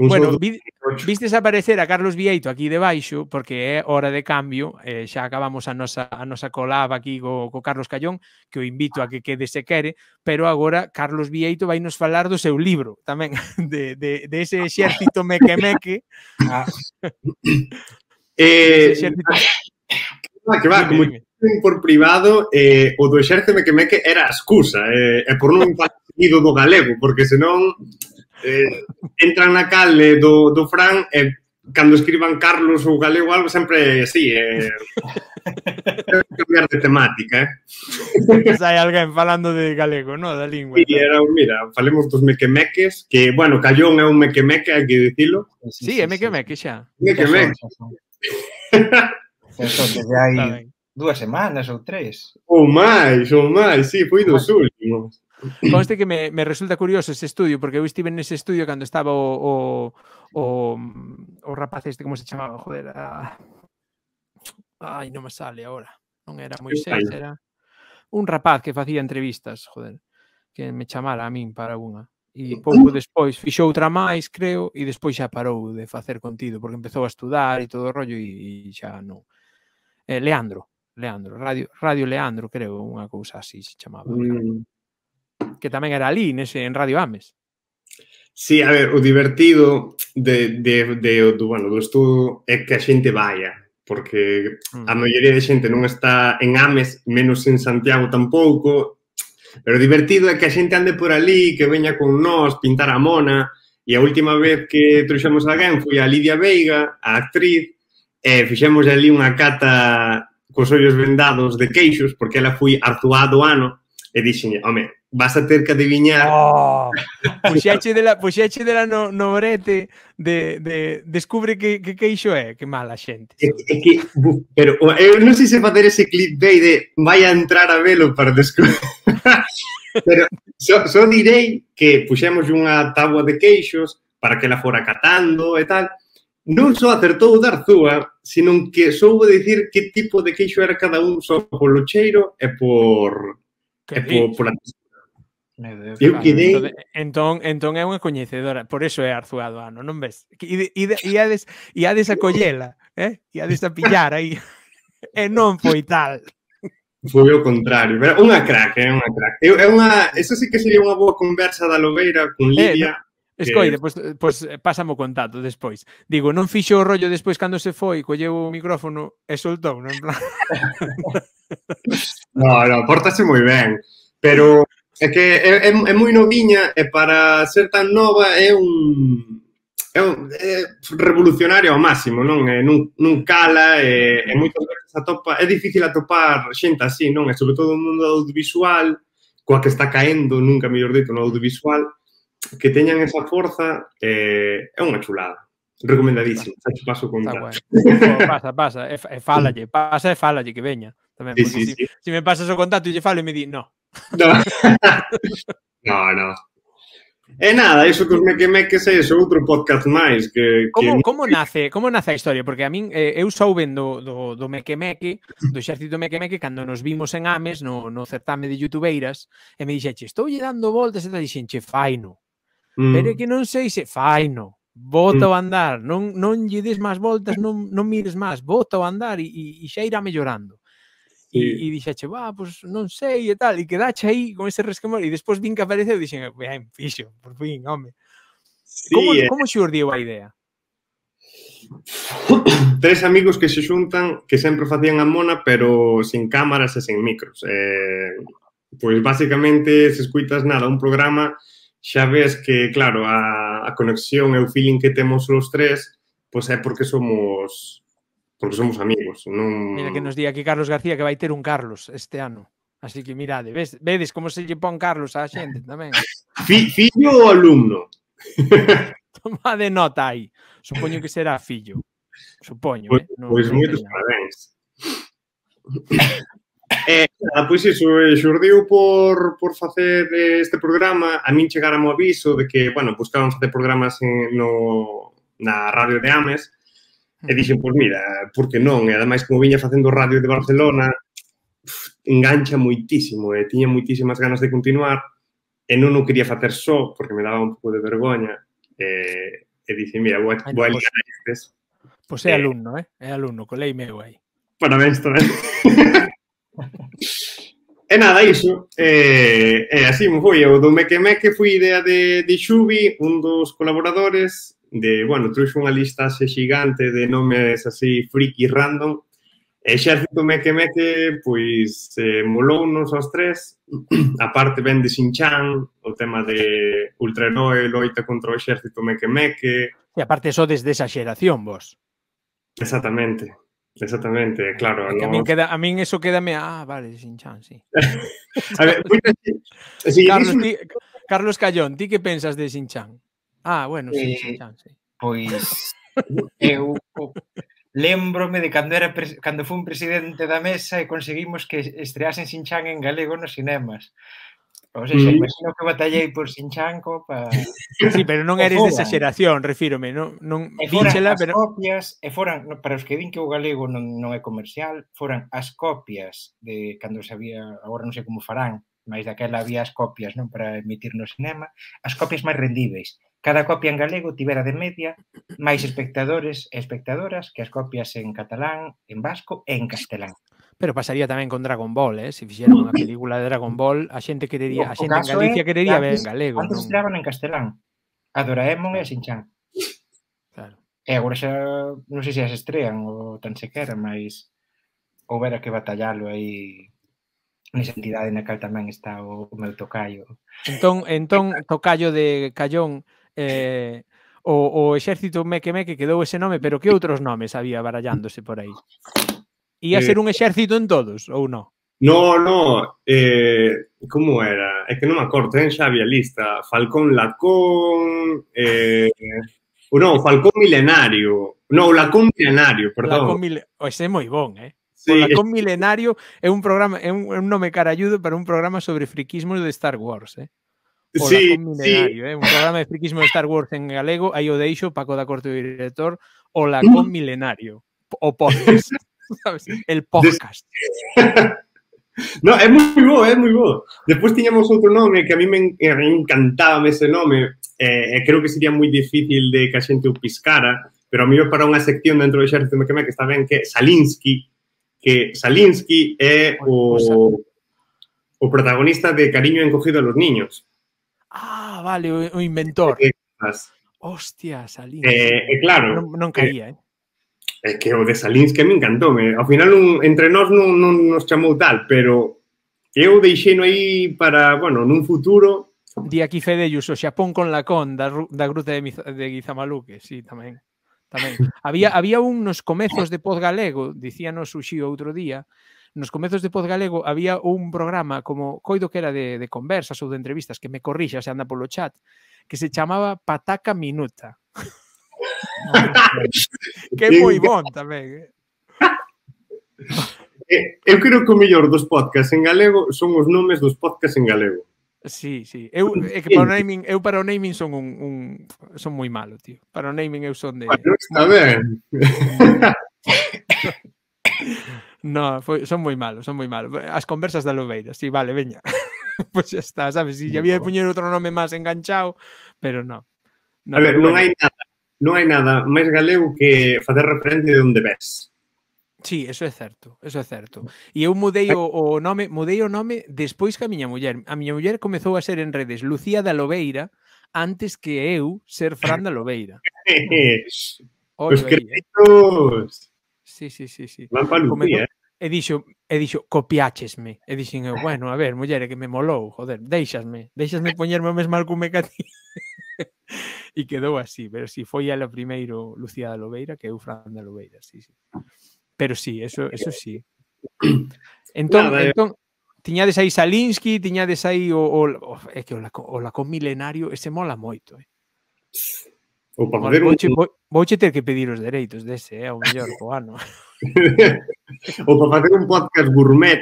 Bueno, vi, vistes aparecer a Carlos Vieito aquí debaixo porque é hora de cambio, eh, xa acabamos a nosa a nosa colaba aquí co, co Carlos Callón, que o invito a que quede se quere, pero agora Carlos Vieito vai nos falar do seu libro tamén de, de, de ese exército meque meque. Ah. eh, ese exército Ah, que va, como por privado eh, o do exérceme que meque era a excusa eh, por non partido do galego porque senón eh, entran na calle eh, do, do Fran e eh, cando escriban Carlos ou galego algo sempre así eh, cambiar de temática eh. Sempre hai alguén falando de galego, no? da lingua sí, era, mira, falemos dos mequemeques que, bueno, Callón é un mequemeque hai que dicilo Sí, é mequemeque xa Mequemeque penso que xa hai dúas semanas ou tres. Ou máis, ou máis, sí, foi dos últimos. Conste que me, me resulta curioso ese estudio, porque eu estive nese estudio cando estaba o, o, o, o rapaz este, como se chamaba, joder, a... Ai, non me sale agora. Non era moi seis, era un rapaz que facía entrevistas, joder, que me chamara a min para unha. E pouco despois fixou outra máis, creo, e despois xa parou de facer contido, porque empezou a estudar e todo o rollo e, e xa non eh, Leandro, Leandro, Radio, Radio Leandro, creo, unha cousa así se chamaba. Mm. Que tamén era ali, nese, en Radio Ames. Sí, a ver, o divertido de, de, de, do, bueno, do estudo é que a xente vaya, porque a mm. maioría de xente non está en Ames, menos en Santiago tampouco, pero o divertido é que a xente ande por ali, que veña con nós, pintar a mona, e a última vez que trouxemos a alguén foi a Lidia Veiga, a actriz, eh, fixemos ali unha cata cos ollos vendados de queixos, porque ela foi arzuá do ano, e dixen, home, vas a ter que adivinhar... Oh, puxeche dela, puxeche dela nobrete no de, de descubre que, que queixo é, que mala xente. É, é que, pero eu non sei se fazer ese clip de vai a entrar a velo para descubrir... pero só, so, só so direi que puxemos unha tabua de queixos para que ela fora catando e tal, non só acertou Darzúa, sino que soubo dicir que tipo de queixo era cada un só polo cheiro e por que e por, por a... Eu quedei... Entón, entón, entón é unha coñecedora, por eso é arzuado ano, non ves? E iades, iades a collela, eh? iades a pillar aí. e non foi tal. Foi o contrario, unha crack, eh, é unha crack. É unha, eso sí que sería unha boa conversa da Lobeira con eh, Lidia. Eh, Escoide, pois, pois eh, pásame o contato despois. Digo, non fixo o rollo despois cando se foi, colleu o micrófono e soltou, non? no, no, portase moi ben, pero é que é, é, é moi noviña e para ser tan nova é un é, un, é revolucionario ao máximo, non? É, nun, nun cala, é, é moito atopa, é difícil atopar xente así, non? E sobre todo no mundo audiovisual, coa que está caendo, nunca mellor dito, no audiovisual, que teñan esa forza eh, é unha chulada. Recomendadísimo, xa che paso con bueno. Pasa, pasa, e, e fálalle, pasa e fálalle que veña. Tamén, sí, sí, si, sí. si me pasas o contacto e lle falo e me di, no. No, no. no. E nada, iso que os mequemeques é iso, outro podcast máis que, que... Como, como nace como nace a historia? Porque a min, eh, eu vendo do, do, do mequemeque, do xército mequemeque, cando nos vimos en Ames, no, no certame de youtubeiras, e me dixenche, estou lle dando voltas e tal, dixenche, faino Mm. Pero que non sei se fai, no. Bota mm. o andar, non, non lle des máis voltas, mm. non, non mires máis, bota o andar e, e, e xa irá mellorando. Sí. E, e dixache, va, pois pues, non sei e tal, e quedache aí con ese resquemor, e despois vin que apareceu e dixen, ben, fixo, por fin, home. Sí, como, eh. como xurdiu a idea? Tres amigos que se xuntan que sempre facían a mona, pero sin cámaras e sen micros. Eh, pois basicamente se escuitas nada, un programa xa ves que, claro, a, a conexión e o feeling que temos os tres, pois é porque somos porque somos amigos, non Mira que nos di aquí Carlos García que vai ter un Carlos este ano. Así que mirade, ves, vedes como se lle pon Carlos á xente tamén. Fi, fillo ou alumno? Toma de nota aí. Supoño que será fillo. Supoño, pois, eh? pois moitos parabéns. Eh, nada, ah, pois iso, eh, xurdiu por, por facer eh, este programa, a min chegara o aviso de que, bueno, buscaban facer programas en, no, na radio de Ames, e dixen, pois mira, por que non? E ademais, como viña facendo radio de Barcelona, uf, engancha moitísimo, e eh, tiña moitísimas ganas de continuar, e non o quería facer só, porque me daba un pouco de vergoña, e, e dixen, mira, vou, vou a ligar estes. Pois é eh, alumno, eh? É alumno, colei meu aí. Parabéns eh. tamén. E nada, iso, eh, eh, así me foi, o do Meque Meque foi idea de, de Xubi, un dos colaboradores, de, bueno, trouxe unha xe xigante de nomes así friki random, e do Meque Meque, pois, eh, molou nos aos tres, a parte ben de Xinchan, o tema de Ultranoe, loita contra o exército Meque Meque... E parte só desde esa xeración, vos. Exactamente. Exactamente, claro. No... A min, queda, a mí eso quedame, ah, vale, sin chan, sí. a ver, pues, si Carlos, ti, Carlos Callón, ti que pensas de sin chan? Ah, bueno, sí, eh, sin chan, sí. Pois eu lembrome de cando era cando fun presidente da mesa e conseguimos que estreasen Sinchan en galego nos cinemas. Ou seja, mm. imagino que batallei por Sinchanco para... Sí, pero non eres desa xeración, refírome, non, non e foran Víchela, as pero... copias, e foran, para os que din que o galego non, non é comercial, foran as copias de cando había, agora non sei como farán, máis daquela había as copias non para emitir no cinema, as copias máis rendíveis. Cada copia en galego tivera de media máis espectadores e espectadoras que as copias en catalán, en vasco e en castelán. Pero pasaría tamén con Dragon Ball, eh? Se fixeran unha película de Dragon Ball, a xente que querería, a xente en Galicia querería ver en galego. Antes estreaban en castelán. A Doraemon e a Shinchan. Claro. E eh, agora xa, non sei se as estrean ou tan sequera, mas houbera que batallalo aí nesa entidade na cal tamén está o meu tocaio. Entón, entón tocaio de Callón, eh, o, o exército Meque Meque quedou ese nome, pero que outros nomes había barallándose por aí? Ia eh, ser un exército en todos, ou non? No, no, eh, como era? É que non me acordo, ten xa había lista. Falcón Lacón, eh, non, Falcón Milenario. Non, Lacón Milenario, perdón. Lacón Mil... Oh, ese é moi bon, eh? Sí, o Lacón es... Milenario é un programa, é un, é un nome carayudo para un programa sobre friquismo de Star Wars, eh? O sí, Lacón Milenario, sí. eh? un programa de friquismo de Star Wars en galego, aí o deixo, Paco da Corte o director, o Lacón Milenario, o podcast. ¿sabes? El podcast. No, é moi bo, é moi bo. Despois tiñamos outro nome que a mí me encantaba ese nome. Eh, eh, creo que sería moi difícil de que a xente o piscara, pero a mí me para unha sección dentro do exército me que está ben que Salinsky, que Salinsky é o, o protagonista de Cariño encogido a los niños. Ah, vale, o, inventor. Eh, Hostias, Salinsky. Eh, claro. Non, non caía, eh é eh, que o de Salins que me encantou. Me, ao final, un, entre nós non, non nos chamou tal, pero eu no aí para, bueno, nun futuro... Di aquí Fedellus, o Xapón con con da, da gruta de, Miza, de Guizamaluque, sí, tamén. tamén. Había, había un nos comezos de Poz Galego, dicíanos o Xío outro día, nos comezos de Podgalego había un programa como coido que era de, de conversas ou de entrevistas que me corrixa se anda polo chat que se chamaba Pataca Minuta que é moi bon tamén. Eh? Eu creo que o mellor dos podcasts en galego son os nomes dos podcasts en galego. Sí, sí. Eu é que para o naming, eu para o naming son un, un son moi malo, tío. Para o naming eu son de Bueno, está ben. No, foi, son moi malos, son moi malos. As conversas da Lobeira, sí, vale, veña. pois pues está, sabes? Si sí, había de poñer outro nome máis enganchado, pero no. no a ver, non hai nada, non hai nada máis galego que facer referente de onde ves. Sí, eso é certo, eso é certo. E eu mudei o, o nome, mudei o nome despois que a miña muller. A miña muller comezou a ser en redes Lucía da Lobeira antes que eu ser Fran da Lobeira. Ollo Os eh. créditos. Sí, sí, sí, sí. Van para Lucía, eh? E dixo, e dixo, copiáchesme. E dixen eu, bueno, a ver, muller, que me molou, joder, deixasme, deixasme poñerme o mesmo alcume que a ti. e quedou así, pero si foi foi ela primeiro Lucía da Lobeira que eu Fran da Lobeira, sí, sí. Pero sí, eso, eso sí. Entón, Nada, entón, tiñades aí Salinsky, tiñades aí o, o, o é que o o Lacón milenario, ese mola moito, eh. O un... vou, che ter que pedir os dereitos dese, é eh, o mellor o ano. o para facer un podcast gourmet.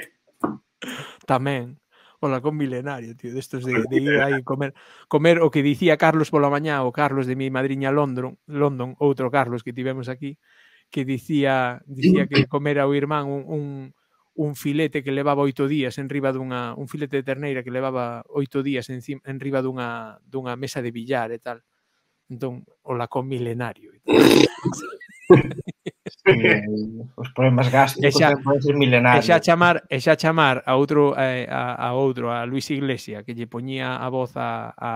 Tamén polacón milenario, tío, destos de, de ir eh. aí comer, comer o que dicía Carlos pola mañá, o Carlos de mi madriña London, London, outro Carlos que tivemos aquí, que dicía dicía que comer ao irmán un, un, un filete que levaba oito días en riba dunha un filete de terneira que levaba oito días en, en riba dunha, dunha mesa de billar e tal. Entón, o lacón milenario. eh, os problemas gástricos e xa, eh, poden ser milenarios. E xa chamar, e xa chamar a outro a, eh, a, a outro, a Luis Iglesia, que lle poñía a voz a, a,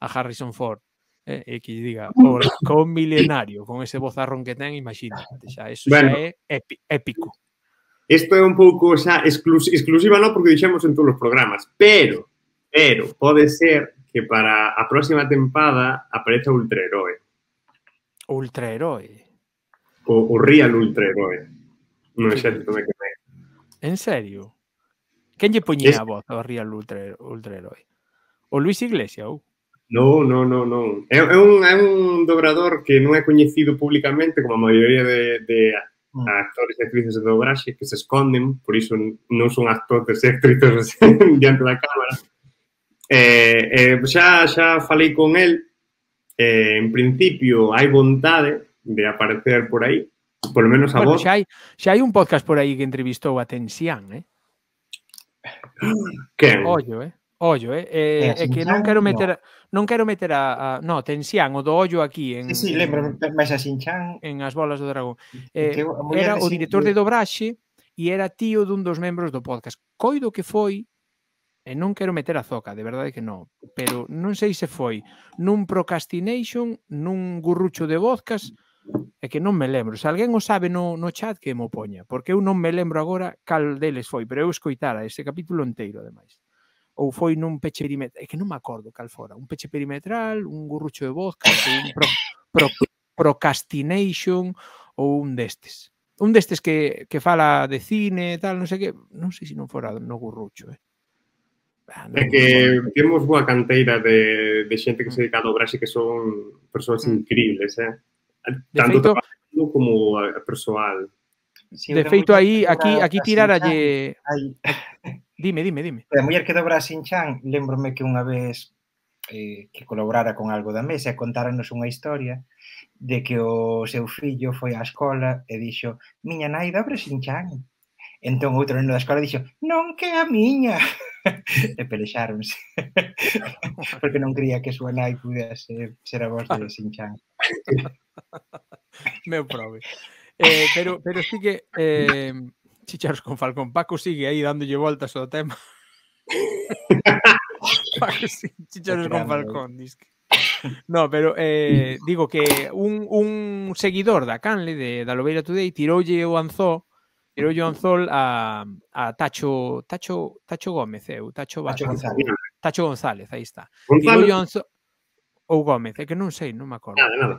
a Harrison Ford eh, e que lle diga, mm. por, con milenario, con ese vozarrón que ten, imagínate, xa, eso bueno, xa é épico. Isto é un pouco xa exclus, exclusiva, non porque dixemos en todos os programas, pero, pero, pode ser que para a próxima tempada apareza Ultraheroe. Ultraheroe? o, o Real Ultraheroe no exército de Quebec. En serio? Quen lle poñía es... a voz ao Real Ultra, Ultraheroe? O Luis Iglesias ou? Uh. Non, non, non, non. É, é, un, é un dobrador que non é coñecido públicamente como a maioría de, de mm. actores e actrices de dobraxe que se esconden, por iso non son actores e actrices diante da cámara. Eh, eh, xa, xa falei con el, eh, en principio hai vontade de aparecer por aí, lo menos a bueno, vos. Xa hai, xa hai un podcast por aí que entrevistou a Tensian, eh? Que? Ollo, eh? Ollo, eh? eh eh é que non quero meter non quero meter a, a no, Tensian o do ollo aquí en Sí, sí lembro, mas a Sinchan en as bolas do dragón. Eh, era o director de dobraxe e era tío dun dos membros do podcast. Coido que foi e non quero meter a zoca, de verdade que non, pero non sei se foi nun procrastination, nun gurrucho de podcast É que non me lembro. Se alguén o sabe no, no chat, que mo poña. Porque eu non me lembro agora cal deles foi, pero eu escoitara ese capítulo inteiro, ademais. Ou foi nun peche perimetral, é que non me acordo cal fora. Un peche perimetral, un gurrucho de voz, un pro, pro, procrastination ou un destes. Un destes que, que fala de cine e tal, non sei que, non sei se non fora no gurrucho, eh. Ah, é que temos boa canteira de, de xente que se dedica a dobrar e que son persoas mm. increíbles, eh? de tanto feito, trabalho como a persoal. Sí, de feito, aí, aquí, aquí tiraralle... Dime, dime, dime. A muller que dobra sin chan, lembrome que unha vez eh, que colaborara con algo da mesa e contáranos unha historia de que o seu fillo foi á escola e dixo miña nai dobra sin chan. Entón outro neno da escola dixo non que a miña. e pelexáronse. Porque non creía que a súa nai pudese ser a voz de sin chan. Meu prove. Eh, pero, pero sí que eh, Chicharos con Falcón. Paco sigue aí dándolle voltas ao tema. Paco, sí, Chicharos con Falcón, disque. No, pero eh, digo que un, un seguidor da Canle, de, da Lobeira Today, tiroulle o anzó Pero o anzol a, a Tacho, Tacho, Tacho Gómez, eu, Tacho, Tacho González. Tacho González, aí está. Tiro yo anzol, Ou Gómez, é que non sei, non me acordo. Nada, nada.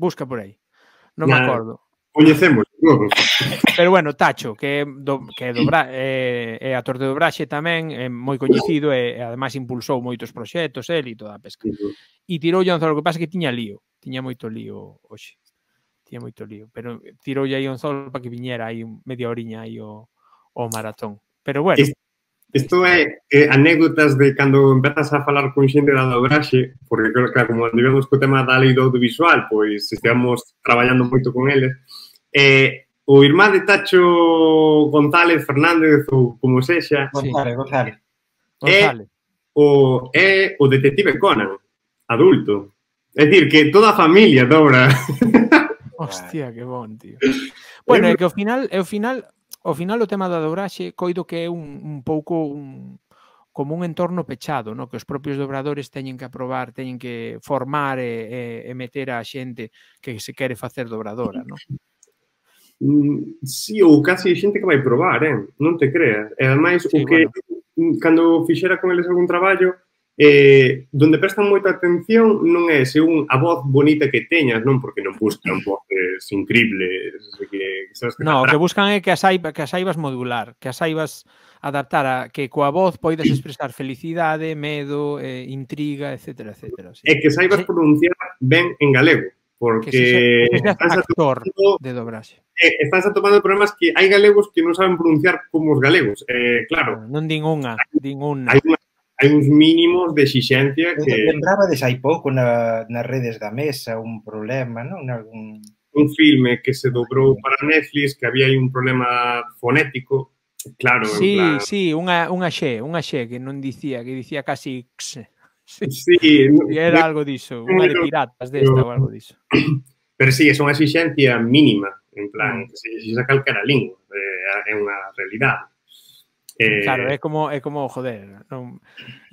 Busca por aí. Non nada. me acordo. Coñecemos. Pero bueno, Tacho, que é do, que é do Bra, eh, é, é ator de dobraxe tamén, é moi coñecido e, además ademais impulsou moitos proxectos el e toda a pesca. E tirou Anzolo, o que pasa que tiña lío, tiña moito lío hoxe. Tiña moito lío, pero tirou aí Anzolo para que viñera aí media oriña aí o, o maratón. Pero bueno. Este, Isto é, é anécdotas de cando empezas a falar con xente da dobraxe, porque creo que como andivemos co tema da lei do audiovisual, pois estamos traballando moito con eles, eh, o irmán de Tacho González Fernández ou como sexa, González, sí. González. É o, é o detective Conan, adulto. É dicir, que toda a familia dobra. Hostia, que bon, tío. Bueno, é que ao final, ao final ao final o tema da dobraxe coido que é un, un pouco un, como un entorno pechado, no que os propios dobradores teñen que aprobar, teñen que formar e, e, e meter a xente que se quere facer dobradora, no? Mm, sí, ou casi xente que vai probar, eh? non te creas. E ademais, sí, o que bueno. cando fixera con eles algún traballo, Eh, donde prestan moita atención non é se un a voz bonita que teñas, non porque non buscan voces eh, incribles eh, que, que sabes que No, o que buscan é que as aibas, que as saibas modular, que as saibas adaptar a que coa voz poidas expresar felicidade, medo, eh, intriga, etcétera, etcétera. Sí. E que saibas sí. pronunciar ben en galego, porque que se, se, se actor tomando, de dobraxe. Eh, estás atopando problemas que hai galegos que non saben pronunciar como os galegos. Eh, claro. Ah, non din unha, din unha. Hai unha hai uns mínimos de exixencia que... Lembrabades hai pouco na, nas redes da mesa un problema, non? Algún... Un filme que se dobrou para Netflix que había aí un problema fonético Claro, sí, en plan... sí, unha, unha xe, unha xe que non dicía, que dicía casi X. Sí, sí era algo diso, unha de piratas desta de ou algo diso. Pero sí, é unha exixencia mínima, en plan, que mm. se, se saca calquera lingua, eh, é unha realidade. Eh... Claro, é como, é como, joder, non,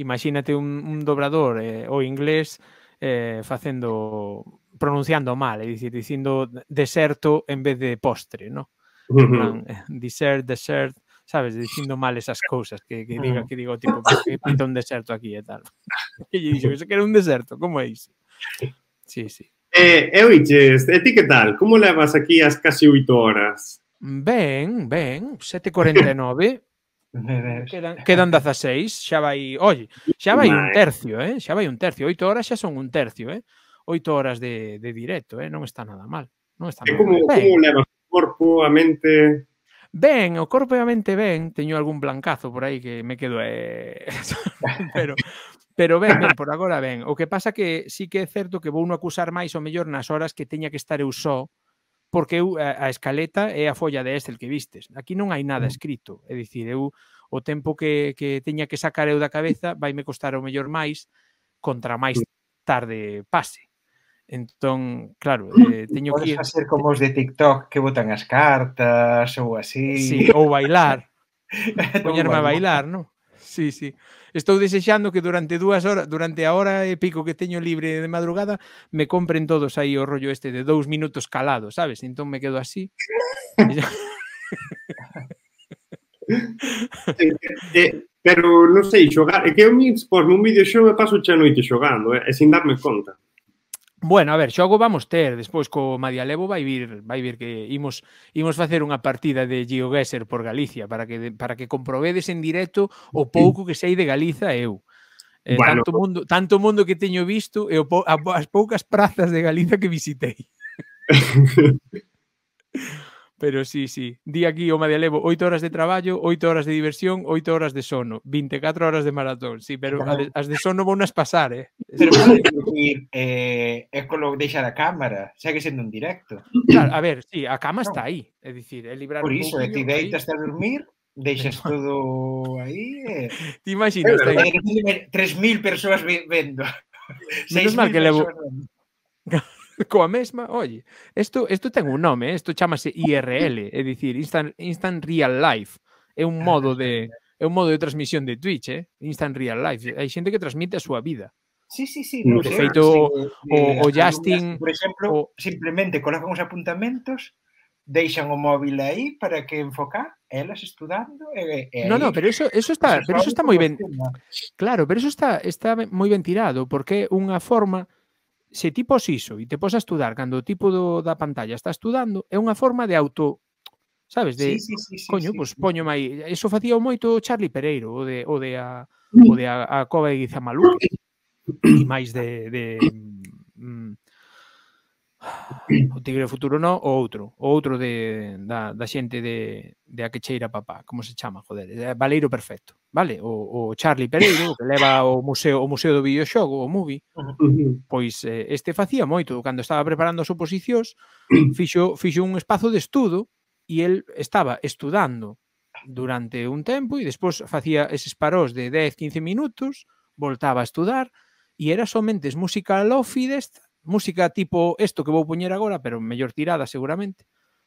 imagínate un, un dobrador eh, o inglés eh, facendo, pronunciando mal, é dicir, dicindo deserto en vez de postre, no? Uh -huh. Plan, eh, desert, desert, sabes, dicindo mal esas cousas que, que diga que digo tipo, que pinta un deserto aquí e eh, tal. E lle dixo, que era un deserto, como é iso? Sí, sí. Eh, eu oiches, e ti que tal? Como levas aquí as casi oito horas? Ben, ben, 7.49, Quedan, quedan 16, xa vai, oye, xa vai un tercio, eh? xa vai un tercio, 8 horas xa son un tercio, eh? 8 horas de, de directo, eh? non está nada mal. Non está nada como, ben. como levas o corpo, a mente? Ben, o corpo e a mente ben, teño algún blancazo por aí que me quedo eh... pero, pero ben, ben, por agora ben. O que pasa que sí que é certo que vou non acusar máis ou mellor nas horas que teña que estar eu só, porque eu a, a escaleta é a folla de Excel que vistes. Aquí non hai nada mm. escrito, é dicir, eu o tempo que, que teña que sacar eu da cabeza vai me costar o mellor máis contra máis tarde pase. Entón, claro, mm. eh, teño Podes que Podes ser como os de TikTok que botan as cartas ou así. Sí, ou bailar. Poñerme a bailar, non? Sí, sí. Estou desexando que durante dúas horas, durante a hora e pico que teño libre de madrugada, me compren todos aí o rollo este de dous minutos calado, sabes? Entón me quedo así. eh, eh, pero non sei xogar, é que eu mix por un videoxogo me paso xa noite xogando, eh, e sin darme conta. Bueno, a ver, xogo vamos ter, despois co Levo vai vir, vai vir que imos imos facer unha partida de GeoGuessr por Galicia para que para que comprobedes en directo o pouco que sei de Galiza eu. Eh, bueno. tanto mundo, tanto mundo que teño visto e o, as poucas prazas de Galiza que visitei. Pero sí, sí, di aquí o me Levo, 8 horas de traballo, 8 horas de diversión, 8 horas de sono, 24 horas de maratón. Sí, pero claro. as de sono nas pasar, eh. Pero decir, eh, é colo deixa da cámara, segue sendo un directo. Claro, a ver, sí, a cama no. está aí, é dicir, é librar Por iso, ti deitas a dormir, deixas todo aí. Eh. Ti imaginas, eh, 3000 persoas vendo. Menos mal que levo. coa mesma, oi, isto, isto ten un nome, isto eh, chamase IRL, é dicir, Instant, Instant Real Life, é un modo de é un modo de transmisión de Twitch, eh? Instant Real Life, hai xente que transmite a súa vida. Sí, sí, sí. No, de feito, sí, o, eh, o Justin... Por exemplo, o... simplemente colocan os apuntamentos deixan o móvil aí para que enfocar elas estudando e, e No, no, pero eso eso está, pero eso está moi ben. Claro, pero eso está está moi ben tirado porque é unha forma se ti pos iso e te pos a estudar cando o tipo do, da pantalla está estudando, é unha forma de auto sabes, de sí, sí, sí, coño, sí, pois sí. Pues, poño mai, eso facía moito Charlie Pereiro, o de o de a o mm. de a, a Cova de Guizamalú e máis de, de mm, o Tigre Futuro no, o outro, o outro de, da, da xente de, de A que cheira papá, como se chama, joder, Valeiro Perfecto, vale? O, o Charlie Pereiro, que leva o museo o museo do videoxogo, o movie, pois eh, este facía moito, cando estaba preparando as oposicións, fixo, fixo un espazo de estudo e el estaba estudando durante un tempo e despois facía eses parós de 10, 15 minutos, voltaba a estudar e era somente música lofi desta música tipo esto que vou poñer agora, pero mellor tirada seguramente,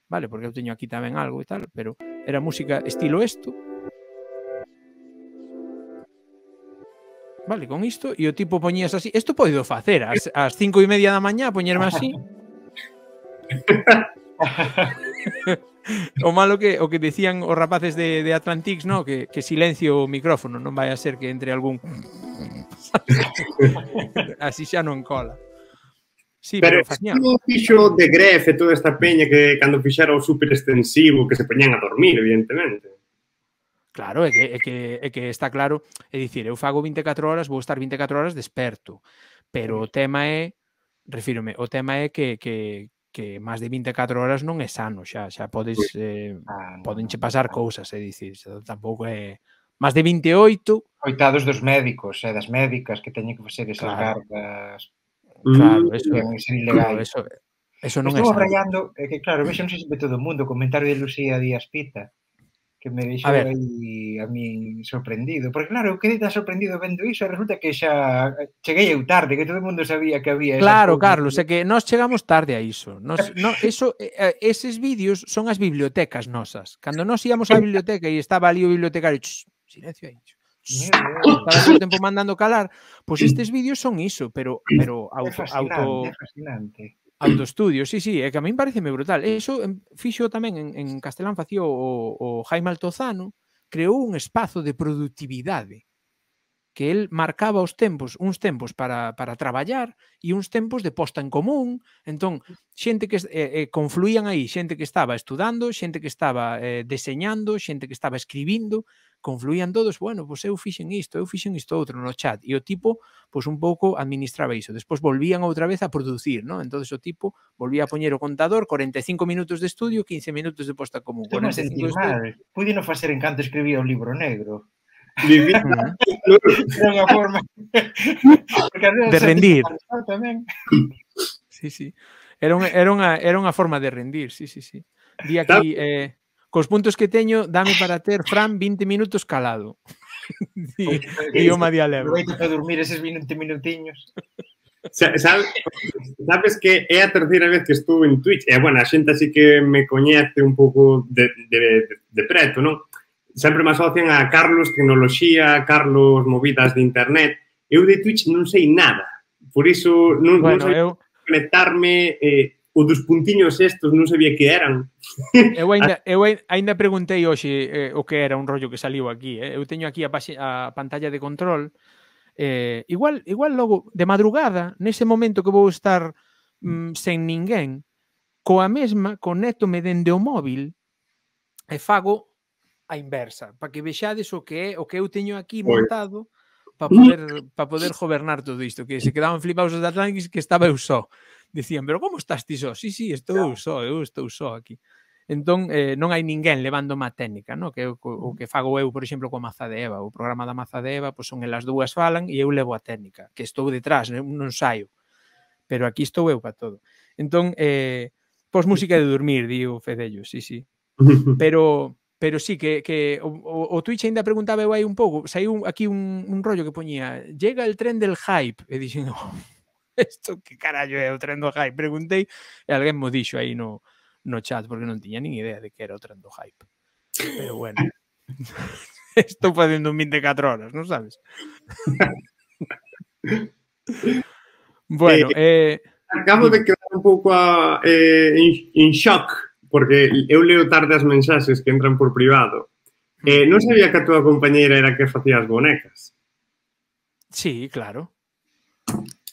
vale, porque eu teño aquí tamén algo e tal, pero era música estilo esto. Vale, con isto, e o tipo poñías así, isto podido facer, ás, ás cinco e media da mañá poñerme así. o malo que o que decían os rapaces de, de Atlantics, no, que, que silencio o micrófono, non vai a ser que entre algún así xa non cola. Sí, pero, pero o fixo de Gref e toda esta peña que cando fixera o super extensivo que se peñan a dormir, evidentemente. Claro, é que, é que, é que está claro, é dicir, eu fago 24 horas, vou estar 24 horas desperto, pero o pois. tema é, refírome, o tema é que, que, que máis de 24 horas non é sano, xa xa podes pois. eh, ah, poden che pasar cousas, é dicir, xa, tampouco é máis de 28 coitados dos médicos e eh, das médicas que teñen que facer esas claro. gardas Claro, eso, non, es ilegal. Claro, eso, eso non Estou é rayando, é que claro, vexo non sei se todo o mundo, comentario de Lucía Díaz Pita, que me deixou aí, a mí sorprendido. Porque claro, eu quedei tan sorprendido vendo iso, resulta que xa cheguei eh, eu tarde, que todo o mundo sabía que había Claro, Carlos, é que nós chegamos tarde a iso. Nos, no, eso, eh, eh, eses vídeos son as bibliotecas nosas. Cando nós íamos á biblioteca e estaba ali o bibliotecario, silencio aí, xo. estaba todo o tempo mandando calar, pois pues estes vídeos son iso, pero pero auto é fascinante, auto é fascinante. Autoestudio, sí, sí, é que a min me brutal. Eso fixo tamén en, en Castelán facío o, o Jaime Altozano, creou un espazo de productividade que el marcaba os tempos, uns tempos para, para traballar e uns tempos de posta en común. Entón, xente que eh, eh, confluían aí, xente que estaba estudando, xente que estaba eh, deseñando, xente que estaba escribindo, confluían todos, bueno, pois eu fixen isto, eu fixen isto outro no chat, e o tipo, pois un pouco administraba iso, despois volvían outra vez a producir, ¿no? entonces o tipo volvía a poñer o contador, 45 minutos de estudio, 15 minutos de posta común. Bueno, a sentir mal, pude non facer encanto escribía o libro negro. Vivir unha forma de rendir. Sí, sí. Era unha, era unha, era unha forma de rendir, sí, sí, sí. Di aquí... Eh, cos puntos que teño, dame para ter, Fran, 20 minutos calado. Di, di o Madialebra. Aproveito para dormir eses 20 minutiños. Sabes, sabes que é a terceira vez que estou en Twitch e, bueno, a xente así que me coñece un pouco de, de, de preto, non? Sempre me asocian a Carlos Tecnoloxía, Carlos Movidas de Internet. Eu de Twitch non sei nada. Por iso non, bueno, non sei eu... conectarme... Eh, o dos puntiños estos non sabía que eran. Eu ainda, ah. eu ainda preguntei hoxe eh, o que era un rollo que saliu aquí. Eh. Eu teño aquí a, a pantalla de control. Eh, igual, igual logo, de madrugada, nese momento que vou estar mm, sen ninguén, coa mesma, conéctome dende o móvil e fago a inversa, para que vexades o que é o que eu teño aquí montado para poder para poder gobernar todo isto, que se quedaban flipados os Atlánticos que estaba eu só dicían, pero como estás ti só? Sí, sí, estou claro. só, eu estou só aquí. Entón, eh, non hai ninguén levando má técnica, no? que o, o que fago eu, por exemplo, coa Maza de Eva. O programa da Maza de Eva, pois son elas dúas falan e eu levo a técnica, que estou detrás, non saio. Pero aquí estou eu para todo. Entón, eh, pois música de dormir, di o Fedello, sí, sí. Pero pero sí que, que o, o, o Twitch ainda preguntaba eu aí un pouco, saiu aquí un, un rollo que poñía, llega el tren del hype, e dixen, oh, isto que carallo é o tren do hype? Preguntei e alguén mo dixo aí no, no chat porque non tiña nin idea de que era o tren do hype. Pero bueno, estou facendo un 24 horas, non sabes? bueno, eh, eh... Acabo de quedar un pouco a, eh, en, shock porque eu leo tarde as mensaxes que entran por privado. Eh, non sabía que a tua compañeira era que facía as bonecas. Sí, claro.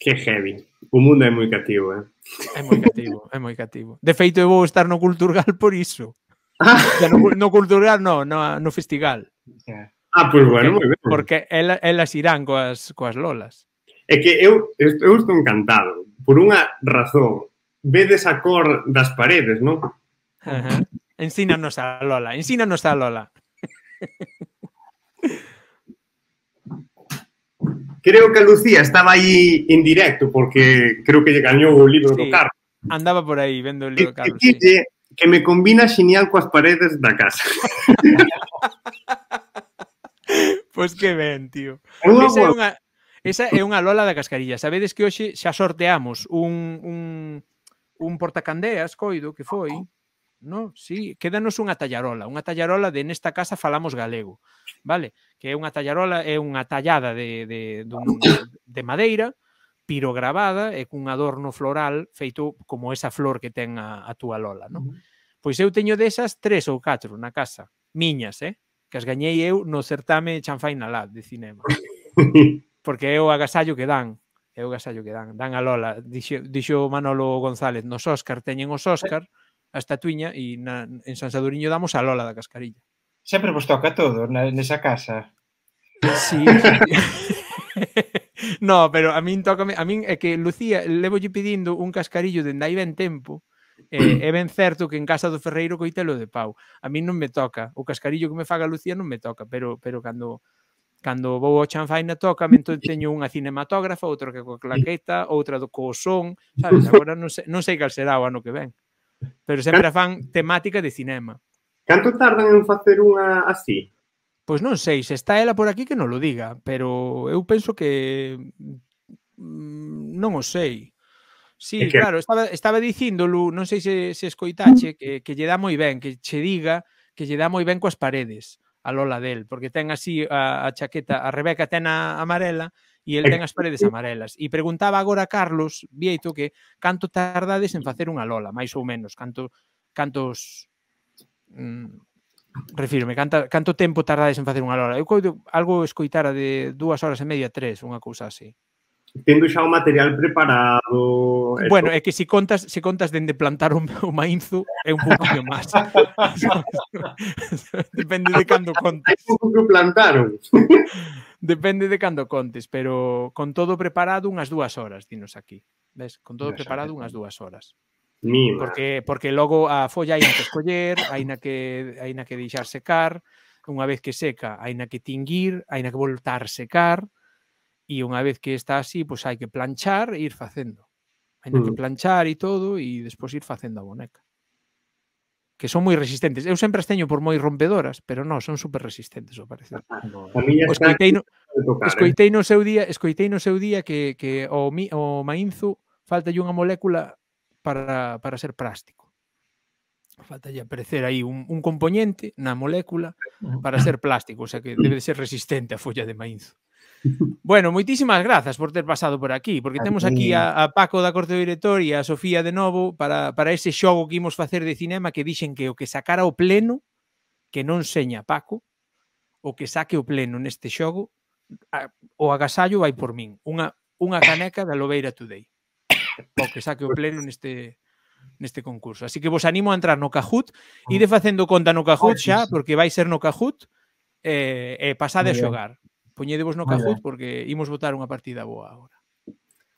Que heavy. O mundo é moi cativo, eh? É moi cativo, é moi cativo. De feito, eu vou estar no Culturgal por iso. Ah. No, no Culturgal, no, no, no Festival. Ah, pois pues bueno, moi ben. Porque elas, elas irán coas, coas lolas. É que eu, eu estou encantado. Por unha razón. Vedes a cor das paredes, non? Ensínanos a Lola, ensínanos a Lola. creo que Lucía estaba aí en directo porque creo que lle gañou o libro sí, do Carlos. Andaba por aí vendo o libro do Carlos. Que, sí. que me combina xenial coas paredes da casa. pois pues que ben, tío. esa é unha esa é unha lola da cascarilla. Sabedes que hoxe xa sorteamos un un un portacandeas coido que foi ah, no? Sí, quédanos unha tallarola, unha tallarola de nesta casa falamos galego, vale? Que é unha tallarola, é unha tallada de, de, de, un, de madeira, pirogravada e cun adorno floral feito como esa flor que ten a, a túa lola, non? Pois eu teño desas tres ou catro na casa, miñas, eh? Que as gañei eu no certame chanfaina Nalad de cinema. Porque é o agasallo que dan, é o agasallo que dan, dan a lola. Dixo, dixo Manolo González, nos Óscar teñen os Óscar, a estatuiña e na, en San Saduriño damos a Lola da Cascarilla. Sempre vos toca todo na, nesa casa. Sí. no, pero a min toca a min é que Lucía lle pedindo un cascarillo dende aí ben tempo. Eh, é ben certo que en casa do Ferreiro coitelo de pau. A min non me toca. O cascarillo que me faga Lucía non me toca, pero pero cando cando vou ao chanfaina toca, entón teño unha cinematógrafa, outra que coa claqueta, outra do co son, sabes? Agora non sei, non sei cal será o ano que ven. Pero sempre a fan temática de cinema. Canto tardan en facer unha así? Pois non sei, se está ela por aquí que non lo diga, pero eu penso que mm, non o sei. Sí, que... claro, estaba, estaba dicíndolo, non sei se, se escoitache, que, que lle dá moi ben, que che diga que lle dá moi ben coas paredes a Lola del, porque ten así a, a chaqueta, a Rebeca ten a amarela e el ten as paredes amarelas. E preguntaba agora a Carlos Vieito que canto tardades en facer unha lola, máis ou menos, canto cantos mm, refirme, canta, canto tempo tardades en facer unha lola? Eu coido algo escoitara de dúas horas e media, tres, unha cousa así. Tendo xa o material preparado... Bueno, é que se si contas, se si contas dende plantar o, meu mainzo é un pouco máis. Depende de cando contas. un pouco plantaron. Depende de cando contes, pero con todo preparado unhas dúas horas, dinos aquí. Ves? Con todo preparado unhas dúas horas. Mima. Porque porque logo a folla hai na que escoller, hai na que hai na que deixar secar, unha vez que seca, hai na que tinguir, hai na que voltar secar e unha vez que está así, pois hai que planchar e ir facendo. Hai na que mm. planchar e todo e despois ir facendo a boneca que son moi resistentes. Eu sempre as teño por moi rompedoras, pero non, son super resistentes, ao parecer. Ah, no, escoitei, no, tocar, ¿eh? escoitei no seu día, escoitei no seu día que, que o, mi, o mainzo falta unha molécula para, para ser plástico. Falta aparecer aí un, un componente na molécula para ser plástico, o sea que debe de ser resistente a folla de mainzo. Bueno, moitísimas grazas por ter pasado por aquí, porque temos aquí a, a Paco da Corte do Director e a Sofía de novo para, para ese xogo que imos facer de cinema que dixen que o que sacara o pleno, que non seña Paco, o que saque o pleno neste xogo, a, o agasallo vai por min. Unha, unha caneca da Lobeira Today. O que saque o pleno neste neste concurso. Así que vos animo a entrar no Cajut, ide mm. facendo conta no Cajut xa, porque vai ser no Cajut, eh, e eh, eh, pasade a xogar. Poñedevos no cajut porque imos votar unha partida boa agora.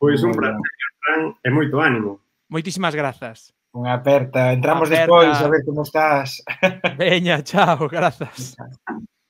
Pois un prazer, Fran, moito ánimo. Moitísimas grazas. Unha aperta. Entramos aperta. despois a ver como estás. Veña, chao, grazas. Chao.